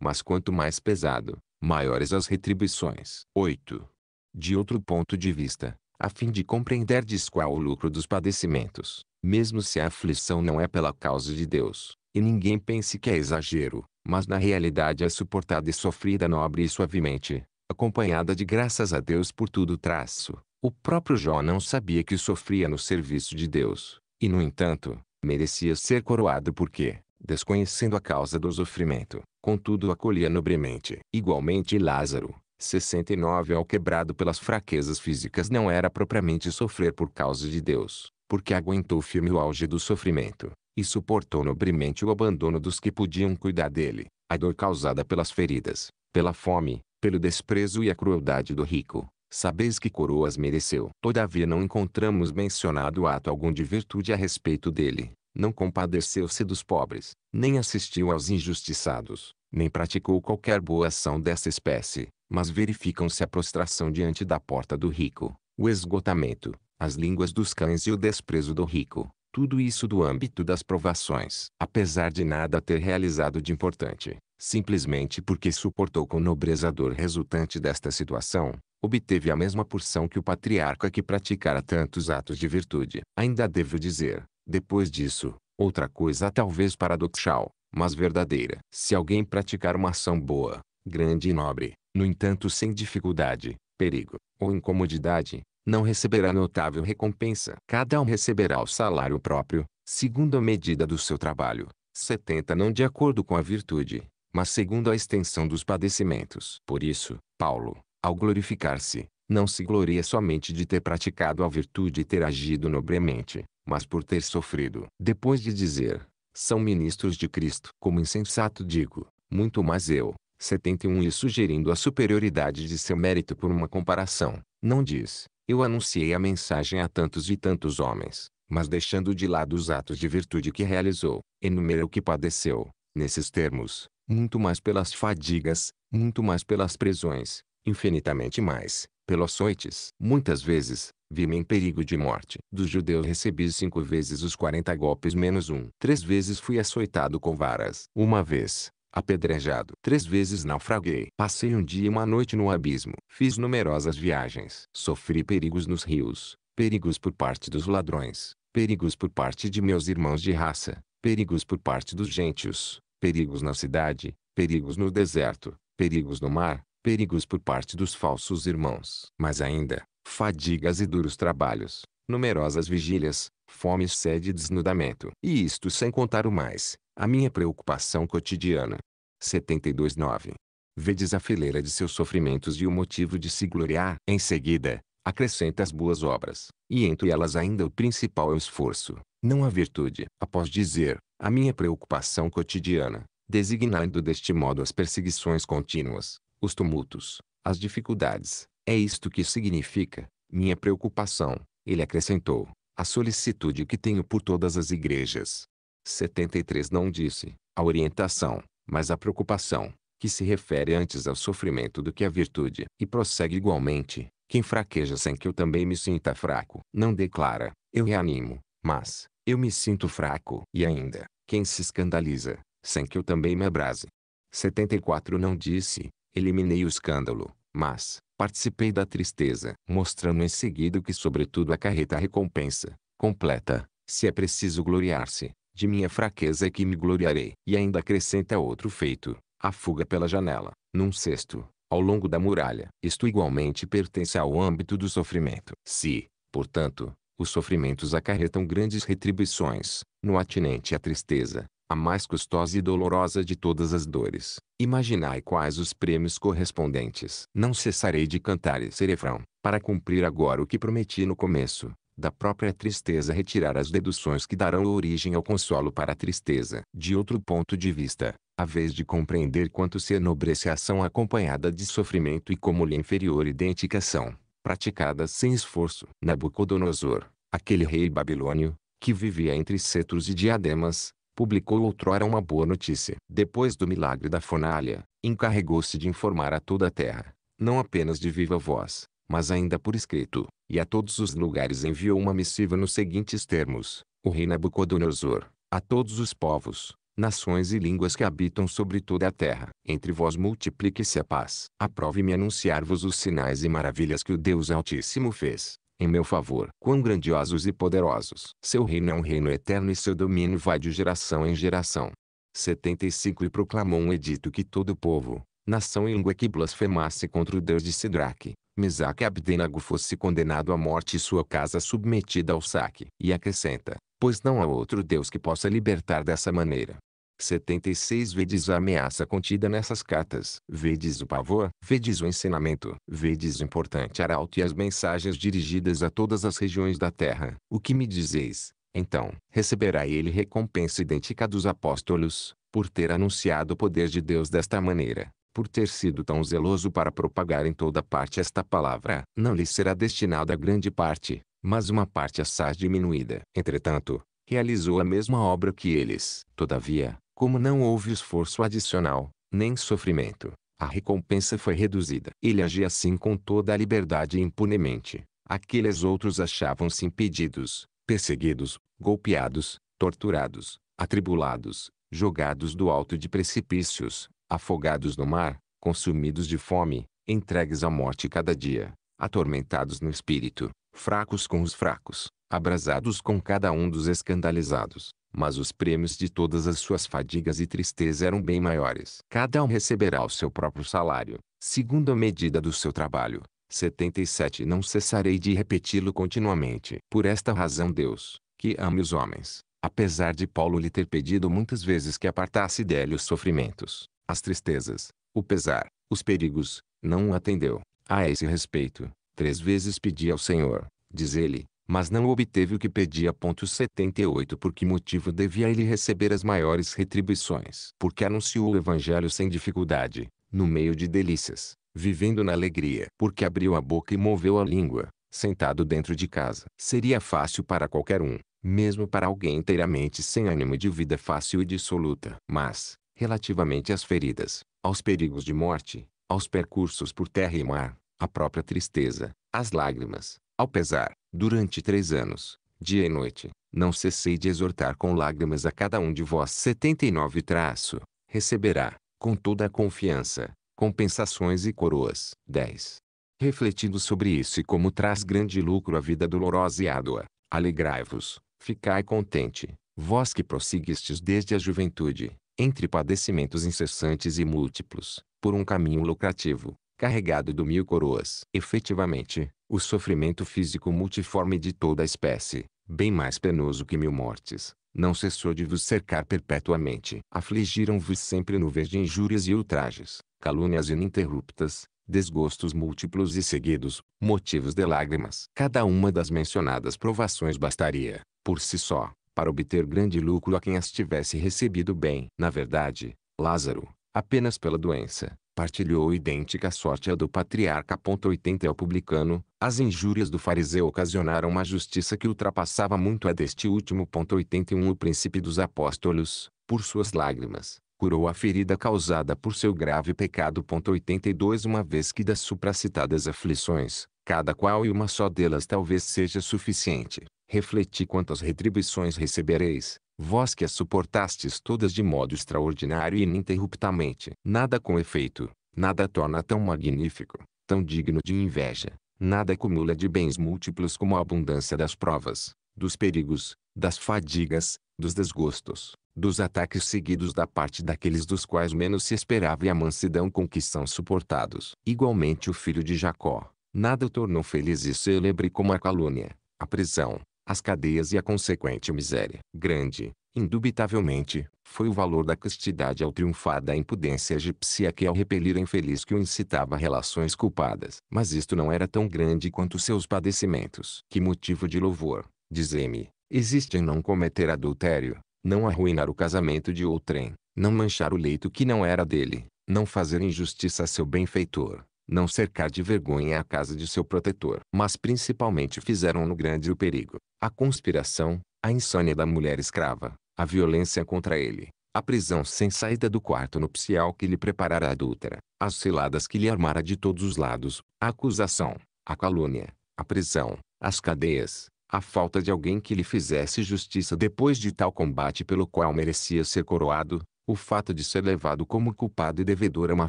mas quanto mais pesado, maiores as retribuições. 8. De outro ponto de vista, a fim de compreenderdes qual o lucro dos padecimentos, mesmo se a aflição não é pela causa de Deus, e ninguém pense que é exagero, mas na realidade é suportada e sofrida nobre e suavemente, acompanhada de graças a Deus por tudo traço. O próprio Jó não sabia que sofria no serviço de Deus, e no entanto, merecia ser coroado porque, desconhecendo a causa do sofrimento, contudo acolhia nobremente. Igualmente Lázaro, 69 ao quebrado pelas fraquezas físicas não era propriamente sofrer por causa de Deus, porque aguentou firme o auge do sofrimento, e suportou nobremente o abandono dos que podiam cuidar dele, a dor causada pelas feridas, pela fome, pelo desprezo e a crueldade do rico. Sabeis que coroas mereceu. Todavia não encontramos mencionado ato algum de virtude a respeito dele. Não compadeceu-se dos pobres, nem assistiu aos injustiçados, nem praticou qualquer boa ação dessa espécie. Mas verificam-se a prostração diante da porta do rico, o esgotamento, as línguas dos cães e o desprezo do rico tudo isso do âmbito das provações, apesar de nada ter realizado de importante, simplesmente porque suportou com nobreza a dor resultante desta situação, obteve a mesma porção que o patriarca que praticara tantos atos de virtude. Ainda devo dizer, depois disso, outra coisa talvez paradoxal, mas verdadeira. Se alguém praticar uma ação boa, grande e nobre, no entanto sem dificuldade, perigo ou incomodidade, não receberá notável recompensa. Cada um receberá o salário próprio, segundo a medida do seu trabalho. 70 não de acordo com a virtude, mas segundo a extensão dos padecimentos. Por isso, Paulo, ao glorificar-se, não se gloria somente de ter praticado a virtude e ter agido nobremente, mas por ter sofrido. Depois de dizer, são ministros de Cristo. Como insensato digo, muito mais eu, 71 e sugerindo a superioridade de seu mérito por uma comparação, não diz, eu anunciei a mensagem a tantos e tantos homens, mas deixando de lado os atos de virtude que realizou, enumera o que padeceu, nesses termos, muito mais pelas fadigas, muito mais pelas prisões, infinitamente mais, pelos açoites. Muitas vezes, vi-me em perigo de morte. Dos judeus recebi cinco vezes os quarenta golpes menos um. Três vezes fui açoitado com varas. Uma vez, apedrejado. Três vezes naufraguei. Passei um dia e uma noite no abismo. Fiz numerosas viagens. Sofri perigos nos rios, perigos por parte dos ladrões, perigos por parte de meus irmãos de raça, perigos por parte dos gentios, perigos na cidade, perigos no deserto, perigos no mar, perigos por parte dos falsos irmãos. Mas ainda, fadigas e duros trabalhos, numerosas vigílias, fome, sede e desnudamento. E isto sem contar o mais, a minha preocupação cotidiana. 72.9. Vedes a fileira de seus sofrimentos e o motivo de se gloriar. Em seguida, acrescenta as boas obras, e entre elas ainda o principal é o esforço, não a virtude. Após dizer, a minha preocupação cotidiana, designando deste modo as perseguições contínuas, os tumultos, as dificuldades, é isto que significa, minha preocupação, ele acrescentou, a solicitude que tenho por todas as igrejas, 73 não disse a orientação, mas a preocupação, que se refere antes ao sofrimento do que à virtude, e prossegue igualmente, quem fraqueja sem que eu também me sinta fraco, não declara, eu reanimo, mas, eu me sinto fraco, e ainda, quem se escandaliza, sem que eu também me abrase. 74 não disse, eliminei o escândalo, mas, participei da tristeza, mostrando em seguida que sobretudo acarreta a recompensa, completa, se é preciso gloriar-se, de minha fraqueza é que me gloriarei. E ainda acrescenta outro feito, a fuga pela janela, num cesto, ao longo da muralha. Isto igualmente pertence ao âmbito do sofrimento. Se, portanto, os sofrimentos acarretam grandes retribuições, no atinente à tristeza, a mais custosa e dolorosa de todas as dores. Imaginai quais os prêmios correspondentes. Não cessarei de cantar esse refrão, para cumprir agora o que prometi no começo da própria tristeza retirar as deduções que darão origem ao consolo para a tristeza. De outro ponto de vista, a vez de compreender quanto se enobrece a ação acompanhada de sofrimento e como lhe é inferior idêntica ação, praticada sem esforço. Nabucodonosor, aquele rei babilônio, que vivia entre cetros e diademas, publicou outrora uma boa notícia. Depois do milagre da fornalha, encarregou-se de informar a toda a terra, não apenas de viva voz, mas ainda por escrito, e a todos os lugares enviou uma missiva nos seguintes termos: O rei Nabucodonosor, a todos os povos, nações e línguas que habitam sobre toda a terra, entre vós multiplique-se a paz. Aprove-me anunciar-vos os sinais e maravilhas que o Deus Altíssimo fez, em meu favor. Quão grandiosos e poderosos! Seu reino é um reino eterno e seu domínio vai de geração em geração. 75 E proclamou um edito que todo povo, nação e língua que blasfemasse contra o Deus de Sidraque, Mesaque Abdenago fosse condenado à morte e sua casa submetida ao saque. E acrescenta, pois não há outro Deus que possa libertar dessa maneira. 76 Vedes a ameaça contida nessas cartas. Vedes o pavor, vedes o ensinamento, vedes o importante arauto e as mensagens dirigidas a todas as regiões da terra. O que me dizeis? Então, receberá ele recompensa idêntica dos apóstolos, por ter anunciado o poder de Deus desta maneira por ter sido tão zeloso para propagar em toda parte esta palavra, não lhe será destinada grande parte, mas uma parte assaz diminuída. Entretanto, realizou a mesma obra que eles. Todavia, como não houve esforço adicional, nem sofrimento, a recompensa foi reduzida. Ele agia assim com toda a liberdade e impunemente. Aqueles outros achavam-se impedidos, perseguidos, golpeados, torturados, atribulados, jogados do alto de precipícios, afogados no mar, consumidos de fome, entregues à morte cada dia, atormentados no espírito, fracos com os fracos, abrasados com cada um dos escandalizados. Mas os prêmios de todas as suas fadigas e tristezas eram bem maiores. Cada um receberá o seu próprio salário, segundo a medida do seu trabalho. 77 Não cessarei de repeti-lo continuamente. Por esta razão Deus, que ame os homens, apesar de Paulo lhe ter pedido muitas vezes que apartasse dele os sofrimentos, as tristezas, o pesar, os perigos, não o atendeu. A esse respeito, três vezes pedi ao Senhor, diz ele, mas não obteve o que pedia. 78 Por que motivo devia ele receber as maiores retribuições? Porque anunciou o evangelho sem dificuldade, no meio de delícias, vivendo na alegria. Porque abriu a boca e moveu a língua, sentado dentro de casa. Seria fácil para qualquer um, mesmo para alguém inteiramente sem ânimo de vida fácil e dissoluta. Mas, relativamente às feridas, aos perigos de morte, aos percursos por terra e mar, à própria tristeza, às lágrimas, ao pesar, durante três anos, dia e noite, não cessei de exortar com lágrimas a cada um de vós. 79 traço, receberá, com toda a confiança, compensações e coroas. 10. Refletindo sobre isso e como traz grande lucro a vida dolorosa e árdua, alegrai-vos, ficai contente, vós que prosseguistes desde a juventude, entre padecimentos incessantes e múltiplos, por um caminho lucrativo, carregado do mil coroas. Efetivamente, o sofrimento físico multiforme de toda espécie, bem mais penoso que mil mortes, não cessou de vos cercar perpetuamente. Afligiram-vos sempre nuvens de injúrias e ultrajes, calúnias ininterruptas, desgostos múltiplos e seguidos, motivos de lágrimas. Cada uma das mencionadas provações bastaria, por si só, para obter grande lucro a quem as tivesse recebido bem. Na verdade, Lázaro, apenas pela doença, partilhou idêntica sorte à do patriarca. 80 ao é publicano, as injúrias do fariseu ocasionaram uma justiça que ultrapassava muito a deste último. 81 O príncipe dos apóstolos, por suas lágrimas, curou a ferida causada por seu grave pecado. 82 Uma vez que das supracitadas aflições, cada qual e uma só delas talvez seja suficiente refleti quantas retribuições recebereis, vós que as suportastes todas de modo extraordinário e ininterruptamente. Nada com efeito, nada torna tão magnífico, tão digno de inveja, nada acumula de bens múltiplos como a abundância das provas, dos perigos, das fadigas, dos desgostos, dos ataques seguidos da parte daqueles dos quais menos se esperava e a mansidão com que são suportados. Igualmente o filho de Jacó, nada o tornou feliz e célebre como a calúnia, a prisão, as cadeias e a consequente miséria. Grande, indubitavelmente, foi o valor da castidade ao triunfar da impudência egípcia que ao repelir a infeliz que o incitava a relações culpadas. Mas isto não era tão grande quanto seus padecimentos. Que motivo de louvor, dizei-me, existe em não cometer adultério, não arruinar o casamento de outrem, não manchar o leito que não era dele, não fazer injustiça a seu benfeitor, não cercar de vergonha a casa de seu protetor. Mas principalmente fizeram no grande o perigo, a conspiração, a insônia da mulher escrava, a violência contra ele, a prisão sem saída do quarto nupcial que lhe preparara a adúltera, as ciladas que lhe armara de todos os lados, a acusação, a calúnia, a prisão, as cadeias, a falta de alguém que lhe fizesse justiça depois de tal combate pelo qual merecia ser coroado, o fato de ser levado como culpado e devedor a uma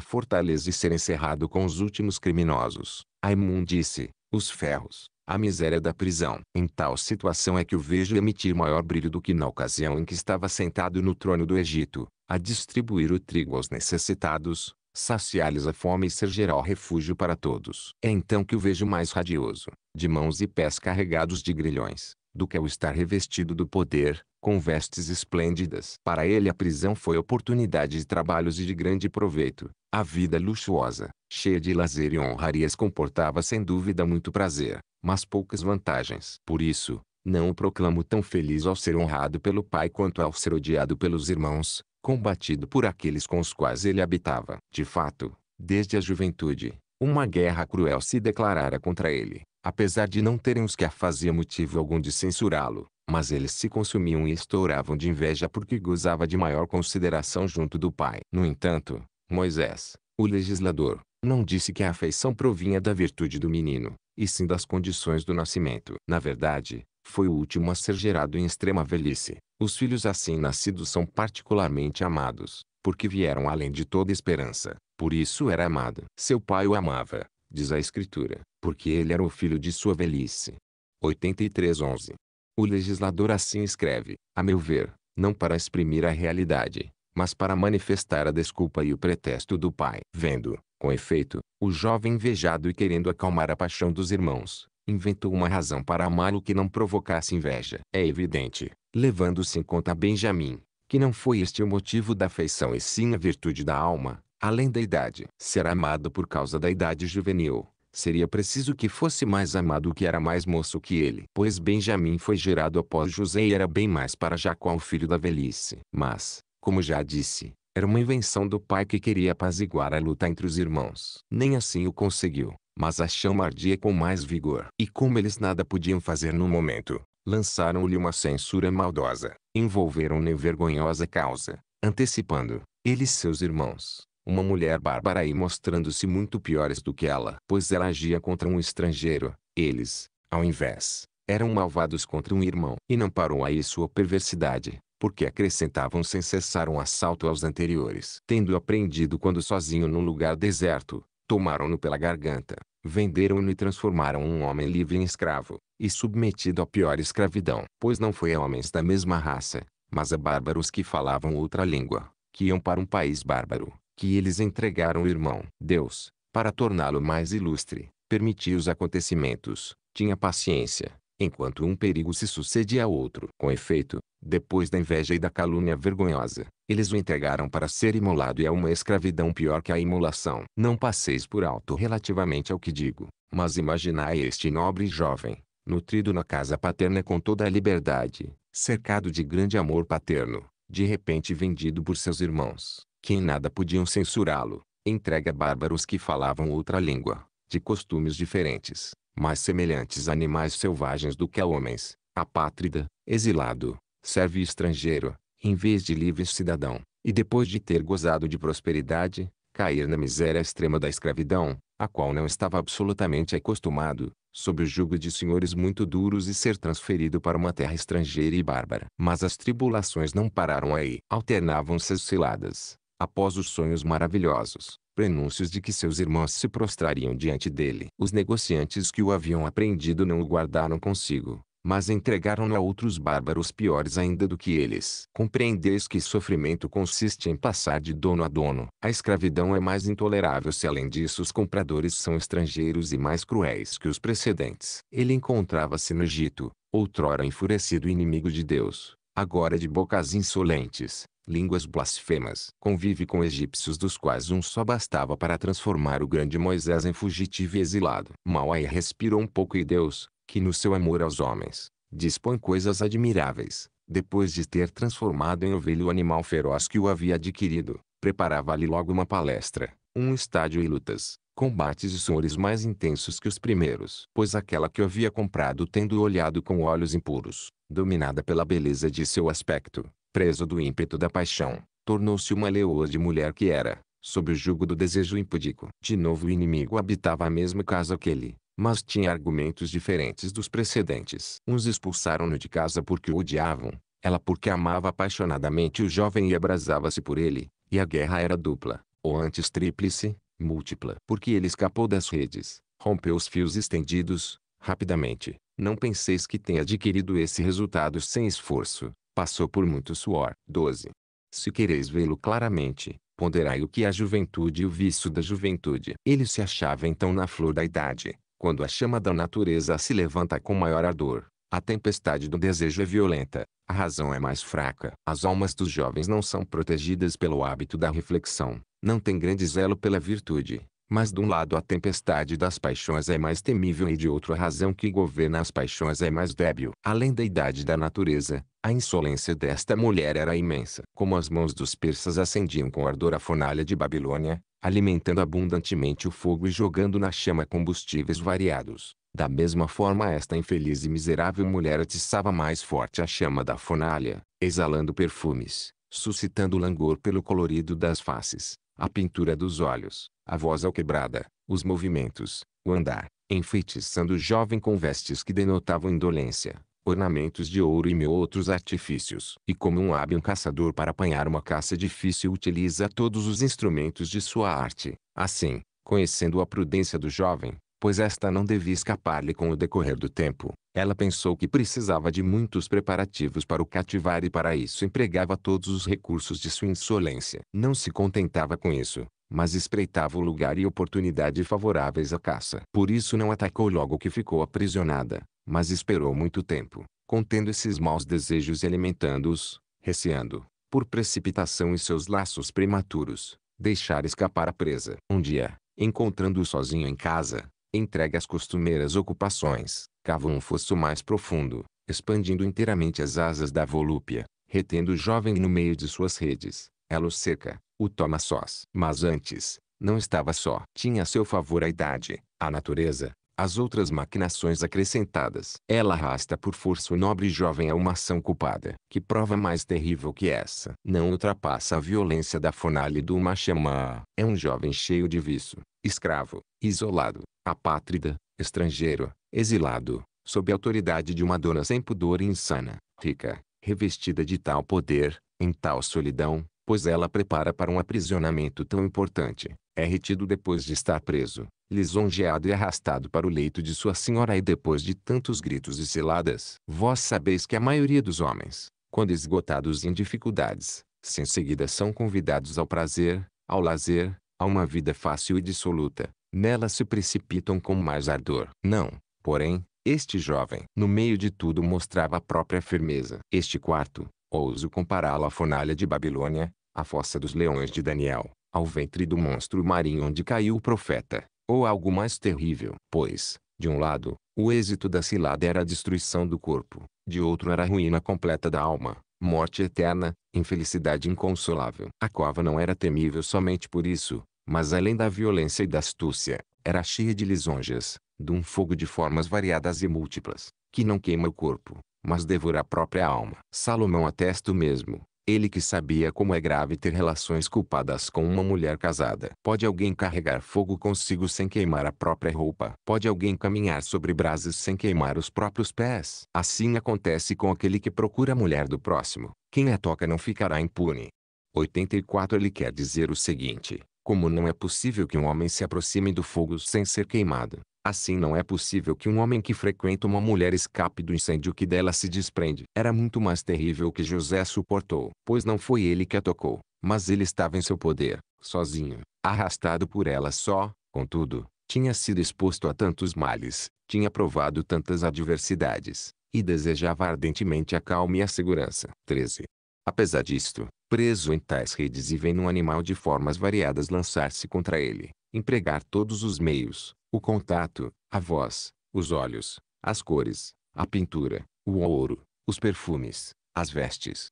fortaleza e ser encerrado com os últimos criminosos, a imundice, os ferros, a miséria da prisão. Em tal situação é que o vejo emitir maior brilho do que na ocasião em que estava sentado no trono do Egito, a distribuir o trigo aos necessitados, saciar-lhes a fome e ser geral refúgio para todos. É então que o vejo mais radioso, de mãos e pés carregados de grilhões, do que ao estar revestido do poder, com vestes esplêndidas. Para ele a prisão foi oportunidade de trabalhos e de grande proveito. A vida luxuosa, cheia de lazer e honrarias comportava sem dúvida muito prazer, mas poucas vantagens. Por isso, não o proclamo tão feliz ao ser honrado pelo pai quanto ao ser odiado pelos irmãos, combatido por aqueles com os quais ele habitava. De fato, desde a juventude, uma guerra cruel se declarara contra ele apesar de não terem os que a fazia motivo algum de censurá-lo, mas eles se consumiam e estouravam de inveja porque gozava de maior consideração junto do pai. No entanto, Moisés, o legislador, não disse que a afeição provinha da virtude do menino, e sim das condições do nascimento. Na verdade, foi o último a ser gerado em extrema velhice. Os filhos assim nascidos são particularmente amados, porque vieram além de toda esperança. Por isso era amado. Seu pai o amava, diz a Escritura porque ele era o filho de sua velhice. 83.11. O legislador assim escreve, a meu ver, não para exprimir a realidade, mas para manifestar a desculpa e o pretexto do pai. Vendo, com efeito, o jovem invejado e querendo acalmar a paixão dos irmãos, inventou uma razão para amá-lo que não provocasse inveja. É evidente, levando-se em conta Benjamim, que não foi este o motivo da afeição e sim a virtude da alma, além da idade. Ser amado por causa da idade juvenil, seria preciso que fosse mais amado que era mais moço que ele. Pois Benjamim foi gerado após José e era bem mais para Jacó o filho da velhice. Mas, como já disse, era uma invenção do pai que queria apaziguar a luta entre os irmãos. Nem assim o conseguiu, mas a chama ardia com mais vigor. E como eles nada podiam fazer no momento, lançaram-lhe uma censura maldosa, envolveram lhe em vergonhosa causa, antecipando, eles seus irmãos, uma mulher bárbara e mostrando-se muito piores do que ela, pois ela agia contra um estrangeiro. Eles, ao invés, eram malvados contra um irmão. E não parou aí sua perversidade, porque acrescentavam sem cessar um assalto aos anteriores. Tendo apreendido quando sozinho num lugar deserto, tomaram-no pela garganta, venderam-no e transformaram um homem livre em escravo, e submetido à pior escravidão. Pois não foi a homens da mesma raça, mas a bárbaros que falavam outra língua, que iam para um país bárbaro, que eles entregaram o irmão. Deus, para torná-lo mais ilustre, permitiu os acontecimentos, tinha paciência, enquanto um perigo se sucedia a outro. Com efeito, depois da inveja e da calúnia vergonhosa, eles o entregaram para ser imolado e a é uma escravidão pior que a imolação. Não passeis por alto relativamente ao que digo, mas imaginai este nobre jovem, nutrido na casa paterna com toda a liberdade, cercado de grande amor paterno, de repente vendido por seus irmãos, que em nada podiam censurá-lo, entregue a bárbaros que falavam outra língua, de costumes diferentes, mais semelhantes a animais selvagens do que a homens, apátrida, exilado, servo estrangeiro, em vez de livre cidadão, e depois de ter gozado de prosperidade, cair na miséria extrema da escravidão, a qual não estava absolutamente acostumado, sob o jugo de senhores muito duros e ser transferido para uma terra estrangeira e bárbara. Mas as tribulações não pararam aí. Alternavam-se as ciladas, após os sonhos maravilhosos, prenúncios de que seus irmãos se prostrariam diante dele. Os negociantes que o haviam apreendido não o guardaram consigo, mas entregaram-no a outros bárbaros piores ainda do que eles. Compreendeis que sofrimento consiste em passar de dono a dono. A escravidão é mais intolerável se além disso os compradores são estrangeiros e mais cruéis que os precedentes. Ele encontrava-se no Egito, outrora enfurecido inimigo de Deus, agora de bocas insolentes, línguas blasfemas. Convive com egípcios dos quais um só bastava para transformar o grande Moisés em fugitivo e exilado. Mauai respirou um pouco e Deus, que no seu amor aos homens, dispõe coisas admiráveis, depois de ter transformado em ovelha o animal feroz que o havia adquirido, preparava-lhe logo uma palestra, um estádio e lutas, combates e suores mais intensos que os primeiros. Pois aquela que o havia comprado tendo olhado com olhos impuros, dominada pela beleza de seu aspecto, preso do ímpeto da paixão, tornou-se uma leoa de mulher que era, sob o jugo do desejo impudico. De novo o inimigo habitava a mesma casa que ele, mas tinha argumentos diferentes dos precedentes. Uns expulsaram-no de casa porque o odiavam, ela porque amava apaixonadamente o jovem e abrasava-se por ele, e a guerra era dupla, ou antes tríplice, múltipla. Porque ele escapou das redes, rompeu os fios estendidos, rapidamente. Não penseis que tenha adquirido esse resultado sem esforço, Passou por muito suor. 12. Se quereis vê-lo claramente, ponderai o que é a juventude e o vício da juventude. Ele se achava então na flor da idade, quando a chama da natureza se levanta com maior ardor. A tempestade do desejo é violenta, a razão é mais fraca. As almas dos jovens não são protegidas pelo hábito da reflexão, não têm grande zelo pela virtude, mas de um lado a tempestade das paixões é mais temível e de outro a razão que governa as paixões é mais débil. Além da idade da natureza, a insolência desta mulher era imensa. Como as mãos dos persas acendiam com ardor a fornalha de Babilônia, alimentando abundantemente o fogo e jogando na chama combustíveis variados. Da mesma forma esta infeliz e miserável mulher atiçava mais forte a chama da fornalha, exalando perfumes, suscitando langor pelo colorido das faces, a pintura dos olhos, a voz alquebrada, os movimentos, o andar, enfeitiçando o jovem com vestes que denotavam indolência, ornamentos de ouro e mil outros artifícios. E como um hábil caçador para apanhar uma caça difícil utiliza todos os instrumentos de sua arte, assim, conhecendo a prudência do jovem, pois esta não devia escapar-lhe com o decorrer do tempo. Ela pensou que precisava de muitos preparativos para o cativar e para isso empregava todos os recursos de sua insolência. Não se contentava com isso, mas espreitava o lugar e oportunidade favoráveis à caça. Por isso não atacou logo que ficou aprisionada, mas esperou muito tempo, contendo esses maus desejos e alimentando-os, receando, por precipitação e seus laços prematuros, deixar escapar a presa. Um dia, encontrando-o sozinho em casa, entregue às costumeiras ocupações, cava um fosso mais profundo, expandindo inteiramente as asas da volúpia, retendo o jovem no meio de suas redes, ela o cerca, o toma sós. Mas antes, não estava só. Tinha a seu favor a idade, a natureza, as outras maquinações acrescentadas. Ela arrasta por força o nobre jovem a uma ação culpada. Que prova mais terrível que essa? Não ultrapassa a violência da fornalha do uma chama. É um jovem cheio de vício, escravo, isolado, apátrida, estrangeiro, exilado, sob a autoridade de uma dona sem pudor e insana, rica, revestida de tal poder, em tal solidão, pois ela prepara para um aprisionamento tão importante, é retido depois de estar preso, lisonjeado e arrastado para o leito de sua senhora e depois de tantos gritos e ciladas. Vós sabeis que a maioria dos homens, quando esgotados em dificuldades, em seguida são convidados ao prazer, ao lazer, a uma vida fácil e dissoluta, nela se precipitam com mais ardor. Não, porém, este jovem, no meio de tudo mostrava a própria firmeza. Este quarto, ouso compará-lo à fornalha de Babilônia, à fossa dos leões de Daniel, ao ventre do monstro marinho onde caiu o profeta, ou algo mais terrível. Pois, de um lado, o êxito da cilada era a destruição do corpo, de outro era a ruína completa da alma, morte eterna, infelicidade inconsolável. A cova não era temível somente por isso, mas além da violência e da astúcia, era cheia de lisonjas, de um fogo de formas variadas e múltiplas, que não queima o corpo, mas devora a própria alma. Salomão atesta o mesmo, ele que sabia como é grave ter relações culpadas com uma mulher casada. Pode alguém carregar fogo consigo sem queimar a própria roupa? Pode alguém caminhar sobre brasas sem queimar os próprios pés? Assim acontece com aquele que procura a mulher do próximo. Quem a toca não ficará impune. 84 Ele quer dizer o seguinte: como não é possível que um homem se aproxime do fogo sem ser queimado, assim não é possível que um homem que frequenta uma mulher escape do incêndio que dela se desprende. Era muito mais terrível que José suportou, pois não foi ele que a tocou, mas ele estava em seu poder, sozinho, arrastado por ela só, contudo, tinha sido exposto a tantos males, tinha provado tantas adversidades, e desejava ardentemente a calma e a segurança. 13. Apesar disto, preso em tais redes e vendo um animal de formas variadas lançar-se contra ele, empregar todos os meios, o contato, a voz, os olhos, as cores, a pintura, o ouro, os perfumes, as vestes,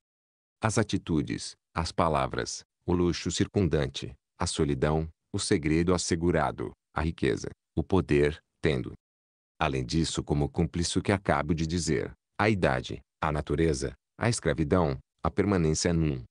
as atitudes, as palavras, o luxo circundante, a solidão, o segredo assegurado, a riqueza, o poder, tendo. Além disso como cúmplice o que acabo de dizer, a idade, a natureza, a escravidão, a permanência num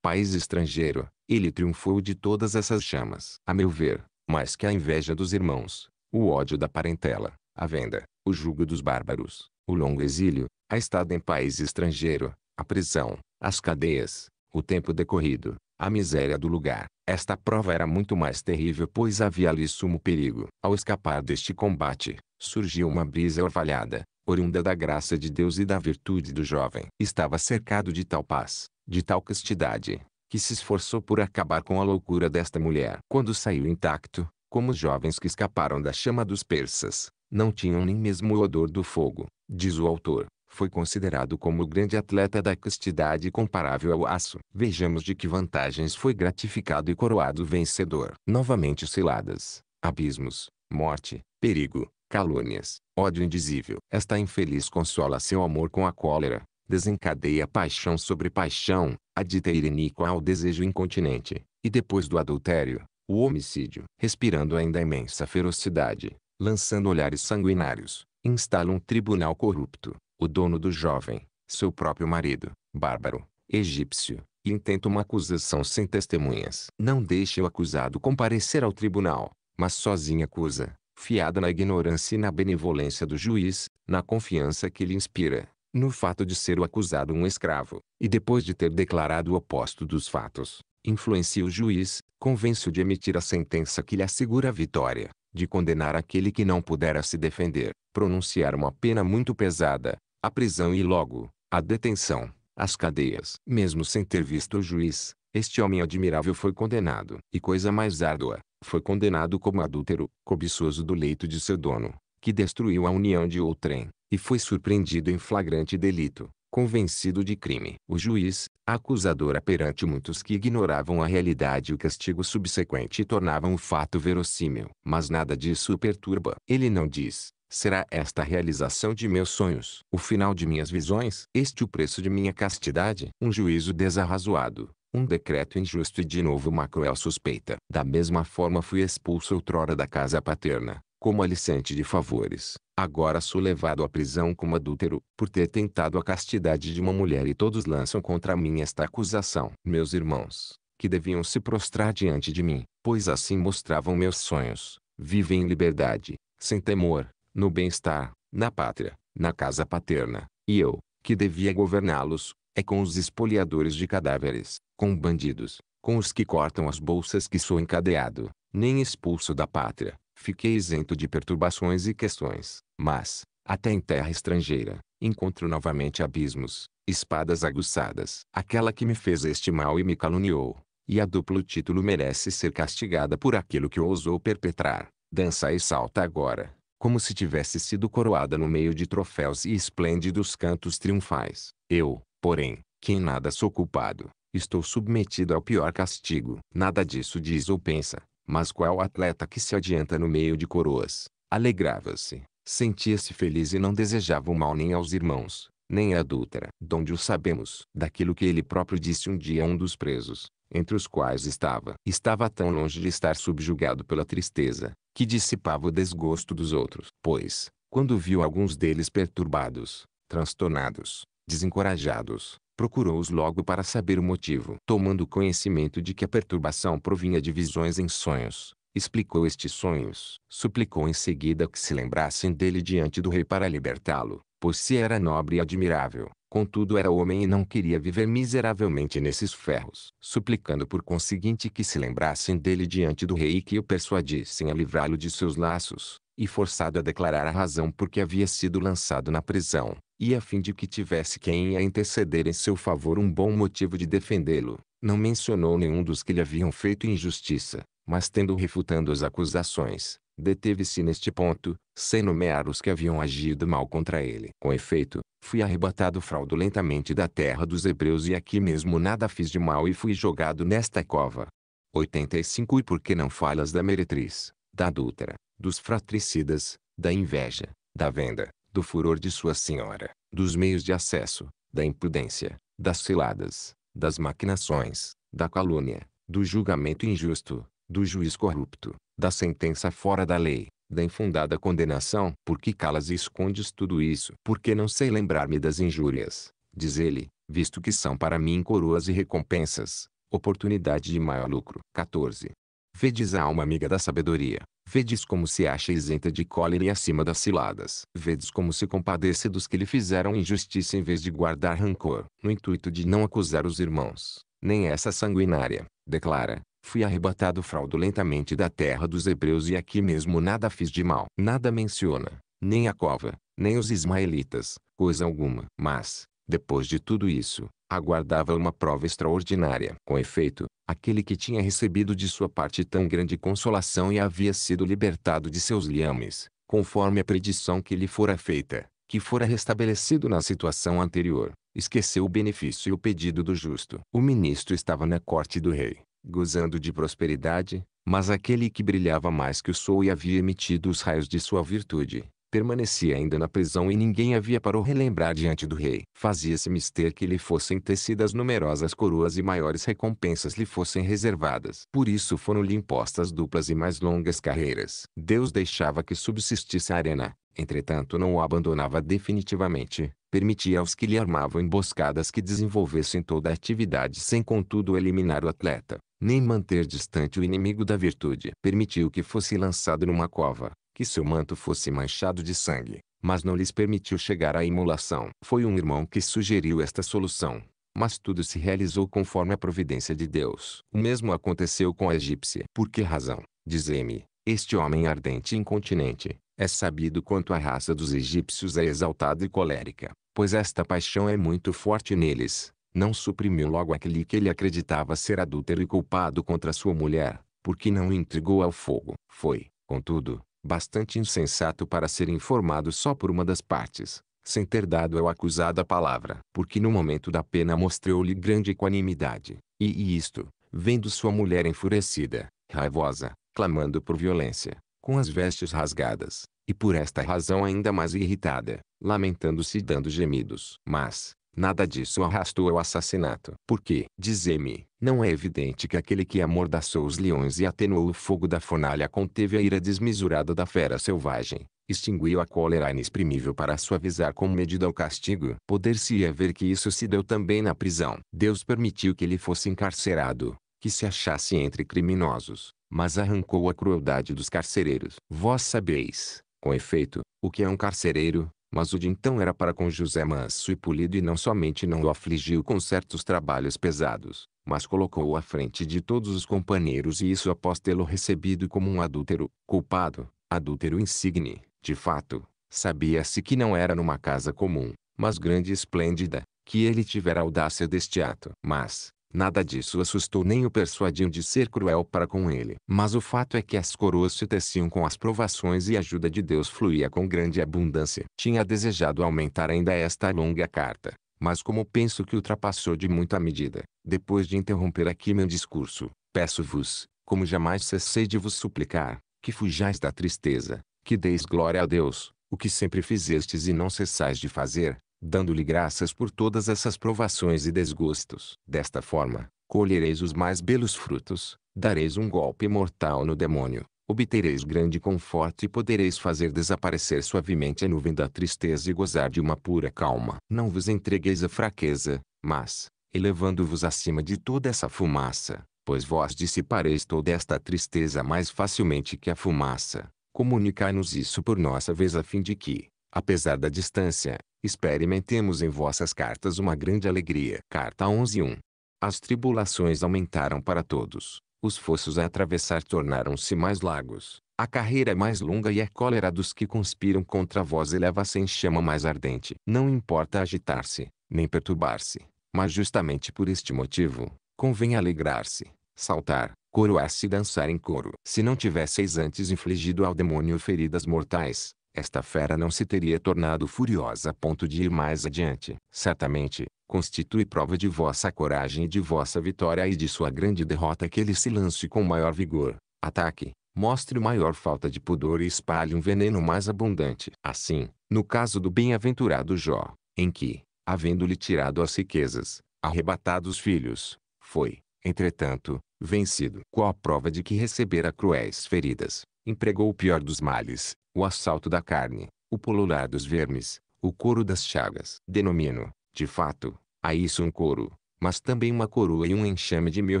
país estrangeiro, ele triunfou de todas essas chamas. A meu ver, mais que a inveja dos irmãos, o ódio da parentela, a venda, o jugo dos bárbaros, o longo exílio, a estada em país estrangeiro, a prisão, as cadeias, o tempo decorrido, a miséria do lugar. Esta prova era muito mais terrível pois havia ali sumo perigo. Ao escapar deste combate, surgiu uma brisa orvalhada, oriunda da graça de Deus e da virtude do jovem. Estava cercado de tal paz, de tal castidade, que se esforçou por acabar com a loucura desta mulher. Quando saiu intacto, como os jovens que escaparam da chama dos persas, não tinham nem mesmo o odor do fogo, diz o autor, foi considerado como o grande atleta da castidade comparável ao aço. Vejamos de que vantagens foi gratificado e coroado vencedor. Novamente ciladas, abismos, morte, perigo, calúnias, ódio indizível. Esta infeliz consola seu amor com a cólera, desencadeia paixão sobre paixão, adita ireníqua ao desejo incontinente, e depois do adultério, o homicídio. Respirando ainda imensa ferocidade, lançando olhares sanguinários, instala um tribunal corrupto, o dono do jovem, seu próprio marido, bárbaro, egípcio, e intenta uma acusação sem testemunhas. Não deixa o acusado comparecer ao tribunal, mas sozinho acusa, fiada na ignorância e na benevolência do juiz, na confiança que lhe inspira, no fato de ser o acusado um escravo, e depois de ter declarado o oposto dos fatos, influencia o juiz, convence-o de emitir a sentença que lhe assegura a vitória, de condenar aquele que não pudera se defender, pronunciar uma pena muito pesada, a prisão e logo, a detenção, as cadeias. Mesmo sem ter visto o juiz, este homem admirável foi condenado, e coisa mais árdua, foi condenado como adúltero, cobiçoso do leito de seu dono, que destruiu a união de outrem, e foi surpreendido em flagrante delito, convencido de crime. O juiz, acusadora perante muitos que ignoravam a realidade e o castigo subsequente tornavam o fato verossímil. Mas nada disso o perturba. Ele não diz, será esta a realização de meus sonhos, o final de minhas visões, este o preço de minha castidade? Um juízo desarrazoado, um decreto injusto e de novo uma cruel suspeita. Da mesma forma fui expulso outrora da casa paterna, como alicente de favores. Agora sou levado à prisão como adúltero, por ter tentado a castidade de uma mulher e todos lançam contra mim esta acusação. Meus irmãos, que deviam se prostrar diante de mim, pois assim mostravam meus sonhos, vivem em liberdade, sem temor, no bem-estar, na pátria, na casa paterna, e eu, que devia governá-los, é com os espoliadores de cadáveres, com bandidos, com os que cortam as bolsas que sou encadeado, nem expulso da pátria, fiquei isento de perturbações e questões, mas, até em terra estrangeira, encontro novamente abismos, espadas aguçadas. Aquela que me fez este mal e me caluniou, e a duplo título merece ser castigada por aquilo que ousou perpetrar, dança e salta agora, como se tivesse sido coroada no meio de troféus e esplêndidos cantos triunfais. Eu, porém, que em nada sou culpado, Estou submetido ao pior castigo. Nada disso diz ou pensa, mas qual atleta que se adianta no meio de coroas, alegrava-se, sentia-se feliz e não desejava o mal nem aos irmãos, nem à adúltera. Donde o sabemos? Daquilo que ele próprio disse um dia a um dos presos, entre os quais estava. Estava tão longe de estar subjugado pela tristeza, que dissipava o desgosto dos outros. Pois, quando viu alguns deles perturbados, transtornados, desencorajados, procurou-os logo para saber o motivo. Tomando conhecimento de que a perturbação provinha de visões em sonhos, explicou estes sonhos. Suplicou em seguida que se lembrassem dele diante do rei para libertá-lo, pois se era nobre e admirável. Contudo era homem e não queria viver miseravelmente nesses ferros, suplicando por conseguinte que se lembrassem dele diante do rei e que o persuadissem a livrá-lo de seus laços e forçado a declarar a razão por que havia sido lançado na prisão, e a fim de que tivesse quem a interceder em seu favor um bom motivo de defendê-lo, não mencionou nenhum dos que lhe haviam feito injustiça, mas tendo refutando as acusações, deteve-se neste ponto, sem nomear os que haviam agido mal contra ele. Com efeito, fui arrebatado fraudulentamente da terra dos hebreus e aqui mesmo nada fiz de mal e fui jogado nesta cova. 85 E por que não falas da meretriz, da adúltera, dos fratricidas, da inveja, da venda, do furor de sua senhora, dos meios de acesso, da imprudência, das ciladas, das maquinações, da calúnia, do julgamento injusto, do juiz corrupto, da sentença fora da lei, da infundada condenação. Por que calas e escondes tudo isso? Porque não sei lembrar-me das injúrias, diz ele, visto que são para mim coroas e recompensas, oportunidade de maior lucro. 14. Vedes a alma amiga da sabedoria, Vedes como se acha isenta de cólera e acima das ciladas. Vedes como se compadece dos que lhe fizeram injustiça em vez de guardar rancor, no intuito de não acusar os irmãos, nem essa sanguinária, declara. Fui arrebatado fraudulentamente da terra dos hebreus e aqui mesmo nada fiz de mal. Nada menciona, nem a cova, nem os ismaelitas, coisa alguma. Mas, depois de tudo isso, aguardava uma prova extraordinária. Com efeito, aquele que tinha recebido de sua parte tão grande consolação e havia sido libertado de seus liames, conforme a predição que lhe fora feita, que fora restabelecido na situação anterior, esqueceu o benefício e o pedido do justo. O ministro estava na corte do rei, gozando de prosperidade, mas aquele que brilhava mais que o sol e havia emitido os raios de sua virtude, permanecia ainda na prisão e ninguém havia para o relembrar diante do rei. Fazia-se mister que lhe fossem tecidas numerosas coroas e maiores recompensas lhe fossem reservadas. Por isso foram-lhe impostas duplas e mais longas carreiras. Deus deixava que subsistisse a arena, entretanto não o abandonava definitivamente, permitia aos que lhe armavam emboscadas que desenvolvessem toda a atividade sem contudo eliminar o atleta, nem manter distante o inimigo da virtude. Permitiu que fosse lançado numa cova, que seu manto fosse manchado de sangue, mas não lhes permitiu chegar à imolação. Foi um irmão que sugeriu esta solução, mas tudo se realizou conforme a providência de Deus. O mesmo aconteceu com a egípcia. Por que razão? Dizei-me, este homem ardente e incontinente, é sabido quanto a raça dos egípcios é exaltada e colérica, pois esta paixão é muito forte neles. Não suprimiu logo aquele que ele acreditava ser adúltero e culpado contra sua mulher, porque não o intrigou ao fogo. Foi, contudo, bastante insensato para ser informado só por uma das partes, sem ter dado ao acusado a palavra, porque no momento da pena mostrou-lhe grande equanimidade, e, e isto, vendo sua mulher enfurecida, raivosa, clamando por violência, com as vestes rasgadas, e por esta razão ainda mais irritada, lamentando-se e dando gemidos. Mas, Nada disso arrastou ao assassinato. Porque, dizê-me, não é evidente que aquele que amordaçou os leões e atenuou o fogo da fornalha conteve a ira desmesurada da fera selvagem, extinguiu a cólera inexprimível para suavizar com medida o castigo. Poder-se-ia ver que isso se deu também na prisão. Deus permitiu que ele fosse encarcerado, que se achasse entre criminosos, mas arrancou a crueldade dos carcereiros. Vós sabeis, com efeito, o que é um carcereiro, mas o de então era para com José manso e polido e não somente não o afligiu com certos trabalhos pesados, mas colocou-o à frente de todos os companheiros e isso após tê-lo recebido como um adúltero, culpado, adúltero insigne, de fato, sabia-se que não era numa casa comum, mas grande e esplêndida, que ele tivera a audácia deste ato. Mas, Nada disso assustou nem o persuadiu de ser cruel para com ele. Mas o fato é que as coroas se teciam com as provações e a ajuda de Deus fluía com grande abundância. Tinha desejado aumentar ainda esta longa carta, mas como penso que ultrapassou de muito a medida, depois de interromper aqui meu discurso, peço-vos, como jamais cessei de vos suplicar, que fujais da tristeza, que deis glória a Deus, o que sempre fizestes e não cessais de fazer, dando-lhe graças por todas essas provações e desgostos. Desta forma, colhereis os mais belos frutos, dareis um golpe mortal no demônio, obtereis grande conforto e podereis fazer desaparecer suavemente a nuvem da tristeza e gozar de uma pura calma. Não vos entregueis à fraqueza, mas, elevando-vos acima de toda essa fumaça, pois vós dissipareis toda esta tristeza mais facilmente que a fumaça. Comunicai-nos isso por nossa vez a fim de que, apesar da distância, experimentemos em vossas cartas uma grande alegria. Carta 11.1 As tribulações aumentaram para todos. Os fossos a atravessar tornaram-se mais largos. A carreira é mais longa e a é cólera dos que conspiram contra vós eleva-se em chama mais ardente. Não importa agitar-se, nem perturbar-se, mas justamente por este motivo, convém alegrar-se, saltar, coroar-se e dançar em coro. Se não tivesseis antes infligido ao demônio feridas mortais, esta fera não se teria tornado furiosa a ponto de ir mais adiante. Certamente, constitui prova de vossa coragem e de vossa vitória e de sua grande derrota que ele se lance com maior vigor, ataque, mostre maior falta de pudor e espalhe um veneno mais abundante. Assim, no caso do bem-aventurado Jó, em que, havendo-lhe tirado as riquezas, arrebatado os filhos, foi, entretanto, vencido. Qual a prova de que recebera cruéis feridas, empregou o pior dos males, o assalto da carne, o polular dos vermes, o couro das chagas. Denomino, de fato, a isso um couro, mas também uma coroa e um enxame de mil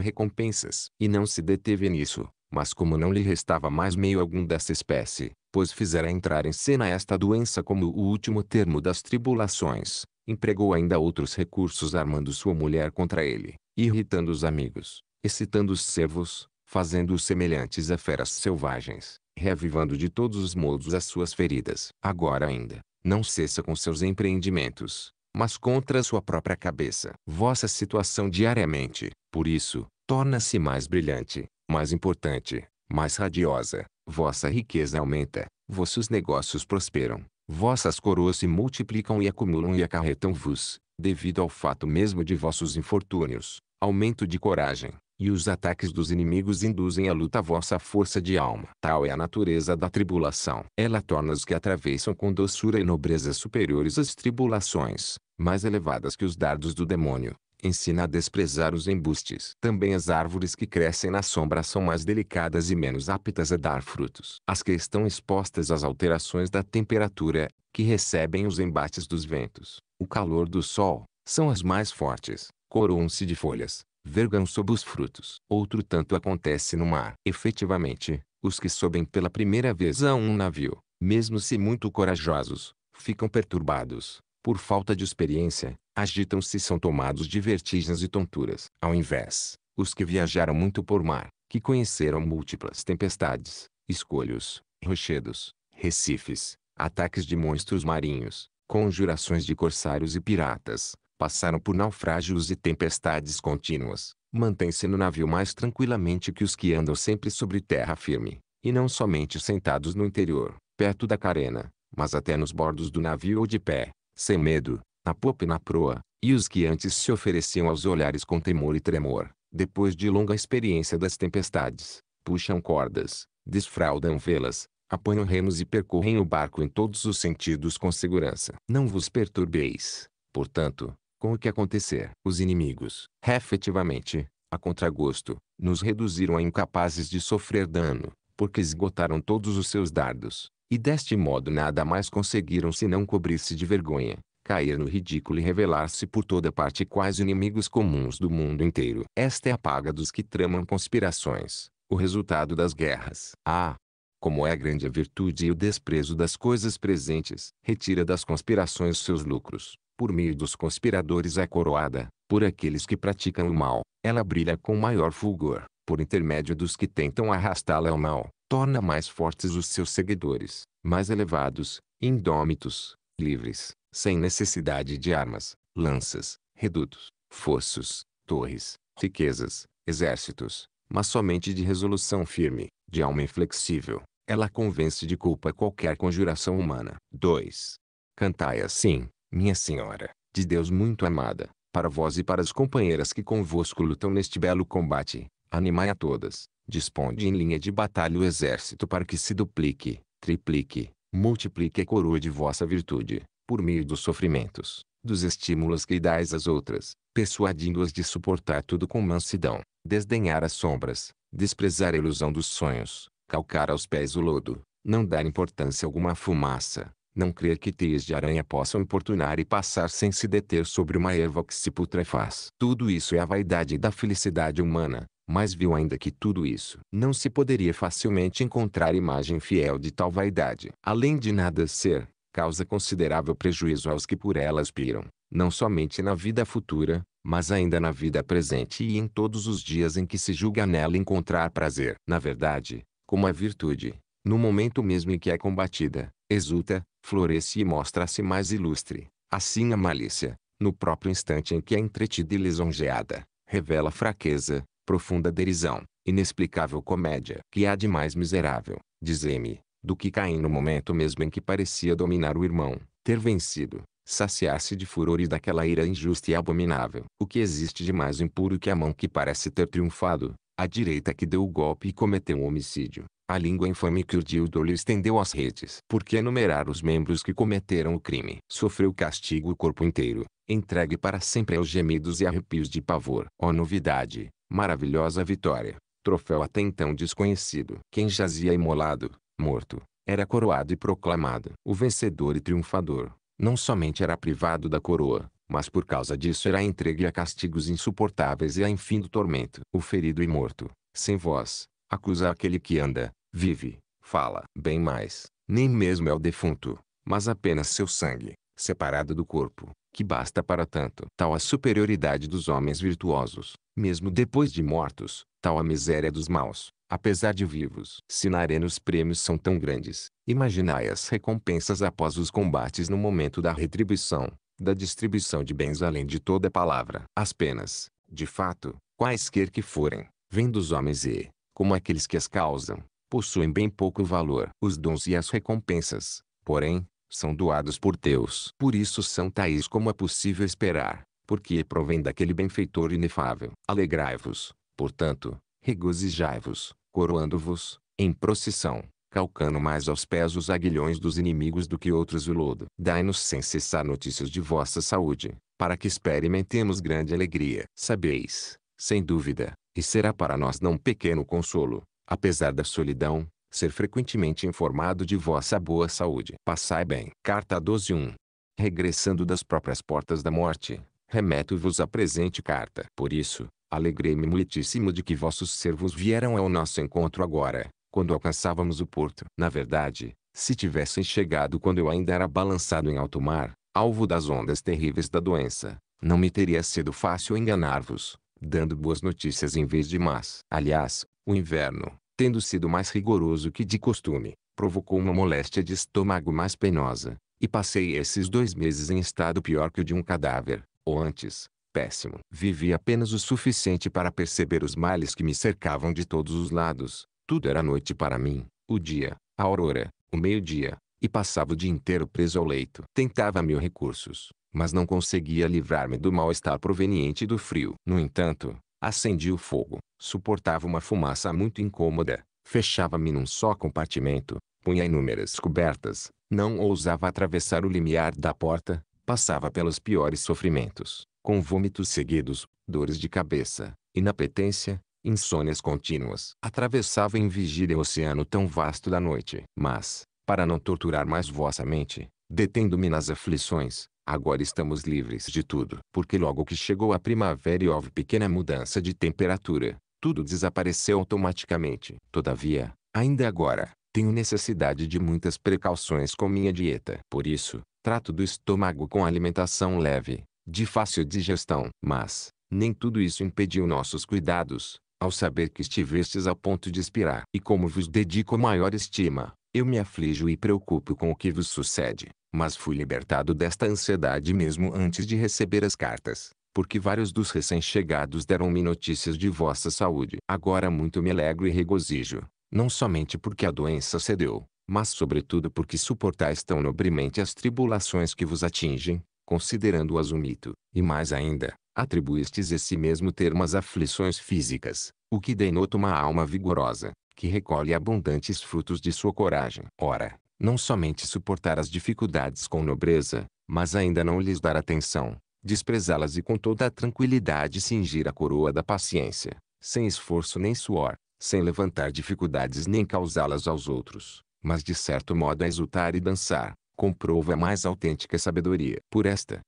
recompensas. E não se deteve nisso, mas como não lhe restava mais meio algum dessa espécie, pois fizera entrar em cena esta doença como o último termo das tribulações, empregou ainda outros recursos armando sua mulher contra ele, irritando os amigos, excitando os servos, fazendo-os semelhantes a feras selvagens, reavivando de todos os modos as suas feridas. Agora ainda, não cessa com seus empreendimentos, mas contra a sua própria cabeça. Vossa situação diariamente, por isso, torna-se mais brilhante, mais importante, mais radiosa. Vossa riqueza aumenta, vossos negócios prosperam, vossas coroas se multiplicam e acumulam e acarretam-vos, devido ao fato mesmo de vossos infortúnios, aumento de coragem, e os ataques dos inimigos induzem à luta a vossa força de alma. Tal é a natureza da tribulação. Ela torna os que atravessam com doçura e nobreza superiores às tribulações, mais elevadas que os dardos do demônio. Ensina a desprezar os embustes. Também as árvores que crescem na sombra são mais delicadas e menos aptas a dar frutos. As que estão expostas às alterações da temperatura, que recebem os embates dos ventos, o calor do sol, são as mais fortes, coroam-se de folhas, vergam sob os frutos. Outro tanto acontece no mar. Efetivamente, os que sobem pela primeira vez a um navio, mesmo se muito corajosos, ficam perturbados, por falta de experiência, agitam-se e são tomados de vertigens e tonturas. Ao invés, os que viajaram muito por mar, que conheceram múltiplas tempestades, escolhos, rochedos, recifes, ataques de monstros marinhos, conjurações de corsários e piratas, passaram por naufrágios e tempestades contínuas, mantêm-se no navio mais tranquilamente que os que andam sempre sobre terra firme, e não somente sentados no interior, perto da carena, mas até nos bordos do navio ou de pé, sem medo, na popa e na proa, e os que antes se ofereciam aos olhares com temor e tremor, depois de longa experiência das tempestades, puxam cordas, desfraldam velas, apanham remos e percorrem o barco em todos os sentidos com segurança. Não vos perturbeis, portanto, com o que acontecer. Os inimigos, efetivamente, a contragosto, nos reduziram a incapazes de sofrer dano, porque esgotaram todos os seus dardos, e deste modo nada mais conseguiram senão cobrir-se de vergonha, cair no ridículo e revelar-se por toda parte quais inimigos comuns do mundo inteiro. Esta é a paga dos que tramam conspirações, o resultado das guerras. Ah! Como é grande a virtude e o desprezo das coisas presentes, retira das conspirações seus lucros, por meio dos conspiradores é coroada, por aqueles que praticam o mal, ela brilha com maior fulgor, por intermédio dos que tentam arrastá-la ao mal, torna mais fortes os seus seguidores, mais elevados, indômitos, livres, sem necessidade de armas, lanças, redutos, fossos, torres, riquezas, exércitos, mas somente de resolução firme, de alma inflexível. Ela convence de culpa qualquer conjuração humana. 2. Cantai assim, minha senhora, de Deus muito amada, para vós e para as companheiras que convosco lutam neste belo combate, animai a todas, disponde em linha de batalha o exército para que se duplique, triplique, multiplique a coroa de vossa virtude, por meio dos sofrimentos, dos estímulos que dais às outras, persuadindo-as de suportar tudo com mansidão, desdenhar as sombras, desprezar a ilusão dos sonhos, calcar aos pés o lodo, não dar importância alguma à fumaça, não crer que teias de aranha possam importunar e passar sem se deter sobre uma erva que se putrefaz. Tudo isso é a vaidade da felicidade humana, mas viu ainda que tudo isso não se poderia facilmente encontrar imagem fiel de tal vaidade. Além de nada ser, causa considerável prejuízo aos que por ela aspiram, não somente na vida futura, mas ainda na vida presente e em todos os dias em que se julga nela encontrar prazer. Na verdade, como a virtude, no momento mesmo em que é combatida, exulta, floresce e mostra-se mais ilustre. Assim a malícia, no próprio instante em que é entretida e lisonjeada, revela fraqueza, profunda derisão, inexplicável comédia que há de mais miserável, dizei-me, do que cair no momento mesmo em que parecia dominar o irmão, ter vencido, saciar-se de furores daquela ira injusta e abominável. O que existe de mais impuro que a mão que parece ter triunfado, a direita que deu o golpe e cometeu um homicídio, a língua infame que o Diodoro estendeu às redes. Por que enumerar os membros que cometeram o crime? Sofreu castigo o corpo inteiro, entregue para sempre aos gemidos e arrepios de pavor. Ó oh, novidade, maravilhosa vitória, troféu até então desconhecido. Quem jazia imolado, morto, era coroado e proclamado. O vencedor e triunfador, não somente era privado da coroa, mas por causa disso era entregue a castigos insuportáveis e a enfim do tormento. O ferido e morto, sem voz, acusa aquele que anda, vive, fala, bem mais, nem mesmo é o defunto, mas apenas seu sangue, separado do corpo, que basta para tanto. Tal a superioridade dos homens virtuosos, mesmo depois de mortos, tal a miséria dos maus, apesar de vivos. Se na arena os prêmios são tão grandes, imaginai as recompensas após os combates no momento da retribuição, da distribuição de bens além de toda palavra. As penas, de fato, quaisquer que forem, vêm dos homens e, como aqueles que as causam, possuem bem pouco valor. Os dons e as recompensas, porém, são doados por Deus. Por isso são tais como é possível esperar, porque provém daquele benfeitor inefável. Alegrai-vos, portanto, regozijai-vos, coroando-vos, em procissão, calcando mais aos pés os aguilhões dos inimigos do que outros o lodo. Dai-nos sem cessar notícias de vossa saúde, para que experimentemos grande alegria. Sabeis, sem dúvida, e será para nós não pequeno consolo, apesar da solidão, ser frequentemente informado de vossa boa saúde. Passai bem. Carta 12.1 Regressando das próprias portas da morte, remeto-vos a presente carta. Por isso, alegrei-me muitíssimo de que vossos servos vieram ao nosso encontro agora, quando alcançávamos o porto. Na verdade, se tivessem chegado quando eu ainda era balançado em alto mar, alvo das ondas terríveis da doença, não me teria sido fácil enganar-vos, dando boas notícias em vez de más. Aliás, o inverno, tendo sido mais rigoroso que de costume, provocou uma moléstia de estômago mais penosa, e passei esses dois meses em estado pior que o de um cadáver, ou antes, péssimo. Vivi apenas o suficiente para perceber os males que me cercavam de todos os lados. Tudo era noite para mim, o dia, a aurora, o meio-dia, e passava o dia inteiro preso ao leito. Tentava mil recursos, mas não conseguia livrar-me do mal-estar proveniente do frio. No entanto, acendi o fogo, suportava uma fumaça muito incômoda, fechava-me num só compartimento, punha inúmeras cobertas, não ousava atravessar o limiar da porta, passava pelos piores sofrimentos, com vômitos seguidos, dores de cabeça, inapetência, insônias contínuas. Atravessava em vigília o oceano tão vasto da noite. Mas, para não torturar mais vossa mente, detendo-me nas aflições, Agora estamos livres de tudo, porque logo que chegou a primavera e houve pequena mudança de temperatura, tudo desapareceu automaticamente. Todavia, ainda agora, tenho necessidade de muitas precauções com minha dieta. Por isso, trato do estômago com alimentação leve, de fácil digestão. Mas, nem tudo isso impediu nossos cuidados, ao saber que estivestes a ponto de expirar. E como vos dedico maior estima, eu me aflijo e preocupo com o que vos sucede mas fui libertado desta ansiedade mesmo antes de receber as cartas, porque vários dos recém-chegados deram-me notícias de vossa saúde. Agora muito me alegro e regozijo, não somente porque a doença cedeu, mas sobretudo porque suportais tão nobremente as tribulações que vos atingem, considerando-as um mito, e mais ainda, atribuístes esse mesmo termo às aflições físicas, o que denota uma alma vigorosa, que recolhe abundantes frutos de sua coragem. Ora, não somente suportar as dificuldades com nobreza, mas ainda não lhes dar atenção, desprezá-las e com toda a tranquilidade cingir a coroa da paciência, sem esforço nem suor, sem levantar dificuldades nem causá-las aos outros, mas de certo modo a exultar e dançar, comprova a mais autêntica sabedoria. Por esta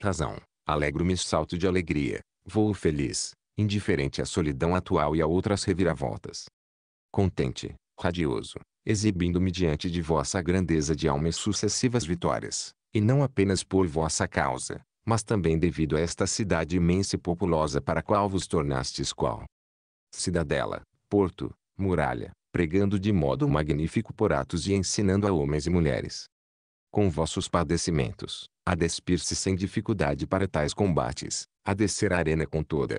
razão, alegro-me salto de alegria, voo feliz, indiferente à solidão atual e a outras reviravoltas. Contente, radioso, exibindo-me diante de vossa grandeza de alma e sucessivas vitórias, e não apenas por vossa causa, mas também devido a esta cidade imensa e populosa para a qual vos tornastes qual cidadela, porto, muralha, pregando de modo magnífico por atos e ensinando a homens e mulheres com vossos padecimentos, a despir-se sem dificuldade para tais combates, a descer a arena com toda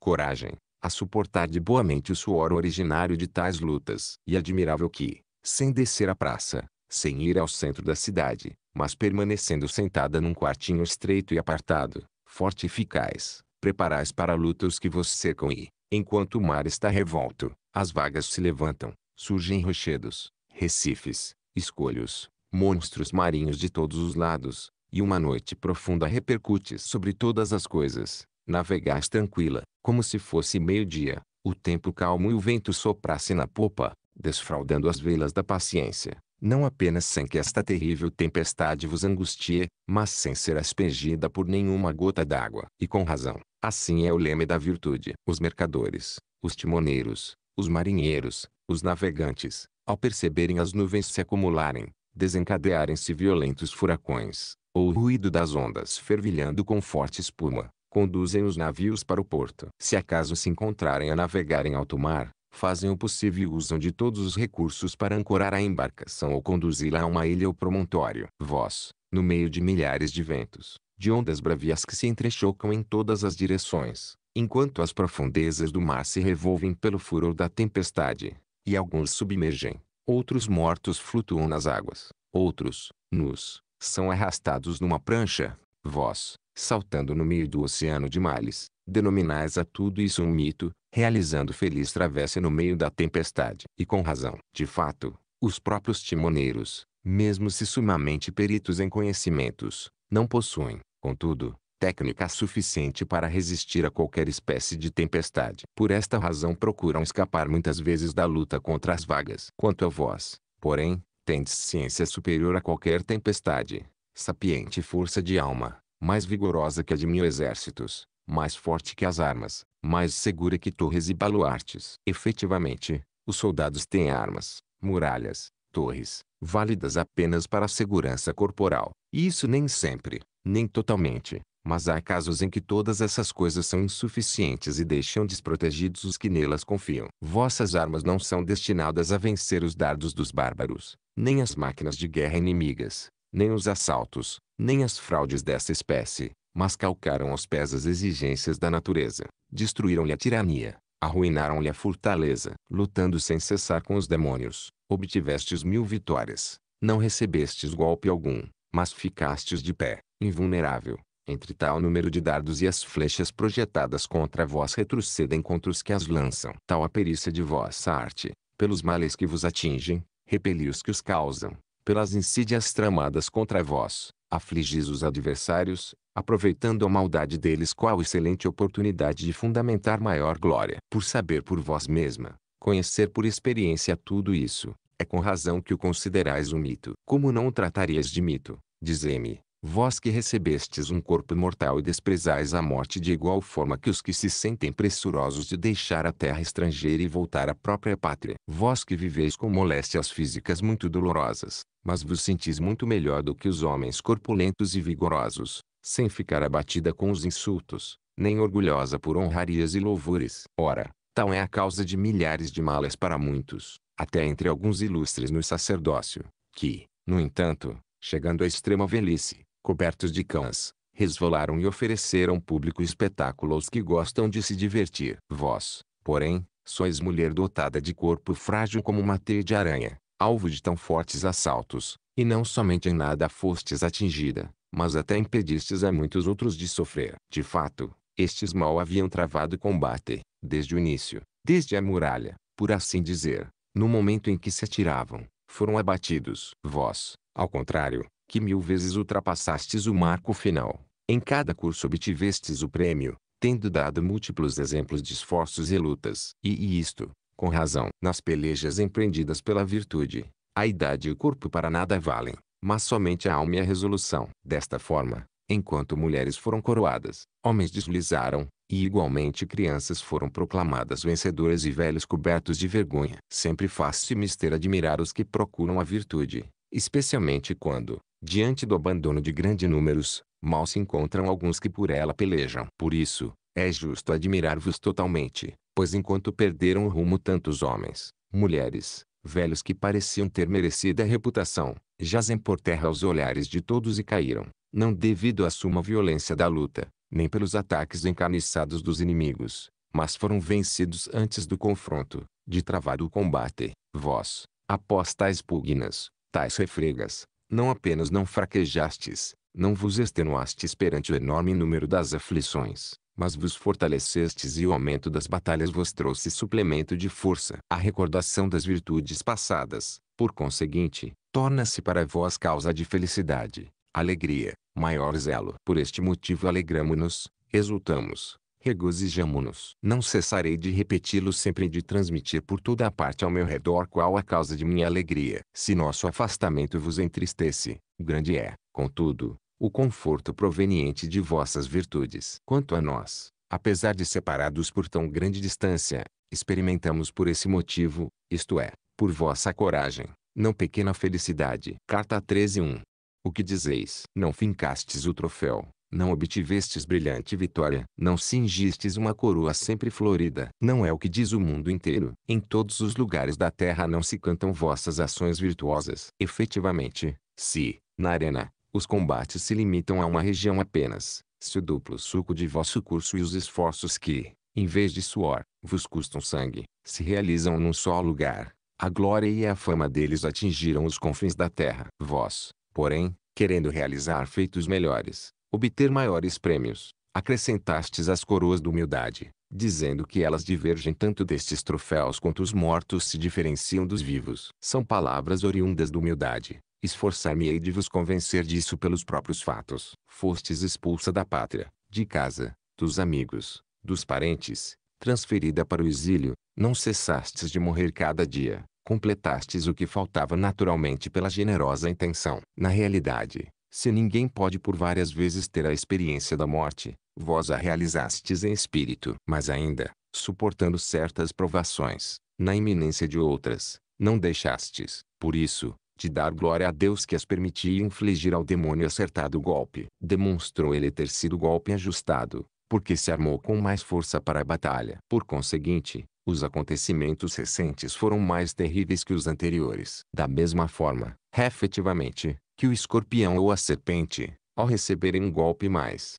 coragem, a suportar de boamente o suor originário de tais lutas. E admirável que, sem descer a praça, sem ir ao centro da cidade, mas permanecendo sentada num quartinho estreito e apartado, forte e eficaz, preparais para a luta os que vos cercam e, enquanto o mar está revolto, as vagas se levantam, surgem rochedos, recifes, escolhos, monstros marinhos de todos os lados, e uma noite profunda repercute sobre todas as coisas. Navegais tranquila, como se fosse meio-dia, o tempo calmo e o vento soprasse na popa, desfraldando as velas da paciência, não apenas sem que esta terrível tempestade vos angustie, mas sem ser aspergida por nenhuma gota d'água. E com razão, assim é o leme da virtude. Os mercadores, os timoneiros, os marinheiros, os navegantes, ao perceberem as nuvens se acumularem, desencadearem-se violentos furacões, ou o ruído das ondas fervilhando com forte espuma, conduzem os navios para o porto. Se acaso se encontrarem a navegar em alto mar, fazem o possível e usam de todos os recursos para ancorar a embarcação ou conduzi-la a uma ilha ou promontório. Vós, no meio de milhares de ventos, de ondas bravias que se entrechocam em todas as direções, enquanto as profundezas do mar se revolvem pelo furor da tempestade, e alguns submergem, outros mortos flutuam nas águas, outros, nus, são arrastados numa prancha, Vós, saltando no meio do oceano de males, denominais a tudo isso um mito, realizando feliz travessa no meio da tempestade. E com razão. De fato, os próprios timoneiros, mesmo se sumamente peritos em conhecimentos, não possuem, contudo, técnica suficiente para resistir a qualquer espécie de tempestade. Por esta razão procuram escapar muitas vezes da luta contra as vagas. Quanto a vós, porém, tendes ciência superior a qualquer tempestade, sapiente força de alma, mais vigorosa que a de mil exércitos, mais forte que as armas, mais segura que torres e baluartes. Efetivamente, os soldados têm armas, muralhas, torres, válidas apenas para a segurança corporal. E isso nem sempre, nem totalmente, mas há casos em que todas essas coisas são insuficientes e deixam desprotegidos os que nelas confiam. Vossas armas não são destinadas a vencer os dardos dos bárbaros, nem as máquinas de guerra inimigas, nem os assaltos, nem as fraudes dessa espécie, mas calcaram aos pés as exigências da natureza, destruíram-lhe a tirania, arruinaram-lhe a fortaleza. Lutando sem cessar com os demônios, obtivestes mil vitórias, não recebestes golpe algum, mas ficastes de pé, invulnerável. Entre tal número de dardos e as flechas projetadas contra vós retrocedem contra os que as lançam. Tal a perícia de vossa arte, pelos males que vos atingem, repeli os que os causam, pelas insídias tramadas contra vós, afligis os adversários, aproveitando a maldade deles qual excelente oportunidade de fundamentar maior glória. Por saber por vós mesma, conhecer por experiência tudo isso, é com razão que o considerais um mito. Como não o tratarias de mito, dizei-me, vós que recebestes um corpo mortal e desprezais a morte de igual forma que os que se sentem pressurosos de deixar a terra estrangeira e voltar à própria pátria. Vós que viveis com moléstias físicas muito dolorosas, mas vos sentis muito melhor do que os homens corpulentos e vigorosos, sem ficar abatida com os insultos, nem orgulhosa por honrarias e louvores. Ora, tal é a causa de milhares de males para muitos, até entre alguns ilustres no sacerdócio, que, no entanto, chegando à extrema velhice, cobertos de cãs, resvolaram e ofereceram público espetáculo aos que gostam de se divertir. Vós, porém, sois mulher dotada de corpo frágil como uma teia de aranha, alvo de tão fortes assaltos, e não somente em nada fostes atingida, mas até impedistes a muitos outros de sofrer. De fato, estes mal haviam travado combate, desde o início, desde a muralha, por assim dizer, no momento em que se atiravam, foram abatidos. Vós, ao contrário, que mil vezes ultrapassastes o marco final, em cada curso obtivestes o prêmio, tendo dado múltiplos exemplos de esforços e lutas. E, e isto, com razão. Nas pelejas empreendidas pela virtude, a idade e o corpo para nada valem, mas somente a alma e a resolução. Desta forma, enquanto mulheres foram coroadas, homens deslizaram, e igualmente crianças foram proclamadas vencedoras e velhos cobertos de vergonha. Sempre faz se mister admirar os que procuram a virtude, especialmente quando, diante do abandono de grande números, mal se encontram alguns que por ela pelejam. Por isso, é justo admirar-vos totalmente, pois enquanto perderam o rumo tantos homens, mulheres, velhos que pareciam ter merecido a reputação, jazem por terra aos olhares de todos e caíram, não devido à suma violência da luta, nem pelos ataques encarniçados dos inimigos, mas foram vencidos antes do confronto, de travado o combate. Vós, após tais pugnas, tais refregas, não apenas não fraquejastes, não vos extenuastes perante o enorme número das aflições, mas vos fortalecestes e o aumento das batalhas vos trouxe suplemento de força. A recordação das virtudes passadas, por conseguinte, torna-se para vós causa de felicidade, alegria, maior zelo. Por este motivo alegramo-nos, exultamos, regozijamo-nos. Não cessarei de repeti-lo sempre e de transmitir por toda a parte ao meu redor qual a causa de minha alegria. Se nosso afastamento vos entristece, grande é, contudo, o conforto proveniente de vossas virtudes. Quanto a nós, apesar de separados por tão grande distância, experimentamos por esse motivo, isto é, por vossa coragem, não pequena felicidade. Carta 13.1 O que dizeis? Não fincastes o troféu, não obtivestes brilhante vitória, não cingistes uma coroa sempre florida. Não é o que diz o mundo inteiro. Em todos os lugares da terra não se cantam vossas ações virtuosas. Efetivamente, se, na arena, os combates se limitam a uma região apenas, se o duplo suco de vosso curso e os esforços que, em vez de suor, vos custam sangue, se realizam num só lugar, a glória e a fama deles atingiram os confins da terra. Vós, porém, querendo realizar feitos melhores, obter maiores prêmios, acrescentastes as coroas de humildade, dizendo que elas divergem tanto destes troféus quanto os mortos se diferenciam dos vivos. São palavras oriundas da humildade, esforçar-me-ei de vos convencer disso pelos próprios fatos. Fostes expulsa da pátria, de casa, dos amigos, dos parentes, transferida para o exílio, não cessastes de morrer cada dia, completastes o que faltava naturalmente pela generosa intenção. Na realidade, se ninguém pode por várias vezes ter a experiência da morte, vós a realizastes em espírito. Mas ainda, suportando certas provações, na iminência de outras, não deixastes, por isso, de dar glória a Deus que as permitia infligir ao demônio acertado o golpe. Demonstrou ele ter sido golpe ajustado, porque se armou com mais força para a batalha. Por conseguinte, os acontecimentos recentes foram mais terríveis que os anteriores. Da mesma forma, efetivamente, que o escorpião ou a serpente, ao receberem um golpe mais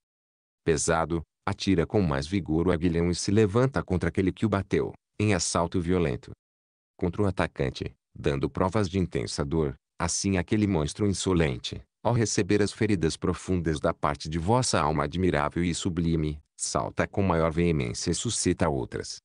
pesado, atira com mais vigor o aguilhão e se levanta contra aquele que o bateu, em assalto violento. Contra o atacante, dando provas de intensa dor, assim aquele monstro insolente, ao receber as feridas profundas da parte de vossa alma admirável e sublime, salta com maior veemência e suscita outras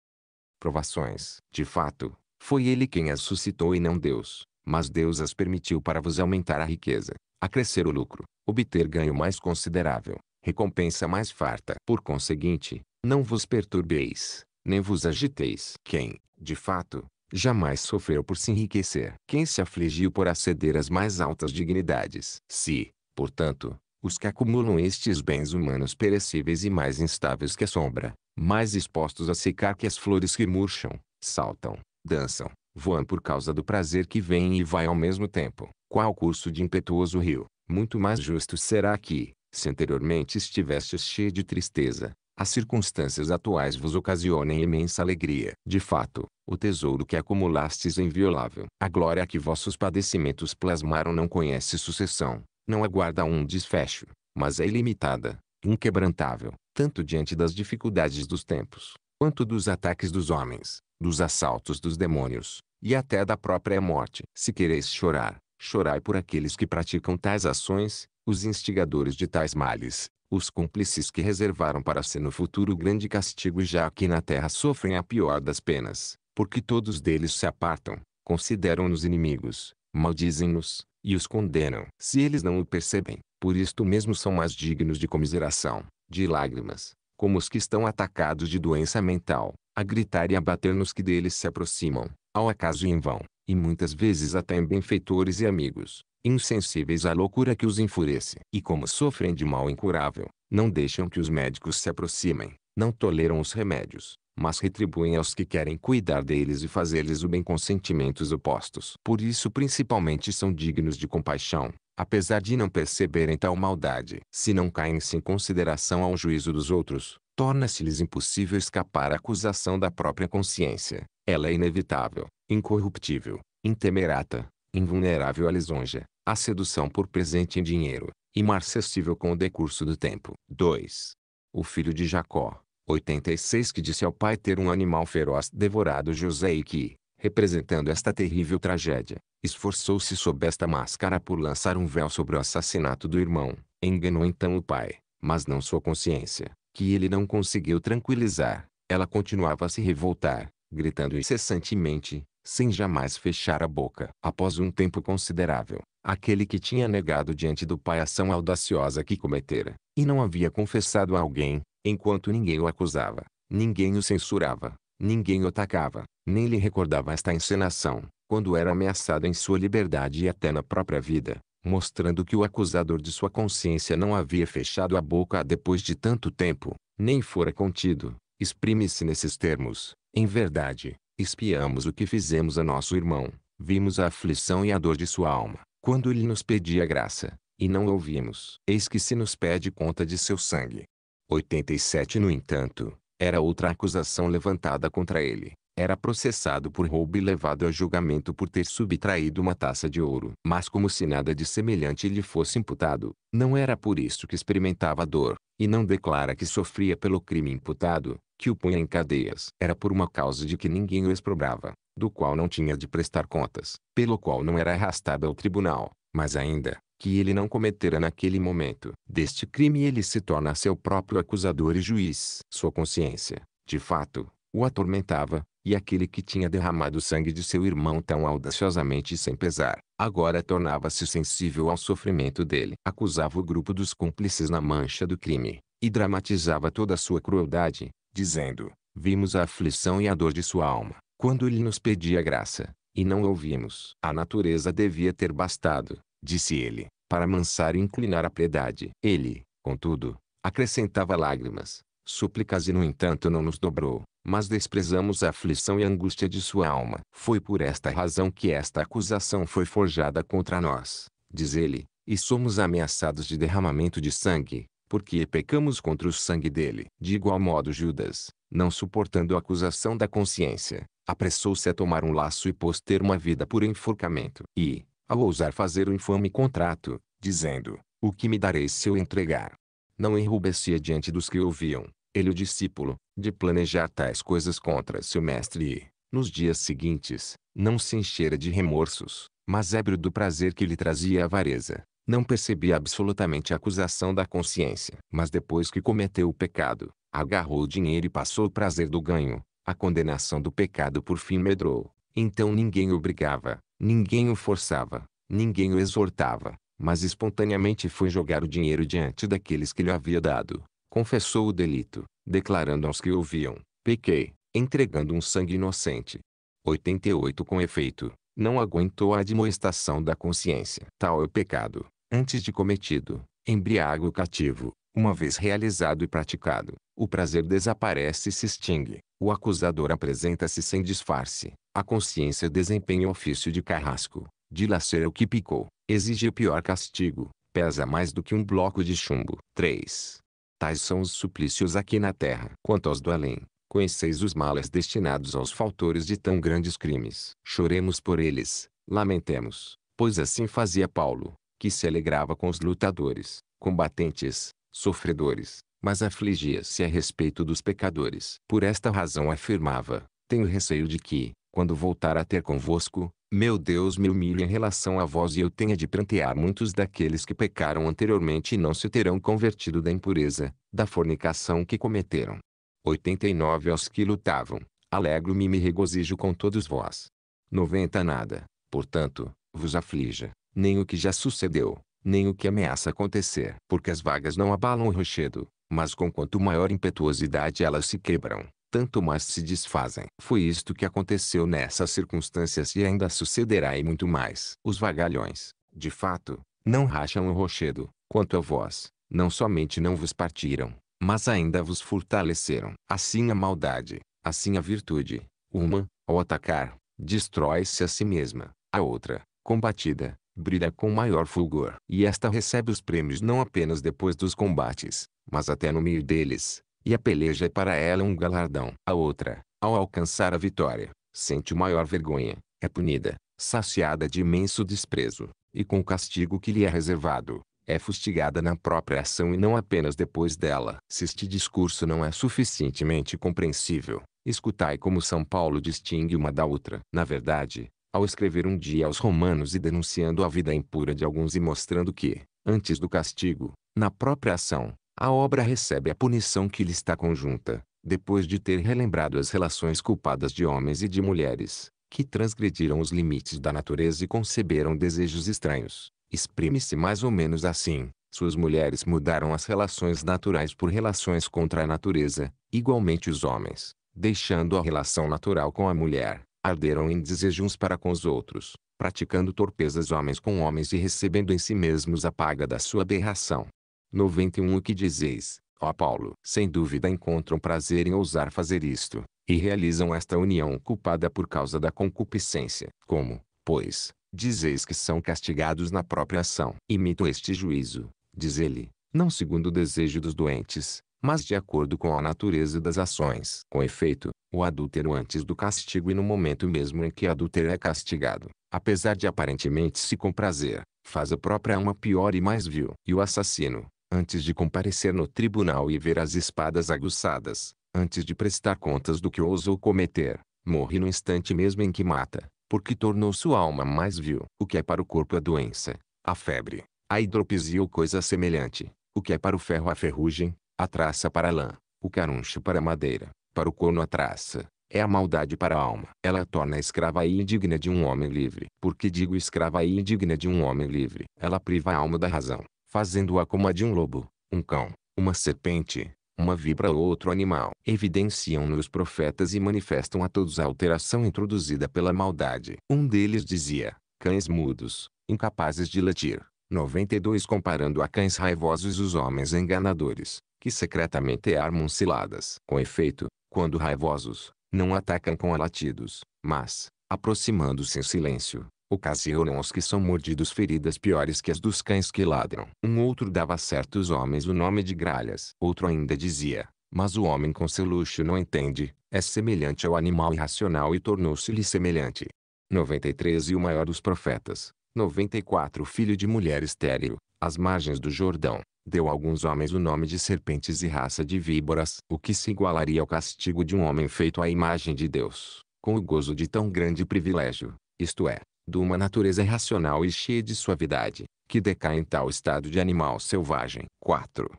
provações. De fato, foi ele quem as suscitou e não Deus, mas Deus as permitiu para vos aumentar a riqueza, acrescer o lucro, obter ganho mais considerável, recompensa mais farta. Por conseguinte, não vos perturbeis, nem vos agiteis. Quem, de fato, jamais sofreu por se enriquecer. Quem se afligiu por aceder às mais altas dignidades? Se, portanto, os que acumulam estes bens humanos perecíveis e mais instáveis que a sombra, mais expostos a secar que as flores que murcham, saltam, dançam, voam por causa do prazer que vem e vai ao mesmo tempo, qual curso de impetuoso rio, muito mais justo será que, se anteriormente estivesses cheio de tristeza, as circunstâncias atuais vos ocasionem imensa alegria. De fato, o tesouro que acumulastes é inviolável. A glória que vossos padecimentos plasmaram não conhece sucessão, não aguarda um desfecho, mas é ilimitada, inquebrantável, tanto diante das dificuldades dos tempos, quanto dos ataques dos homens, dos assaltos dos demônios, e até da própria morte. Se quereis chorar, chorai por aqueles que praticam tais ações, os instigadores de tais males os cúmplices que reservaram para si no futuro o grande castigo já aqui na terra sofrem a pior das penas, porque todos deles se apartam, consideram-nos inimigos, maldizem-nos, e os condenam. Se eles não o percebem, por isto mesmo são mais dignos de comiseração, de lágrimas, como os que estão atacados de doença mental, a gritar e a bater nos que deles se aproximam, ao acaso e em vão, e muitas vezes até em benfeitores e amigos, insensíveis à loucura que os enfurece. E como sofrem de mal incurável, não deixam que os médicos se aproximem, não toleram os remédios, mas retribuem aos que querem cuidar deles e fazer-lhes o bem com sentimentos opostos. Por isso principalmente são dignos de compaixão, apesar de não perceberem tal maldade. Se não caem sem consideração ao juízo dos outros, torna-se-lhes impossível escapar à acusação da própria consciência. Ela é inevitável, incorruptível, intemerata, invulnerável à lisonja, a sedução por presente em dinheiro, imarcessível com o decurso do tempo. 2. O filho de Jacó, 86 que disse ao pai ter um animal feroz devorado José e que, representando esta terrível tragédia, esforçou-se sob esta máscara por lançar um véu sobre o assassinato do irmão. Enganou então o pai, mas não sua consciência, que ele não conseguiu tranquilizar. Ela continuava a se revoltar, gritando incessantemente, sem jamais fechar a boca. Após um tempo considerável, aquele que tinha negado diante do Pai a ação audaciosa que cometera, e não havia confessado a alguém, enquanto ninguém o acusava, ninguém o censurava, ninguém o atacava, nem lhe recordava esta encenação, quando era ameaçado em sua liberdade e até na própria vida, mostrando que o acusador de sua consciência não havia fechado a boca depois de tanto tempo, nem fora contido, exprime-se nesses termos, em verdade, espiamos o que fizemos a nosso irmão, vimos a aflição e a dor de sua alma, quando ele nos pedia graça, e não ouvimos, eis que se nos pede conta de seu sangue. 87 No entanto, era outra acusação levantada contra ele. Era processado por roubo e levado a julgamento por ter subtraído uma taça de ouro. Mas como se nada de semelhante lhe fosse imputado, não era por isso que experimentava dor, e não declara que sofria pelo crime imputado, que o punha em cadeias, era por uma causa de que ninguém o exprobrava, do qual não tinha de prestar contas, pelo qual não era arrastado ao tribunal, mas ainda, que ele não cometera naquele momento. Deste crime ele se torna seu próprio acusador e juiz. Sua consciência, de fato, o atormentava, e aquele que tinha derramado o sangue de seu irmão tão audaciosamente e sem pesar, agora tornava-se sensível ao sofrimento dele. Acusava o grupo dos cúmplices na mancha do crime, e dramatizava toda a sua crueldade, dizendo: Vimos a aflição e a dor de sua alma, quando ele nos pedia graça, e não ouvimos. A natureza devia ter bastado, disse ele, para amansar e inclinar a piedade. Ele, contudo, acrescentava lágrimas, súplicas e no entanto não nos dobrou, mas desprezamos a aflição e a angústia de sua alma. Foi por esta razão que esta acusação foi forjada contra nós, diz ele, e somos ameaçados de derramamento de sangue, porque pecamos contra o sangue dele. De igual modo Judas, não suportando a acusação da consciência, apressou-se a tomar um laço e pôs ter uma vida por enforcamento. E, ao ousar fazer o infame contrato, dizendo, o que me dareis se eu entregar? Não enrubescia diante dos que ouviam, ele o discípulo, de planejar tais coisas contra seu mestre e, nos dias seguintes, não se encheira de remorsos, mas ébrio do prazer que lhe trazia a avareza, não percebia absolutamente a acusação da consciência. Mas depois que cometeu o pecado, agarrou o dinheiro e passou o prazer do ganho, a condenação do pecado por fim medrou. Então ninguém o obrigava, ninguém o forçava, ninguém o exortava, mas espontaneamente foi jogar o dinheiro diante daqueles que lhe havia dado. Confessou o delito, declarando aos que ouviam, pequei, entregando um sangue inocente. 88 Com efeito, não aguentou a admoestação da consciência. Tal é o pecado, antes de cometido, embriago o cativo. Uma vez realizado e praticado, o prazer desaparece e se extingue. O acusador apresenta-se sem disfarce. A consciência desempenha o ofício de carrasco. Dilacera o que picou. Exige o pior castigo. Pesa mais do que um bloco de chumbo. 3. Tais são os suplícios aqui na terra. Quanto aos do além, conheceis os males destinados aos faltores de tão grandes crimes. Choremos por eles, lamentemos, pois assim fazia Paulo, que se alegrava com os lutadores, combatentes, sofredores, mas afligia-se a respeito dos pecadores. Por esta razão afirmava: Tenho receio de que, quando voltar a ter convosco, meu Deus me humilhe em relação a vós e eu tenha de prantear muitos daqueles que pecaram anteriormente e não se terão convertido da impureza, da fornicação que cometeram. 89 Aos que lutavam, alegro-me e me regozijo com todos vós. 90 Nada, portanto, vos aflija, nem o que já sucedeu, nem o que ameaça acontecer. Porque as vagas não abalam o rochedo, mas com quanto maior impetuosidade elas se quebram, tanto mais se desfazem. Foi isto que aconteceu nessas circunstâncias e ainda sucederá e muito mais. Os vagalhões, de fato, não racham o rochedo, quanto a vós, não somente não vos partiram, mas ainda vos fortaleceram. Assim a maldade, assim a virtude, uma, ao atacar, destrói-se a si mesma, a outra, combatida, brilha com maior fulgor. E esta recebe os prêmios não apenas depois dos combates, mas até no meio deles, e a peleja é para ela um galardão. A outra, ao alcançar a vitória, sente maior vergonha, é punida, saciada de imenso desprezo, e com o castigo que lhe é reservado, é fustigada na própria ação e não apenas depois dela. Se este discurso não é suficientemente compreensível, escutai como São Paulo distingue uma da outra. Na verdade, ao escrever um dia aos romanos e denunciando a vida impura de alguns e mostrando que, antes do castigo, na própria ação, a obra recebe a punição que lhe está conjunta, depois de ter relembrado as relações culpadas de homens e de mulheres, que transgrediram os limites da natureza e conceberam desejos estranhos. Exprime-se mais ou menos assim. Suas mulheres mudaram as relações naturais por relações contra a natureza, igualmente os homens, deixando a relação natural com a mulher, arderam em desejos uns para com os outros, praticando torpezas homens com homens e recebendo em si mesmos a paga da sua aberração. 91 O que dizeis, ó Paulo? Sem dúvida encontram prazer em ousar fazer isto, e realizam esta união culpada por causa da concupiscência. Como, pois, dizeis que são castigados na própria ação? Imito este juízo, diz ele, não segundo o desejo dos doentes, mas de acordo com a natureza das ações. Com efeito, o adúltero antes do castigo e no momento mesmo em que o adúltero é castigado, apesar de aparentemente se comprazer, faz a própria alma pior e mais vil. E o assassino, antes de comparecer no tribunal e ver as espadas aguçadas, antes de prestar contas do que ousou cometer, morre no instante mesmo em que mata, porque tornou sua alma mais vil. O que é para o corpo a doença, a febre, a hidropisia ou coisa semelhante, o que é para o ferro a ferrugem, a traça para a lã, o caruncho para a madeira, para o corno a traça, é a maldade para a alma. Ela a torna escrava e indigna de um homem livre. Porque digo escrava e indigna de um homem livre? Ela priva a alma da razão, fazendo-a como a de um lobo, um cão, uma serpente, uma vibra ou outro animal. Evidenciam-nos os profetas e manifestam a todos a alteração introduzida pela maldade. Um deles dizia, cães mudos, incapazes de latir. 92 Comparando a cães raivosos os homens enganadores, que secretamente armam ciladas. Com efeito, quando raivosos, não atacam com alatidos, mas, aproximando-se em silêncio, ocasionam aos que são mordidos feridas piores que as dos cães que ladram. Um outro dava a certos homens o nome de gralhas. Outro ainda dizia, mas o homem com seu luxo não entende, é semelhante ao animal irracional e tornou-se-lhe semelhante. 93 E o maior dos profetas, 94 Filho de mulher estéril, às margens do Jordão, deu a alguns homens o nome de serpentes e raça de víboras, o que se igualaria ao castigo de um homem feito à imagem de Deus, com o gozo de tão grande privilégio, isto é, de uma natureza irracional e cheia de suavidade, que decai em tal estado de animal selvagem. 4.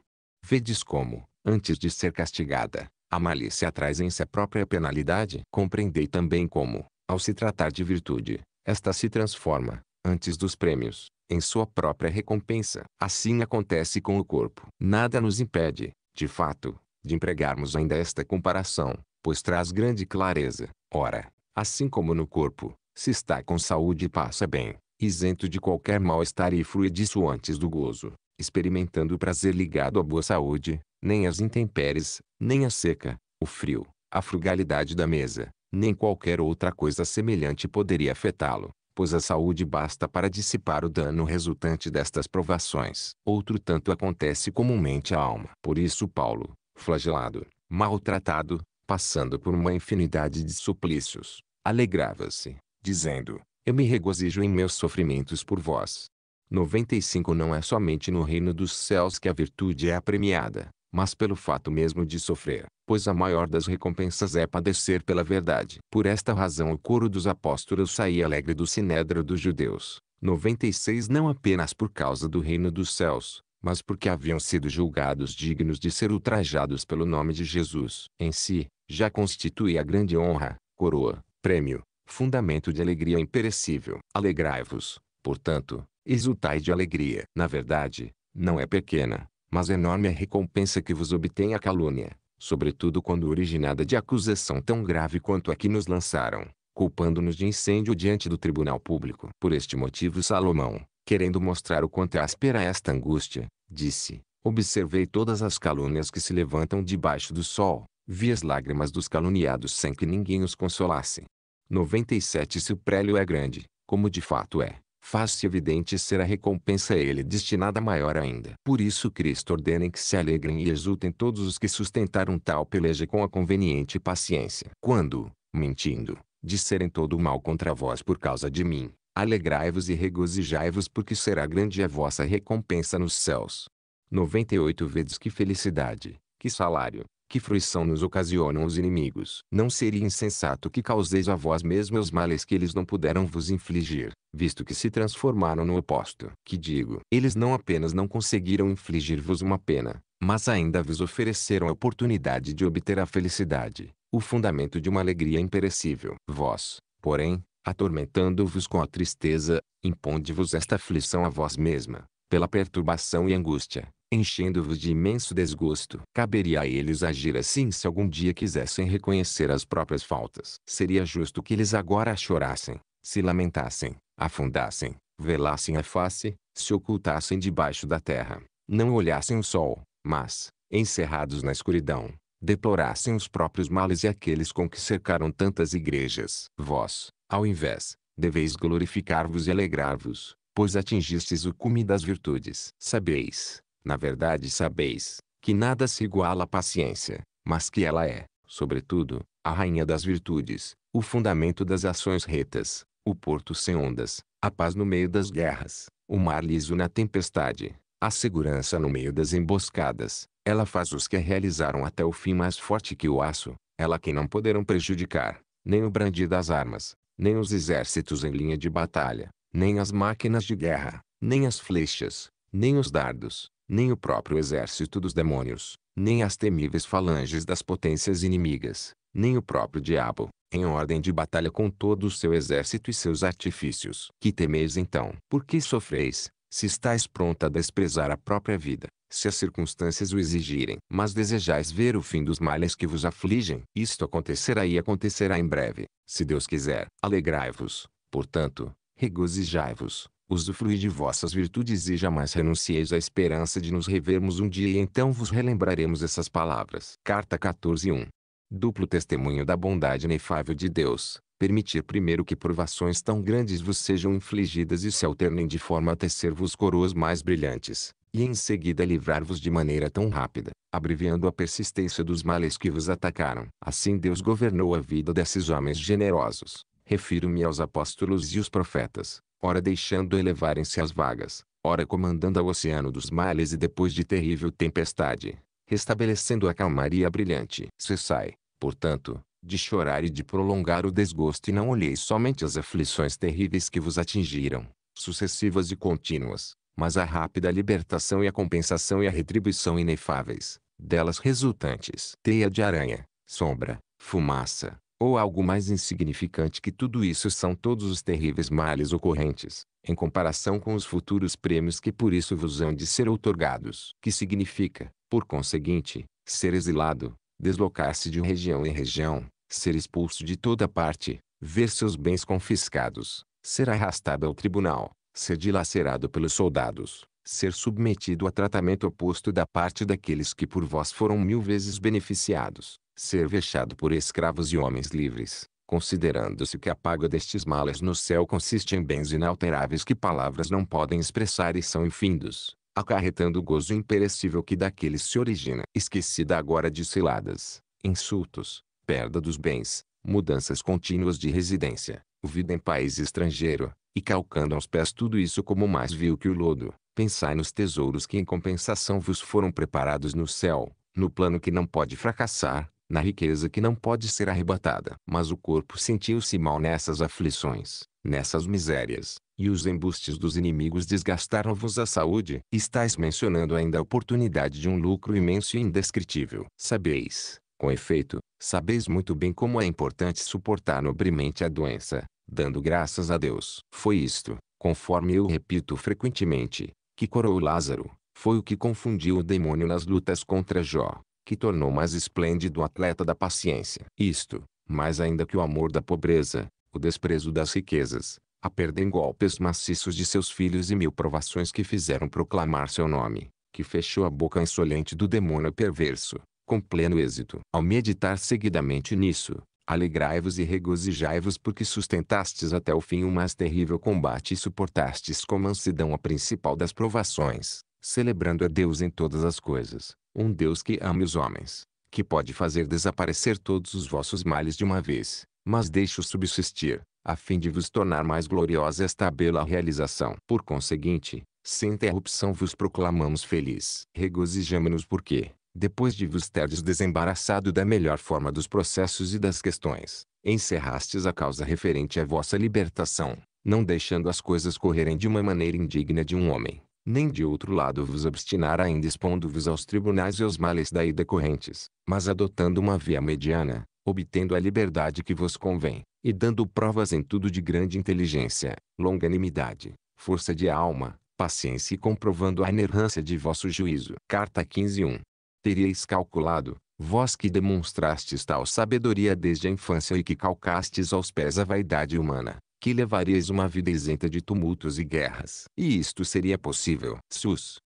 Vedes como, antes de ser castigada, a malícia traz em si a própria penalidade. Compreendei também como, ao se tratar de virtude, esta se transforma, antes dos prêmios, em sua própria recompensa. Assim acontece com o corpo. Nada nos impede, de fato, de empregarmos ainda esta comparação, pois traz grande clareza. Ora, assim como no corpo, se está com saúde e passa bem, isento de qualquer mal-estar e frui disso antes do gozo, experimentando o prazer ligado à boa saúde, nem as intempéries, nem a seca, o frio, a frugalidade da mesa, nem qualquer outra coisa semelhante poderia afetá-lo pois a saúde basta para dissipar o dano resultante destas provações. Outro tanto acontece comumente à alma. Por isso Paulo, flagelado, maltratado, passando por uma infinidade de suplícios, alegrava-se, dizendo, eu me regozijo em meus sofrimentos por vós. 95 Não é somente no reino dos céus que a virtude é apremiada, mas pelo fato mesmo de sofrer, pois a maior das recompensas é padecer pela verdade. Por esta razão o coro dos apóstolos saía alegre do sinédrio dos judeus, 96 não apenas por causa do reino dos céus, mas porque haviam sido julgados dignos de ser ultrajados pelo nome de Jesus. Em si, já constituía grande honra, coroa, prêmio, fundamento de alegria imperecível. Alegrai-vos, portanto, exultai de alegria. Na verdade, não é pequena, mas enorme é a recompensa que vos obtém a calúnia, sobretudo quando originada de acusação tão grave quanto a que nos lançaram, culpando-nos de incêndio diante do tribunal público. Por este motivo Salomão, querendo mostrar o quanto é áspera esta angústia, disse, observei todas as calúnias que se levantam debaixo do sol, vi as lágrimas dos caluniados sem que ninguém os consolasse. 97 Se o prélio é grande, como de fato é, faz-se evidente ser a recompensa a ele destinada maior ainda. Por isso Cristo ordena que se alegrem e exultem todos os que sustentaram tal peleja com a conveniente paciência. Quando, mentindo, disserem todo o mal contra vós por causa de mim, alegrai-vos e regozijai-vos porque será grande a vossa recompensa nos céus. 98 vezes que felicidade, que salário, que fruição nos ocasionam os inimigos. Não seria insensato que causeis a vós mesmos os males que eles não puderam vos infligir, visto que se transformaram no oposto. Que digo, eles não apenas não conseguiram infligir-vos uma pena, mas ainda vos ofereceram a oportunidade de obter a felicidade, o fundamento de uma alegria imperecível. Vós, porém, atormentando-vos com a tristeza, impondo vos esta aflição a vós mesma, pela perturbação e angústia enchendo-vos de imenso desgosto. Caberia a eles agir assim se algum dia quisessem reconhecer as próprias faltas. Seria justo que eles agora chorassem, se lamentassem, afundassem, velassem a face, se ocultassem debaixo da terra, não olhassem o sol, mas, encerrados na escuridão, deplorassem os próprios males e aqueles com que cercaram tantas igrejas. Vós, ao invés, deveis glorificar-vos e alegrar-vos, pois atingistes o cume das virtudes. Sabeis, na verdade sabeis, que nada se iguala à paciência, mas que ela é, sobretudo, a rainha das virtudes, o fundamento das ações retas, o porto sem ondas, a paz no meio das guerras, o mar liso na tempestade, a segurança no meio das emboscadas. Ela faz os que a realizaram até o fim mais forte que o aço, ela quem não poderão prejudicar, nem o brandir das armas, nem os exércitos em linha de batalha, nem as máquinas de guerra, nem as flechas, nem os dardos, nem o próprio exército dos demônios, nem as temíveis falanges das potências inimigas, nem o próprio diabo, em ordem de batalha com todo o seu exército e seus artifícios. Que temeis então? Por que sofreis, se estáis pronta a desprezar a própria vida, se as circunstâncias o exigirem? Mas desejais ver o fim dos males que vos afligem? Isto acontecerá e acontecerá em breve, se Deus quiser. Alegrai-vos, portanto, regozijai-vos, usufruí de vossas virtudes e jamais renuncieis à esperança de nos revermos um dia e então vos relembraremos essas palavras. Carta 14.1 Duplo testemunho da bondade inefável de Deus, permitir primeiro que provações tão grandes vos sejam infligidas e se alternem de forma a tecer-vos coroas mais brilhantes, e em seguida livrar-vos de maneira tão rápida, abreviando a persistência dos males que vos atacaram. Assim Deus governou a vida desses homens generosos. Refiro-me aos apóstolos e os profetas, ora deixando elevarem-se as vagas, ora comandando o oceano dos males e depois de terrível tempestade, restabelecendo a calmaria brilhante. Cessai, portanto, de chorar e de prolongar o desgosto e não olheis somente as aflições terríveis que vos atingiram, sucessivas e contínuas, mas a rápida libertação e a compensação e a retribuição inefáveis, delas resultantes. Teia de aranha, sombra, fumaça, ou algo mais insignificante que tudo isso são todos os terríveis males ocorrentes, em comparação com os futuros prêmios que por isso vos hão de ser outorgados. Que significa, por conseguinte, ser exilado, deslocar-se de região em região, ser expulso de toda parte, ver seus bens confiscados, ser arrastado ao tribunal, ser dilacerado pelos soldados, ser submetido a tratamento oposto da parte daqueles que por vós foram mil vezes beneficiados, ser vexado por escravos e homens livres, considerando-se que a paga destes males no céu consiste em bens inalteráveis que palavras não podem expressar e são infindos, acarretando o gozo imperecível que daqueles se origina. Esquecida agora de ciladas, insultos, perda dos bens, mudanças contínuas de residência, vida em país estrangeiro, e calcando aos pés tudo isso como mais vil que o lodo, pensai nos tesouros que em compensação vos foram preparados no céu, no plano que não pode fracassar, na riqueza que não pode ser arrebatada. Mas o corpo sentiu-se mal nessas aflições, nessas misérias, e os embustes dos inimigos desgastaram-vos a saúde. Estais mencionando ainda a oportunidade de um lucro imenso e indescritível. Sabeis, com efeito, sabeis muito bem como é importante suportar nobremente a doença, dando graças a Deus. Foi isto, conforme eu repito frequentemente, que coroou Lázaro, foi o que confundiu o demônio nas lutas contra Jó que tornou mais esplêndido o atleta da paciência. Isto, mais ainda que o amor da pobreza, o desprezo das riquezas, a perda em golpes maciços de seus filhos e mil provações que fizeram proclamar seu nome, que fechou a boca insolente do demônio perverso, com pleno êxito. Ao meditar seguidamente nisso, alegrai-vos e regozijai-vos porque sustentastes até o fim o mais terrível combate e suportastes com mansidão a principal das provações, celebrando a Deus em todas as coisas, um Deus que ame os homens, que pode fazer desaparecer todos os vossos males de uma vez, mas deixe-os subsistir, a fim de vos tornar mais gloriosa esta bela realização. Por conseguinte, sem interrupção vos proclamamos feliz. Regozijamo-nos porque, depois de vos terdes desembaraçado da melhor forma dos processos e das questões, encerrastes a causa referente à vossa libertação, não deixando as coisas correrem de uma maneira indigna de um homem nem de outro lado vos obstinar ainda expondo-vos aos tribunais e aos males daí decorrentes, mas adotando uma via mediana, obtendo a liberdade que vos convém, e dando provas em tudo de grande inteligência, longanimidade, força de alma, paciência e comprovando a inerrância de vosso juízo. Carta 15.1 Teríeis calculado, vós que demonstrastes tal sabedoria desde a infância e que calcastes aos pés a vaidade humana, que levaríeis uma vida isenta de tumultos e guerras. E isto seria possível. Sus.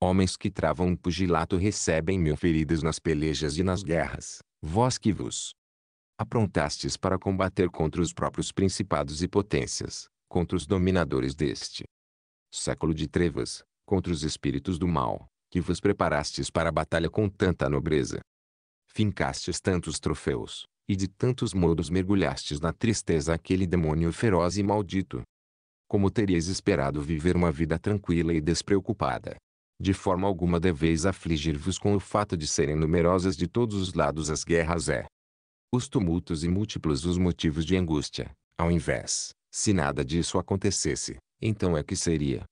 Homens que travam um pugilato recebem mil feridas nas pelejas e nas guerras. Vós que vos aprontastes para combater contra os próprios principados e potências, contra os dominadores deste século de trevas, contra os espíritos do mal, que vos preparastes para a batalha com tanta nobreza. Fincastes tantos troféus, e de tantos modos mergulhastes na tristeza aquele demônio feroz e maldito. Como terias esperado viver uma vida tranquila e despreocupada? De forma alguma deveis afligir-vos com o fato de serem numerosas de todos os lados as guerras é. Os tumultos e múltiplos os motivos de angústia, ao invés, se nada disso acontecesse, então é que seria,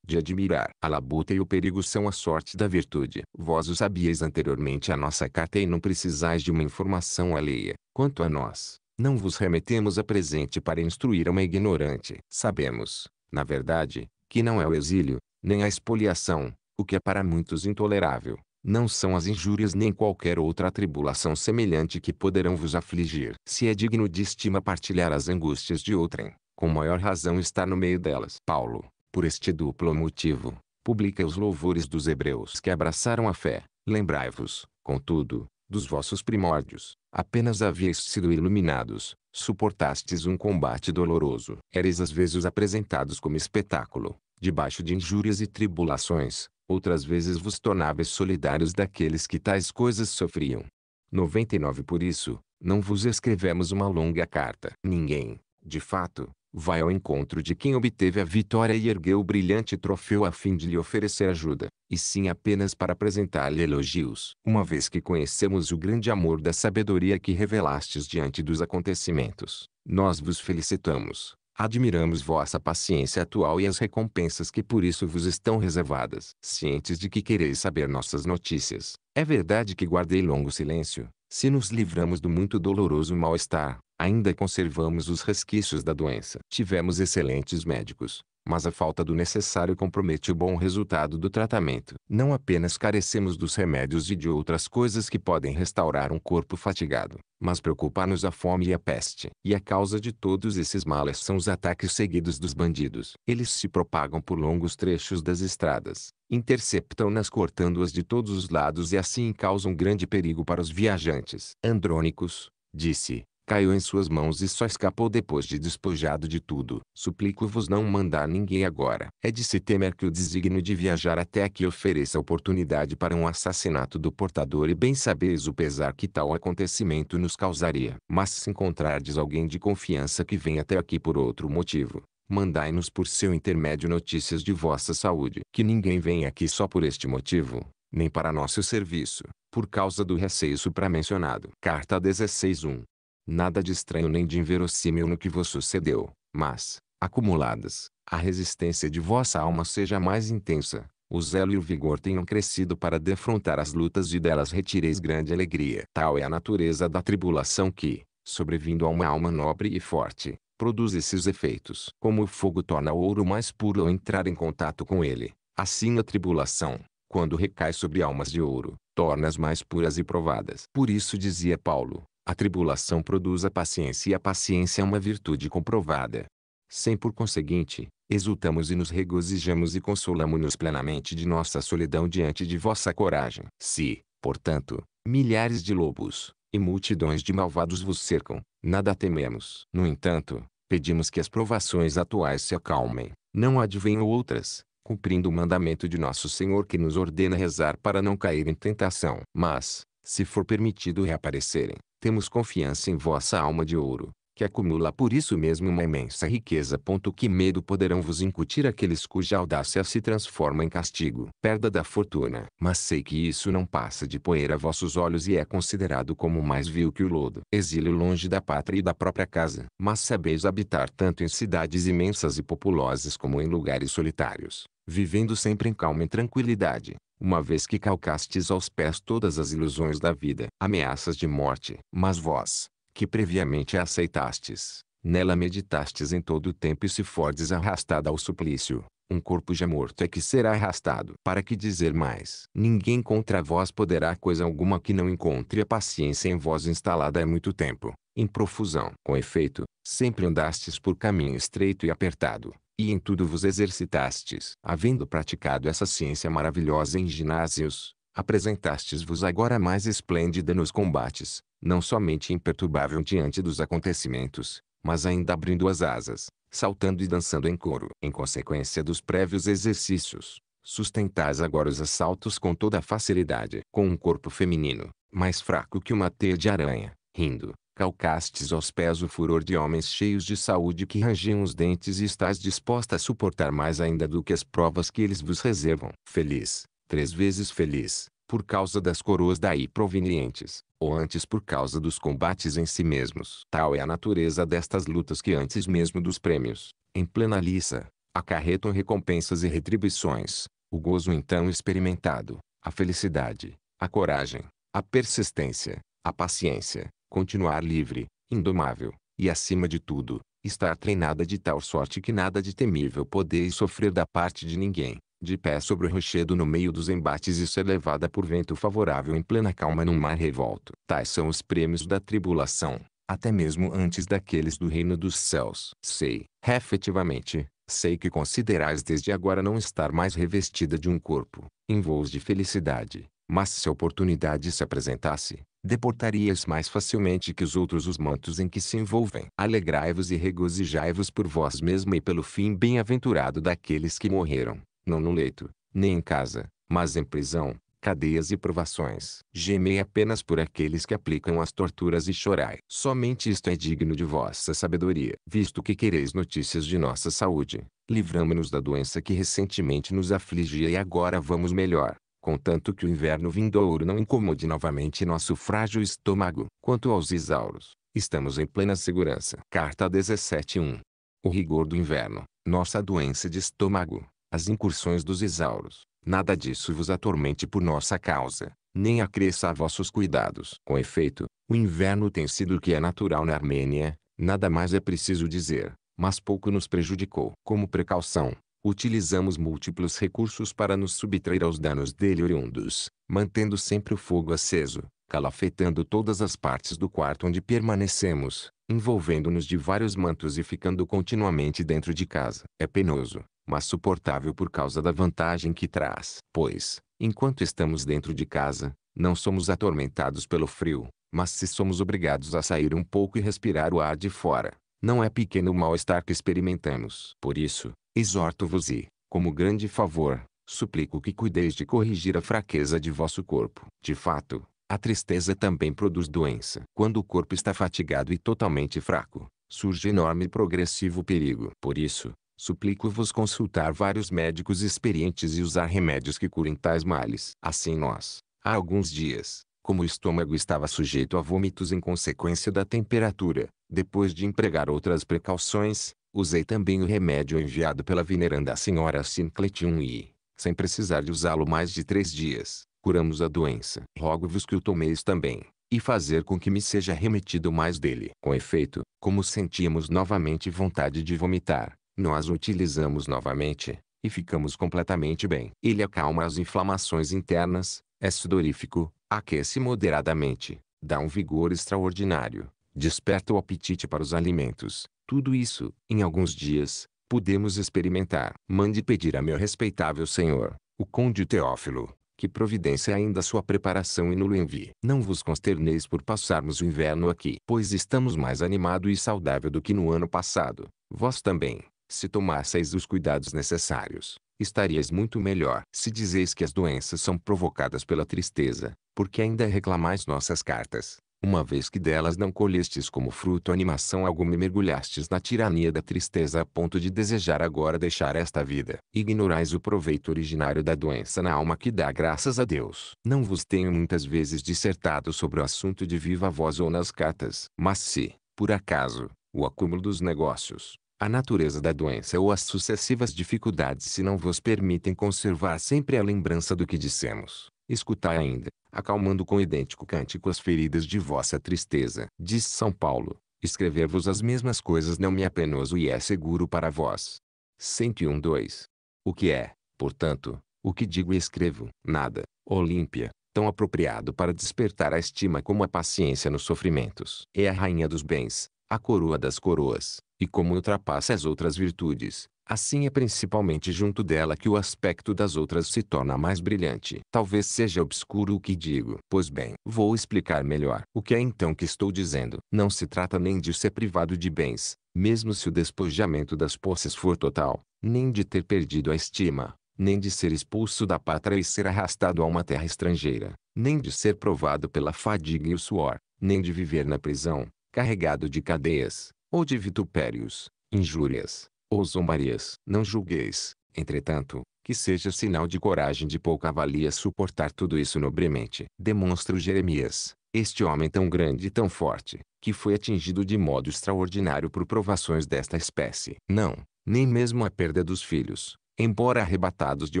de admirar. A labuta e o perigo são a sorte da virtude. Vós o sabíeis anteriormente à nossa carta e não precisais de uma informação alheia. Quanto a nós, não vos remetemos a presente para instruir uma ignorante. Sabemos, na verdade, que não é o exílio, nem a expoliação, o que é para muitos intolerável. Não são as injúrias nem qualquer outra tribulação semelhante que poderão vos afligir. Se é digno de estima partilhar as angústias de outrem, com maior razão estar no meio delas. Paulo, por este duplo motivo, publica os louvores dos hebreus que abraçaram a fé. Lembrai-vos, contudo, dos vossos primórdios. Apenas havíeis sido iluminados, suportastes um combate doloroso. Eres às vezes apresentados como espetáculo, debaixo de injúrias e tribulações, outras vezes vos tornáveis solidários daqueles que tais coisas sofriam. 99 Por isso, não vos escrevemos uma longa carta. Ninguém, de fato, vai ao encontro de quem obteve a vitória e ergueu o brilhante troféu a fim de lhe oferecer ajuda, e sim apenas para apresentar-lhe elogios. Uma vez que conhecemos o grande amor da sabedoria que revelastes diante dos acontecimentos, nós vos felicitamos, admiramos vossa paciência atual e as recompensas que por isso vos estão reservadas. Cientes de que quereis saber nossas notícias, é verdade que guardei longo silêncio, se nos livramos do muito doloroso mal-estar, Ainda conservamos os resquícios da doença. Tivemos excelentes médicos, mas a falta do necessário compromete o bom resultado do tratamento. Não apenas carecemos dos remédios e de outras coisas que podem restaurar um corpo fatigado, mas preocupar-nos a fome e a peste. E a causa de todos esses males são os ataques seguidos dos bandidos. Eles se propagam por longos trechos das estradas, interceptam-nas cortando-as de todos os lados e assim causam grande perigo para os viajantes. Andrônicos, disse, caiu em suas mãos e só escapou depois de despojado de tudo. Suplico-vos não mandar ninguém agora. É de se temer que o desígnio de viajar até aqui ofereça oportunidade para um assassinato do portador e bem sabeis o pesar que tal acontecimento nos causaria. Mas se encontrardes alguém de confiança que venha até aqui por outro motivo, mandai-nos por seu intermédio notícias de vossa saúde. Que ninguém venha aqui só por este motivo, nem para nosso serviço, por causa do receio supramencionado. Carta 16.1 Nada de estranho nem de inverossímil no que vos sucedeu, mas, acumuladas, a resistência de vossa alma seja mais intensa, o zelo e o vigor tenham crescido para defrontar as lutas e delas retireis grande alegria. Tal é a natureza da tribulação que, sobrevindo a uma alma nobre e forte, produz esses efeitos. Como o fogo torna o ouro mais puro ao entrar em contato com ele, assim a tribulação, quando recai sobre almas de ouro, torna-as mais puras e provadas. Por isso dizia Paulo, a tribulação produz a paciência e a paciência é uma virtude comprovada. Sem por conseguinte, exultamos e nos regozijamos e consolamos-nos plenamente de nossa solidão diante de vossa coragem. Se, portanto, milhares de lobos, e multidões de malvados vos cercam, nada tememos. No entanto, pedimos que as provações atuais se acalmem, não advenham outras, cumprindo o mandamento de nosso Senhor que nos ordena rezar para não cair em tentação. Mas, se for permitido reaparecerem, temos confiança em vossa alma de ouro, que acumula por isso mesmo uma imensa riqueza. Que medo poderão vos incutir aqueles cuja audácia se transforma em castigo, perda da fortuna. Mas sei que isso não passa de poeira a vossos olhos e é considerado como mais vil que o lodo. Exílio longe da pátria e da própria casa. Mas sabeis habitar tanto em cidades imensas e populosas como em lugares solitários, vivendo sempre em calma e tranquilidade uma vez que calcastes aos pés todas as ilusões da vida, ameaças de morte. Mas vós, que previamente a aceitastes, nela meditastes em todo o tempo e se fordes arrastada ao suplício, um corpo já morto é que será arrastado. Para que dizer mais? Ninguém contra vós poderá coisa alguma que não encontre a paciência em vós instalada há muito tempo, em profusão. Com efeito, sempre andastes por caminho estreito e apertado, e em tudo vos exercitastes. Havendo praticado essa ciência maravilhosa em ginásios, apresentastes-vos agora mais esplêndida nos combates, não somente imperturbável diante dos acontecimentos, mas ainda abrindo as asas, saltando e dançando em coro. Em consequência dos prévios exercícios, sustentais agora os assaltos com toda facilidade. Com um corpo feminino, mais fraco que uma teia de aranha, rindo, calcastes aos pés o furor de homens cheios de saúde que rangiam os dentes e estás disposta a suportar mais ainda do que as provas que eles vos reservam. Feliz, três vezes feliz, por causa das coroas daí provenientes, ou antes por causa dos combates em si mesmos. Tal é a natureza destas lutas que antes mesmo dos prêmios, em plena liça, acarretam recompensas e retribuições, o gozo então experimentado, a felicidade, a coragem, a persistência, a paciência, continuar livre, indomável, e acima de tudo, estar treinada de tal sorte que nada de temível podeis sofrer da parte de ninguém, de pé sobre o rochedo no meio dos embates e ser levada por vento favorável em plena calma num mar revolto. Tais são os prêmios da tribulação, até mesmo antes daqueles do reino dos céus. Sei, efetivamente, sei que considerais desde agora não estar mais revestida de um corpo, em voos de felicidade, mas se a oportunidade se apresentasse, deportaríeis mais facilmente que os outros os mantos em que se envolvem. Alegrai-vos e regozijai-vos por vós mesmo e pelo fim bem-aventurado daqueles que morreram, não no leito, nem em casa, mas em prisão, cadeias e provações. Gemei apenas por aqueles que aplicam as torturas e chorai. Somente isto é digno de vossa sabedoria. Visto que quereis notícias de nossa saúde, livramo-nos da doença que recentemente nos afligia e agora vamos melhor contanto que o inverno vindouro não incomode novamente nosso frágil estômago. Quanto aos isauros, estamos em plena segurança. Carta 17.1 O rigor do inverno, nossa doença de estômago, as incursões dos isauros, nada disso vos atormente por nossa causa, nem acresça a vossos cuidados. Com efeito, o inverno tem sido o que é natural na Armênia, nada mais é preciso dizer, mas pouco nos prejudicou. Como precaução, utilizamos múltiplos recursos para nos subtrair aos danos dele oriundos, mantendo sempre o fogo aceso, calafetando todas as partes do quarto onde permanecemos, envolvendo-nos de vários mantos e ficando continuamente dentro de casa. É penoso, mas suportável por causa da vantagem que traz. Pois, enquanto estamos dentro de casa, não somos atormentados pelo frio, mas se somos obrigados a sair um pouco e respirar o ar de fora, não é pequeno o mal-estar que experimentamos. Por isso, exorto-vos e, como grande favor, suplico que cuideis de corrigir a fraqueza de vosso corpo. De fato, a tristeza também produz doença. Quando o corpo está fatigado e totalmente fraco, surge enorme e progressivo perigo. Por isso, suplico-vos consultar vários médicos experientes e usar remédios que curem tais males. Assim nós, há alguns dias, como o estômago estava sujeito a vômitos em consequência da temperatura, depois de empregar outras precauções, Usei também o remédio enviado pela veneranda senhora Sincletium e, sem precisar de usá-lo mais de três dias, curamos a doença. Rogo-vos que o tomeis também, e fazer com que me seja remetido mais dele. Com efeito, como sentíamos novamente vontade de vomitar, nós o utilizamos novamente, e ficamos completamente bem. Ele acalma as inflamações internas, é sudorífico, aquece moderadamente, dá um vigor extraordinário, desperta o apetite para os alimentos. Tudo isso, em alguns dias, pudemos experimentar. Mande pedir a meu respeitável senhor, o conde Teófilo, que providência ainda sua preparação e nulo envie. Não vos consterneis por passarmos o inverno aqui, pois estamos mais animado e saudável do que no ano passado. Vós também, se tomasseis os cuidados necessários, estarias muito melhor. Se dizeis que as doenças são provocadas pela tristeza, porque ainda reclamais nossas cartas, uma vez que delas não colhestes como fruto animação alguma e mergulhastes na tirania da tristeza a ponto de desejar agora deixar esta vida. Ignorais o proveito originário da doença na alma que dá graças a Deus. Não vos tenho muitas vezes dissertado sobre o assunto de viva voz ou nas cartas. Mas se, por acaso, o acúmulo dos negócios, a natureza da doença ou as sucessivas dificuldades se não vos permitem conservar sempre a lembrança do que dissemos, escutai ainda acalmando com idêntico cântico as feridas de vossa tristeza. Diz São Paulo, escrever-vos as mesmas coisas não me é penoso e é seguro para vós. 101.2. O que é, portanto, o que digo e escrevo? Nada, Olímpia, tão apropriado para despertar a estima como a paciência nos sofrimentos. É a rainha dos bens, a coroa das coroas, e como ultrapassa as outras virtudes, Assim é principalmente junto dela que o aspecto das outras se torna mais brilhante. Talvez seja obscuro o que digo. Pois bem, vou explicar melhor. O que é então que estou dizendo? Não se trata nem de ser privado de bens, mesmo se o despojamento das posses for total, nem de ter perdido a estima, nem de ser expulso da pátria e ser arrastado a uma terra estrangeira, nem de ser provado pela fadiga e o suor, nem de viver na prisão, carregado de cadeias, ou de vitupérios, injúrias, ou zombarias. Não julgueis, entretanto, que seja sinal de coragem de pouca valia suportar tudo isso nobremente. Demonstra o Jeremias, este homem tão grande e tão forte, que foi atingido de modo extraordinário por provações desta espécie. Não, nem mesmo a perda dos filhos, embora arrebatados de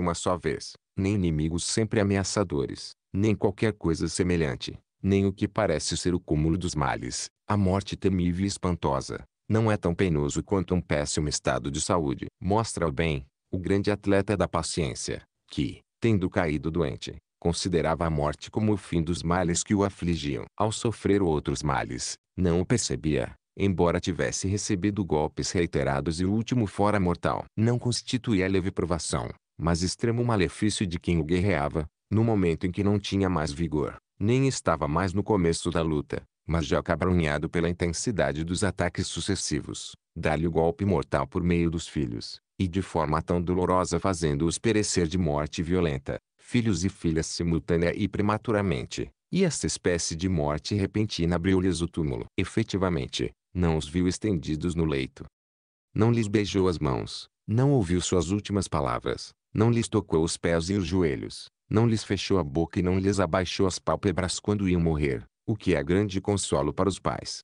uma só vez, nem inimigos sempre ameaçadores, nem qualquer coisa semelhante, nem o que parece ser o cúmulo dos males, a morte temível e espantosa, não é tão penoso quanto um péssimo estado de saúde. Mostra o bem, o grande atleta da paciência, que, tendo caído doente, considerava a morte como o fim dos males que o afligiam. Ao sofrer outros males, não o percebia, embora tivesse recebido golpes reiterados e o último fora mortal. Não constituía leve provação, mas extremo malefício de quem o guerreava, no momento em que não tinha mais vigor, nem estava mais no começo da luta, mas já acabrunhado pela intensidade dos ataques sucessivos, dá-lhe o golpe mortal por meio dos filhos, e de forma tão dolorosa fazendo-os perecer de morte violenta, filhos e filhas simultânea e prematuramente, e esta espécie de morte repentina abriu-lhes o túmulo. Efetivamente, não os viu estendidos no leito. Não lhes beijou as mãos, não ouviu suas últimas palavras, não lhes tocou os pés e os joelhos, não lhes fechou a boca e não lhes abaixou as pálpebras quando iam morrer o que é grande consolo para os pais.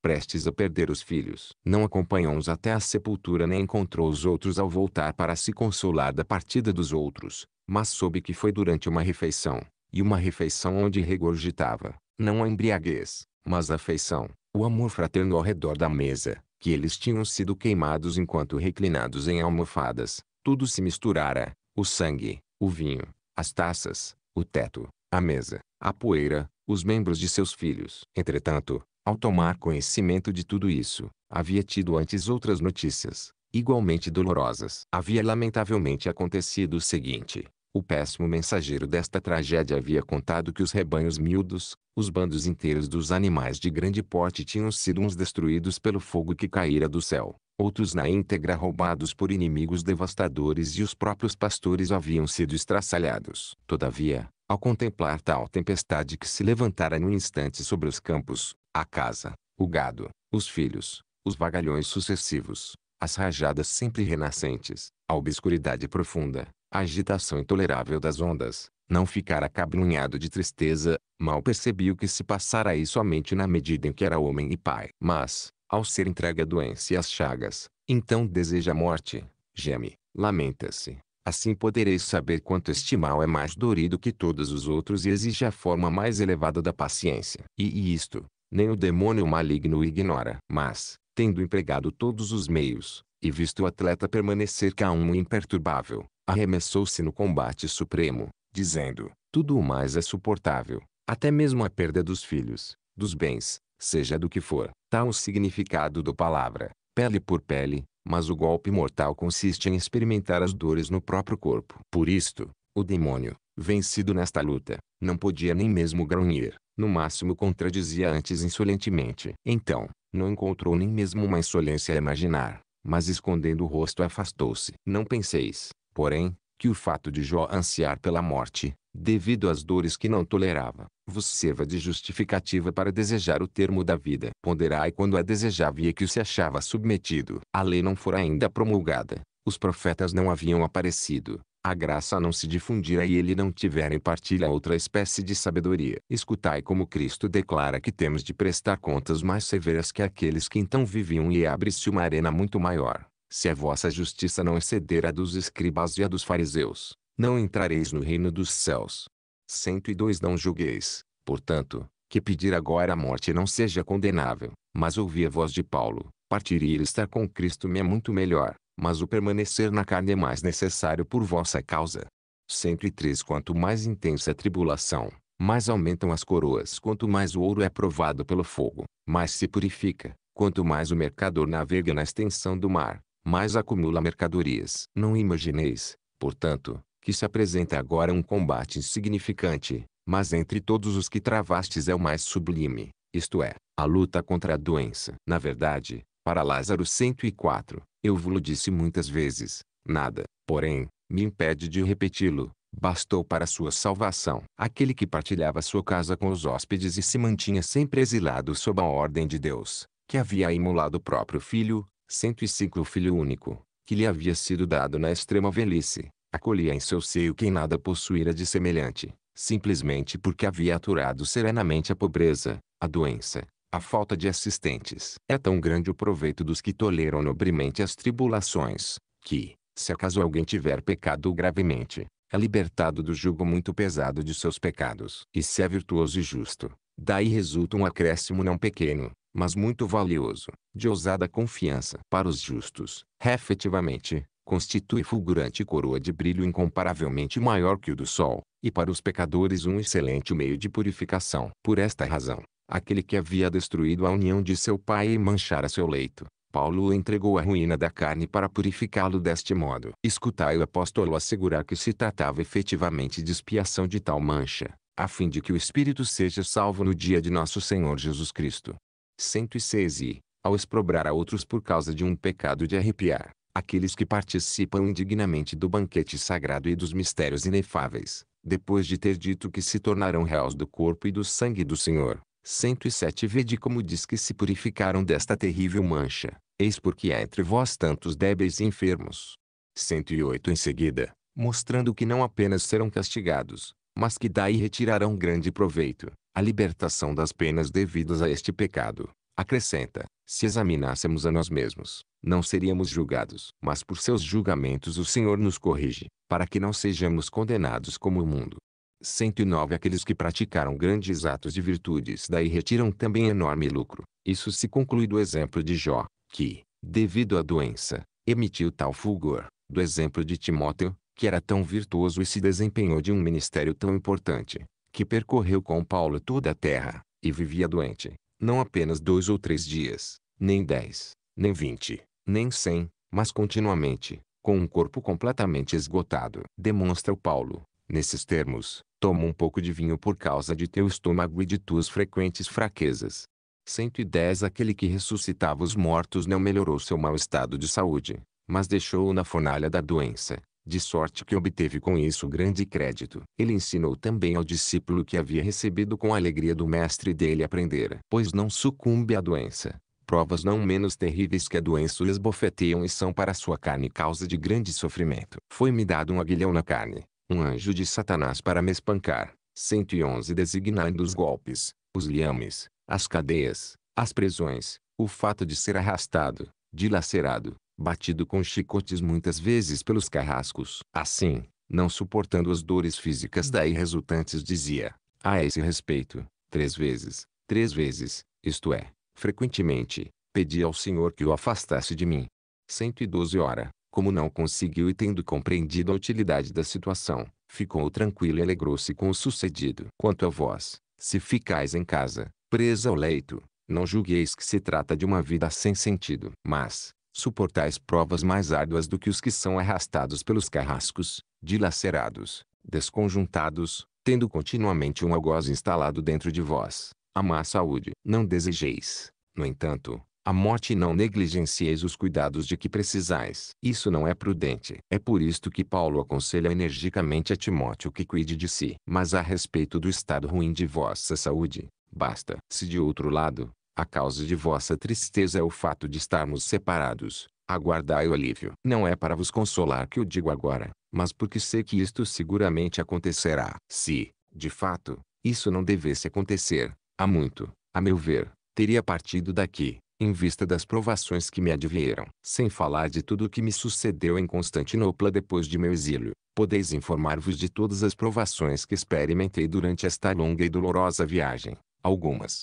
Prestes a perder os filhos, não acompanhou-os até a sepultura nem encontrou os outros ao voltar para se consolar da partida dos outros, mas soube que foi durante uma refeição, e uma refeição onde regurgitava, não a embriaguez, mas a afeição, o amor fraterno ao redor da mesa, que eles tinham sido queimados enquanto reclinados em almofadas, tudo se misturara, o sangue, o vinho, as taças, o teto, a mesa, a poeira, os membros de seus filhos. Entretanto, ao tomar conhecimento de tudo isso, havia tido antes outras notícias, igualmente dolorosas. Havia lamentavelmente acontecido o seguinte. O péssimo mensageiro desta tragédia havia contado que os rebanhos miúdos, os bandos inteiros dos animais de grande porte tinham sido uns destruídos pelo fogo que caíra do céu, outros na íntegra roubados por inimigos devastadores e os próprios pastores haviam sido estraçalhados. Todavia, ao contemplar tal tempestade que se levantara num instante sobre os campos, a casa, o gado, os filhos, os vagalhões sucessivos, as rajadas sempre renascentes, a obscuridade profunda, a agitação intolerável das ondas, não ficara cabrunhado de tristeza, mal percebi o que se passara aí somente na medida em que era homem e pai. Mas, ao ser entregue à doença e às chagas, então deseja a morte, geme, lamenta-se, Assim podereis saber quanto este mal é mais dorido que todos os outros e exige a forma mais elevada da paciência. E, e isto, nem o demônio maligno o ignora. Mas, tendo empregado todos os meios, e visto o atleta permanecer calmo e imperturbável, arremessou-se no combate supremo, dizendo: Tudo o mais é suportável, até mesmo a perda dos filhos, dos bens, seja do que for. Tal o significado da palavra, pele por pele, mas o golpe mortal consiste em experimentar as dores no próprio corpo. Por isto, o demônio, vencido nesta luta, não podia nem mesmo grunhir, no máximo contradizia antes insolentemente. Então, não encontrou nem mesmo uma insolência a imaginar, mas escondendo o rosto afastou-se. Não penseis, porém, que o fato de Jó ansiar pela morte, devido às dores que não tolerava, vos serva de justificativa para desejar o termo da vida. Ponderai quando a desejava e que se achava submetido. A lei não fora ainda promulgada, os profetas não haviam aparecido, a graça não se difundira e ele não tiver em partilha outra espécie de sabedoria. Escutai como Cristo declara que temos de prestar contas mais severas que aqueles que então viviam e abre-se uma arena muito maior, se a vossa justiça não exceder a dos escribas e a dos fariseus não entrareis no reino dos céus. 102 Não julgueis, portanto, que pedir agora a morte não seja condenável, mas ouvi a voz de Paulo, partir e ir estar com Cristo me é muito melhor, mas o permanecer na carne é mais necessário por vossa causa. 103 Quanto mais intensa a tribulação, mais aumentam as coroas, quanto mais o ouro é provado pelo fogo, mais se purifica, quanto mais o mercador navega na extensão do mar, mais acumula mercadorias. Não imagineis, portanto, que se apresenta agora um combate insignificante, mas entre todos os que travastes é o mais sublime, isto é, a luta contra a doença. Na verdade, para Lázaro 104, eu vos disse muitas vezes, nada, porém, me impede de repeti-lo, bastou para sua salvação. Aquele que partilhava sua casa com os hóspedes e se mantinha sempre exilado sob a ordem de Deus, que havia imolado o próprio filho, 105 o filho único, que lhe havia sido dado na extrema velhice, acolhia em seu seio quem nada possuíra de semelhante, simplesmente porque havia aturado serenamente a pobreza, a doença, a falta de assistentes. É tão grande o proveito dos que toleram nobremente as tribulações, que, se acaso alguém tiver pecado gravemente, é libertado do jugo muito pesado de seus pecados. E se é virtuoso e justo, daí resulta um acréscimo não pequeno, mas muito valioso, de ousada confiança. Para os justos, efetivamente, constitui fulgurante coroa de brilho incomparavelmente maior que o do sol, e para os pecadores um excelente meio de purificação. Por esta razão, aquele que havia destruído a união de seu pai e manchara seu leito, Paulo entregou a ruína da carne para purificá-lo deste modo. Escutai o apóstolo assegurar que se tratava efetivamente de expiação de tal mancha, a fim de que o espírito seja salvo no dia de nosso Senhor Jesus Cristo. 106 E, ao exprobrar a outros por causa de um pecado de arrepiar, aqueles que participam indignamente do banquete sagrado e dos mistérios inefáveis, depois de ter dito que se tornarão réus do corpo e do sangue do Senhor. 107 Vede como diz que se purificaram desta terrível mancha, eis porque há entre vós tantos débeis e enfermos. 108 Em seguida, mostrando que não apenas serão castigados, mas que daí retirarão grande proveito, a libertação das penas devidas a este pecado, acrescenta, se examinássemos a nós mesmos, não seríamos julgados. Mas por seus julgamentos o Senhor nos corrige, para que não sejamos condenados como o mundo. 109 Aqueles que praticaram grandes atos de virtudes daí retiram também enorme lucro. Isso se conclui do exemplo de Jó, que, devido à doença, emitiu tal fulgor, do exemplo de Timóteo, que era tão virtuoso e se desempenhou de um ministério tão importante, que percorreu com Paulo toda a terra, e vivia doente, não apenas dois ou três dias, nem dez, nem vinte, nem sem, mas continuamente, com um corpo completamente esgotado. Demonstra o Paulo, nesses termos, toma um pouco de vinho por causa de teu estômago e de tuas frequentes fraquezas. 110 Aquele que ressuscitava os mortos não melhorou seu mau estado de saúde, mas deixou-o na fornalha da doença, de sorte que obteve com isso grande crédito. Ele ensinou também ao discípulo que havia recebido com alegria do mestre dele aprender, pois não sucumbe à doença, provas não menos terríveis que a doença o esbofeteiam e são para sua carne causa de grande sofrimento. Foi-me dado um aguilhão na carne, um anjo de Satanás para me espancar, 111 designando os golpes, os liames, as cadeias, as prisões, o fato de ser arrastado, dilacerado, batido com chicotes muitas vezes pelos carrascos. Assim, não suportando as dores físicas daí resultantes dizia, a esse respeito, três vezes, três vezes, isto é, frequentemente, pedi ao Senhor que o afastasse de mim. 112 Ora, como não conseguiu e tendo compreendido a utilidade da situação, ficou tranquilo e alegrou-se com o sucedido. Quanto a vós, se ficais em casa, presa ao leito, não julgueis que se trata de uma vida sem sentido. Mas, suportais provas mais árduas do que os que são arrastados pelos carrascos, dilacerados, desconjuntados, tendo continuamente um algoz instalado dentro de vós, a má saúde. Não desejeis, no entanto, a morte e não negligencieis os cuidados de que precisais. Isso não é prudente. É por isto que Paulo aconselha energicamente a Timóteo que cuide de si. Mas a respeito do estado ruim de vossa saúde, basta. Se de outro lado, a causa de vossa tristeza é o fato de estarmos separados, aguardai o alívio. Não é para vos consolar que o digo agora, mas porque sei que isto seguramente acontecerá. Se, de fato, isso não devesse acontecer, Há muito, a meu ver, teria partido daqui, em vista das provações que me advieram. Sem falar de tudo o que me sucedeu em Constantinopla depois de meu exílio, podeis informar-vos de todas as provações que experimentei durante esta longa e dolorosa viagem, algumas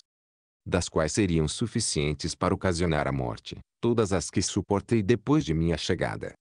das quais seriam suficientes para ocasionar a morte, todas as que suportei depois de minha chegada.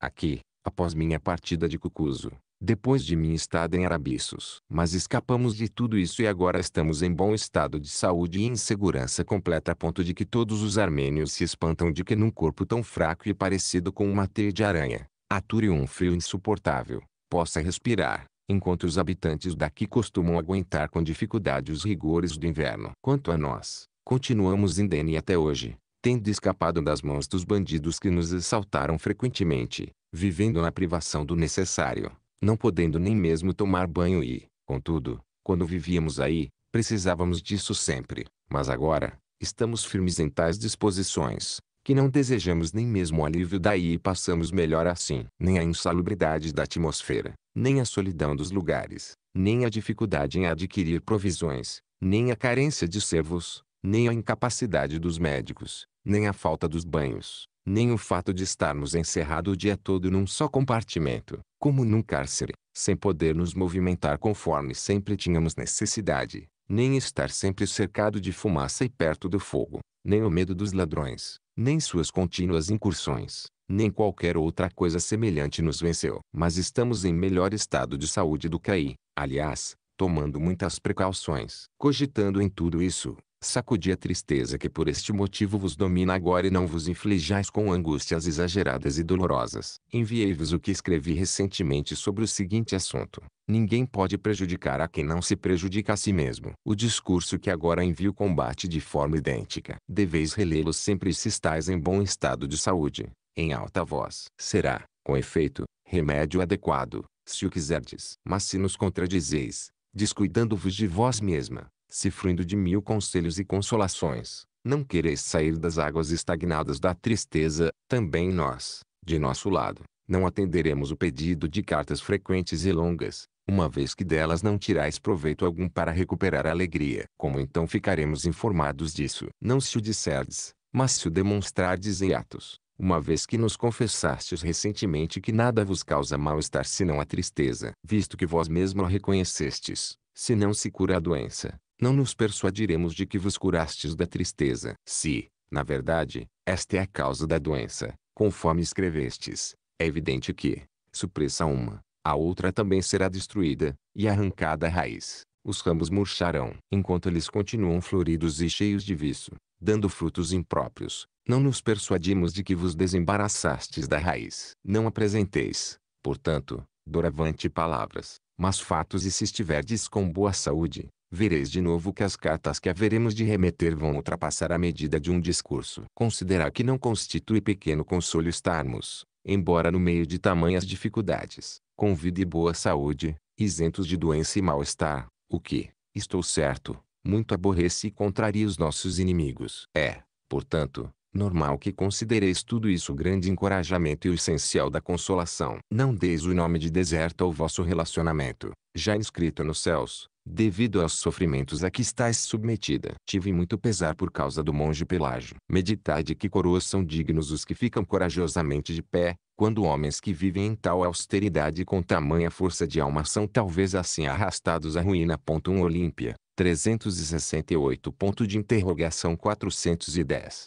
Aqui, após minha partida de Cucuso depois de minha estada em Arabiços. Mas escapamos de tudo isso e agora estamos em bom estado de saúde e em segurança completa a ponto de que todos os armênios se espantam de que num corpo tão fraco e parecido com uma teia de aranha, ature um frio insuportável, possa respirar, enquanto os habitantes daqui costumam aguentar com dificuldade os rigores do inverno. Quanto a nós, continuamos indene até hoje, tendo escapado das mãos dos bandidos que nos assaltaram frequentemente, vivendo na privação do necessário não podendo nem mesmo tomar banho e, contudo, quando vivíamos aí, precisávamos disso sempre. Mas agora, estamos firmes em tais disposições, que não desejamos nem mesmo o alívio daí e passamos melhor assim. Nem a insalubridade da atmosfera, nem a solidão dos lugares, nem a dificuldade em adquirir provisões, nem a carência de servos, nem a incapacidade dos médicos, nem a falta dos banhos, nem o fato de estarmos encerrados o dia todo num só compartimento, como num cárcere, sem poder nos movimentar conforme sempre tínhamos necessidade, nem estar sempre cercado de fumaça e perto do fogo, nem o medo dos ladrões, nem suas contínuas incursões, nem qualquer outra coisa semelhante nos venceu. Mas estamos em melhor estado de saúde do que aí, aliás, tomando muitas precauções. Cogitando em tudo isso, Sacudi a tristeza que por este motivo vos domina agora e não vos inflijais com angústias exageradas e dolorosas. Enviei-vos o que escrevi recentemente sobre o seguinte assunto. Ninguém pode prejudicar a quem não se prejudica a si mesmo. O discurso que agora envio combate de forma idêntica. Deveis relê-lo sempre se estáis em bom estado de saúde, em alta voz. Será, com efeito, remédio adequado, se o quiserdes. Mas se nos contradizeis, descuidando-vos de vós mesma, se fruindo de mil conselhos e consolações, não quereis sair das águas estagnadas da tristeza, também nós, de nosso lado, não atenderemos o pedido de cartas frequentes e longas, uma vez que delas não tirais proveito algum para recuperar a alegria. Como então ficaremos informados disso? Não se o disserdes, mas se o demonstrardes em atos, uma vez que nos confessastes recentemente que nada vos causa mal-estar senão a tristeza, visto que vós mesmo a reconhecestes, se não se cura a doença, não nos persuadiremos de que vos curastes da tristeza. Se, na verdade, esta é a causa da doença, conforme escrevestes, é evidente que, supressa uma, a outra também será destruída, e arrancada a raiz, os ramos murcharão. Enquanto eles continuam floridos e cheios de viço, dando frutos impróprios, não nos persuadimos de que vos desembaraçastes da raiz. Não apresenteis, portanto, doravante palavras, mas fatos e se estiverdes com boa saúde, vereis de novo que as cartas que haveremos de remeter vão ultrapassar a medida de um discurso. Considerar que não constitui pequeno consolo estarmos, embora no meio de tamanhas dificuldades, com vida e boa saúde, isentos de doença e mal-estar, o que, estou certo, muito aborrece e contraria os nossos inimigos. É, portanto, normal que considereis tudo isso grande encorajamento e o essencial da consolação. Não deis o nome de deserto ao vosso relacionamento, já inscrito nos céus, devido aos sofrimentos a que estás submetida. Tive muito pesar por causa do monge Pelágio. Meditai de que coroas são dignos os que ficam corajosamente de pé, quando homens que vivem em tal austeridade e com tamanha força de alma são talvez assim arrastados à ruína. 1 Olímpia, 368. Ponto de interrogação 410.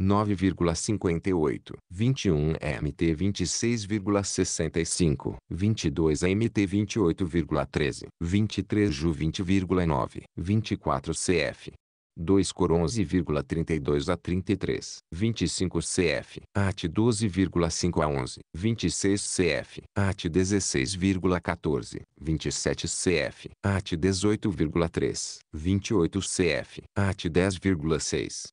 9,58, 21 MT 26,65, 22 MT 28,13, 23 Ju 20,9, 24 CF 2 cor 11,32 a 33, 25 CF, AT 12,5 a 11, 26 CF, AT 16,14, 27 CF, AT 18,3, 28 CF, AT 10,6,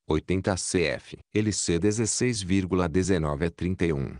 80 CF. LC 16,19 a 31.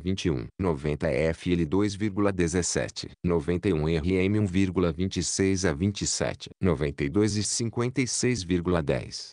1,21, 90FL 2,17, 91RM 1,26 a 27, 92 e 56,10.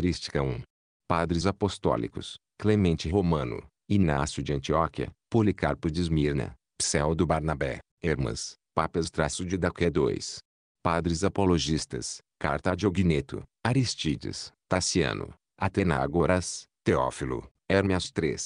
Patrística I. Padres apostólicos, Clemente Romano, Inácio de Antioquia, Policarpo de Esmirna, Pseudo Barnabé, Hermas, Papas traço de Daqué II. Padres apologistas, Carta de ogneto Aristides, Taciano, Atenágoras, Teófilo, Hermes III.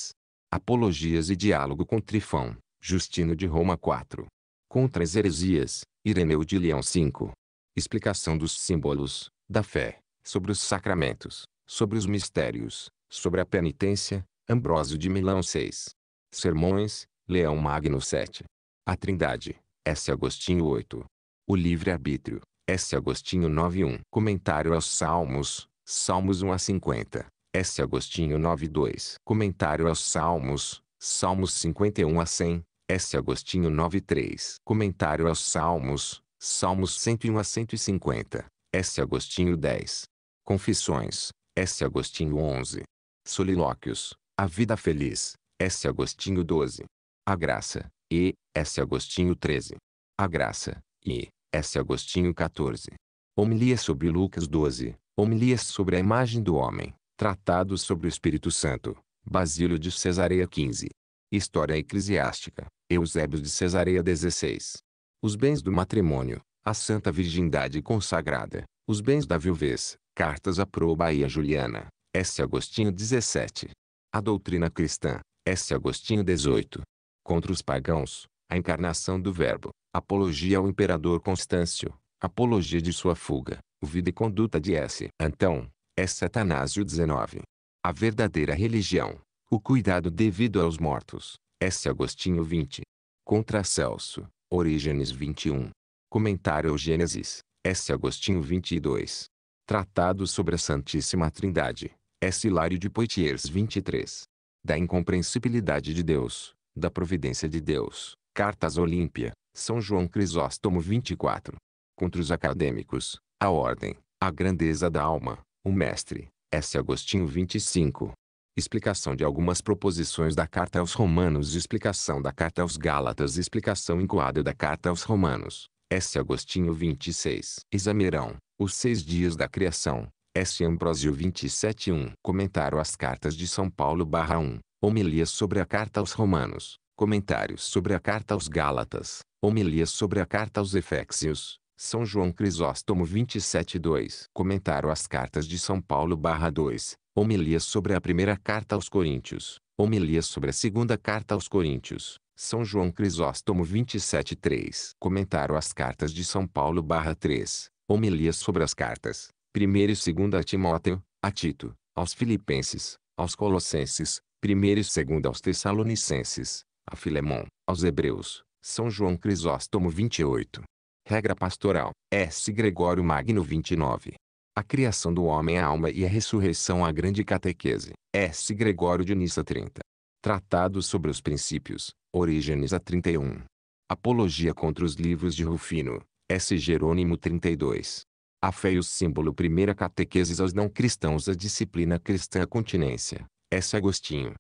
Apologias e diálogo com Trifão, Justino de Roma IV. Contra as heresias, Ireneu de Leão V. Explicação dos símbolos, da fé, sobre os sacramentos, sobre os mistérios, sobre a penitência, Ambrósio de Milão 6. Sermões, Leão Magno 7. A Trindade, S. Agostinho 8. O Livre-Arbítrio, S. Agostinho 9.1. Comentário aos Salmos, Salmos 1 a 50. S. Agostinho 9.2. Comentário aos Salmos, Salmos 51 a 100. S. Agostinho 9.3. Comentário aos Salmos, Salmos 101 a 150. S. Agostinho 10. Confissões, S. Agostinho 11. Solilóquios, A Vida Feliz, S. Agostinho 12. A Graça, E. S. Agostinho 13. A Graça, E. S. Agostinho 14. Homilias sobre Lucas 12. Homilias sobre a imagem do homem. Tratados sobre o Espírito Santo. Basílio de Cesareia 15. História Eclesiástica. Eusébio de Cesareia 16. Os bens do matrimônio. A Santa Virgindade consagrada. Os bens da viuvez. Cartas a e a Juliana, S. Agostinho 17. A Doutrina Cristã, S. Agostinho 18. Contra os pagãos, a encarnação do Verbo, apologia ao imperador Constâncio, apologia de sua fuga, vida e conduta de S. Antão, S. Satanásio 19. A verdadeira religião, o cuidado devido aos mortos, S. Agostinho 20. Contra Celso, Orígenes 21. Comentário ao Gênesis, S. Agostinho 22. Tratado sobre a Santíssima Trindade, S. Hilário de Poitiers 23. Da incompreensibilidade de Deus, da providência de Deus, Cartas Olímpia, São João Crisóstomo 24. Contra os acadêmicos, a ordem, a grandeza da alma, o mestre, S. Agostinho 25. Explicação de algumas proposições da Carta aos Romanos Explicação da Carta aos Gálatas Explicação incoada da Carta aos Romanos, S. Agostinho 26. Examerão, os seis dias da criação. S. Ambrosio 27.1 Comentário às cartas de São Paulo barra 1. Homilias sobre a carta aos Romanos. Comentários sobre a carta aos Gálatas. Homilias sobre a carta aos Efésios. São João Crisóstomo 27.2 Comentário às cartas de São Paulo barra 2. Homilias sobre a primeira carta aos Coríntios. Homilias sobre a segunda carta aos Coríntios. São João Crisóstomo 27.3 Comentário às cartas de São Paulo barra 3. Homilias sobre as cartas, 1 e 2 a Timóteo, a Tito, aos Filipenses, aos Colossenses, 1 e 2 aos Tessalonicenses, a Filemon, aos Hebreus, São João Crisóstomo 28. Regra pastoral, S. Gregório Magno 29. A criação do homem à é alma e a ressurreição à grande catequese, S. Gregório de Nissa 30. Tratado sobre os princípios, Orígenes a 31. Apologia contra os livros de Rufino, S. Jerônimo 32. A fé e o símbolo Primeira catequeses aos não cristãos A disciplina cristã A continência. S. Agostinho.